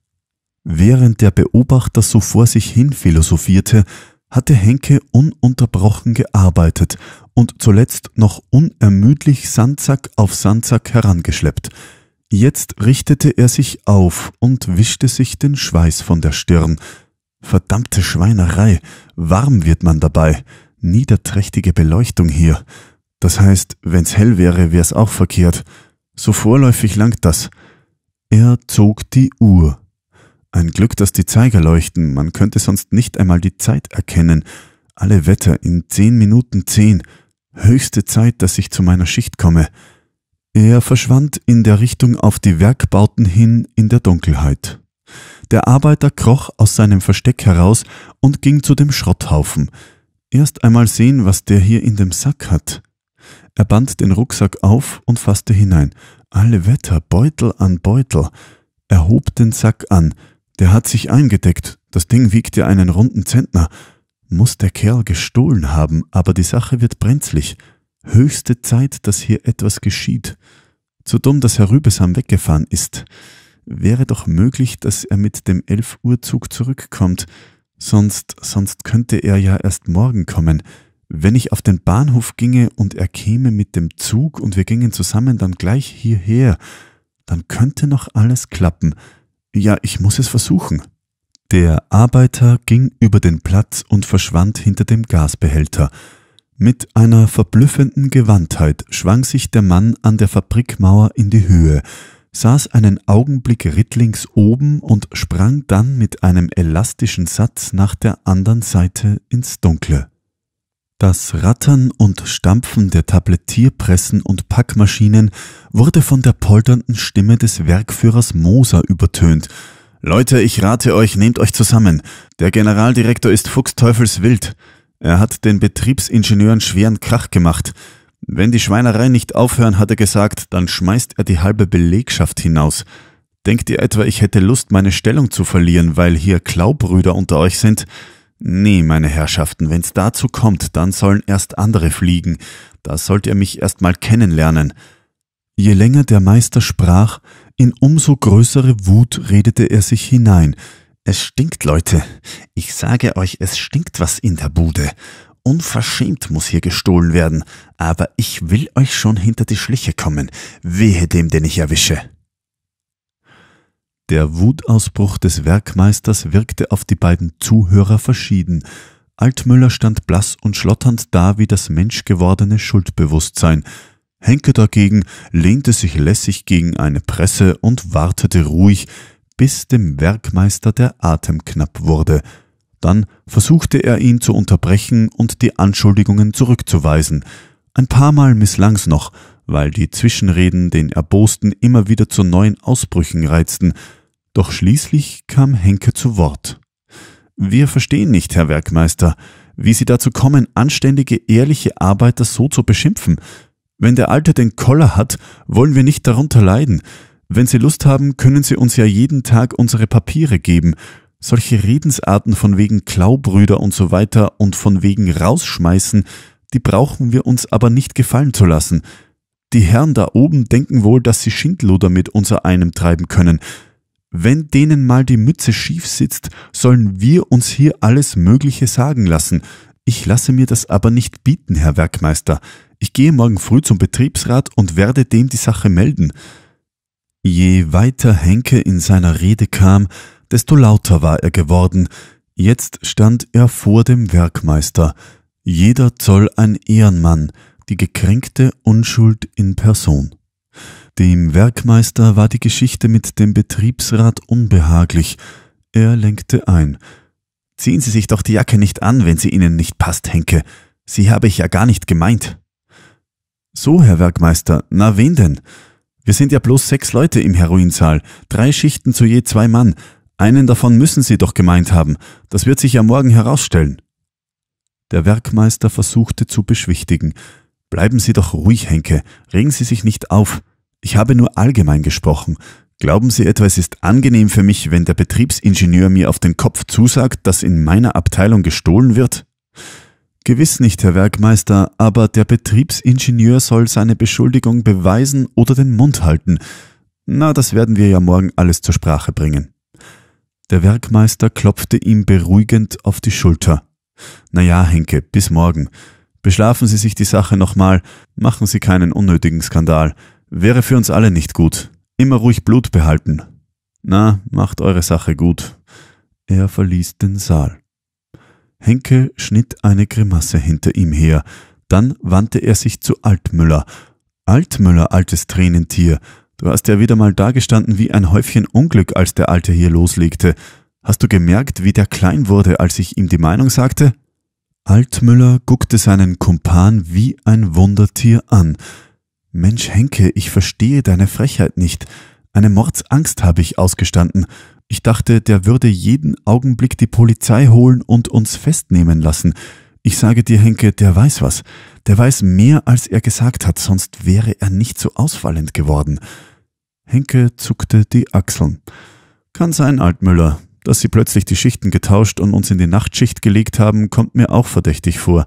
Während der Beobachter so vor sich hin philosophierte, hatte Henke ununterbrochen gearbeitet und zuletzt noch unermüdlich Sandsack auf Sandsack herangeschleppt. Jetzt richtete er sich auf und wischte sich den Schweiß von der Stirn. Verdammte Schweinerei, warm wird man dabei. Niederträchtige Beleuchtung hier. Das heißt, wenn's hell wäre, wär's auch verkehrt. So vorläufig langt das. Er zog die Uhr ein Glück, dass die Zeiger leuchten, man könnte sonst nicht einmal die Zeit erkennen. Alle Wetter in zehn Minuten zehn. Höchste Zeit, dass ich zu meiner Schicht komme. Er verschwand in der Richtung auf die Werkbauten hin in der Dunkelheit. Der Arbeiter kroch aus seinem Versteck heraus und ging zu dem Schrotthaufen. Erst einmal sehen, was der hier in dem Sack hat. Er band den Rucksack auf und fasste hinein. Alle Wetter, Beutel an Beutel. Er hob den Sack an, der hat sich eingedeckt. Das Ding wiegt ja einen runden Zentner. Muss der Kerl gestohlen haben, aber die Sache wird brenzlig. Höchste Zeit, dass hier etwas geschieht. Zu dumm, dass Herr Rübesam weggefahren ist. Wäre doch möglich, dass er mit dem elf Uhr Zug zurückkommt. Sonst, sonst könnte er ja erst morgen kommen. Wenn ich auf den Bahnhof ginge und er käme mit dem Zug und wir gingen zusammen dann gleich hierher, dann könnte noch alles klappen. Ja, ich muss es versuchen. Der Arbeiter ging über den Platz und verschwand hinter dem Gasbehälter. Mit einer verblüffenden Gewandtheit schwang sich der Mann an der Fabrikmauer in die Höhe, saß einen Augenblick rittlings oben und sprang dann mit einem elastischen Satz nach der anderen Seite ins Dunkle. Das Rattern und Stampfen der Tablettierpressen und Packmaschinen wurde von der polternden Stimme des Werkführers Moser übertönt. Leute, ich rate euch, nehmt euch zusammen. Der Generaldirektor ist fuchsteufelswild. Er hat den Betriebsingenieuren schweren Krach gemacht. Wenn die Schweinerei nicht aufhören, hat er gesagt, dann schmeißt er die halbe Belegschaft hinaus. Denkt ihr etwa, ich hätte Lust, meine Stellung zu verlieren, weil hier Klaubrüder unter euch sind? Nee, meine Herrschaften, wenn's dazu kommt, dann sollen erst andere fliegen. Da sollt ihr mich erst mal kennenlernen. Je länger der Meister sprach, in umso größere Wut redete er sich hinein. Es stinkt, Leute. Ich sage euch, es stinkt was in der Bude. Unverschämt muss hier gestohlen werden, aber ich will euch schon hinter die Schliche kommen. Wehe dem, den ich erwische. Der Wutausbruch des Werkmeisters wirkte auf die beiden Zuhörer verschieden. Altmüller stand blass und schlotternd da wie das menschgewordene Schuldbewusstsein. Henke dagegen lehnte sich lässig gegen eine Presse und wartete ruhig, bis dem Werkmeister der Atem knapp wurde. Dann versuchte er ihn zu unterbrechen und die Anschuldigungen zurückzuweisen. Ein paar Mal misslang's noch, weil die Zwischenreden den Erbosten immer wieder zu neuen Ausbrüchen reizten, doch schließlich kam Henke zu Wort. Wir verstehen nicht, Herr Werkmeister, wie Sie dazu kommen, anständige, ehrliche Arbeiter so zu beschimpfen. Wenn der Alte den Koller hat, wollen wir nicht darunter leiden. Wenn Sie Lust haben, können Sie uns ja jeden Tag unsere Papiere geben. Solche Redensarten von wegen Klaubrüder und so weiter und von wegen rausschmeißen, die brauchen wir uns aber nicht gefallen zu lassen. Die Herren da oben denken wohl, dass sie Schindluder mit unser einem treiben können. Wenn denen mal die Mütze schief sitzt, sollen wir uns hier alles Mögliche sagen lassen. Ich lasse mir das aber nicht bieten, Herr Werkmeister. Ich gehe morgen früh zum Betriebsrat und werde dem die Sache melden. Je weiter Henke in seiner Rede kam, desto lauter war er geworden. Jetzt stand er vor dem Werkmeister. Jeder Zoll ein Ehrenmann die gekränkte Unschuld in Person. Dem Werkmeister war die Geschichte mit dem Betriebsrat unbehaglich. Er lenkte ein. Ziehen Sie sich doch die Jacke nicht an, wenn sie Ihnen nicht passt, Henke. Sie habe ich ja gar nicht gemeint. So, Herr Werkmeister, na wen denn? Wir sind ja bloß sechs Leute im Heroinsaal, drei Schichten zu je zwei Mann. Einen davon müssen Sie doch gemeint haben. Das wird sich ja morgen herausstellen. Der Werkmeister versuchte zu beschwichtigen. Bleiben Sie doch ruhig, Henke, regen Sie sich nicht auf. Ich habe nur allgemein gesprochen. Glauben Sie etwa, es ist angenehm für mich, wenn der Betriebsingenieur mir auf den Kopf zusagt, dass in meiner Abteilung gestohlen wird? Gewiss nicht, Herr Werkmeister, aber der Betriebsingenieur soll seine Beschuldigung beweisen oder den Mund halten. Na, das werden wir ja morgen alles zur Sprache bringen. Der Werkmeister klopfte ihm beruhigend auf die Schulter. Na ja, Henke, bis morgen. Beschlafen Sie sich die Sache nochmal, machen Sie keinen unnötigen Skandal. Wäre für uns alle nicht gut. Immer ruhig Blut behalten. Na, macht eure Sache gut. Er verließ den Saal. Henke schnitt eine Grimasse hinter ihm her, dann wandte er sich zu Altmüller. Altmüller, altes Tränentier, du hast ja wieder mal dagestanden wie ein Häufchen Unglück, als der Alte hier loslegte. Hast du gemerkt, wie der klein wurde, als ich ihm die Meinung sagte? Altmüller guckte seinen Kumpan wie ein Wundertier an. Mensch, Henke, ich verstehe deine Frechheit nicht. Eine Mordsangst habe ich ausgestanden. Ich dachte, der würde jeden Augenblick die Polizei holen und uns festnehmen lassen. Ich sage dir, Henke, der weiß was. Der weiß mehr, als er gesagt hat, sonst wäre er nicht so ausfallend geworden. Henke zuckte die Achseln. Kann sein, Altmüller. Dass sie plötzlich die Schichten getauscht und uns in die Nachtschicht gelegt haben, kommt mir auch verdächtig vor.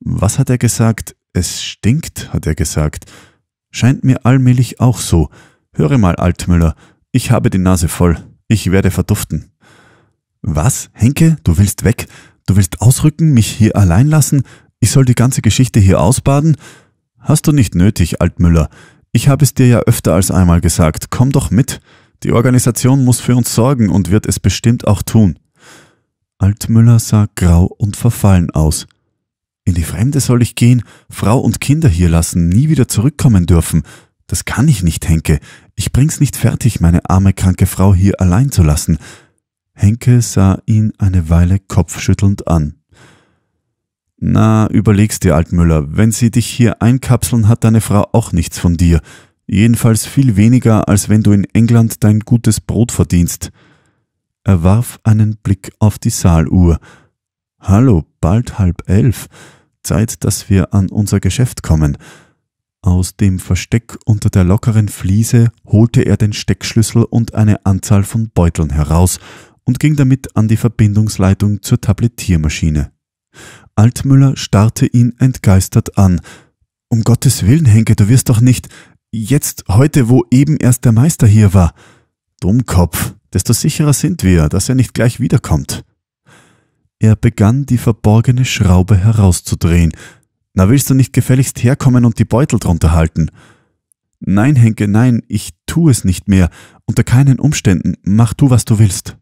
Was hat er gesagt? Es stinkt, hat er gesagt. Scheint mir allmählich auch so. Höre mal, Altmüller, ich habe die Nase voll. Ich werde verduften. Was, Henke, du willst weg? Du willst ausrücken, mich hier allein lassen? Ich soll die ganze Geschichte hier ausbaden? Hast du nicht nötig, Altmüller. Ich habe es dir ja öfter als einmal gesagt. Komm doch mit. Die Organisation muss für uns sorgen und wird es bestimmt auch tun. Altmüller sah grau und verfallen aus. In die Fremde soll ich gehen, Frau und Kinder hier lassen, nie wieder zurückkommen dürfen. Das kann ich nicht, Henke. Ich bring's nicht fertig, meine arme kranke Frau hier allein zu lassen. Henke sah ihn eine Weile kopfschüttelnd an. Na, überleg's dir, Altmüller, wenn sie dich hier einkapseln, hat deine Frau auch nichts von dir. Jedenfalls viel weniger, als wenn du in England dein gutes Brot verdienst. Er warf einen Blick auf die Saaluhr. Hallo, bald halb elf. Zeit, dass wir an unser Geschäft kommen. Aus dem Versteck unter der lockeren Fliese holte er den Steckschlüssel und eine Anzahl von Beuteln heraus und ging damit an die Verbindungsleitung zur Tablettiermaschine. Altmüller starrte ihn entgeistert an. Um Gottes Willen, Henke, du wirst doch nicht. Jetzt, heute, wo eben erst der Meister hier war. Dummkopf, desto sicherer sind wir, dass er nicht gleich wiederkommt. Er begann, die verborgene Schraube herauszudrehen. Na, willst du nicht gefälligst herkommen und die Beutel drunter halten? Nein, Henke, nein, ich tu es nicht mehr. Unter keinen Umständen. Mach du, was du willst.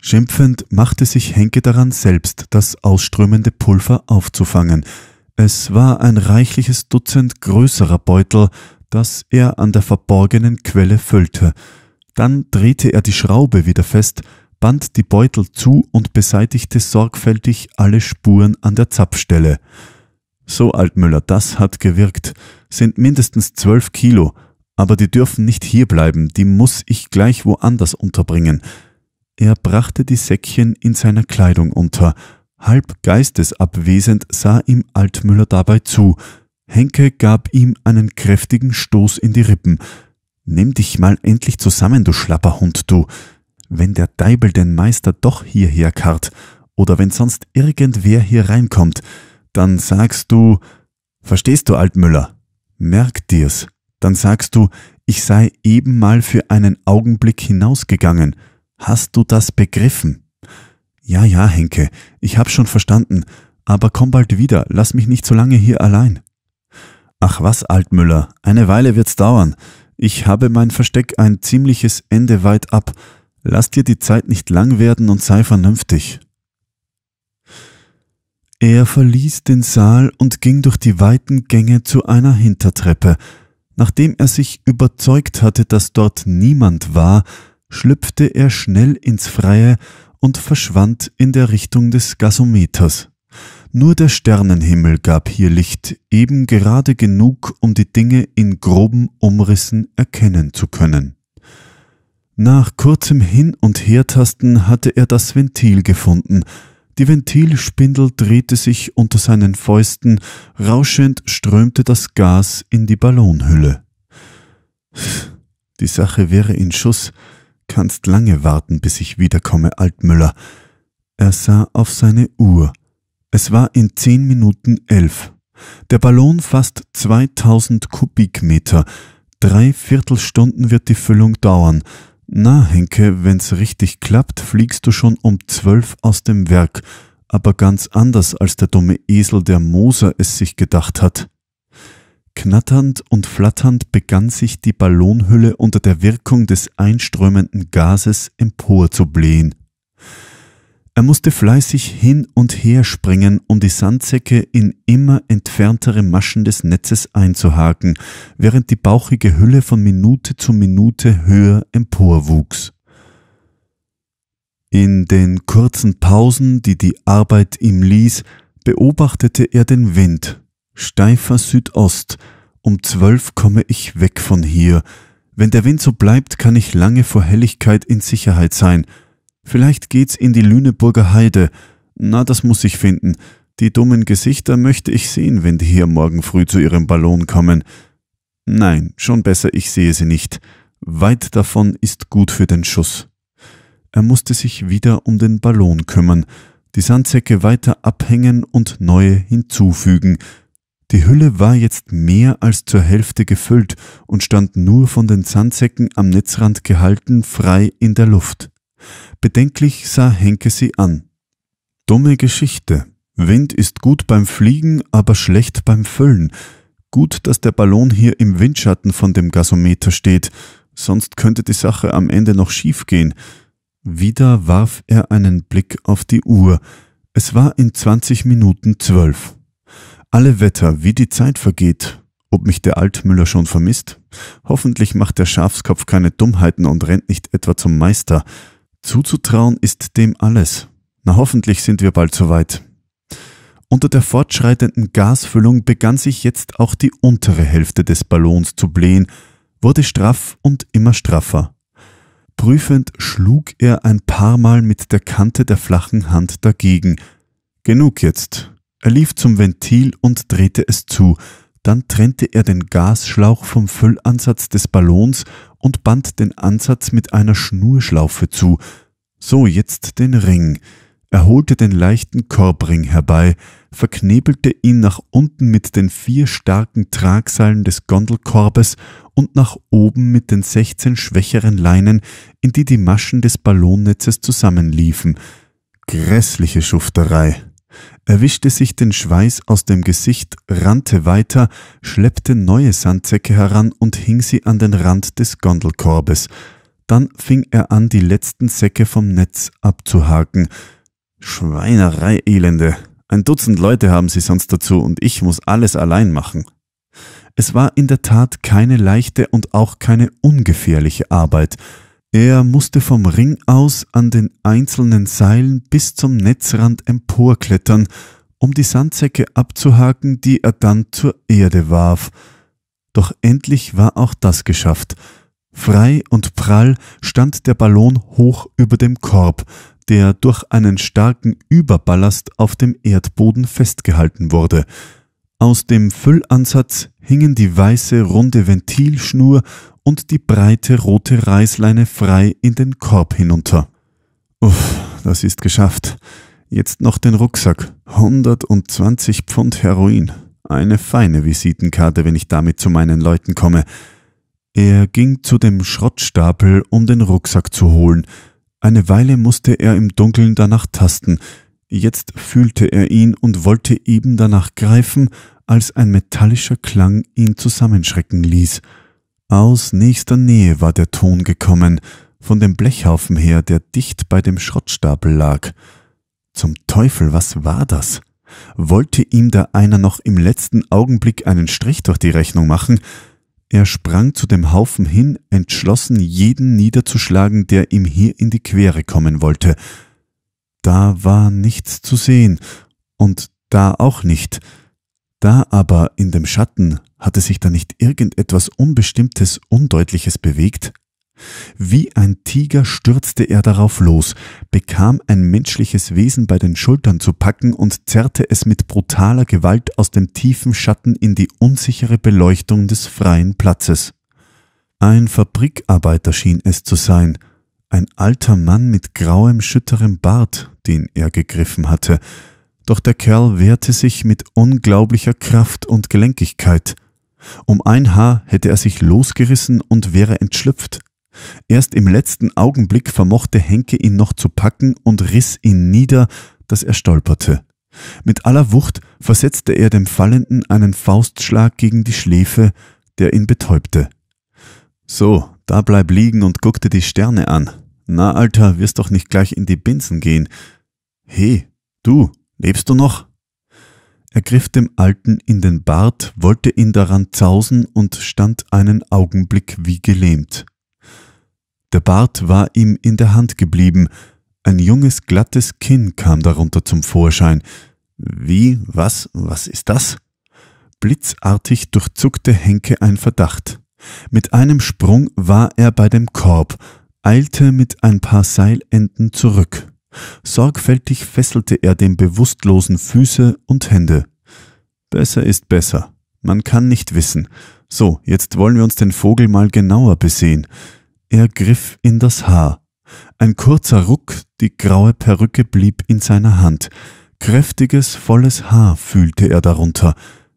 Schimpfend machte sich Henke daran selbst, das ausströmende Pulver aufzufangen – es war ein reichliches Dutzend größerer Beutel, das er an der verborgenen Quelle füllte. Dann drehte er die Schraube wieder fest, band die Beutel zu und beseitigte sorgfältig alle Spuren an der Zapfstelle. So, Altmüller, das hat gewirkt. Sind mindestens zwölf Kilo, aber die dürfen nicht hier bleiben, die muss ich gleich woanders unterbringen. Er brachte die Säckchen in seiner Kleidung unter, halb geistesabwesend sah ihm Altmüller dabei zu. Henke gab ihm einen kräftigen Stoß in die Rippen. Nimm dich mal endlich zusammen, du Schlapperhund, du. Wenn der Deibel den Meister doch hierher karrt, oder wenn sonst irgendwer hier reinkommt, dann sagst du, verstehst du, Altmüller? Merk dir's. Dann sagst du, ich sei eben mal für einen Augenblick hinausgegangen. Hast du das begriffen? Ja, ja, Henke, ich hab's schon verstanden, aber komm bald wieder, lass mich nicht so lange hier allein. Ach was, Altmüller, eine Weile wird's dauern. Ich habe mein Versteck ein ziemliches Ende weit ab. Lass dir die Zeit nicht lang werden und sei vernünftig. Er verließ den Saal und ging durch die weiten Gänge zu einer Hintertreppe. Nachdem er sich überzeugt hatte, dass dort niemand war, schlüpfte er schnell ins Freie und verschwand in der Richtung des Gasometers. Nur der Sternenhimmel gab hier Licht, eben gerade genug, um die Dinge in groben Umrissen erkennen zu können. Nach kurzem Hin- und Hertasten hatte er das Ventil gefunden. Die Ventilspindel drehte sich unter seinen Fäusten, rauschend strömte das Gas in die Ballonhülle. Die Sache wäre in Schuss, kannst lange warten, bis ich wiederkomme, Altmüller. Er sah auf seine Uhr. Es war in zehn Minuten elf. Der Ballon fasst 2000 Kubikmeter. Drei Viertelstunden wird die Füllung dauern. Na, Henke, wenn's richtig klappt, fliegst du schon um zwölf aus dem Werk. Aber ganz anders, als der dumme Esel der Moser es sich gedacht hat. Knatternd und flatternd begann sich die Ballonhülle unter der Wirkung des einströmenden Gases emporzublähen. Er musste fleißig hin und her springen, um die Sandsäcke in immer entferntere Maschen des Netzes einzuhaken, während die bauchige Hülle von Minute zu Minute höher emporwuchs. In den kurzen Pausen, die die Arbeit ihm ließ, beobachtete er den Wind, Steifer Südost, um zwölf komme ich weg von hier. Wenn der Wind so bleibt, kann ich lange vor Helligkeit in Sicherheit sein. Vielleicht geht's in die Lüneburger Heide. Na, das muss ich finden. Die dummen Gesichter möchte ich sehen, wenn die hier morgen früh zu ihrem Ballon kommen. Nein, schon besser, ich sehe sie nicht. Weit davon ist gut für den Schuss. Er musste sich wieder um den Ballon kümmern, die Sandsäcke weiter abhängen und neue hinzufügen, die Hülle war jetzt mehr als zur Hälfte gefüllt und stand nur von den Sandsäcken am Netzrand gehalten, frei in der Luft. Bedenklich sah Henke sie an. Dumme Geschichte. Wind ist gut beim Fliegen, aber schlecht beim Füllen. Gut, dass der Ballon hier im Windschatten von dem Gasometer steht, sonst könnte die Sache am Ende noch schief gehen. Wieder warf er einen Blick auf die Uhr. Es war in 20 Minuten zwölf. Alle Wetter, wie die Zeit vergeht. Ob mich der Altmüller schon vermisst? Hoffentlich macht der Schafskopf keine Dummheiten und rennt nicht etwa zum Meister. Zuzutrauen ist dem alles. Na hoffentlich sind wir bald soweit. Unter der fortschreitenden Gasfüllung begann sich jetzt auch die untere Hälfte des Ballons zu blähen, wurde straff und immer straffer. Prüfend schlug er ein paar Mal mit der Kante der flachen Hand dagegen. Genug jetzt. Er lief zum Ventil und drehte es zu. Dann trennte er den Gasschlauch vom Füllansatz des Ballons und band den Ansatz mit einer Schnurschlaufe zu. So jetzt den Ring. Er holte den leichten Korbring herbei, verknebelte ihn nach unten mit den vier starken Tragseilen des Gondelkorbes und nach oben mit den 16 schwächeren Leinen, in die die Maschen des Ballonnetzes zusammenliefen. Grässliche Schufterei. Er wischte sich den Schweiß aus dem Gesicht, rannte weiter, schleppte neue Sandsäcke heran und hing sie an den Rand des Gondelkorbes. Dann fing er an, die letzten Säcke vom Netz abzuhaken. Schweinerei, Elende. Ein Dutzend Leute haben sie sonst dazu und ich muss alles allein machen. Es war in der Tat keine leichte und auch keine ungefährliche Arbeit – er musste vom Ring aus an den einzelnen Seilen bis zum Netzrand emporklettern, um die Sandsäcke abzuhaken, die er dann zur Erde warf. Doch endlich war auch das geschafft. Frei und prall stand der Ballon hoch über dem Korb, der durch einen starken Überballast auf dem Erdboden festgehalten wurde. Aus dem Füllansatz hingen die weiße runde Ventilschnur und die breite rote Reißleine frei in den Korb hinunter. Uff, das ist geschafft. Jetzt noch den Rucksack. 120 Pfund Heroin. Eine feine Visitenkarte, wenn ich damit zu meinen Leuten komme. Er ging zu dem Schrottstapel, um den Rucksack zu holen. Eine Weile musste er im Dunkeln danach tasten. Jetzt fühlte er ihn und wollte eben danach greifen, als ein metallischer Klang ihn zusammenschrecken ließ. Aus nächster Nähe war der Ton gekommen, von dem Blechhaufen her, der dicht bei dem Schrottstapel lag. Zum Teufel, was war das? Wollte ihm da einer noch im letzten Augenblick einen Strich durch die Rechnung machen? Er sprang zu dem Haufen hin, entschlossen, jeden niederzuschlagen, der ihm hier in die Quere kommen wollte. Da war nichts zu sehen, und da auch nicht. Da aber in dem Schatten hatte sich da nicht irgendetwas Unbestimmtes, Undeutliches bewegt? Wie ein Tiger stürzte er darauf los, bekam ein menschliches Wesen bei den Schultern zu packen und zerrte es mit brutaler Gewalt aus dem tiefen Schatten in die unsichere Beleuchtung des freien Platzes. Ein Fabrikarbeiter schien es zu sein, ein alter Mann mit grauem, schütterem Bart, den er gegriffen hatte, doch der Kerl wehrte sich mit unglaublicher Kraft und Gelenkigkeit. Um ein Haar hätte er sich losgerissen und wäre entschlüpft. Erst im letzten Augenblick vermochte Henke ihn noch zu packen und riss ihn nieder, dass er stolperte. Mit aller Wucht versetzte er dem Fallenden einen Faustschlag gegen die Schläfe, der ihn betäubte. So, da bleib liegen und guck dir die Sterne an. Na, Alter, wirst doch nicht gleich in die Binsen gehen. He, du, Lebst du noch? Er griff dem Alten in den Bart, wollte ihn daran zausen und stand einen Augenblick wie gelähmt. Der Bart war ihm in der Hand geblieben, ein junges, glattes Kinn kam darunter zum Vorschein. Wie, was, was ist das? Blitzartig durchzuckte Henke ein Verdacht. Mit einem Sprung war er bei dem Korb, eilte mit ein paar Seilenden zurück. Sorgfältig fesselte er dem Bewusstlosen Füße und Hände. Besser ist besser. Man kann nicht wissen. So, jetzt wollen wir uns den Vogel mal genauer besehen. Er griff in das Haar. Ein kurzer Ruck, die graue Perücke blieb in seiner Hand. Kräftiges, volles Haar fühlte er darunter.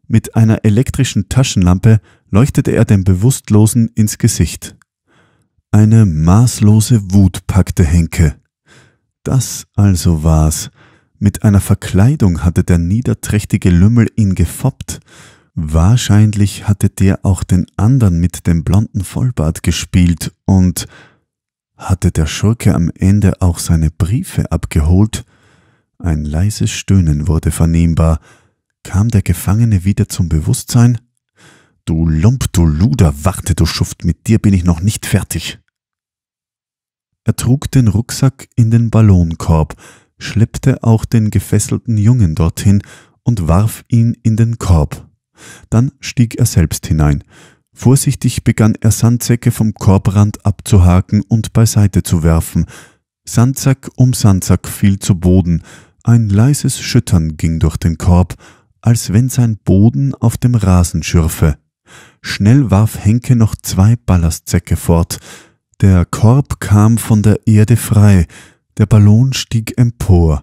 Mit einer elektrischen Taschenlampe leuchtete er dem Bewusstlosen ins Gesicht. Eine maßlose Wut packte Henke. Das also war's. Mit einer Verkleidung hatte der niederträchtige Lümmel ihn gefoppt. Wahrscheinlich hatte der auch den anderen mit dem blonden Vollbart gespielt und hatte der Schurke am Ende auch seine Briefe abgeholt? Ein leises Stöhnen wurde vernehmbar. Kam der Gefangene wieder zum Bewusstsein? Du Lump, du Luder, warte, du Schuft, mit dir bin ich noch nicht fertig. Er trug den Rucksack in den Ballonkorb, schleppte auch den gefesselten Jungen dorthin und warf ihn in den Korb. Dann stieg er selbst hinein. Vorsichtig begann er Sandsäcke vom Korbrand abzuhaken und beiseite zu werfen. Sandsack um Sandsack fiel zu Boden. Ein leises Schüttern ging durch den Korb, als wenn sein Boden auf dem Rasen schürfe. Schnell warf Henke noch zwei Ballastsäcke fort. Der Korb kam von der Erde frei, der Ballon stieg empor.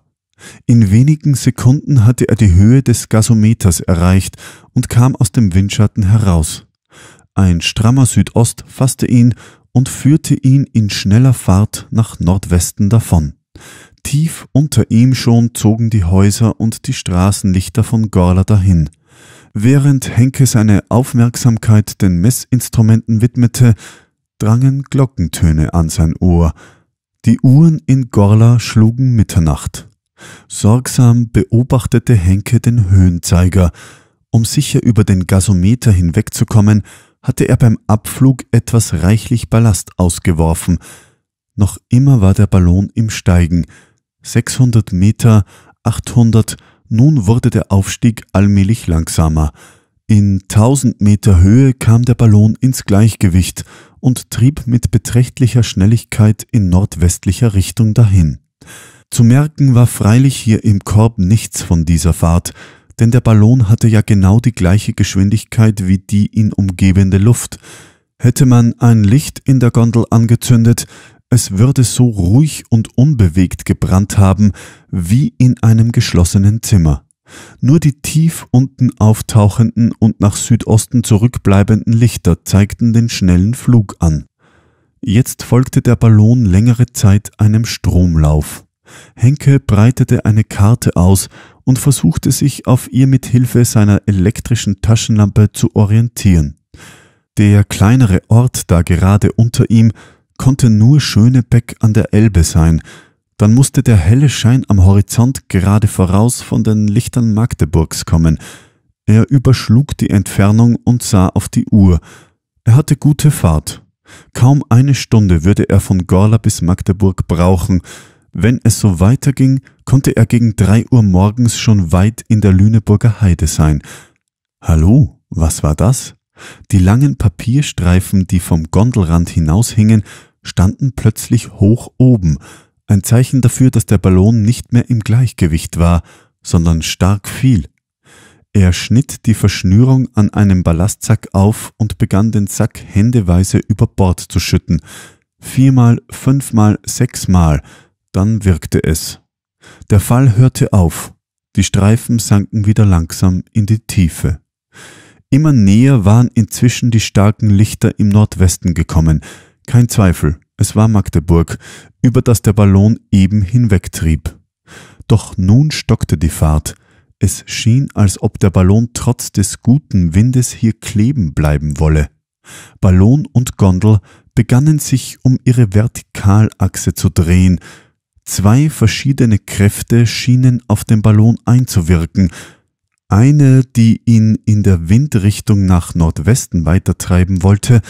In wenigen Sekunden hatte er die Höhe des Gasometers erreicht und kam aus dem Windschatten heraus. Ein strammer Südost fasste ihn und führte ihn in schneller Fahrt nach Nordwesten davon. Tief unter ihm schon zogen die Häuser und die Straßenlichter von Gorla dahin. Während Henke seine Aufmerksamkeit den Messinstrumenten widmete, drangen Glockentöne an sein Ohr. Die Uhren in Gorla schlugen Mitternacht. Sorgsam beobachtete Henke den Höhenzeiger. Um sicher über den Gasometer hinwegzukommen, hatte er beim Abflug etwas reichlich Ballast ausgeworfen. Noch immer war der Ballon im Steigen. 600 Meter, 800, nun wurde der Aufstieg allmählich langsamer. In 1000 Meter Höhe kam der Ballon ins Gleichgewicht und trieb mit beträchtlicher Schnelligkeit in nordwestlicher Richtung dahin. Zu merken war freilich hier im Korb nichts von dieser Fahrt, denn der Ballon hatte ja genau die gleiche Geschwindigkeit wie die ihn umgebende Luft. Hätte man ein Licht in der Gondel angezündet, es würde so ruhig und unbewegt gebrannt haben wie in einem geschlossenen Zimmer. Nur die tief unten auftauchenden und nach Südosten zurückbleibenden Lichter zeigten den schnellen Flug an. Jetzt folgte der Ballon längere Zeit einem Stromlauf. Henke breitete eine Karte aus und versuchte sich auf ihr mit Hilfe seiner elektrischen Taschenlampe zu orientieren. Der kleinere Ort da gerade unter ihm konnte nur Schönebeck an der Elbe sein, dann musste der helle Schein am Horizont gerade voraus von den Lichtern Magdeburgs kommen. Er überschlug die Entfernung und sah auf die Uhr. Er hatte gute Fahrt. Kaum eine Stunde würde er von Gorla bis Magdeburg brauchen. Wenn es so weiterging, konnte er gegen drei Uhr morgens schon weit in der Lüneburger Heide sein. Hallo, was war das? Die langen Papierstreifen, die vom Gondelrand hinaushingen, standen plötzlich hoch oben ein Zeichen dafür, dass der Ballon nicht mehr im Gleichgewicht war, sondern stark fiel. Er schnitt die Verschnürung an einem Ballastsack auf und begann den Sack händeweise über Bord zu schütten. Viermal, fünfmal, sechsmal, dann wirkte es. Der Fall hörte auf. Die Streifen sanken wieder langsam in die Tiefe. Immer näher waren inzwischen die starken Lichter im Nordwesten gekommen. Kein Zweifel, es war Magdeburg über das der Ballon eben hinwegtrieb. Doch nun stockte die Fahrt. Es schien, als ob der Ballon trotz des guten Windes hier kleben bleiben wolle. Ballon und Gondel begannen sich um ihre Vertikalachse zu drehen. Zwei verschiedene Kräfte schienen auf den Ballon einzuwirken. Eine, die ihn in der Windrichtung nach Nordwesten weitertreiben wollte,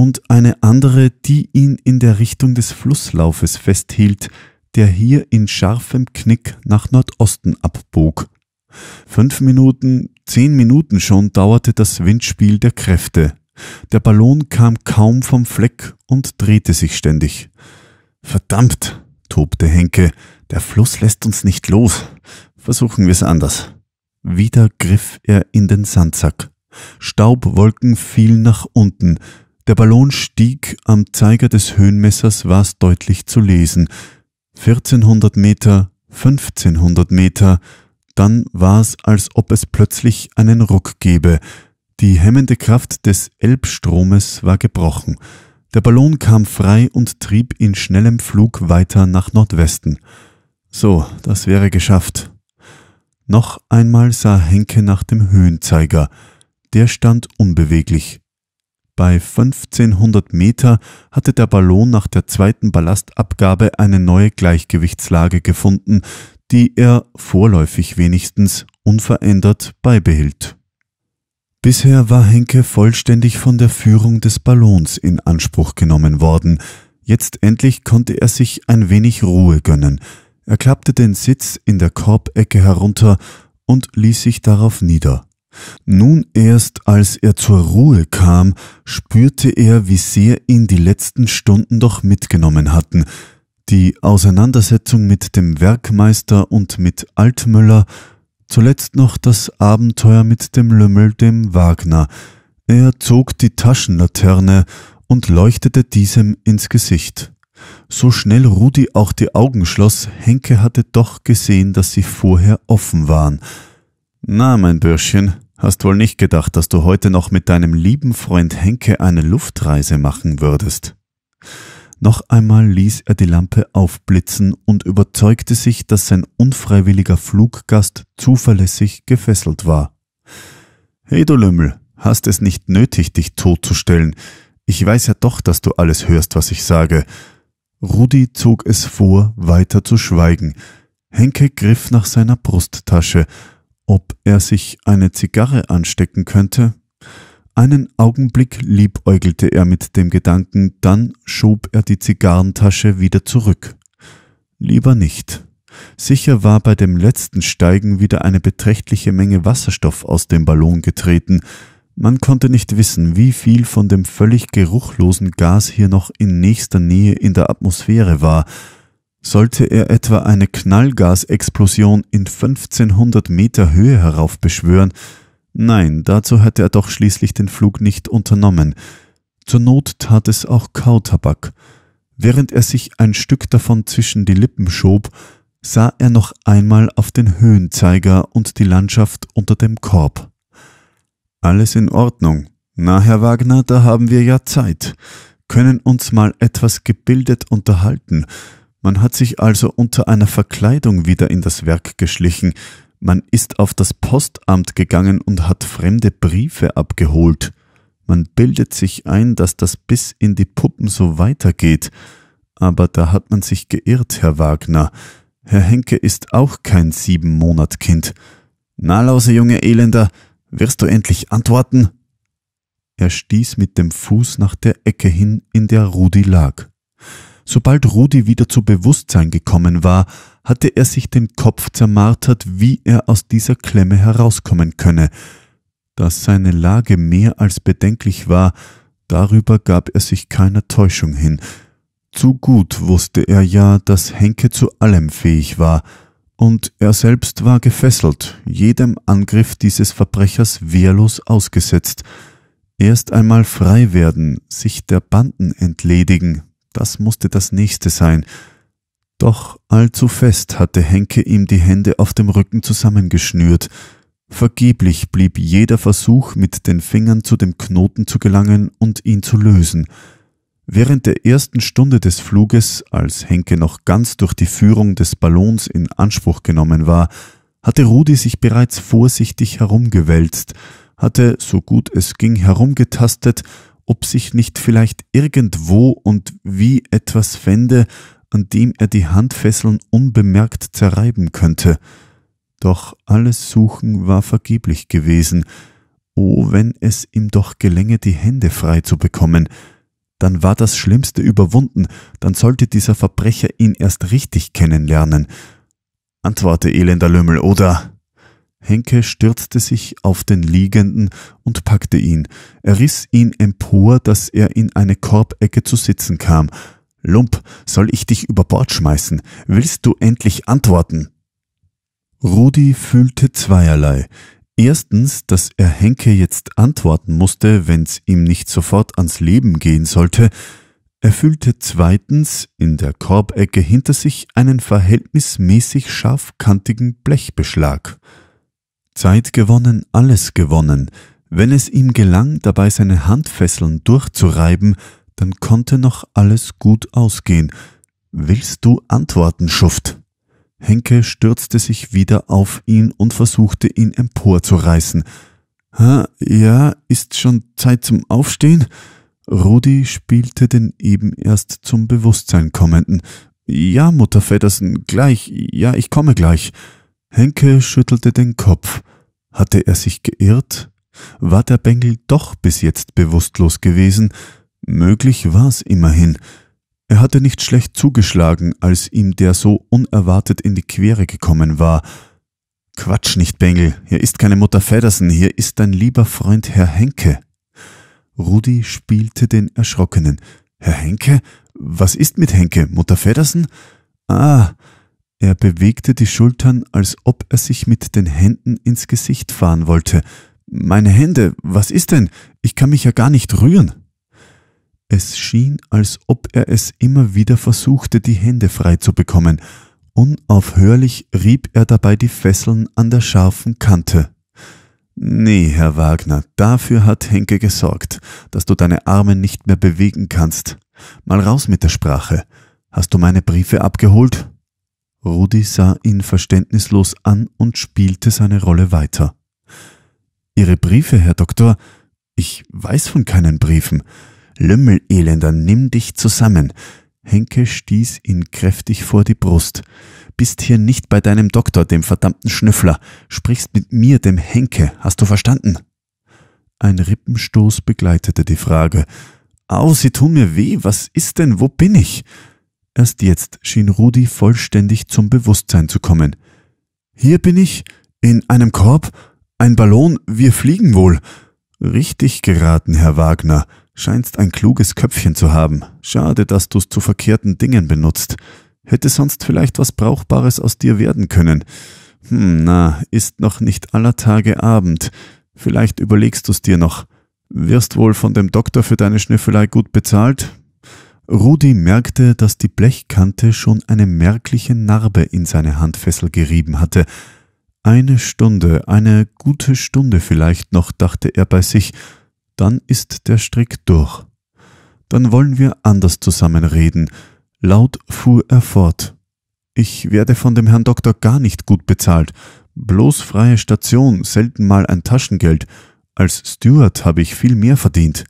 und eine andere, die ihn in der Richtung des Flusslaufes festhielt, der hier in scharfem Knick nach Nordosten abbog. Fünf Minuten, zehn Minuten schon dauerte das Windspiel der Kräfte. Der Ballon kam kaum vom Fleck und drehte sich ständig. Verdammt, tobte Henke, der Fluss lässt uns nicht los. Versuchen wir es anders. Wieder griff er in den Sandsack. Staubwolken fielen nach unten, der Ballon stieg, am Zeiger des Höhenmessers war es deutlich zu lesen. 1400 Meter, 1500 Meter, dann war es, als ob es plötzlich einen Ruck gäbe. Die hemmende Kraft des Elbstromes war gebrochen. Der Ballon kam frei und trieb in schnellem Flug weiter nach Nordwesten. So, das wäre geschafft. Noch einmal sah Henke nach dem Höhenzeiger. Der stand unbeweglich. Bei 1500 Meter hatte der Ballon nach der zweiten Ballastabgabe eine neue Gleichgewichtslage gefunden, die er vorläufig wenigstens unverändert beibehielt. Bisher war Henke vollständig von der Führung des Ballons in Anspruch genommen worden. Jetzt endlich konnte er sich ein wenig Ruhe gönnen. Er klappte den Sitz in der Korbecke herunter und ließ sich darauf nieder. Nun erst, als er zur Ruhe kam, spürte er, wie sehr ihn die letzten Stunden doch mitgenommen hatten. Die Auseinandersetzung mit dem Werkmeister und mit Altmüller, zuletzt noch das Abenteuer mit dem Lümmel, dem Wagner. Er zog die Taschenlaterne und leuchtete diesem ins Gesicht. So schnell Rudi auch die Augen schloss, Henke hatte doch gesehen, dass sie vorher offen waren – na, mein Bürschchen, hast wohl nicht gedacht, dass du heute noch mit deinem lieben Freund Henke eine Luftreise machen würdest. Noch einmal ließ er die Lampe aufblitzen und überzeugte sich, dass sein unfreiwilliger Fluggast zuverlässig gefesselt war. Hey du Lümmel, hast es nicht nötig, dich totzustellen. Ich weiß ja doch, dass du alles hörst, was ich sage. Rudi zog es vor, weiter zu schweigen. Henke griff nach seiner Brusttasche, ob er sich eine Zigarre anstecken könnte. Einen Augenblick liebäugelte er mit dem Gedanken, dann schob er die Zigarrentasche wieder zurück. Lieber nicht. Sicher war bei dem letzten Steigen wieder eine beträchtliche Menge Wasserstoff aus dem Ballon getreten. Man konnte nicht wissen, wie viel von dem völlig geruchlosen Gas hier noch in nächster Nähe in der Atmosphäre war, sollte er etwa eine Knallgasexplosion in 1500 Meter Höhe heraufbeschwören? Nein, dazu hätte er doch schließlich den Flug nicht unternommen. Zur Not tat es auch Kautabak. Während er sich ein Stück davon zwischen die Lippen schob, sah er noch einmal auf den Höhenzeiger und die Landschaft unter dem Korb. Alles in Ordnung. Na, Herr Wagner, da haben wir ja Zeit. Können uns mal etwas gebildet unterhalten man hat sich also unter einer Verkleidung wieder in das Werk geschlichen, man ist auf das Postamt gegangen und hat fremde Briefe abgeholt, man bildet sich ein, dass das bis in die Puppen so weitergeht, aber da hat man sich geirrt, Herr Wagner. Herr Henke ist auch kein Siebenmonatkind. Na, lause junge Elender, wirst du endlich antworten? Er stieß mit dem Fuß nach der Ecke hin, in der Rudi lag. Sobald Rudi wieder zu Bewusstsein gekommen war, hatte er sich den Kopf zermartert, wie er aus dieser Klemme herauskommen könne. Dass seine Lage mehr als bedenklich war, darüber gab er sich keiner Täuschung hin. Zu gut wusste er ja, dass Henke zu allem fähig war, und er selbst war gefesselt, jedem Angriff dieses Verbrechers wehrlos ausgesetzt. Erst einmal frei werden, sich der Banden entledigen, das musste das nächste sein. Doch allzu fest hatte Henke ihm die Hände auf dem Rücken zusammengeschnürt. Vergeblich blieb jeder Versuch, mit den Fingern zu dem Knoten zu gelangen und ihn zu lösen. Während der ersten Stunde des Fluges, als Henke noch ganz durch die Führung des Ballons in Anspruch genommen war, hatte Rudi sich bereits vorsichtig herumgewälzt, hatte, so gut es ging, herumgetastet ob sich nicht vielleicht irgendwo und wie etwas fände, an dem er die Handfesseln unbemerkt zerreiben könnte. Doch alles Suchen war vergeblich gewesen. Oh, wenn es ihm doch gelänge, die Hände frei zu bekommen. Dann war das Schlimmste überwunden, dann sollte dieser Verbrecher ihn erst richtig kennenlernen. Antworte, elender Lümmel, oder? Henke stürzte sich auf den Liegenden und packte ihn. Er riss ihn empor, dass er in eine Korbecke zu sitzen kam. Lump, soll ich dich über Bord schmeißen? Willst du endlich antworten? Rudi fühlte zweierlei. Erstens, dass er Henke jetzt antworten musste, wenn's ihm nicht sofort ans Leben gehen sollte. Er fühlte zweitens in der Korbecke hinter sich einen verhältnismäßig scharfkantigen Blechbeschlag. Zeit gewonnen, alles gewonnen. Wenn es ihm gelang, dabei seine Handfesseln durchzureiben, dann konnte noch alles gut ausgehen. Willst du antworten, Schuft? Henke stürzte sich wieder auf ihn und versuchte ihn emporzureißen. Ha, ja, ist schon Zeit zum Aufstehen? Rudi spielte den eben erst zum Bewusstsein kommenden. Ja, Mutter Feddersen, gleich, ja, ich komme gleich. Henke schüttelte den Kopf. Hatte er sich geirrt? War der Bengel doch bis jetzt bewusstlos gewesen? Möglich war's immerhin. Er hatte nicht schlecht zugeschlagen, als ihm der so unerwartet in die Quere gekommen war. Quatsch nicht, Bengel. Hier ist keine Mutter Feddersen, hier ist dein lieber Freund Herr Henke. Rudi spielte den Erschrockenen. Herr Henke? Was ist mit Henke, Mutter Feddersen? Ah, er bewegte die Schultern, als ob er sich mit den Händen ins Gesicht fahren wollte. Meine Hände, was ist denn? Ich kann mich ja gar nicht rühren. Es schien, als ob er es immer wieder versuchte, die Hände frei zu bekommen. Unaufhörlich rieb er dabei die Fesseln an der scharfen Kante. Nee, Herr Wagner, dafür hat Henke gesorgt, dass du deine Arme nicht mehr bewegen kannst. Mal raus mit der Sprache. Hast du meine Briefe abgeholt? Rudi sah ihn verständnislos an und spielte seine Rolle weiter. Ihre Briefe, Herr Doktor? Ich weiß von keinen Briefen. Lümmelelender, nimm dich zusammen. Henke stieß ihn kräftig vor die Brust. Bist hier nicht bei deinem Doktor, dem verdammten Schnüffler. Sprichst mit mir, dem Henke. Hast du verstanden? Ein Rippenstoß begleitete die Frage. Au, sie tun mir weh. Was ist denn? Wo bin ich? Erst jetzt schien Rudi vollständig zum Bewusstsein zu kommen. Hier bin ich, in einem Korb, ein Ballon, wir fliegen wohl. Richtig geraten, Herr Wagner. Scheinst ein kluges Köpfchen zu haben. Schade, dass du's zu verkehrten Dingen benutzt. Hätte sonst vielleicht was Brauchbares aus dir werden können. Hm, na, ist noch nicht aller Tage Abend. Vielleicht überlegst du's dir noch. Wirst wohl von dem Doktor für deine Schnüffelei gut bezahlt? Rudi merkte, dass die Blechkante schon eine merkliche Narbe in seine Handfessel gerieben hatte. Eine Stunde, eine gute Stunde vielleicht noch, dachte er bei sich, dann ist der Strick durch. Dann wollen wir anders zusammen reden. Laut fuhr er fort. Ich werde von dem Herrn Doktor gar nicht gut bezahlt. Bloß freie Station, selten mal ein Taschengeld. Als Steward habe ich viel mehr verdient.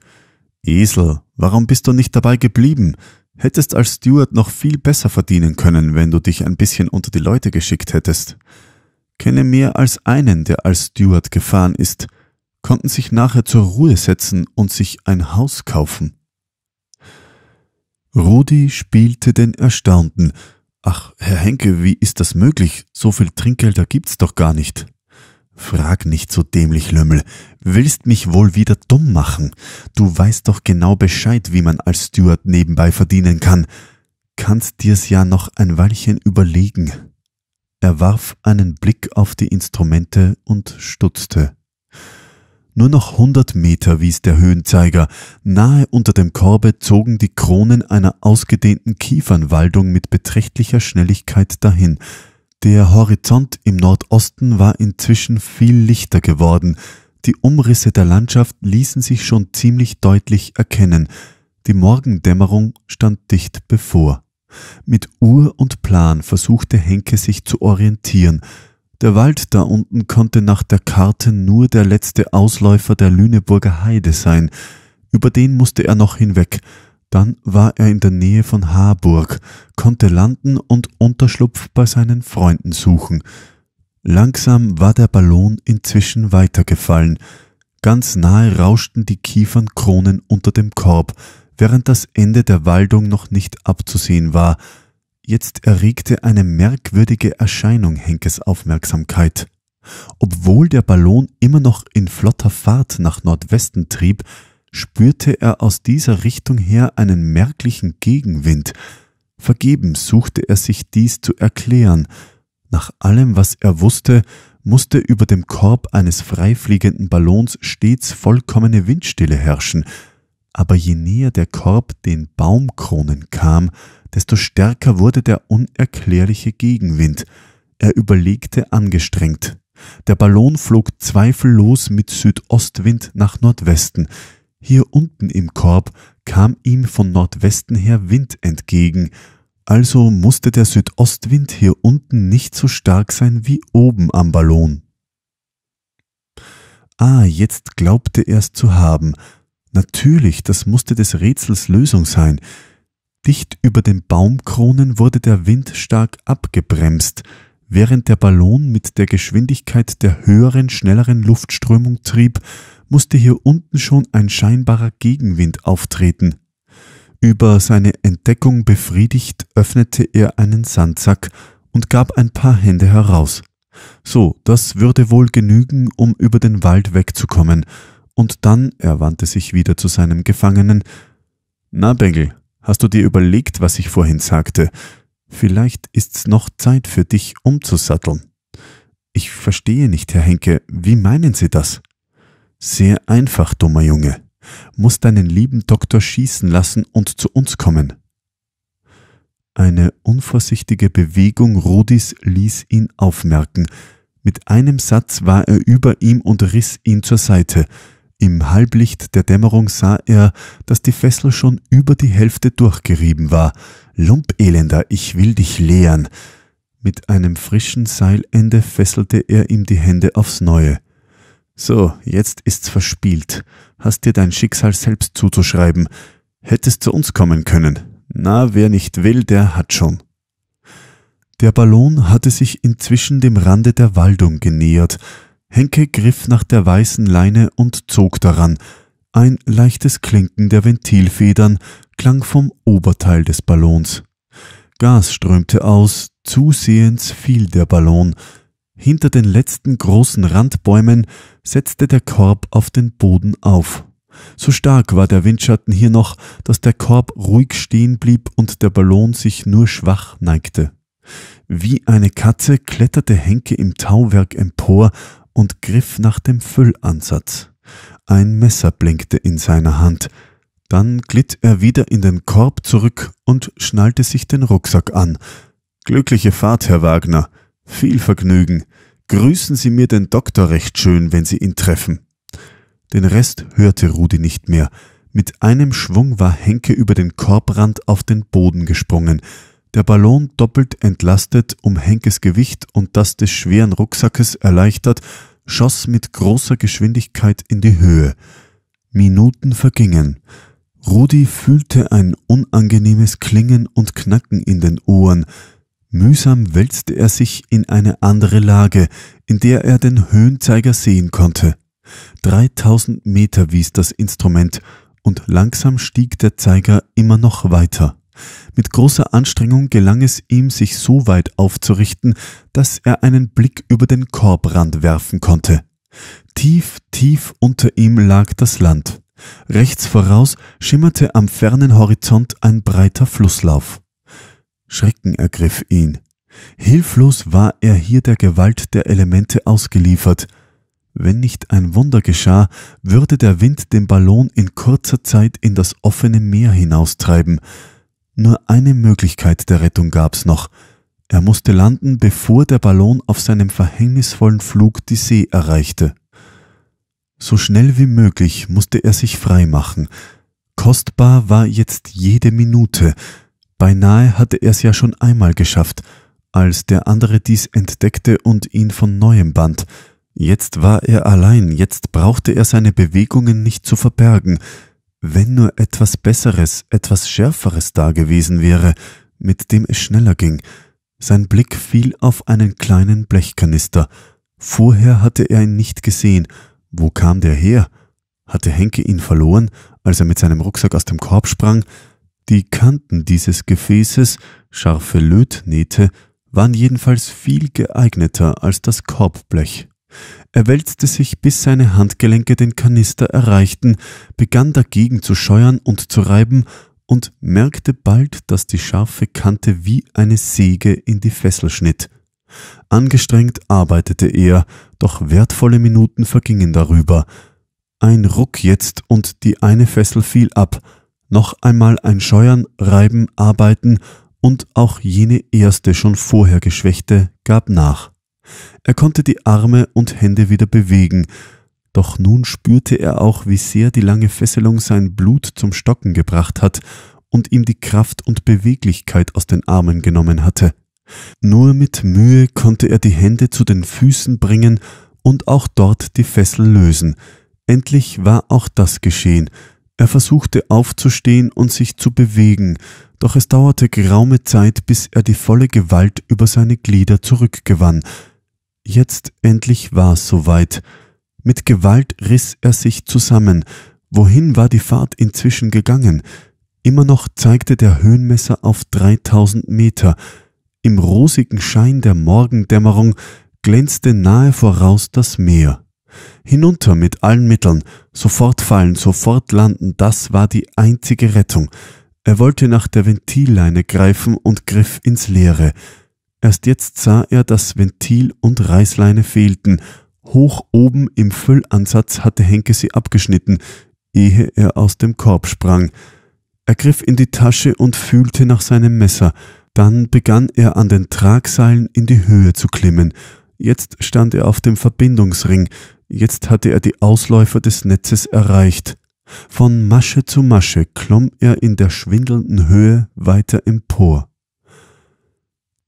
Esel, Warum bist du nicht dabei geblieben? Hättest als Steward noch viel besser verdienen können, wenn du dich ein bisschen unter die Leute geschickt hättest. Kenne mehr als einen, der als Steward gefahren ist, konnten sich nachher zur Ruhe setzen und sich ein Haus kaufen. Rudi spielte den Erstaunten. Ach, Herr Henke, wie ist das möglich? So viel Trinkgelder gibt's doch gar nicht. Frag nicht so dämlich, Lümmel. Willst mich wohl wieder dumm machen? Du weißt doch genau Bescheid, wie man als Steward nebenbei verdienen kann. Kannst dir's ja noch ein Weilchen überlegen. Er warf einen Blick auf die Instrumente und stutzte. Nur noch hundert Meter wies der Höhenzeiger. Nahe unter dem Korbe zogen die Kronen einer ausgedehnten Kiefernwaldung mit beträchtlicher Schnelligkeit dahin. Der Horizont im Nordosten war inzwischen viel lichter geworden, die Umrisse der Landschaft ließen sich schon ziemlich deutlich erkennen, die Morgendämmerung stand dicht bevor. Mit Uhr und Plan versuchte Henke sich zu orientieren, der Wald da unten konnte nach der Karte nur der letzte Ausläufer der Lüneburger Heide sein. Über den musste er noch hinweg, dann war er in der Nähe von Harburg, konnte landen und Unterschlupf bei seinen Freunden suchen. Langsam war der Ballon inzwischen weitergefallen. Ganz nahe rauschten die Kiefernkronen unter dem Korb, während das Ende der Waldung noch nicht abzusehen war. Jetzt erregte eine merkwürdige Erscheinung Henkes Aufmerksamkeit. Obwohl der Ballon immer noch in flotter Fahrt nach Nordwesten trieb, spürte er aus dieser Richtung her einen merklichen Gegenwind. Vergebens suchte er sich dies zu erklären. Nach allem, was er wusste, musste über dem Korb eines freifliegenden Ballons stets vollkommene Windstille herrschen. Aber je näher der Korb den Baumkronen kam, desto stärker wurde der unerklärliche Gegenwind. Er überlegte angestrengt. Der Ballon flog zweifellos mit Südostwind nach Nordwesten. Hier unten im Korb kam ihm von Nordwesten her Wind entgegen, also musste der Südostwind hier unten nicht so stark sein wie oben am Ballon. Ah, jetzt glaubte er's zu haben. Natürlich, das musste des Rätsels Lösung sein. Dicht über den Baumkronen wurde der Wind stark abgebremst, während der Ballon mit der Geschwindigkeit der höheren, schnelleren Luftströmung trieb musste hier unten schon ein scheinbarer Gegenwind auftreten. Über seine Entdeckung befriedigt öffnete er einen Sandsack und gab ein paar Hände heraus. So, das würde wohl genügen, um über den Wald wegzukommen, und dann, er wandte sich wieder zu seinem Gefangenen, Na Bengel, hast du dir überlegt, was ich vorhin sagte? Vielleicht ist's noch Zeit für dich umzusatteln. Ich verstehe nicht, Herr Henke, wie meinen Sie das? Sehr einfach, dummer Junge. Muss deinen lieben Doktor schießen lassen und zu uns kommen. Eine unvorsichtige Bewegung Rudis ließ ihn aufmerken. Mit einem Satz war er über ihm und riss ihn zur Seite. Im Halblicht der Dämmerung sah er, dass die Fessel schon über die Hälfte durchgerieben war. Lumpelender, ich will dich lehren. Mit einem frischen Seilende fesselte er ihm die Hände aufs Neue. So, jetzt ist's verspielt. Hast dir dein Schicksal selbst zuzuschreiben. Hättest zu uns kommen können. Na, wer nicht will, der hat schon. Der Ballon hatte sich inzwischen dem Rande der Waldung genähert. Henke griff nach der weißen Leine und zog daran. Ein leichtes Klinken der Ventilfedern klang vom Oberteil des Ballons. Gas strömte aus, zusehends fiel der Ballon. Hinter den letzten großen Randbäumen setzte der Korb auf den Boden auf. So stark war der Windschatten hier noch, dass der Korb ruhig stehen blieb und der Ballon sich nur schwach neigte. Wie eine Katze kletterte Henke im Tauwerk empor und griff nach dem Füllansatz. Ein Messer blinkte in seiner Hand. Dann glitt er wieder in den Korb zurück und schnallte sich den Rucksack an. Glückliche Fahrt, Herr Wagner. Viel Vergnügen. Grüßen Sie mir den Doktor recht schön, wenn Sie ihn treffen. Den Rest hörte Rudi nicht mehr. Mit einem Schwung war Henke über den Korbrand auf den Boden gesprungen. Der Ballon doppelt entlastet, um Henkes Gewicht und das des schweren Rucksackes erleichtert, schoss mit großer Geschwindigkeit in die Höhe. Minuten vergingen. Rudi fühlte ein unangenehmes Klingen und Knacken in den Ohren, Mühsam wälzte er sich in eine andere Lage, in der er den Höhenzeiger sehen konnte. 3000 Meter wies das Instrument und langsam stieg der Zeiger immer noch weiter. Mit großer Anstrengung gelang es ihm, sich so weit aufzurichten, dass er einen Blick über den Korbrand werfen konnte. Tief, tief unter ihm lag das Land. Rechts voraus schimmerte am fernen Horizont ein breiter Flusslauf. Schrecken ergriff ihn. Hilflos war er hier der Gewalt der Elemente ausgeliefert. Wenn nicht ein Wunder geschah, würde der Wind den Ballon in kurzer Zeit in das offene Meer hinaustreiben. Nur eine Möglichkeit der Rettung gab's noch. Er musste landen, bevor der Ballon auf seinem verhängnisvollen Flug die See erreichte. So schnell wie möglich musste er sich frei machen. Kostbar war jetzt jede Minute, Beinahe hatte er es ja schon einmal geschafft, als der andere dies entdeckte und ihn von neuem band. Jetzt war er allein, jetzt brauchte er seine Bewegungen nicht zu verbergen. Wenn nur etwas Besseres, etwas Schärferes da gewesen wäre, mit dem es schneller ging. Sein Blick fiel auf einen kleinen Blechkanister. Vorher hatte er ihn nicht gesehen. Wo kam der her? Hatte Henke ihn verloren, als er mit seinem Rucksack aus dem Korb sprang? Die Kanten dieses Gefäßes, scharfe Lötnähte, waren jedenfalls viel geeigneter als das Korbblech. Er wälzte sich, bis seine Handgelenke den Kanister erreichten, begann dagegen zu scheuern und zu reiben und merkte bald, dass die scharfe Kante wie eine Säge in die Fessel schnitt. Angestrengt arbeitete er, doch wertvolle Minuten vergingen darüber. Ein Ruck jetzt und die eine Fessel fiel ab, noch einmal ein Scheuern, Reiben, Arbeiten und auch jene erste schon vorher geschwächte gab nach. Er konnte die Arme und Hände wieder bewegen, doch nun spürte er auch, wie sehr die lange Fesselung sein Blut zum Stocken gebracht hat und ihm die Kraft und Beweglichkeit aus den Armen genommen hatte. Nur mit Mühe konnte er die Hände zu den Füßen bringen und auch dort die Fessel lösen. Endlich war auch das geschehen, er versuchte aufzustehen und sich zu bewegen, doch es dauerte geraume Zeit, bis er die volle Gewalt über seine Glieder zurückgewann. Jetzt endlich war es soweit. Mit Gewalt riss er sich zusammen. Wohin war die Fahrt inzwischen gegangen? Immer noch zeigte der Höhenmesser auf 3000 Meter. Im rosigen Schein der Morgendämmerung glänzte nahe voraus das Meer. Hinunter mit allen Mitteln, sofort fallen, sofort landen, das war die einzige Rettung. Er wollte nach der Ventilleine greifen und griff ins Leere. Erst jetzt sah er, dass Ventil und Reißleine fehlten. Hoch oben im Füllansatz hatte Henke sie abgeschnitten, ehe er aus dem Korb sprang. Er griff in die Tasche und fühlte nach seinem Messer. Dann begann er an den Tragseilen in die Höhe zu klimmen. Jetzt stand er auf dem Verbindungsring. Jetzt hatte er die Ausläufer des Netzes erreicht. Von Masche zu Masche klomm er in der schwindelnden Höhe weiter empor.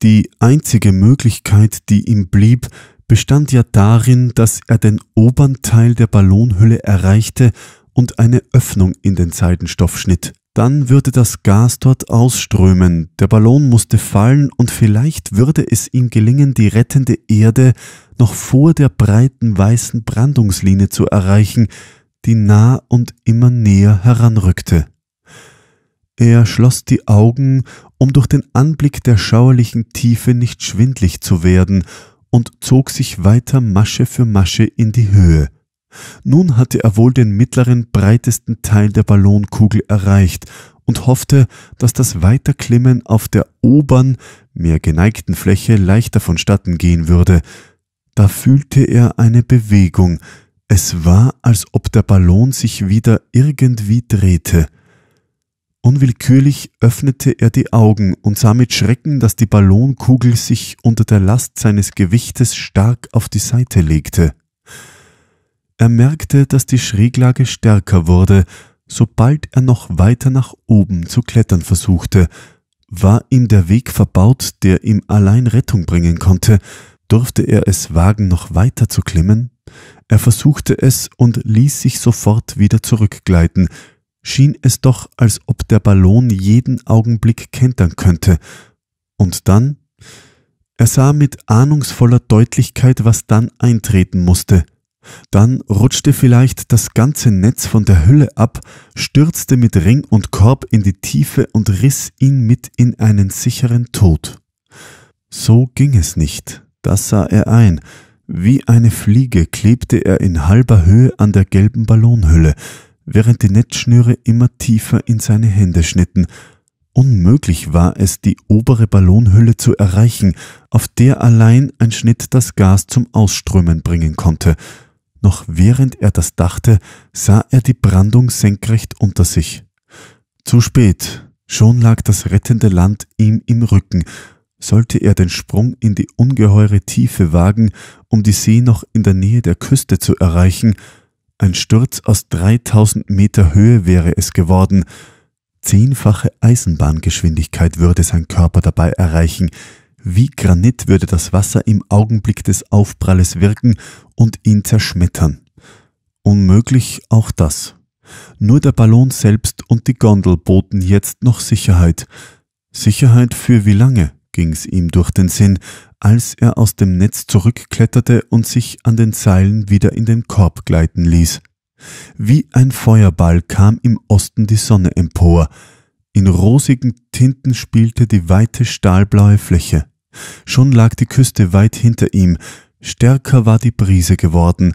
Die einzige Möglichkeit, die ihm blieb, bestand ja darin, dass er den oberen Teil der Ballonhülle erreichte und eine Öffnung in den Seidenstoff schnitt. Dann würde das Gas dort ausströmen, der Ballon musste fallen und vielleicht würde es ihm gelingen, die rettende Erde noch vor der breiten weißen Brandungslinie zu erreichen, die nah und immer näher heranrückte. Er schloss die Augen, um durch den Anblick der schauerlichen Tiefe nicht schwindlig zu werden, und zog sich weiter Masche für Masche in die Höhe. Nun hatte er wohl den mittleren, breitesten Teil der Ballonkugel erreicht und hoffte, dass das Weiterklimmen auf der oberen, mehr geneigten Fläche leichter vonstatten gehen würde, da fühlte er eine Bewegung. Es war, als ob der Ballon sich wieder irgendwie drehte. Unwillkürlich öffnete er die Augen und sah mit Schrecken, dass die Ballonkugel sich unter der Last seines Gewichtes stark auf die Seite legte. Er merkte, dass die Schräglage stärker wurde, sobald er noch weiter nach oben zu klettern versuchte, war ihm der Weg verbaut, der ihm allein Rettung bringen konnte, durfte er es wagen, noch weiter zu klimmen? Er versuchte es und ließ sich sofort wieder zurückgleiten, schien es doch, als ob der Ballon jeden Augenblick kentern könnte. Und dann? Er sah mit ahnungsvoller Deutlichkeit, was dann eintreten musste. Dann rutschte vielleicht das ganze Netz von der Hülle ab, stürzte mit Ring und Korb in die Tiefe und riss ihn mit in einen sicheren Tod. So ging es nicht. Das sah er ein. Wie eine Fliege klebte er in halber Höhe an der gelben Ballonhülle, während die Netzschnüre immer tiefer in seine Hände schnitten. Unmöglich war es, die obere Ballonhülle zu erreichen, auf der allein ein Schnitt das Gas zum Ausströmen bringen konnte. Noch während er das dachte, sah er die Brandung senkrecht unter sich. Zu spät. Schon lag das rettende Land ihm im Rücken, sollte er den Sprung in die ungeheure Tiefe wagen, um die See noch in der Nähe der Küste zu erreichen, ein Sturz aus 3000 Meter Höhe wäre es geworden. Zehnfache Eisenbahngeschwindigkeit würde sein Körper dabei erreichen. Wie Granit würde das Wasser im Augenblick des Aufpralles wirken und ihn zerschmettern. Unmöglich auch das. Nur der Ballon selbst und die Gondel boten jetzt noch Sicherheit. Sicherheit für wie lange? ging's ihm durch den Sinn, als er aus dem Netz zurückkletterte und sich an den Seilen wieder in den Korb gleiten ließ. Wie ein Feuerball kam im Osten die Sonne empor, in rosigen Tinten spielte die weite stahlblaue Fläche. Schon lag die Küste weit hinter ihm, stärker war die Brise geworden,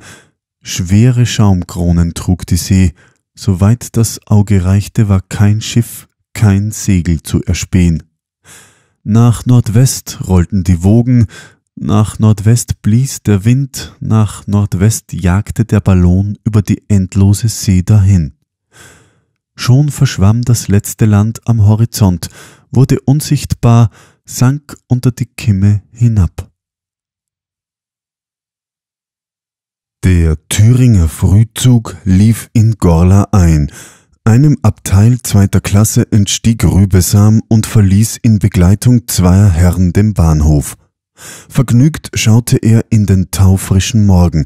schwere Schaumkronen trug die See, soweit das Auge reichte, war kein Schiff, kein Segel zu erspähen. Nach Nordwest rollten die Wogen, nach Nordwest blies der Wind, nach Nordwest jagte der Ballon über die endlose See dahin. Schon verschwamm das letzte Land am Horizont, wurde unsichtbar, sank unter die Kimme hinab. Der Thüringer Frühzug lief in Gorla ein, einem Abteil zweiter Klasse entstieg Rübesam und verließ in Begleitung zweier Herren den Bahnhof. Vergnügt schaute er in den taufrischen Morgen.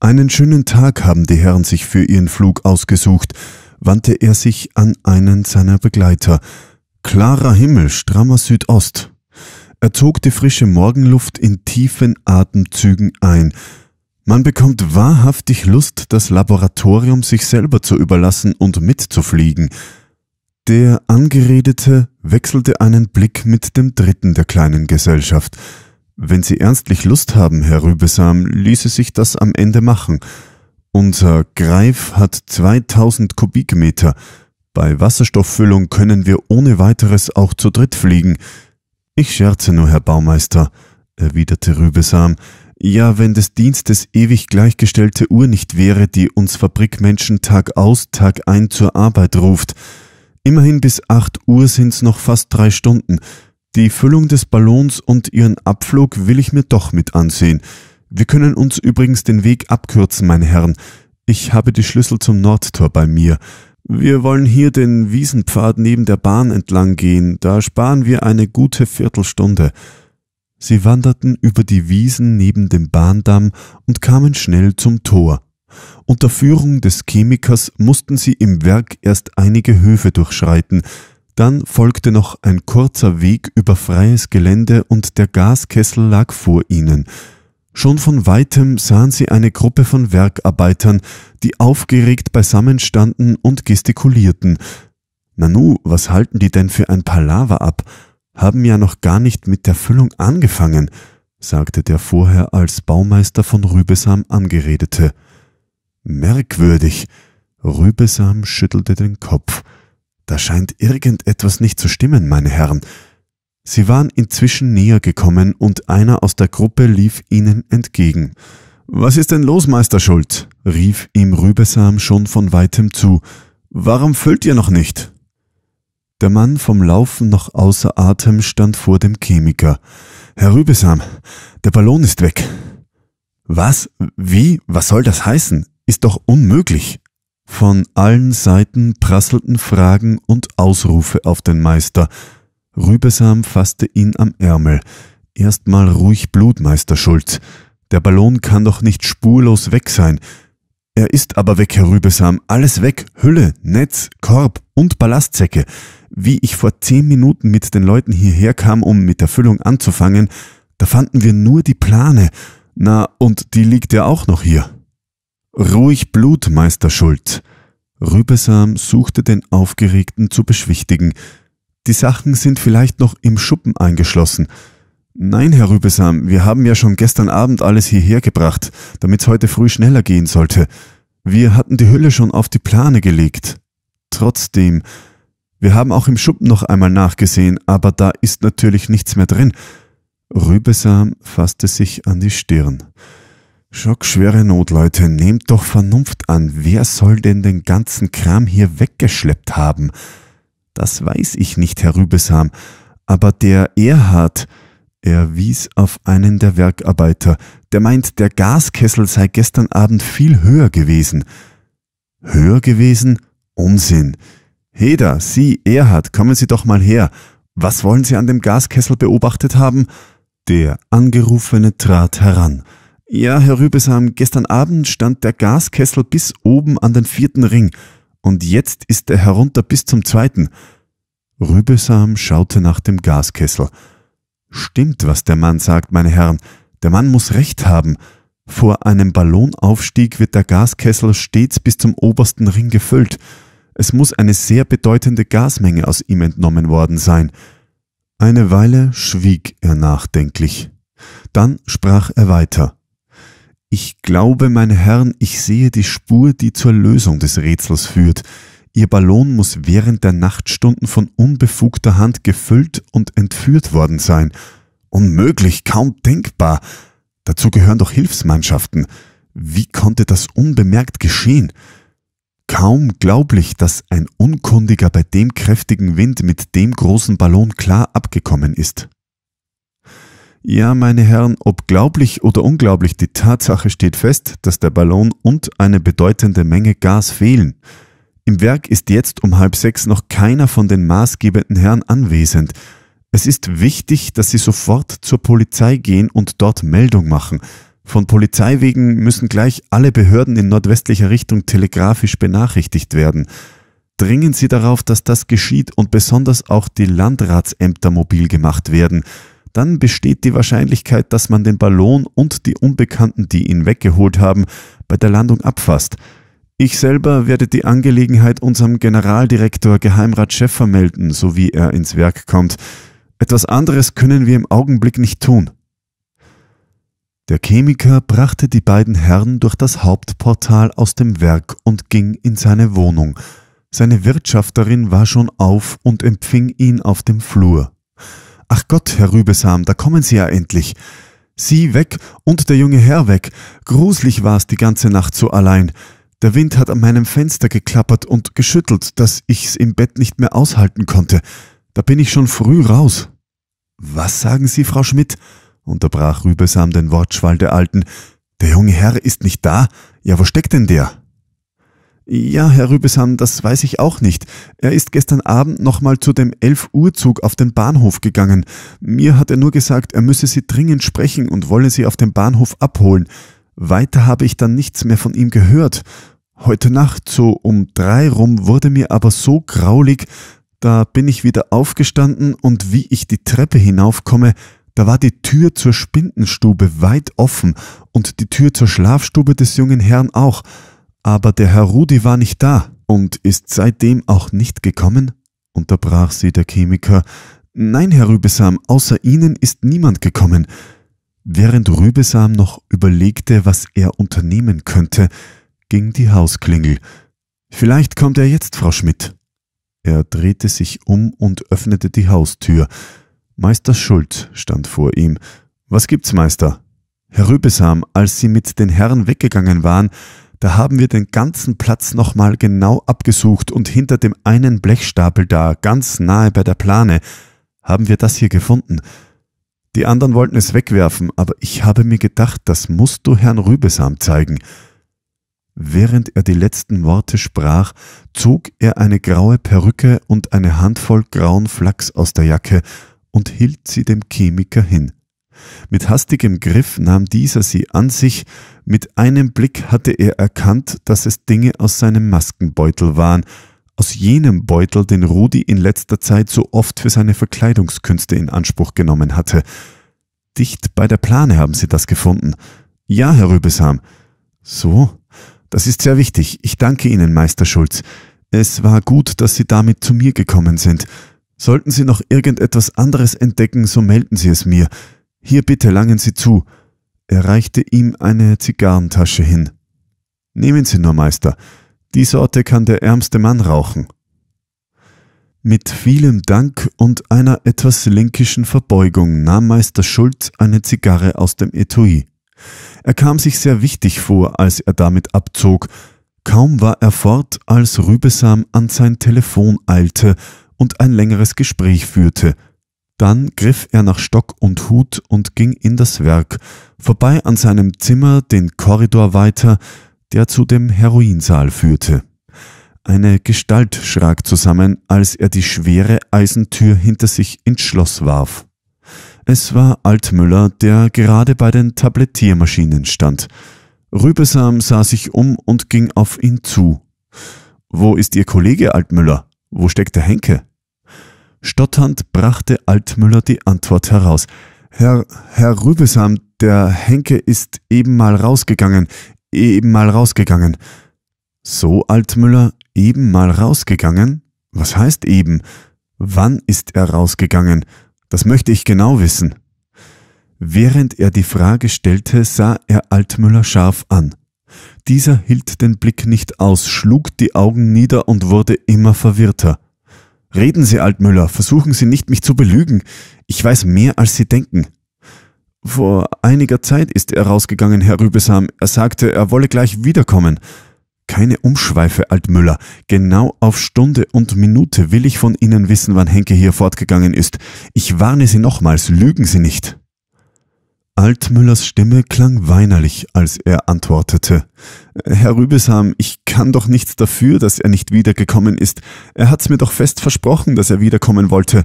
Einen schönen Tag haben die Herren sich für ihren Flug ausgesucht, wandte er sich an einen seiner Begleiter. Klarer Himmel, strammer Südost. Er zog die frische Morgenluft in tiefen Atemzügen ein – man bekommt wahrhaftig Lust, das Laboratorium sich selber zu überlassen und mitzufliegen. Der Angeredete wechselte einen Blick mit dem Dritten der kleinen Gesellschaft. Wenn Sie ernstlich Lust haben, Herr Rübesam, ließe sich das am Ende machen. Unser Greif hat 2000 Kubikmeter. Bei Wasserstofffüllung können wir ohne weiteres auch zu dritt fliegen. Ich scherze nur, Herr Baumeister, erwiderte Rübesam. Ja, wenn des Dienstes ewig gleichgestellte Uhr nicht wäre, die uns Fabrikmenschen Tag aus, Tag ein zur Arbeit ruft. Immerhin bis acht Uhr sind's noch fast drei Stunden. Die Füllung des Ballons und ihren Abflug will ich mir doch mit ansehen. Wir können uns übrigens den Weg abkürzen, meine Herren. Ich habe die Schlüssel zum Nordtor bei mir. Wir wollen hier den Wiesenpfad neben der Bahn entlang gehen, da sparen wir eine gute Viertelstunde. Sie wanderten über die Wiesen neben dem Bahndamm und kamen schnell zum Tor. Unter Führung des Chemikers mussten sie im Werk erst einige Höfe durchschreiten, dann folgte noch ein kurzer Weg über freies Gelände und der Gaskessel lag vor ihnen. Schon von weitem sahen sie eine Gruppe von Werkarbeitern, die aufgeregt beisammenstanden und gestikulierten. Nanu, was halten die denn für ein Palaver ab? haben ja noch gar nicht mit der Füllung angefangen, sagte der vorher als Baumeister von Rübesam angeredete. Merkwürdig. Rübesam schüttelte den Kopf. Da scheint irgendetwas nicht zu stimmen, meine Herren. Sie waren inzwischen näher gekommen und einer aus der Gruppe lief ihnen entgegen. Was ist denn los, Meister Schulz? rief ihm Rübesam schon von weitem zu. Warum füllt ihr noch nicht? Der Mann vom Laufen noch außer Atem stand vor dem Chemiker. Herr Rübesam, der Ballon ist weg. Was? Wie? Was soll das heißen? Ist doch unmöglich. Von allen Seiten prasselten Fragen und Ausrufe auf den Meister. Rübesam fasste ihn am Ärmel. Erstmal ruhig Blut, Meister Schulz. Der Ballon kann doch nicht spurlos weg sein. Er ist aber weg, Herr Rübesam, alles weg, Hülle, Netz, Korb und Ballastsäcke. Wie ich vor zehn Minuten mit den Leuten hierher kam, um mit der Füllung anzufangen, da fanden wir nur die Plane. Na, und die liegt ja auch noch hier. Ruhig Blut, Meister Schulz. Rübesam suchte den Aufgeregten zu beschwichtigen. Die Sachen sind vielleicht noch im Schuppen eingeschlossen. Nein, Herr Rübesam, wir haben ja schon gestern Abend alles hierher gebracht, damit's heute früh schneller gehen sollte. Wir hatten die Hülle schon auf die Plane gelegt. Trotzdem, wir haben auch im Schuppen noch einmal nachgesehen, aber da ist natürlich nichts mehr drin. Rübesam fasste sich an die Stirn. Schockschwere Not, Leute, nehmt doch Vernunft an. Wer soll denn den ganzen Kram hier weggeschleppt haben? Das weiß ich nicht, Herr Rübesam. Aber der Erhard, er wies auf einen der Werkarbeiter, der meint, der Gaskessel sei gestern Abend viel höher gewesen. Höher gewesen? Unsinn. Heda, Sie, Erhard, kommen Sie doch mal her. Was wollen Sie an dem Gaskessel beobachtet haben? Der Angerufene trat heran. Ja, Herr Rübesam, gestern Abend stand der Gaskessel bis oben an den vierten Ring, und jetzt ist er herunter bis zum zweiten. Rübesam schaute nach dem Gaskessel. Stimmt, was der Mann sagt, meine Herren. Der Mann muss recht haben. Vor einem Ballonaufstieg wird der Gaskessel stets bis zum obersten Ring gefüllt. Es muss eine sehr bedeutende Gasmenge aus ihm entnommen worden sein. Eine Weile schwieg er nachdenklich. Dann sprach er weiter. Ich glaube, meine Herren, ich sehe die Spur, die zur Lösung des Rätsels führt. Ihr Ballon muss während der Nachtstunden von unbefugter Hand gefüllt und entführt worden sein. Unmöglich, kaum denkbar. Dazu gehören doch Hilfsmannschaften. Wie konnte das unbemerkt geschehen? Kaum glaublich, dass ein Unkundiger bei dem kräftigen Wind mit dem großen Ballon klar abgekommen ist. Ja, meine Herren, ob glaublich oder unglaublich, die Tatsache steht fest, dass der Ballon und eine bedeutende Menge Gas fehlen. Im Werk ist jetzt um halb sechs noch keiner von den maßgebenden Herren anwesend. Es ist wichtig, dass Sie sofort zur Polizei gehen und dort Meldung machen. Von Polizei wegen müssen gleich alle Behörden in nordwestlicher Richtung telegrafisch benachrichtigt werden. Dringen Sie darauf, dass das geschieht und besonders auch die Landratsämter mobil gemacht werden. Dann besteht die Wahrscheinlichkeit, dass man den Ballon und die Unbekannten, die ihn weggeholt haben, bei der Landung abfasst – ich selber werde die Angelegenheit unserem Generaldirektor Geheimrat Schäffer melden, so wie er ins Werk kommt. Etwas anderes können wir im Augenblick nicht tun. Der Chemiker brachte die beiden Herren durch das Hauptportal aus dem Werk und ging in seine Wohnung. Seine Wirtschafterin war schon auf und empfing ihn auf dem Flur. Ach Gott, Herr Rübesam, da kommen Sie ja endlich. Sie weg und der junge Herr weg. Gruselig war es die ganze Nacht so allein. Der Wind hat an meinem Fenster geklappert und geschüttelt, dass ich's im Bett nicht mehr aushalten konnte. Da bin ich schon früh raus. Was sagen Sie, Frau Schmidt? unterbrach Rübesam den Wortschwall der Alten. Der junge Herr ist nicht da. Ja, wo steckt denn der? Ja, Herr Rübesam, das weiß ich auch nicht. Er ist gestern Abend nochmal zu dem elf Uhr Zug auf den Bahnhof gegangen. Mir hat er nur gesagt, er müsse sie dringend sprechen und wolle sie auf dem Bahnhof abholen. Weiter habe ich dann nichts mehr von ihm gehört. Heute Nacht, so um drei rum, wurde mir aber so graulig, da bin ich wieder aufgestanden und wie ich die Treppe hinaufkomme, da war die Tür zur Spindenstube weit offen und die Tür zur Schlafstube des jungen Herrn auch, aber der Herr Rudi war nicht da und ist seitdem auch nicht gekommen? unterbrach sie der Chemiker. Nein, Herr Rübesam, außer Ihnen ist niemand gekommen. Während Rübesam noch überlegte, was er unternehmen könnte, ging die Hausklingel. Vielleicht kommt er jetzt, Frau Schmidt. Er drehte sich um und öffnete die Haustür. Meister Schulz stand vor ihm. Was gibt's, Meister? Herr Rübesam, als Sie mit den Herren weggegangen waren, da haben wir den ganzen Platz nochmal genau abgesucht und hinter dem einen Blechstapel da, ganz nahe bei der Plane, haben wir das hier gefunden. Die anderen wollten es wegwerfen, aber ich habe mir gedacht, das musst du Herrn Rübesam zeigen. Während er die letzten Worte sprach, zog er eine graue Perücke und eine Handvoll grauen Flachs aus der Jacke und hielt sie dem Chemiker hin. Mit hastigem Griff nahm dieser sie an sich, mit einem Blick hatte er erkannt, dass es Dinge aus seinem Maskenbeutel waren, aus jenem Beutel, den Rudi in letzter Zeit so oft für seine Verkleidungskünste in Anspruch genommen hatte. Dicht bei der Plane haben Sie das gefunden. Ja, Herr Rübesheim. So? Das ist sehr wichtig. Ich danke Ihnen, Meister Schulz. Es war gut, dass Sie damit zu mir gekommen sind. Sollten Sie noch irgendetwas anderes entdecken, so melden Sie es mir. Hier bitte langen Sie zu. Er reichte ihm eine Zigarrentasche hin. Nehmen Sie nur, Meister. Die Sorte kann der ärmste Mann rauchen. Mit vielem Dank und einer etwas linkischen Verbeugung nahm Meister Schulz eine Zigarre aus dem Etui. Er kam sich sehr wichtig vor, als er damit abzog. Kaum war er fort, als Rübesam an sein Telefon eilte und ein längeres Gespräch führte. Dann griff er nach Stock und Hut und ging in das Werk, vorbei an seinem Zimmer, den Korridor weiter, der zu dem Heroinsaal führte. Eine Gestalt schrak zusammen, als er die schwere Eisentür hinter sich ins Schloss warf. Es war Altmüller, der gerade bei den Tablettiermaschinen stand. Rübesam sah sich um und ging auf ihn zu. Wo ist Ihr Kollege Altmüller? Wo steckt der Henke? Stotternd brachte Altmüller die Antwort heraus. Herr, Herr Rübesam, der Henke ist eben mal rausgegangen eben mal rausgegangen. So, Altmüller, eben mal rausgegangen? Was heißt eben? Wann ist er rausgegangen? Das möchte ich genau wissen. Während er die Frage stellte, sah er Altmüller scharf an. Dieser hielt den Blick nicht aus, schlug die Augen nieder und wurde immer verwirrter. Reden Sie, Altmüller, versuchen Sie nicht, mich zu belügen. Ich weiß mehr, als Sie denken. Vor einiger Zeit ist er rausgegangen, Herr Rübesam. Er sagte, er wolle gleich wiederkommen. Keine Umschweife, Altmüller. Genau auf Stunde und Minute will ich von Ihnen wissen, wann Henke hier fortgegangen ist. Ich warne Sie nochmals, lügen Sie nicht. Altmüllers Stimme klang weinerlich, als er antwortete. Herr Rübesam, ich kann doch nichts dafür, dass er nicht wiedergekommen ist. Er hat's mir doch fest versprochen, dass er wiederkommen wollte.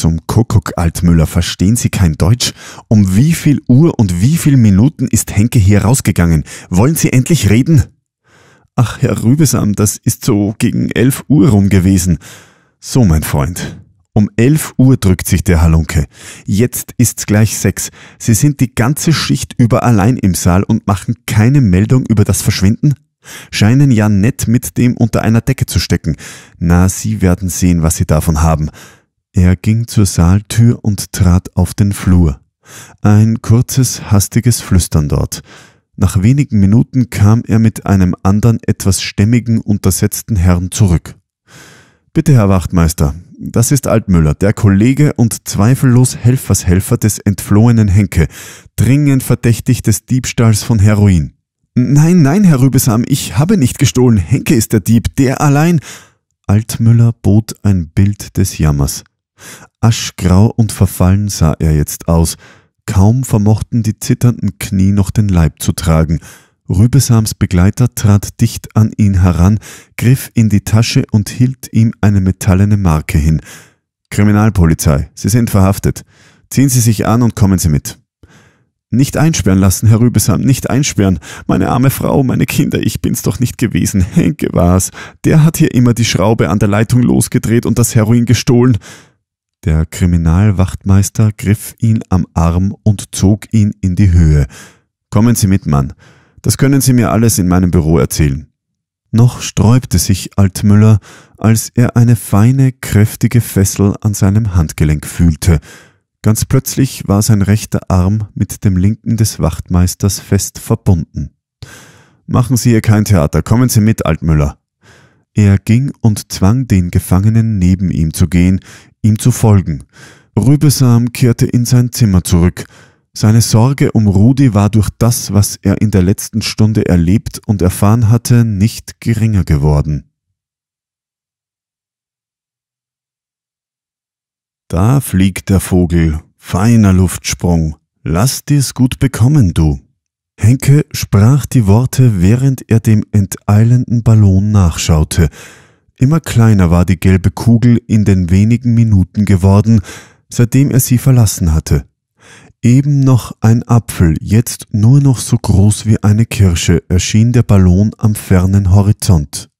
Zum Kuckuck, Altmüller, verstehen Sie kein Deutsch? Um wie viel Uhr und wie viel Minuten ist Henke hier rausgegangen? Wollen Sie endlich reden? Ach, Herr Rübesam, das ist so gegen elf Uhr rum gewesen. So, mein Freund. Um elf Uhr drückt sich der Halunke. Jetzt ist's gleich sechs. Sie sind die ganze Schicht über allein im Saal und machen keine Meldung über das Verschwinden? Scheinen ja nett mit dem unter einer Decke zu stecken. Na, Sie werden sehen, was Sie davon haben. Er ging zur Saaltür und trat auf den Flur. Ein kurzes, hastiges Flüstern dort. Nach wenigen Minuten kam er mit einem anderen, etwas stämmigen, untersetzten Herrn zurück. Bitte, Herr Wachtmeister, das ist Altmüller, der Kollege und zweifellos Helfershelfer des entflohenen Henke, dringend verdächtig des Diebstahls von Heroin. Nein, nein, Herr Rübesam, ich habe nicht gestohlen. Henke ist der Dieb, der allein. Altmüller bot ein Bild des Jammers. Aschgrau und verfallen sah er jetzt aus, kaum vermochten die zitternden Knie noch den Leib zu tragen. Rübesams Begleiter trat dicht an ihn heran, griff in die Tasche und hielt ihm eine metallene Marke hin. Kriminalpolizei, Sie sind verhaftet. Ziehen Sie sich an und kommen Sie mit. Nicht einsperren lassen, Herr Rübesam, nicht einsperren. Meine arme Frau, meine Kinder, ich bin's doch nicht gewesen. Henke war's. Der hat hier immer die Schraube an der Leitung losgedreht und das Heroin gestohlen. Der Kriminalwachtmeister griff ihn am Arm und zog ihn in die Höhe. Kommen Sie mit, Mann. Das können Sie mir alles in meinem Büro erzählen. Noch sträubte sich Altmüller, als er eine feine, kräftige Fessel an seinem Handgelenk fühlte. Ganz plötzlich war sein rechter Arm mit dem linken des Wachtmeisters fest verbunden. Machen Sie hier kein Theater, kommen Sie mit, Altmüller. Er ging und zwang den Gefangenen neben ihm zu gehen, ihm zu folgen. Rübesam kehrte in sein Zimmer zurück. Seine Sorge um Rudi war durch das, was er in der letzten Stunde erlebt und erfahren hatte, nicht geringer geworden. Da fliegt der Vogel, feiner Luftsprung, lass dir's gut bekommen, du. Henke sprach die Worte, während er dem enteilenden Ballon nachschaute, Immer kleiner war die gelbe Kugel in den wenigen Minuten geworden, seitdem er sie verlassen hatte. Eben noch ein Apfel, jetzt nur noch so groß wie eine Kirsche, erschien der Ballon am fernen Horizont.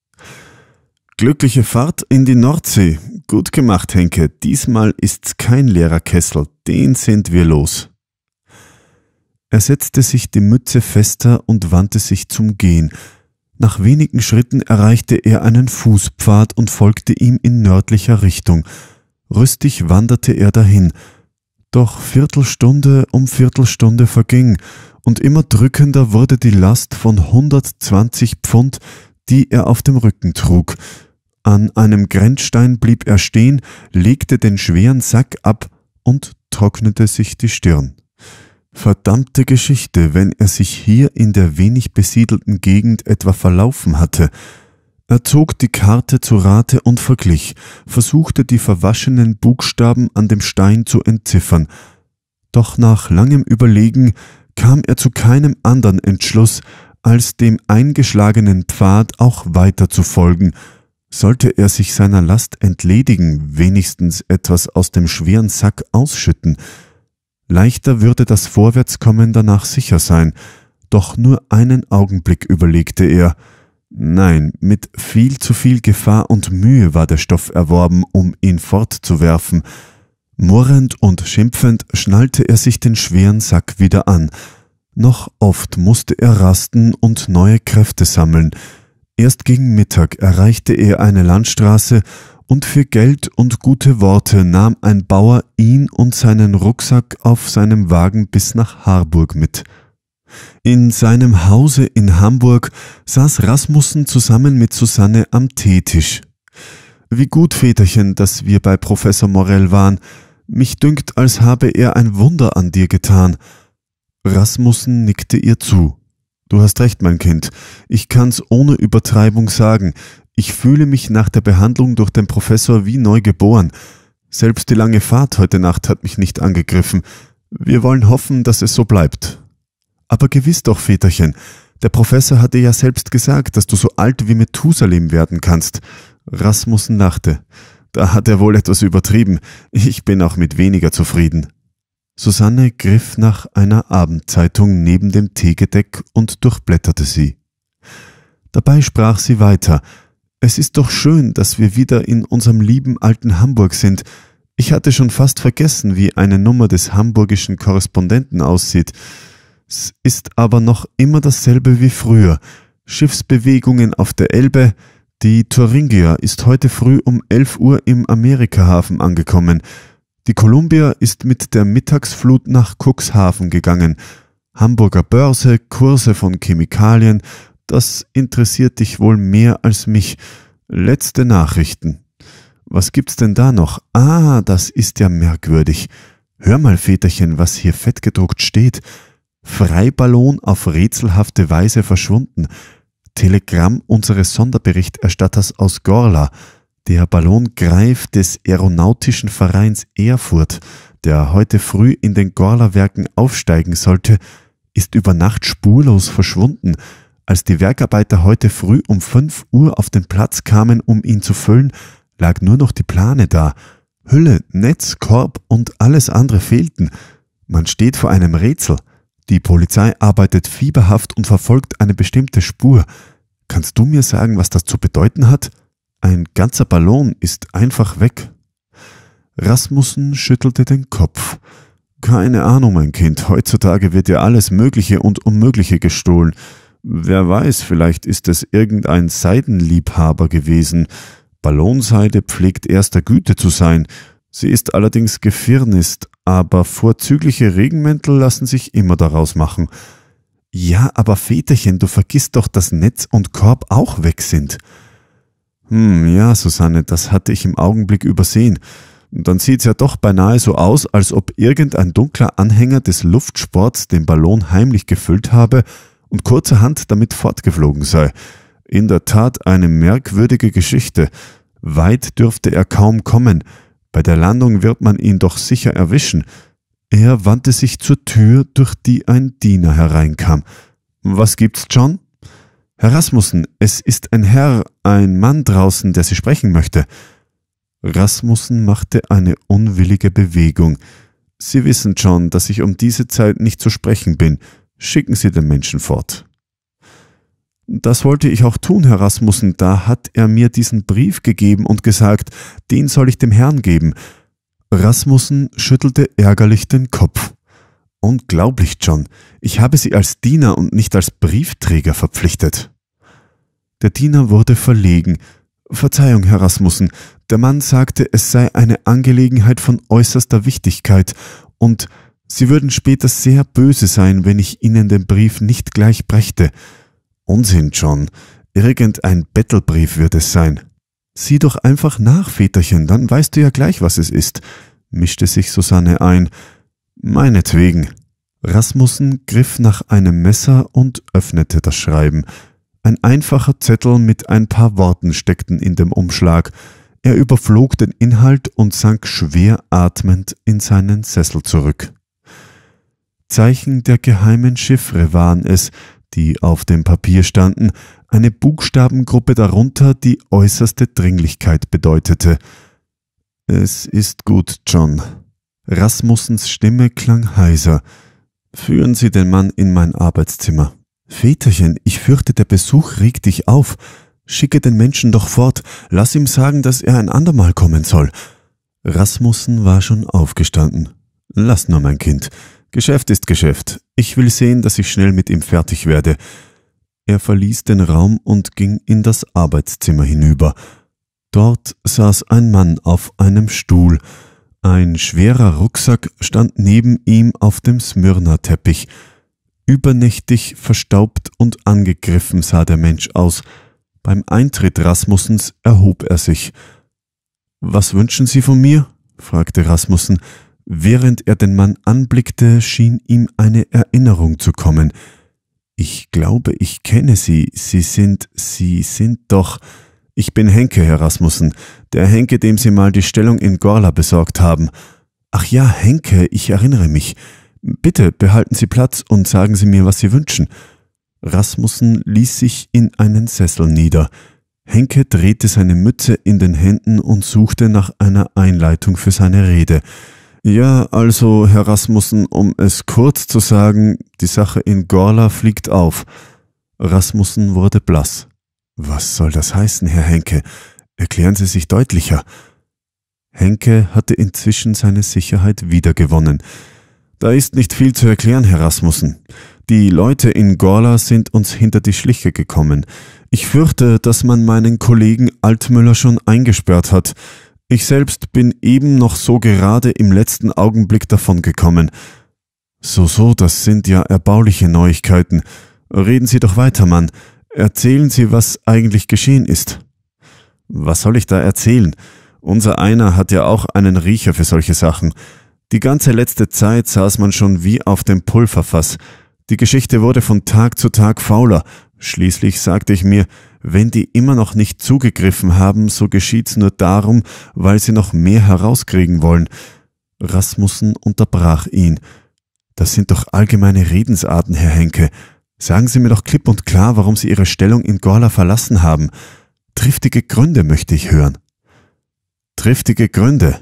Glückliche Fahrt in die Nordsee. Gut gemacht, Henke. Diesmal ist's kein leerer Kessel. Den sind wir los. Er setzte sich die Mütze fester und wandte sich zum Gehen. Nach wenigen Schritten erreichte er einen Fußpfad und folgte ihm in nördlicher Richtung. Rüstig wanderte er dahin. Doch Viertelstunde um Viertelstunde verging, und immer drückender wurde die Last von 120 Pfund, die er auf dem Rücken trug. An einem Grenzstein blieb er stehen, legte den schweren Sack ab und trocknete sich die Stirn. Verdammte Geschichte, wenn er sich hier in der wenig besiedelten Gegend etwa verlaufen hatte. Er zog die Karte zu Rate und verglich, versuchte die verwaschenen Buchstaben an dem Stein zu entziffern. Doch nach langem Überlegen kam er zu keinem anderen Entschluss, als dem eingeschlagenen Pfad auch weiter zu folgen. Sollte er sich seiner Last entledigen, wenigstens etwas aus dem schweren Sack ausschütten – Leichter würde das Vorwärtskommen danach sicher sein, doch nur einen Augenblick überlegte er. Nein, mit viel zu viel Gefahr und Mühe war der Stoff erworben, um ihn fortzuwerfen. Murrend und schimpfend schnallte er sich den schweren Sack wieder an. Noch oft musste er rasten und neue Kräfte sammeln. Erst gegen Mittag erreichte er eine Landstraße, und für Geld und gute Worte nahm ein Bauer ihn und seinen Rucksack auf seinem Wagen bis nach Harburg mit. In seinem Hause in Hamburg saß Rasmussen zusammen mit Susanne am Teetisch. Wie gut, Väterchen, dass wir bei Professor Morell waren. Mich dünkt, als habe er ein Wunder an dir getan. Rasmussen nickte ihr zu. Du hast recht, mein Kind. Ich kann's ohne Übertreibung sagen. Ich fühle mich nach der Behandlung durch den Professor wie neu geboren. Selbst die lange Fahrt heute Nacht hat mich nicht angegriffen. Wir wollen hoffen, dass es so bleibt. Aber gewiss doch, Väterchen, der Professor hatte ja selbst gesagt, dass du so alt wie Methusalem werden kannst. Rasmussen lachte. Da hat er wohl etwas übertrieben. Ich bin auch mit weniger zufrieden. Susanne griff nach einer Abendzeitung neben dem Teegedeck und durchblätterte sie. Dabei sprach sie weiter, es ist doch schön, dass wir wieder in unserem lieben alten Hamburg sind. Ich hatte schon fast vergessen, wie eine Nummer des hamburgischen Korrespondenten aussieht. Es ist aber noch immer dasselbe wie früher. Schiffsbewegungen auf der Elbe. Die Thuringia ist heute früh um 11 Uhr im Amerikahafen angekommen. Die Columbia ist mit der Mittagsflut nach Cuxhaven gegangen. Hamburger Börse, Kurse von Chemikalien das interessiert dich wohl mehr als mich. Letzte Nachrichten. Was gibt's denn da noch? Ah, das ist ja merkwürdig. Hör mal, Väterchen, was hier fettgedruckt steht. Freiballon auf rätselhafte Weise verschwunden. Telegramm unseres Sonderberichterstatters aus Gorla. Der Ballon Greif des Aeronautischen Vereins Erfurt, der heute früh in den Gorla-Werken aufsteigen sollte, ist über Nacht spurlos verschwunden. Als die Werkarbeiter heute früh um 5 Uhr auf den Platz kamen, um ihn zu füllen, lag nur noch die Plane da. Hülle, Netz, Korb und alles andere fehlten. Man steht vor einem Rätsel. Die Polizei arbeitet fieberhaft und verfolgt eine bestimmte Spur. Kannst du mir sagen, was das zu bedeuten hat? Ein ganzer Ballon ist einfach weg. Rasmussen schüttelte den Kopf. Keine Ahnung, mein Kind, heutzutage wird dir alles Mögliche und Unmögliche gestohlen. Wer weiß, vielleicht ist es irgendein Seidenliebhaber gewesen. Ballonseide pflegt erster Güte zu sein. Sie ist allerdings gefirnist, aber vorzügliche Regenmäntel lassen sich immer daraus machen. Ja, aber Väterchen, du vergisst doch, dass Netz und Korb auch weg sind. Hm, ja, Susanne, das hatte ich im Augenblick übersehen. Dann sieht's ja doch beinahe so aus, als ob irgendein dunkler Anhänger des Luftsports den Ballon heimlich gefüllt habe und kurzerhand damit fortgeflogen sei. In der Tat eine merkwürdige Geschichte. Weit dürfte er kaum kommen. Bei der Landung wird man ihn doch sicher erwischen. Er wandte sich zur Tür, durch die ein Diener hereinkam. Was gibt's, John? Herr Rasmussen, es ist ein Herr, ein Mann draußen, der Sie sprechen möchte. Rasmussen machte eine unwillige Bewegung. Sie wissen, John, dass ich um diese Zeit nicht zu sprechen bin. Schicken Sie den Menschen fort. Das wollte ich auch tun, Herr Rasmussen, da hat er mir diesen Brief gegeben und gesagt, den soll ich dem Herrn geben. Rasmussen schüttelte ärgerlich den Kopf. Unglaublich, John, ich habe Sie als Diener und nicht als Briefträger verpflichtet. Der Diener wurde verlegen. Verzeihung, Herr Rasmussen, der Mann sagte, es sei eine Angelegenheit von äußerster Wichtigkeit und Sie würden später sehr böse sein, wenn ich Ihnen den Brief nicht gleich brächte. Unsinn, John. Irgendein Bettelbrief wird es sein. Sieh doch einfach nach, Väterchen, dann weißt du ja gleich, was es ist, mischte sich Susanne ein. Meinetwegen. Rasmussen griff nach einem Messer und öffnete das Schreiben. Ein einfacher Zettel mit ein paar Worten steckten in dem Umschlag. Er überflog den Inhalt und sank schwer atmend in seinen Sessel zurück. Zeichen der geheimen Chiffre waren es, die auf dem Papier standen, eine Buchstabengruppe darunter, die äußerste Dringlichkeit bedeutete. Es ist gut, John. Rasmussens Stimme klang heiser. Führen Sie den Mann in mein Arbeitszimmer. Väterchen, ich fürchte, der Besuch regt dich auf. Schicke den Menschen doch fort, lass ihm sagen, dass er ein andermal kommen soll. Rasmussen war schon aufgestanden. Lass nur, mein Kind. Geschäft ist Geschäft. Ich will sehen, dass ich schnell mit ihm fertig werde. Er verließ den Raum und ging in das Arbeitszimmer hinüber. Dort saß ein Mann auf einem Stuhl. Ein schwerer Rucksack stand neben ihm auf dem Smyrna-Teppich. Übernächtig verstaubt und angegriffen sah der Mensch aus. Beim Eintritt Rasmussens erhob er sich. Was wünschen Sie von mir? fragte Rasmussen. Während er den Mann anblickte, schien ihm eine Erinnerung zu kommen. Ich glaube, ich kenne Sie. Sie sind, Sie sind doch. Ich bin Henke, Herr Rasmussen, der Henke, dem Sie mal die Stellung in Gorla besorgt haben. Ach ja, Henke, ich erinnere mich. Bitte behalten Sie Platz und sagen Sie mir, was Sie wünschen. Rasmussen ließ sich in einen Sessel nieder. Henke drehte seine Mütze in den Händen und suchte nach einer Einleitung für seine Rede. Ja, also, Herr Rasmussen, um es kurz zu sagen, die Sache in Gorla fliegt auf. Rasmussen wurde blass. Was soll das heißen, Herr Henke? Erklären Sie sich deutlicher. Henke hatte inzwischen seine Sicherheit wiedergewonnen. Da ist nicht viel zu erklären, Herr Rasmussen. Die Leute in Gorla sind uns hinter die Schliche gekommen. Ich fürchte, dass man meinen Kollegen Altmüller schon eingesperrt hat. Ich selbst bin eben noch so gerade im letzten Augenblick davongekommen. So, so, das sind ja erbauliche Neuigkeiten. Reden Sie doch weiter, Mann. Erzählen Sie, was eigentlich geschehen ist. Was soll ich da erzählen? Unser einer hat ja auch einen Riecher für solche Sachen. Die ganze letzte Zeit saß man schon wie auf dem Pulverfass. Die Geschichte wurde von Tag zu Tag fauler, Schließlich sagte ich mir, wenn die immer noch nicht zugegriffen haben, so geschieht's nur darum, weil sie noch mehr herauskriegen wollen. Rasmussen unterbrach ihn. Das sind doch allgemeine Redensarten, Herr Henke. Sagen Sie mir doch klipp und klar, warum Sie Ihre Stellung in Gorla verlassen haben. Triftige Gründe möchte ich hören. Triftige Gründe?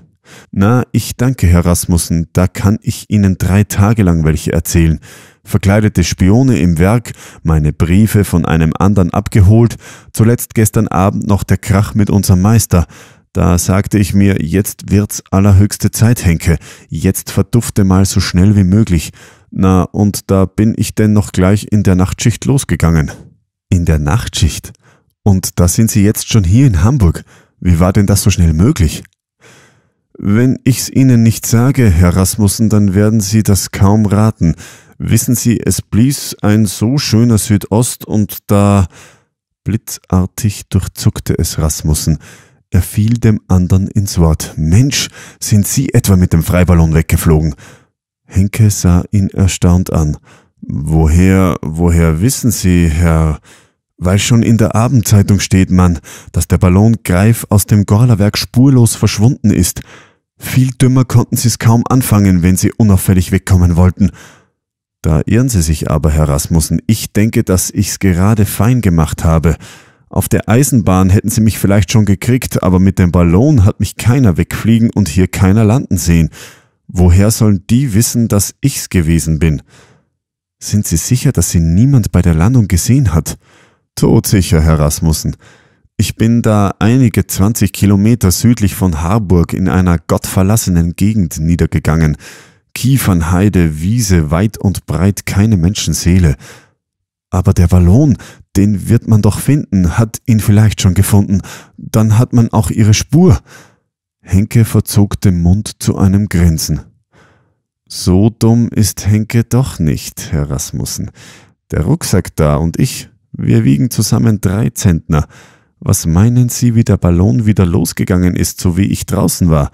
Na, ich danke, Herr Rasmussen, da kann ich Ihnen drei Tage lang welche erzählen verkleidete Spione im Werk, meine Briefe von einem anderen abgeholt, zuletzt gestern Abend noch der Krach mit unserem Meister. Da sagte ich mir, jetzt wird's allerhöchste Zeit, Henke, jetzt verdufte mal so schnell wie möglich. Na, und da bin ich denn noch gleich in der Nachtschicht losgegangen. In der Nachtschicht? Und da sind Sie jetzt schon hier in Hamburg. Wie war denn das so schnell möglich? Wenn ich's Ihnen nicht sage, Herr Rasmussen, dann werden Sie das kaum raten. Wissen Sie, es blies ein so schöner Südost und da blitzartig durchzuckte es Rasmussen. Er fiel dem anderen ins Wort. Mensch, sind Sie etwa mit dem Freiballon weggeflogen? Henke sah ihn erstaunt an. Woher, woher wissen Sie, Herr? Weil schon in der Abendzeitung steht, Mann, dass der Ballon Greif aus dem Gorlerwerk spurlos verschwunden ist. Viel dümmer konnten sie es kaum anfangen, wenn sie unauffällig wegkommen wollten. Da irren Sie sich aber, Herr Rasmussen, ich denke, dass ich's gerade fein gemacht habe. Auf der Eisenbahn hätten Sie mich vielleicht schon gekriegt, aber mit dem Ballon hat mich keiner wegfliegen und hier keiner landen sehen. Woher sollen die wissen, dass ich's gewesen bin? Sind Sie sicher, dass Sie niemand bei der Landung gesehen hat? Todsicher, Herr Rasmussen. Ich bin da einige 20 Kilometer südlich von Harburg in einer gottverlassenen Gegend niedergegangen. Kiefernheide, Wiese, weit und breit keine Menschenseele. Aber der Wallon, den wird man doch finden, hat ihn vielleicht schon gefunden. Dann hat man auch ihre Spur. Henke verzog den Mund zu einem Grinsen. So dumm ist Henke doch nicht, Herr Rasmussen. Der Rucksack da und ich, wir wiegen zusammen drei Zentner. Was meinen Sie, wie der Ballon wieder losgegangen ist, so wie ich draußen war?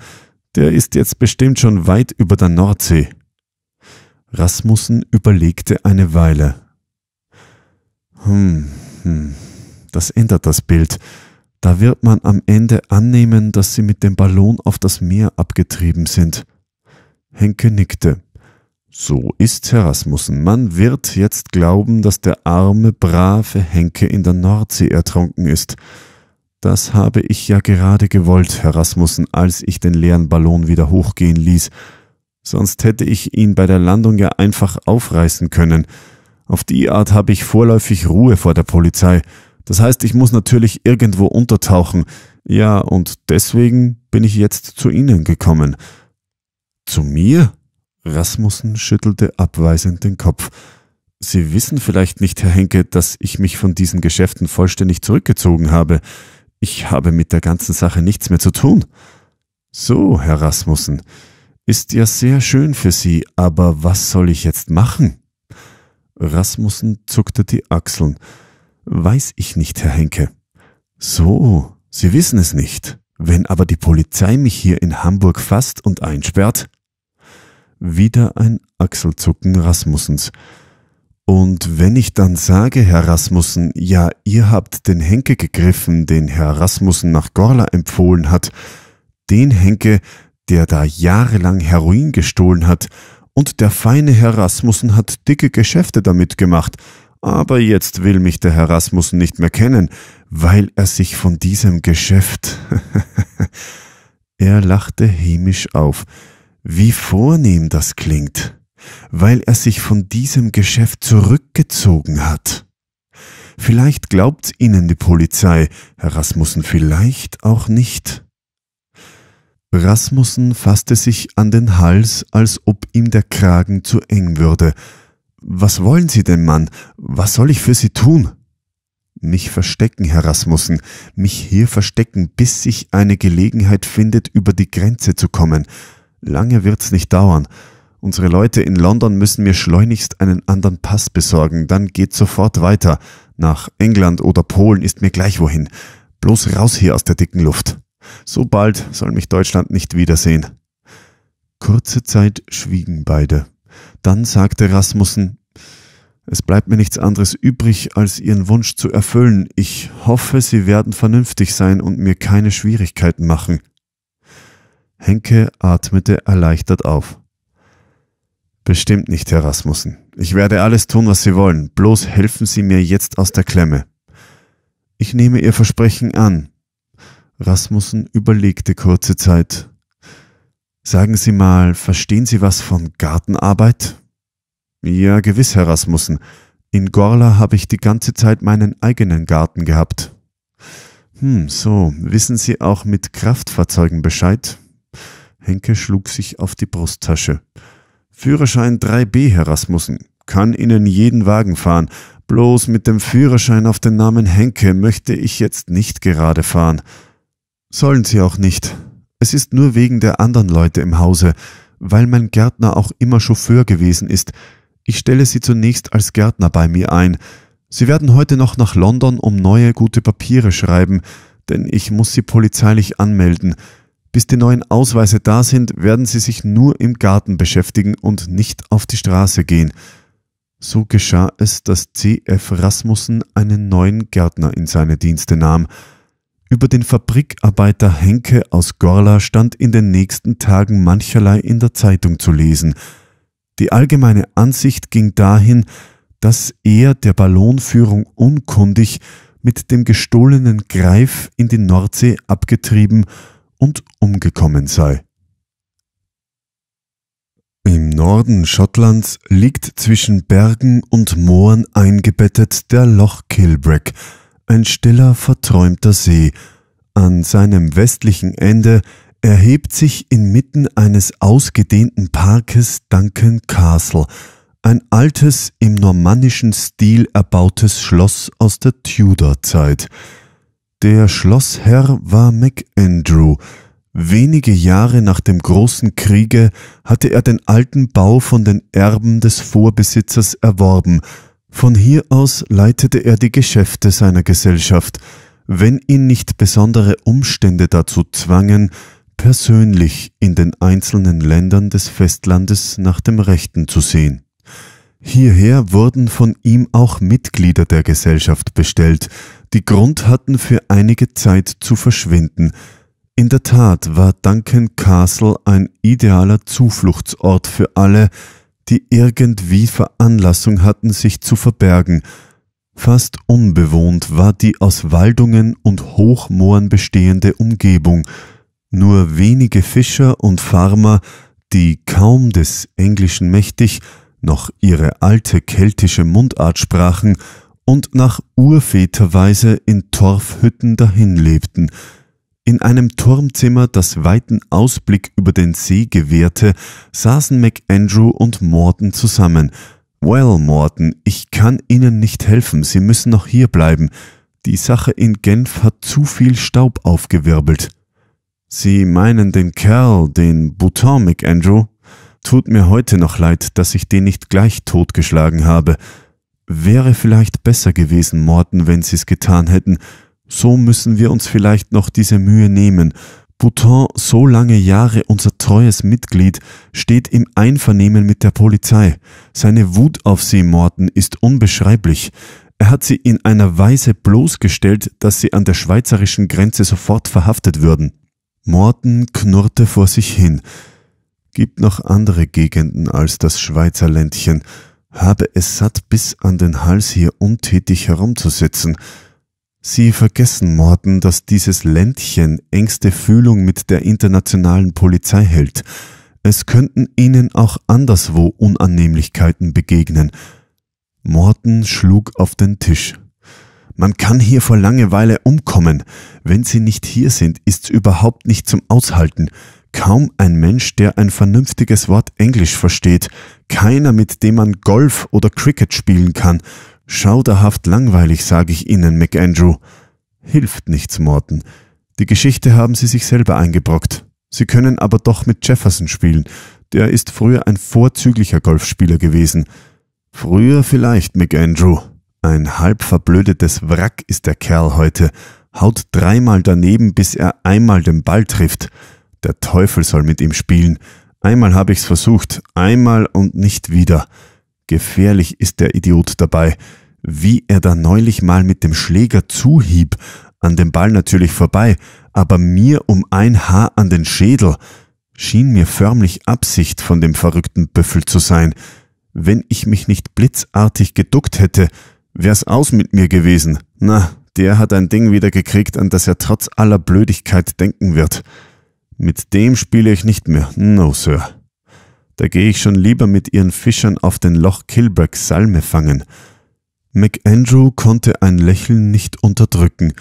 Der ist jetzt bestimmt schon weit über der Nordsee. Rasmussen überlegte eine Weile. Hm, hm, das ändert das Bild. Da wird man am Ende annehmen, dass sie mit dem Ballon auf das Meer abgetrieben sind. Henke nickte. So ist Rasmussen. Man wird jetzt glauben, dass der arme, brave Henke in der Nordsee ertrunken ist. Das habe ich ja gerade gewollt, Herr Rasmussen, als ich den leeren Ballon wieder hochgehen ließ. Sonst hätte ich ihn bei der Landung ja einfach aufreißen können. Auf die Art habe ich vorläufig Ruhe vor der Polizei. Das heißt, ich muss natürlich irgendwo untertauchen. Ja, und deswegen bin ich jetzt zu Ihnen gekommen. Zu mir? Rasmussen schüttelte abweisend den Kopf. Sie wissen vielleicht nicht, Herr Henke, dass ich mich von diesen Geschäften vollständig zurückgezogen habe. Ich habe mit der ganzen Sache nichts mehr zu tun. So, Herr Rasmussen, ist ja sehr schön für Sie, aber was soll ich jetzt machen? Rasmussen zuckte die Achseln. Weiß ich nicht, Herr Henke. So, Sie wissen es nicht. Wenn aber die Polizei mich hier in Hamburg fasst und einsperrt, wieder ein Achselzucken Rasmussens. Und wenn ich dann sage, Herr Rasmussen, ja, ihr habt den Henke gegriffen, den Herr Rasmussen nach Gorla empfohlen hat, den Henke, der da jahrelang Heroin gestohlen hat, und der feine Herr Rasmussen hat dicke Geschäfte damit gemacht, aber jetzt will mich der Herr Rasmussen nicht mehr kennen, weil er sich von diesem Geschäft... er lachte hämisch auf. Wie vornehm das klingt, weil er sich von diesem Geschäft zurückgezogen hat. Vielleicht glaubt Ihnen die Polizei, Herr Rasmussen vielleicht auch nicht. Rasmussen fasste sich an den Hals, als ob ihm der Kragen zu eng würde. Was wollen Sie denn, Mann? Was soll ich für Sie tun? Mich verstecken, Herr Rasmussen, mich hier verstecken, bis sich eine Gelegenheit findet, über die Grenze zu kommen. Lange wird's nicht dauern. Unsere Leute in London müssen mir schleunigst einen anderen Pass besorgen, dann geht's sofort weiter. Nach England oder Polen ist mir gleich wohin. Bloß raus hier aus der dicken Luft. So bald soll mich Deutschland nicht wiedersehen. Kurze Zeit schwiegen beide. Dann sagte Rasmussen, es bleibt mir nichts anderes übrig, als Ihren Wunsch zu erfüllen. Ich hoffe, Sie werden vernünftig sein und mir keine Schwierigkeiten machen. Henke atmete erleichtert auf. Bestimmt nicht, Herr Rasmussen. Ich werde alles tun, was Sie wollen. Bloß helfen Sie mir jetzt aus der Klemme. Ich nehme Ihr Versprechen an. Rasmussen überlegte kurze Zeit. Sagen Sie mal, verstehen Sie was von Gartenarbeit? Ja, gewiss, Herr Rasmussen. In Gorla habe ich die ganze Zeit meinen eigenen Garten gehabt. Hm, so, wissen Sie auch mit Kraftfahrzeugen Bescheid? Henke schlug sich auf die Brusttasche. Führerschein 3b, Herr Rasmussen. Kann Ihnen jeden Wagen fahren. Bloß mit dem Führerschein auf den Namen Henke möchte ich jetzt nicht gerade fahren. Sollen Sie auch nicht. Es ist nur wegen der anderen Leute im Hause, weil mein Gärtner auch immer Chauffeur gewesen ist. Ich stelle Sie zunächst als Gärtner bei mir ein. Sie werden heute noch nach London um neue gute Papiere schreiben, denn ich muss Sie polizeilich anmelden. Bis die neuen Ausweise da sind, werden sie sich nur im Garten beschäftigen und nicht auf die Straße gehen. So geschah es, dass C.F. Rasmussen einen neuen Gärtner in seine Dienste nahm. Über den Fabrikarbeiter Henke aus Gorla stand in den nächsten Tagen mancherlei in der Zeitung zu lesen. Die allgemeine Ansicht ging dahin, dass er der Ballonführung unkundig mit dem gestohlenen Greif in die Nordsee abgetrieben und umgekommen sei. Im Norden Schottlands liegt zwischen Bergen und Mooren eingebettet der Loch Kilbreck, ein stiller, verträumter See. An seinem westlichen Ende erhebt sich inmitten eines ausgedehnten Parkes Duncan Castle, ein altes, im normannischen Stil erbautes Schloss aus der Tudorzeit. zeit der Schlossherr war MacAndrew. Wenige Jahre nach dem Großen Kriege hatte er den alten Bau von den Erben des Vorbesitzers erworben. Von hier aus leitete er die Geschäfte seiner Gesellschaft, wenn ihn nicht besondere Umstände dazu zwangen, persönlich in den einzelnen Ländern des Festlandes nach dem Rechten zu sehen. Hierher wurden von ihm auch Mitglieder der Gesellschaft bestellt, die Grund hatten, für einige Zeit zu verschwinden. In der Tat war Duncan Castle ein idealer Zufluchtsort für alle, die irgendwie Veranlassung hatten, sich zu verbergen. Fast unbewohnt war die aus Waldungen und Hochmooren bestehende Umgebung. Nur wenige Fischer und Farmer, die kaum des Englischen mächtig noch ihre alte keltische Mundart sprachen, und nach Urväterweise in Torfhütten dahinlebten. In einem Turmzimmer, das weiten Ausblick über den See gewährte, saßen McAndrew und Morton zusammen. Well, Morton, ich kann Ihnen nicht helfen, Sie müssen noch hier bleiben. Die Sache in Genf hat zu viel Staub aufgewirbelt. Sie meinen den Kerl, den Bouton, McAndrew? Tut mir heute noch leid, dass ich den nicht gleich totgeschlagen habe. Wäre vielleicht besser gewesen, Morten, wenn sie es getan hätten. So müssen wir uns vielleicht noch diese Mühe nehmen. Bouton, so lange Jahre unser treues Mitglied, steht im Einvernehmen mit der Polizei. Seine Wut auf sie, Morten, ist unbeschreiblich. Er hat sie in einer Weise bloßgestellt, dass sie an der schweizerischen Grenze sofort verhaftet würden. Morten knurrte vor sich hin. Gibt noch andere Gegenden als das Schweizer Ländchen habe es satt, bis an den Hals hier untätig herumzusitzen. Sie vergessen, Morten, dass dieses Ländchen engste Fühlung mit der internationalen Polizei hält. Es könnten Ihnen auch anderswo Unannehmlichkeiten begegnen. Morten schlug auf den Tisch. Man kann hier vor Langeweile umkommen. Wenn Sie nicht hier sind, ist's überhaupt nicht zum Aushalten. Kaum ein Mensch, der ein vernünftiges Wort Englisch versteht, keiner, mit dem man Golf oder Cricket spielen kann. Schauderhaft langweilig, sage ich Ihnen, McAndrew. Hilft nichts, Morton. Die Geschichte haben Sie sich selber eingebrockt. Sie können aber doch mit Jefferson spielen. Der ist früher ein vorzüglicher Golfspieler gewesen. Früher vielleicht, McAndrew. Ein halb verblödetes Wrack ist der Kerl heute. Haut dreimal daneben, bis er einmal den Ball trifft. Der Teufel soll mit ihm spielen. Einmal habe ich's versucht, einmal und nicht wieder. Gefährlich ist der Idiot dabei. Wie er da neulich mal mit dem Schläger zuhieb, an dem Ball natürlich vorbei, aber mir um ein Haar an den Schädel, schien mir förmlich Absicht von dem verrückten Büffel zu sein. Wenn ich mich nicht blitzartig geduckt hätte, wär's aus mit mir gewesen. Na, der hat ein Ding wieder gekriegt, an das er trotz aller Blödigkeit denken wird. Mit dem spiele ich nicht mehr, no Sir. Da gehe ich schon lieber mit ihren Fischern auf den Loch Kilbrack Salme fangen. MacAndrew konnte ein Lächeln nicht unterdrücken.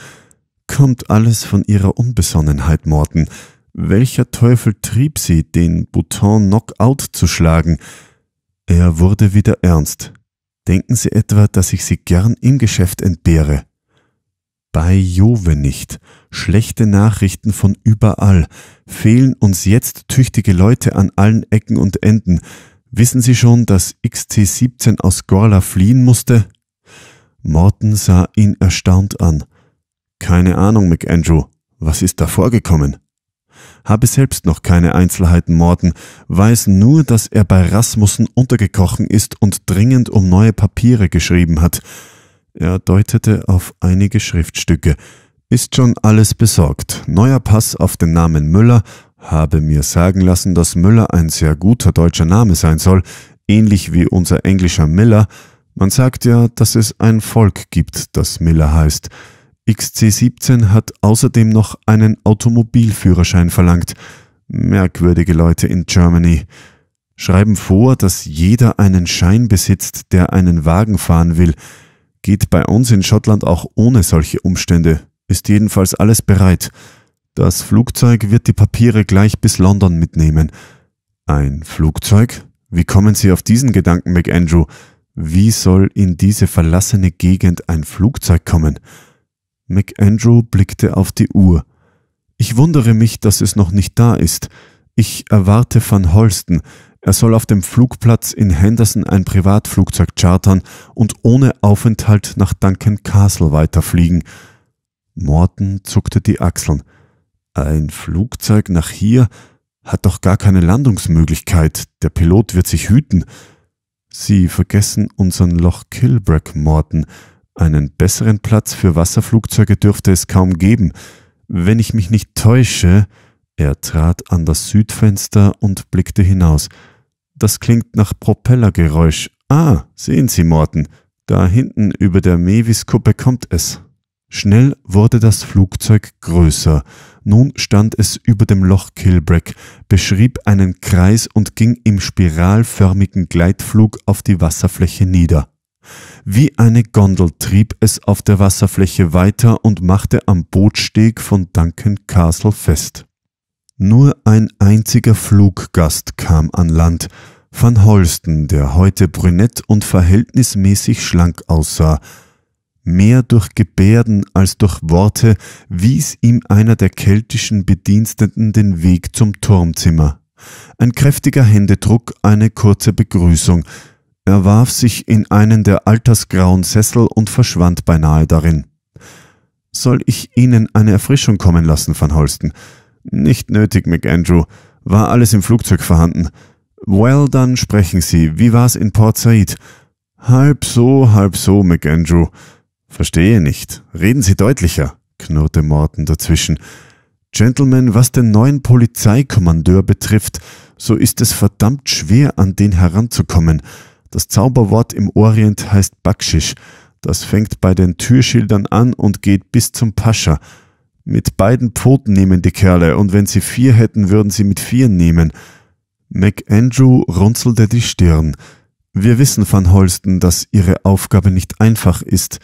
Kommt alles von ihrer Unbesonnenheit, Morton. Welcher Teufel trieb sie, den Bouton Knockout zu schlagen? Er wurde wieder ernst. Denken Sie etwa, dass ich Sie gern im Geschäft entbehre? Bei Jove nicht. Schlechte Nachrichten von überall. Fehlen uns jetzt tüchtige Leute an allen Ecken und Enden. Wissen Sie schon, dass xt 17 aus Gorla fliehen musste? Morton sah ihn erstaunt an. Keine Ahnung, McAndrew. Was ist da vorgekommen? Habe selbst noch keine Einzelheiten, Morton. Weiß nur, dass er bei Rasmussen untergekochen ist und dringend um neue Papiere geschrieben hat. Er deutete auf einige Schriftstücke. Ist schon alles besorgt. Neuer Pass auf den Namen Müller. Habe mir sagen lassen, dass Müller ein sehr guter deutscher Name sein soll, ähnlich wie unser englischer Miller. Man sagt ja, dass es ein Volk gibt, das Miller heißt. XC17 hat außerdem noch einen Automobilführerschein verlangt. Merkwürdige Leute in Germany. Schreiben vor, dass jeder einen Schein besitzt, der einen Wagen fahren will. Geht bei uns in Schottland auch ohne solche Umstände. Ist jedenfalls alles bereit. Das Flugzeug wird die Papiere gleich bis London mitnehmen. Ein Flugzeug? Wie kommen Sie auf diesen Gedanken, McAndrew? Wie soll in diese verlassene Gegend ein Flugzeug kommen? McAndrew blickte auf die Uhr. Ich wundere mich, dass es noch nicht da ist. Ich erwarte Van Holsten. Er soll auf dem Flugplatz in Henderson ein Privatflugzeug chartern und ohne Aufenthalt nach Duncan Castle weiterfliegen. Morten zuckte die Achseln. Ein Flugzeug nach hier hat doch gar keine Landungsmöglichkeit. Der Pilot wird sich hüten. Sie vergessen unseren Loch Kilbrack, Morten. Einen besseren Platz für Wasserflugzeuge dürfte es kaum geben. Wenn ich mich nicht täusche, er trat an das Südfenster und blickte hinaus. Das klingt nach Propellergeräusch. Ah, sehen Sie, Morten, da hinten über der Mewiskuppe kommt es. Schnell wurde das Flugzeug größer. Nun stand es über dem Loch Kilbreck, beschrieb einen Kreis und ging im spiralförmigen Gleitflug auf die Wasserfläche nieder. Wie eine Gondel trieb es auf der Wasserfläche weiter und machte am Bootsteg von Duncan Castle fest. Nur ein einziger Fluggast kam an Land. Van Holsten, der heute brünett und verhältnismäßig schlank aussah, mehr durch Gebärden als durch Worte wies ihm einer der keltischen Bediensteten den Weg zum Turmzimmer. Ein kräftiger Händedruck, eine kurze Begrüßung. Er warf sich in einen der altersgrauen Sessel und verschwand beinahe darin. Soll ich Ihnen eine Erfrischung kommen lassen, Van Holsten? Nicht nötig, McAndrew. War alles im Flugzeug vorhanden. Well, dann sprechen Sie. Wie war's in Port Said? Halb so, halb so, McAndrew. Verstehe nicht. Reden Sie deutlicher, knurrte Morton dazwischen. Gentlemen, was den neuen Polizeikommandeur betrifft, so ist es verdammt schwer, an den heranzukommen. Das Zauberwort im Orient heißt Bakschisch. Das fängt bei den Türschildern an und geht bis zum Pascha. Mit beiden Pfoten nehmen die Kerle, und wenn sie vier hätten, würden sie mit vier nehmen. MacAndrew runzelte die Stirn. Wir wissen, Van Holsten, dass Ihre Aufgabe nicht einfach ist.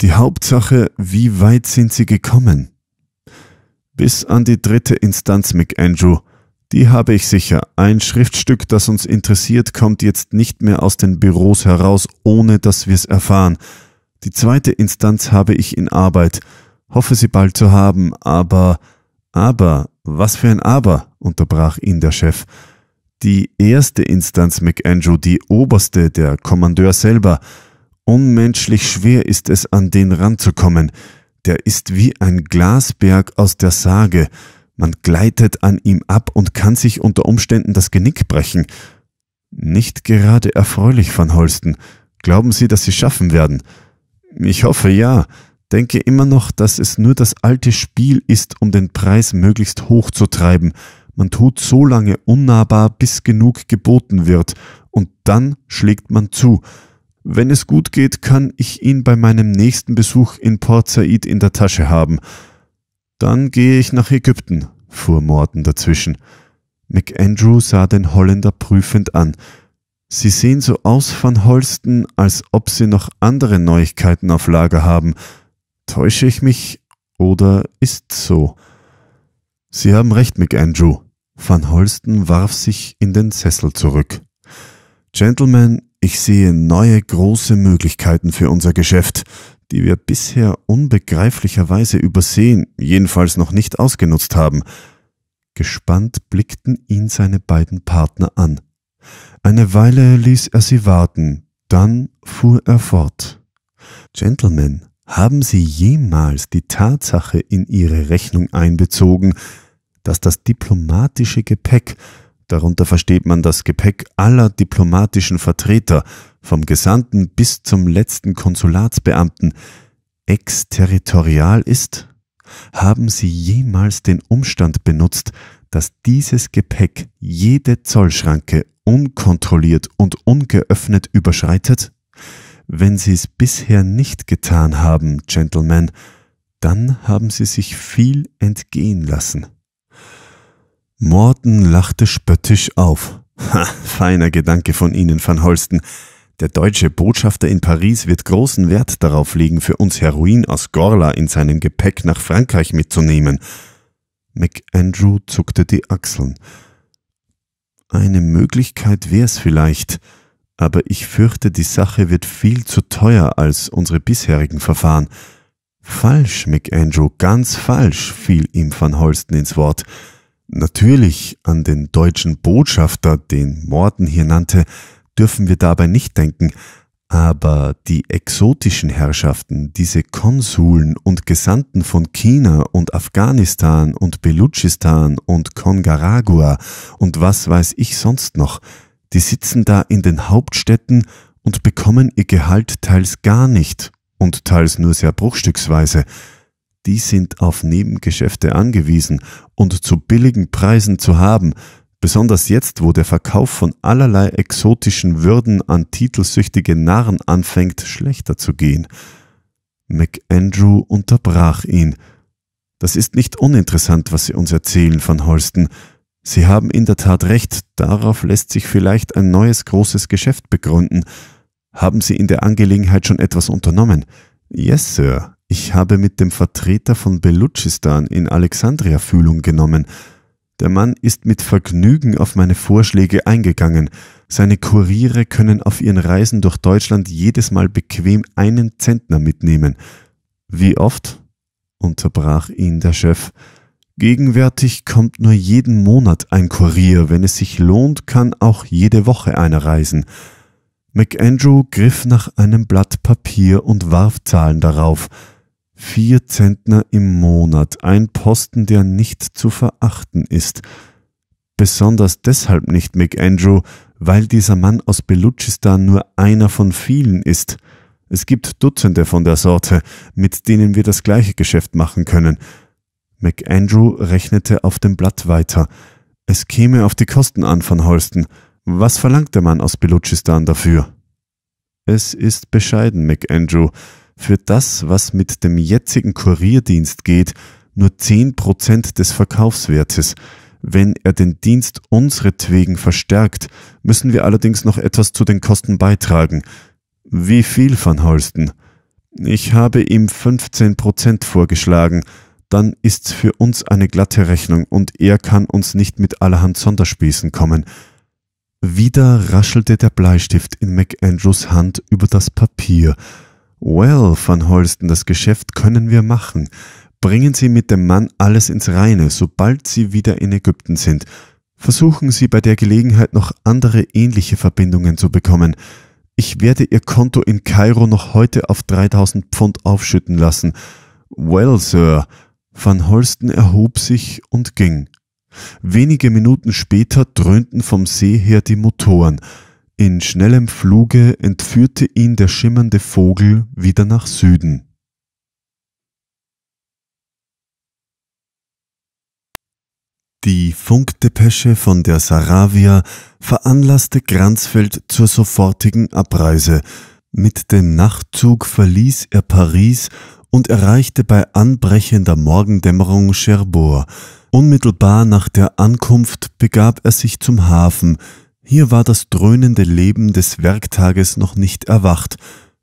Die Hauptsache, wie weit sind sie gekommen? Bis an die dritte Instanz, McAndrew. Die habe ich sicher. Ein Schriftstück, das uns interessiert, kommt jetzt nicht mehr aus den Büros heraus, ohne dass wir es erfahren. Die zweite Instanz habe ich in Arbeit. Hoffe sie bald zu haben, aber, aber, was für ein Aber, unterbrach ihn der Chef. Die erste Instanz, McAndrew, die oberste, der Kommandeur selber, Unmenschlich schwer ist es, an den ranzukommen. Der ist wie ein Glasberg aus der Sage. Man gleitet an ihm ab und kann sich unter Umständen das Genick brechen. Nicht gerade erfreulich, Van Holsten. Glauben Sie, dass Sie schaffen werden? Ich hoffe ja. Denke immer noch, dass es nur das alte Spiel ist, um den Preis möglichst hoch zu treiben. Man tut so lange unnahbar, bis genug geboten wird, und dann schlägt man zu. Wenn es gut geht, kann ich ihn bei meinem nächsten Besuch in Port Said in der Tasche haben. Dann gehe ich nach Ägypten, fuhr Morton dazwischen. McAndrew sah den Holländer prüfend an. Sie sehen so aus, Van Holsten, als ob Sie noch andere Neuigkeiten auf Lager haben. Täusche ich mich oder ist so? Sie haben recht, McAndrew. Van Holsten warf sich in den Sessel zurück. Gentlemen, ich sehe neue große Möglichkeiten für unser Geschäft, die wir bisher unbegreiflicherweise übersehen, jedenfalls noch nicht ausgenutzt haben. Gespannt blickten ihn seine beiden Partner an. Eine Weile ließ er sie warten, dann fuhr er fort. Gentlemen, haben Sie jemals die Tatsache in Ihre Rechnung einbezogen, dass das diplomatische Gepäck, Darunter versteht man das Gepäck aller diplomatischen Vertreter, vom Gesandten bis zum letzten Konsulatsbeamten, exterritorial ist? Haben Sie jemals den Umstand benutzt, dass dieses Gepäck jede Zollschranke unkontrolliert und ungeöffnet überschreitet? Wenn Sie es bisher nicht getan haben, Gentlemen, dann haben Sie sich viel entgehen lassen. Morten lachte spöttisch auf. Ha, feiner Gedanke von Ihnen, van Holsten. Der deutsche Botschafter in Paris wird großen Wert darauf legen, für uns Heroin aus Gorla in seinem Gepäck nach Frankreich mitzunehmen. McAndrew zuckte die Achseln. Eine Möglichkeit wär's vielleicht, aber ich fürchte, die Sache wird viel zu teuer als unsere bisherigen Verfahren. Falsch, McAndrew, ganz falsch, fiel ihm van Holsten ins Wort. Natürlich an den deutschen Botschafter, den Morden hier nannte, dürfen wir dabei nicht denken, aber die exotischen Herrschaften, diese Konsuln und Gesandten von China und Afghanistan und Belutschistan und Kongaragua und was weiß ich sonst noch, die sitzen da in den Hauptstädten und bekommen ihr Gehalt teils gar nicht und teils nur sehr bruchstücksweise, die sind auf Nebengeschäfte angewiesen und zu billigen Preisen zu haben, besonders jetzt, wo der Verkauf von allerlei exotischen Würden an titelsüchtige Narren anfängt, schlechter zu gehen. MacAndrew unterbrach ihn. Das ist nicht uninteressant, was Sie uns erzählen von Holsten. Sie haben in der Tat recht, darauf lässt sich vielleicht ein neues großes Geschäft begründen. Haben Sie in der Angelegenheit schon etwas unternommen? Yes, Sir, ich habe mit dem Vertreter von Belutschistan in Alexandria Fühlung genommen. Der Mann ist mit Vergnügen auf meine Vorschläge eingegangen. Seine Kuriere können auf ihren Reisen durch Deutschland jedes Mal bequem einen Zentner mitnehmen. Wie oft? unterbrach ihn der Chef. Gegenwärtig kommt nur jeden Monat ein Kurier, wenn es sich lohnt, kann auch jede Woche einer reisen. MacAndrew griff nach einem Blatt Papier und warf Zahlen darauf. Vier Zentner im Monat, ein Posten, der nicht zu verachten ist. Besonders deshalb nicht McAndrew, weil dieser Mann aus Belutschistan nur einer von vielen ist. Es gibt Dutzende von der Sorte, mit denen wir das gleiche Geschäft machen können. McAndrew rechnete auf dem Blatt weiter. Es käme auf die Kosten an von Holsten. Was verlangt der Mann aus Belutschistan dafür? Es ist bescheiden, McAndrew. Für das, was mit dem jetzigen Kurierdienst geht, nur 10% des Verkaufswertes. Wenn er den Dienst unseretwegen verstärkt, müssen wir allerdings noch etwas zu den Kosten beitragen. Wie viel, Van Holsten? Ich habe ihm 15% vorgeschlagen. Dann ist's für uns eine glatte Rechnung und er kann uns nicht mit allerhand Sonderspießen kommen. Wieder raschelte der Bleistift in MacAndrews Hand über das Papier, Well, van Holsten, das Geschäft können wir machen. Bringen Sie mit dem Mann alles ins Reine, sobald Sie wieder in Ägypten sind. Versuchen Sie bei der Gelegenheit noch andere ähnliche Verbindungen zu bekommen. Ich werde Ihr Konto in Kairo noch heute auf 3000 Pfund aufschütten lassen. Well, Sir. Van Holsten erhob sich und ging. Wenige Minuten später dröhnten vom See her die Motoren. In schnellem Fluge entführte ihn der schimmernde Vogel wieder nach Süden. Die Funkdepesche von der Saravia veranlasste Granzfeld zur sofortigen Abreise. Mit dem Nachtzug verließ er Paris und erreichte bei anbrechender Morgendämmerung Cherbourg. Unmittelbar nach der Ankunft begab er sich zum Hafen, hier war das dröhnende Leben des Werktages noch nicht erwacht.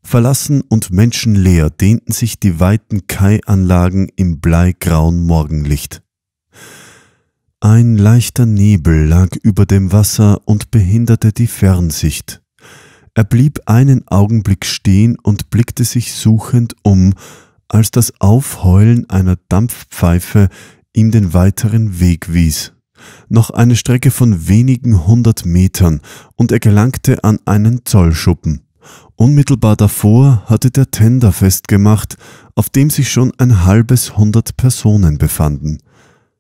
Verlassen und menschenleer dehnten sich die weiten Kaianlagen im bleigrauen Morgenlicht. Ein leichter Nebel lag über dem Wasser und behinderte die Fernsicht. Er blieb einen Augenblick stehen und blickte sich suchend um, als das Aufheulen einer Dampfpfeife ihm den weiteren Weg wies noch eine Strecke von wenigen hundert Metern und er gelangte an einen Zollschuppen. Unmittelbar davor hatte der Tender festgemacht, auf dem sich schon ein halbes hundert Personen befanden.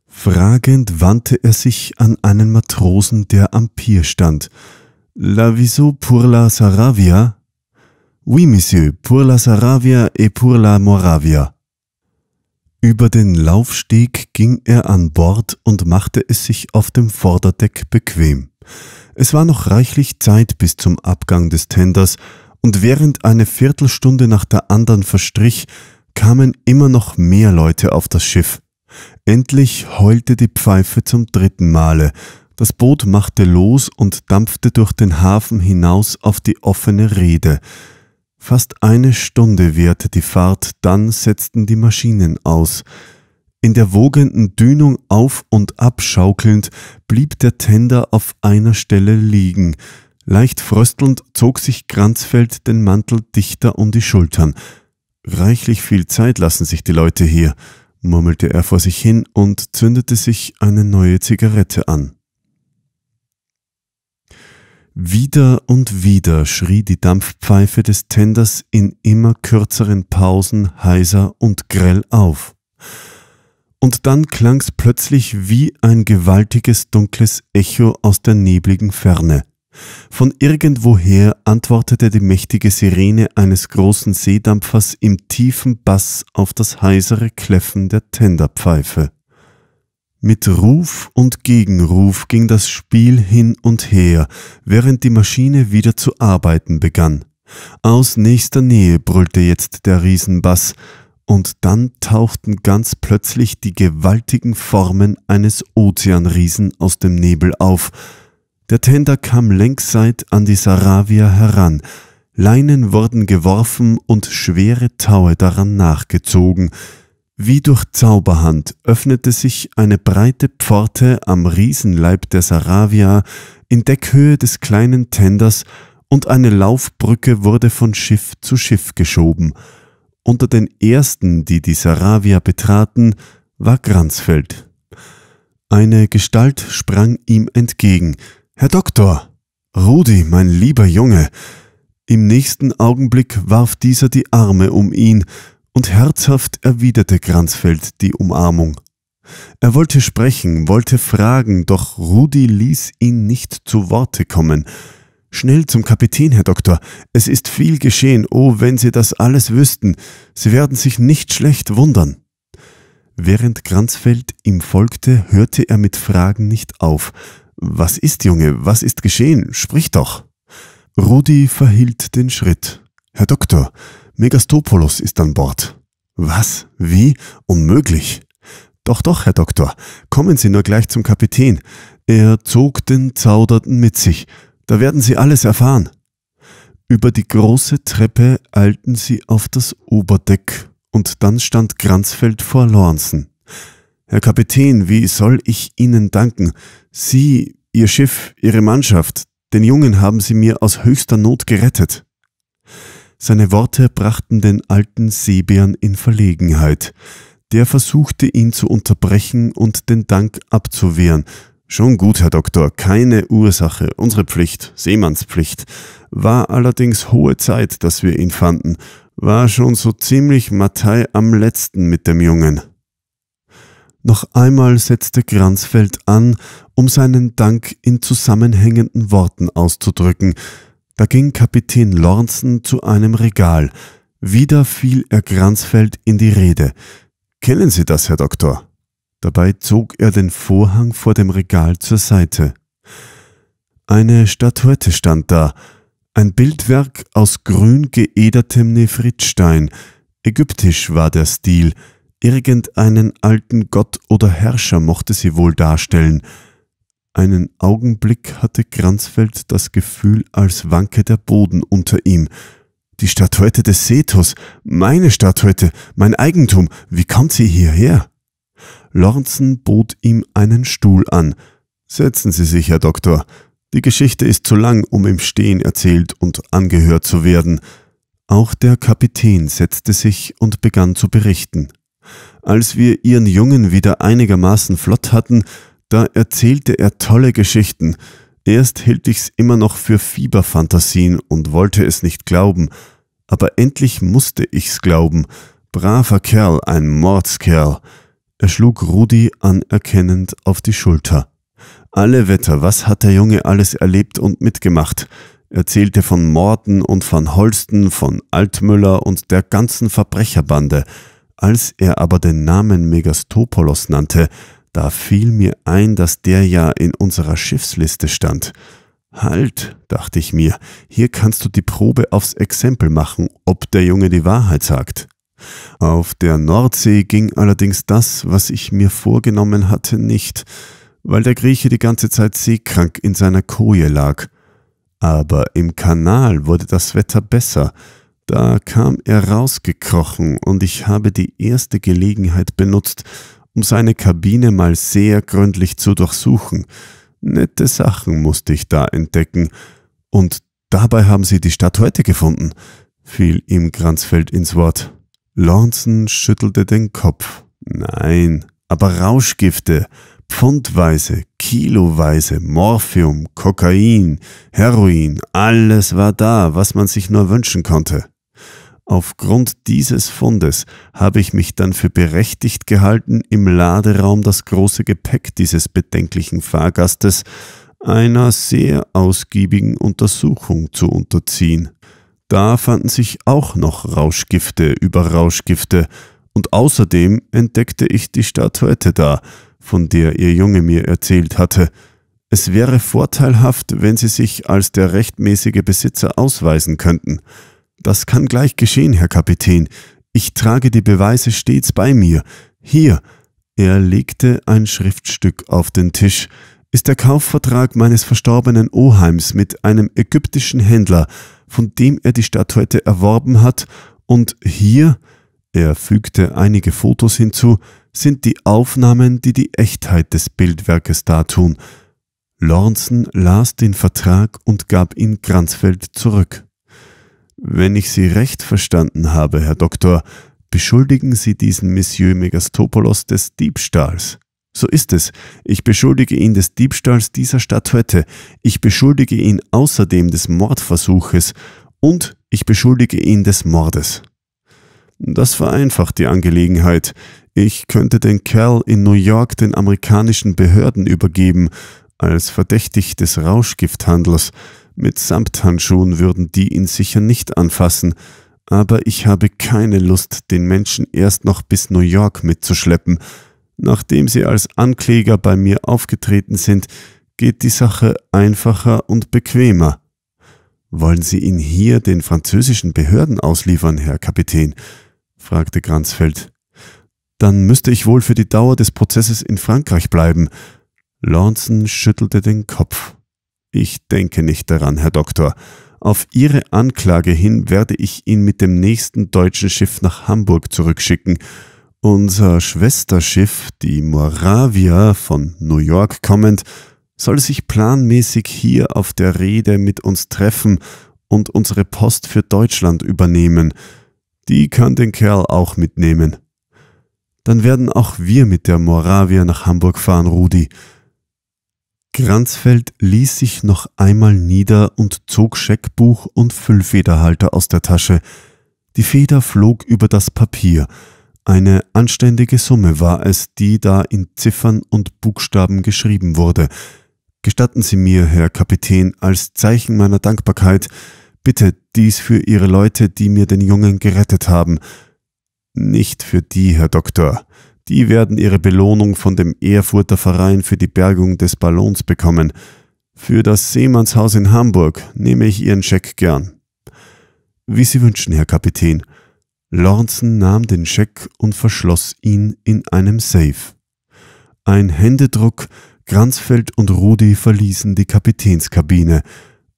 Fragend wandte er sich an einen Matrosen, der am Pier stand. La viso pour la Saravia? Oui, monsieur, pour la Saravia et pour la Moravia. Über den Laufsteg ging er an Bord und machte es sich auf dem Vorderdeck bequem. Es war noch reichlich Zeit bis zum Abgang des Tenders, und während eine Viertelstunde nach der anderen verstrich, kamen immer noch mehr Leute auf das Schiff. Endlich heulte die Pfeife zum dritten Male, das Boot machte los und dampfte durch den Hafen hinaus auf die offene Rede. Fast eine Stunde währte die Fahrt, dann setzten die Maschinen aus. In der wogenden Dünung auf und abschaukelnd blieb der Tender auf einer Stelle liegen. Leicht fröstelnd zog sich Kranzfeld den Mantel dichter um die Schultern. Reichlich viel Zeit lassen sich die Leute hier, murmelte er vor sich hin und zündete sich eine neue Zigarette an. Wieder und wieder schrie die Dampfpfeife des Tenders in immer kürzeren Pausen heiser und grell auf. Und dann klang's plötzlich wie ein gewaltiges dunkles Echo aus der nebligen Ferne. Von irgendwoher antwortete die mächtige Sirene eines großen Seedampfers im tiefen Bass auf das heisere Kläffen der Tenderpfeife. Mit Ruf und Gegenruf ging das Spiel hin und her, während die Maschine wieder zu arbeiten begann. Aus nächster Nähe brüllte jetzt der Riesenbass, und dann tauchten ganz plötzlich die gewaltigen Formen eines Ozeanriesen aus dem Nebel auf. Der Tender kam längsseit an die Saravia heran, Leinen wurden geworfen und schwere Taue daran nachgezogen, wie durch Zauberhand öffnete sich eine breite Pforte am Riesenleib der Saravia in Deckhöhe des kleinen Tenders und eine Laufbrücke wurde von Schiff zu Schiff geschoben. Unter den ersten, die die Saravia betraten, war Gransfeld. Eine Gestalt sprang ihm entgegen. Herr Doktor! Rudi, mein lieber Junge! Im nächsten Augenblick warf dieser die Arme um ihn und herzhaft erwiderte Kranzfeld die Umarmung. Er wollte sprechen, wollte fragen, doch Rudi ließ ihn nicht zu Worte kommen. Schnell zum Kapitän, Herr Doktor. Es ist viel geschehen. Oh, wenn Sie das alles wüssten. Sie werden sich nicht schlecht wundern. Während Kranzfeld ihm folgte, hörte er mit Fragen nicht auf. Was ist, Junge? Was ist geschehen? Sprich doch. Rudi verhielt den Schritt. Herr Doktor, Megastopoulos ist an Bord. Was? Wie? Unmöglich. Doch, doch, Herr Doktor, kommen Sie nur gleich zum Kapitän. Er zog den Zauderten mit sich. Da werden Sie alles erfahren. Über die große Treppe eilten sie auf das Oberdeck und dann stand Granzfeld vor Lornsen. Herr Kapitän, wie soll ich Ihnen danken? Sie, Ihr Schiff, Ihre Mannschaft, den Jungen haben Sie mir aus höchster Not gerettet. Seine Worte brachten den alten Seebären in Verlegenheit. Der versuchte ihn zu unterbrechen und den Dank abzuwehren. Schon gut, Herr Doktor, keine Ursache, unsere Pflicht, Seemannspflicht. War allerdings hohe Zeit, dass wir ihn fanden. War schon so ziemlich Matei am letzten mit dem Jungen. Noch einmal setzte Granzfeld an, um seinen Dank in zusammenhängenden Worten auszudrücken – da ging Kapitän Lornsen zu einem Regal. Wieder fiel er Granzfeld in die Rede. Kennen Sie das, Herr Doktor? Dabei zog er den Vorhang vor dem Regal zur Seite. Eine Statuette stand da, ein Bildwerk aus grün geedertem Nephritstein. Ägyptisch war der Stil. Irgendeinen alten Gott oder Herrscher mochte sie wohl darstellen. Einen Augenblick hatte Kranzfeld das Gefühl, als wanke der Boden unter ihm. Die Statuette des Sethos, meine Statuette, mein Eigentum, wie kommt sie hierher? Lorenzen bot ihm einen Stuhl an. Setzen Sie sich, Herr Doktor. Die Geschichte ist zu lang, um im Stehen erzählt und angehört zu werden. Auch der Kapitän setzte sich und begann zu berichten. Als wir ihren Jungen wieder einigermaßen flott hatten, da erzählte er tolle Geschichten. Erst hielt ich's immer noch für Fieberfantasien und wollte es nicht glauben, aber endlich musste ich's glauben. Braver Kerl, ein Mordskerl. Er schlug Rudi anerkennend auf die Schulter. Alle Wetter, was hat der Junge alles erlebt und mitgemacht? Erzählte von Morden und von Holsten, von Altmüller und der ganzen Verbrecherbande. Als er aber den Namen Megastopolos nannte, da fiel mir ein, dass der ja in unserer Schiffsliste stand. Halt, dachte ich mir, hier kannst du die Probe aufs Exempel machen, ob der Junge die Wahrheit sagt. Auf der Nordsee ging allerdings das, was ich mir vorgenommen hatte, nicht, weil der Grieche die ganze Zeit seekrank in seiner Koje lag. Aber im Kanal wurde das Wetter besser, da kam er rausgekrochen und ich habe die erste Gelegenheit benutzt, um seine Kabine mal sehr gründlich zu durchsuchen. Nette Sachen musste ich da entdecken. Und dabei haben sie die Stadt heute gefunden, fiel ihm Kranzfeld ins Wort. Lawson schüttelte den Kopf. Nein, aber Rauschgifte, pfundweise, kiloweise, Morphium, Kokain, Heroin, alles war da, was man sich nur wünschen konnte. Aufgrund dieses Fundes habe ich mich dann für berechtigt gehalten, im Laderaum das große Gepäck dieses bedenklichen Fahrgastes einer sehr ausgiebigen Untersuchung zu unterziehen. Da fanden sich auch noch Rauschgifte über Rauschgifte, und außerdem entdeckte ich die Statuette da, von der ihr Junge mir erzählt hatte. Es wäre vorteilhaft, wenn sie sich als der rechtmäßige Besitzer ausweisen könnten. Das kann gleich geschehen, Herr Kapitän. Ich trage die Beweise stets bei mir. Hier. Er legte ein Schriftstück auf den Tisch. Ist der Kaufvertrag meines verstorbenen Oheims mit einem ägyptischen Händler, von dem er die Statuette erworben hat, und hier, er fügte einige Fotos hinzu, sind die Aufnahmen, die die Echtheit des Bildwerkes dartun. Lornsen las den Vertrag und gab ihn Kranzfeld zurück. Wenn ich Sie recht verstanden habe, Herr Doktor, beschuldigen Sie diesen Monsieur Megastopoulos des Diebstahls. So ist es. Ich beschuldige ihn des Diebstahls dieser Statuette. Ich beschuldige ihn außerdem des Mordversuches und ich beschuldige ihn des Mordes. Das vereinfacht die Angelegenheit. Ich könnte den Kerl in New York den amerikanischen Behörden übergeben, als verdächtig des Rauschgifthandels. Mit Samthandschuhen würden die ihn sicher nicht anfassen, aber ich habe keine Lust, den Menschen erst noch bis New York mitzuschleppen. Nachdem sie als Ankläger bei mir aufgetreten sind, geht die Sache einfacher und bequemer. Wollen Sie ihn hier den französischen Behörden ausliefern, Herr Kapitän? fragte Granzfeld. Dann müsste ich wohl für die Dauer des Prozesses in Frankreich bleiben. Lawson schüttelte den Kopf. Ich denke nicht daran, Herr Doktor. Auf Ihre Anklage hin werde ich ihn mit dem nächsten deutschen Schiff nach Hamburg zurückschicken. Unser Schwesterschiff, die Moravia von New York kommend, soll sich planmäßig hier auf der Rede mit uns treffen und unsere Post für Deutschland übernehmen. Die kann den Kerl auch mitnehmen. Dann werden auch wir mit der Moravia nach Hamburg fahren, Rudi. Kranzfeld ließ sich noch einmal nieder und zog Scheckbuch und Füllfederhalter aus der Tasche. Die Feder flog über das Papier. Eine anständige Summe war es, die da in Ziffern und Buchstaben geschrieben wurde. Gestatten Sie mir, Herr Kapitän, als Zeichen meiner Dankbarkeit, bitte dies für Ihre Leute, die mir den Jungen gerettet haben. Nicht für die, Herr Doktor. Die werden ihre Belohnung von dem Erfurter Verein für die Bergung des Ballons bekommen. Für das Seemannshaus in Hamburg nehme ich Ihren Scheck gern. Wie Sie wünschen, Herr Kapitän. Lorenzen nahm den Scheck und verschloss ihn in einem Safe. Ein Händedruck, Granzfeld und Rudi verließen die Kapitänskabine.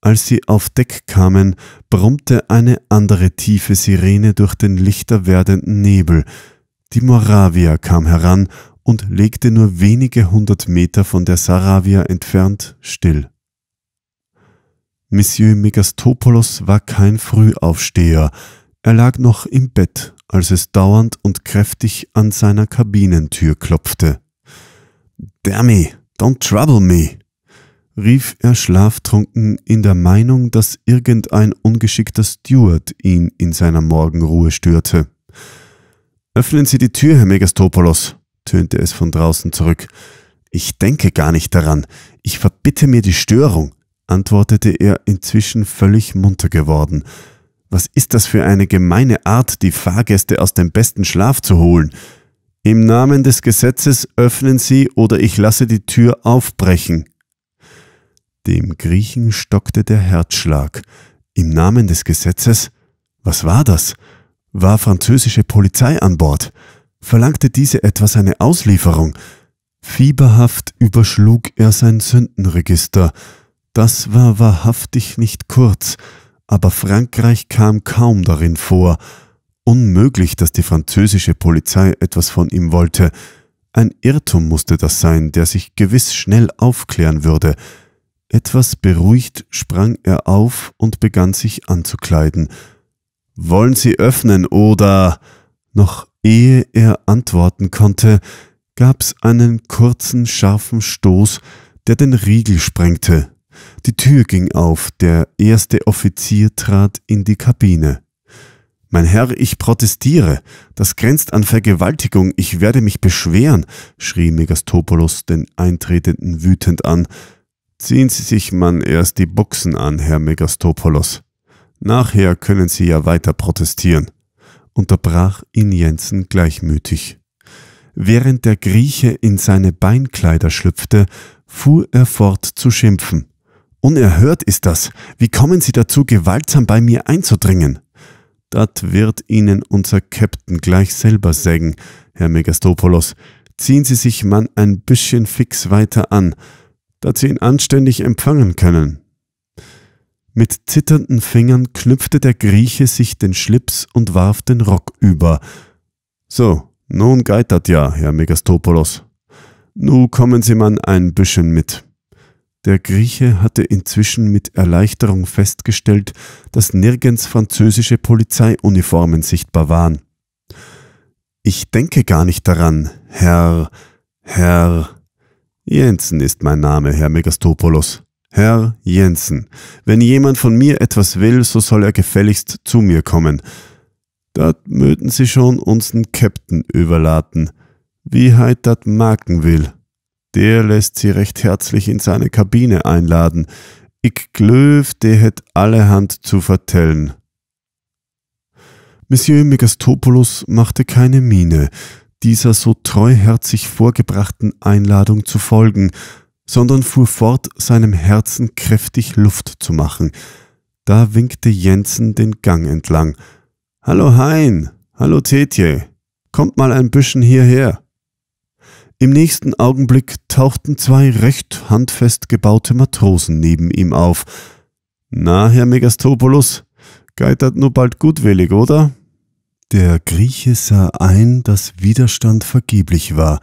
Als sie auf Deck kamen, brummte eine andere tiefe Sirene durch den lichter werdenden Nebel. Die Moravia kam heran und legte nur wenige hundert Meter von der Saravia entfernt still. Monsieur Megastopoulos war kein Frühaufsteher, er lag noch im Bett, als es dauernd und kräftig an seiner Kabinentür klopfte. Damn me, don't trouble me, rief er schlaftrunken in der Meinung, dass irgendein ungeschickter Steward ihn in seiner Morgenruhe störte. Öffnen Sie die Tür, Herr Megastopoulos, tönte es von draußen zurück. Ich denke gar nicht daran. Ich verbitte mir die Störung, antwortete er inzwischen völlig munter geworden. Was ist das für eine gemeine Art, die Fahrgäste aus dem besten Schlaf zu holen? Im Namen des Gesetzes öffnen Sie oder ich lasse die Tür aufbrechen. Dem Griechen stockte der Herzschlag. Im Namen des Gesetzes? Was war das? war französische Polizei an Bord, verlangte diese etwa seine Auslieferung. Fieberhaft überschlug er sein Sündenregister. Das war wahrhaftig nicht kurz, aber Frankreich kam kaum darin vor. Unmöglich, dass die französische Polizei etwas von ihm wollte. Ein Irrtum musste das sein, der sich gewiss schnell aufklären würde. Etwas beruhigt sprang er auf und begann sich anzukleiden – wollen Sie öffnen oder? Noch ehe er antworten konnte, gab's einen kurzen, scharfen Stoß, der den Riegel sprengte. Die Tür ging auf, der erste Offizier trat in die Kabine. Mein Herr, ich protestiere. Das grenzt an Vergewaltigung. Ich werde mich beschweren, schrie Megastopoulos den Eintretenden wütend an. Ziehen Sie sich man erst die Buchsen an, Herr Megastopoulos. Nachher können Sie ja weiter protestieren, unterbrach ihn Jensen gleichmütig. Während der Grieche in seine Beinkleider schlüpfte, fuhr er fort zu schimpfen. Unerhört ist das. Wie kommen Sie dazu, gewaltsam bei mir einzudringen? Das wird Ihnen unser Käpt'n gleich selber sägen, Herr Megastopoulos. Ziehen Sie sich man ein bisschen fix weiter an, dass Sie ihn anständig empfangen können. Mit zitternden Fingern knüpfte der Grieche sich den Schlips und warf den Rock über. So, nun geitert ja, Herr Megastopoulos. Nu kommen Sie man ein bisschen mit. Der Grieche hatte inzwischen mit Erleichterung festgestellt, dass nirgends französische Polizeiuniformen sichtbar waren. Ich denke gar nicht daran, Herr, Herr. Jensen ist mein Name, Herr Megastopoulos. Herr Jensen, wenn jemand von mir etwas will, so soll er gefälligst zu mir kommen. Dat möten sie schon uns'n Käpt'n überladen. Wie heit dat Marken will. Der lässt sie recht herzlich in seine Kabine einladen. Ich glöf, der hätt allerhand zu vertellen. Monsieur Megastopoulos machte keine Miene, dieser so treuherzig vorgebrachten Einladung zu folgen, sondern fuhr fort, seinem Herzen kräftig Luft zu machen. Da winkte Jensen den Gang entlang. Hallo Hein, hallo Tetje, kommt mal ein bisschen hierher. Im nächsten Augenblick tauchten zwei recht handfest gebaute Matrosen neben ihm auf. Na, Herr Megastopoulos, geitert nur bald gutwillig, oder? Der Grieche sah ein, dass Widerstand vergeblich war.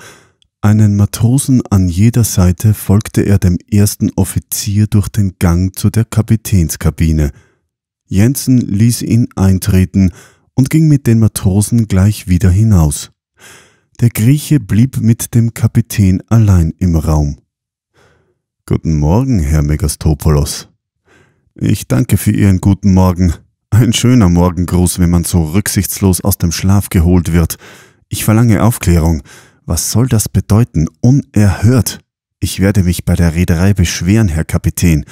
Einen Matrosen an jeder Seite folgte er dem ersten Offizier durch den Gang zu der Kapitänskabine. Jensen ließ ihn eintreten und ging mit den Matrosen gleich wieder hinaus. Der Grieche blieb mit dem Kapitän allein im Raum. Guten Morgen, Herr Megastopoulos. Ich danke für Ihren guten Morgen. Ein schöner Morgengruß, wenn man so rücksichtslos aus dem Schlaf geholt wird. Ich verlange Aufklärung. Was soll das bedeuten? Unerhört. Ich werde mich bei der Reederei beschweren, Herr Kapitän.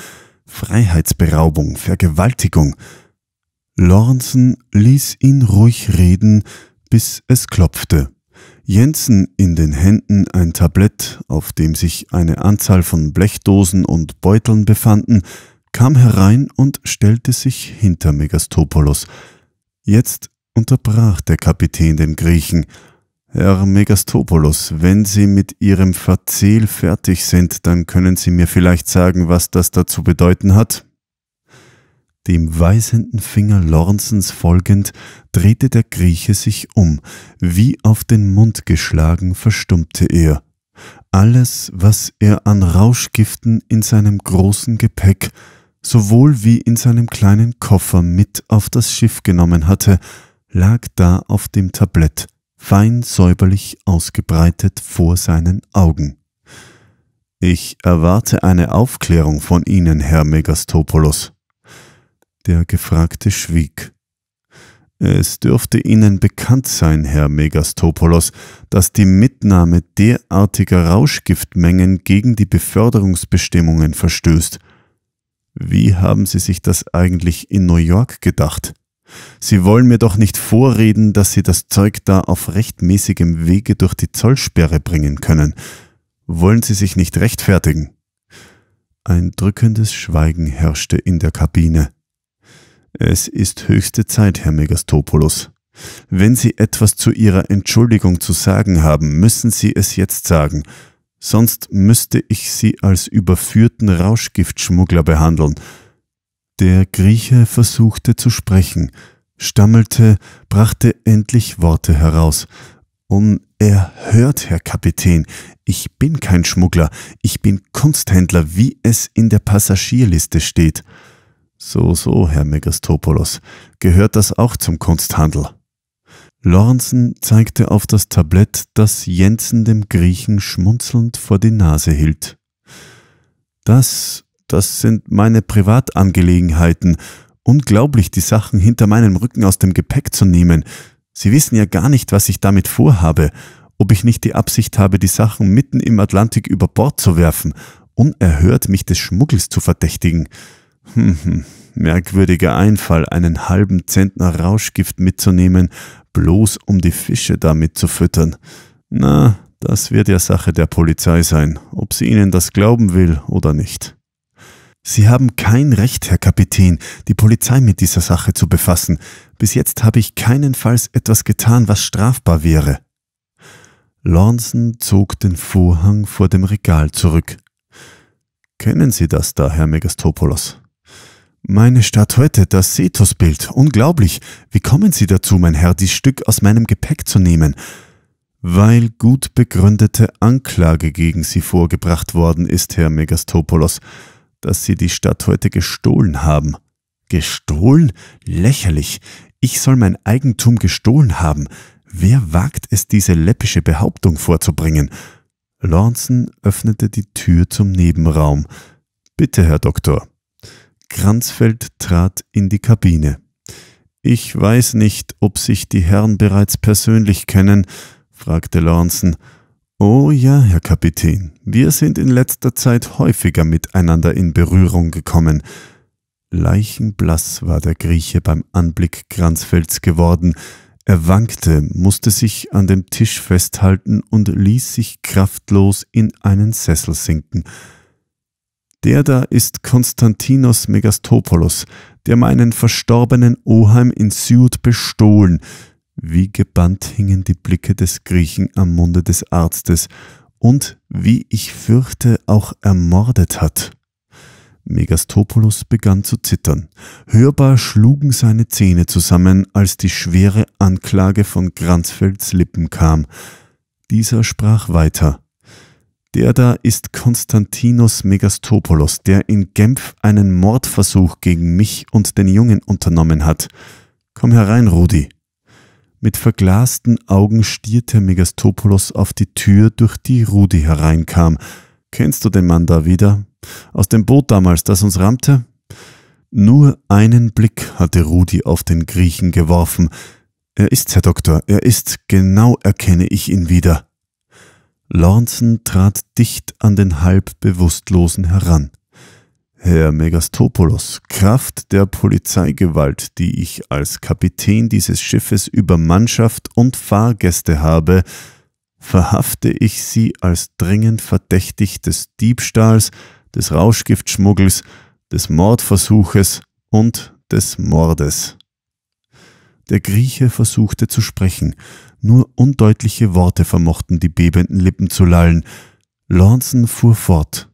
Freiheitsberaubung, Vergewaltigung. Lorenzen ließ ihn ruhig reden, bis es klopfte. Jensen in den Händen ein Tablett, auf dem sich eine Anzahl von Blechdosen und Beuteln befanden, kam herein und stellte sich hinter Megastopoulos. Jetzt unterbrach der Kapitän den Griechen. Herr Megastopoulos, wenn Sie mit Ihrem Verzehl fertig sind, dann können Sie mir vielleicht sagen, was das dazu bedeuten hat? Dem weisenden Finger Lorenzens folgend drehte der Grieche sich um, wie auf den Mund geschlagen verstummte er. Alles, was er an Rauschgiften in seinem großen Gepäck, sowohl wie in seinem kleinen Koffer mit auf das Schiff genommen hatte, lag da auf dem Tablett fein säuberlich ausgebreitet vor seinen Augen. Ich erwarte eine Aufklärung von Ihnen, Herr Megastopoulos. Der Gefragte schwieg. Es dürfte Ihnen bekannt sein, Herr Megastopoulos, dass die Mitnahme derartiger Rauschgiftmengen gegen die Beförderungsbestimmungen verstößt. Wie haben Sie sich das eigentlich in New York gedacht? Sie wollen mir doch nicht vorreden, dass Sie das Zeug da auf rechtmäßigem Wege durch die Zollsperre bringen können. Wollen Sie sich nicht rechtfertigen? Ein drückendes Schweigen herrschte in der Kabine. Es ist höchste Zeit, Herr Megastopoulos. Wenn Sie etwas zu Ihrer Entschuldigung zu sagen haben, müssen Sie es jetzt sagen. Sonst müsste ich Sie als überführten Rauschgiftschmuggler behandeln – der Grieche versuchte zu sprechen, stammelte, brachte endlich Worte heraus. Unerhört, Herr Kapitän, ich bin kein Schmuggler, ich bin Kunsthändler, wie es in der Passagierliste steht. So, so, Herr Megastopoulos, gehört das auch zum Kunsthandel? Lorenzen zeigte auf das Tablett, das Jensen dem Griechen schmunzelnd vor die Nase hielt. Das das sind meine Privatangelegenheiten. Unglaublich, die Sachen hinter meinem Rücken aus dem Gepäck zu nehmen. Sie wissen ja gar nicht, was ich damit vorhabe. Ob ich nicht die Absicht habe, die Sachen mitten im Atlantik über Bord zu werfen. Unerhört, mich des Schmuggels zu verdächtigen. Hm, hm, Merkwürdiger Einfall, einen halben Zentner Rauschgift mitzunehmen, bloß um die Fische damit zu füttern. Na, das wird ja Sache der Polizei sein, ob sie ihnen das glauben will oder nicht. Sie haben kein Recht, Herr Kapitän, die Polizei mit dieser Sache zu befassen. Bis jetzt habe ich keinenfalls etwas getan, was strafbar wäre. Lawson zog den Vorhang vor dem Regal zurück. Kennen Sie das da, Herr Megastopoulos? Meine Statuette, das Sethos-Bild, unglaublich. Wie kommen Sie dazu, mein Herr, dies Stück aus meinem Gepäck zu nehmen? Weil gut begründete Anklage gegen Sie vorgebracht worden ist, Herr Megastopoulos dass sie die Stadt heute gestohlen haben. Gestohlen? Lächerlich. Ich soll mein Eigentum gestohlen haben. Wer wagt es, diese läppische Behauptung vorzubringen? Lawson öffnete die Tür zum Nebenraum. Bitte, Herr Doktor. Kranzfeld trat in die Kabine. Ich weiß nicht, ob sich die Herren bereits persönlich kennen, fragte Lawson. Oh ja, Herr Kapitän, wir sind in letzter Zeit häufiger miteinander in Berührung gekommen. Leichenblass war der Grieche beim Anblick Kranzfelds geworden. Er wankte, musste sich an dem Tisch festhalten und ließ sich kraftlos in einen Sessel sinken. Der da ist Konstantinos Megastopoulos, der meinen verstorbenen Oheim in Sylt bestohlen, wie gebannt hingen die Blicke des Griechen am Munde des Arztes und wie ich fürchte auch ermordet hat. Megastopoulos begann zu zittern. Hörbar schlugen seine Zähne zusammen, als die schwere Anklage von Granzfelds Lippen kam. Dieser sprach weiter. Der da ist Konstantinos Megastopoulos, der in Genf einen Mordversuch gegen mich und den Jungen unternommen hat. Komm herein, Rudi. Mit verglasten Augen stierte Megastopoulos auf die Tür, durch die Rudi hereinkam. Kennst du den Mann da wieder? Aus dem Boot damals, das uns rammte? Nur einen Blick hatte Rudi auf den Griechen geworfen. Er ist, Herr Doktor, er ist, genau erkenne ich ihn wieder. Lawson trat dicht an den halb bewusstlosen heran. Herr Megastopoulos, Kraft der Polizeigewalt, die ich als Kapitän dieses Schiffes über Mannschaft und Fahrgäste habe, verhafte ich Sie als dringend verdächtig des Diebstahls, des Rauschgiftschmuggels, des Mordversuches und des Mordes. Der Grieche versuchte zu sprechen, nur undeutliche Worte vermochten die bebenden Lippen zu lallen. Lawson fuhr fort.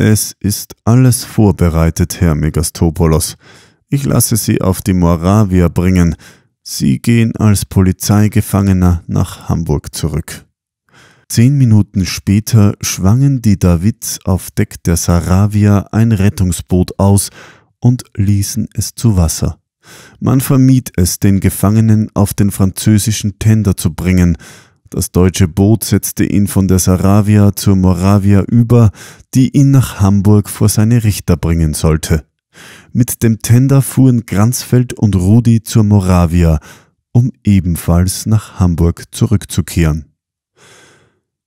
Es ist alles vorbereitet, Herr Megastopoulos. Ich lasse Sie auf die Moravia bringen. Sie gehen als Polizeigefangener nach Hamburg zurück. Zehn Minuten später schwangen die Davids auf Deck der Saravia ein Rettungsboot aus und ließen es zu Wasser. Man vermied es, den Gefangenen auf den französischen Tender zu bringen, das deutsche Boot setzte ihn von der Saravia zur Moravia über, die ihn nach Hamburg vor seine Richter bringen sollte. Mit dem Tender fuhren Granzfeld und Rudi zur Moravia, um ebenfalls nach Hamburg zurückzukehren.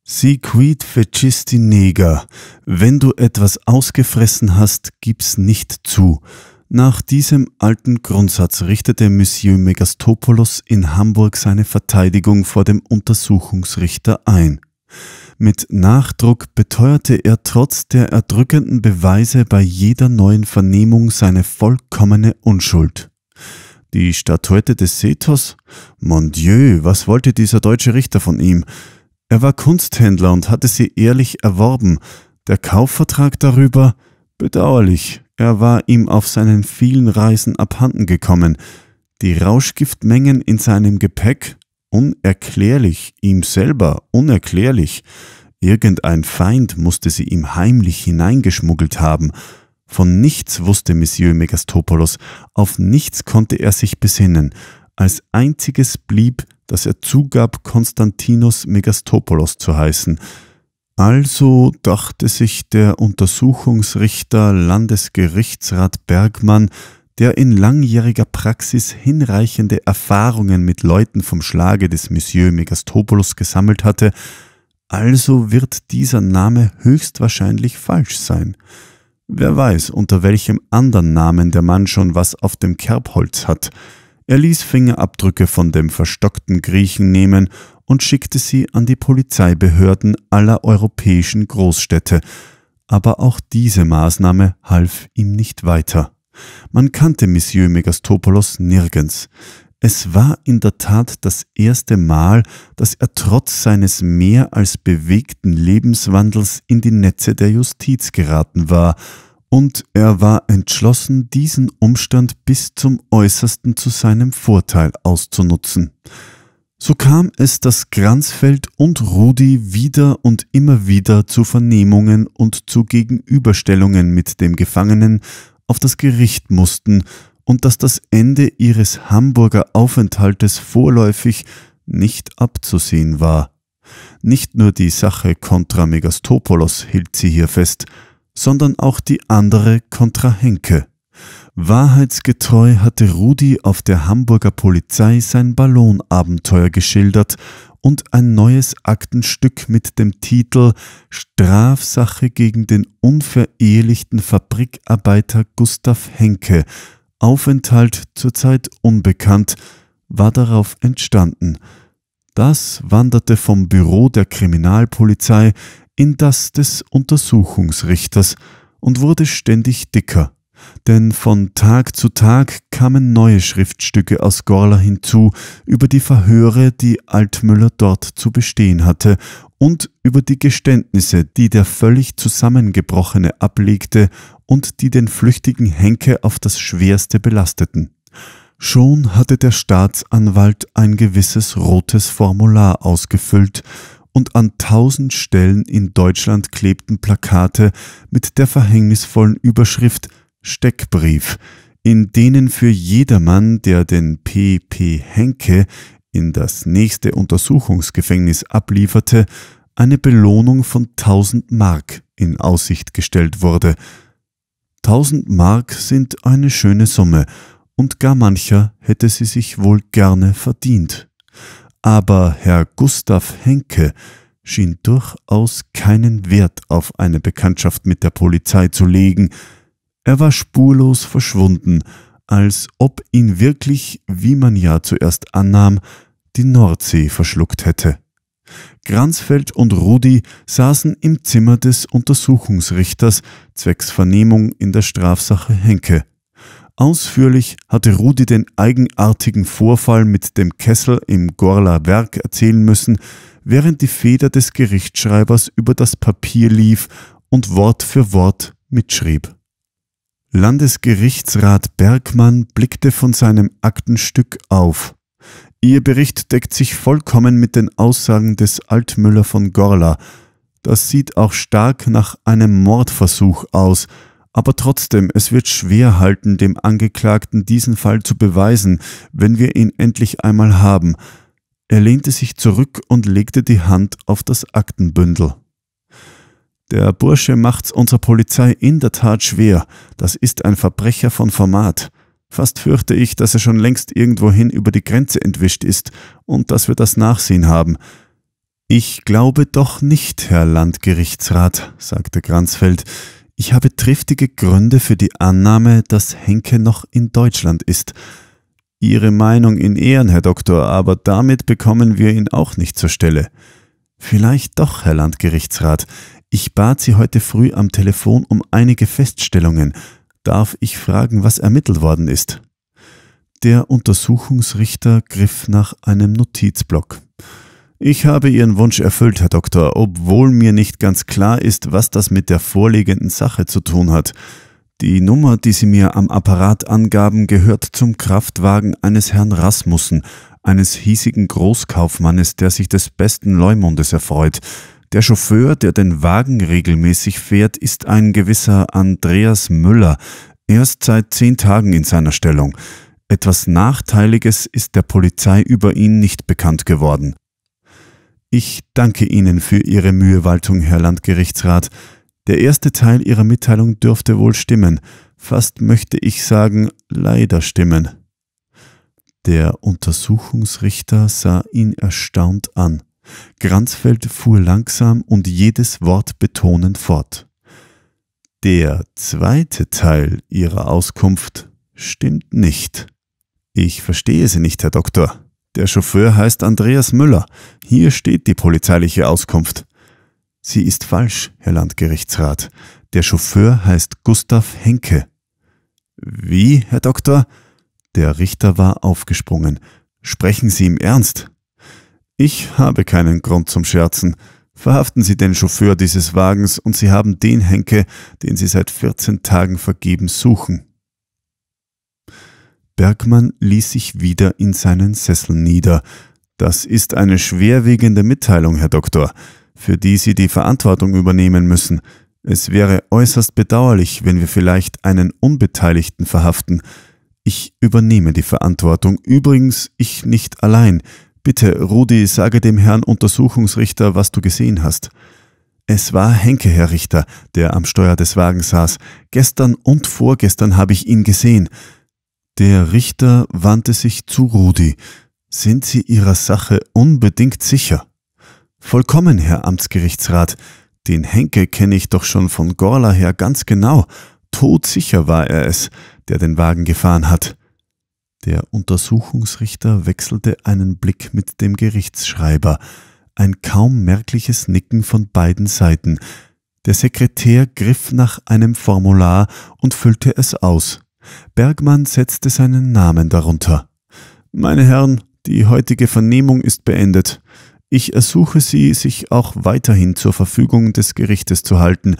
Siegfried Fecisti Neger, wenn du etwas ausgefressen hast, gib's nicht zu. Nach diesem alten Grundsatz richtete Monsieur Megastopoulos in Hamburg seine Verteidigung vor dem Untersuchungsrichter ein. Mit Nachdruck beteuerte er trotz der erdrückenden Beweise bei jeder neuen Vernehmung seine vollkommene Unschuld. Die Statuette des Sethos? Mon Dieu, was wollte dieser deutsche Richter von ihm? Er war Kunsthändler und hatte sie ehrlich erworben. Der Kaufvertrag darüber? Bedauerlich. Er war ihm auf seinen vielen Reisen abhanden gekommen, die Rauschgiftmengen in seinem Gepäck unerklärlich, ihm selber unerklärlich. Irgendein Feind musste sie ihm heimlich hineingeschmuggelt haben. Von nichts wusste Monsieur Megastopoulos, auf nichts konnte er sich besinnen. Als einziges blieb, dass er zugab, Konstantinos Megastopoulos zu heißen – also dachte sich der Untersuchungsrichter Landesgerichtsrat Bergmann, der in langjähriger Praxis hinreichende Erfahrungen mit Leuten vom Schlage des Monsieur Megastopoulos gesammelt hatte, also wird dieser Name höchstwahrscheinlich falsch sein. Wer weiß, unter welchem anderen Namen der Mann schon was auf dem Kerbholz hat. Er ließ Fingerabdrücke von dem verstockten Griechen nehmen und schickte sie an die Polizeibehörden aller europäischen Großstädte. Aber auch diese Maßnahme half ihm nicht weiter. Man kannte Monsieur Megastopoulos nirgends. Es war in der Tat das erste Mal, dass er trotz seines mehr als bewegten Lebenswandels in die Netze der Justiz geraten war, und er war entschlossen, diesen Umstand bis zum äußersten zu seinem Vorteil auszunutzen. So kam es, dass Granzfeld und Rudi wieder und immer wieder zu Vernehmungen und zu Gegenüberstellungen mit dem Gefangenen auf das Gericht mussten und dass das Ende ihres Hamburger Aufenthaltes vorläufig nicht abzusehen war. Nicht nur die Sache kontra Megastopoulos hielt sie hier fest, sondern auch die andere kontra Henke. Wahrheitsgetreu hatte Rudi auf der Hamburger Polizei sein Ballonabenteuer geschildert und ein neues Aktenstück mit dem Titel Strafsache gegen den unverehelichten Fabrikarbeiter Gustav Henke, Aufenthalt zurzeit unbekannt, war darauf entstanden. Das wanderte vom Büro der Kriminalpolizei in das des Untersuchungsrichters und wurde ständig dicker denn von Tag zu Tag kamen neue Schriftstücke aus Gorla hinzu über die Verhöre, die Altmüller dort zu bestehen hatte und über die Geständnisse, die der völlig zusammengebrochene ablegte und die den flüchtigen Henke auf das schwerste belasteten. Schon hatte der Staatsanwalt ein gewisses rotes Formular ausgefüllt und an tausend Stellen in Deutschland klebten Plakate mit der verhängnisvollen Überschrift Steckbrief, in denen für jedermann, der den P.P. Henke in das nächste Untersuchungsgefängnis ablieferte, eine Belohnung von 1000 Mark in Aussicht gestellt wurde. 1000 Mark sind eine schöne Summe, und gar mancher hätte sie sich wohl gerne verdient. Aber Herr Gustav Henke schien durchaus keinen Wert auf eine Bekanntschaft mit der Polizei zu legen, er war spurlos verschwunden, als ob ihn wirklich, wie man ja zuerst annahm, die Nordsee verschluckt hätte. Gransfeld und Rudi saßen im Zimmer des Untersuchungsrichters zwecks Vernehmung in der Strafsache Henke. Ausführlich hatte Rudi den eigenartigen Vorfall mit dem Kessel im Gorla Werk erzählen müssen, während die Feder des Gerichtsschreibers über das Papier lief und Wort für Wort mitschrieb. Landesgerichtsrat Bergmann blickte von seinem Aktenstück auf. Ihr Bericht deckt sich vollkommen mit den Aussagen des Altmüller von Gorla. Das sieht auch stark nach einem Mordversuch aus, aber trotzdem, es wird schwer halten, dem Angeklagten diesen Fall zu beweisen, wenn wir ihn endlich einmal haben. Er lehnte sich zurück und legte die Hand auf das Aktenbündel. Der Bursche macht's unserer Polizei in der Tat schwer. Das ist ein Verbrecher von Format. Fast fürchte ich, dass er schon längst irgendwohin über die Grenze entwischt ist und dass wir das Nachsehen haben. Ich glaube doch nicht, Herr Landgerichtsrat, sagte Granzfeld. Ich habe triftige Gründe für die Annahme, dass Henke noch in Deutschland ist. Ihre Meinung in Ehren, Herr Doktor, aber damit bekommen wir ihn auch nicht zur Stelle. Vielleicht doch, Herr Landgerichtsrat. Ich bat Sie heute früh am Telefon um einige Feststellungen. Darf ich fragen, was ermittelt worden ist? Der Untersuchungsrichter griff nach einem Notizblock. Ich habe Ihren Wunsch erfüllt, Herr Doktor, obwohl mir nicht ganz klar ist, was das mit der vorliegenden Sache zu tun hat. Die Nummer, die Sie mir am Apparat angaben, gehört zum Kraftwagen eines Herrn Rasmussen, eines hiesigen Großkaufmannes, der sich des besten Leumundes erfreut. Der Chauffeur, der den Wagen regelmäßig fährt, ist ein gewisser Andreas Müller, erst seit zehn Tagen in seiner Stellung. Etwas Nachteiliges ist der Polizei über ihn nicht bekannt geworden. Ich danke Ihnen für Ihre Mühewaltung, Herr Landgerichtsrat. Der erste Teil Ihrer Mitteilung dürfte wohl stimmen, fast möchte ich sagen, leider stimmen. Der Untersuchungsrichter sah ihn erstaunt an. Granzfeld fuhr langsam und jedes Wort betonend fort. Der zweite Teil Ihrer Auskunft stimmt nicht. Ich verstehe Sie nicht, Herr Doktor. Der Chauffeur heißt Andreas Müller. Hier steht die polizeiliche Auskunft. Sie ist falsch, Herr Landgerichtsrat. Der Chauffeur heißt Gustav Henke. Wie, Herr Doktor? Der Richter war aufgesprungen. Sprechen Sie im Ernst? Ich habe keinen Grund zum Scherzen. Verhaften Sie den Chauffeur dieses Wagens und Sie haben den Henke, den Sie seit 14 Tagen vergebens suchen. Bergmann ließ sich wieder in seinen Sessel nieder. Das ist eine schwerwiegende Mitteilung, Herr Doktor, für die Sie die Verantwortung übernehmen müssen. Es wäre äußerst bedauerlich, wenn wir vielleicht einen Unbeteiligten verhaften. Ich übernehme die Verantwortung, übrigens ich nicht allein. Bitte, Rudi, sage dem Herrn Untersuchungsrichter, was du gesehen hast. Es war Henke, Herr Richter, der am Steuer des Wagens saß. Gestern und vorgestern habe ich ihn gesehen. Der Richter wandte sich zu Rudi. Sind Sie Ihrer Sache unbedingt sicher? Vollkommen, Herr Amtsgerichtsrat. Den Henke kenne ich doch schon von Gorla her ganz genau. Todsicher war er es, der den Wagen gefahren hat. Der Untersuchungsrichter wechselte einen Blick mit dem Gerichtsschreiber, ein kaum merkliches Nicken von beiden Seiten. Der Sekretär griff nach einem Formular und füllte es aus. Bergmann setzte seinen Namen darunter. Meine Herren, die heutige Vernehmung ist beendet. Ich ersuche Sie, sich auch weiterhin zur Verfügung des Gerichtes zu halten.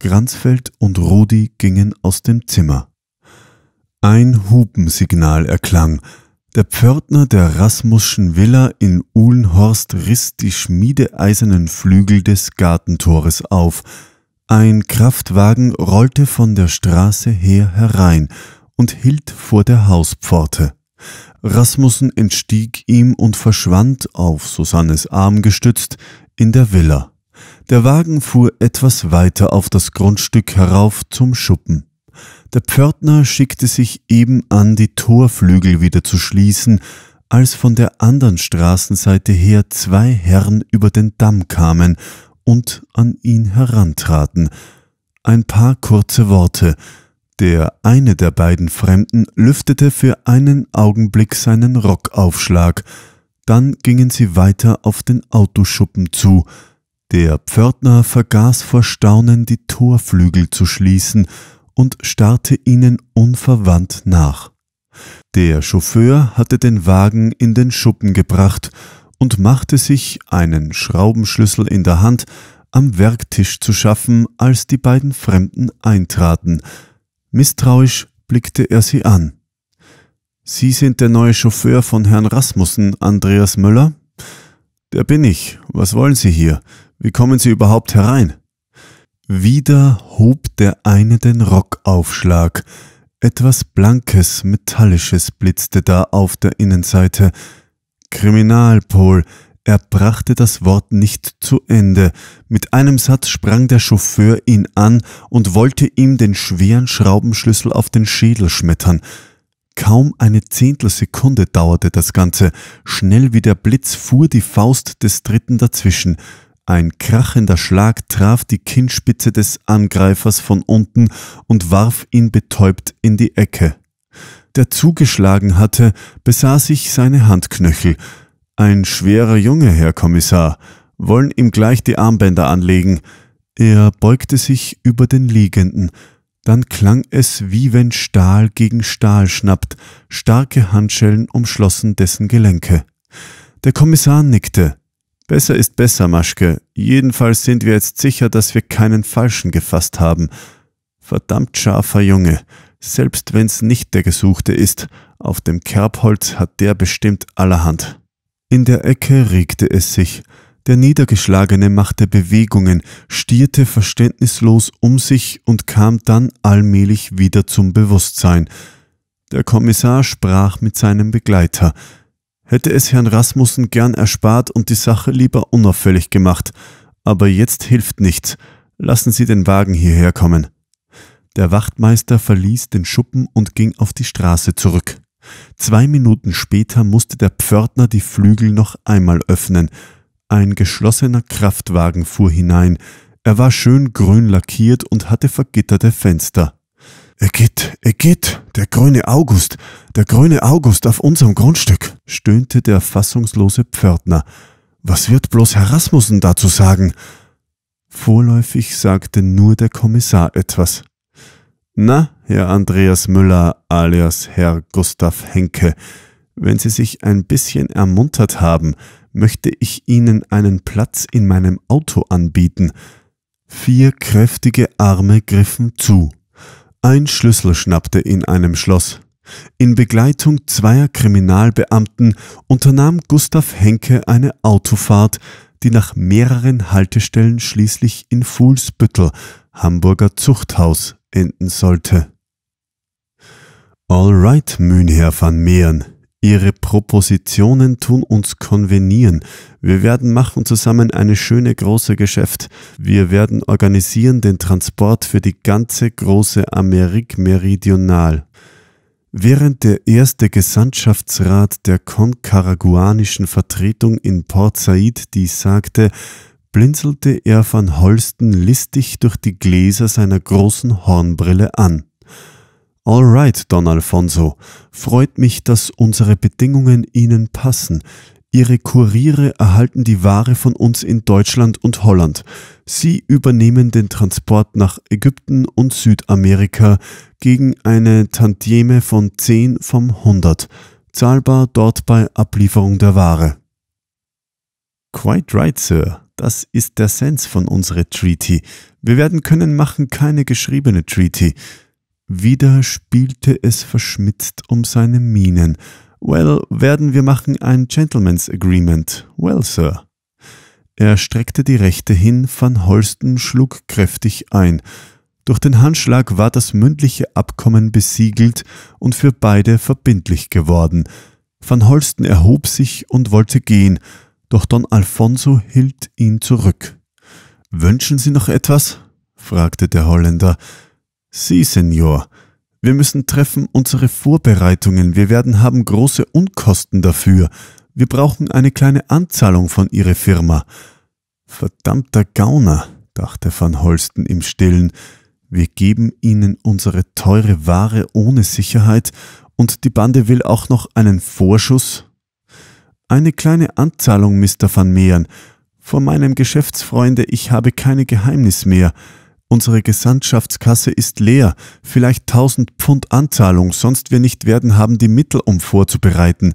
Granzfeld und Rudi gingen aus dem Zimmer. Ein Hupensignal erklang. Der Pförtner der Rasmusschen Villa in Uhlenhorst riss die schmiedeeisernen Flügel des Gartentores auf. Ein Kraftwagen rollte von der Straße her herein und hielt vor der Hauspforte. Rasmussen entstieg ihm und verschwand, auf Susannes Arm gestützt, in der Villa. Der Wagen fuhr etwas weiter auf das Grundstück herauf zum Schuppen. Der Pförtner schickte sich eben an, die Torflügel wieder zu schließen, als von der anderen Straßenseite her zwei Herren über den Damm kamen und an ihn herantraten. Ein paar kurze Worte. Der eine der beiden Fremden lüftete für einen Augenblick seinen Rockaufschlag, dann gingen sie weiter auf den Autoschuppen zu. Der Pförtner vergaß vor Staunen die Torflügel zu schließen und starrte ihnen unverwandt nach. Der Chauffeur hatte den Wagen in den Schuppen gebracht und machte sich, einen Schraubenschlüssel in der Hand, am Werktisch zu schaffen, als die beiden Fremden eintraten. Misstrauisch blickte er sie an. Sie sind der neue Chauffeur von Herrn Rasmussen, Andreas Möller? Der bin ich. Was wollen Sie hier? Wie kommen Sie überhaupt herein? Wieder hob der eine den Rockaufschlag. Etwas Blankes, Metallisches blitzte da auf der Innenseite. Kriminalpol, er brachte das Wort nicht zu Ende. Mit einem Satz sprang der Chauffeur ihn an und wollte ihm den schweren Schraubenschlüssel auf den Schädel schmettern. Kaum eine Zehntelsekunde dauerte das Ganze. Schnell wie der Blitz fuhr die Faust des Dritten dazwischen. Ein krachender Schlag traf die Kinnspitze des Angreifers von unten und warf ihn betäubt in die Ecke. Der zugeschlagen hatte, besah sich seine Handknöchel. Ein schwerer Junge, Herr Kommissar, wollen ihm gleich die Armbänder anlegen. Er beugte sich über den Liegenden. Dann klang es, wie wenn Stahl gegen Stahl schnappt, starke Handschellen umschlossen dessen Gelenke. Der Kommissar nickte. Besser ist besser, Maschke. Jedenfalls sind wir jetzt sicher, dass wir keinen Falschen gefasst haben. Verdammt scharfer Junge. Selbst wenn's nicht der Gesuchte ist, auf dem Kerbholz hat der bestimmt allerhand. In der Ecke regte es sich. Der Niedergeschlagene machte Bewegungen, stierte verständnislos um sich und kam dann allmählich wieder zum Bewusstsein. Der Kommissar sprach mit seinem Begleiter – hätte es Herrn Rasmussen gern erspart und die Sache lieber unauffällig gemacht. Aber jetzt hilft nichts. Lassen Sie den Wagen hierher kommen. Der Wachtmeister verließ den Schuppen und ging auf die Straße zurück. Zwei Minuten später musste der Pförtner die Flügel noch einmal öffnen. Ein geschlossener Kraftwagen fuhr hinein. Er war schön grün lackiert und hatte vergitterte Fenster. Egid, Egid, der grüne August, der grüne August auf unserem Grundstück, stöhnte der fassungslose Pförtner. Was wird bloß Herr Rasmussen dazu sagen? Vorläufig sagte nur der Kommissar etwas. Na, Herr Andreas Müller alias Herr Gustav Henke, wenn Sie sich ein bisschen ermuntert haben, möchte ich Ihnen einen Platz in meinem Auto anbieten. Vier kräftige Arme griffen zu. Ein Schlüssel schnappte in einem Schloss. In Begleitung zweier Kriminalbeamten unternahm Gustav Henke eine Autofahrt, die nach mehreren Haltestellen schließlich in Fuhlsbüttel, Hamburger Zuchthaus, enden sollte. Alright, Mühnherr van Meeren, Ihre Propositionen tun uns konvenieren. Wir werden machen zusammen eine schöne große Geschäft. Wir werden organisieren den Transport für die ganze große Amerik Meridional. Während der erste Gesandtschaftsrat der konkaraguanischen Vertretung in Port Said dies sagte, blinzelte er van Holsten listig durch die Gläser seiner großen Hornbrille an. All right, Don Alfonso, freut mich, dass unsere Bedingungen Ihnen passen. Ihre Kuriere erhalten die Ware von uns in Deutschland und Holland. Sie übernehmen den Transport nach Ägypten und Südamerika gegen eine Tantieme von 10 vom 100, zahlbar dort bei Ablieferung der Ware. Quite right, Sir. Das ist der Sens von unserer Treaty. Wir werden können machen keine geschriebene Treaty. Wieder spielte es verschmitzt um seine Minen. Well, werden wir machen ein Gentleman's Agreement. Well, Sir. Er streckte die Rechte hin, van Holsten schlug kräftig ein. Durch den Handschlag war das mündliche Abkommen besiegelt und für beide verbindlich geworden. Van Holsten erhob sich und wollte gehen, doch Don Alfonso hielt ihn zurück. Wünschen Sie noch etwas? fragte der Holländer. Sie, Senor. Wir müssen treffen unsere Vorbereitungen. Wir werden haben große Unkosten dafür. Wir brauchen eine kleine Anzahlung von Ihrer Firma. Verdammter Gauner, dachte van Holsten im Stillen. Wir geben Ihnen unsere teure Ware ohne Sicherheit und die Bande will auch noch einen Vorschuss? Eine kleine Anzahlung, Mr. van Meeren. Vor meinem Geschäftsfreunde, ich habe keine Geheimnis mehr. Unsere Gesandtschaftskasse ist leer, vielleicht tausend Pfund Anzahlung, sonst wir nicht werden haben die Mittel, um vorzubereiten.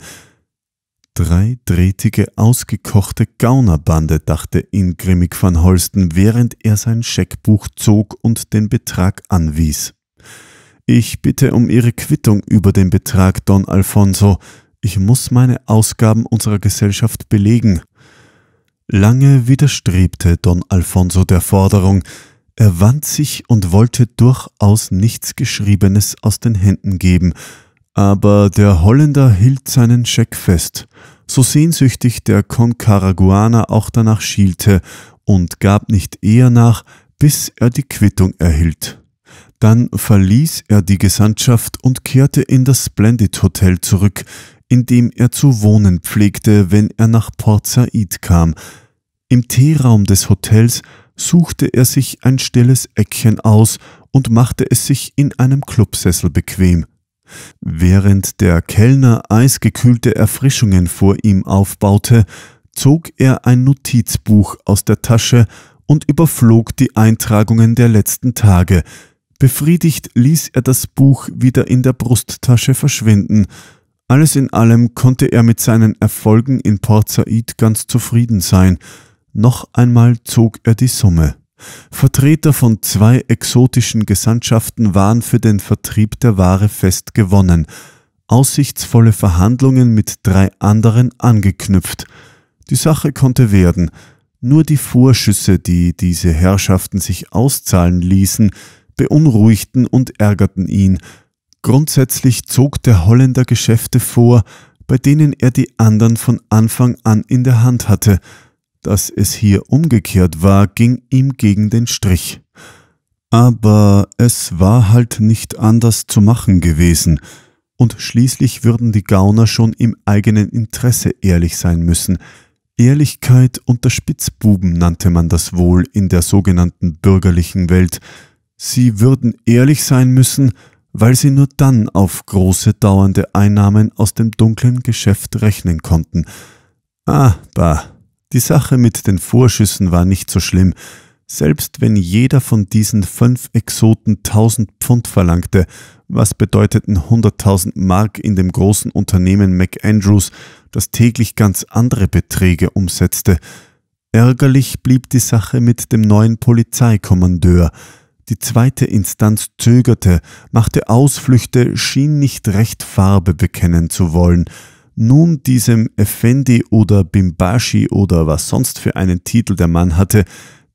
Dreidrähtige, ausgekochte Gaunerbande, dachte ingrimmig van Holsten, während er sein Scheckbuch zog und den Betrag anwies. Ich bitte um Ihre Quittung über den Betrag, Don Alfonso. Ich muss meine Ausgaben unserer Gesellschaft belegen. Lange widerstrebte Don Alfonso der Forderung, er wand sich und wollte durchaus nichts Geschriebenes aus den Händen geben, aber der Holländer hielt seinen Scheck fest, so sehnsüchtig der Concaraguaner auch danach schielte, und gab nicht eher nach, bis er die Quittung erhielt. Dann verließ er die Gesandtschaft und kehrte in das Splendid Hotel zurück, in dem er zu wohnen pflegte, wenn er nach Port Said kam. Im Teeraum des Hotels suchte er sich ein stilles Eckchen aus und machte es sich in einem Clubsessel bequem. Während der Kellner eisgekühlte Erfrischungen vor ihm aufbaute, zog er ein Notizbuch aus der Tasche und überflog die Eintragungen der letzten Tage. Befriedigt ließ er das Buch wieder in der Brusttasche verschwinden. Alles in allem konnte er mit seinen Erfolgen in Port Said ganz zufrieden sein – noch einmal zog er die Summe. Vertreter von zwei exotischen Gesandtschaften waren für den Vertrieb der Ware fest gewonnen, aussichtsvolle Verhandlungen mit drei anderen angeknüpft. Die Sache konnte werden. Nur die Vorschüsse, die diese Herrschaften sich auszahlen ließen, beunruhigten und ärgerten ihn. Grundsätzlich zog der Holländer Geschäfte vor, bei denen er die anderen von Anfang an in der Hand hatte – dass es hier umgekehrt war, ging ihm gegen den Strich. Aber es war halt nicht anders zu machen gewesen, und schließlich würden die Gauner schon im eigenen Interesse ehrlich sein müssen. Ehrlichkeit unter Spitzbuben nannte man das wohl in der sogenannten bürgerlichen Welt. Sie würden ehrlich sein müssen, weil sie nur dann auf große dauernde Einnahmen aus dem dunklen Geschäft rechnen konnten. Ah, bah, die Sache mit den Vorschüssen war nicht so schlimm, selbst wenn jeder von diesen fünf Exoten 1000 Pfund verlangte, was bedeuteten 100.000 Mark in dem großen Unternehmen McAndrews, das täglich ganz andere Beträge umsetzte. Ärgerlich blieb die Sache mit dem neuen Polizeikommandeur. Die zweite Instanz zögerte, machte Ausflüchte, schien nicht recht Farbe bekennen zu wollen – nun diesem Effendi oder Bimbashi oder was sonst für einen Titel der Mann hatte,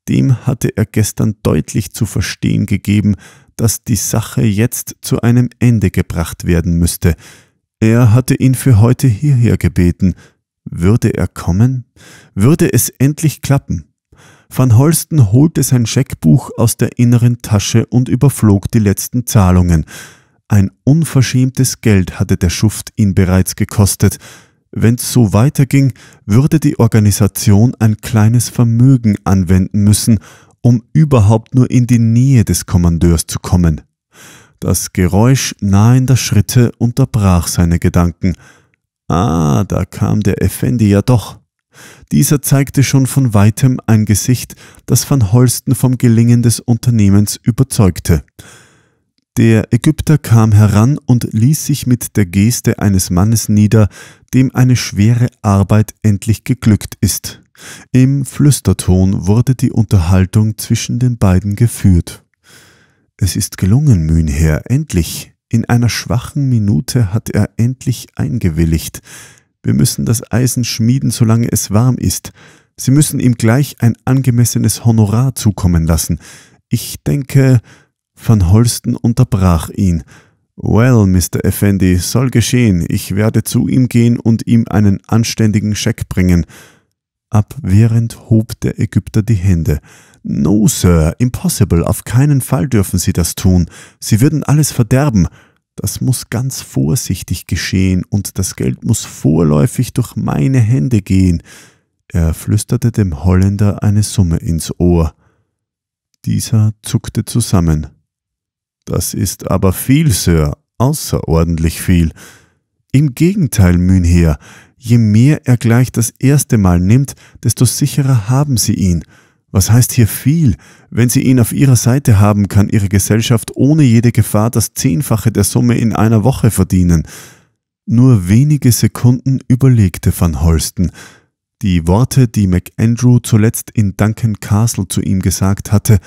dem hatte er gestern deutlich zu verstehen gegeben, dass die Sache jetzt zu einem Ende gebracht werden müsste. Er hatte ihn für heute hierher gebeten. Würde er kommen? Würde es endlich klappen? Van Holsten holte sein Scheckbuch aus der inneren Tasche und überflog die letzten Zahlungen. Ein unverschämtes Geld hatte der Schuft ihn bereits gekostet. Wenn's so weiterging, würde die Organisation ein kleines Vermögen anwenden müssen, um überhaupt nur in die Nähe des Kommandeurs zu kommen. Das Geräusch nahender Schritte unterbrach seine Gedanken. Ah, da kam der Effendi ja doch. Dieser zeigte schon von weitem ein Gesicht, das Van Holsten vom Gelingen des Unternehmens überzeugte. Der Ägypter kam heran und ließ sich mit der Geste eines Mannes nieder, dem eine schwere Arbeit endlich geglückt ist. Im Flüsterton wurde die Unterhaltung zwischen den beiden geführt. Es ist gelungen, Mühnherr, endlich. In einer schwachen Minute hat er endlich eingewilligt. Wir müssen das Eisen schmieden, solange es warm ist. Sie müssen ihm gleich ein angemessenes Honorar zukommen lassen. Ich denke, Van Holsten unterbrach ihn. Well, Mr. Effendi, soll geschehen. Ich werde zu ihm gehen und ihm einen anständigen Scheck bringen. Abwehrend hob der Ägypter die Hände. No, Sir, impossible. Auf keinen Fall dürfen Sie das tun. Sie würden alles verderben. Das muss ganz vorsichtig geschehen und das Geld muss vorläufig durch meine Hände gehen. Er flüsterte dem Holländer eine Summe ins Ohr. Dieser zuckte zusammen. Das ist aber viel, Sir, außerordentlich viel. Im Gegenteil, Mynheer, je mehr er gleich das erste Mal nimmt, desto sicherer haben Sie ihn. Was heißt hier viel? Wenn Sie ihn auf Ihrer Seite haben, kann Ihre Gesellschaft ohne jede Gefahr das Zehnfache der Summe in einer Woche verdienen. Nur wenige Sekunden überlegte Van Holsten. Die Worte, die MacAndrew zuletzt in Duncan Castle zu ihm gesagt hatte,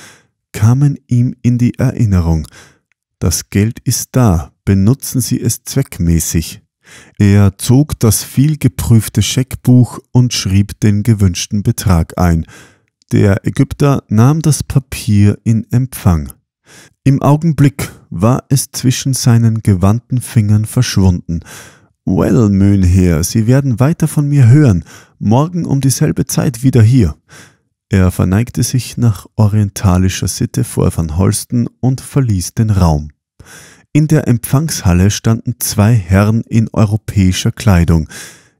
kamen ihm in die Erinnerung. Das Geld ist da, benutzen Sie es zweckmäßig. Er zog das vielgeprüfte Scheckbuch und schrieb den gewünschten Betrag ein. Der Ägypter nahm das Papier in Empfang. Im Augenblick war es zwischen seinen gewandten Fingern verschwunden. Well, Möhnherr, Sie werden weiter von mir hören, morgen um dieselbe Zeit wieder hier. Er verneigte sich nach orientalischer Sitte vor Van Holsten und verließ den Raum. In der Empfangshalle standen zwei Herren in europäischer Kleidung.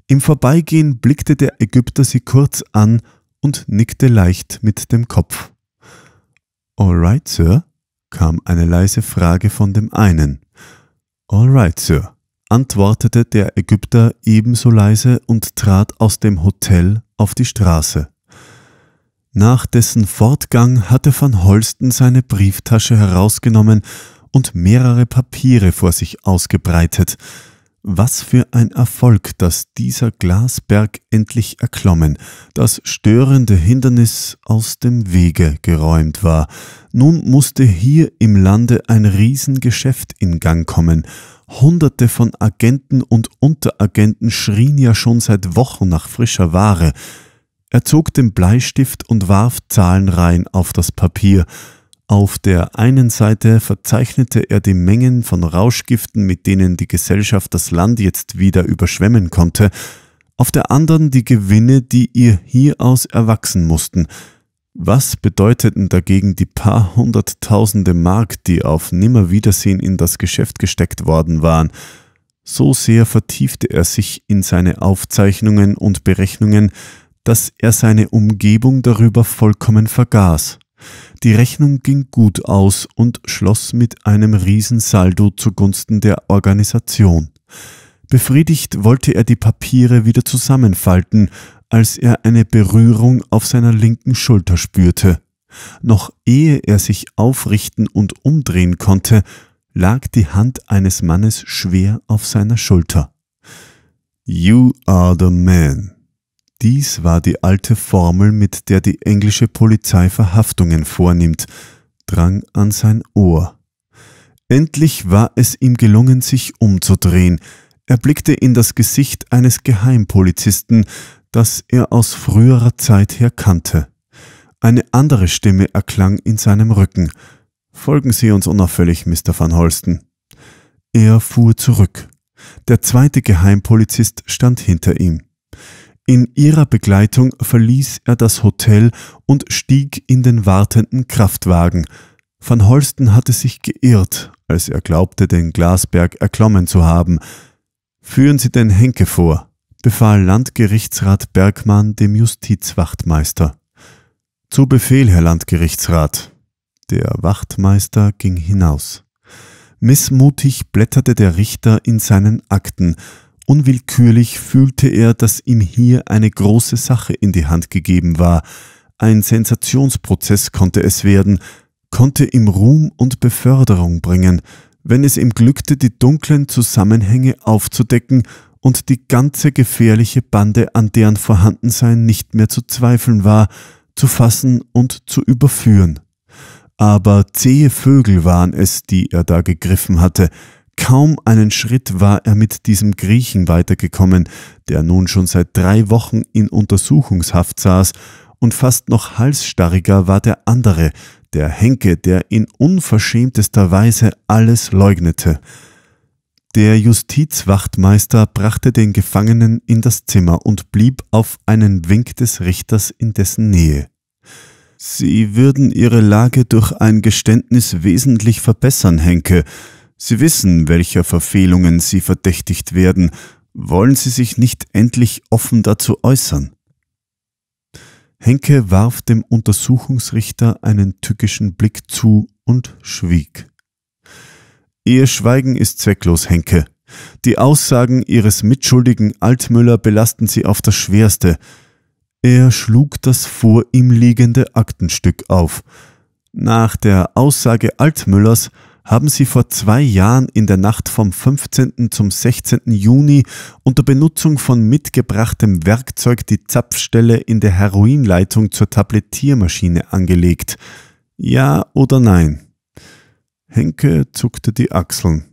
Im Vorbeigehen blickte der Ägypter sie kurz an und nickte leicht mit dem Kopf. All right, Sir? kam eine leise Frage von dem einen. All right, Sir, antwortete der Ägypter ebenso leise und trat aus dem Hotel auf die Straße. Nach dessen Fortgang hatte van Holsten seine Brieftasche herausgenommen und mehrere Papiere vor sich ausgebreitet. Was für ein Erfolg, dass dieser Glasberg endlich erklommen, das störende Hindernis aus dem Wege geräumt war. Nun musste hier im Lande ein Riesengeschäft in Gang kommen. Hunderte von Agenten und Unteragenten schrien ja schon seit Wochen nach frischer Ware. Er zog den Bleistift und warf Zahlenreihen auf das Papier. Auf der einen Seite verzeichnete er die Mengen von Rauschgiften, mit denen die Gesellschaft das Land jetzt wieder überschwemmen konnte, auf der anderen die Gewinne, die ihr hieraus erwachsen mussten. Was bedeuteten dagegen die paar hunderttausende Mark, die auf Nimmerwiedersehen in das Geschäft gesteckt worden waren? So sehr vertiefte er sich in seine Aufzeichnungen und Berechnungen, dass er seine Umgebung darüber vollkommen vergaß. Die Rechnung ging gut aus und schloss mit einem Riesensaldo zugunsten der Organisation. Befriedigt wollte er die Papiere wieder zusammenfalten, als er eine Berührung auf seiner linken Schulter spürte. Noch ehe er sich aufrichten und umdrehen konnte, lag die Hand eines Mannes schwer auf seiner Schulter. You are the man, dies war die alte Formel, mit der die englische Polizei Verhaftungen vornimmt, drang an sein Ohr. Endlich war es ihm gelungen, sich umzudrehen. Er blickte in das Gesicht eines Geheimpolizisten, das er aus früherer Zeit her kannte. Eine andere Stimme erklang in seinem Rücken. Folgen Sie uns unauffällig, Mr. van Holsten. Er fuhr zurück. Der zweite Geheimpolizist stand hinter ihm. In ihrer Begleitung verließ er das Hotel und stieg in den wartenden Kraftwagen. Van Holsten hatte sich geirrt, als er glaubte, den Glasberg erklommen zu haben. Führen Sie den Henke vor, befahl Landgerichtsrat Bergmann dem Justizwachtmeister. Zu Befehl, Herr Landgerichtsrat. Der Wachtmeister ging hinaus. Missmutig blätterte der Richter in seinen Akten, Unwillkürlich fühlte er, dass ihm hier eine große Sache in die Hand gegeben war. Ein Sensationsprozess konnte es werden, konnte ihm Ruhm und Beförderung bringen, wenn es ihm glückte, die dunklen Zusammenhänge aufzudecken und die ganze gefährliche Bande, an deren Vorhandensein nicht mehr zu zweifeln war, zu fassen und zu überführen. Aber zähe Vögel waren es, die er da gegriffen hatte, Kaum einen Schritt war er mit diesem Griechen weitergekommen, der nun schon seit drei Wochen in Untersuchungshaft saß, und fast noch halsstarriger war der andere, der Henke, der in unverschämtester Weise alles leugnete. Der Justizwachtmeister brachte den Gefangenen in das Zimmer und blieb auf einen Wink des Richters in dessen Nähe. Sie würden Ihre Lage durch ein Geständnis wesentlich verbessern, Henke, Sie wissen, welcher Verfehlungen Sie verdächtigt werden. Wollen Sie sich nicht endlich offen dazu äußern? Henke warf dem Untersuchungsrichter einen tückischen Blick zu und schwieg. Ihr Schweigen ist zwecklos, Henke. Die Aussagen Ihres mitschuldigen Altmüller belasten Sie auf das Schwerste. Er schlug das vor ihm liegende Aktenstück auf. Nach der Aussage Altmüllers haben sie vor zwei Jahren in der Nacht vom 15. zum 16. Juni unter Benutzung von mitgebrachtem Werkzeug die Zapfstelle in der Heroinleitung zur Tablettiermaschine angelegt. Ja oder nein? Henke zuckte die Achseln.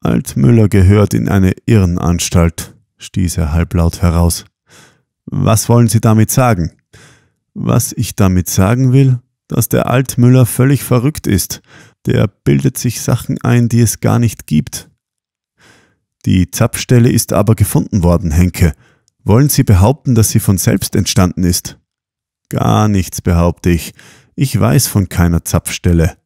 Altmüller gehört in eine Irrenanstalt, stieß er halblaut heraus. Was wollen Sie damit sagen? Was ich damit sagen will? Dass der Altmüller völlig verrückt ist der bildet sich Sachen ein, die es gar nicht gibt. Die Zapfstelle ist aber gefunden worden, Henke. Wollen Sie behaupten, dass sie von selbst entstanden ist? Gar nichts behaupte ich. Ich weiß von keiner Zapfstelle.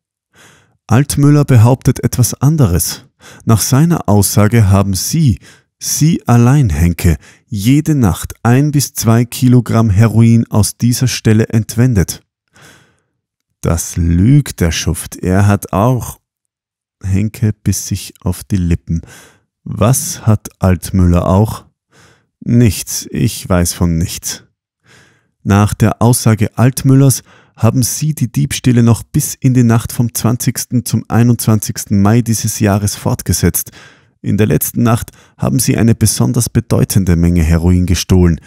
Altmüller behauptet etwas anderes. Nach seiner Aussage haben Sie, Sie allein, Henke, jede Nacht ein bis zwei Kilogramm Heroin aus dieser Stelle entwendet. Das lügt der Schuft, er hat auch. Henke biss sich auf die Lippen. Was hat Altmüller auch? Nichts, ich weiß von nichts. Nach der Aussage Altmüllers haben sie die Diebstähle noch bis in die Nacht vom 20. zum 21. Mai dieses Jahres fortgesetzt. In der letzten Nacht haben sie eine besonders bedeutende Menge Heroin gestohlen.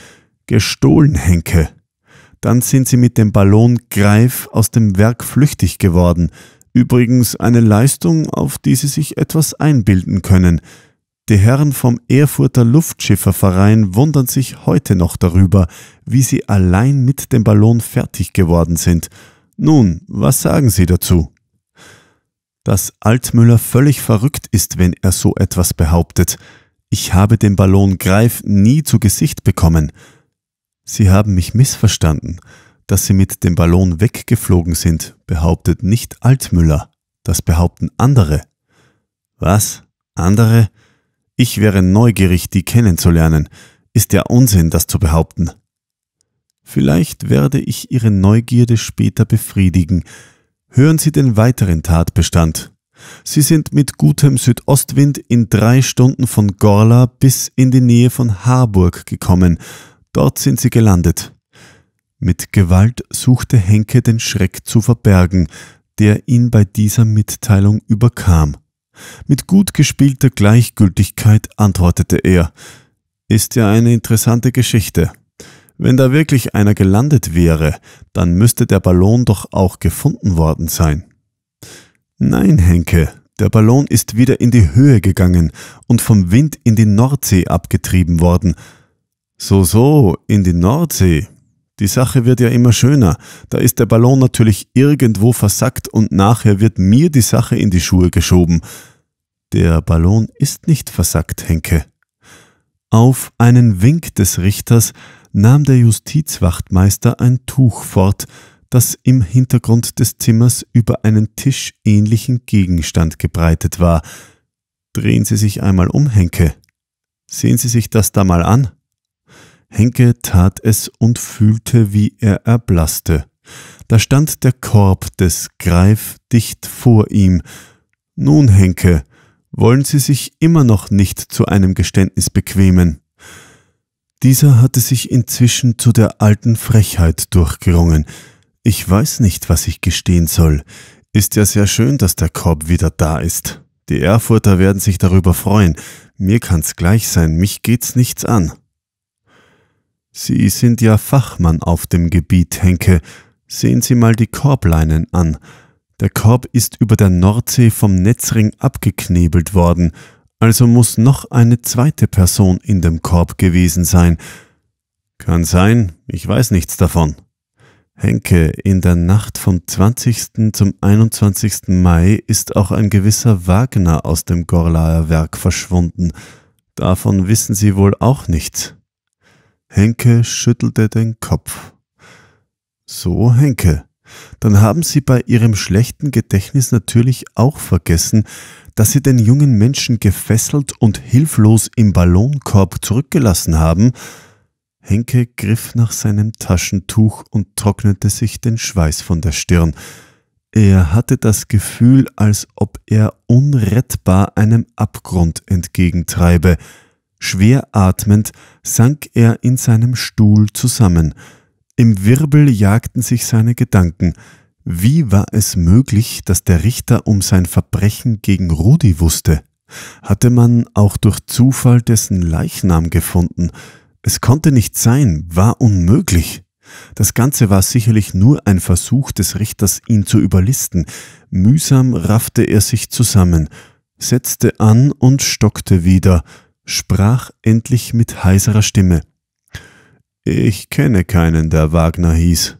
Gestohlen, Henke. Dann sind sie mit dem Ballon Greif aus dem Werk flüchtig geworden. Übrigens eine Leistung, auf die sie sich etwas einbilden können. Die Herren vom Erfurter Luftschifferverein wundern sich heute noch darüber, wie sie allein mit dem Ballon fertig geworden sind. Nun, was sagen Sie dazu? Dass Altmüller völlig verrückt ist, wenn er so etwas behauptet. Ich habe den Ballon Greif nie zu Gesicht bekommen. Sie haben mich missverstanden. Dass Sie mit dem Ballon weggeflogen sind, behauptet nicht Altmüller. Das behaupten andere. Was? Andere? Ich wäre neugierig, die kennenzulernen. Ist ja Unsinn, das zu behaupten. Vielleicht werde ich Ihre Neugierde später befriedigen. Hören Sie den weiteren Tatbestand. Sie sind mit gutem Südostwind in drei Stunden von Gorla bis in die Nähe von Harburg gekommen Dort sind sie gelandet. Mit Gewalt suchte Henke den Schreck zu verbergen, der ihn bei dieser Mitteilung überkam. Mit gut gespielter Gleichgültigkeit antwortete er Ist ja eine interessante Geschichte. Wenn da wirklich einer gelandet wäre, dann müsste der Ballon doch auch gefunden worden sein. Nein, Henke, der Ballon ist wieder in die Höhe gegangen und vom Wind in die Nordsee abgetrieben worden, so, so, in die Nordsee. Die Sache wird ja immer schöner. Da ist der Ballon natürlich irgendwo versackt und nachher wird mir die Sache in die Schuhe geschoben. Der Ballon ist nicht versackt, Henke. Auf einen Wink des Richters nahm der Justizwachtmeister ein Tuch fort, das im Hintergrund des Zimmers über einen tischähnlichen Gegenstand gebreitet war. Drehen Sie sich einmal um, Henke. Sehen Sie sich das da mal an. Henke tat es und fühlte, wie er erblasste. Da stand der Korb des Greif dicht vor ihm. Nun, Henke, wollen Sie sich immer noch nicht zu einem Geständnis bequemen? Dieser hatte sich inzwischen zu der alten Frechheit durchgerungen. Ich weiß nicht, was ich gestehen soll. Ist ja sehr schön, dass der Korb wieder da ist. Die Erfurter werden sich darüber freuen. Mir kann's gleich sein, mich geht's nichts an. Sie sind ja Fachmann auf dem Gebiet, Henke. Sehen Sie mal die Korbleinen an. Der Korb ist über der Nordsee vom Netzring abgeknebelt worden, also muss noch eine zweite Person in dem Korb gewesen sein. Kann sein, ich weiß nichts davon. Henke, in der Nacht vom 20. zum 21. Mai ist auch ein gewisser Wagner aus dem Gorlaer Werk verschwunden. Davon wissen Sie wohl auch nichts. Henke schüttelte den Kopf. So, Henke, dann haben Sie bei Ihrem schlechten Gedächtnis natürlich auch vergessen, dass Sie den jungen Menschen gefesselt und hilflos im Ballonkorb zurückgelassen haben. Henke griff nach seinem Taschentuch und trocknete sich den Schweiß von der Stirn. Er hatte das Gefühl, als ob er unrettbar einem Abgrund entgegentreibe. Schwer atmend sank er in seinem Stuhl zusammen. Im Wirbel jagten sich seine Gedanken. Wie war es möglich, dass der Richter um sein Verbrechen gegen Rudi wusste? Hatte man auch durch Zufall dessen Leichnam gefunden? Es konnte nicht sein, war unmöglich. Das Ganze war sicherlich nur ein Versuch des Richters, ihn zu überlisten. Mühsam raffte er sich zusammen, setzte an und stockte wieder – sprach endlich mit heiserer Stimme. Ich kenne keinen, der Wagner hieß.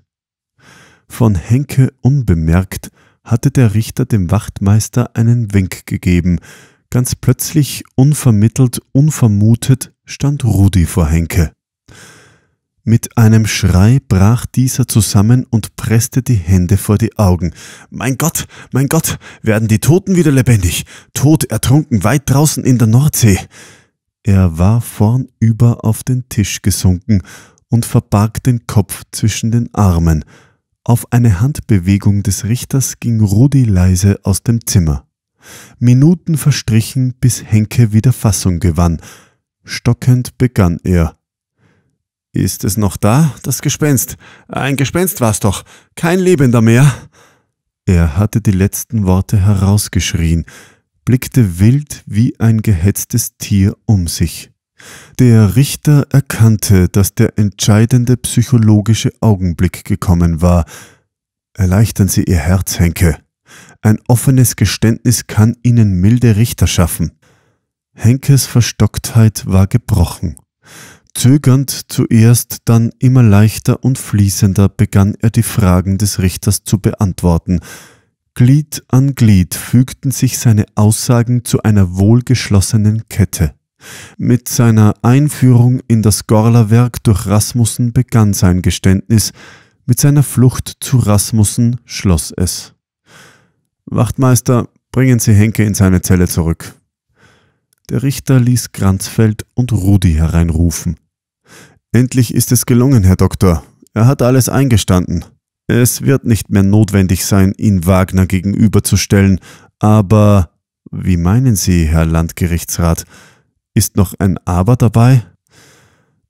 Von Henke unbemerkt hatte der Richter dem Wachtmeister einen Wink gegeben. Ganz plötzlich, unvermittelt, unvermutet, stand Rudi vor Henke. Mit einem Schrei brach dieser zusammen und presste die Hände vor die Augen. Mein Gott, mein Gott, werden die Toten wieder lebendig? Tod ertrunken weit draußen in der Nordsee. Er war vornüber auf den Tisch gesunken und verbarg den Kopf zwischen den Armen. Auf eine Handbewegung des Richters ging Rudi leise aus dem Zimmer. Minuten verstrichen, bis Henke wieder Fassung gewann. Stockend begann er. Ist es noch da, das Gespenst? Ein Gespenst war's doch, kein Lebender mehr. Er hatte die letzten Worte herausgeschrien blickte wild wie ein gehetztes Tier um sich. Der Richter erkannte, dass der entscheidende psychologische Augenblick gekommen war. Erleichtern Sie Ihr Herz, Henke. Ein offenes Geständnis kann Ihnen milde Richter schaffen. Henkes Verstocktheit war gebrochen. Zögernd zuerst, dann immer leichter und fließender begann er die Fragen des Richters zu beantworten, Glied an Glied fügten sich seine Aussagen zu einer wohlgeschlossenen Kette. Mit seiner Einführung in das Gorlerwerk durch Rasmussen begann sein Geständnis, mit seiner Flucht zu Rasmussen schloss es. Wachtmeister, bringen Sie Henke in seine Zelle zurück. Der Richter ließ Kranzfeld und Rudi hereinrufen. Endlich ist es gelungen, Herr Doktor. Er hat alles eingestanden. Es wird nicht mehr notwendig sein, ihn Wagner gegenüberzustellen, aber wie meinen Sie, Herr Landgerichtsrat, ist noch ein Aber dabei?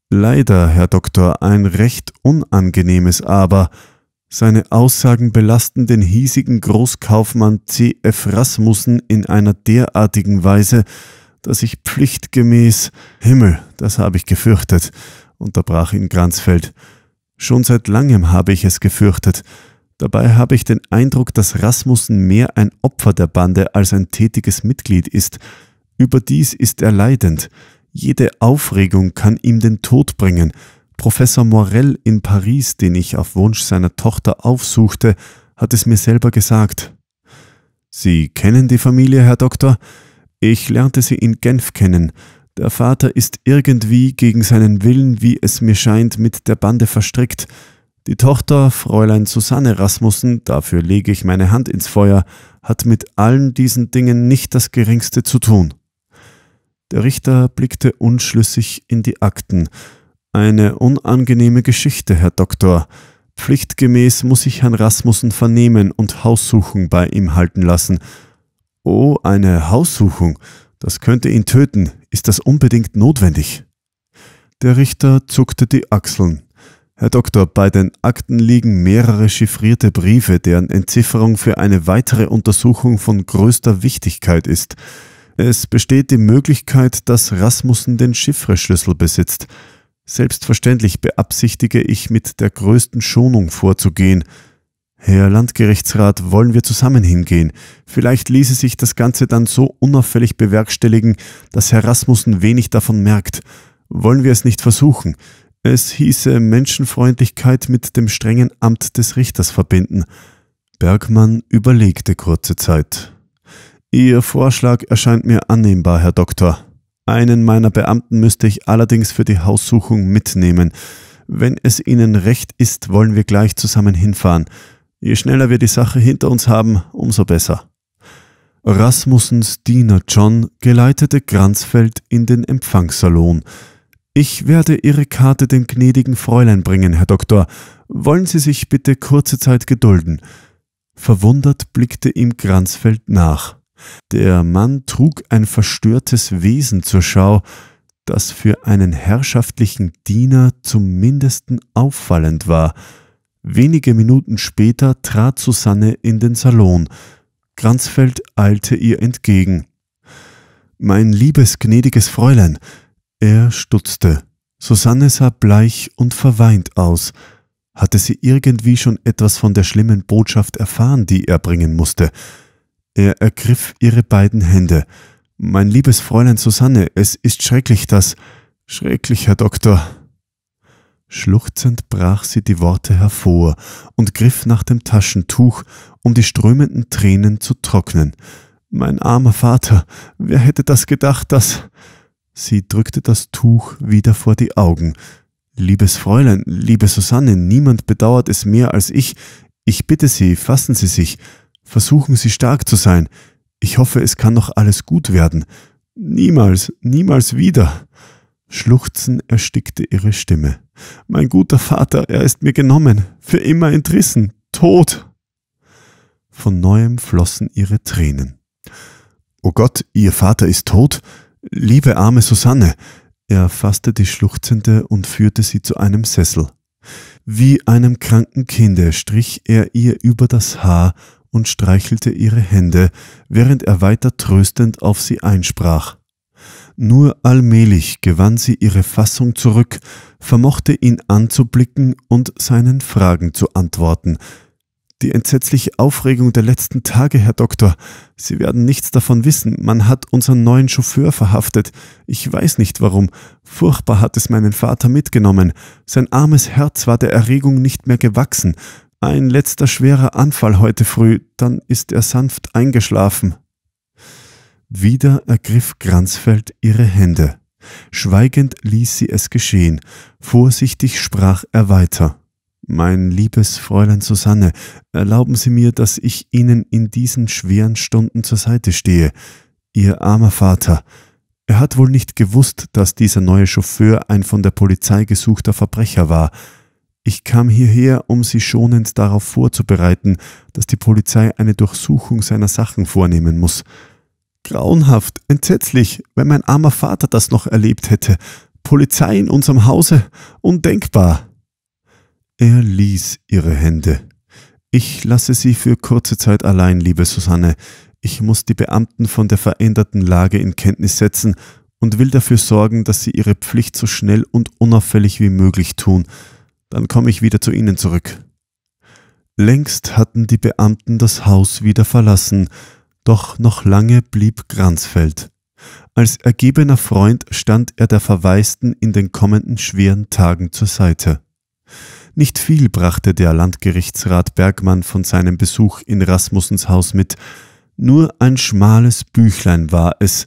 Leider, Herr Doktor, ein recht unangenehmes Aber. Seine Aussagen belasten den hiesigen Großkaufmann C.F. Rasmussen in einer derartigen Weise, dass ich pflichtgemäß Himmel, das habe ich gefürchtet, unterbrach ihn Granzfeld. Schon seit langem habe ich es gefürchtet. Dabei habe ich den Eindruck, dass Rasmussen mehr ein Opfer der Bande als ein tätiges Mitglied ist. Überdies ist er leidend. Jede Aufregung kann ihm den Tod bringen. Professor Morell in Paris, den ich auf Wunsch seiner Tochter aufsuchte, hat es mir selber gesagt. Sie kennen die Familie, Herr Doktor? Ich lernte sie in Genf kennen. Der Vater ist irgendwie gegen seinen Willen, wie es mir scheint, mit der Bande verstrickt. Die Tochter, Fräulein Susanne Rasmussen, dafür lege ich meine Hand ins Feuer, hat mit allen diesen Dingen nicht das geringste zu tun. Der Richter blickte unschlüssig in die Akten. Eine unangenehme Geschichte, Herr Doktor. Pflichtgemäß muss ich Herrn Rasmussen vernehmen und Haussuchung bei ihm halten lassen. Oh, eine Haussuchung. Das könnte ihn töten. Ist das unbedingt notwendig? Der Richter zuckte die Achseln. Herr Doktor, bei den Akten liegen mehrere chiffrierte Briefe, deren Entzifferung für eine weitere Untersuchung von größter Wichtigkeit ist. Es besteht die Möglichkeit, dass Rasmussen den Chiffreschlüssel besitzt. Selbstverständlich beabsichtige ich mit der größten Schonung vorzugehen. Herr Landgerichtsrat, wollen wir zusammen hingehen? Vielleicht ließe sich das Ganze dann so unauffällig bewerkstelligen, dass Herr Rasmussen wenig davon merkt. Wollen wir es nicht versuchen? Es hieße Menschenfreundlichkeit mit dem strengen Amt des Richters verbinden. Bergmann überlegte kurze Zeit. Ihr Vorschlag erscheint mir annehmbar, Herr Doktor. Einen meiner Beamten müsste ich allerdings für die Haussuchung mitnehmen. Wenn es Ihnen recht ist, wollen wir gleich zusammen hinfahren. Je schneller wir die Sache hinter uns haben, umso besser. Rasmussens Diener John geleitete Granzfeld in den Empfangssalon. Ich werde Ihre Karte dem gnädigen Fräulein bringen, Herr Doktor. Wollen Sie sich bitte kurze Zeit gedulden. Verwundert blickte ihm Granzfeld nach. Der Mann trug ein verstörtes Wesen zur Schau, das für einen herrschaftlichen Diener zum mindesten auffallend war. Wenige Minuten später trat Susanne in den Salon. Kranzfeld eilte ihr entgegen. Mein liebes, gnädiges Fräulein. Er stutzte. Susanne sah bleich und verweint aus. Hatte sie irgendwie schon etwas von der schlimmen Botschaft erfahren, die er bringen musste? Er ergriff ihre beiden Hände. Mein liebes Fräulein Susanne, es ist schrecklich, das. Schrecklich, Herr Doktor, Schluchzend brach sie die Worte hervor und griff nach dem Taschentuch, um die strömenden Tränen zu trocknen. Mein armer Vater, wer hätte das gedacht, dass... Sie drückte das Tuch wieder vor die Augen. Liebes Fräulein, liebe Susanne, niemand bedauert es mehr als ich. Ich bitte Sie, fassen Sie sich. Versuchen Sie stark zu sein. Ich hoffe, es kann noch alles gut werden. Niemals, niemals wieder. Schluchzen erstickte ihre Stimme. Mein guter Vater, er ist mir genommen, für immer entrissen, tot. Von neuem flossen ihre Tränen. O oh Gott, ihr Vater ist tot, liebe arme Susanne. Er fasste die Schluchzende und führte sie zu einem Sessel. Wie einem kranken Kinde strich er ihr über das Haar und streichelte ihre Hände, während er weiter tröstend auf sie einsprach. Nur allmählich gewann sie ihre Fassung zurück vermochte ihn anzublicken und seinen Fragen zu antworten. Die entsetzliche Aufregung der letzten Tage, Herr Doktor. Sie werden nichts davon wissen. Man hat unseren neuen Chauffeur verhaftet. Ich weiß nicht warum. Furchtbar hat es meinen Vater mitgenommen. Sein armes Herz war der Erregung nicht mehr gewachsen. Ein letzter schwerer Anfall heute früh, dann ist er sanft eingeschlafen. Wieder ergriff Granzfeld ihre Hände. Schweigend ließ sie es geschehen. Vorsichtig sprach er weiter. Mein liebes Fräulein Susanne, erlauben Sie mir, dass ich Ihnen in diesen schweren Stunden zur Seite stehe. Ihr armer Vater. Er hat wohl nicht gewusst, dass dieser neue Chauffeur ein von der Polizei gesuchter Verbrecher war. Ich kam hierher, um Sie schonend darauf vorzubereiten, dass die Polizei eine Durchsuchung seiner Sachen vornehmen muss. Grauenhaft, entsetzlich, wenn mein armer Vater das noch erlebt hätte. Polizei in unserem Hause, undenkbar. Er ließ ihre Hände. Ich lasse Sie für kurze Zeit allein, liebe Susanne. Ich muss die Beamten von der veränderten Lage in Kenntnis setzen und will dafür sorgen, dass sie ihre Pflicht so schnell und unauffällig wie möglich tun. Dann komme ich wieder zu Ihnen zurück. Längst hatten die Beamten das Haus wieder verlassen, doch noch lange blieb Granzfeld. Als ergebener Freund stand er der Verwaisten in den kommenden schweren Tagen zur Seite. Nicht viel brachte der Landgerichtsrat Bergmann von seinem Besuch in Rasmussens Haus mit, nur ein schmales Büchlein war es,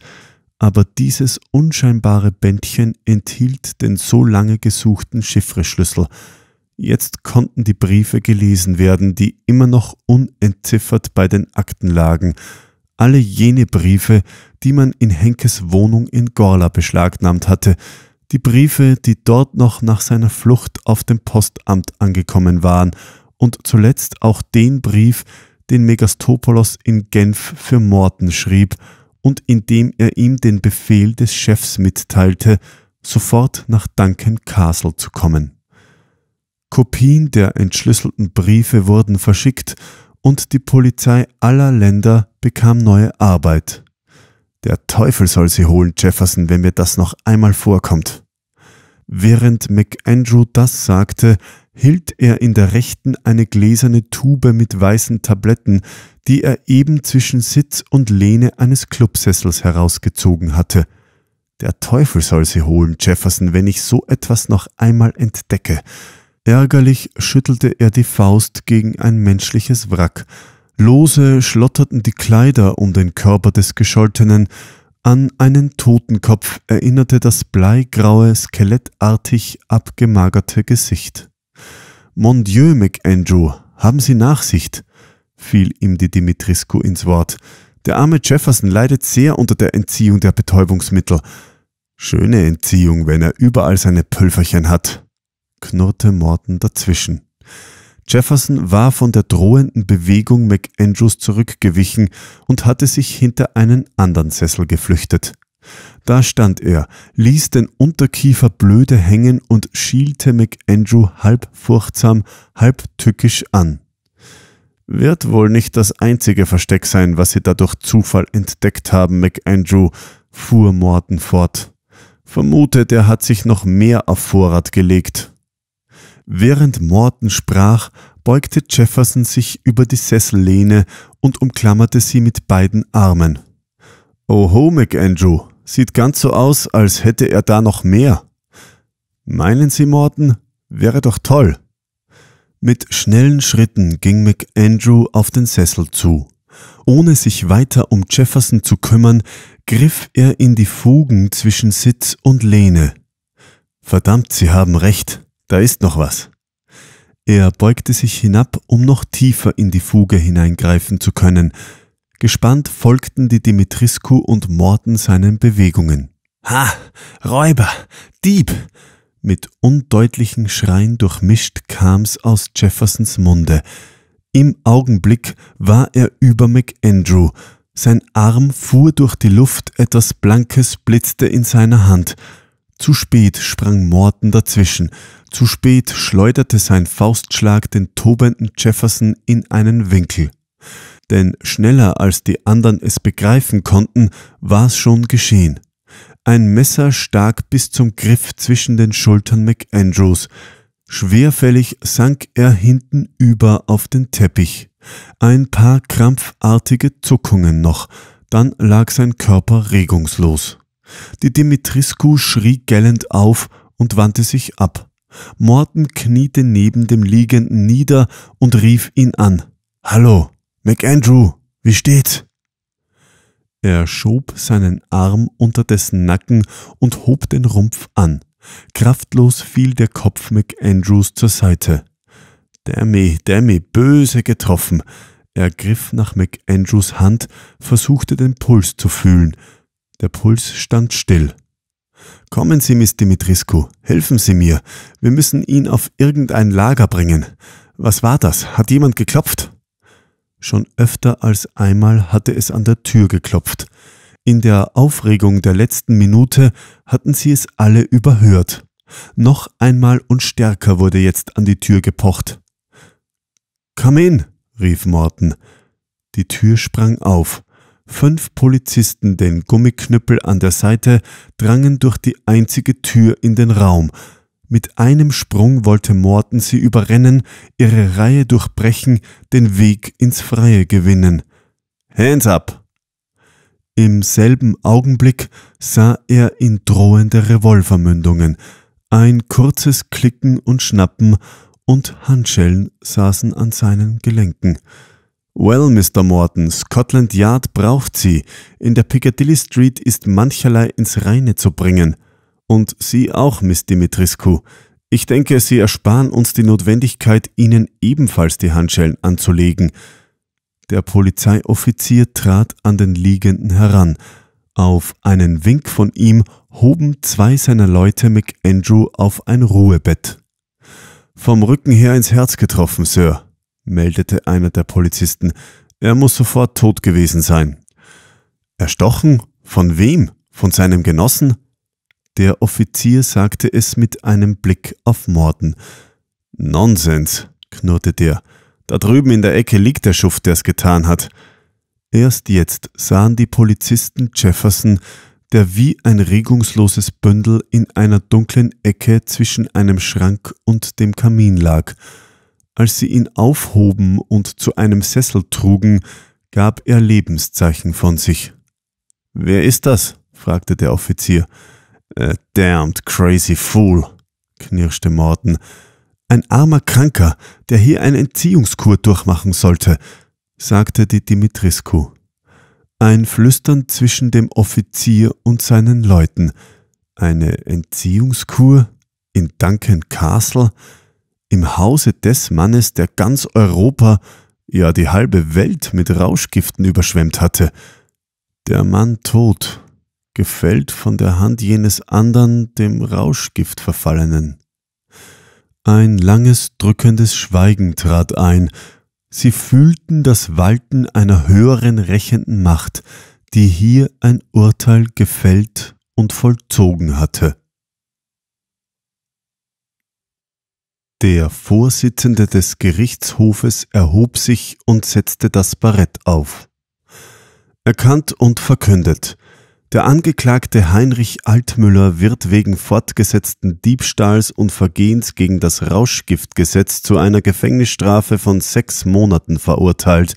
aber dieses unscheinbare Bändchen enthielt den so lange gesuchten Chiffreschlüssel. Jetzt konnten die Briefe gelesen werden, die immer noch unentziffert bei den Akten lagen, alle jene Briefe, die man in Henkes Wohnung in Gorla beschlagnahmt hatte, die Briefe, die dort noch nach seiner Flucht auf dem Postamt angekommen waren, und zuletzt auch den Brief, den Megastopoulos in Genf für Morten schrieb und in dem er ihm den Befehl des Chefs mitteilte, sofort nach Duncan Castle zu kommen. Kopien der entschlüsselten Briefe wurden verschickt und die Polizei aller Länder bekam neue Arbeit. Der Teufel soll sie holen, Jefferson, wenn mir das noch einmal vorkommt. Während McAndrew das sagte, hielt er in der rechten eine gläserne Tube mit weißen Tabletten, die er eben zwischen Sitz und Lehne eines Clubsessels herausgezogen hatte. Der Teufel soll sie holen, Jefferson, wenn ich so etwas noch einmal entdecke. Ärgerlich schüttelte er die Faust gegen ein menschliches Wrack. Lose schlotterten die Kleider um den Körper des Gescholtenen. An einen Totenkopf erinnerte das bleigraue, skelettartig abgemagerte Gesicht. Mon Dieu, McAndrew, haben Sie Nachsicht, fiel ihm die Dimitrisku ins Wort. Der arme Jefferson leidet sehr unter der Entziehung der Betäubungsmittel. Schöne Entziehung, wenn er überall seine Pülferchen hat knurrte Morton dazwischen. Jefferson war von der drohenden Bewegung McAndrews zurückgewichen und hatte sich hinter einen anderen Sessel geflüchtet. Da stand er, ließ den Unterkiefer blöde hängen und schielte McAndrew halb furchtsam, halb tückisch an. Wird wohl nicht das einzige Versteck sein, was Sie da durch Zufall entdeckt haben, McAndrew, fuhr Morton fort. Vermute, der hat sich noch mehr auf Vorrat gelegt, Während Morton sprach, beugte Jefferson sich über die Sessellehne und umklammerte sie mit beiden Armen. Oho, oh, McAndrew, sieht ganz so aus, als hätte er da noch mehr. Meinen Sie, Morton? Wäre doch toll. Mit schnellen Schritten ging McAndrew auf den Sessel zu. Ohne sich weiter um Jefferson zu kümmern, griff er in die Fugen zwischen Sitz und Lehne. Verdammt, Sie haben recht da ist noch was. Er beugte sich hinab, um noch tiefer in die Fuge hineingreifen zu können. Gespannt folgten die Dimitrisku und Morten seinen Bewegungen. Ha! Räuber! Dieb! Mit undeutlichen Schreien durchmischt kam's aus Jeffersons Munde. Im Augenblick war er über McAndrew. Sein Arm fuhr durch die Luft, etwas Blankes blitzte in seiner Hand. Zu spät sprang Morten dazwischen. Zu spät schleuderte sein Faustschlag den tobenden Jefferson in einen Winkel. Denn schneller als die anderen es begreifen konnten, war es schon geschehen. Ein Messer stak bis zum Griff zwischen den Schultern McAndrews. Schwerfällig sank er hinten über auf den Teppich. Ein paar krampfartige Zuckungen noch, dann lag sein Körper regungslos. Die Dimitrisku schrie gellend auf und wandte sich ab. Morton kniete neben dem Liegenden nieder und rief ihn an. Hallo, MacAndrew, wie steht's? Er schob seinen Arm unter dessen Nacken und hob den Rumpf an. Kraftlos fiel der Kopf MacAndrews zur Seite. Dammy, Dammy, böse getroffen. Er griff nach MacAndrews Hand, versuchte den Puls zu fühlen. Der Puls stand still. Kommen Sie, Miss Dimitriscu, helfen Sie mir. Wir müssen ihn auf irgendein Lager bringen. Was war das? Hat jemand geklopft? Schon öfter als einmal hatte es an der Tür geklopft. In der Aufregung der letzten Minute hatten sie es alle überhört. Noch einmal und stärker wurde jetzt an die Tür gepocht. Come in, rief Morten. Die Tür sprang auf. Fünf Polizisten, den Gummiknüppel an der Seite, drangen durch die einzige Tür in den Raum. Mit einem Sprung wollte Morten sie überrennen, ihre Reihe durchbrechen, den Weg ins Freie gewinnen. Hands up! Im selben Augenblick sah er in drohende Revolvermündungen. Ein kurzes Klicken und Schnappen und Handschellen saßen an seinen Gelenken. Well, Mr. Morton, Scotland Yard braucht Sie. In der Piccadilly Street ist mancherlei ins Reine zu bringen. Und Sie auch, Miss Dimitriscu. Ich denke, Sie ersparen uns die Notwendigkeit, Ihnen ebenfalls die Handschellen anzulegen. Der Polizeioffizier trat an den Liegenden heran. Auf einen Wink von ihm hoben zwei seiner Leute McAndrew auf ein Ruhebett. Vom Rücken her ins Herz getroffen, Sir, meldete einer der Polizisten. Er muss sofort tot gewesen sein. Erstochen? Von wem? Von seinem Genossen? Der Offizier sagte es mit einem Blick auf Morden. Nonsens, knurrte der. Da drüben in der Ecke liegt der Schuft, der es getan hat. Erst jetzt sahen die Polizisten Jefferson, der wie ein regungsloses Bündel in einer dunklen Ecke zwischen einem Schrank und dem Kamin lag. Als sie ihn aufhoben und zu einem Sessel trugen, gab er Lebenszeichen von sich. Wer ist das? fragte der Offizier. A äh, damned crazy fool, knirschte Morton. Ein armer Kranker, der hier eine Entziehungskur durchmachen sollte, sagte die Dimitrisku. Ein Flüstern zwischen dem Offizier und seinen Leuten. Eine Entziehungskur in Duncan Castle? im Hause des Mannes, der ganz Europa, ja die halbe Welt mit Rauschgiften überschwemmt hatte. Der Mann tot, gefällt von der Hand jenes andern, dem Rauschgift verfallenen. Ein langes, drückendes Schweigen trat ein. Sie fühlten das Walten einer höheren rächenden Macht, die hier ein Urteil gefällt und vollzogen hatte. Der Vorsitzende des Gerichtshofes erhob sich und setzte das Barett auf. Erkannt und verkündet. Der Angeklagte Heinrich Altmüller wird wegen fortgesetzten Diebstahls und Vergehens gegen das Rauschgiftgesetz zu einer Gefängnisstrafe von sechs Monaten verurteilt,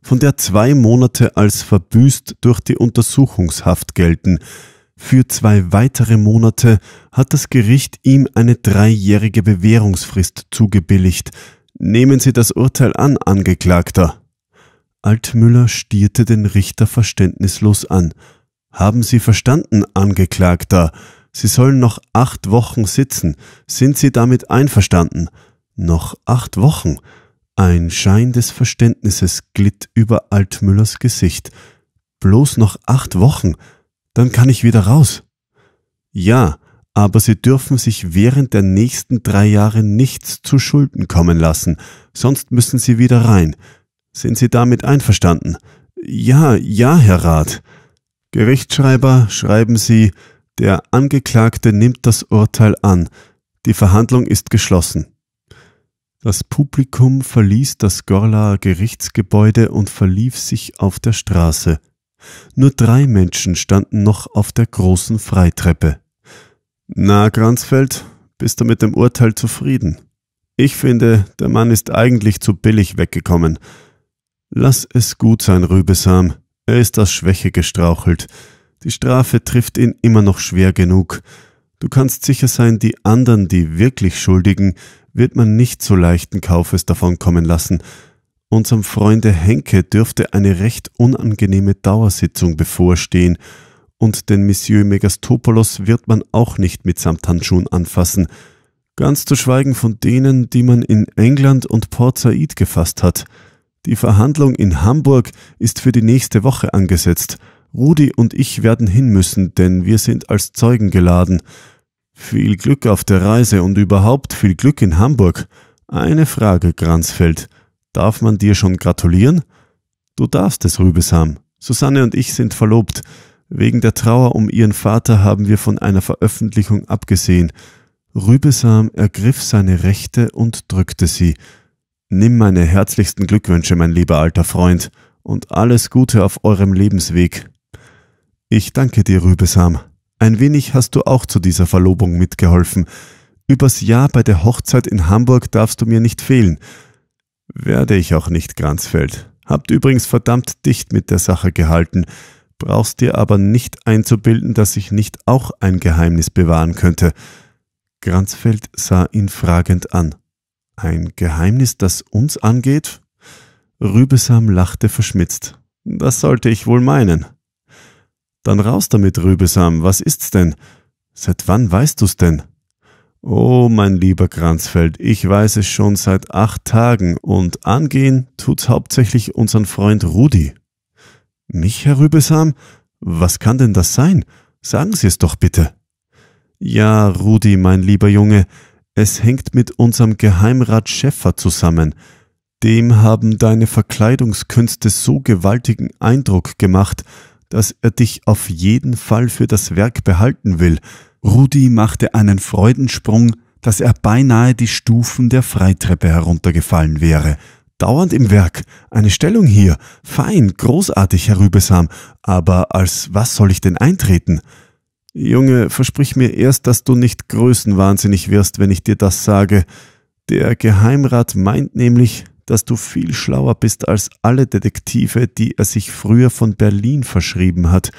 von der zwei Monate als verbüßt durch die Untersuchungshaft gelten, für zwei weitere Monate hat das Gericht ihm eine dreijährige Bewährungsfrist zugebilligt. Nehmen Sie das Urteil an, Angeklagter. Altmüller stierte den Richter verständnislos an. Haben Sie verstanden, Angeklagter? Sie sollen noch acht Wochen sitzen. Sind Sie damit einverstanden? Noch acht Wochen. Ein Schein des Verständnisses glitt über Altmüllers Gesicht. Bloß noch acht Wochen dann kann ich wieder raus. Ja, aber Sie dürfen sich während der nächsten drei Jahre nichts zu Schulden kommen lassen, sonst müssen Sie wieder rein. Sind Sie damit einverstanden? Ja, ja, Herr Rat. Gerichtsschreiber, schreiben Sie, der Angeklagte nimmt das Urteil an. Die Verhandlung ist geschlossen. Das Publikum verließ das Gorlaer Gerichtsgebäude und verlief sich auf der Straße. Nur drei Menschen standen noch auf der großen Freitreppe. Na, Granzfeld, bist du mit dem Urteil zufrieden? Ich finde, der Mann ist eigentlich zu billig weggekommen. Lass es gut sein, Rübesam. Er ist aus Schwäche gestrauchelt. Die Strafe trifft ihn immer noch schwer genug. Du kannst sicher sein, die anderen, die wirklich Schuldigen, wird man nicht so leichten Kaufes davonkommen lassen. Unserem Freunde Henke dürfte eine recht unangenehme Dauersitzung bevorstehen, und den Monsieur Megastopoulos wird man auch nicht mit Samthandschuhen anfassen, ganz zu schweigen von denen, die man in England und Port Said gefasst hat. Die Verhandlung in Hamburg ist für die nächste Woche angesetzt. Rudi und ich werden hin müssen, denn wir sind als Zeugen geladen. Viel Glück auf der Reise und überhaupt viel Glück in Hamburg. Eine Frage, Gransfeld. Darf man dir schon gratulieren? Du darfst es, Rübesam. Susanne und ich sind verlobt. Wegen der Trauer um ihren Vater haben wir von einer Veröffentlichung abgesehen. Rübesam ergriff seine Rechte und drückte sie. Nimm meine herzlichsten Glückwünsche, mein lieber alter Freund, und alles Gute auf eurem Lebensweg. Ich danke dir, Rübesam. Ein wenig hast du auch zu dieser Verlobung mitgeholfen. Übers Jahr bei der Hochzeit in Hamburg darfst du mir nicht fehlen. Werde ich auch nicht, Granzfeld. Habt übrigens verdammt dicht mit der Sache gehalten, brauchst dir aber nicht einzubilden, dass ich nicht auch ein Geheimnis bewahren könnte. Granzfeld sah ihn fragend an. Ein Geheimnis, das uns angeht? Rübesam lachte verschmitzt. Das sollte ich wohl meinen. Dann raus damit, Rübesam, was ist's denn? Seit wann weißt du's denn? Oh, mein lieber Kranzfeld, ich weiß es schon seit acht Tagen und angehen tut's hauptsächlich unseren Freund Rudi. Mich, Herr Rübesam? Was kann denn das sein? Sagen Sie es doch bitte. Ja, Rudi, mein lieber Junge, es hängt mit unserem Geheimrat Schäffer zusammen. Dem haben deine Verkleidungskünste so gewaltigen Eindruck gemacht, dass er dich auf jeden Fall für das Werk behalten will – Rudi machte einen Freudensprung, dass er beinahe die Stufen der Freitreppe heruntergefallen wäre. Dauernd im Werk, eine Stellung hier, fein, großartig, Herr Rübesam, aber als was soll ich denn eintreten? Junge, versprich mir erst, dass du nicht größenwahnsinnig wirst, wenn ich dir das sage. Der Geheimrat meint nämlich, dass du viel schlauer bist als alle Detektive, die er sich früher von Berlin verschrieben hat.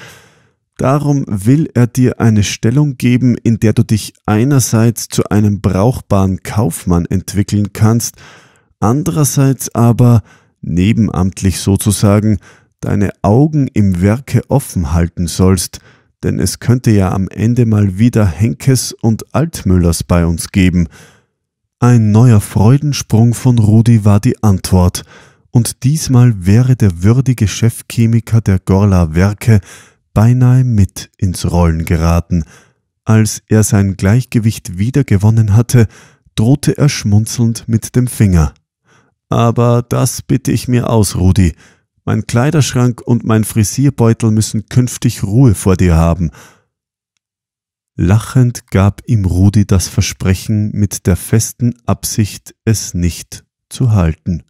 Darum will er dir eine Stellung geben, in der du dich einerseits zu einem brauchbaren Kaufmann entwickeln kannst, andererseits aber, nebenamtlich sozusagen, deine Augen im Werke offen halten sollst, denn es könnte ja am Ende mal wieder Henkes und Altmüllers bei uns geben. Ein neuer Freudensprung von Rudi war die Antwort, und diesmal wäre der würdige Chefchemiker der Gorla Werke beinahe mit ins Rollen geraten. Als er sein Gleichgewicht wiedergewonnen hatte, drohte er schmunzelnd mit dem Finger. Aber das bitte ich mir aus, Rudi. Mein Kleiderschrank und mein Frisierbeutel müssen künftig Ruhe vor dir haben. Lachend gab ihm Rudi das Versprechen mit der festen Absicht, es nicht zu halten.